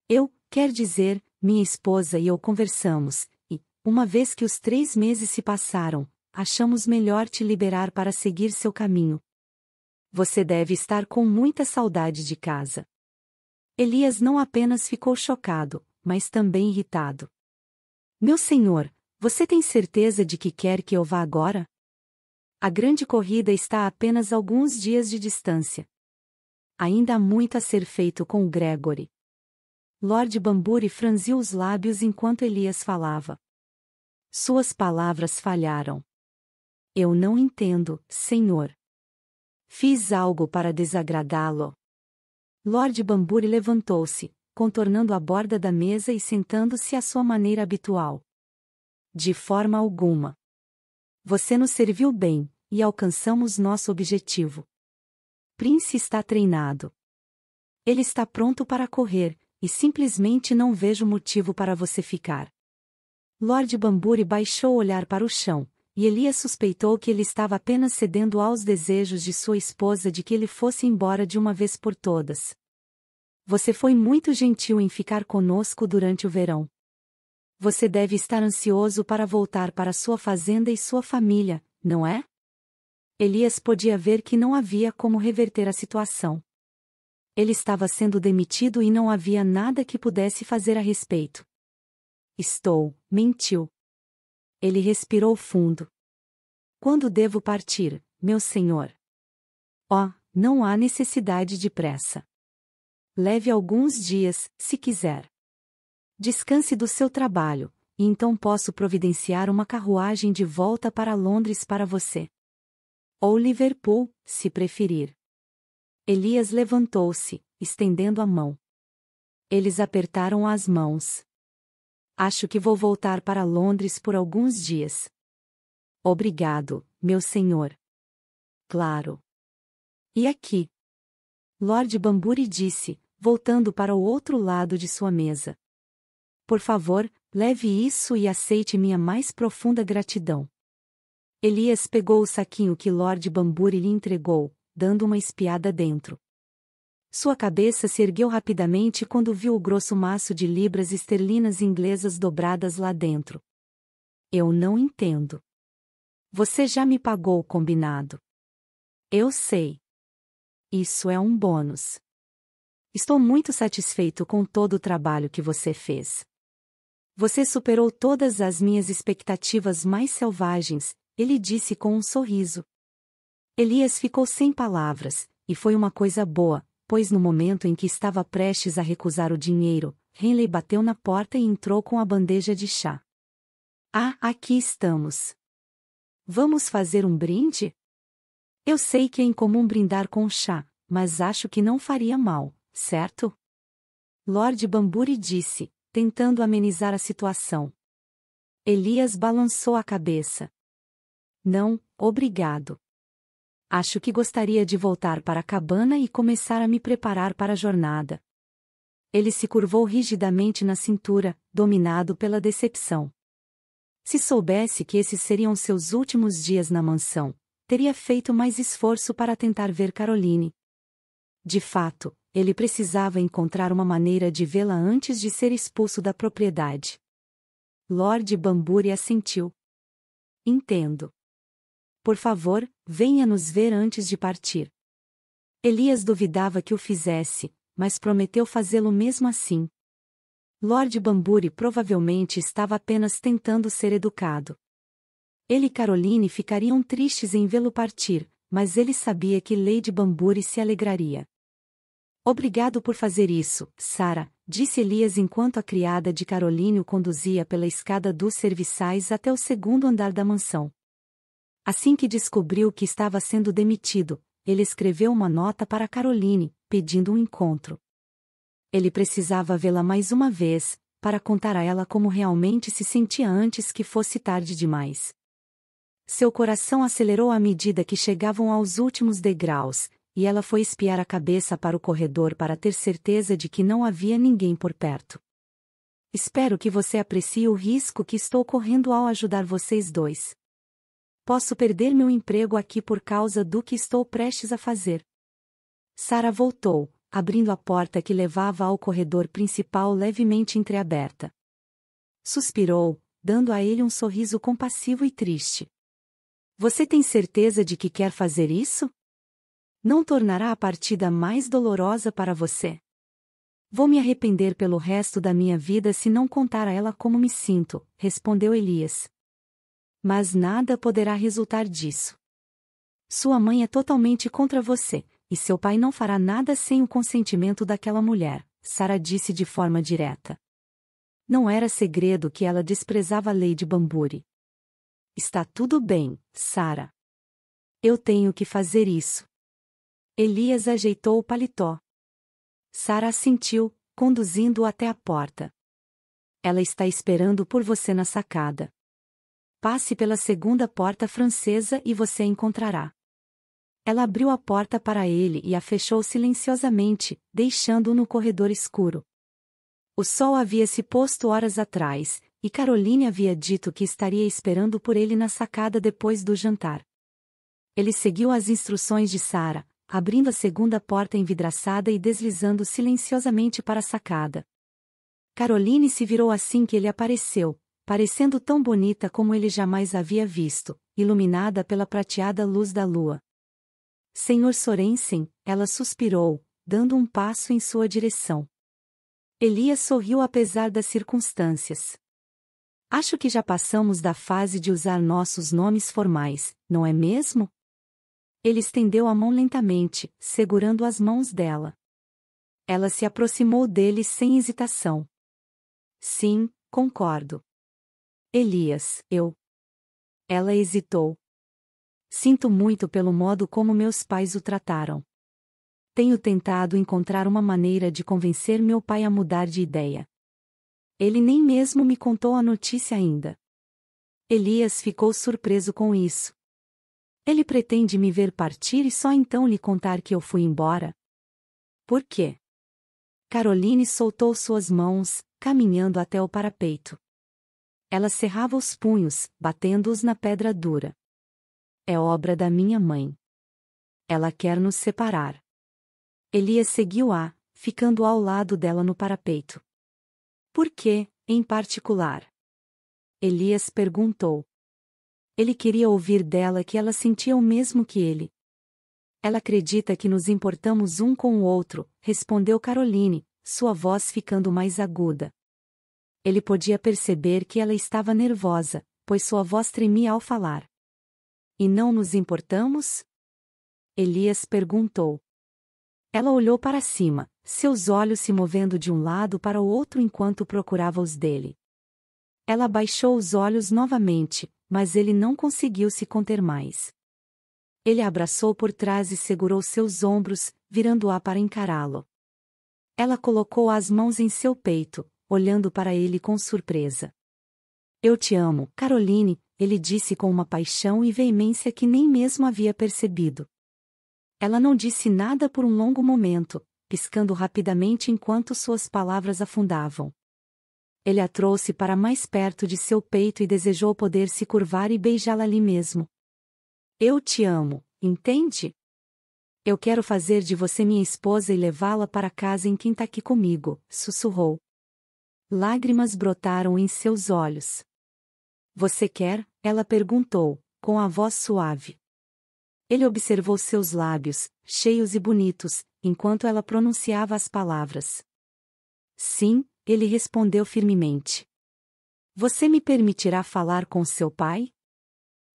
Eu, quer dizer, minha esposa e eu conversamos, e, uma vez que os três meses se passaram, achamos melhor te liberar para seguir seu caminho. Você deve estar com muita saudade de casa. Elias não apenas ficou chocado, mas também irritado. Meu senhor, você tem certeza de que quer que eu vá agora? A grande corrida está a apenas alguns dias de distância. Ainda há muito a ser feito com Gregory. Lord Bamburi franziu os lábios enquanto Elias falava. Suas palavras falharam. Eu não entendo, senhor. Fiz algo para desagradá-lo. Lord Bamburi levantou-se, contornando a borda da mesa e sentando-se à sua maneira habitual. De forma alguma. Você nos serviu bem, e alcançamos nosso objetivo. Prince está treinado. Ele está pronto para correr, e simplesmente não vejo motivo para você ficar. Lord Bamburi baixou o olhar para o chão, e Elias suspeitou que ele estava apenas cedendo aos desejos de sua esposa de que ele fosse embora de uma vez por todas. Você foi muito gentil em ficar conosco durante o verão. Você deve estar ansioso para voltar para sua fazenda e sua família, não é? Elias podia ver que não havia como reverter a situação. Ele estava sendo demitido e não havia nada que pudesse fazer a respeito. Estou, mentiu. Ele respirou fundo. Quando devo partir, meu senhor? Oh, não há necessidade de pressa. Leve alguns dias, se quiser. Descanse do seu trabalho, e então posso providenciar uma carruagem de volta para Londres para você. Ou Liverpool, se preferir. Elias levantou-se, estendendo a mão. Eles apertaram as mãos. Acho que vou voltar para Londres por alguns dias. Obrigado, meu senhor. Claro. E aqui? Lord Bamburi disse, voltando para o outro lado de sua mesa. Por favor, leve isso e aceite minha mais profunda gratidão. Elias pegou o saquinho que Lord Bamburi lhe entregou, dando uma espiada dentro. Sua cabeça se ergueu rapidamente quando viu o grosso maço de libras esterlinas inglesas dobradas lá dentro. Eu não entendo. Você já me pagou o combinado. Eu sei. Isso é um bônus. Estou muito satisfeito com todo o trabalho que você fez. Você superou todas as minhas expectativas mais selvagens, ele disse com um sorriso. Elias ficou sem palavras, e foi uma coisa boa, pois no momento em que estava prestes a recusar o dinheiro, Henley bateu na porta e entrou com a bandeja de chá. Ah, aqui estamos. Vamos fazer um brinde? Eu sei que é incomum brindar com chá, mas acho que não faria mal, certo? Lord Bamburi disse, tentando amenizar a situação. Elias balançou a cabeça. Não, obrigado. Acho que gostaria de voltar para a cabana e começar a me preparar para a jornada. Ele se curvou rigidamente na cintura, dominado pela decepção. Se soubesse que esses seriam seus últimos dias na mansão, teria feito mais esforço para tentar ver Caroline. De fato, ele precisava encontrar uma maneira de vê-la antes de ser expulso da propriedade. Lord Bamburi assentiu. Entendo. Por favor, venha nos ver antes de partir. Elias duvidava que o fizesse, mas prometeu fazê-lo mesmo assim. Lord Bamburi provavelmente estava apenas tentando ser educado. Ele e Caroline ficariam tristes em vê-lo partir, mas ele sabia que Lady Bamburi se alegraria. Obrigado por fazer isso, Sara, disse Elias enquanto a criada de Caroline o conduzia pela escada dos serviçais até o segundo andar da mansão. Assim que descobriu que estava sendo demitido, ele escreveu uma nota para Caroline, pedindo um encontro. Ele precisava vê-la mais uma vez, para contar a ela como realmente se sentia antes que fosse tarde demais. Seu coração acelerou à medida que chegavam aos últimos degraus, e ela foi espiar a cabeça para o corredor para ter certeza de que não havia ninguém por perto. Espero que você aprecie o risco que estou correndo ao ajudar vocês dois. Posso perder meu emprego aqui por causa do que estou prestes a fazer. Sara voltou, abrindo a porta que levava ao corredor principal levemente entreaberta. Suspirou, dando a ele um sorriso compassivo e triste. Você tem certeza de que quer fazer isso? não tornará a partida mais dolorosa para você. Vou me arrepender pelo resto da minha vida se não contar a ela como me sinto, respondeu Elias. Mas nada poderá resultar disso. Sua mãe é totalmente contra você, e seu pai não fará nada sem o consentimento daquela mulher, Sara disse de forma direta. Não era segredo que ela desprezava a lei de Bamburi. Está tudo bem, Sara. Eu tenho que fazer isso. Elias ajeitou o paletó. Sara assentiu, conduzindo-o até a porta. Ela está esperando por você na sacada. Passe pela segunda porta francesa e você a encontrará. Ela abriu a porta para ele e a fechou silenciosamente, deixando-o no corredor escuro. O sol havia se posto horas atrás, e Caroline havia dito que estaria esperando por ele na sacada depois do jantar. Ele seguiu as instruções de Sara, abrindo a segunda porta envidraçada e deslizando silenciosamente para a sacada. Caroline se virou assim que ele apareceu, parecendo tão bonita como ele jamais havia visto, iluminada pela prateada luz da lua. Senhor Sorensen, ela suspirou, dando um passo em sua direção. Elias sorriu apesar das circunstâncias. Acho que já passamos da fase de usar nossos nomes formais, não é mesmo? Ele estendeu a mão lentamente, segurando as mãos dela. Ela se aproximou dele sem hesitação. Sim, concordo. Elias, eu. Ela hesitou. Sinto muito pelo modo como meus pais o trataram. Tenho tentado encontrar uma maneira de convencer meu pai a mudar de ideia. Ele nem mesmo me contou a notícia ainda. Elias ficou surpreso com isso. Ele pretende me ver partir e só então lhe contar que eu fui embora? Por quê? Caroline soltou suas mãos, caminhando até o parapeito. Ela cerrava os punhos, batendo-os na pedra dura. É obra da minha mãe. Ela quer nos separar. Elias seguiu-a, ficando ao lado dela no parapeito. Por que, em particular? Elias perguntou. Ele queria ouvir dela que ela sentia o mesmo que ele. Ela acredita que nos importamos um com o outro, respondeu Caroline, sua voz ficando mais aguda. Ele podia perceber que ela estava nervosa, pois sua voz tremia ao falar. E não nos importamos? Elias perguntou. Ela olhou para cima, seus olhos se movendo de um lado para o outro enquanto procurava os dele. Ela baixou os olhos novamente, mas ele não conseguiu se conter mais. Ele a abraçou por trás e segurou seus ombros, virando-a para encará-lo. Ela colocou as mãos em seu peito, olhando para ele com surpresa. Eu te amo, Caroline, ele disse com uma paixão e veemência que nem mesmo havia percebido. Ela não disse nada por um longo momento, piscando rapidamente enquanto suas palavras afundavam. Ele a trouxe para mais perto de seu peito e desejou poder se curvar e beijá-la ali mesmo. Eu te amo, entende? Eu quero fazer de você minha esposa e levá-la para casa em quem está aqui comigo, sussurrou. Lágrimas brotaram em seus olhos. Você quer? Ela perguntou, com a voz suave. Ele observou seus lábios, cheios e bonitos, enquanto ela pronunciava as palavras. Sim, ele respondeu firmemente. Você me permitirá falar com seu pai?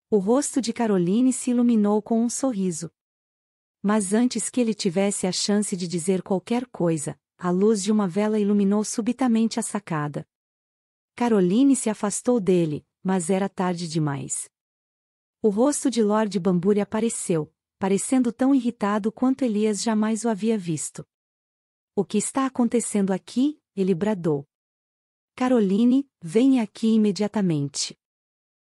O rosto de Caroline se iluminou com um sorriso. Mas antes que ele tivesse a chance de dizer qualquer coisa, a luz de uma vela iluminou subitamente a sacada. Caroline se afastou dele, mas era tarde demais. O rosto de Lord Bamburi apareceu, parecendo tão irritado quanto Elias jamais o havia visto. O que está acontecendo aqui? ele bradou. Caroline, venha aqui imediatamente.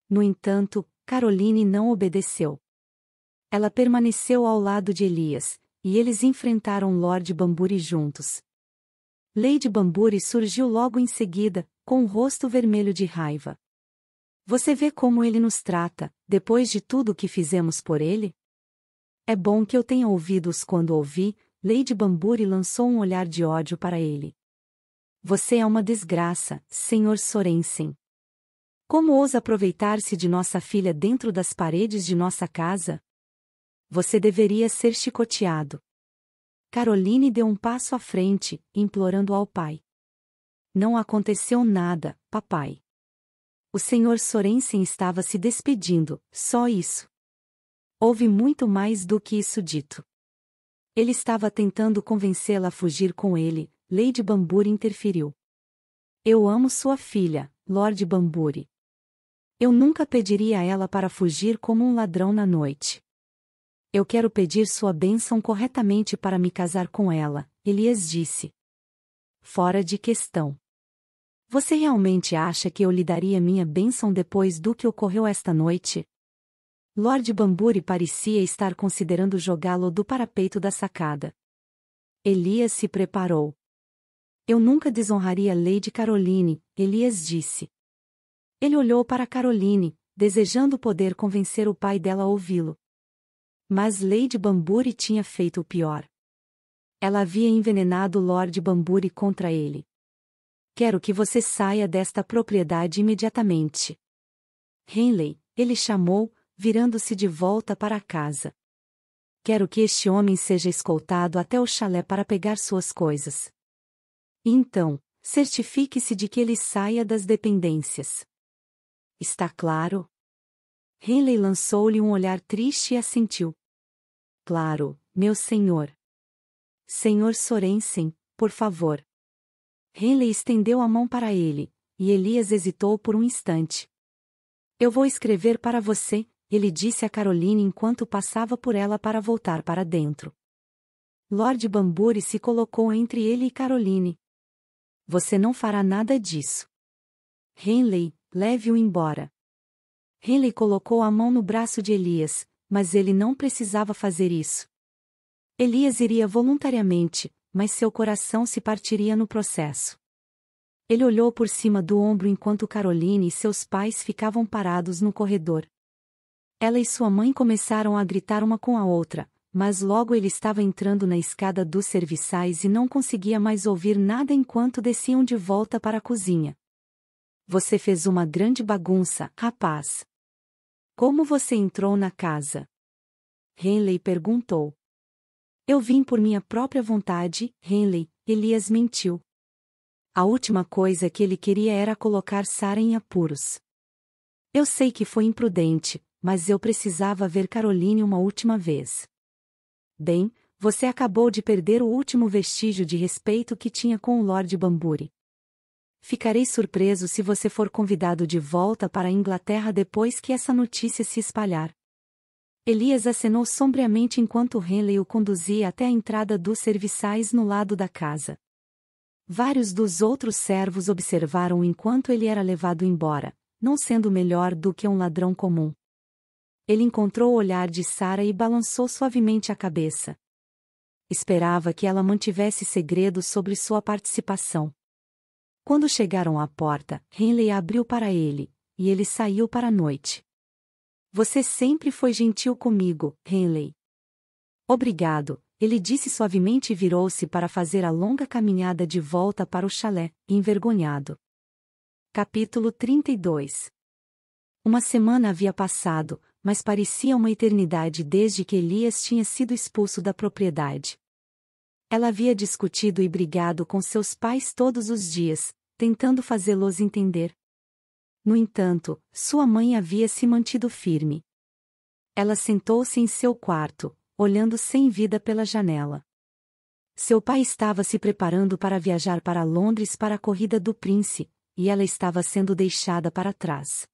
No entanto, Caroline não obedeceu. Ela permaneceu ao lado de Elias, e eles enfrentaram Lord Bamburi juntos. Lady Bamburi surgiu logo em seguida, com o rosto vermelho de raiva. Você vê como ele nos trata, depois de tudo o que fizemos por ele? É bom que eu tenha ouvidos quando ouvi, Lady Bamburi lançou um olhar de ódio para ele. Você é uma desgraça, Sr. Sorensen. Como ousa aproveitar-se de nossa filha dentro das paredes de nossa casa? Você deveria ser chicoteado. Caroline deu um passo à frente, implorando ao pai. Não aconteceu nada, papai. O senhor Sorensen estava se despedindo, só isso. Houve muito mais do que isso dito. Ele estava tentando convencê-la a fugir com ele, Lady Bamburi interferiu. Eu amo sua filha, Lord Bamburi. Eu nunca pediria a ela para fugir como um ladrão na noite. Eu quero pedir sua bênção corretamente para me casar com ela, Elias disse. Fora de questão. Você realmente acha que eu lhe daria minha bênção depois do que ocorreu esta noite? Lord Bamburi parecia estar considerando jogá-lo do parapeito da sacada. Elias se preparou. Eu nunca desonraria Lady Caroline, Elias disse. Ele olhou para Caroline, desejando poder convencer o pai dela a ouvi-lo. Mas Lady Bamburi tinha feito o pior. Ela havia envenenado Lord Bamburi contra ele. Quero que você saia desta propriedade imediatamente. Henley, ele chamou, virando-se de volta para a casa. Quero que este homem seja escoltado até o chalé para pegar suas coisas. Então, certifique-se de que ele saia das dependências. Está claro? Henley lançou-lhe um olhar triste e assentiu. Claro, meu senhor. Senhor Sorensen, por favor. Henley estendeu a mão para ele, e Elias hesitou por um instante. Eu vou escrever para você, ele disse a Caroline enquanto passava por ela para voltar para dentro. Lord Bamburi se colocou entre ele e Caroline, você não fará nada disso. Henley, leve-o embora. Henley colocou a mão no braço de Elias, mas ele não precisava fazer isso. Elias iria voluntariamente, mas seu coração se partiria no processo. Ele olhou por cima do ombro enquanto Caroline e seus pais ficavam parados no corredor. Ela e sua mãe começaram a gritar uma com a outra, mas logo ele estava entrando na escada dos serviçais e não conseguia mais ouvir nada enquanto desciam de volta para a cozinha. Você fez uma grande bagunça, rapaz. Como você entrou na casa? Henley perguntou. Eu vim por minha própria vontade, Henley, Elias mentiu. A última coisa que ele queria era colocar Sara em apuros. Eu sei que foi imprudente, mas eu precisava ver Caroline uma última vez. Bem, você acabou de perder o último vestígio de respeito que tinha com o Lord Bamburi. Ficarei surpreso se você for convidado de volta para a Inglaterra depois que essa notícia se espalhar. Elias acenou sombriamente enquanto Henley o conduzia até a entrada dos serviçais no lado da casa. Vários dos outros servos observaram enquanto ele era levado embora, não sendo melhor do que um ladrão comum. Ele encontrou o olhar de Sara e balançou suavemente a cabeça. Esperava que ela mantivesse segredo sobre sua participação. Quando chegaram à porta, Henley abriu para ele, e ele saiu para a noite. Você sempre foi gentil comigo, Henley. Obrigado, ele disse suavemente e virou-se para fazer a longa caminhada de volta para o chalé, envergonhado. Capítulo 32 Uma semana havia passado, mas parecia uma eternidade desde que Elias tinha sido expulso da propriedade. Ela havia discutido e brigado com seus pais todos os dias, tentando fazê-los entender. No entanto, sua mãe havia se mantido firme. Ela sentou-se em seu quarto, olhando sem vida pela janela. Seu pai estava se preparando para viajar para Londres para a corrida do príncipe, e ela estava sendo deixada para trás.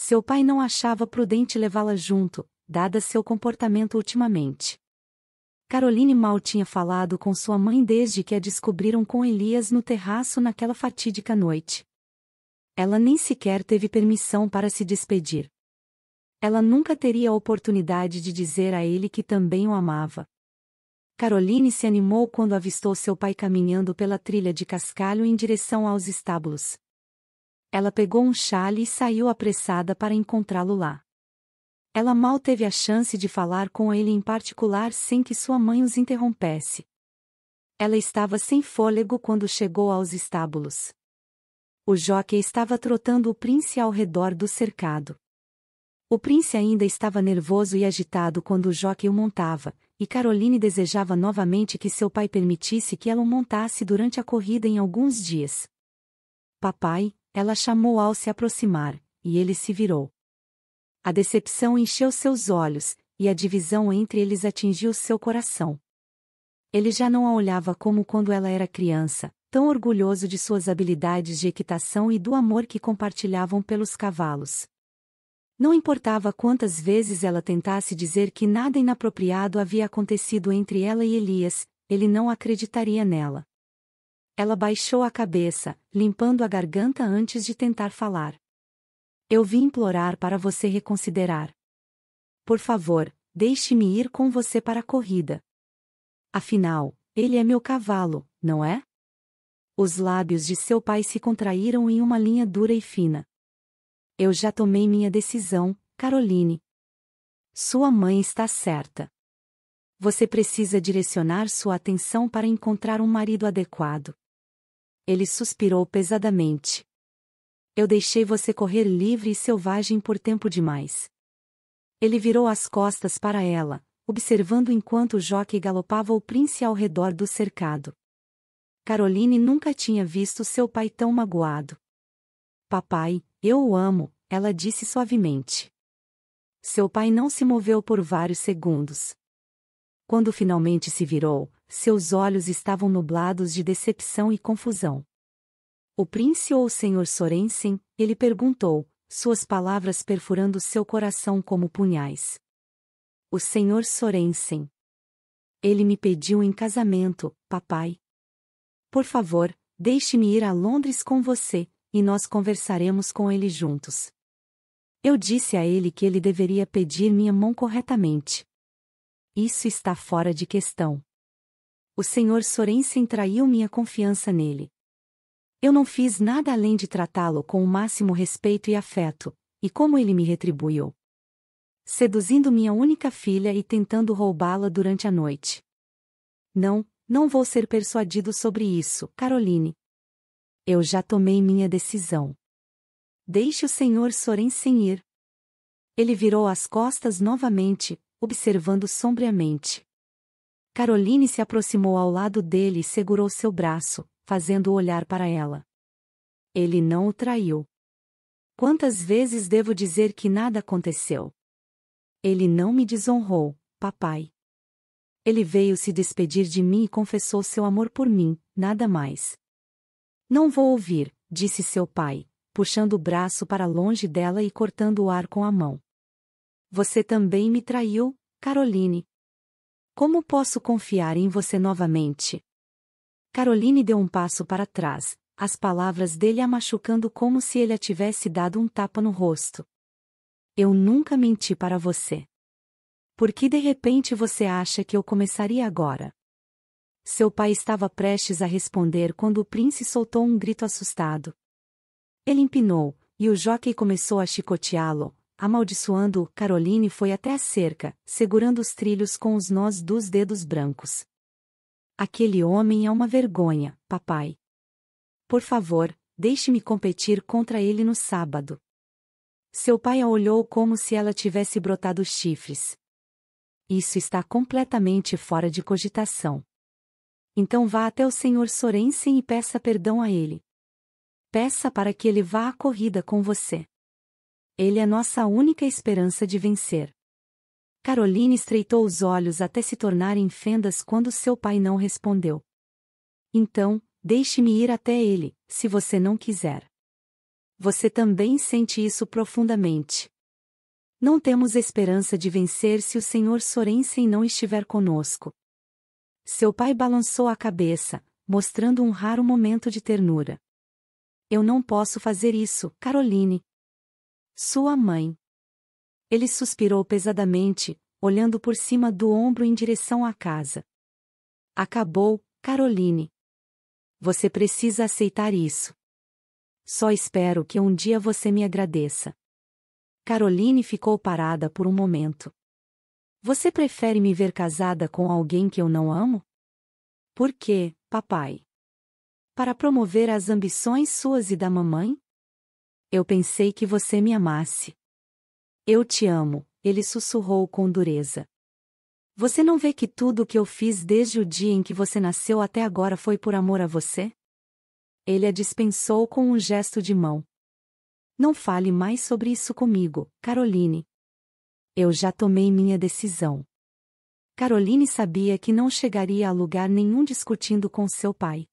Seu pai não achava prudente levá-la junto, dada seu comportamento ultimamente. Caroline mal tinha falado com sua mãe desde que a descobriram com Elias no terraço naquela fatídica noite. Ela nem sequer teve permissão para se despedir. Ela nunca teria a oportunidade de dizer a ele que também o amava. Caroline se animou quando avistou seu pai caminhando pela trilha de cascalho em direção aos estábulos. Ela pegou um chale e saiu apressada para encontrá-lo lá. Ela mal teve a chance de falar com ele em particular sem que sua mãe os interrompesse. Ela estava sem fôlego quando chegou aos estábulos. O jockey estava trotando o prince ao redor do cercado. O prince ainda estava nervoso e agitado quando o jockey o montava, e Caroline desejava novamente que seu pai permitisse que ela o montasse durante a corrida em alguns dias. Papai, ela chamou ao se aproximar, e ele se virou. A decepção encheu seus olhos, e a divisão entre eles atingiu seu coração. Ele já não a olhava como quando ela era criança, tão orgulhoso de suas habilidades de equitação e do amor que compartilhavam pelos cavalos. Não importava quantas vezes ela tentasse dizer que nada inapropriado havia acontecido entre ela e Elias, ele não acreditaria nela. Ela baixou a cabeça, limpando a garganta antes de tentar falar. Eu vim implorar para você reconsiderar. Por favor, deixe-me ir com você para a corrida. Afinal, ele é meu cavalo, não é? Os lábios de seu pai se contraíram em uma linha dura e fina. Eu já tomei minha decisão, Caroline. Sua mãe está certa. Você precisa direcionar sua atenção para encontrar um marido adequado ele suspirou pesadamente. Eu deixei você correr livre e selvagem por tempo demais. Ele virou as costas para ela, observando enquanto o jockey galopava o príncipe ao redor do cercado. Caroline nunca tinha visto seu pai tão magoado. Papai, eu o amo, ela disse suavemente. Seu pai não se moveu por vários segundos. Quando finalmente se virou, seus olhos estavam nublados de decepção e confusão. O príncipe ou o senhor Sorensen, ele perguntou, suas palavras perfurando seu coração como punhais. O senhor Sorensen. Ele me pediu em casamento, papai. Por favor, deixe-me ir a Londres com você, e nós conversaremos com ele juntos. Eu disse a ele que ele deveria pedir minha mão corretamente. Isso está fora de questão o senhor Sorensen traiu minha confiança nele. Eu não fiz nada além de tratá-lo com o máximo respeito e afeto, e como ele me retribuiu. Seduzindo minha única filha e tentando roubá-la durante a noite. Não, não vou ser persuadido sobre isso, Caroline. Eu já tomei minha decisão. Deixe o senhor Sorensen ir. Ele virou as costas novamente, observando sombriamente. Caroline se aproximou ao lado dele e segurou seu braço, fazendo-o olhar para ela. Ele não o traiu. Quantas vezes devo dizer que nada aconteceu? Ele não me desonrou, papai. Ele veio se despedir de mim e confessou seu amor por mim, nada mais. Não vou ouvir, disse seu pai, puxando o braço para longe dela e cortando o ar com a mão. Você também me traiu, Caroline, como posso confiar em você novamente? Caroline deu um passo para trás, as palavras dele a machucando como se ele a tivesse dado um tapa no rosto. Eu nunca menti para você. Por que de repente você acha que eu começaria agora? Seu pai estava prestes a responder quando o príncipe soltou um grito assustado. Ele empinou, e o jockey começou a chicoteá-lo, Amaldiçoando-o, Caroline foi até a cerca, segurando os trilhos com os nós dos dedos brancos. Aquele homem é uma vergonha, papai. Por favor, deixe-me competir contra ele no sábado. Seu pai a olhou como se ela tivesse brotado chifres. Isso está completamente fora de cogitação. Então vá até o senhor Sorensen e peça perdão a ele. Peça para que ele vá à corrida com você. Ele é nossa única esperança de vencer. Caroline estreitou os olhos até se tornarem fendas quando seu pai não respondeu. Então, deixe-me ir até ele, se você não quiser. Você também sente isso profundamente. Não temos esperança de vencer se o Senhor Sorensen não estiver conosco. Seu pai balançou a cabeça, mostrando um raro momento de ternura. Eu não posso fazer isso, Caroline, sua mãe. Ele suspirou pesadamente, olhando por cima do ombro em direção à casa. Acabou, Caroline. Você precisa aceitar isso. Só espero que um dia você me agradeça. Caroline ficou parada por um momento. Você prefere me ver casada com alguém que eu não amo? Por quê, papai? Para promover as ambições suas e da mamãe? Eu pensei que você me amasse. Eu te amo, ele sussurrou com dureza. Você não vê que tudo o que eu fiz desde o dia em que você nasceu até agora foi por amor a você? Ele a dispensou com um gesto de mão. Não fale mais sobre isso comigo, Caroline. Eu já tomei minha decisão. Caroline sabia que não chegaria a lugar nenhum discutindo com seu pai.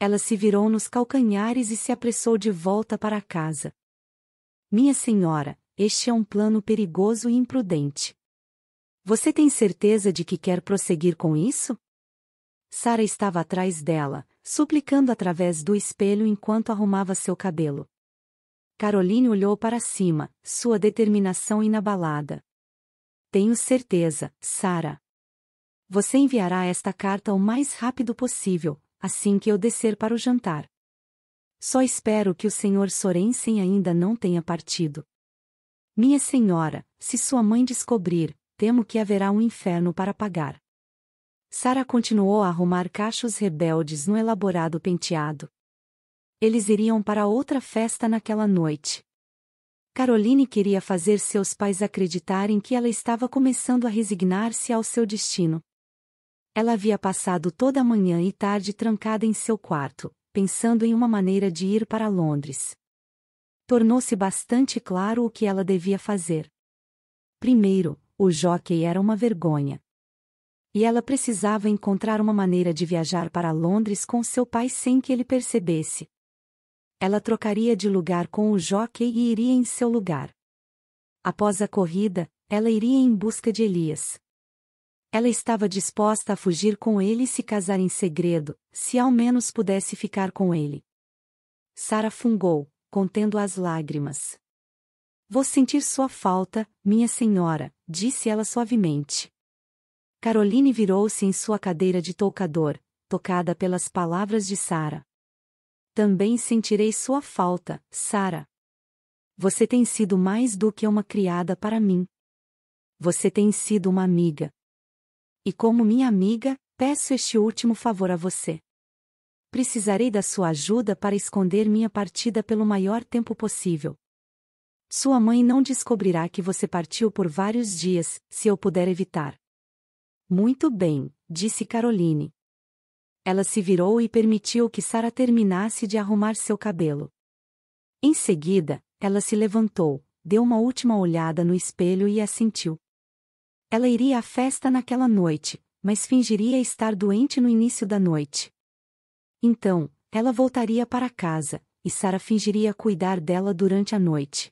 Ela se virou nos calcanhares e se apressou de volta para casa. Minha senhora, este é um plano perigoso e imprudente. Você tem certeza de que quer prosseguir com isso? Sara estava atrás dela, suplicando através do espelho enquanto arrumava seu cabelo. Caroline olhou para cima, sua determinação inabalada. Tenho certeza, Sara. Você enviará esta carta o mais rápido possível, assim que eu descer para o jantar. Só espero que o senhor Sorensen ainda não tenha partido. Minha senhora, se sua mãe descobrir, temo que haverá um inferno para pagar. Sara continuou a arrumar cachos rebeldes no elaborado penteado. Eles iriam para outra festa naquela noite. Caroline queria fazer seus pais acreditarem que ela estava começando a resignar-se ao seu destino. Ela havia passado toda a manhã e tarde trancada em seu quarto, pensando em uma maneira de ir para Londres. Tornou-se bastante claro o que ela devia fazer. Primeiro, o jockey era uma vergonha. E ela precisava encontrar uma maneira de viajar para Londres com seu pai sem que ele percebesse. Ela trocaria de lugar com o jockey e iria em seu lugar. Após a corrida, ela iria em busca de Elias. Ela estava disposta a fugir com ele e se casar em segredo, se ao menos pudesse ficar com ele. Sara fungou, contendo as lágrimas. Vou sentir sua falta, minha senhora, disse ela suavemente. Caroline virou-se em sua cadeira de toucador, tocada pelas palavras de Sara. Também sentirei sua falta, Sara. Você tem sido mais do que uma criada para mim. Você tem sido uma amiga, e como minha amiga, peço este último favor a você. Precisarei da sua ajuda para esconder minha partida pelo maior tempo possível. Sua mãe não descobrirá que você partiu por vários dias, se eu puder evitar. Muito bem, disse Caroline. Ela se virou e permitiu que Sara terminasse de arrumar seu cabelo. Em seguida, ela se levantou, deu uma última olhada no espelho e assentiu. Ela iria à festa naquela noite, mas fingiria estar doente no início da noite. Então, ela voltaria para casa, e Sara fingiria cuidar dela durante a noite.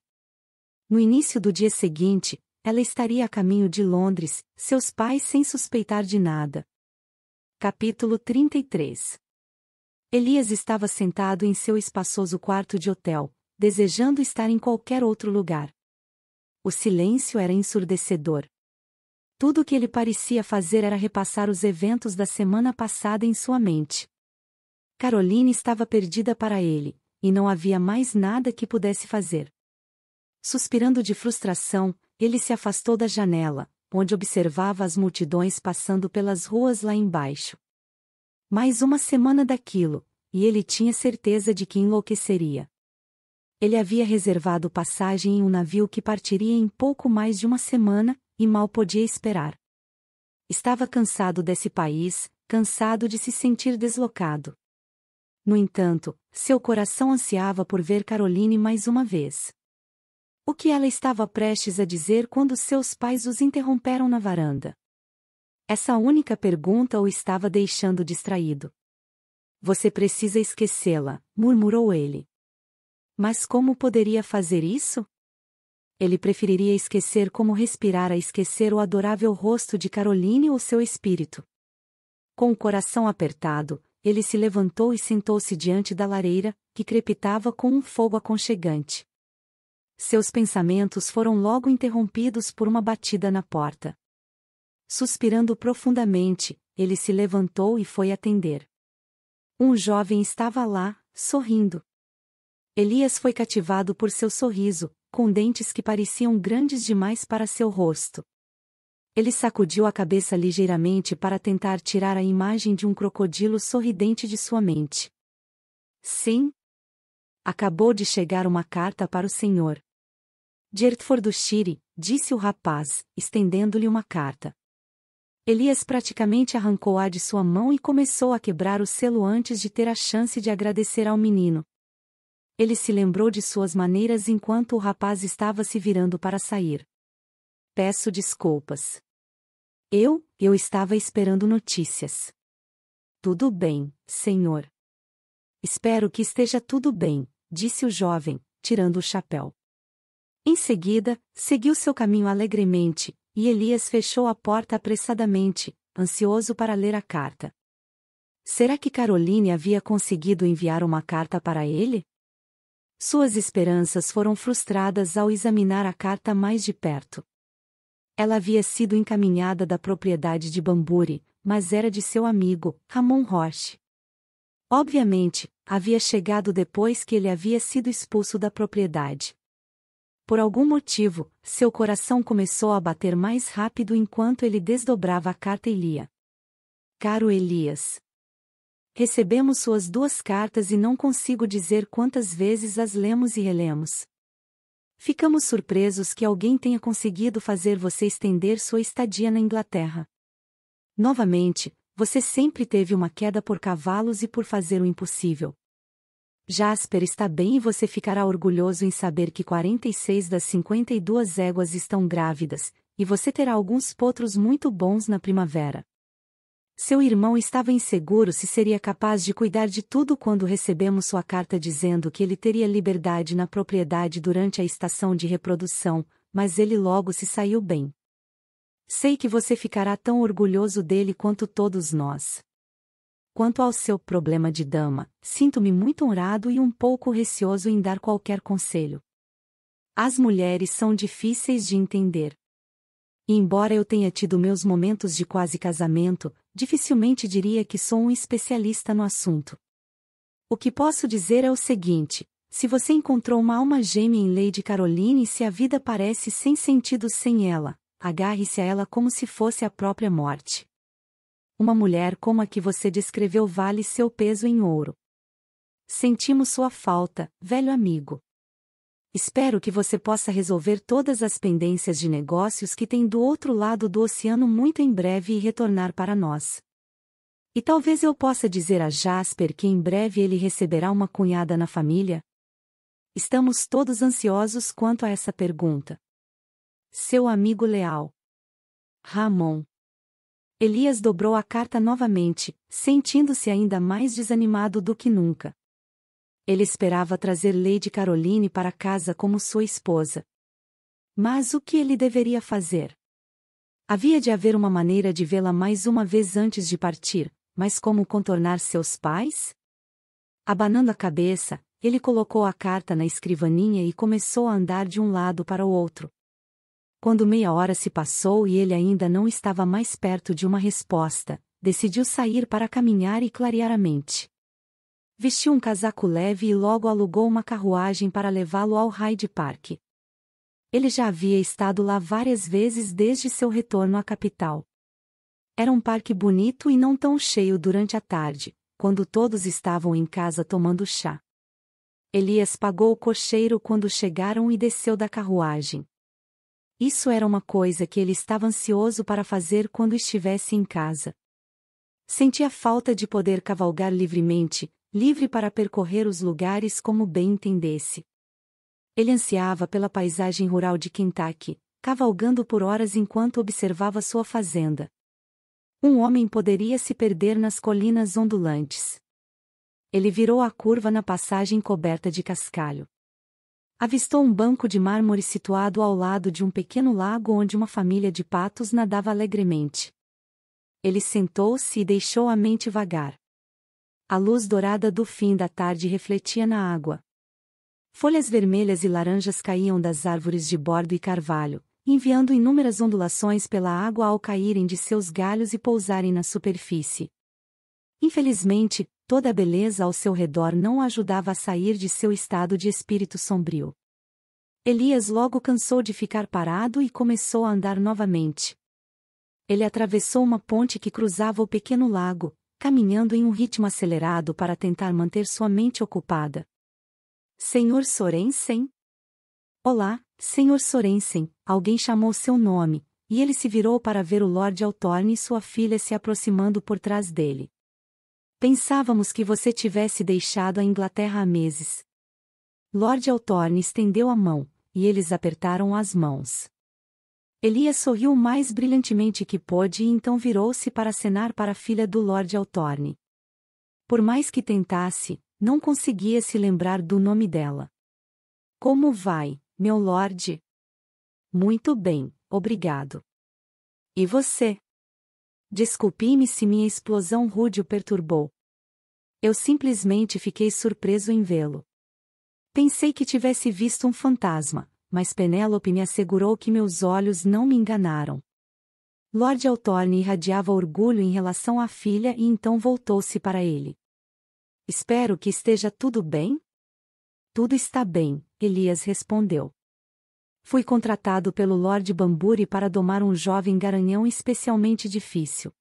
No início do dia seguinte, ela estaria a caminho de Londres, seus pais sem suspeitar de nada. Capítulo 33 Elias estava sentado em seu espaçoso quarto de hotel, desejando estar em qualquer outro lugar. O silêncio era ensurdecedor. Tudo o que ele parecia fazer era repassar os eventos da semana passada em sua mente. Caroline estava perdida para ele, e não havia mais nada que pudesse fazer. Suspirando de frustração, ele se afastou da janela, onde observava as multidões passando pelas ruas lá embaixo. Mais uma semana daquilo, e ele tinha certeza de que enlouqueceria. Ele havia reservado passagem em um navio que partiria em pouco mais de uma semana, e mal podia esperar. Estava cansado desse país, cansado de se sentir deslocado. No entanto, seu coração ansiava por ver Caroline mais uma vez. O que ela estava prestes a dizer quando seus pais os interromperam na varanda? Essa única pergunta o estava deixando distraído. Você precisa esquecê-la, murmurou ele. Mas como poderia fazer isso? ele preferiria esquecer como respirar a esquecer o adorável rosto de Caroline ou seu espírito. Com o coração apertado, ele se levantou e sentou-se diante da lareira, que crepitava com um fogo aconchegante. Seus pensamentos foram logo interrompidos por uma batida na porta. Suspirando profundamente, ele se levantou e foi atender. Um jovem estava lá, sorrindo. Elias foi cativado por seu sorriso, com dentes que pareciam grandes demais para seu rosto. Ele sacudiu a cabeça ligeiramente para tentar tirar a imagem de um crocodilo sorridente de sua mente. Sim. Acabou de chegar uma carta para o senhor. De Hertfordshire, disse o rapaz, estendendo-lhe uma carta. Elias praticamente arrancou-a de sua mão e começou a quebrar o selo antes de ter a chance de agradecer ao menino ele se lembrou de suas maneiras enquanto o rapaz estava se virando para sair. Peço desculpas. Eu, eu estava esperando notícias. Tudo bem, senhor. Espero que esteja tudo bem, disse o jovem, tirando o chapéu. Em seguida, seguiu seu caminho alegremente, e Elias fechou a porta apressadamente, ansioso para ler a carta. Será que Caroline havia conseguido enviar uma carta para ele? Suas esperanças foram frustradas ao examinar a carta mais de perto. Ela havia sido encaminhada da propriedade de Bamburi, mas era de seu amigo, Ramon Roche. Obviamente, havia chegado depois que ele havia sido expulso da propriedade. Por algum motivo, seu coração começou a bater mais rápido enquanto ele desdobrava a carta e lia. Caro Elias. Recebemos suas duas cartas e não consigo dizer quantas vezes as lemos e relemos. Ficamos surpresos que alguém tenha conseguido fazer você estender sua estadia na Inglaterra. Novamente, você sempre teve uma queda por cavalos e por fazer o impossível. Jasper está bem e você ficará orgulhoso em saber que 46 das 52 éguas estão grávidas, e você terá alguns potros muito bons na primavera. Seu irmão estava inseguro se seria capaz de cuidar de tudo quando recebemos sua carta dizendo que ele teria liberdade na propriedade durante a estação de reprodução, mas ele logo se saiu bem. Sei que você ficará tão orgulhoso dele quanto todos nós. Quanto ao seu problema de dama, sinto-me muito honrado e um pouco receoso em dar qualquer conselho. As mulheres são difíceis de entender. E embora eu tenha tido meus momentos de quase casamento, dificilmente diria que sou um especialista no assunto. O que posso dizer é o seguinte: se você encontrou uma alma gêmea em Lady Caroline e se a vida parece sem sentido sem ela, agarre-se a ela como se fosse a própria morte. Uma mulher como a que você descreveu vale seu peso em ouro. Sentimos sua falta, velho amigo. Espero que você possa resolver todas as pendências de negócios que tem do outro lado do oceano muito em breve e retornar para nós. E talvez eu possa dizer a Jasper que em breve ele receberá uma cunhada na família? Estamos todos ansiosos quanto a essa pergunta. Seu amigo leal. Ramon. Elias dobrou a carta novamente, sentindo-se ainda mais desanimado do que nunca. Ele esperava trazer Lady Caroline para casa como sua esposa. Mas o que ele deveria fazer? Havia de haver uma maneira de vê-la mais uma vez antes de partir, mas como contornar seus pais? Abanando a cabeça, ele colocou a carta na escrivaninha e começou a andar de um lado para o outro. Quando meia hora se passou e ele ainda não estava mais perto de uma resposta, decidiu sair para caminhar e clarear a mente. Vestiu um casaco leve e logo alugou uma carruagem para levá-lo ao Hyde Park. Ele já havia estado lá várias vezes desde seu retorno à capital. Era um parque bonito e não tão cheio durante a tarde, quando todos estavam em casa tomando chá. Elias pagou o cocheiro quando chegaram e desceu da carruagem. Isso era uma coisa que ele estava ansioso para fazer quando estivesse em casa. Sentia falta de poder cavalgar livremente, livre para percorrer os lugares como bem entendesse. Ele ansiava pela paisagem rural de Kentucky, cavalgando por horas enquanto observava sua fazenda. Um homem poderia se perder nas colinas ondulantes. Ele virou a curva na passagem coberta de cascalho. Avistou um banco de mármore situado ao lado de um pequeno lago onde uma família de patos nadava alegremente. Ele sentou-se e deixou a mente vagar. A luz dourada do fim da tarde refletia na água. Folhas vermelhas e laranjas caíam das árvores de bordo e carvalho, enviando inúmeras ondulações pela água ao caírem de seus galhos e pousarem na superfície. Infelizmente, toda a beleza ao seu redor não ajudava a sair de seu estado de espírito sombrio. Elias logo cansou de ficar parado e começou a andar novamente. Ele atravessou uma ponte que cruzava o pequeno lago, caminhando em um ritmo acelerado para tentar manter sua mente ocupada. Senhor Sorensen? Olá, Senhor Sorensen, alguém chamou seu nome, e ele se virou para ver o Lord Altorne e sua filha se aproximando por trás dele. Pensávamos que você tivesse deixado a Inglaterra há meses. Lord Altorne estendeu a mão, e eles apertaram as mãos. Elias sorriu o mais brilhantemente que pôde e então virou-se para acenar para a filha do Lord Altorne. Por mais que tentasse, não conseguia se lembrar do nome dela. Como vai, meu Lorde? Muito bem, obrigado. E você? Desculpe-me se minha explosão rude o perturbou. Eu simplesmente fiquei surpreso em vê-lo. Pensei que tivesse visto um fantasma, mas Penélope me assegurou que meus olhos não me enganaram. Lord Altorne irradiava orgulho em relação à filha e então voltou-se para ele. Espero que esteja tudo bem? Tudo está bem, Elias respondeu. Fui contratado pelo Lord Bamburi para domar um jovem garanhão especialmente difícil.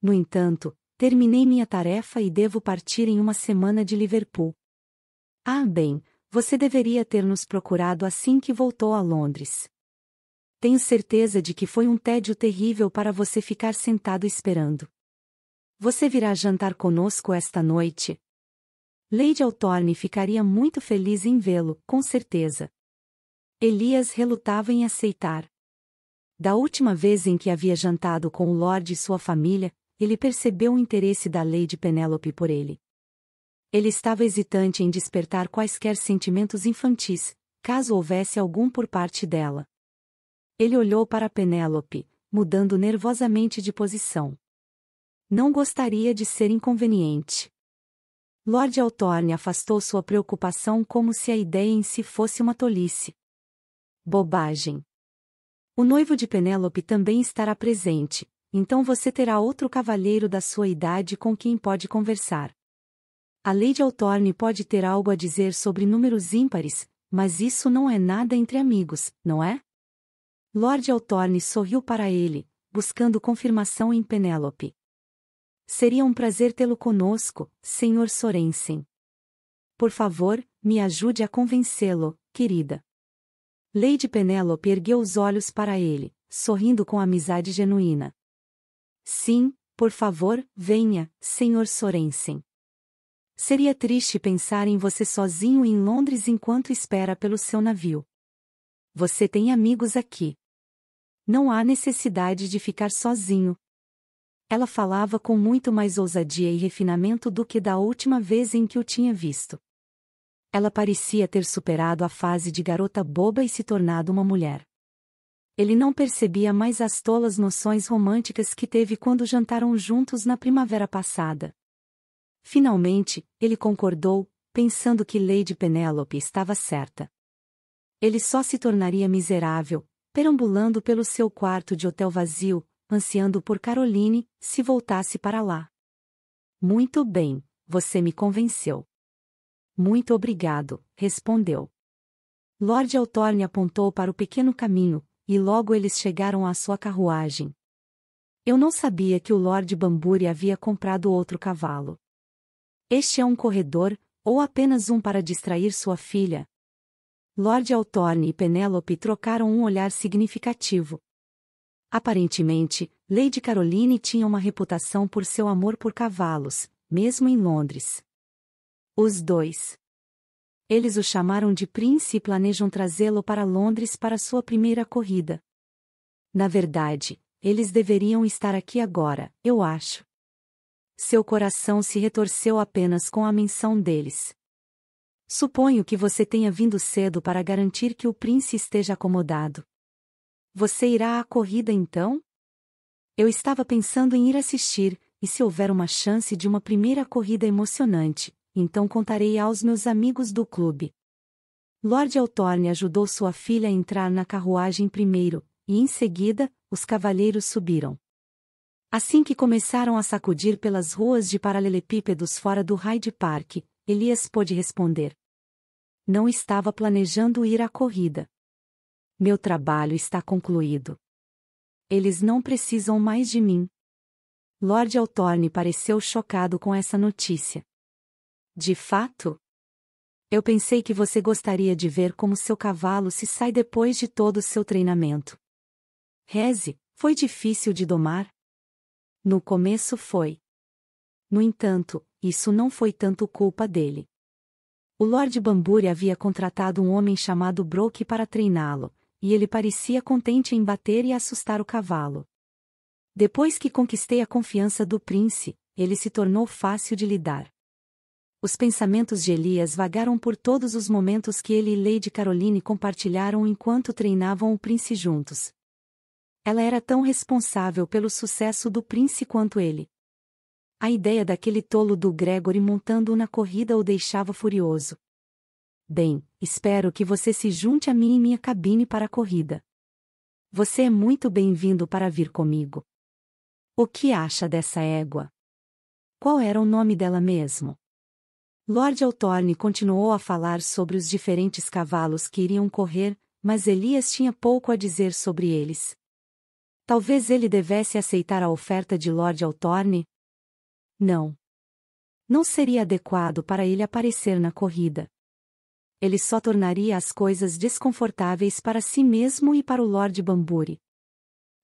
No entanto, terminei minha tarefa e devo partir em uma semana de Liverpool. Ah, bem, você deveria ter nos procurado assim que voltou a Londres. Tenho certeza de que foi um tédio terrível para você ficar sentado esperando. Você virá jantar conosco esta noite? Lady Altorne ficaria muito feliz em vê-lo, com certeza. Elias relutava em aceitar. Da última vez em que havia jantado com o Lorde e sua família, ele percebeu o interesse da Lady Penélope por ele. Ele estava hesitante em despertar quaisquer sentimentos infantis, caso houvesse algum por parte dela. Ele olhou para Penélope, mudando nervosamente de posição. Não gostaria de ser inconveniente. Lord Altorne afastou sua preocupação como se a ideia em si fosse uma tolice. Bobagem. O noivo de Penélope também estará presente, então você terá outro cavalheiro da sua idade com quem pode conversar. A lei de Altorne pode ter algo a dizer sobre números ímpares, mas isso não é nada entre amigos, não é? Lord Altorne sorriu para ele, buscando confirmação em Penélope. Seria um prazer tê-lo conosco, Sr. Sorensen. Por favor, me ajude a convencê-lo, querida. Lady Penélope ergueu os olhos para ele, sorrindo com amizade genuína. Sim, por favor, venha, Sr. Sorensen. Seria triste pensar em você sozinho em Londres enquanto espera pelo seu navio. Você tem amigos aqui. Não há necessidade de ficar sozinho. Ela falava com muito mais ousadia e refinamento do que da última vez em que o tinha visto. Ela parecia ter superado a fase de garota boba e se tornado uma mulher. Ele não percebia mais as tolas noções românticas que teve quando jantaram juntos na primavera passada Finalmente, ele concordou, pensando que Lady Penélope estava certa. Ele só se tornaria miserável, perambulando pelo seu quarto de hotel vazio, ansiando por Caroline, se voltasse para lá. Muito bem, você me convenceu. Muito obrigado, respondeu. Lord Altorne apontou para o pequeno caminho, e logo eles chegaram à sua carruagem. Eu não sabia que o Lord Bamburi havia comprado outro cavalo. Este é um corredor, ou apenas um para distrair sua filha? Lord Althorne e Penélope trocaram um olhar significativo. Aparentemente, Lady Caroline tinha uma reputação por seu amor por cavalos, mesmo em Londres. Os dois. Eles o chamaram de príncipe e planejam trazê-lo para Londres para sua primeira corrida. Na verdade, eles deveriam estar aqui agora, eu acho seu coração se retorceu apenas com a menção deles. Suponho que você tenha vindo cedo para garantir que o príncipe esteja acomodado. Você irá à corrida então? Eu estava pensando em ir assistir, e se houver uma chance de uma primeira corrida emocionante, então contarei aos meus amigos do clube. Lord Althorne ajudou sua filha a entrar na carruagem primeiro, e em seguida, os cavalheiros subiram. Assim que começaram a sacudir pelas ruas de paralelepípedos fora do Hyde Park, Elias pôde responder. Não estava planejando ir à corrida. Meu trabalho está concluído. Eles não precisam mais de mim. Lord Altorne pareceu chocado com essa notícia. De fato? Eu pensei que você gostaria de ver como seu cavalo se sai depois de todo o seu treinamento. Reze, foi difícil de domar, no começo foi. No entanto, isso não foi tanto culpa dele. O Lord Bamburi havia contratado um homem chamado Broke para treiná-lo, e ele parecia contente em bater e assustar o cavalo. Depois que conquistei a confiança do príncipe, ele se tornou fácil de lidar. Os pensamentos de Elias vagaram por todos os momentos que ele e Lady Caroline compartilharam enquanto treinavam o príncipe juntos, ela era tão responsável pelo sucesso do Prince quanto ele. A ideia daquele tolo do Gregory montando na corrida o deixava furioso. Bem, espero que você se junte a mim e minha cabine para a corrida. Você é muito bem-vindo para vir comigo. O que acha dessa égua? Qual era o nome dela mesmo? Lord Althorne continuou a falar sobre os diferentes cavalos que iriam correr, mas Elias tinha pouco a dizer sobre eles. Talvez ele devesse aceitar a oferta de Lord Altorne? Não. Não seria adequado para ele aparecer na corrida. Ele só tornaria as coisas desconfortáveis para si mesmo e para o Lord Bamburi.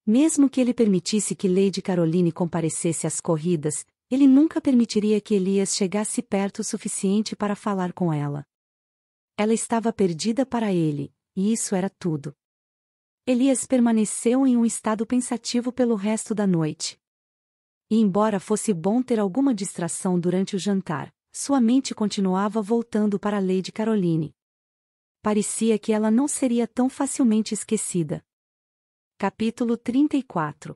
Mesmo que ele permitisse que Lady Caroline comparecesse às corridas, ele nunca permitiria que Elias chegasse perto o suficiente para falar com ela. Ela estava perdida para ele, e isso era tudo. Elias permaneceu em um estado pensativo pelo resto da noite. E embora fosse bom ter alguma distração durante o jantar, sua mente continuava voltando para a Lady Caroline. Parecia que ela não seria tão facilmente esquecida. Capítulo 34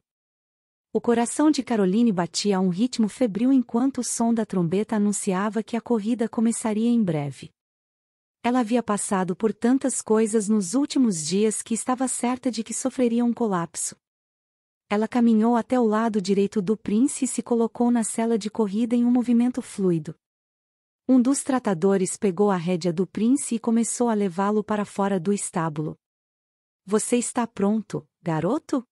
O coração de Caroline batia a um ritmo febril enquanto o som da trombeta anunciava que a corrida começaria em breve. Ela havia passado por tantas coisas nos últimos dias que estava certa de que sofreria um colapso. Ela caminhou até o lado direito do príncipe e se colocou na cela de corrida em um movimento fluido. Um dos tratadores pegou a rédea do príncipe e começou a levá-lo para fora do estábulo. Você está pronto, garoto?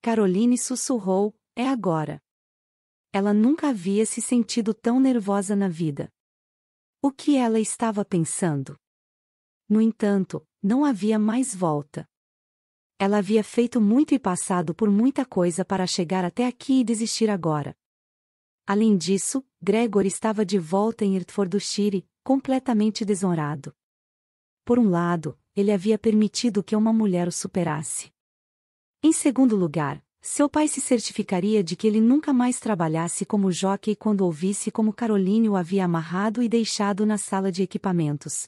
Caroline sussurrou, é agora. Ela nunca havia se sentido tão nervosa na vida. O que ela estava pensando? No entanto, não havia mais volta. Ela havia feito muito e passado por muita coisa para chegar até aqui e desistir agora. Além disso, Gregor estava de volta em Hertfordshire, completamente desonrado. Por um lado, ele havia permitido que uma mulher o superasse. Em segundo lugar, seu pai se certificaria de que ele nunca mais trabalhasse como jockey quando ouvisse como Caroline o havia amarrado e deixado na sala de equipamentos.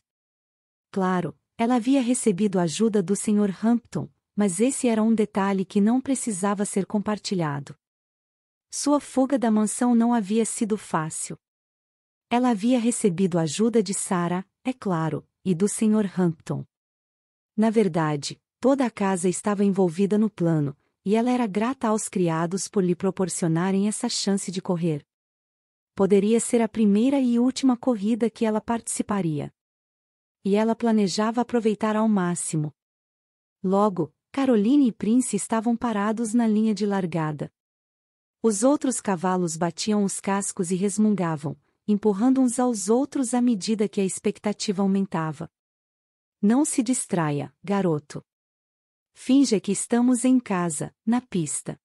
Claro, ela havia recebido ajuda do Sr. Hampton, mas esse era um detalhe que não precisava ser compartilhado. Sua fuga da mansão não havia sido fácil. Ela havia recebido ajuda de Sara, é claro, e do Sr. Hampton. Na verdade, toda a casa estava envolvida no plano, e ela era grata aos criados por lhe proporcionarem essa chance de correr. Poderia ser a primeira e última corrida que ela participaria. E ela planejava aproveitar ao máximo. Logo, Caroline e Prince estavam parados na linha de largada. Os outros cavalos batiam os cascos e resmungavam, empurrando uns aos outros à medida que a expectativa aumentava. Não se distraia, garoto. Finge que estamos em casa, na pista.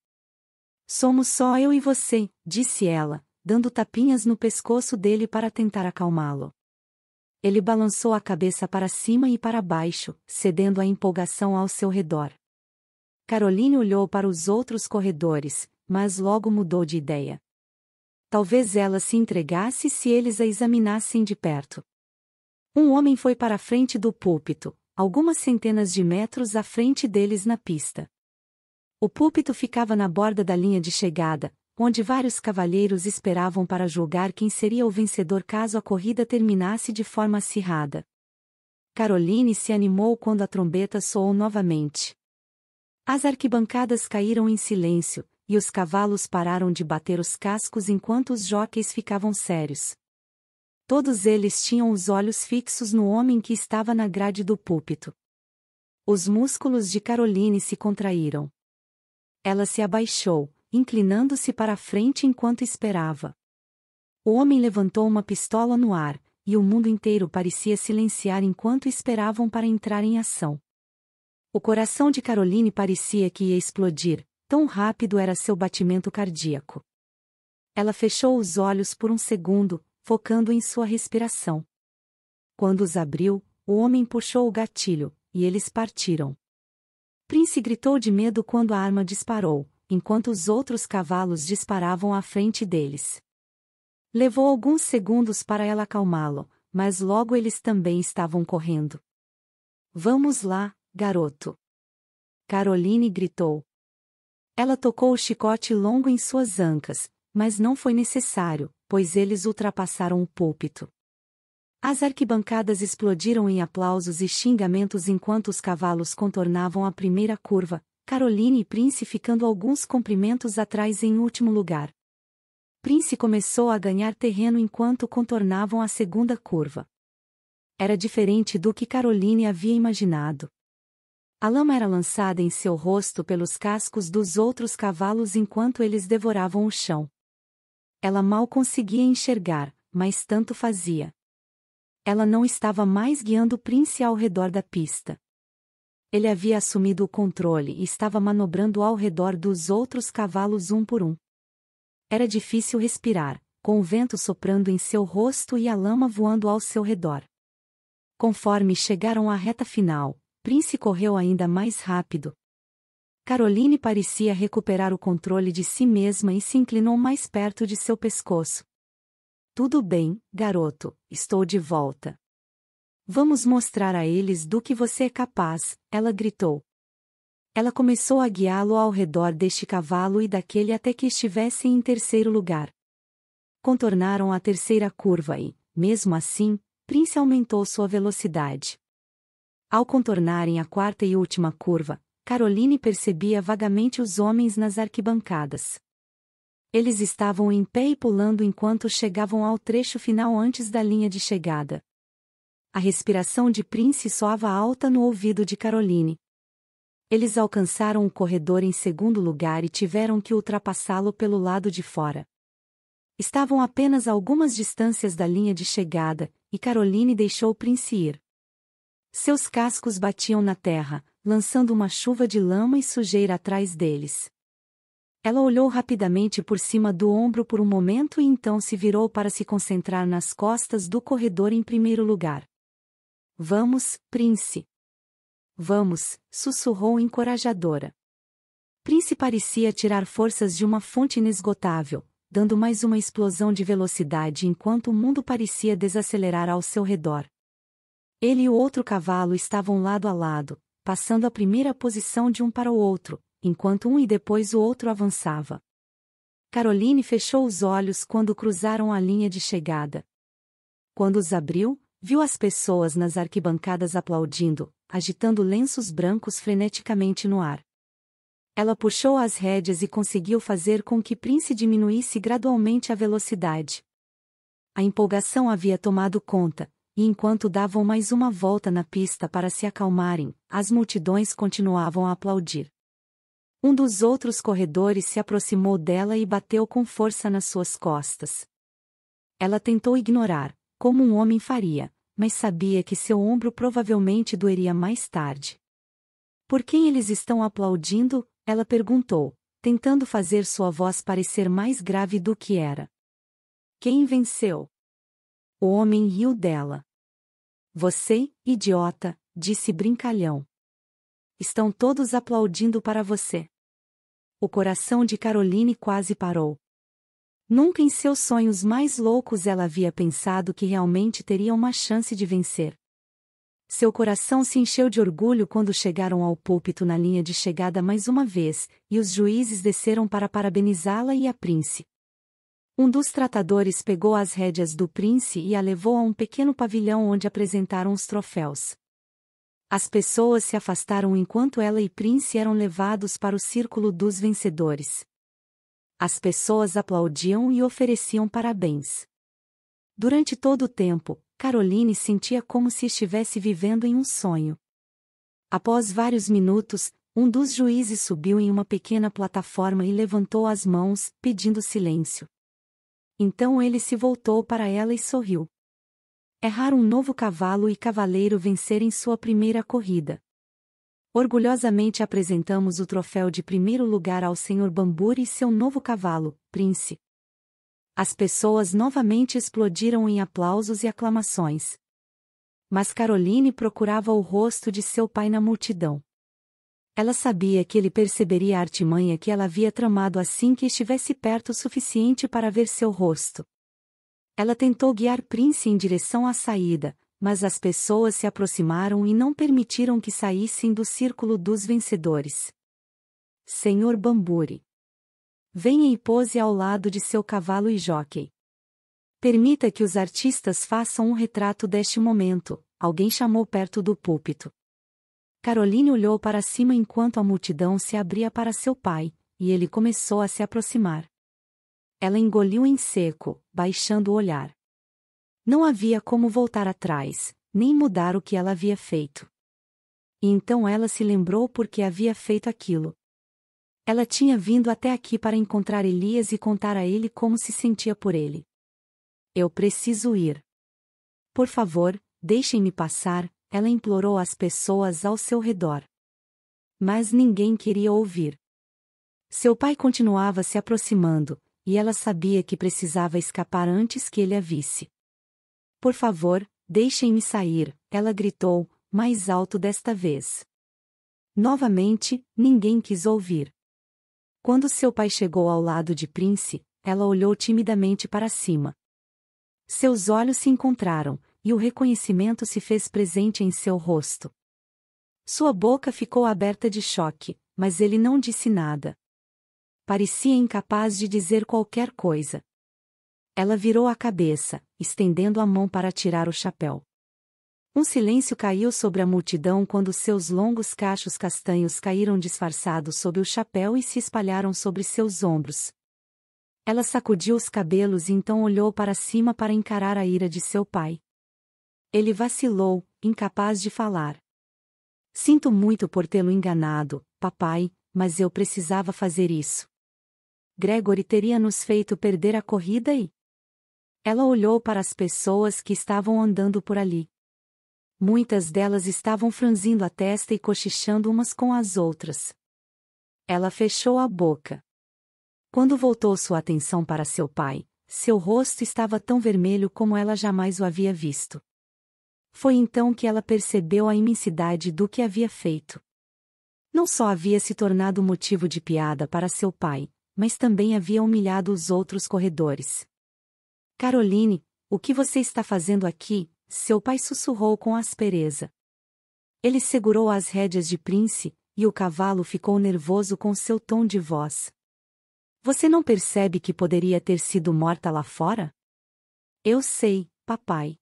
Somos só eu e você, disse ela, dando tapinhas no pescoço dele para tentar acalmá-lo. Ele balançou a cabeça para cima e para baixo, cedendo a empolgação ao seu redor. Caroline olhou para os outros corredores, mas logo mudou de ideia. Talvez ela se entregasse se eles a examinassem de perto. Um homem foi para a frente do púlpito, algumas centenas de metros à frente deles na pista. O púlpito ficava na borda da linha de chegada, onde vários cavalheiros esperavam para julgar quem seria o vencedor caso a corrida terminasse de forma acirrada. Caroline se animou quando a trombeta soou novamente. As arquibancadas caíram em silêncio, e os cavalos pararam de bater os cascos enquanto os jockeys ficavam sérios. Todos eles tinham os olhos fixos no homem que estava na grade do púlpito. Os músculos de Caroline se contraíram. Ela se abaixou, inclinando-se para a frente enquanto esperava. O homem levantou uma pistola no ar, e o mundo inteiro parecia silenciar enquanto esperavam para entrar em ação. O coração de Caroline parecia que ia explodir, tão rápido era seu batimento cardíaco. Ela fechou os olhos por um segundo, focando em sua respiração. Quando os abriu, o homem puxou o gatilho, e eles partiram. Prince gritou de medo quando a arma disparou, enquanto os outros cavalos disparavam à frente deles. Levou alguns segundos para ela acalmá-lo, mas logo eles também estavam correndo. Vamos lá, garoto! Caroline gritou. Ela tocou o chicote longo em suas ancas, mas não foi necessário, pois eles ultrapassaram o púlpito. As arquibancadas explodiram em aplausos e xingamentos enquanto os cavalos contornavam a primeira curva, Caroline e Prince ficando alguns comprimentos atrás em último lugar. Prince começou a ganhar terreno enquanto contornavam a segunda curva. Era diferente do que Caroline havia imaginado. A lama era lançada em seu rosto pelos cascos dos outros cavalos enquanto eles devoravam o chão. Ela mal conseguia enxergar, mas tanto fazia. Ela não estava mais guiando o Prince ao redor da pista. Ele havia assumido o controle e estava manobrando ao redor dos outros cavalos um por um. Era difícil respirar, com o vento soprando em seu rosto e a lama voando ao seu redor. Conforme chegaram à reta final, Prince correu ainda mais rápido, Caroline parecia recuperar o controle de si mesma e se inclinou mais perto de seu pescoço. Tudo bem, garoto, estou de volta. Vamos mostrar a eles do que você é capaz, ela gritou. Ela começou a guiá-lo ao redor deste cavalo e daquele até que estivessem em terceiro lugar. Contornaram a terceira curva e, mesmo assim, Prince aumentou sua velocidade. Ao contornarem a quarta e última curva, Caroline percebia vagamente os homens nas arquibancadas. Eles estavam em pé e pulando enquanto chegavam ao trecho final antes da linha de chegada. A respiração de Prince soava alta no ouvido de Caroline. Eles alcançaram o corredor em segundo lugar e tiveram que ultrapassá-lo pelo lado de fora. Estavam apenas a algumas distâncias da linha de chegada, e Caroline deixou Prince ir. Seus cascos batiam na terra, lançando uma chuva de lama e sujeira atrás deles. Ela olhou rapidamente por cima do ombro por um momento e então se virou para se concentrar nas costas do corredor em primeiro lugar. Vamos, Prince. Vamos, sussurrou encorajadora. Prince parecia tirar forças de uma fonte inesgotável, dando mais uma explosão de velocidade enquanto o mundo parecia desacelerar ao seu redor. Ele e o outro cavalo estavam lado a lado, passando a primeira posição de um para o outro, enquanto um e depois o outro avançava. Caroline fechou os olhos quando cruzaram a linha de chegada. Quando os abriu, viu as pessoas nas arquibancadas aplaudindo, agitando lenços brancos freneticamente no ar. Ela puxou as rédeas e conseguiu fazer com que Prince diminuísse gradualmente a velocidade. A empolgação havia tomado conta, e enquanto davam mais uma volta na pista para se acalmarem, as multidões continuavam a aplaudir. Um dos outros corredores se aproximou dela e bateu com força nas suas costas. Ela tentou ignorar, como um homem faria, mas sabia que seu ombro provavelmente doeria mais tarde. Por quem eles estão aplaudindo? ela perguntou, tentando fazer sua voz parecer mais grave do que era. Quem venceu? O homem riu dela. Você, idiota, disse brincalhão. Estão todos aplaudindo para você. O coração de Caroline quase parou. Nunca em seus sonhos mais loucos ela havia pensado que realmente teria uma chance de vencer. Seu coração se encheu de orgulho quando chegaram ao púlpito na linha de chegada mais uma vez, e os juízes desceram para parabenizá-la e a Prince. Um dos tratadores pegou as rédeas do prince e a levou a um pequeno pavilhão onde apresentaram os troféus. As pessoas se afastaram enquanto ela e Prince eram levados para o círculo dos vencedores. As pessoas aplaudiam e ofereciam parabéns. Durante todo o tempo, Caroline sentia como se estivesse vivendo em um sonho. Após vários minutos, um dos juízes subiu em uma pequena plataforma e levantou as mãos, pedindo silêncio. Então ele se voltou para ela e sorriu. É raro um novo cavalo e cavaleiro vencer em sua primeira corrida. Orgulhosamente apresentamos o troféu de primeiro lugar ao Sr. Bamburi e seu novo cavalo, Prince. As pessoas novamente explodiram em aplausos e aclamações. Mas Caroline procurava o rosto de seu pai na multidão. Ela sabia que ele perceberia a artimanha que ela havia tramado assim que estivesse perto o suficiente para ver seu rosto. Ela tentou guiar Prince em direção à saída, mas as pessoas se aproximaram e não permitiram que saíssem do círculo dos vencedores. Senhor Bamburi. Venha e pose ao lado de seu cavalo e jockey. Permita que os artistas façam um retrato deste momento, alguém chamou perto do púlpito. Caroline olhou para cima enquanto a multidão se abria para seu pai, e ele começou a se aproximar. Ela engoliu em seco, baixando o olhar. Não havia como voltar atrás, nem mudar o que ela havia feito. E então ela se lembrou por que havia feito aquilo. Ela tinha vindo até aqui para encontrar Elias e contar a ele como se sentia por ele. Eu preciso ir. Por favor, deixem-me passar, ela implorou às pessoas ao seu redor. Mas ninguém queria ouvir. Seu pai continuava se aproximando, e ela sabia que precisava escapar antes que ele a visse. Por favor, deixem-me sair, ela gritou, mais alto desta vez. Novamente, ninguém quis ouvir. Quando seu pai chegou ao lado de Prince, ela olhou timidamente para cima. Seus olhos se encontraram, e o reconhecimento se fez presente em seu rosto. Sua boca ficou aberta de choque, mas ele não disse nada. Parecia incapaz de dizer qualquer coisa. Ela virou a cabeça, estendendo a mão para tirar o chapéu. Um silêncio caiu sobre a multidão quando seus longos cachos castanhos caíram disfarçados sob o chapéu e se espalharam sobre seus ombros. Ela sacudiu os cabelos e então olhou para cima para encarar a ira de seu pai. Ele vacilou, incapaz de falar. Sinto muito por tê-lo enganado, papai, mas eu precisava fazer isso. Gregory teria nos feito perder a corrida e. Ela olhou para as pessoas que estavam andando por ali. Muitas delas estavam franzindo a testa e cochichando umas com as outras. Ela fechou a boca. Quando voltou sua atenção para seu pai, seu rosto estava tão vermelho como ela jamais o havia visto. Foi então que ela percebeu a imensidade do que havia feito. Não só havia se tornado motivo de piada para seu pai, mas também havia humilhado os outros corredores. Caroline, o que você está fazendo aqui? Seu pai sussurrou com aspereza. Ele segurou as rédeas de Prince, e o cavalo ficou nervoso com seu tom de voz. Você não percebe que poderia ter sido morta lá fora? Eu sei, papai.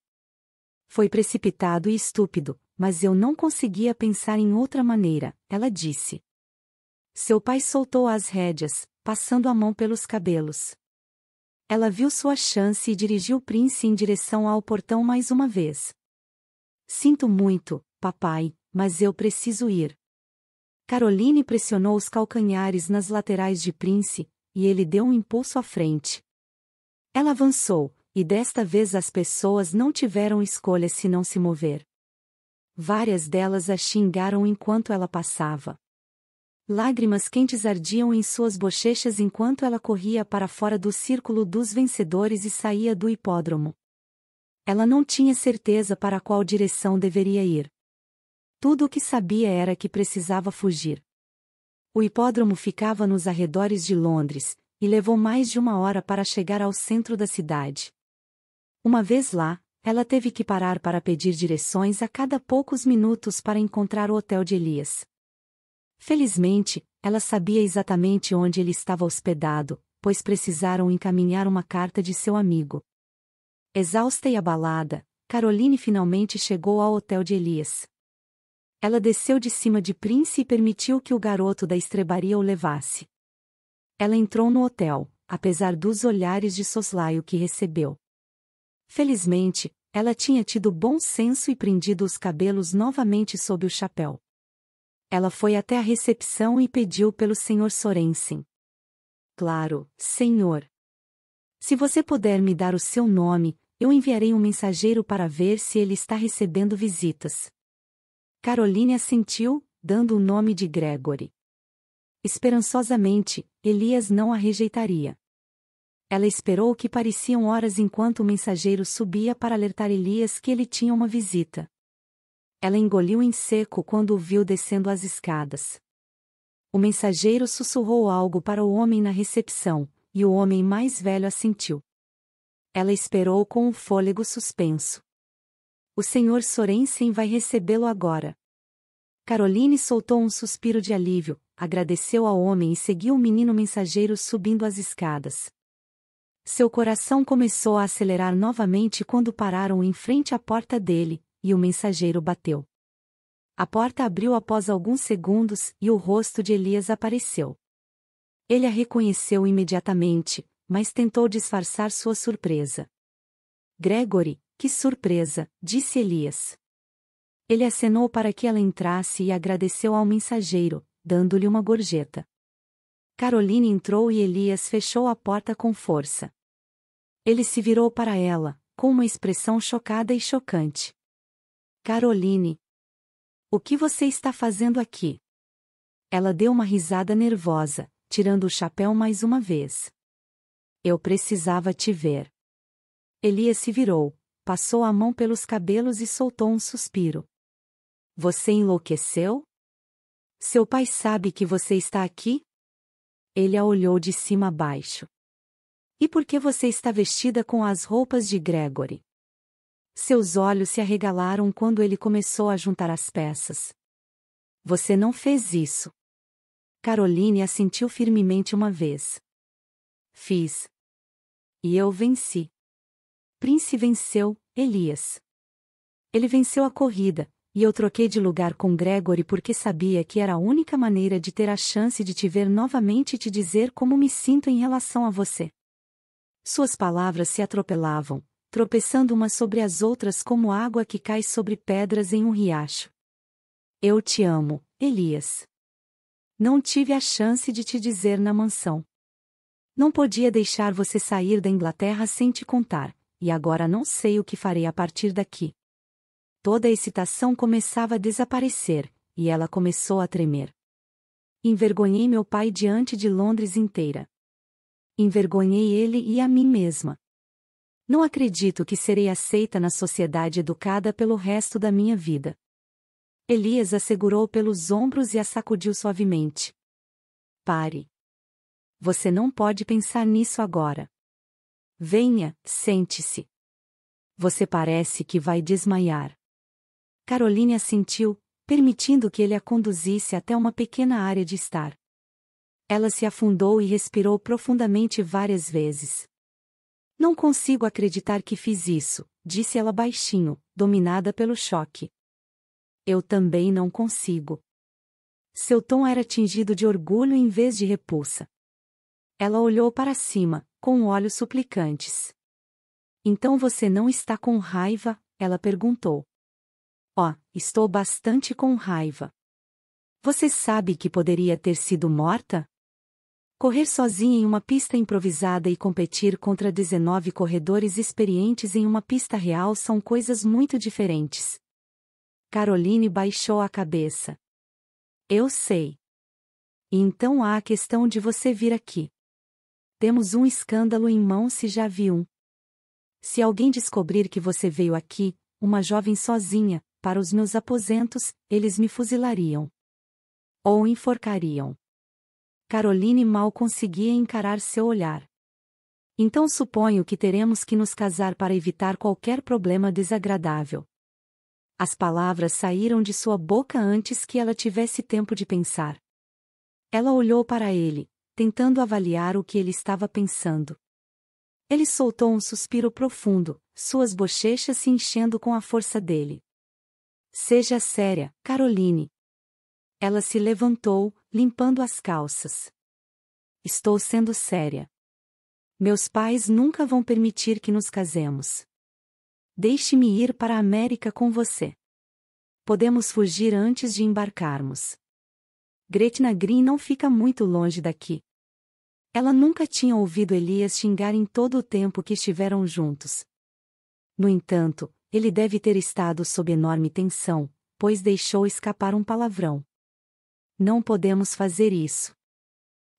Foi precipitado e estúpido, mas eu não conseguia pensar em outra maneira, ela disse. Seu pai soltou as rédeas, passando a mão pelos cabelos. Ela viu sua chance e dirigiu Prince em direção ao portão mais uma vez. Sinto muito, papai, mas eu preciso ir. Caroline pressionou os calcanhares nas laterais de Prince, e ele deu um impulso à frente. Ela avançou, e desta vez as pessoas não tiveram escolha se não se mover. Várias delas a xingaram enquanto ela passava. Lágrimas quentes ardiam em suas bochechas enquanto ela corria para fora do círculo dos vencedores e saía do hipódromo. Ela não tinha certeza para qual direção deveria ir. Tudo o que sabia era que precisava fugir. O hipódromo ficava nos arredores de Londres, e levou mais de uma hora para chegar ao centro da cidade. Uma vez lá, ela teve que parar para pedir direções a cada poucos minutos para encontrar o hotel de Elias. Felizmente, ela sabia exatamente onde ele estava hospedado, pois precisaram encaminhar uma carta de seu amigo. Exausta e abalada, Caroline finalmente chegou ao hotel de Elias. Ela desceu de cima de Prince e permitiu que o garoto da estrebaria o levasse. Ela entrou no hotel, apesar dos olhares de soslaio que recebeu. Felizmente, ela tinha tido bom senso e prendido os cabelos novamente sob o chapéu. Ela foi até a recepção e pediu pelo Sr. Sorensen. Claro, senhor. Se você puder me dar o seu nome, eu enviarei um mensageiro para ver se ele está recebendo visitas. Caroline assentiu, dando o nome de Gregory. Esperançosamente, Elias não a rejeitaria. Ela esperou que pareciam horas enquanto o mensageiro subia para alertar Elias que ele tinha uma visita. Ela engoliu em seco quando o viu descendo as escadas. O mensageiro sussurrou algo para o homem na recepção, e o homem mais velho assentiu. Ela esperou com o um fôlego suspenso. O senhor Sorensen vai recebê-lo agora. Caroline soltou um suspiro de alívio, agradeceu ao homem e seguiu o menino mensageiro subindo as escadas. Seu coração começou a acelerar novamente quando pararam em frente à porta dele, e o mensageiro bateu. A porta abriu após alguns segundos e o rosto de Elias apareceu. Ele a reconheceu imediatamente, mas tentou disfarçar sua surpresa. Gregory, que surpresa, disse Elias. Ele acenou para que ela entrasse e agradeceu ao mensageiro, dando-lhe uma gorjeta. Caroline entrou e Elias fechou a porta com força. Ele se virou para ela, com uma expressão chocada e chocante. Caroline, o que você está fazendo aqui? Ela deu uma risada nervosa, tirando o chapéu mais uma vez. Eu precisava te ver. Elias se virou, passou a mão pelos cabelos e soltou um suspiro. Você enlouqueceu? Seu pai sabe que você está aqui? Ele a olhou de cima a baixo. E por que você está vestida com as roupas de Gregory? Seus olhos se arregalaram quando ele começou a juntar as peças. Você não fez isso. Caroline assentiu firmemente uma vez. Fiz. E eu venci. Prince venceu, Elias. Ele venceu a corrida, e eu troquei de lugar com Gregory porque sabia que era a única maneira de ter a chance de te ver novamente e te dizer como me sinto em relação a você. Suas palavras se atropelavam, tropeçando umas sobre as outras como água que cai sobre pedras em um riacho. Eu te amo, Elias. Não tive a chance de te dizer na mansão. Não podia deixar você sair da Inglaterra sem te contar, e agora não sei o que farei a partir daqui toda a excitação começava a desaparecer, e ela começou a tremer. Envergonhei meu pai diante de Londres inteira. Envergonhei ele e a mim mesma. Não acredito que serei aceita na sociedade educada pelo resto da minha vida. Elias a segurou pelos ombros e a sacudiu suavemente. Pare. Você não pode pensar nisso agora. Venha, sente-se. Você parece que vai desmaiar. Caroline assentiu, permitindo que ele a conduzisse até uma pequena área de estar. Ela se afundou e respirou profundamente várias vezes. Não consigo acreditar que fiz isso, disse ela baixinho, dominada pelo choque. Eu também não consigo. Seu tom era tingido de orgulho em vez de repulsa. Ela olhou para cima, com olhos suplicantes. Então você não está com raiva? ela perguntou. Ó, oh, estou bastante com raiva. Você sabe que poderia ter sido morta? Correr sozinha em uma pista improvisada e competir contra 19 corredores experientes em uma pista real são coisas muito diferentes. Caroline baixou a cabeça. Eu sei. Então há a questão de você vir aqui. Temos um escândalo em mão se já vi um. Se alguém descobrir que você veio aqui, uma jovem sozinha, para os meus aposentos, eles me fuzilariam. Ou enforcariam. Caroline mal conseguia encarar seu olhar. Então suponho que teremos que nos casar para evitar qualquer problema desagradável. As palavras saíram de sua boca antes que ela tivesse tempo de pensar. Ela olhou para ele, tentando avaliar o que ele estava pensando. Ele soltou um suspiro profundo, suas bochechas se enchendo com a força dele. Seja séria, Caroline. Ela se levantou, limpando as calças. Estou sendo séria. Meus pais nunca vão permitir que nos casemos. Deixe-me ir para a América com você. Podemos fugir antes de embarcarmos. Gretna Green não fica muito longe daqui. Ela nunca tinha ouvido Elias xingar em todo o tempo que estiveram juntos. No entanto, ele deve ter estado sob enorme tensão, pois deixou escapar um palavrão. Não podemos fazer isso.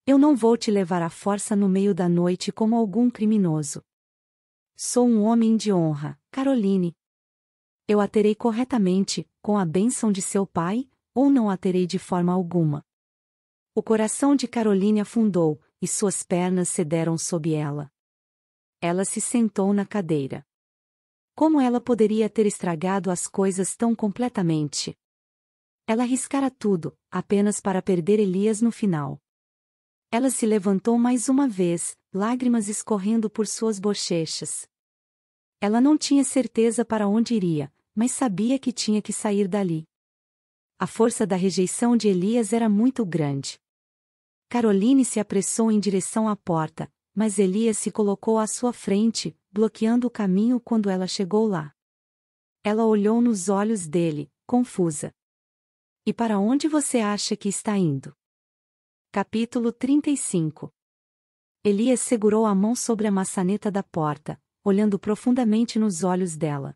Eu não vou te levar à força no meio da noite como algum criminoso. Sou um homem de honra, Caroline. Eu a terei corretamente, com a bênção de seu pai, ou não a terei de forma alguma. O coração de Caroline afundou, e suas pernas cederam sob ela. Ela se sentou na cadeira. Como ela poderia ter estragado as coisas tão completamente? Ela arriscara tudo, apenas para perder Elias no final. Ela se levantou mais uma vez, lágrimas escorrendo por suas bochechas. Ela não tinha certeza para onde iria, mas sabia que tinha que sair dali. A força da rejeição de Elias era muito grande. Caroline se apressou em direção à porta, mas Elias se colocou à sua frente, bloqueando o caminho quando ela chegou lá. Ela olhou nos olhos dele, confusa. E para onde você acha que está indo? Capítulo 35 Elias segurou a mão sobre a maçaneta da porta, olhando profundamente nos olhos dela.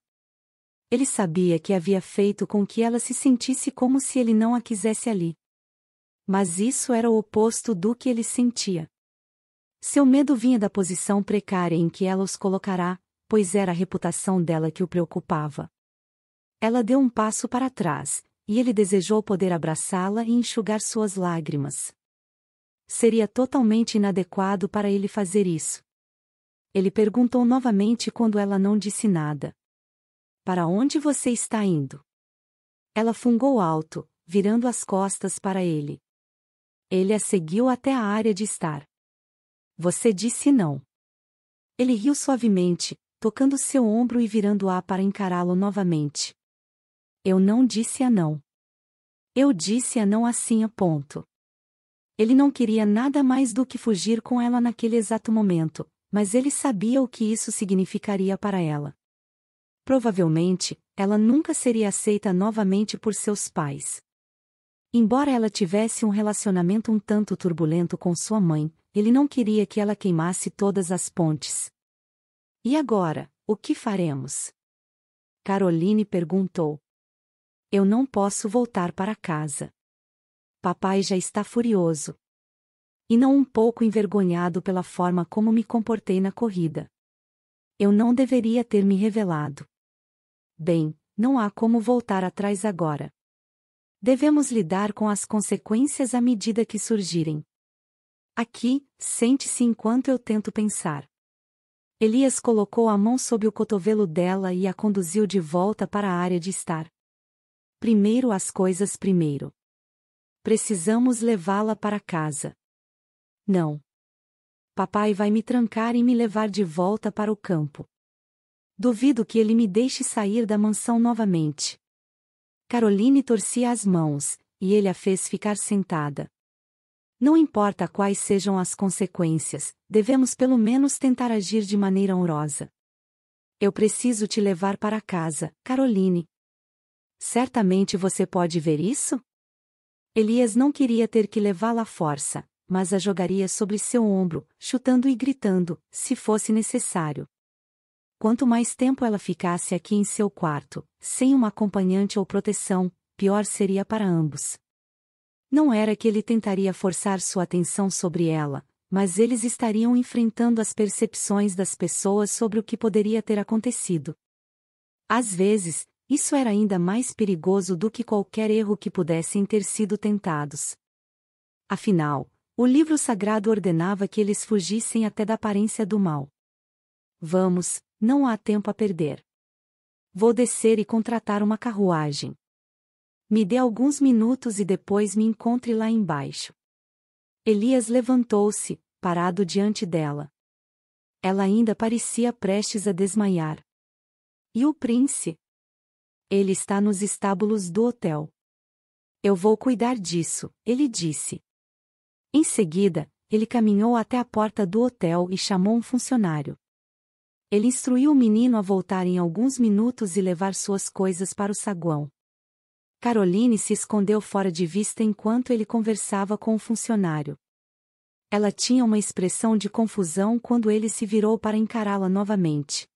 Ele sabia que havia feito com que ela se sentisse como se ele não a quisesse ali. Mas isso era o oposto do que ele sentia. Seu medo vinha da posição precária em que ela os colocará, pois era a reputação dela que o preocupava. Ela deu um passo para trás, e ele desejou poder abraçá-la e enxugar suas lágrimas. Seria totalmente inadequado para ele fazer isso. Ele perguntou novamente quando ela não disse nada. Para onde você está indo? Ela fungou alto, virando as costas para ele. Ele a seguiu até a área de estar. Você disse não. Ele riu suavemente, tocando seu ombro e virando-a para encará-lo novamente. Eu não disse a não. Eu disse a não assim a ponto. Ele não queria nada mais do que fugir com ela naquele exato momento, mas ele sabia o que isso significaria para ela. Provavelmente, ela nunca seria aceita novamente por seus pais. Embora ela tivesse um relacionamento um tanto turbulento com sua mãe, ele não queria que ela queimasse todas as pontes. E agora, o que faremos? Caroline perguntou. Eu não posso voltar para casa. Papai já está furioso. E não um pouco envergonhado pela forma como me comportei na corrida. Eu não deveria ter me revelado. Bem, não há como voltar atrás agora. Devemos lidar com as consequências à medida que surgirem. Aqui, sente-se enquanto eu tento pensar. Elias colocou a mão sob o cotovelo dela e a conduziu de volta para a área de estar. Primeiro as coisas primeiro. Precisamos levá-la para casa. Não. Papai vai me trancar e me levar de volta para o campo. Duvido que ele me deixe sair da mansão novamente. Caroline torcia as mãos, e ele a fez ficar sentada. Não importa quais sejam as consequências, devemos pelo menos tentar agir de maneira honrosa. Eu preciso te levar para casa, Caroline. Certamente você pode ver isso? Elias não queria ter que levá-la à força, mas a jogaria sobre seu ombro, chutando e gritando, se fosse necessário. Quanto mais tempo ela ficasse aqui em seu quarto, sem uma acompanhante ou proteção, pior seria para ambos. Não era que ele tentaria forçar sua atenção sobre ela, mas eles estariam enfrentando as percepções das pessoas sobre o que poderia ter acontecido. Às vezes, isso era ainda mais perigoso do que qualquer erro que pudessem ter sido tentados. Afinal, o livro sagrado ordenava que eles fugissem até da aparência do mal. Vamos, não há tempo a perder. Vou descer e contratar uma carruagem. Me dê alguns minutos e depois me encontre lá embaixo. Elias levantou-se, parado diante dela. Ela ainda parecia prestes a desmaiar. E o príncipe? Ele está nos estábulos do hotel. Eu vou cuidar disso, ele disse. Em seguida, ele caminhou até a porta do hotel e chamou um funcionário. Ele instruiu o menino a voltar em alguns minutos e levar suas coisas para o saguão. Caroline se escondeu fora de vista enquanto ele conversava com o funcionário. Ela tinha uma expressão de confusão quando ele se virou para encará-la novamente.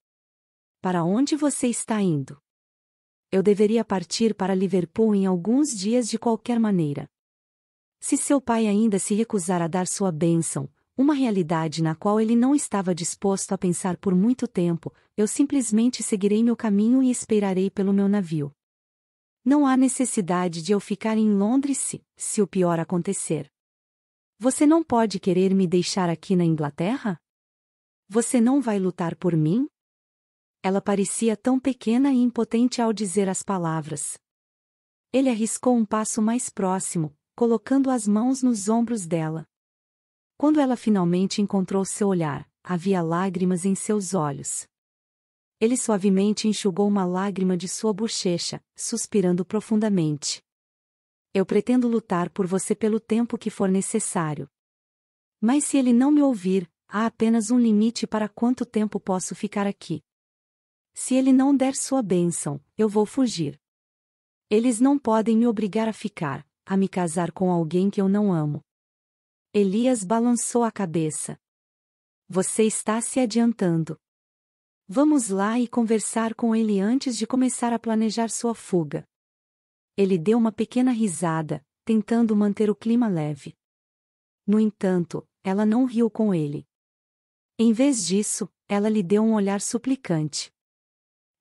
Para onde você está indo? Eu deveria partir para Liverpool em alguns dias de qualquer maneira. Se seu pai ainda se recusar a dar sua bênção, uma realidade na qual ele não estava disposto a pensar por muito tempo, eu simplesmente seguirei meu caminho e esperarei pelo meu navio. Não há necessidade de eu ficar em Londres se, se o pior acontecer. Você não pode querer me deixar aqui na Inglaterra? Você não vai lutar por mim? Ela parecia tão pequena e impotente ao dizer as palavras. Ele arriscou um passo mais próximo, colocando as mãos nos ombros dela. Quando ela finalmente encontrou seu olhar, havia lágrimas em seus olhos. Ele suavemente enxugou uma lágrima de sua bochecha, suspirando profundamente. Eu pretendo lutar por você pelo tempo que for necessário. Mas se ele não me ouvir, há apenas um limite para quanto tempo posso ficar aqui. Se ele não der sua bênção, eu vou fugir. Eles não podem me obrigar a ficar, a me casar com alguém que eu não amo. Elias balançou a cabeça. Você está se adiantando. Vamos lá e conversar com ele antes de começar a planejar sua fuga. Ele deu uma pequena risada, tentando manter o clima leve. No entanto, ela não riu com ele. Em vez disso, ela lhe deu um olhar suplicante.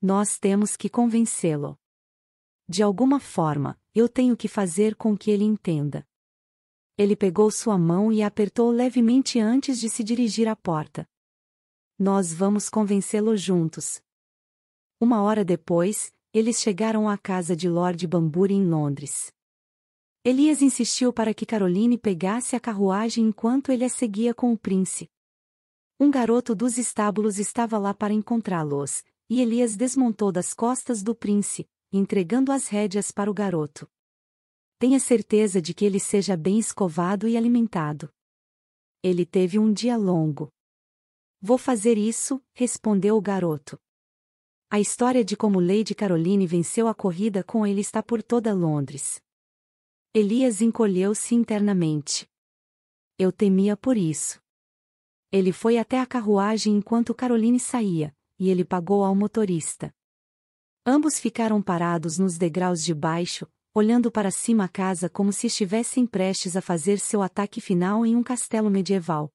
Nós temos que convencê-lo. De alguma forma, eu tenho que fazer com que ele entenda. Ele pegou sua mão e a apertou levemente antes de se dirigir à porta. Nós vamos convencê-lo juntos. Uma hora depois, eles chegaram à casa de Lord Bambury em Londres. Elias insistiu para que Caroline pegasse a carruagem enquanto ele a seguia com o príncipe. Um garoto dos estábulos estava lá para encontrá-los, e Elias desmontou das costas do príncipe, entregando as rédeas para o garoto. Tenha certeza de que ele seja bem escovado e alimentado. Ele teve um dia longo. Vou fazer isso, respondeu o garoto. A história de como Lady Caroline venceu a corrida com ele está por toda Londres. Elias encolheu-se internamente. Eu temia por isso. Ele foi até a carruagem enquanto Caroline saía, e ele pagou ao motorista. Ambos ficaram parados nos degraus de baixo, olhando para cima a casa como se estivessem prestes a fazer seu ataque final em um castelo medieval.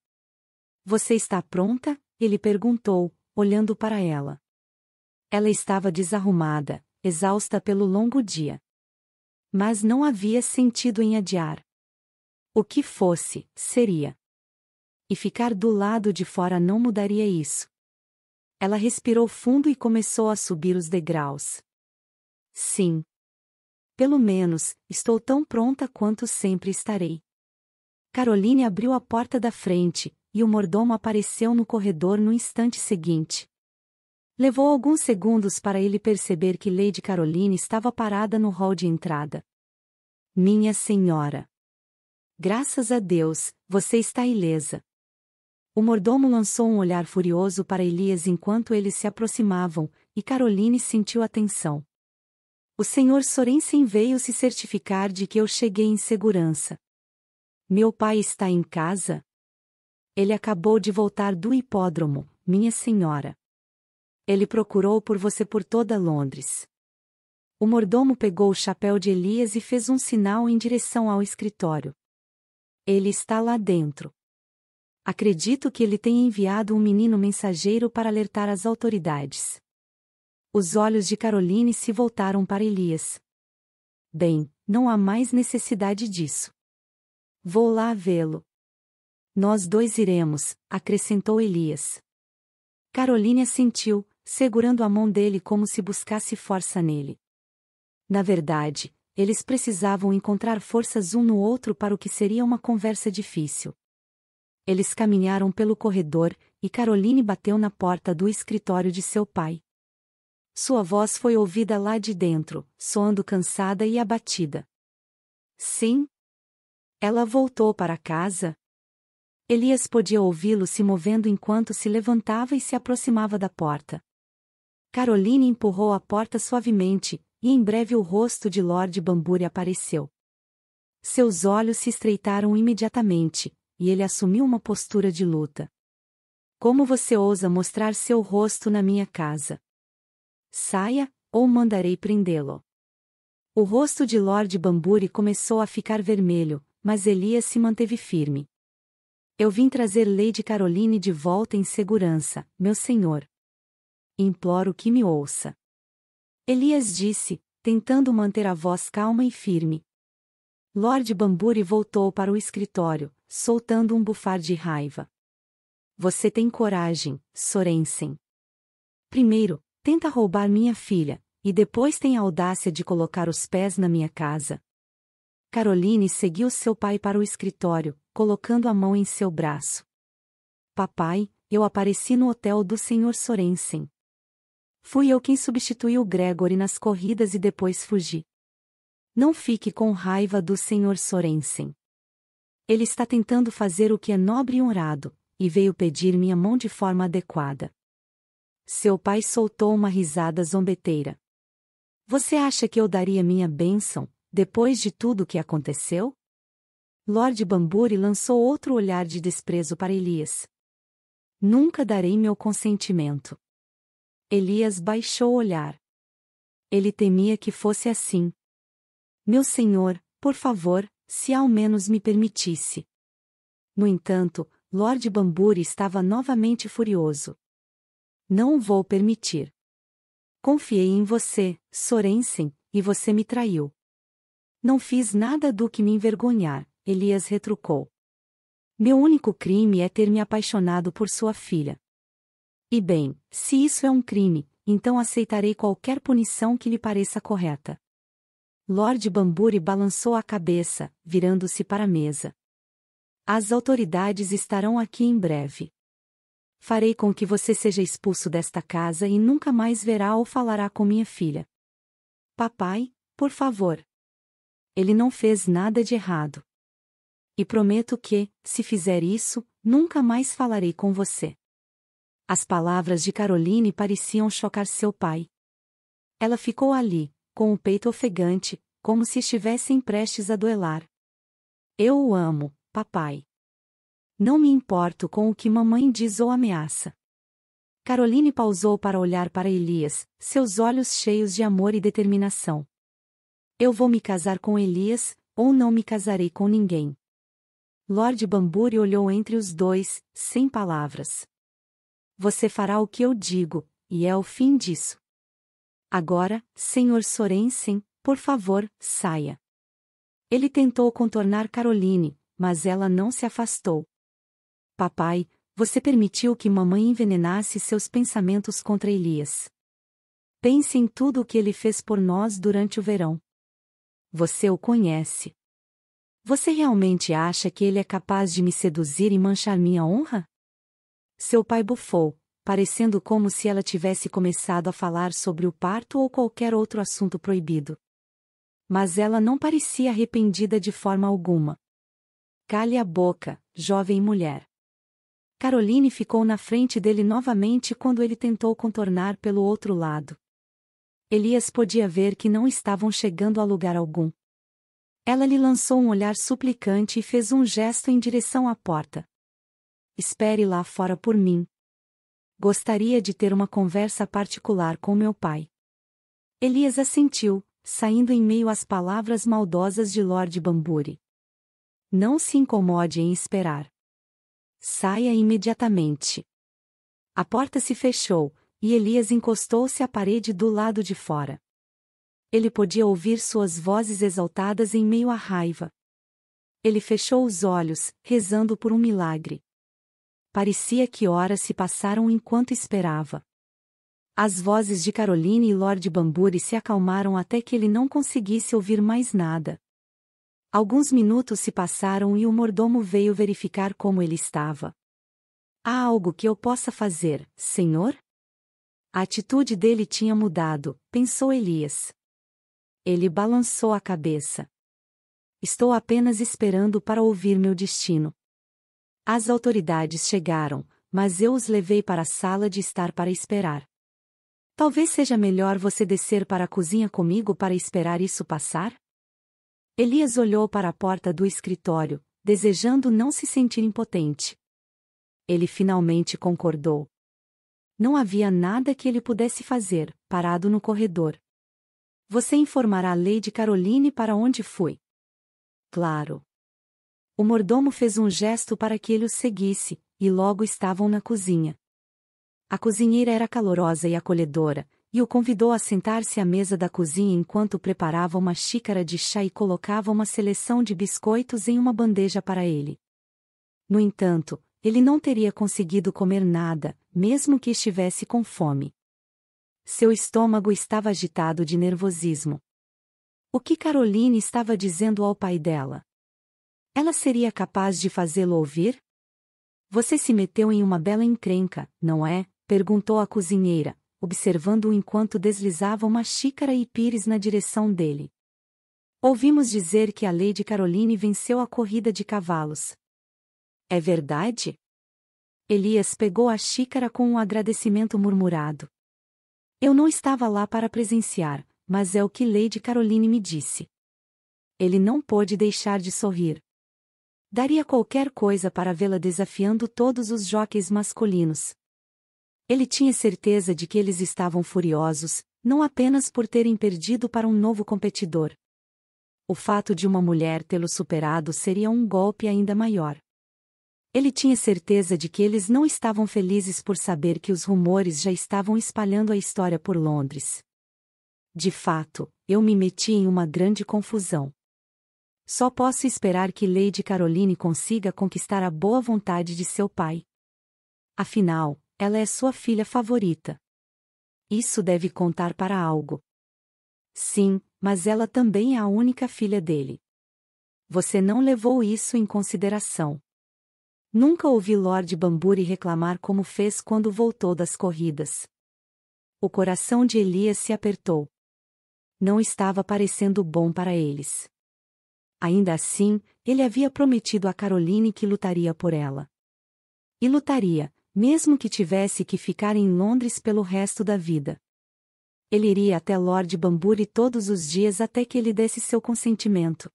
Você está pronta? Ele perguntou, olhando para ela. Ela estava desarrumada, exausta pelo longo dia. Mas não havia sentido em adiar. O que fosse, seria. E ficar do lado de fora não mudaria isso. Ela respirou fundo e começou a subir os degraus. Sim. Pelo menos, estou tão pronta quanto sempre estarei. Caroline abriu a porta da frente, e o mordomo apareceu no corredor no instante seguinte. Levou alguns segundos para ele perceber que Lady Caroline estava parada no hall de entrada. Minha senhora! Graças a Deus, você está ilesa. O mordomo lançou um olhar furioso para Elias enquanto eles se aproximavam, e Caroline sentiu a tensão. O senhor Sorensen veio se certificar de que eu cheguei em segurança. Meu pai está em casa? Ele acabou de voltar do hipódromo, minha senhora. Ele procurou por você por toda Londres. O mordomo pegou o chapéu de Elias e fez um sinal em direção ao escritório. Ele está lá dentro. Acredito que ele tenha enviado um menino mensageiro para alertar as autoridades. Os olhos de Caroline se voltaram para Elias. Bem, não há mais necessidade disso. Vou lá vê-lo. Nós dois iremos, acrescentou Elias. Carolina sentiu, segurando a mão dele como se buscasse força nele. Na verdade, eles precisavam encontrar forças um no outro para o que seria uma conversa difícil. Eles caminharam pelo corredor, e Caroline bateu na porta do escritório de seu pai. Sua voz foi ouvida lá de dentro, soando cansada e abatida. Sim? Ela voltou para casa? Elias podia ouvi-lo se movendo enquanto se levantava e se aproximava da porta. Caroline empurrou a porta suavemente, e em breve o rosto de Lord Bamburi apareceu. Seus olhos se estreitaram imediatamente, e ele assumiu uma postura de luta. Como você ousa mostrar seu rosto na minha casa? Saia, ou mandarei prendê-lo. O rosto de Lord Bamburi começou a ficar vermelho, mas Elias se manteve firme. Eu vim trazer Lady Caroline de volta em segurança, meu senhor. Imploro que me ouça. Elias disse, tentando manter a voz calma e firme. Lord Bamburi voltou para o escritório, soltando um bufar de raiva. Você tem coragem, Sorensen. Primeiro, tenta roubar minha filha, e depois tem a audácia de colocar os pés na minha casa. Caroline seguiu seu pai para o escritório, colocando a mão em seu braço. Papai, eu apareci no hotel do Sr. Sorensen. Fui eu quem substituí o Gregory nas corridas e depois fugi. Não fique com raiva do Sr. Sorensen. Ele está tentando fazer o que é nobre e honrado, e veio pedir minha mão de forma adequada. Seu pai soltou uma risada zombeteira. Você acha que eu daria minha bênção, depois de tudo o que aconteceu? Lord Bamburi lançou outro olhar de desprezo para Elias. Nunca darei meu consentimento. Elias baixou o olhar. Ele temia que fosse assim. Meu senhor, por favor, se ao menos me permitisse. No entanto, Lord Bamburi estava novamente furioso. Não vou permitir. Confiei em você, Sorensen, e você me traiu. Não fiz nada do que me envergonhar, Elias retrucou. Meu único crime é ter me apaixonado por sua filha. E bem, se isso é um crime, então aceitarei qualquer punição que lhe pareça correta. Lord Bamburi balançou a cabeça, virando-se para a mesa. As autoridades estarão aqui em breve. Farei com que você seja expulso desta casa e nunca mais verá ou falará com minha filha. Papai, por favor. Ele não fez nada de errado. E prometo que, se fizer isso, nunca mais falarei com você. As palavras de Caroline pareciam chocar seu pai. Ela ficou ali, com o peito ofegante, como se estivessem prestes a duelar. Eu o amo, papai. Não me importo com o que mamãe diz ou ameaça. Caroline pausou para olhar para Elias, seus olhos cheios de amor e determinação. Eu vou me casar com Elias, ou não me casarei com ninguém. Lord Bamburi olhou entre os dois, sem palavras. Você fará o que eu digo, e é o fim disso. Agora, Sr. Sorensen, por favor, saia. Ele tentou contornar Caroline, mas ela não se afastou. Papai, você permitiu que mamãe envenenasse seus pensamentos contra Elias. Pense em tudo o que ele fez por nós durante o verão. Você o conhece. Você realmente acha que ele é capaz de me seduzir e manchar minha honra? Seu pai bufou, parecendo como se ela tivesse começado a falar sobre o parto ou qualquer outro assunto proibido. Mas ela não parecia arrependida de forma alguma. Cale a boca, jovem mulher. Caroline ficou na frente dele novamente quando ele tentou contornar pelo outro lado. Elias podia ver que não estavam chegando a lugar algum. Ela lhe lançou um olhar suplicante e fez um gesto em direção à porta. Espere lá fora por mim. Gostaria de ter uma conversa particular com meu pai. Elias assentiu, saindo em meio às palavras maldosas de Lord Bamburi. Não se incomode em esperar. Saia imediatamente. A porta se fechou, e Elias encostou-se à parede do lado de fora. Ele podia ouvir suas vozes exaltadas em meio à raiva. Ele fechou os olhos, rezando por um milagre. Parecia que horas se passaram enquanto esperava. As vozes de Caroline e Lord Bamburi se acalmaram até que ele não conseguisse ouvir mais nada. Alguns minutos se passaram e o mordomo veio verificar como ele estava. Há algo que eu possa fazer, senhor? A atitude dele tinha mudado, pensou Elias. Ele balançou a cabeça. Estou apenas esperando para ouvir meu destino. As autoridades chegaram, mas eu os levei para a sala de estar para esperar. Talvez seja melhor você descer para a cozinha comigo para esperar isso passar? Elias olhou para a porta do escritório, desejando não se sentir impotente. Ele finalmente concordou. Não havia nada que ele pudesse fazer, parado no corredor. Você informará a Lady Caroline para onde foi? Claro. O mordomo fez um gesto para que ele o seguisse, e logo estavam na cozinha. A cozinheira era calorosa e acolhedora, e o convidou a sentar-se à mesa da cozinha enquanto preparava uma xícara de chá e colocava uma seleção de biscoitos em uma bandeja para ele. No entanto, ele não teria conseguido comer nada, mesmo que estivesse com fome. Seu estômago estava agitado de nervosismo. O que Caroline estava dizendo ao pai dela? Ela seria capaz de fazê-lo ouvir? Você se meteu em uma bela encrenca, não é? perguntou a cozinheira, observando-o enquanto deslizava uma xícara e pires na direção dele. Ouvimos dizer que a Lady Caroline venceu a corrida de cavalos. É verdade? Elias pegou a xícara com um agradecimento murmurado. Eu não estava lá para presenciar, mas é o que Lady Caroline me disse. Ele não pôde deixar de sorrir. Daria qualquer coisa para vê-la desafiando todos os jockeys masculinos. Ele tinha certeza de que eles estavam furiosos, não apenas por terem perdido para um novo competidor. O fato de uma mulher tê-lo superado seria um golpe ainda maior. Ele tinha certeza de que eles não estavam felizes por saber que os rumores já estavam espalhando a história por Londres. De fato, eu me meti em uma grande confusão. Só posso esperar que Lady Caroline consiga conquistar a boa vontade de seu pai. Afinal, ela é sua filha favorita. Isso deve contar para algo. Sim, mas ela também é a única filha dele. Você não levou isso em consideração. Nunca ouvi Lord Bamburi reclamar como fez quando voltou das corridas. O coração de Elias se apertou. Não estava parecendo bom para eles. Ainda assim, ele havia prometido a Caroline que lutaria por ela. E lutaria, mesmo que tivesse que ficar em Londres pelo resto da vida. Ele iria até Lord Bamburi todos os dias até que ele desse seu consentimento.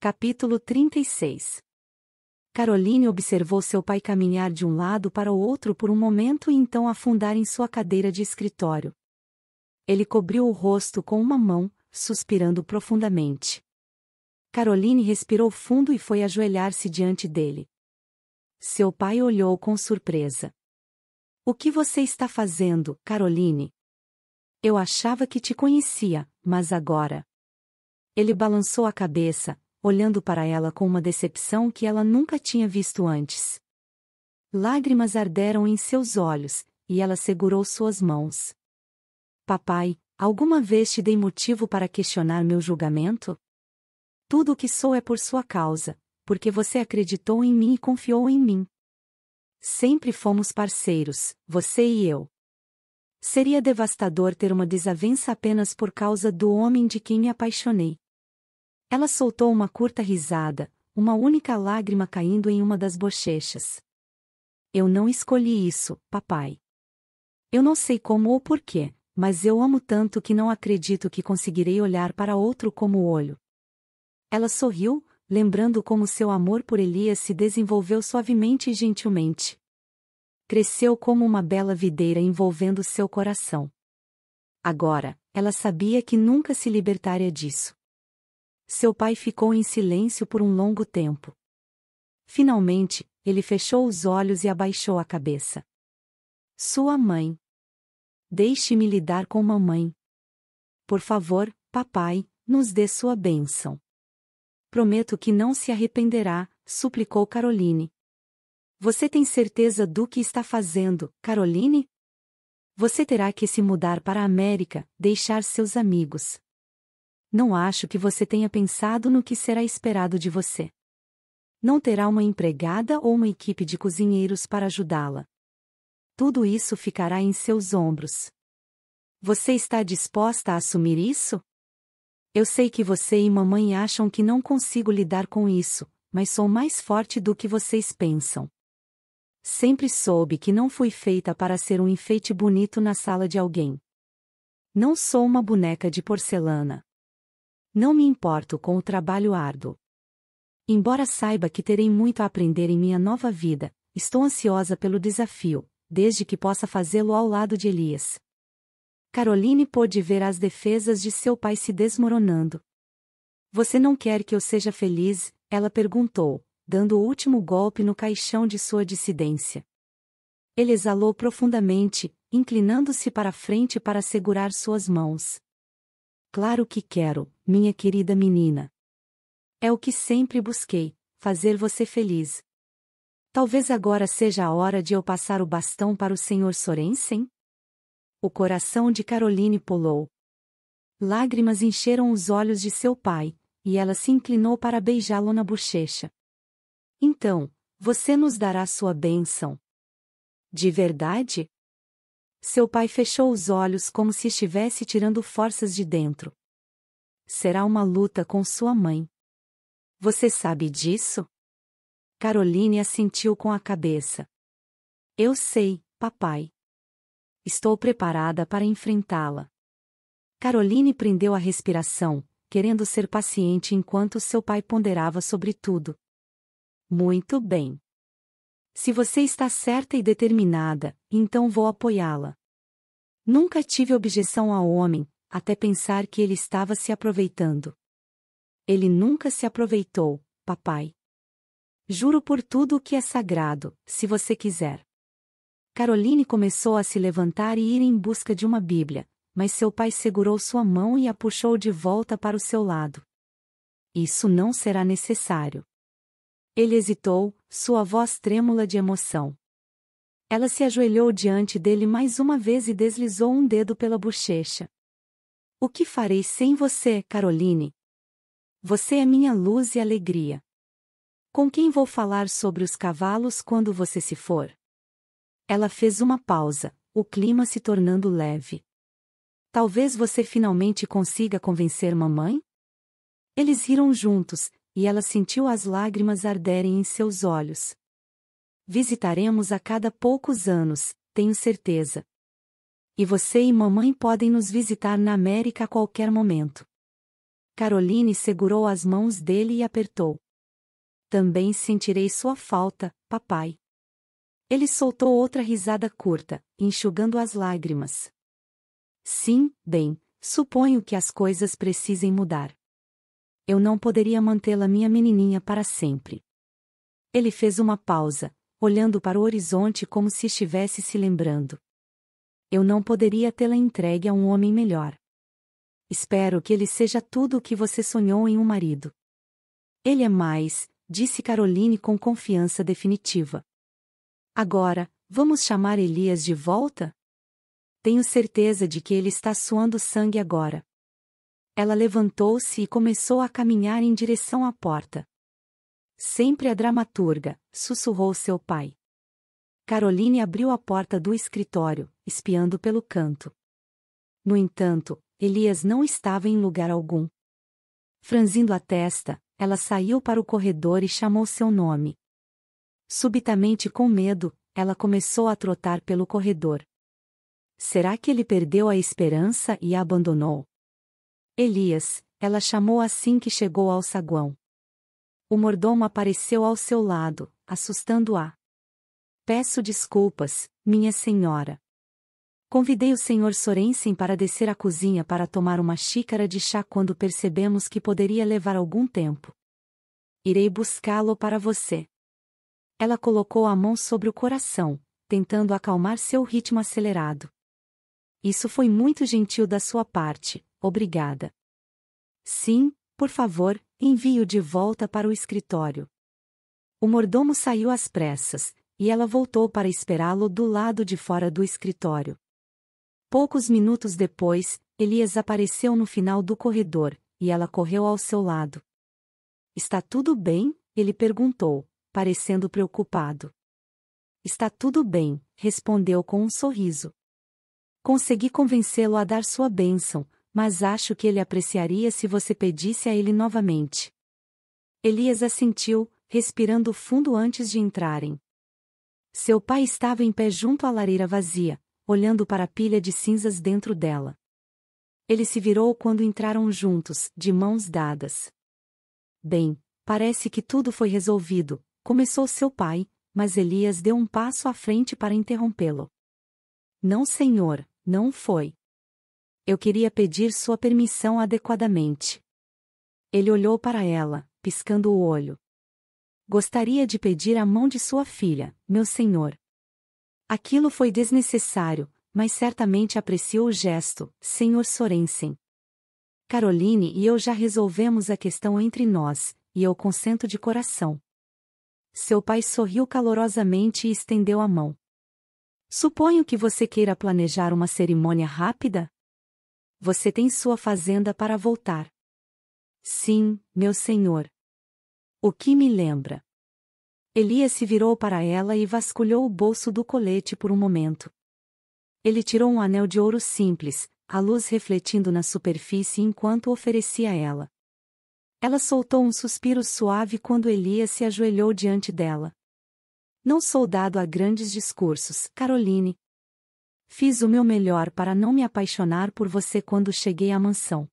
Capítulo 36 Caroline observou seu pai caminhar de um lado para o outro por um momento e então afundar em sua cadeira de escritório. Ele cobriu o rosto com uma mão, suspirando profundamente. Caroline respirou fundo e foi ajoelhar-se diante dele. Seu pai olhou com surpresa. O que você está fazendo, Caroline? Eu achava que te conhecia, mas agora. Ele balançou a cabeça, olhando para ela com uma decepção que ela nunca tinha visto antes. Lágrimas arderam em seus olhos, e ela segurou suas mãos. Papai, alguma vez te dei motivo para questionar meu julgamento? Tudo o que sou é por sua causa, porque você acreditou em mim e confiou em mim. Sempre fomos parceiros, você e eu. Seria devastador ter uma desavença apenas por causa do homem de quem me apaixonei. Ela soltou uma curta risada, uma única lágrima caindo em uma das bochechas. Eu não escolhi isso, papai. Eu não sei como ou porquê, mas eu amo tanto que não acredito que conseguirei olhar para outro como olho. Ela sorriu, lembrando como seu amor por Elias se desenvolveu suavemente e gentilmente. Cresceu como uma bela videira envolvendo seu coração. Agora, ela sabia que nunca se libertaria disso. Seu pai ficou em silêncio por um longo tempo. Finalmente, ele fechou os olhos e abaixou a cabeça. Sua mãe. Deixe-me lidar com mamãe. Por favor, papai, nos dê sua bênção. Prometo que não se arrependerá, suplicou Caroline. Você tem certeza do que está fazendo, Caroline? Você terá que se mudar para a América, deixar seus amigos não acho que você tenha pensado no que será esperado de você. Não terá uma empregada ou uma equipe de cozinheiros para ajudá-la. Tudo isso ficará em seus ombros. Você está disposta a assumir isso? Eu sei que você e mamãe acham que não consigo lidar com isso, mas sou mais forte do que vocês pensam. Sempre soube que não fui feita para ser um enfeite bonito na sala de alguém. Não sou uma boneca de porcelana. Não me importo com o trabalho árduo. Embora saiba que terei muito a aprender em minha nova vida, estou ansiosa pelo desafio, desde que possa fazê-lo ao lado de Elias. Caroline pôde ver as defesas de seu pai se desmoronando. Você não quer que eu seja feliz? Ela perguntou, dando o último golpe no caixão de sua dissidência. Ele exalou profundamente, inclinando-se para frente para segurar suas mãos. Claro que quero, minha querida menina. É o que sempre busquei, fazer você feliz. Talvez agora seja a hora de eu passar o bastão para o Sr. Sorensen? O coração de Caroline pulou. Lágrimas encheram os olhos de seu pai, e ela se inclinou para beijá-lo na bochecha. Então, você nos dará sua bênção. De verdade? Seu pai fechou os olhos como se estivesse tirando forças de dentro. Será uma luta com sua mãe. Você sabe disso? Caroline assentiu com a cabeça. Eu sei, papai. Estou preparada para enfrentá-la. Caroline prendeu a respiração, querendo ser paciente enquanto seu pai ponderava sobre tudo. Muito bem. Se você está certa e determinada, então vou apoiá-la. Nunca tive objeção ao homem, até pensar que ele estava se aproveitando. Ele nunca se aproveitou, papai. Juro por tudo o que é sagrado, se você quiser. Caroline começou a se levantar e ir em busca de uma Bíblia, mas seu pai segurou sua mão e a puxou de volta para o seu lado. Isso não será necessário. Ele hesitou, sua voz trêmula de emoção. Ela se ajoelhou diante dele mais uma vez e deslizou um dedo pela bochecha. O que farei sem você, Caroline? Você é minha luz e alegria. Com quem vou falar sobre os cavalos quando você se for? Ela fez uma pausa, o clima se tornando leve. Talvez você finalmente consiga convencer mamãe? Eles riram juntos, e ela sentiu as lágrimas arderem em seus olhos. Visitaremos a cada poucos anos, tenho certeza. E você e mamãe podem nos visitar na América a qualquer momento. Caroline segurou as mãos dele e apertou. Também sentirei sua falta, papai. Ele soltou outra risada curta, enxugando as lágrimas. Sim, bem, suponho que as coisas precisem mudar eu não poderia mantê-la minha menininha para sempre. Ele fez uma pausa, olhando para o horizonte como se estivesse se lembrando. Eu não poderia tê-la entregue a um homem melhor. Espero que ele seja tudo o que você sonhou em um marido. Ele é mais, disse Caroline com confiança definitiva. Agora, vamos chamar Elias de volta? Tenho certeza de que ele está suando sangue agora. Ela levantou-se e começou a caminhar em direção à porta. Sempre a dramaturga, sussurrou seu pai. Caroline abriu a porta do escritório, espiando pelo canto. No entanto, Elias não estava em lugar algum. Franzindo a testa, ela saiu para o corredor e chamou seu nome. Subitamente com medo, ela começou a trotar pelo corredor. Será que ele perdeu a esperança e a abandonou? Elias, ela chamou assim que chegou ao saguão. O mordomo apareceu ao seu lado, assustando-a. Peço desculpas, minha senhora. Convidei o senhor Sorensen para descer à cozinha para tomar uma xícara de chá quando percebemos que poderia levar algum tempo. Irei buscá-lo para você. Ela colocou a mão sobre o coração, tentando acalmar seu ritmo acelerado. Isso foi muito gentil da sua parte, Obrigada. Sim, por favor, envio de volta para o escritório. O mordomo saiu às pressas, e ela voltou para esperá-lo do lado de fora do escritório. Poucos minutos depois, Elias apareceu no final do corredor, e ela correu ao seu lado. Está tudo bem? ele perguntou, parecendo preocupado. Está tudo bem, respondeu com um sorriso. Consegui convencê-lo a dar sua bênção, mas acho que ele apreciaria se você pedisse a ele novamente. Elias assentiu, respirando fundo antes de entrarem. Seu pai estava em pé junto à lareira vazia, olhando para a pilha de cinzas dentro dela. Ele se virou quando entraram juntos, de mãos dadas. Bem, parece que tudo foi resolvido, começou seu pai, mas Elias deu um passo à frente para interrompê-lo. Não, senhor, não foi. Eu queria pedir sua permissão adequadamente. Ele olhou para ela, piscando o olho. Gostaria de pedir a mão de sua filha, meu senhor. Aquilo foi desnecessário, mas certamente apreciou o gesto, senhor Sorensen. Caroline e eu já resolvemos a questão entre nós, e eu consento de coração. Seu pai sorriu calorosamente e estendeu a mão. Suponho que você queira planejar uma cerimônia rápida? você tem sua fazenda para voltar. Sim, meu senhor. O que me lembra? Elias se virou para ela e vasculhou o bolso do colete por um momento. Ele tirou um anel de ouro simples, a luz refletindo na superfície enquanto oferecia a ela. Ela soltou um suspiro suave quando Elias se ajoelhou diante dela. Não sou dado a grandes discursos, Caroline, Fiz o meu melhor para não me apaixonar por você quando cheguei à mansão.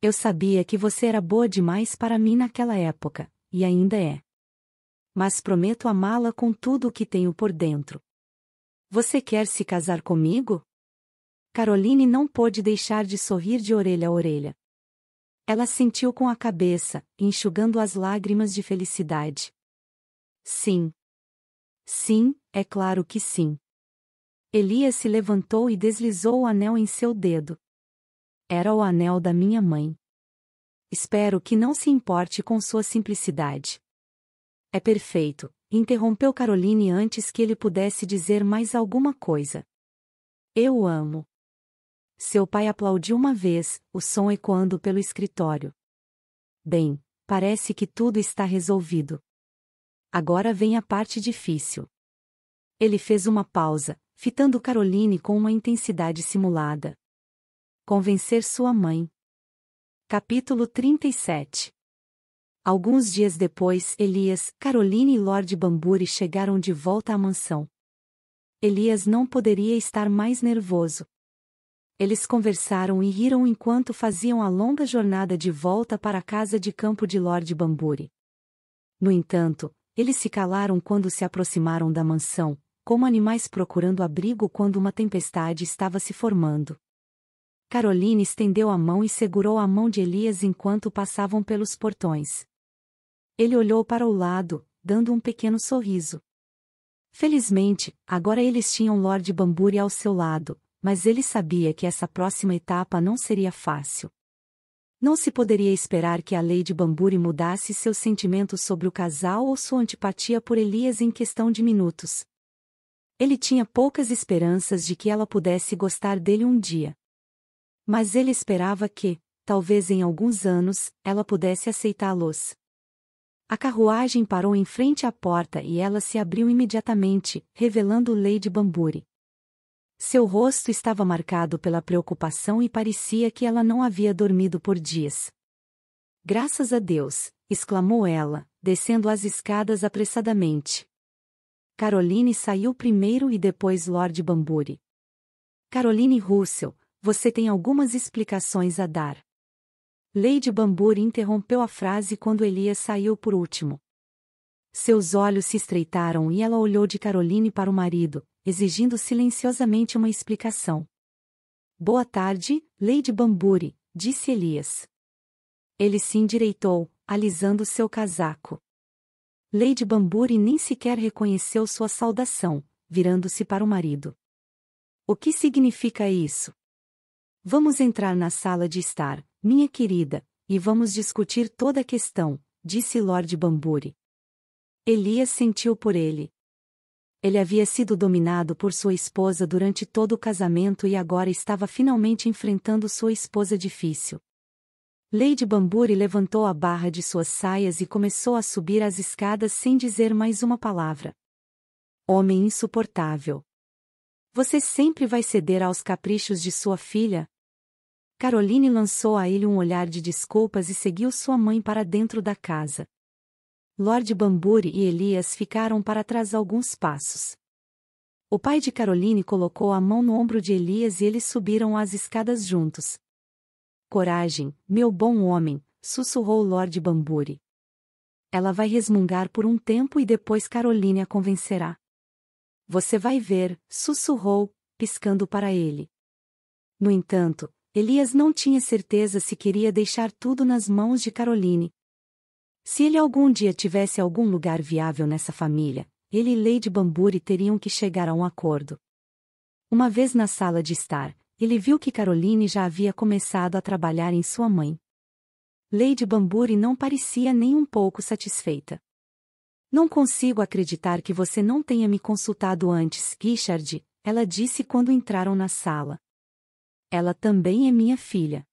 Eu sabia que você era boa demais para mim naquela época, e ainda é. Mas prometo amá-la com tudo o que tenho por dentro. Você quer se casar comigo? Caroline não pôde deixar de sorrir de orelha a orelha. Ela sentiu com a cabeça, enxugando as lágrimas de felicidade. Sim. Sim, é claro que sim. Elias se levantou e deslizou o anel em seu dedo. Era o anel da minha mãe. Espero que não se importe com sua simplicidade. É perfeito, interrompeu Caroline antes que ele pudesse dizer mais alguma coisa. Eu o amo. Seu pai aplaudiu uma vez, o som ecoando pelo escritório. Bem, parece que tudo está resolvido. Agora vem a parte difícil. Ele fez uma pausa, fitando Caroline com uma intensidade simulada. Convencer sua mãe. Capítulo 37 Alguns dias depois, Elias, Caroline e Lord Bamburi chegaram de volta à mansão. Elias não poderia estar mais nervoso. Eles conversaram e riram enquanto faziam a longa jornada de volta para a casa de campo de Lord Bamburi. No entanto, eles se calaram quando se aproximaram da mansão, como animais procurando abrigo quando uma tempestade estava se formando. Caroline estendeu a mão e segurou a mão de Elias enquanto passavam pelos portões. Ele olhou para o lado, dando um pequeno sorriso. Felizmente, agora eles tinham Lord Bamburi ao seu lado, mas ele sabia que essa próxima etapa não seria fácil. Não se poderia esperar que a lei de Bamburi mudasse seus sentimentos sobre o casal ou sua antipatia por Elias em questão de minutos, ele tinha poucas esperanças de que ela pudesse gostar dele um dia. Mas ele esperava que, talvez em alguns anos, ela pudesse aceitá-los. A carruagem parou em frente à porta e ela se abriu imediatamente, revelando Lady Bamburi. Seu rosto estava marcado pela preocupação e parecia que ela não havia dormido por dias. Graças a Deus, exclamou ela, descendo as escadas apressadamente. Caroline saiu primeiro e depois Lord Bamburi. Caroline Russell, você tem algumas explicações a dar. Lady Bamburi interrompeu a frase quando Elias saiu por último. Seus olhos se estreitaram e ela olhou de Caroline para o marido, exigindo silenciosamente uma explicação. Boa tarde, Lady Bamburi, disse Elias. Ele se endireitou, alisando seu casaco. Lady Bamburi nem sequer reconheceu sua saudação, virando-se para o marido. O que significa isso? Vamos entrar na sala de estar, minha querida, e vamos discutir toda a questão, disse Lord Bamburi. Elias sentiu por ele. Ele havia sido dominado por sua esposa durante todo o casamento e agora estava finalmente enfrentando sua esposa difícil. Lady Bamburi levantou a barra de suas saias e começou a subir as escadas sem dizer mais uma palavra. Homem insuportável. Você sempre vai ceder aos caprichos de sua filha? Caroline lançou a ele um olhar de desculpas e seguiu sua mãe para dentro da casa. Lord Bamburi e Elias ficaram para trás alguns passos. O pai de Caroline colocou a mão no ombro de Elias e eles subiram as escadas juntos. Coragem, meu bom homem, sussurrou Lord Bamburi. Ela vai resmungar por um tempo e depois Caroline a convencerá. Você vai ver, sussurrou, piscando para ele. No entanto, Elias não tinha certeza se queria deixar tudo nas mãos de Caroline. Se ele algum dia tivesse algum lugar viável nessa família, ele e Lady Bamburi teriam que chegar a um acordo. Uma vez na sala de estar, ele viu que Caroline já havia começado a trabalhar em sua mãe. Lady Bamburi não parecia nem um pouco satisfeita. Não consigo acreditar que você não tenha me consultado antes, Richard, ela disse quando entraram na sala. Ela também é minha filha.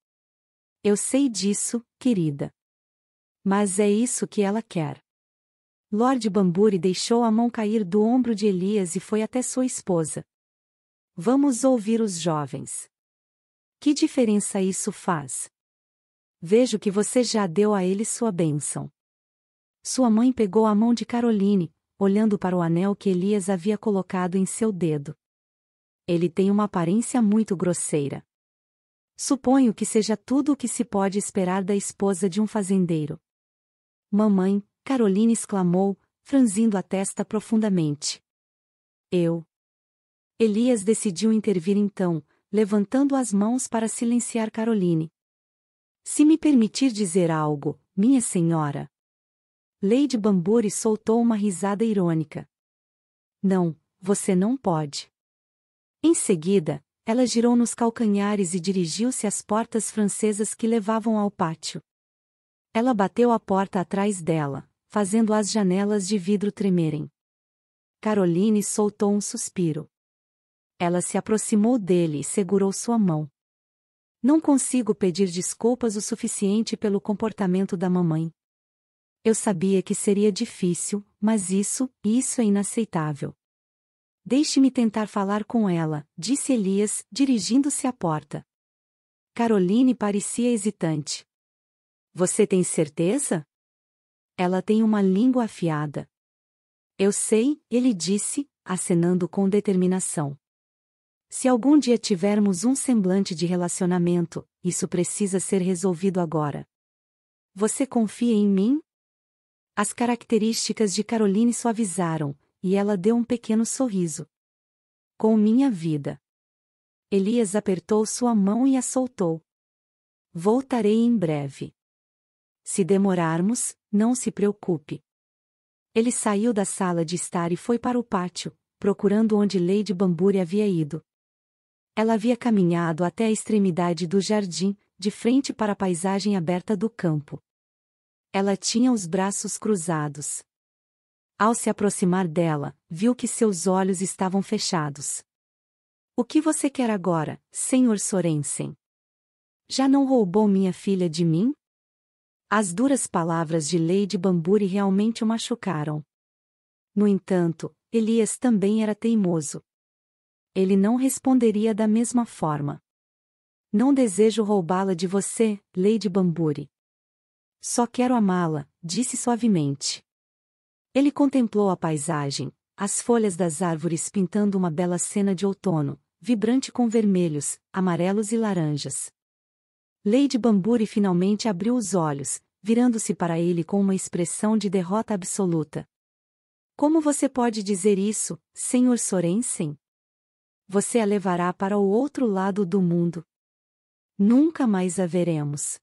Eu sei disso, querida. Mas é isso que ela quer. Lord Bamburi deixou a mão cair do ombro de Elias e foi até sua esposa. Vamos ouvir os jovens. Que diferença isso faz? Vejo que você já deu a ele sua bênção. Sua mãe pegou a mão de Caroline, olhando para o anel que Elias havia colocado em seu dedo. Ele tem uma aparência muito grosseira. Suponho que seja tudo o que se pode esperar da esposa de um fazendeiro. Mamãe, Caroline exclamou, franzindo a testa profundamente. Eu. Elias decidiu intervir então, levantando as mãos para silenciar Caroline. Se me permitir dizer algo, minha senhora. Lady Bambori soltou uma risada irônica. Não, você não pode. Em seguida, ela girou nos calcanhares e dirigiu-se às portas francesas que levavam ao pátio. Ela bateu a porta atrás dela, fazendo as janelas de vidro tremerem. Caroline soltou um suspiro. Ela se aproximou dele e segurou sua mão. Não consigo pedir desculpas o suficiente pelo comportamento da mamãe. Eu sabia que seria difícil, mas isso, isso é inaceitável. Deixe-me tentar falar com ela, disse Elias, dirigindo-se à porta. Caroline parecia hesitante. Você tem certeza? Ela tem uma língua afiada. Eu sei, ele disse, acenando com determinação. Se algum dia tivermos um semblante de relacionamento, isso precisa ser resolvido agora. Você confia em mim? As características de Caroline suavizaram, e ela deu um pequeno sorriso. Com minha vida. Elias apertou sua mão e a soltou. Voltarei em breve. Se demorarmos, não se preocupe. Ele saiu da sala de estar e foi para o pátio, procurando onde Lady Bamburi havia ido. Ela havia caminhado até a extremidade do jardim, de frente para a paisagem aberta do campo. Ela tinha os braços cruzados. Ao se aproximar dela, viu que seus olhos estavam fechados. O que você quer agora, senhor Sorensen? Já não roubou minha filha de mim? As duras palavras de Lady Bamburi realmente o machucaram. No entanto, Elias também era teimoso ele não responderia da mesma forma. Não desejo roubá-la de você, Lady Bamburi. Só quero amá-la, disse suavemente. Ele contemplou a paisagem, as folhas das árvores pintando uma bela cena de outono, vibrante com vermelhos, amarelos e laranjas. Lady Bamburi finalmente abriu os olhos, virando-se para ele com uma expressão de derrota absoluta. Como você pode dizer isso, Sr. Sorensen? você a levará para o outro lado do mundo. Nunca mais a veremos.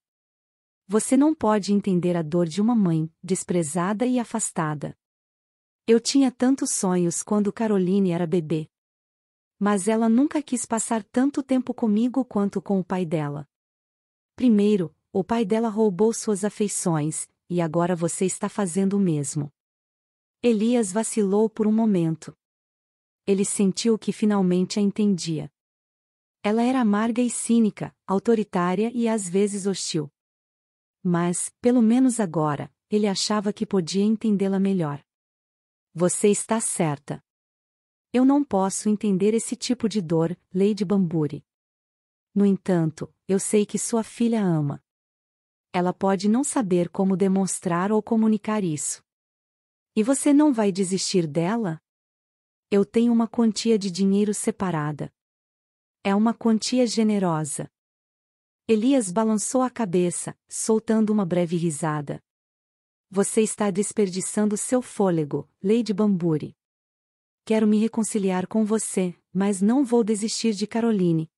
Você não pode entender a dor de uma mãe, desprezada e afastada. Eu tinha tantos sonhos quando Caroline era bebê. Mas ela nunca quis passar tanto tempo comigo quanto com o pai dela. Primeiro, o pai dela roubou suas afeições, e agora você está fazendo o mesmo. Elias vacilou por um momento ele sentiu que finalmente a entendia. Ela era amarga e cínica, autoritária e às vezes hostil. Mas, pelo menos agora, ele achava que podia entendê-la melhor. Você está certa. Eu não posso entender esse tipo de dor, Lady Bamburi. No entanto, eu sei que sua filha ama. Ela pode não saber como demonstrar ou comunicar isso. E você não vai desistir dela? Eu tenho uma quantia de dinheiro separada. É uma quantia generosa. Elias balançou a cabeça, soltando uma breve risada. Você está desperdiçando seu fôlego, Lady Bamburi. Quero me reconciliar com você, mas não vou desistir de Caroline.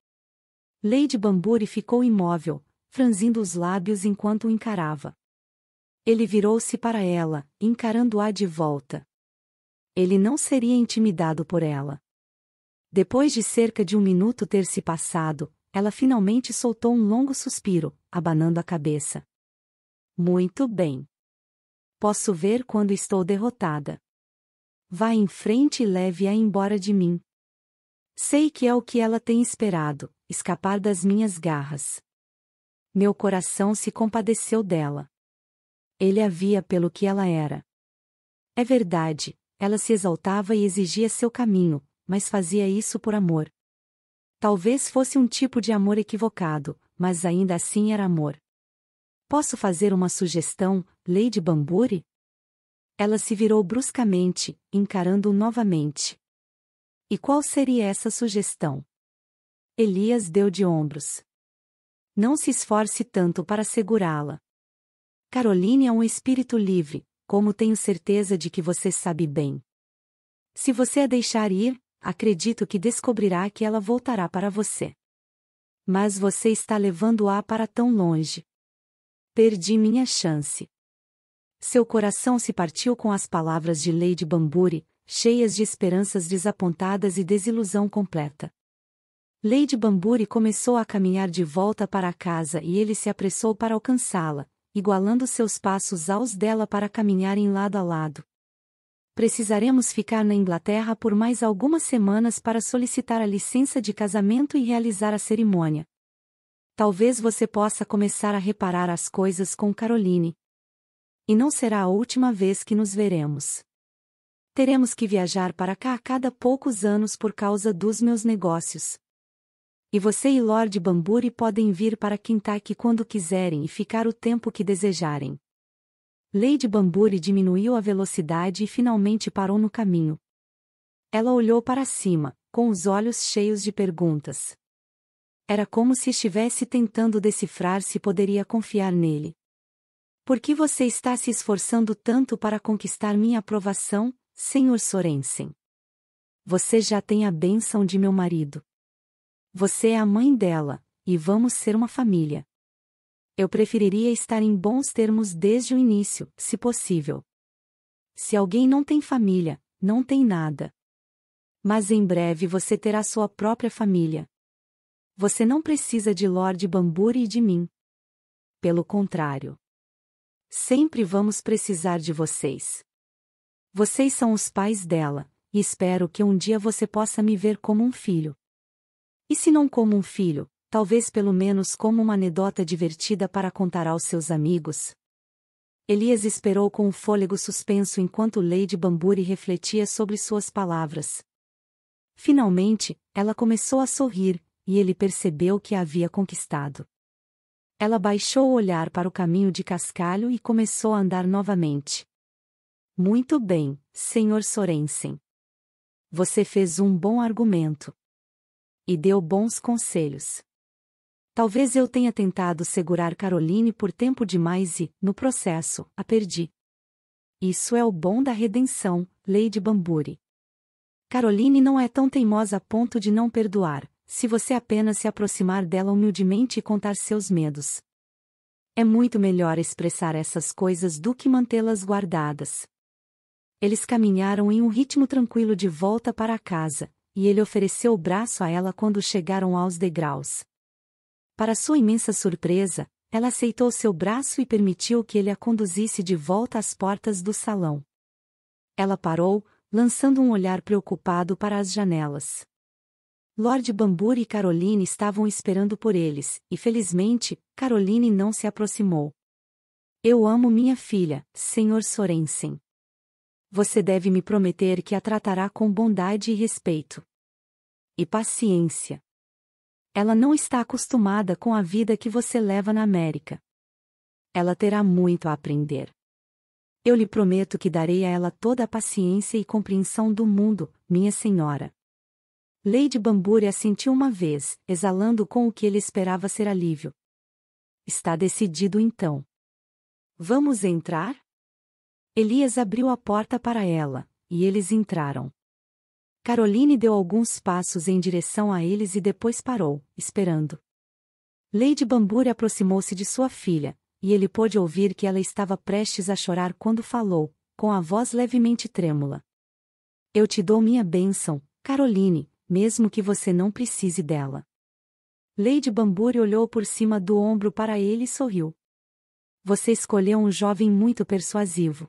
Lady Bamburi ficou imóvel, franzindo os lábios enquanto o encarava. Ele virou-se para ela, encarando-a de volta ele não seria intimidado por ela. Depois de cerca de um minuto ter se passado, ela finalmente soltou um longo suspiro, abanando a cabeça. Muito bem. Posso ver quando estou derrotada. Vá em frente e leve-a embora de mim. Sei que é o que ela tem esperado, escapar das minhas garras. Meu coração se compadeceu dela. Ele a via pelo que ela era. É verdade, ela se exaltava e exigia seu caminho, mas fazia isso por amor. Talvez fosse um tipo de amor equivocado, mas ainda assim era amor. Posso fazer uma sugestão, Lady Bamburi? Ela se virou bruscamente, encarando-o novamente. E qual seria essa sugestão? Elias deu de ombros. Não se esforce tanto para segurá-la. Caroline é um espírito livre, como tenho certeza de que você sabe bem. Se você a deixar ir, acredito que descobrirá que ela voltará para você. Mas você está levando-a para tão longe. Perdi minha chance. Seu coração se partiu com as palavras de Lady Bamburi, cheias de esperanças desapontadas e desilusão completa. Lady Bamburi começou a caminhar de volta para a casa e ele se apressou para alcançá-la, igualando seus passos aos dela para caminharem lado a lado. Precisaremos ficar na Inglaterra por mais algumas semanas para solicitar a licença de casamento e realizar a cerimônia. Talvez você possa começar a reparar as coisas com Caroline. E não será a última vez que nos veremos. Teremos que viajar para cá a cada poucos anos por causa dos meus negócios. E você e Lord Bamburi podem vir para Kentucky quando quiserem e ficar o tempo que desejarem. Lady Bamburi diminuiu a velocidade e finalmente parou no caminho. Ela olhou para cima, com os olhos cheios de perguntas. Era como se estivesse tentando decifrar se poderia confiar nele. Por que você está se esforçando tanto para conquistar minha aprovação, Sr. Sorensen? Você já tem a bênção de meu marido. Você é a mãe dela, e vamos ser uma família. Eu preferiria estar em bons termos desde o início, se possível. Se alguém não tem família, não tem nada. Mas em breve você terá sua própria família. Você não precisa de Lord Bamburi e de mim. Pelo contrário. Sempre vamos precisar de vocês. Vocês são os pais dela, e espero que um dia você possa me ver como um filho. E se não como um filho, talvez pelo menos como uma anedota divertida para contar aos seus amigos? Elias esperou com o fôlego suspenso enquanto Lady Bamburi refletia sobre suas palavras. Finalmente, ela começou a sorrir, e ele percebeu que a havia conquistado. Ela baixou o olhar para o caminho de cascalho e começou a andar novamente. Muito bem, Sr. Sorensen. Você fez um bom argumento e deu bons conselhos. Talvez eu tenha tentado segurar Caroline por tempo demais e, no processo, a perdi. Isso é o bom da redenção, Lady Bamburi. Caroline não é tão teimosa a ponto de não perdoar, se você apenas se aproximar dela humildemente e contar seus medos. É muito melhor expressar essas coisas do que mantê-las guardadas. Eles caminharam em um ritmo tranquilo de volta para a casa, e ele ofereceu o braço a ela quando chegaram aos degraus. Para sua imensa surpresa, ela aceitou seu braço e permitiu que ele a conduzisse de volta às portas do salão. Ela parou, lançando um olhar preocupado para as janelas. Lord Bambur e Caroline estavam esperando por eles, e felizmente, Caroline não se aproximou. Eu amo minha filha, Sr. Sorensen você deve me prometer que a tratará com bondade e respeito. E paciência. Ela não está acostumada com a vida que você leva na América. Ela terá muito a aprender. Eu lhe prometo que darei a ela toda a paciência e compreensão do mundo, minha senhora. Lady Bamburi assentiu uma vez, exalando com o que ele esperava ser alívio. Está decidido então. Vamos entrar? Elias abriu a porta para ela, e eles entraram. Caroline deu alguns passos em direção a eles e depois parou, esperando. Lady Bamburi aproximou-se de sua filha, e ele pôde ouvir que ela estava prestes a chorar quando falou, com a voz levemente trêmula. Eu te dou minha bênção, Caroline, mesmo que você não precise dela. Lady Bamburi olhou por cima do ombro para ele e sorriu. Você escolheu um jovem muito persuasivo.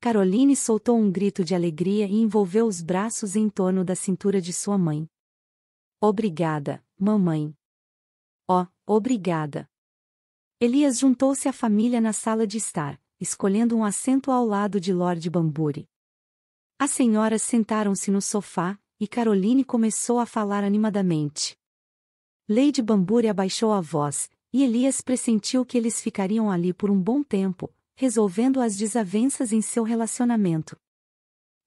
Caroline soltou um grito de alegria e envolveu os braços em torno da cintura de sua mãe. Obrigada, mamãe. Oh, obrigada. Elias juntou-se à família na sala de estar, escolhendo um assento ao lado de Lord Bamburi. As senhoras sentaram-se no sofá, e Caroline começou a falar animadamente. Lady Bamburi abaixou a voz, e Elias pressentiu que eles ficariam ali por um bom tempo, resolvendo as desavenças em seu relacionamento.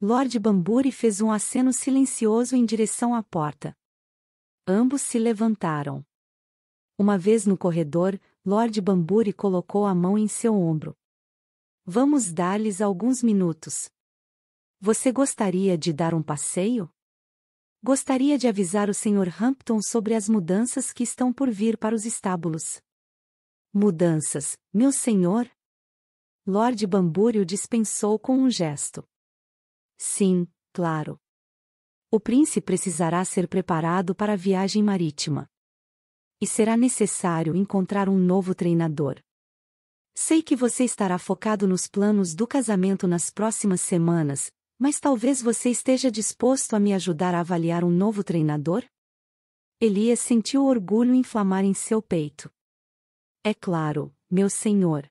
Lord Bamburi fez um aceno silencioso em direção à porta. Ambos se levantaram. Uma vez no corredor, Lord Bamburi colocou a mão em seu ombro. Vamos dar-lhes alguns minutos. Você gostaria de dar um passeio? Gostaria de avisar o Sr. Hampton sobre as mudanças que estão por vir para os estábulos. Mudanças, meu senhor? Lord Bambúrio dispensou com um gesto. Sim, claro. O príncipe precisará ser preparado para a viagem marítima. E será necessário encontrar um novo treinador. Sei que você estará focado nos planos do casamento nas próximas semanas, mas talvez você esteja disposto a me ajudar a avaliar um novo treinador? Elias sentiu orgulho inflamar em seu peito. É claro, meu senhor.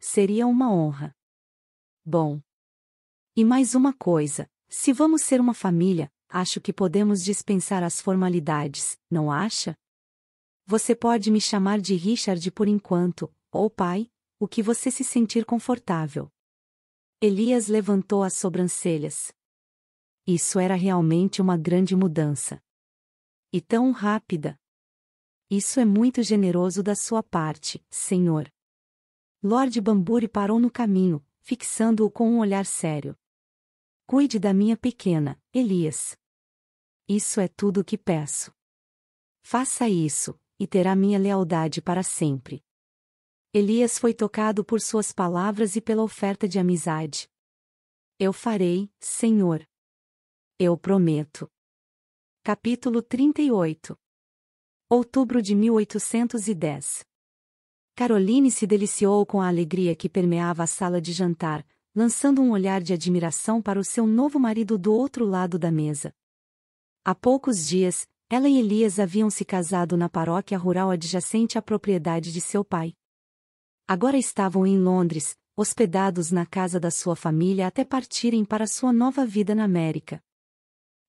Seria uma honra. Bom. E mais uma coisa: se vamos ser uma família, acho que podemos dispensar as formalidades, não acha? Você pode me chamar de Richard por enquanto, ou pai, o que você se sentir confortável. Elias levantou as sobrancelhas. Isso era realmente uma grande mudança. E tão rápida. Isso é muito generoso da sua parte, senhor. Lord Bamburi parou no caminho, fixando-o com um olhar sério. Cuide da minha pequena, Elias. Isso é tudo o que peço. Faça isso, e terá minha lealdade para sempre. Elias foi tocado por suas palavras e pela oferta de amizade. Eu farei, Senhor. Eu prometo. Capítulo 38 Outubro de 1810 Caroline se deliciou com a alegria que permeava a sala de jantar, lançando um olhar de admiração para o seu novo marido do outro lado da mesa. Há poucos dias, ela e Elias haviam se casado na paróquia rural adjacente à propriedade de seu pai. Agora estavam em Londres, hospedados na casa da sua família até partirem para sua nova vida na América.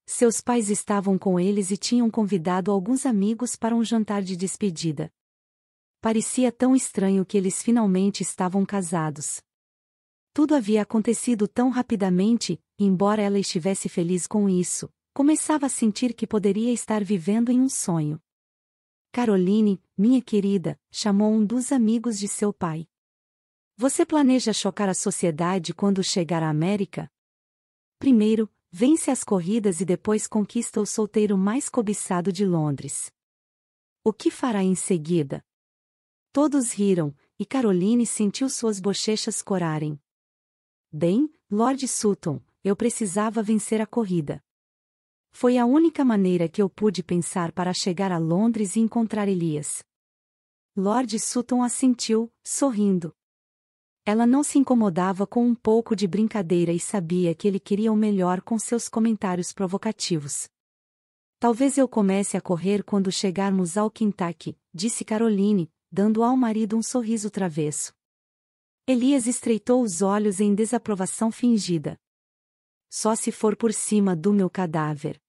Seus pais estavam com eles e tinham convidado alguns amigos para um jantar de despedida. Parecia tão estranho que eles finalmente estavam casados. Tudo havia acontecido tão rapidamente, embora ela estivesse feliz com isso, começava a sentir que poderia estar vivendo em um sonho. Caroline, minha querida, chamou um dos amigos de seu pai. Você planeja chocar a sociedade quando chegar à América? Primeiro, vence as corridas e depois conquista o solteiro mais cobiçado de Londres. O que fará em seguida? Todos riram, e Caroline sentiu suas bochechas corarem. Bem, Lord Sutton, eu precisava vencer a corrida. Foi a única maneira que eu pude pensar para chegar a Londres e encontrar Elias. Lord Sutton assentiu, sorrindo. Ela não se incomodava com um pouco de brincadeira e sabia que ele queria o melhor com seus comentários provocativos. Talvez eu comece a correr quando chegarmos ao Kentucky, disse Caroline, dando ao marido um sorriso travesso. Elias estreitou os olhos em desaprovação fingida. Só se for por cima do meu cadáver.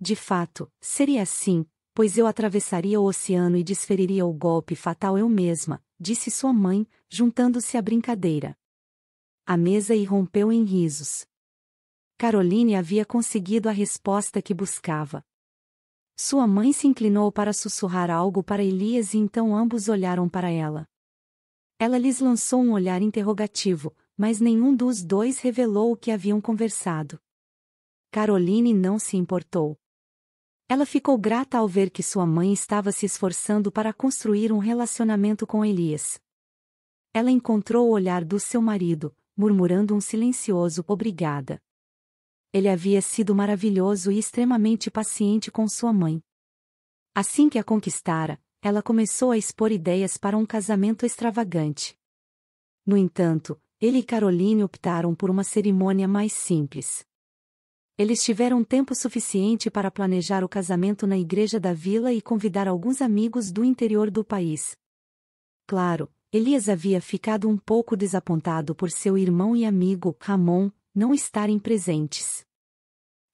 De fato, seria assim, pois eu atravessaria o oceano e desferiria o golpe fatal eu mesma, disse sua mãe, juntando-se à brincadeira. A mesa irrompeu em risos. Caroline havia conseguido a resposta que buscava. Sua mãe se inclinou para sussurrar algo para Elias e então ambos olharam para ela. Ela lhes lançou um olhar interrogativo, mas nenhum dos dois revelou o que haviam conversado. Caroline não se importou. Ela ficou grata ao ver que sua mãe estava se esforçando para construir um relacionamento com Elias. Ela encontrou o olhar do seu marido, murmurando um silencioso obrigada ele havia sido maravilhoso e extremamente paciente com sua mãe. Assim que a conquistara, ela começou a expor ideias para um casamento extravagante. No entanto, ele e Caroline optaram por uma cerimônia mais simples. Eles tiveram tempo suficiente para planejar o casamento na igreja da vila e convidar alguns amigos do interior do país. Claro, Elias havia ficado um pouco desapontado por seu irmão e amigo, Ramon, não estarem presentes.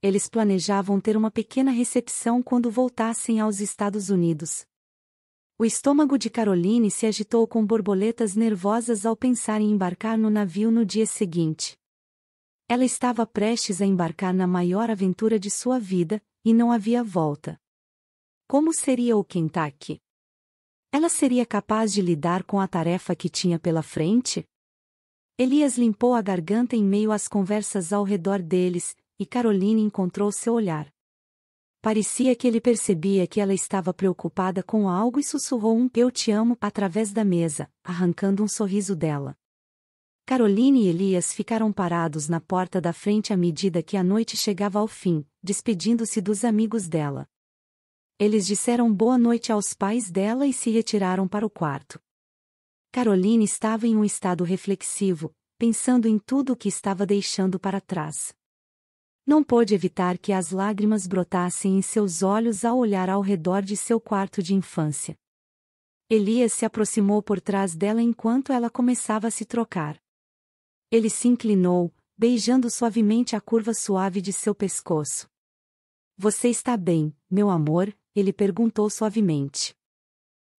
Eles planejavam ter uma pequena recepção quando voltassem aos Estados Unidos. O estômago de Caroline se agitou com borboletas nervosas ao pensar em embarcar no navio no dia seguinte. Ela estava prestes a embarcar na maior aventura de sua vida, e não havia volta. Como seria o Kentucky? Ela seria capaz de lidar com a tarefa que tinha pela frente? Elias limpou a garganta em meio às conversas ao redor deles, e Caroline encontrou seu olhar. Parecia que ele percebia que ela estava preocupada com algo e sussurrou um Eu te amo através da mesa, arrancando um sorriso dela. Caroline e Elias ficaram parados na porta da frente à medida que a noite chegava ao fim, despedindo-se dos amigos dela. Eles disseram boa noite aos pais dela e se retiraram para o quarto. Caroline estava em um estado reflexivo, pensando em tudo o que estava deixando para trás. Não pôde evitar que as lágrimas brotassem em seus olhos ao olhar ao redor de seu quarto de infância. Elias se aproximou por trás dela enquanto ela começava a se trocar. Ele se inclinou, beijando suavemente a curva suave de seu pescoço. Você está bem, meu amor? ele perguntou suavemente.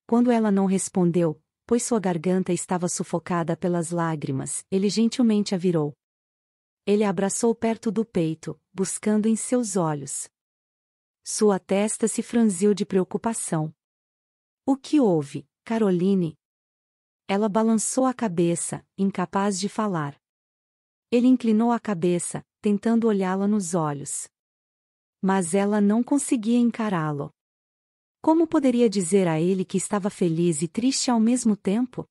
Quando ela não respondeu, pois sua garganta estava sufocada pelas lágrimas, ele gentilmente a virou. Ele a abraçou perto do peito, buscando em seus olhos. Sua testa se franziu de preocupação. O que houve, Caroline? Ela balançou a cabeça, incapaz de falar. Ele inclinou a cabeça, tentando olhá-la nos olhos. Mas ela não conseguia encará-lo. Como poderia dizer a ele que estava feliz e triste ao mesmo tempo?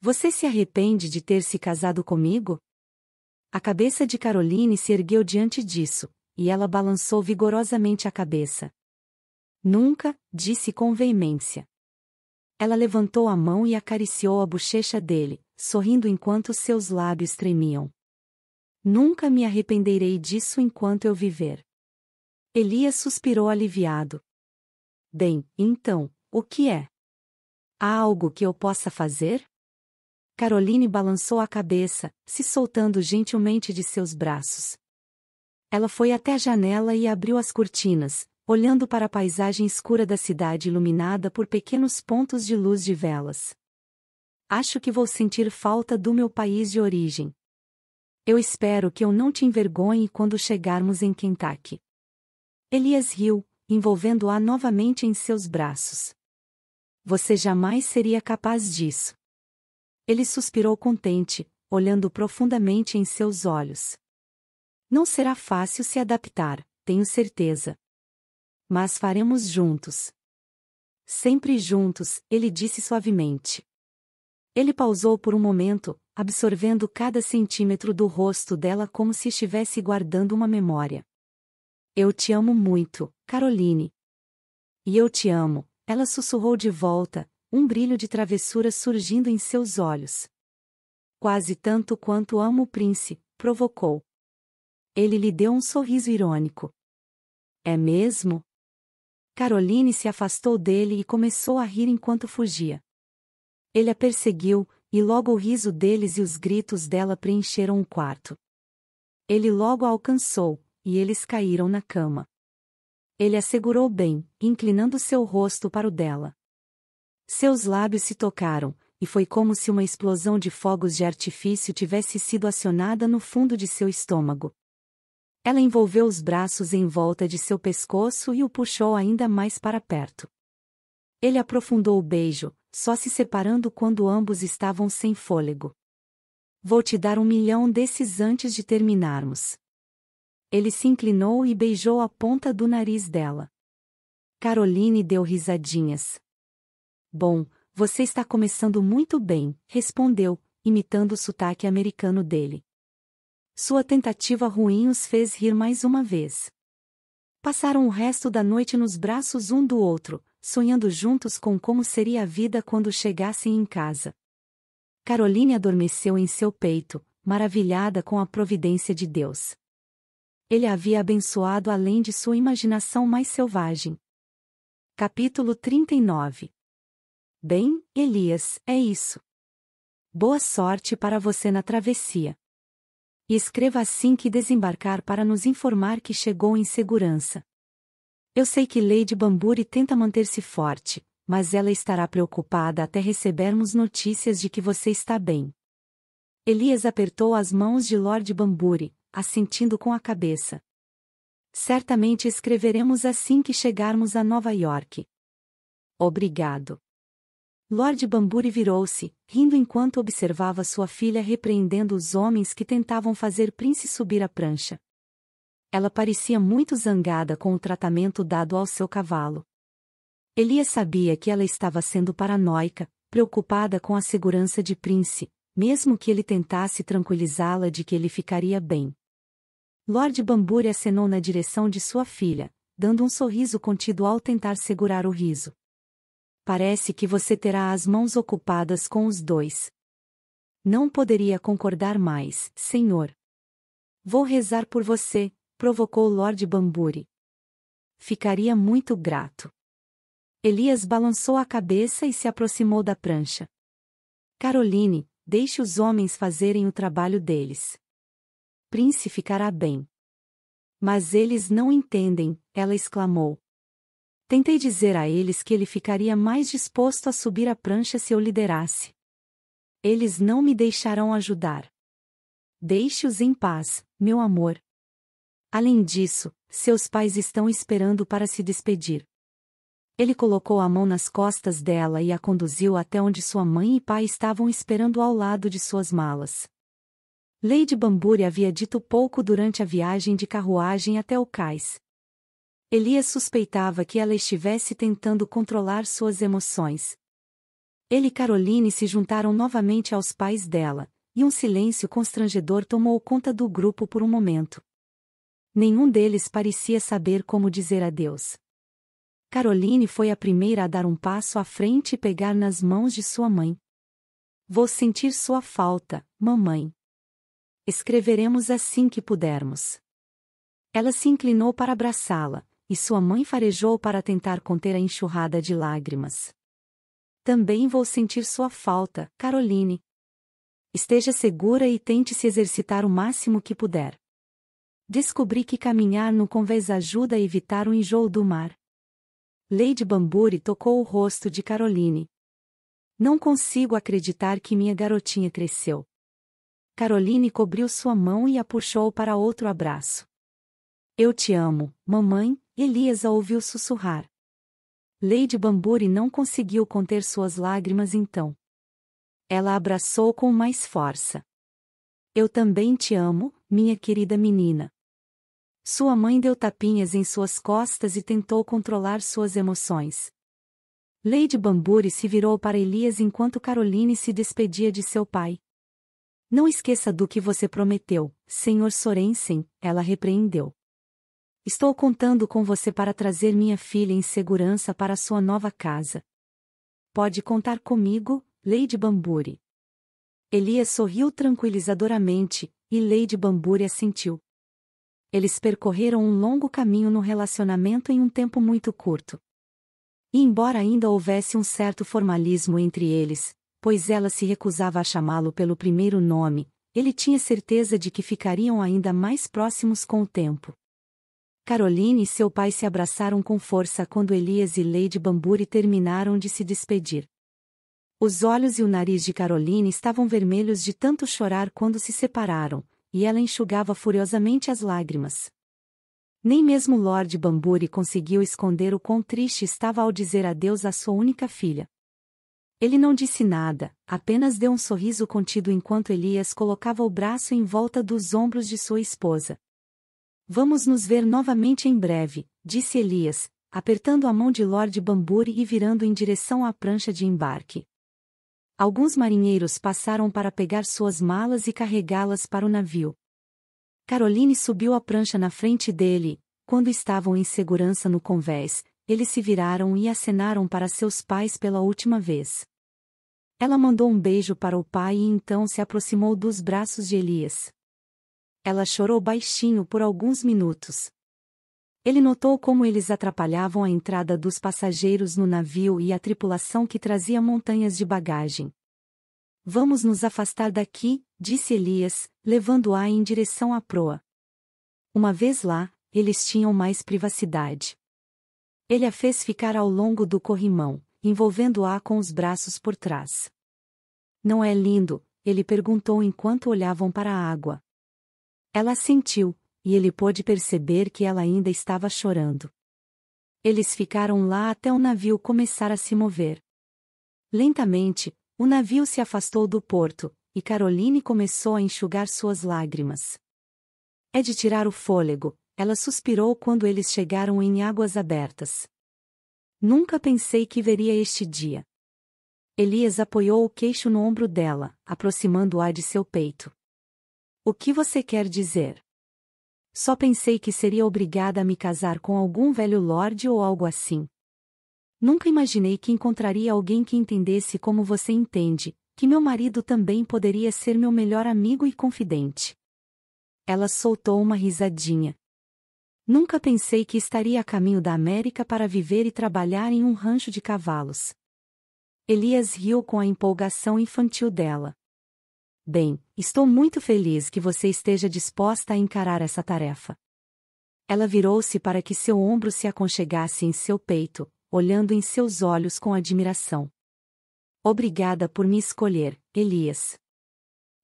Você se arrepende de ter se casado comigo? A cabeça de Caroline se ergueu diante disso, e ela balançou vigorosamente a cabeça. Nunca, disse com veemência. Ela levantou a mão e acariciou a bochecha dele, sorrindo enquanto seus lábios tremiam. Nunca me arrependerei disso enquanto eu viver. Elias suspirou aliviado, Bem, então, o que é? Há algo que eu possa fazer? Caroline balançou a cabeça, se soltando gentilmente de seus braços. Ela foi até a janela e abriu as cortinas, olhando para a paisagem escura da cidade iluminada por pequenos pontos de luz de velas. Acho que vou sentir falta do meu país de origem. Eu espero que eu não te envergonhe quando chegarmos em Kentucky. Elias riu, envolvendo-a novamente em seus braços. Você jamais seria capaz disso. Ele suspirou contente, olhando profundamente em seus olhos. Não será fácil se adaptar, tenho certeza. Mas faremos juntos. Sempre juntos, ele disse suavemente. Ele pausou por um momento, absorvendo cada centímetro do rosto dela como se estivesse guardando uma memória. Eu te amo muito, Caroline. E eu te amo, ela sussurrou de volta, um brilho de travessura surgindo em seus olhos. Quase tanto quanto amo o Prince, provocou. Ele lhe deu um sorriso irônico. É mesmo? Caroline se afastou dele e começou a rir enquanto fugia. Ele a perseguiu, e logo o riso deles e os gritos dela preencheram o quarto. Ele logo a alcançou, e eles caíram na cama. Ele assegurou bem, inclinando seu rosto para o dela. Seus lábios se tocaram, e foi como se uma explosão de fogos de artifício tivesse sido acionada no fundo de seu estômago. Ela envolveu os braços em volta de seu pescoço e o puxou ainda mais para perto. Ele aprofundou o beijo, só se separando quando ambos estavam sem fôlego. Vou te dar um milhão desses antes de terminarmos. Ele se inclinou e beijou a ponta do nariz dela. Caroline deu risadinhas. Bom, você está começando muito bem, respondeu, imitando o sotaque americano dele. Sua tentativa ruim os fez rir mais uma vez. Passaram o resto da noite nos braços um do outro, sonhando juntos com como seria a vida quando chegassem em casa. Caroline adormeceu em seu peito, maravilhada com a providência de Deus ele a havia abençoado além de sua imaginação mais selvagem. Capítulo 39 Bem, Elias, é isso. Boa sorte para você na travessia. E escreva assim que desembarcar para nos informar que chegou em segurança. Eu sei que Lady Bamburi tenta manter-se forte, mas ela estará preocupada até recebermos notícias de que você está bem. Elias apertou as mãos de Lord Bamburi, assentindo com a cabeça. Certamente escreveremos assim que chegarmos a Nova York. Obrigado. Lord Bamburi virou-se, rindo enquanto observava sua filha repreendendo os homens que tentavam fazer Prince subir a prancha. Ela parecia muito zangada com o tratamento dado ao seu cavalo. Elia sabia que ela estava sendo paranoica, preocupada com a segurança de Prince, mesmo que ele tentasse tranquilizá-la de que ele ficaria bem. Lord Bamburi acenou na direção de sua filha, dando um sorriso contido ao tentar segurar o riso. Parece que você terá as mãos ocupadas com os dois. Não poderia concordar mais, senhor. Vou rezar por você, provocou Lord Bamburi. Ficaria muito grato. Elias balançou a cabeça e se aproximou da prancha. Caroline, deixe os homens fazerem o trabalho deles. Prince ficará bem. Mas eles não entendem, ela exclamou. Tentei dizer a eles que ele ficaria mais disposto a subir a prancha se eu liderasse. Eles não me deixarão ajudar. Deixe-os em paz, meu amor. Além disso, seus pais estão esperando para se despedir. Ele colocou a mão nas costas dela e a conduziu até onde sua mãe e pai estavam esperando ao lado de suas malas. Lady Bamburi havia dito pouco durante a viagem de carruagem até o cais. Elias suspeitava que ela estivesse tentando controlar suas emoções. Ele e Caroline se juntaram novamente aos pais dela, e um silêncio constrangedor tomou conta do grupo por um momento. Nenhum deles parecia saber como dizer adeus. Caroline foi a primeira a dar um passo à frente e pegar nas mãos de sua mãe. Vou sentir sua falta, mamãe. Escreveremos assim que pudermos. Ela se inclinou para abraçá-la, e sua mãe farejou para tentar conter a enxurrada de lágrimas. Também vou sentir sua falta, Caroline. Esteja segura e tente se exercitar o máximo que puder. Descobri que caminhar no convés ajuda a evitar o enjoo do mar. Lady Bamburi tocou o rosto de Caroline. Não consigo acreditar que minha garotinha cresceu. Caroline cobriu sua mão e a puxou para outro abraço. Eu te amo, mamãe, Elias a ouviu sussurrar. Lady Bamburi não conseguiu conter suas lágrimas então. Ela abraçou com mais força. Eu também te amo, minha querida menina. Sua mãe deu tapinhas em suas costas e tentou controlar suas emoções. Lady Bamburi se virou para Elias enquanto Caroline se despedia de seu pai. Não esqueça do que você prometeu, Sr. Sorensen, ela repreendeu. Estou contando com você para trazer minha filha em segurança para sua nova casa. Pode contar comigo, Lady Bamburi. Elias sorriu tranquilizadoramente, e Lady Bamburi assentiu. Eles percorreram um longo caminho no relacionamento em um tempo muito curto. E embora ainda houvesse um certo formalismo entre eles, pois ela se recusava a chamá-lo pelo primeiro nome, ele tinha certeza de que ficariam ainda mais próximos com o tempo. Caroline e seu pai se abraçaram com força quando Elias e Lady Bamburi terminaram de se despedir. Os olhos e o nariz de Caroline estavam vermelhos de tanto chorar quando se separaram, e ela enxugava furiosamente as lágrimas. Nem mesmo Lord Bamburi conseguiu esconder o quão triste estava ao dizer adeus à sua única filha. Ele não disse nada, apenas deu um sorriso contido enquanto Elias colocava o braço em volta dos ombros de sua esposa. Vamos nos ver novamente em breve, disse Elias, apertando a mão de Lord Bamburi e virando em direção à prancha de embarque. Alguns marinheiros passaram para pegar suas malas e carregá-las para o navio. Caroline subiu a prancha na frente dele. Quando estavam em segurança no convés, eles se viraram e acenaram para seus pais pela última vez. Ela mandou um beijo para o pai e então se aproximou dos braços de Elias. Ela chorou baixinho por alguns minutos. Ele notou como eles atrapalhavam a entrada dos passageiros no navio e a tripulação que trazia montanhas de bagagem. Vamos nos afastar daqui, disse Elias, levando-a em direção à proa. Uma vez lá, eles tinham mais privacidade. Ele a fez ficar ao longo do corrimão, envolvendo-a com os braços por trás. Não é lindo? ele perguntou enquanto olhavam para a água. Ela sentiu, e ele pôde perceber que ela ainda estava chorando. Eles ficaram lá até o navio começar a se mover. Lentamente, o navio se afastou do porto, e Caroline começou a enxugar suas lágrimas. É de tirar o fôlego, ela suspirou quando eles chegaram em águas abertas. Nunca pensei que veria este dia. Elias apoiou o queixo no ombro dela, aproximando-a de seu peito. O que você quer dizer? Só pensei que seria obrigada a me casar com algum velho lorde ou algo assim. Nunca imaginei que encontraria alguém que entendesse como você entende, que meu marido também poderia ser meu melhor amigo e confidente. Ela soltou uma risadinha, Nunca pensei que estaria a caminho da América para viver e trabalhar em um rancho de cavalos. Elias riu com a empolgação infantil dela. Bem, estou muito feliz que você esteja disposta a encarar essa tarefa. Ela virou-se para que seu ombro se aconchegasse em seu peito, olhando em seus olhos com admiração. Obrigada por me escolher, Elias.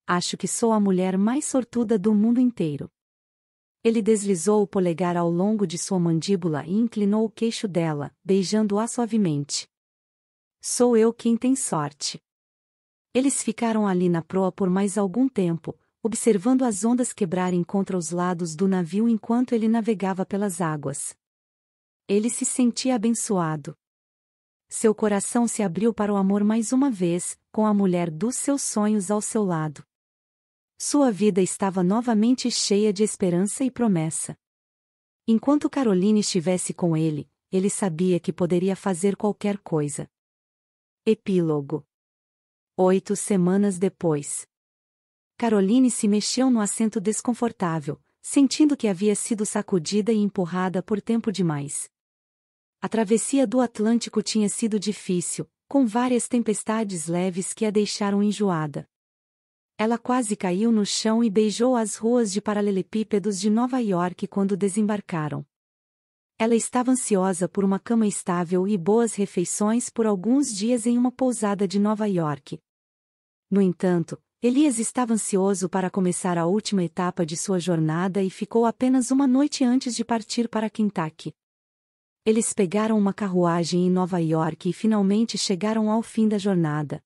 Acho que sou a mulher mais sortuda do mundo inteiro. Ele deslizou o polegar ao longo de sua mandíbula e inclinou o queixo dela, beijando-a suavemente. Sou eu quem tem sorte. Eles ficaram ali na proa por mais algum tempo, observando as ondas quebrarem contra os lados do navio enquanto ele navegava pelas águas. Ele se sentia abençoado. Seu coração se abriu para o amor mais uma vez, com a mulher dos seus sonhos ao seu lado. Sua vida estava novamente cheia de esperança e promessa. Enquanto Caroline estivesse com ele, ele sabia que poderia fazer qualquer coisa. Epílogo. Oito semanas depois. Caroline se mexeu no assento desconfortável, sentindo que havia sido sacudida e empurrada por tempo demais. A travessia do Atlântico tinha sido difícil, com várias tempestades leves que a deixaram enjoada. Ela quase caiu no chão e beijou as ruas de paralelepípedos de Nova York quando desembarcaram. Ela estava ansiosa por uma cama estável e boas refeições por alguns dias em uma pousada de Nova York. No entanto, Elias estava ansioso para começar a última etapa de sua jornada e ficou apenas uma noite antes de partir para Kentucky. Eles pegaram uma carruagem em Nova York e finalmente chegaram ao fim da jornada.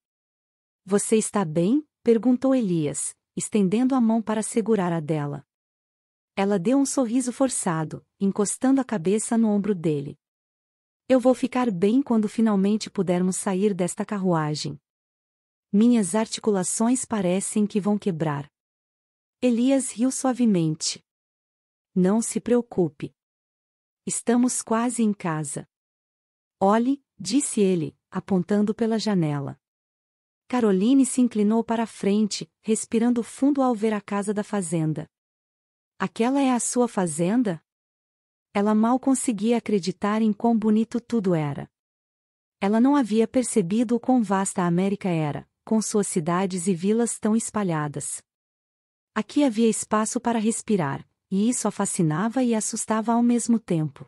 Você está bem? Perguntou Elias, estendendo a mão para segurar a dela. Ela deu um sorriso forçado, encostando a cabeça no ombro dele. Eu vou ficar bem quando finalmente pudermos sair desta carruagem. Minhas articulações parecem que vão quebrar. Elias riu suavemente. Não se preocupe. Estamos quase em casa. Olhe, disse ele, apontando pela janela. Caroline se inclinou para a frente, respirando fundo ao ver a casa da fazenda. Aquela é a sua fazenda? Ela mal conseguia acreditar em quão bonito tudo era. Ela não havia percebido o quão vasta a América era, com suas cidades e vilas tão espalhadas. Aqui havia espaço para respirar, e isso a fascinava e assustava ao mesmo tempo.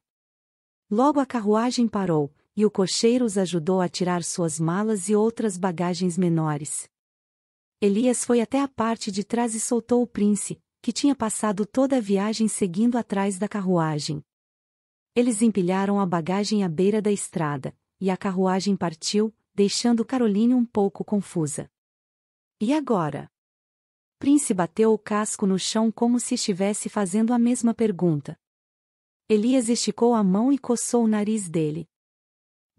Logo a carruagem parou, e o cocheiro os ajudou a tirar suas malas e outras bagagens menores. Elias foi até a parte de trás e soltou o príncipe, que tinha passado toda a viagem seguindo atrás da carruagem. Eles empilharam a bagagem à beira da estrada, e a carruagem partiu, deixando Caroline um pouco confusa. E agora? Prince bateu o casco no chão como se estivesse fazendo a mesma pergunta. Elias esticou a mão e coçou o nariz dele.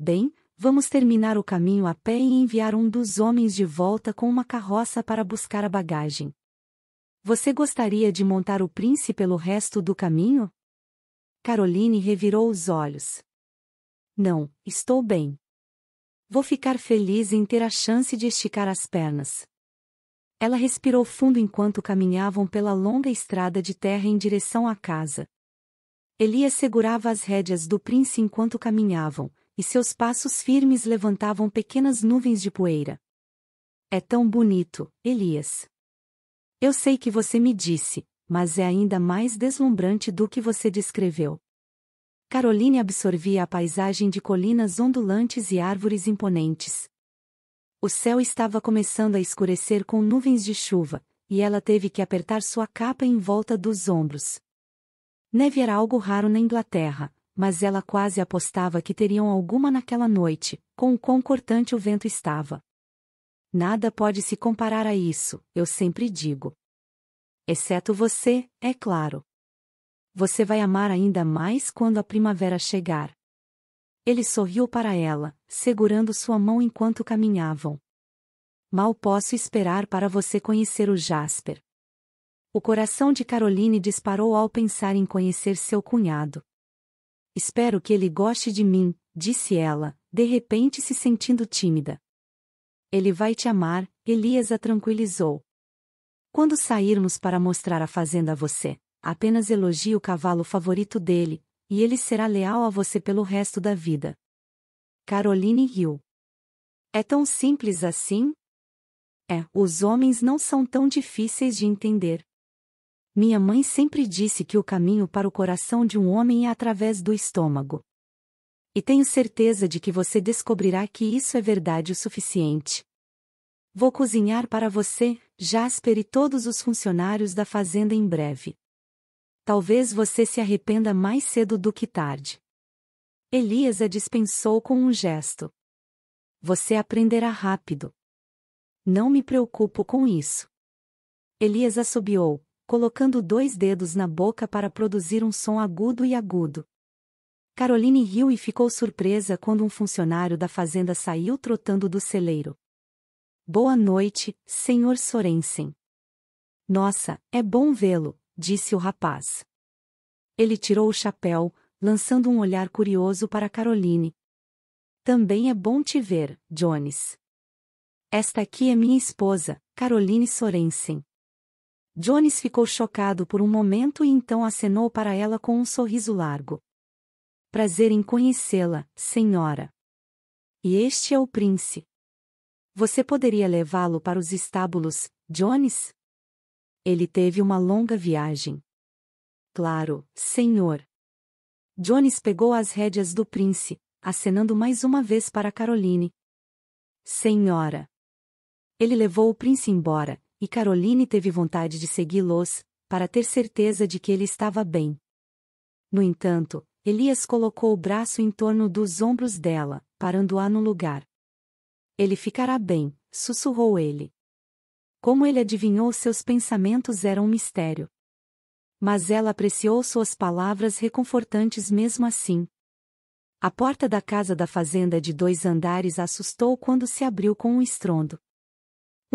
Bem, vamos terminar o caminho a pé e enviar um dos homens de volta com uma carroça para buscar a bagagem. Você gostaria de montar o príncipe pelo resto do caminho? Caroline revirou os olhos. Não, estou bem. Vou ficar feliz em ter a chance de esticar as pernas. Ela respirou fundo enquanto caminhavam pela longa estrada de terra em direção à casa. Elias segurava as rédeas do príncipe enquanto caminhavam, e seus passos firmes levantavam pequenas nuvens de poeira. É tão bonito, Elias. Eu sei que você me disse, mas é ainda mais deslumbrante do que você descreveu. Caroline absorvia a paisagem de colinas ondulantes e árvores imponentes. O céu estava começando a escurecer com nuvens de chuva, e ela teve que apertar sua capa em volta dos ombros. Neve era algo raro na Inglaterra, mas ela quase apostava que teriam alguma naquela noite, com o quão cortante o vento estava. Nada pode se comparar a isso, eu sempre digo. Exceto você, é claro. Você vai amar ainda mais quando a primavera chegar. Ele sorriu para ela, segurando sua mão enquanto caminhavam. Mal posso esperar para você conhecer o Jasper. O coração de Caroline disparou ao pensar em conhecer seu cunhado. Espero que ele goste de mim, disse ela, de repente se sentindo tímida. Ele vai te amar, Elias a tranquilizou. Quando sairmos para mostrar a fazenda a você, apenas elogie o cavalo favorito dele, e ele será leal a você pelo resto da vida. Caroline riu. É tão simples assim? É, os homens não são tão difíceis de entender. Minha mãe sempre disse que o caminho para o coração de um homem é através do estômago. E tenho certeza de que você descobrirá que isso é verdade o suficiente. Vou cozinhar para você, Jasper e todos os funcionários da fazenda em breve. Talvez você se arrependa mais cedo do que tarde. Elias a dispensou com um gesto. Você aprenderá rápido. Não me preocupo com isso. Elias assobiou, colocando dois dedos na boca para produzir um som agudo e agudo. Caroline riu e ficou surpresa quando um funcionário da fazenda saiu trotando do celeiro. Boa noite, senhor Sorensen. Nossa, é bom vê-lo, disse o rapaz. Ele tirou o chapéu, lançando um olhar curioso para Caroline. Também é bom te ver, Jones. Esta aqui é minha esposa, Caroline Sorensen. Jones ficou chocado por um momento e então acenou para ela com um sorriso largo. Prazer em conhecê-la, senhora. E este é o príncipe. Você poderia levá-lo para os estábulos, Jones? Ele teve uma longa viagem. Claro, senhor. Jones pegou as rédeas do príncipe, acenando mais uma vez para Caroline. Senhora. Ele levou o príncipe embora, e Caroline teve vontade de segui-los, para ter certeza de que ele estava bem. No entanto, Elias colocou o braço em torno dos ombros dela, parando-a no lugar. Ele ficará bem, sussurrou ele. Como ele adivinhou seus pensamentos era um mistério. Mas ela apreciou suas palavras reconfortantes mesmo assim. A porta da casa da fazenda de dois andares assustou quando se abriu com um estrondo.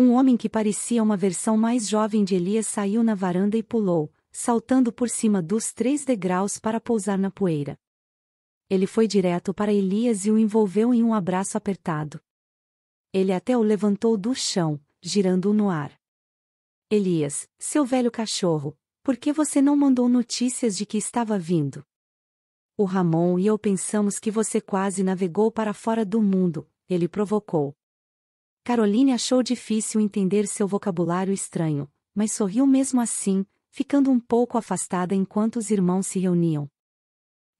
Um homem que parecia uma versão mais jovem de Elias saiu na varanda e pulou, saltando por cima dos três degraus para pousar na poeira. Ele foi direto para Elias e o envolveu em um abraço apertado. Ele até o levantou do chão, girando-o no ar. Elias, seu velho cachorro, por que você não mandou notícias de que estava vindo? O Ramon e eu pensamos que você quase navegou para fora do mundo, ele provocou. Caroline achou difícil entender seu vocabulário estranho, mas sorriu mesmo assim, ficando um pouco afastada enquanto os irmãos se reuniam.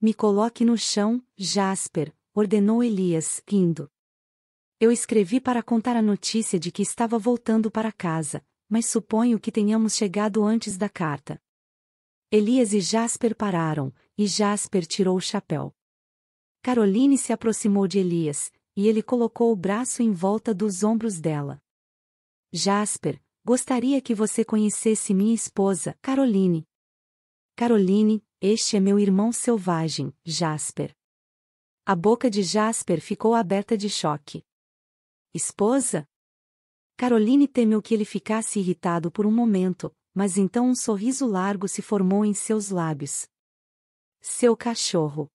Me coloque no chão, Jasper, ordenou Elias, rindo. Eu escrevi para contar a notícia de que estava voltando para casa, mas suponho que tenhamos chegado antes da carta. Elias e Jasper pararam, e Jasper tirou o chapéu. Caroline se aproximou de Elias, e ele colocou o braço em volta dos ombros dela. Jasper, gostaria que você conhecesse minha esposa, Caroline. Caroline, este é meu irmão selvagem, Jasper. A boca de Jasper ficou aberta de choque. Esposa? Caroline temeu que ele ficasse irritado por um momento, mas então um sorriso largo se formou em seus lábios. Seu cachorro.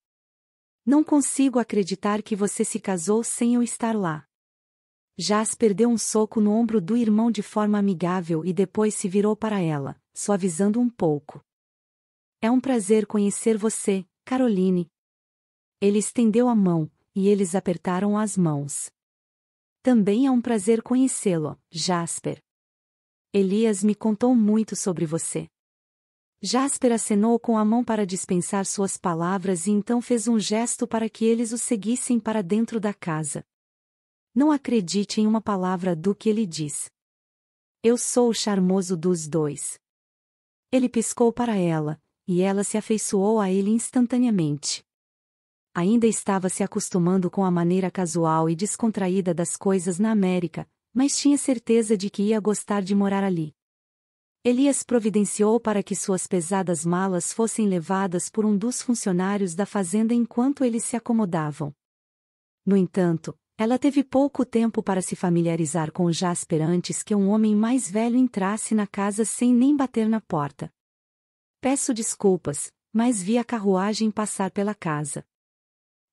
Não consigo acreditar que você se casou sem eu estar lá. Jas perdeu um soco no ombro do irmão de forma amigável e depois se virou para ela, suavizando um pouco. É um prazer conhecer você, Caroline. Ele estendeu a mão, e eles apertaram as mãos. Também é um prazer conhecê-lo, Jasper. Elias me contou muito sobre você. Jasper acenou com a mão para dispensar suas palavras e então fez um gesto para que eles o seguissem para dentro da casa. Não acredite em uma palavra do que ele diz. Eu sou o charmoso dos dois. Ele piscou para ela, e ela se afeiçoou a ele instantaneamente. Ainda estava se acostumando com a maneira casual e descontraída das coisas na América, mas tinha certeza de que ia gostar de morar ali. Elias providenciou para que suas pesadas malas fossem levadas por um dos funcionários da fazenda enquanto eles se acomodavam. No entanto, ela teve pouco tempo para se familiarizar com Jasper antes que um homem mais velho entrasse na casa sem nem bater na porta. Peço desculpas, mas vi a carruagem passar pela casa.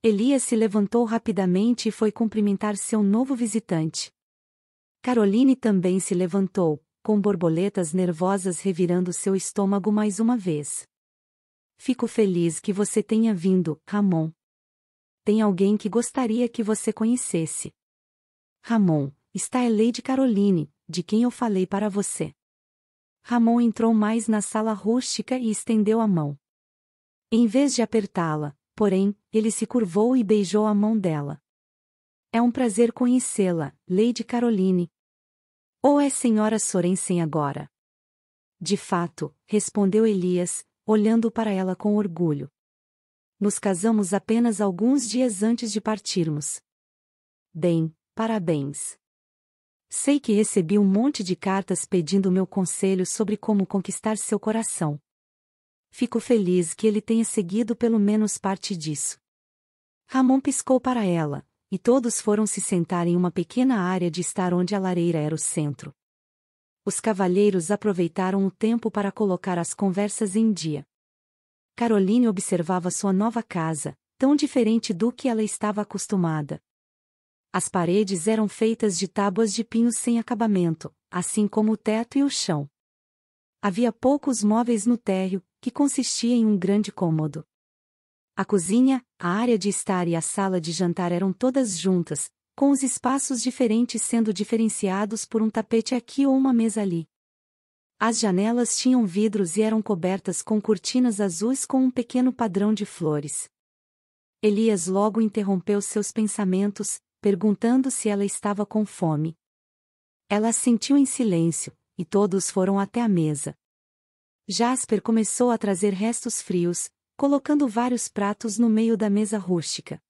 Elias se levantou rapidamente e foi cumprimentar seu novo visitante. Caroline também se levantou, com borboletas nervosas revirando seu estômago mais uma vez. Fico feliz que você tenha vindo, Ramon. Tem alguém que gostaria que você conhecesse. Ramon, está a é Lady Caroline, de quem eu falei para você. Ramon entrou mais na sala rústica e estendeu a mão. Em vez de apertá-la, porém, ele se curvou e beijou a mão dela. É um prazer conhecê-la, Lady Caroline, ou é senhora Sorensen agora? De fato, respondeu Elias, olhando para ela com orgulho. Nos casamos apenas alguns dias antes de partirmos. Bem, parabéns. Sei que recebi um monte de cartas pedindo meu conselho sobre como conquistar seu coração. Fico feliz que ele tenha seguido pelo menos parte disso. Ramon piscou para ela, e todos foram se sentar em uma pequena área de estar onde a lareira era o centro. Os cavalheiros aproveitaram o tempo para colocar as conversas em dia. Caroline observava sua nova casa, tão diferente do que ela estava acostumada. As paredes eram feitas de tábuas de pinho sem acabamento, assim como o teto e o chão. Havia poucos móveis no térreo, que consistia em um grande cômodo. A cozinha, a área de estar e a sala de jantar eram todas juntas, com os espaços diferentes sendo diferenciados por um tapete aqui ou uma mesa ali. As janelas tinham vidros e eram cobertas com cortinas azuis com um pequeno padrão de flores. Elias logo interrompeu seus pensamentos, perguntando se ela estava com fome. Ela sentiu em silêncio, e todos foram até a mesa. Jasper começou a trazer restos frios, colocando vários pratos no meio da mesa rústica.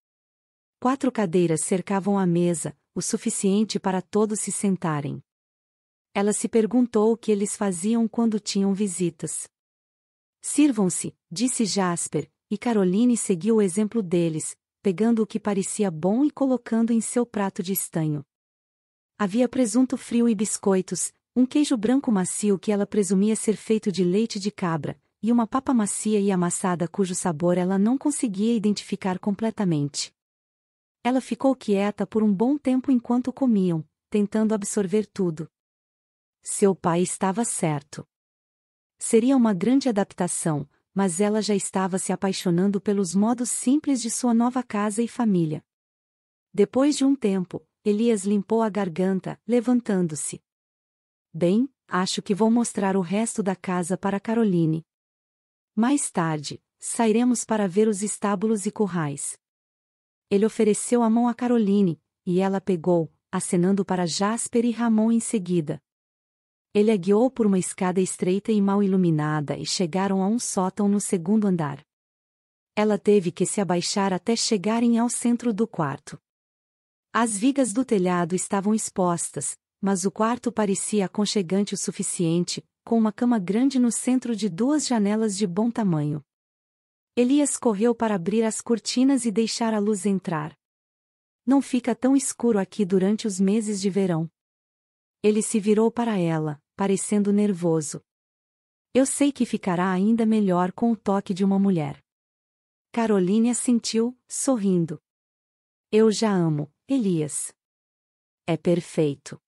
Quatro cadeiras cercavam a mesa, o suficiente para todos se sentarem. Ela se perguntou o que eles faziam quando tinham visitas. Sirvam-se, disse Jasper, e Caroline seguiu o exemplo deles, pegando o que parecia bom e colocando em seu prato de estanho. Havia presunto frio e biscoitos, um queijo branco macio que ela presumia ser feito de leite de cabra, e uma papa macia e amassada cujo sabor ela não conseguia identificar completamente. Ela ficou quieta por um bom tempo enquanto comiam, tentando absorver tudo. Seu pai estava certo. Seria uma grande adaptação, mas ela já estava se apaixonando pelos modos simples de sua nova casa e família. Depois de um tempo, Elias limpou a garganta, levantando-se. Bem, acho que vou mostrar o resto da casa para Caroline. Mais tarde, sairemos para ver os estábulos e currais. Ele ofereceu a mão a Caroline, e ela pegou, acenando para Jasper e Ramon em seguida. Ele a guiou por uma escada estreita e mal iluminada e chegaram a um sótão no segundo andar. Ela teve que se abaixar até chegarem ao centro do quarto. As vigas do telhado estavam expostas, mas o quarto parecia aconchegante o suficiente, com uma cama grande no centro de duas janelas de bom tamanho. Elias correu para abrir as cortinas e deixar a luz entrar. Não fica tão escuro aqui durante os meses de verão. Ele se virou para ela, parecendo nervoso. Eu sei que ficará ainda melhor com o toque de uma mulher. Caroline assentiu, sorrindo. Eu já amo, Elias. É perfeito.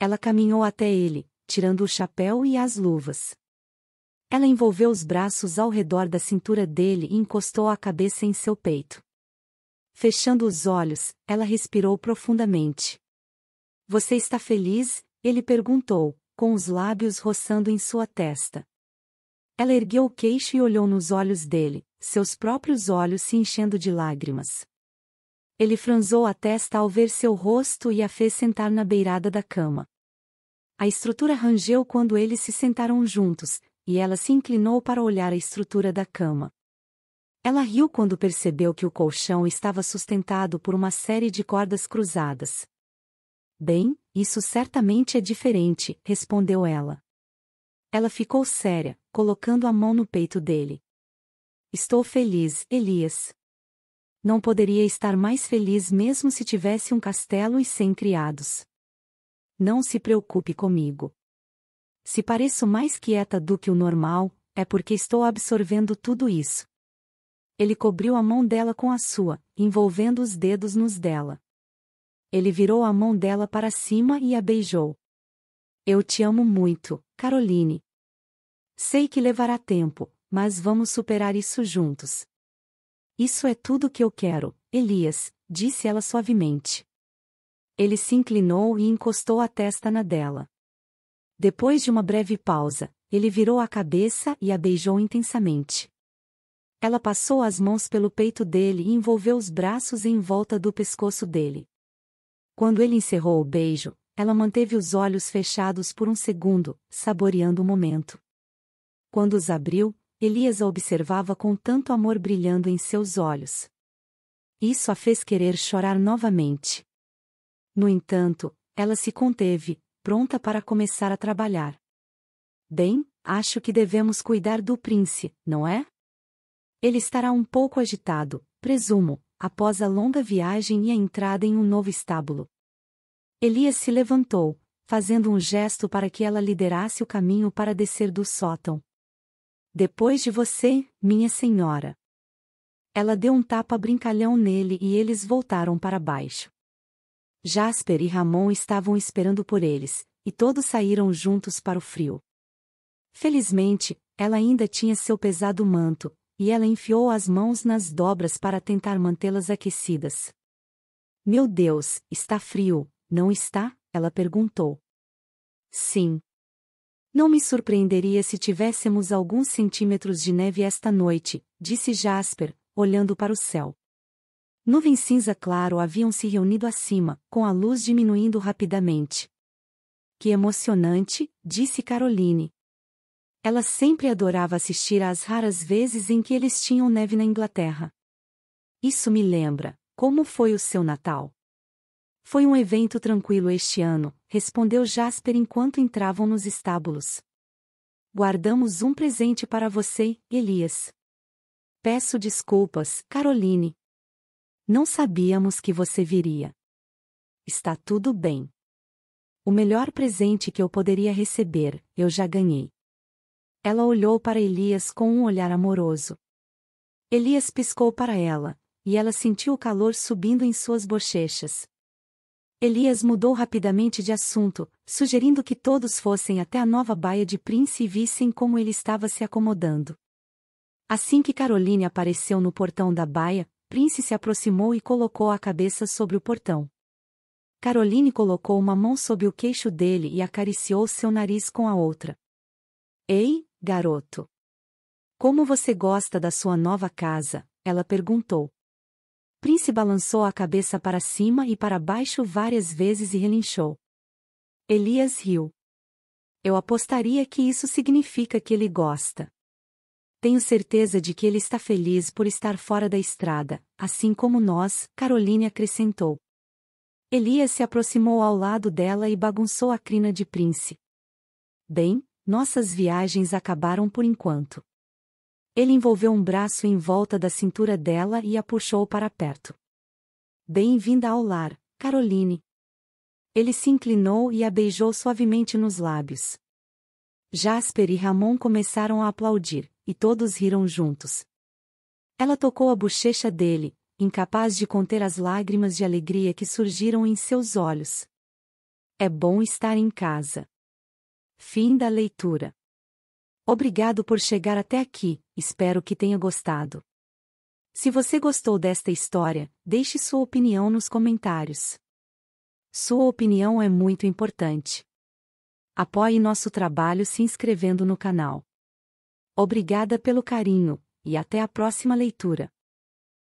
Ela caminhou até ele, tirando o chapéu e as luvas. Ela envolveu os braços ao redor da cintura dele e encostou a cabeça em seu peito. Fechando os olhos, ela respirou profundamente. Você está feliz? ele perguntou, com os lábios roçando em sua testa. Ela ergueu o queixo e olhou nos olhos dele, seus próprios olhos se enchendo de lágrimas. Ele franzou a testa ao ver seu rosto e a fez sentar na beirada da cama. A estrutura rangeu quando eles se sentaram juntos, e ela se inclinou para olhar a estrutura da cama. Ela riu quando percebeu que o colchão estava sustentado por uma série de cordas cruzadas. Bem, isso certamente é diferente, respondeu ela. Ela ficou séria, colocando a mão no peito dele. Estou feliz, Elias. Não poderia estar mais feliz mesmo se tivesse um castelo e cem criados não se preocupe comigo. Se pareço mais quieta do que o normal, é porque estou absorvendo tudo isso. Ele cobriu a mão dela com a sua, envolvendo os dedos nos dela. Ele virou a mão dela para cima e a beijou. Eu te amo muito, Caroline. Sei que levará tempo, mas vamos superar isso juntos. Isso é tudo que eu quero, Elias, disse ela suavemente. Ele se inclinou e encostou a testa na dela. Depois de uma breve pausa, ele virou a cabeça e a beijou intensamente. Ela passou as mãos pelo peito dele e envolveu os braços em volta do pescoço dele. Quando ele encerrou o beijo, ela manteve os olhos fechados por um segundo, saboreando o momento. Quando os abriu, Elias a observava com tanto amor brilhando em seus olhos. Isso a fez querer chorar novamente. No entanto, ela se conteve, pronta para começar a trabalhar. Bem, acho que devemos cuidar do príncipe, não é? Ele estará um pouco agitado, presumo, após a longa viagem e a entrada em um novo estábulo. Elias se levantou, fazendo um gesto para que ela liderasse o caminho para descer do sótão. Depois de você, minha senhora. Ela deu um tapa brincalhão nele e eles voltaram para baixo. Jasper e Ramon estavam esperando por eles, e todos saíram juntos para o frio. Felizmente, ela ainda tinha seu pesado manto, e ela enfiou as mãos nas dobras para tentar mantê-las aquecidas. Meu Deus, está frio, não está? ela perguntou. Sim. Não me surpreenderia se tivéssemos alguns centímetros de neve esta noite, disse Jasper, olhando para o céu. Nuvens cinza claro haviam se reunido acima, com a luz diminuindo rapidamente. Que emocionante, disse Caroline. Ela sempre adorava assistir às raras vezes em que eles tinham neve na Inglaterra. Isso me lembra, como foi o seu Natal? Foi um evento tranquilo este ano, respondeu Jasper enquanto entravam nos estábulos. Guardamos um presente para você, Elias. Peço desculpas, Caroline, não sabíamos que você viria. Está tudo bem. O melhor presente que eu poderia receber, eu já ganhei. Ela olhou para Elias com um olhar amoroso. Elias piscou para ela, e ela sentiu o calor subindo em suas bochechas. Elias mudou rapidamente de assunto, sugerindo que todos fossem até a nova baia de Prince e vissem como ele estava se acomodando. Assim que Caroline apareceu no portão da baia, Prince se aproximou e colocou a cabeça sobre o portão. Caroline colocou uma mão sobre o queixo dele e acariciou seu nariz com a outra. Ei, garoto! Como você gosta da sua nova casa? ela perguntou. Prince balançou a cabeça para cima e para baixo várias vezes e relinchou. Elias riu. Eu apostaria que isso significa que ele gosta. Tenho certeza de que ele está feliz por estar fora da estrada, assim como nós, Caroline acrescentou. Elias se aproximou ao lado dela e bagunçou a crina de Prince. Bem, nossas viagens acabaram por enquanto. Ele envolveu um braço em volta da cintura dela e a puxou para perto. Bem-vinda ao lar, Caroline. Ele se inclinou e a beijou suavemente nos lábios. Jasper e Ramon começaram a aplaudir e todos riram juntos. Ela tocou a bochecha dele, incapaz de conter as lágrimas de alegria que surgiram em seus olhos. É bom estar em casa. Fim da leitura. Obrigado por chegar até aqui, espero que tenha gostado. Se você gostou desta história, deixe sua opinião nos comentários. Sua opinião é muito importante. Apoie nosso trabalho se inscrevendo no canal. Obrigada pelo carinho, e até a próxima leitura.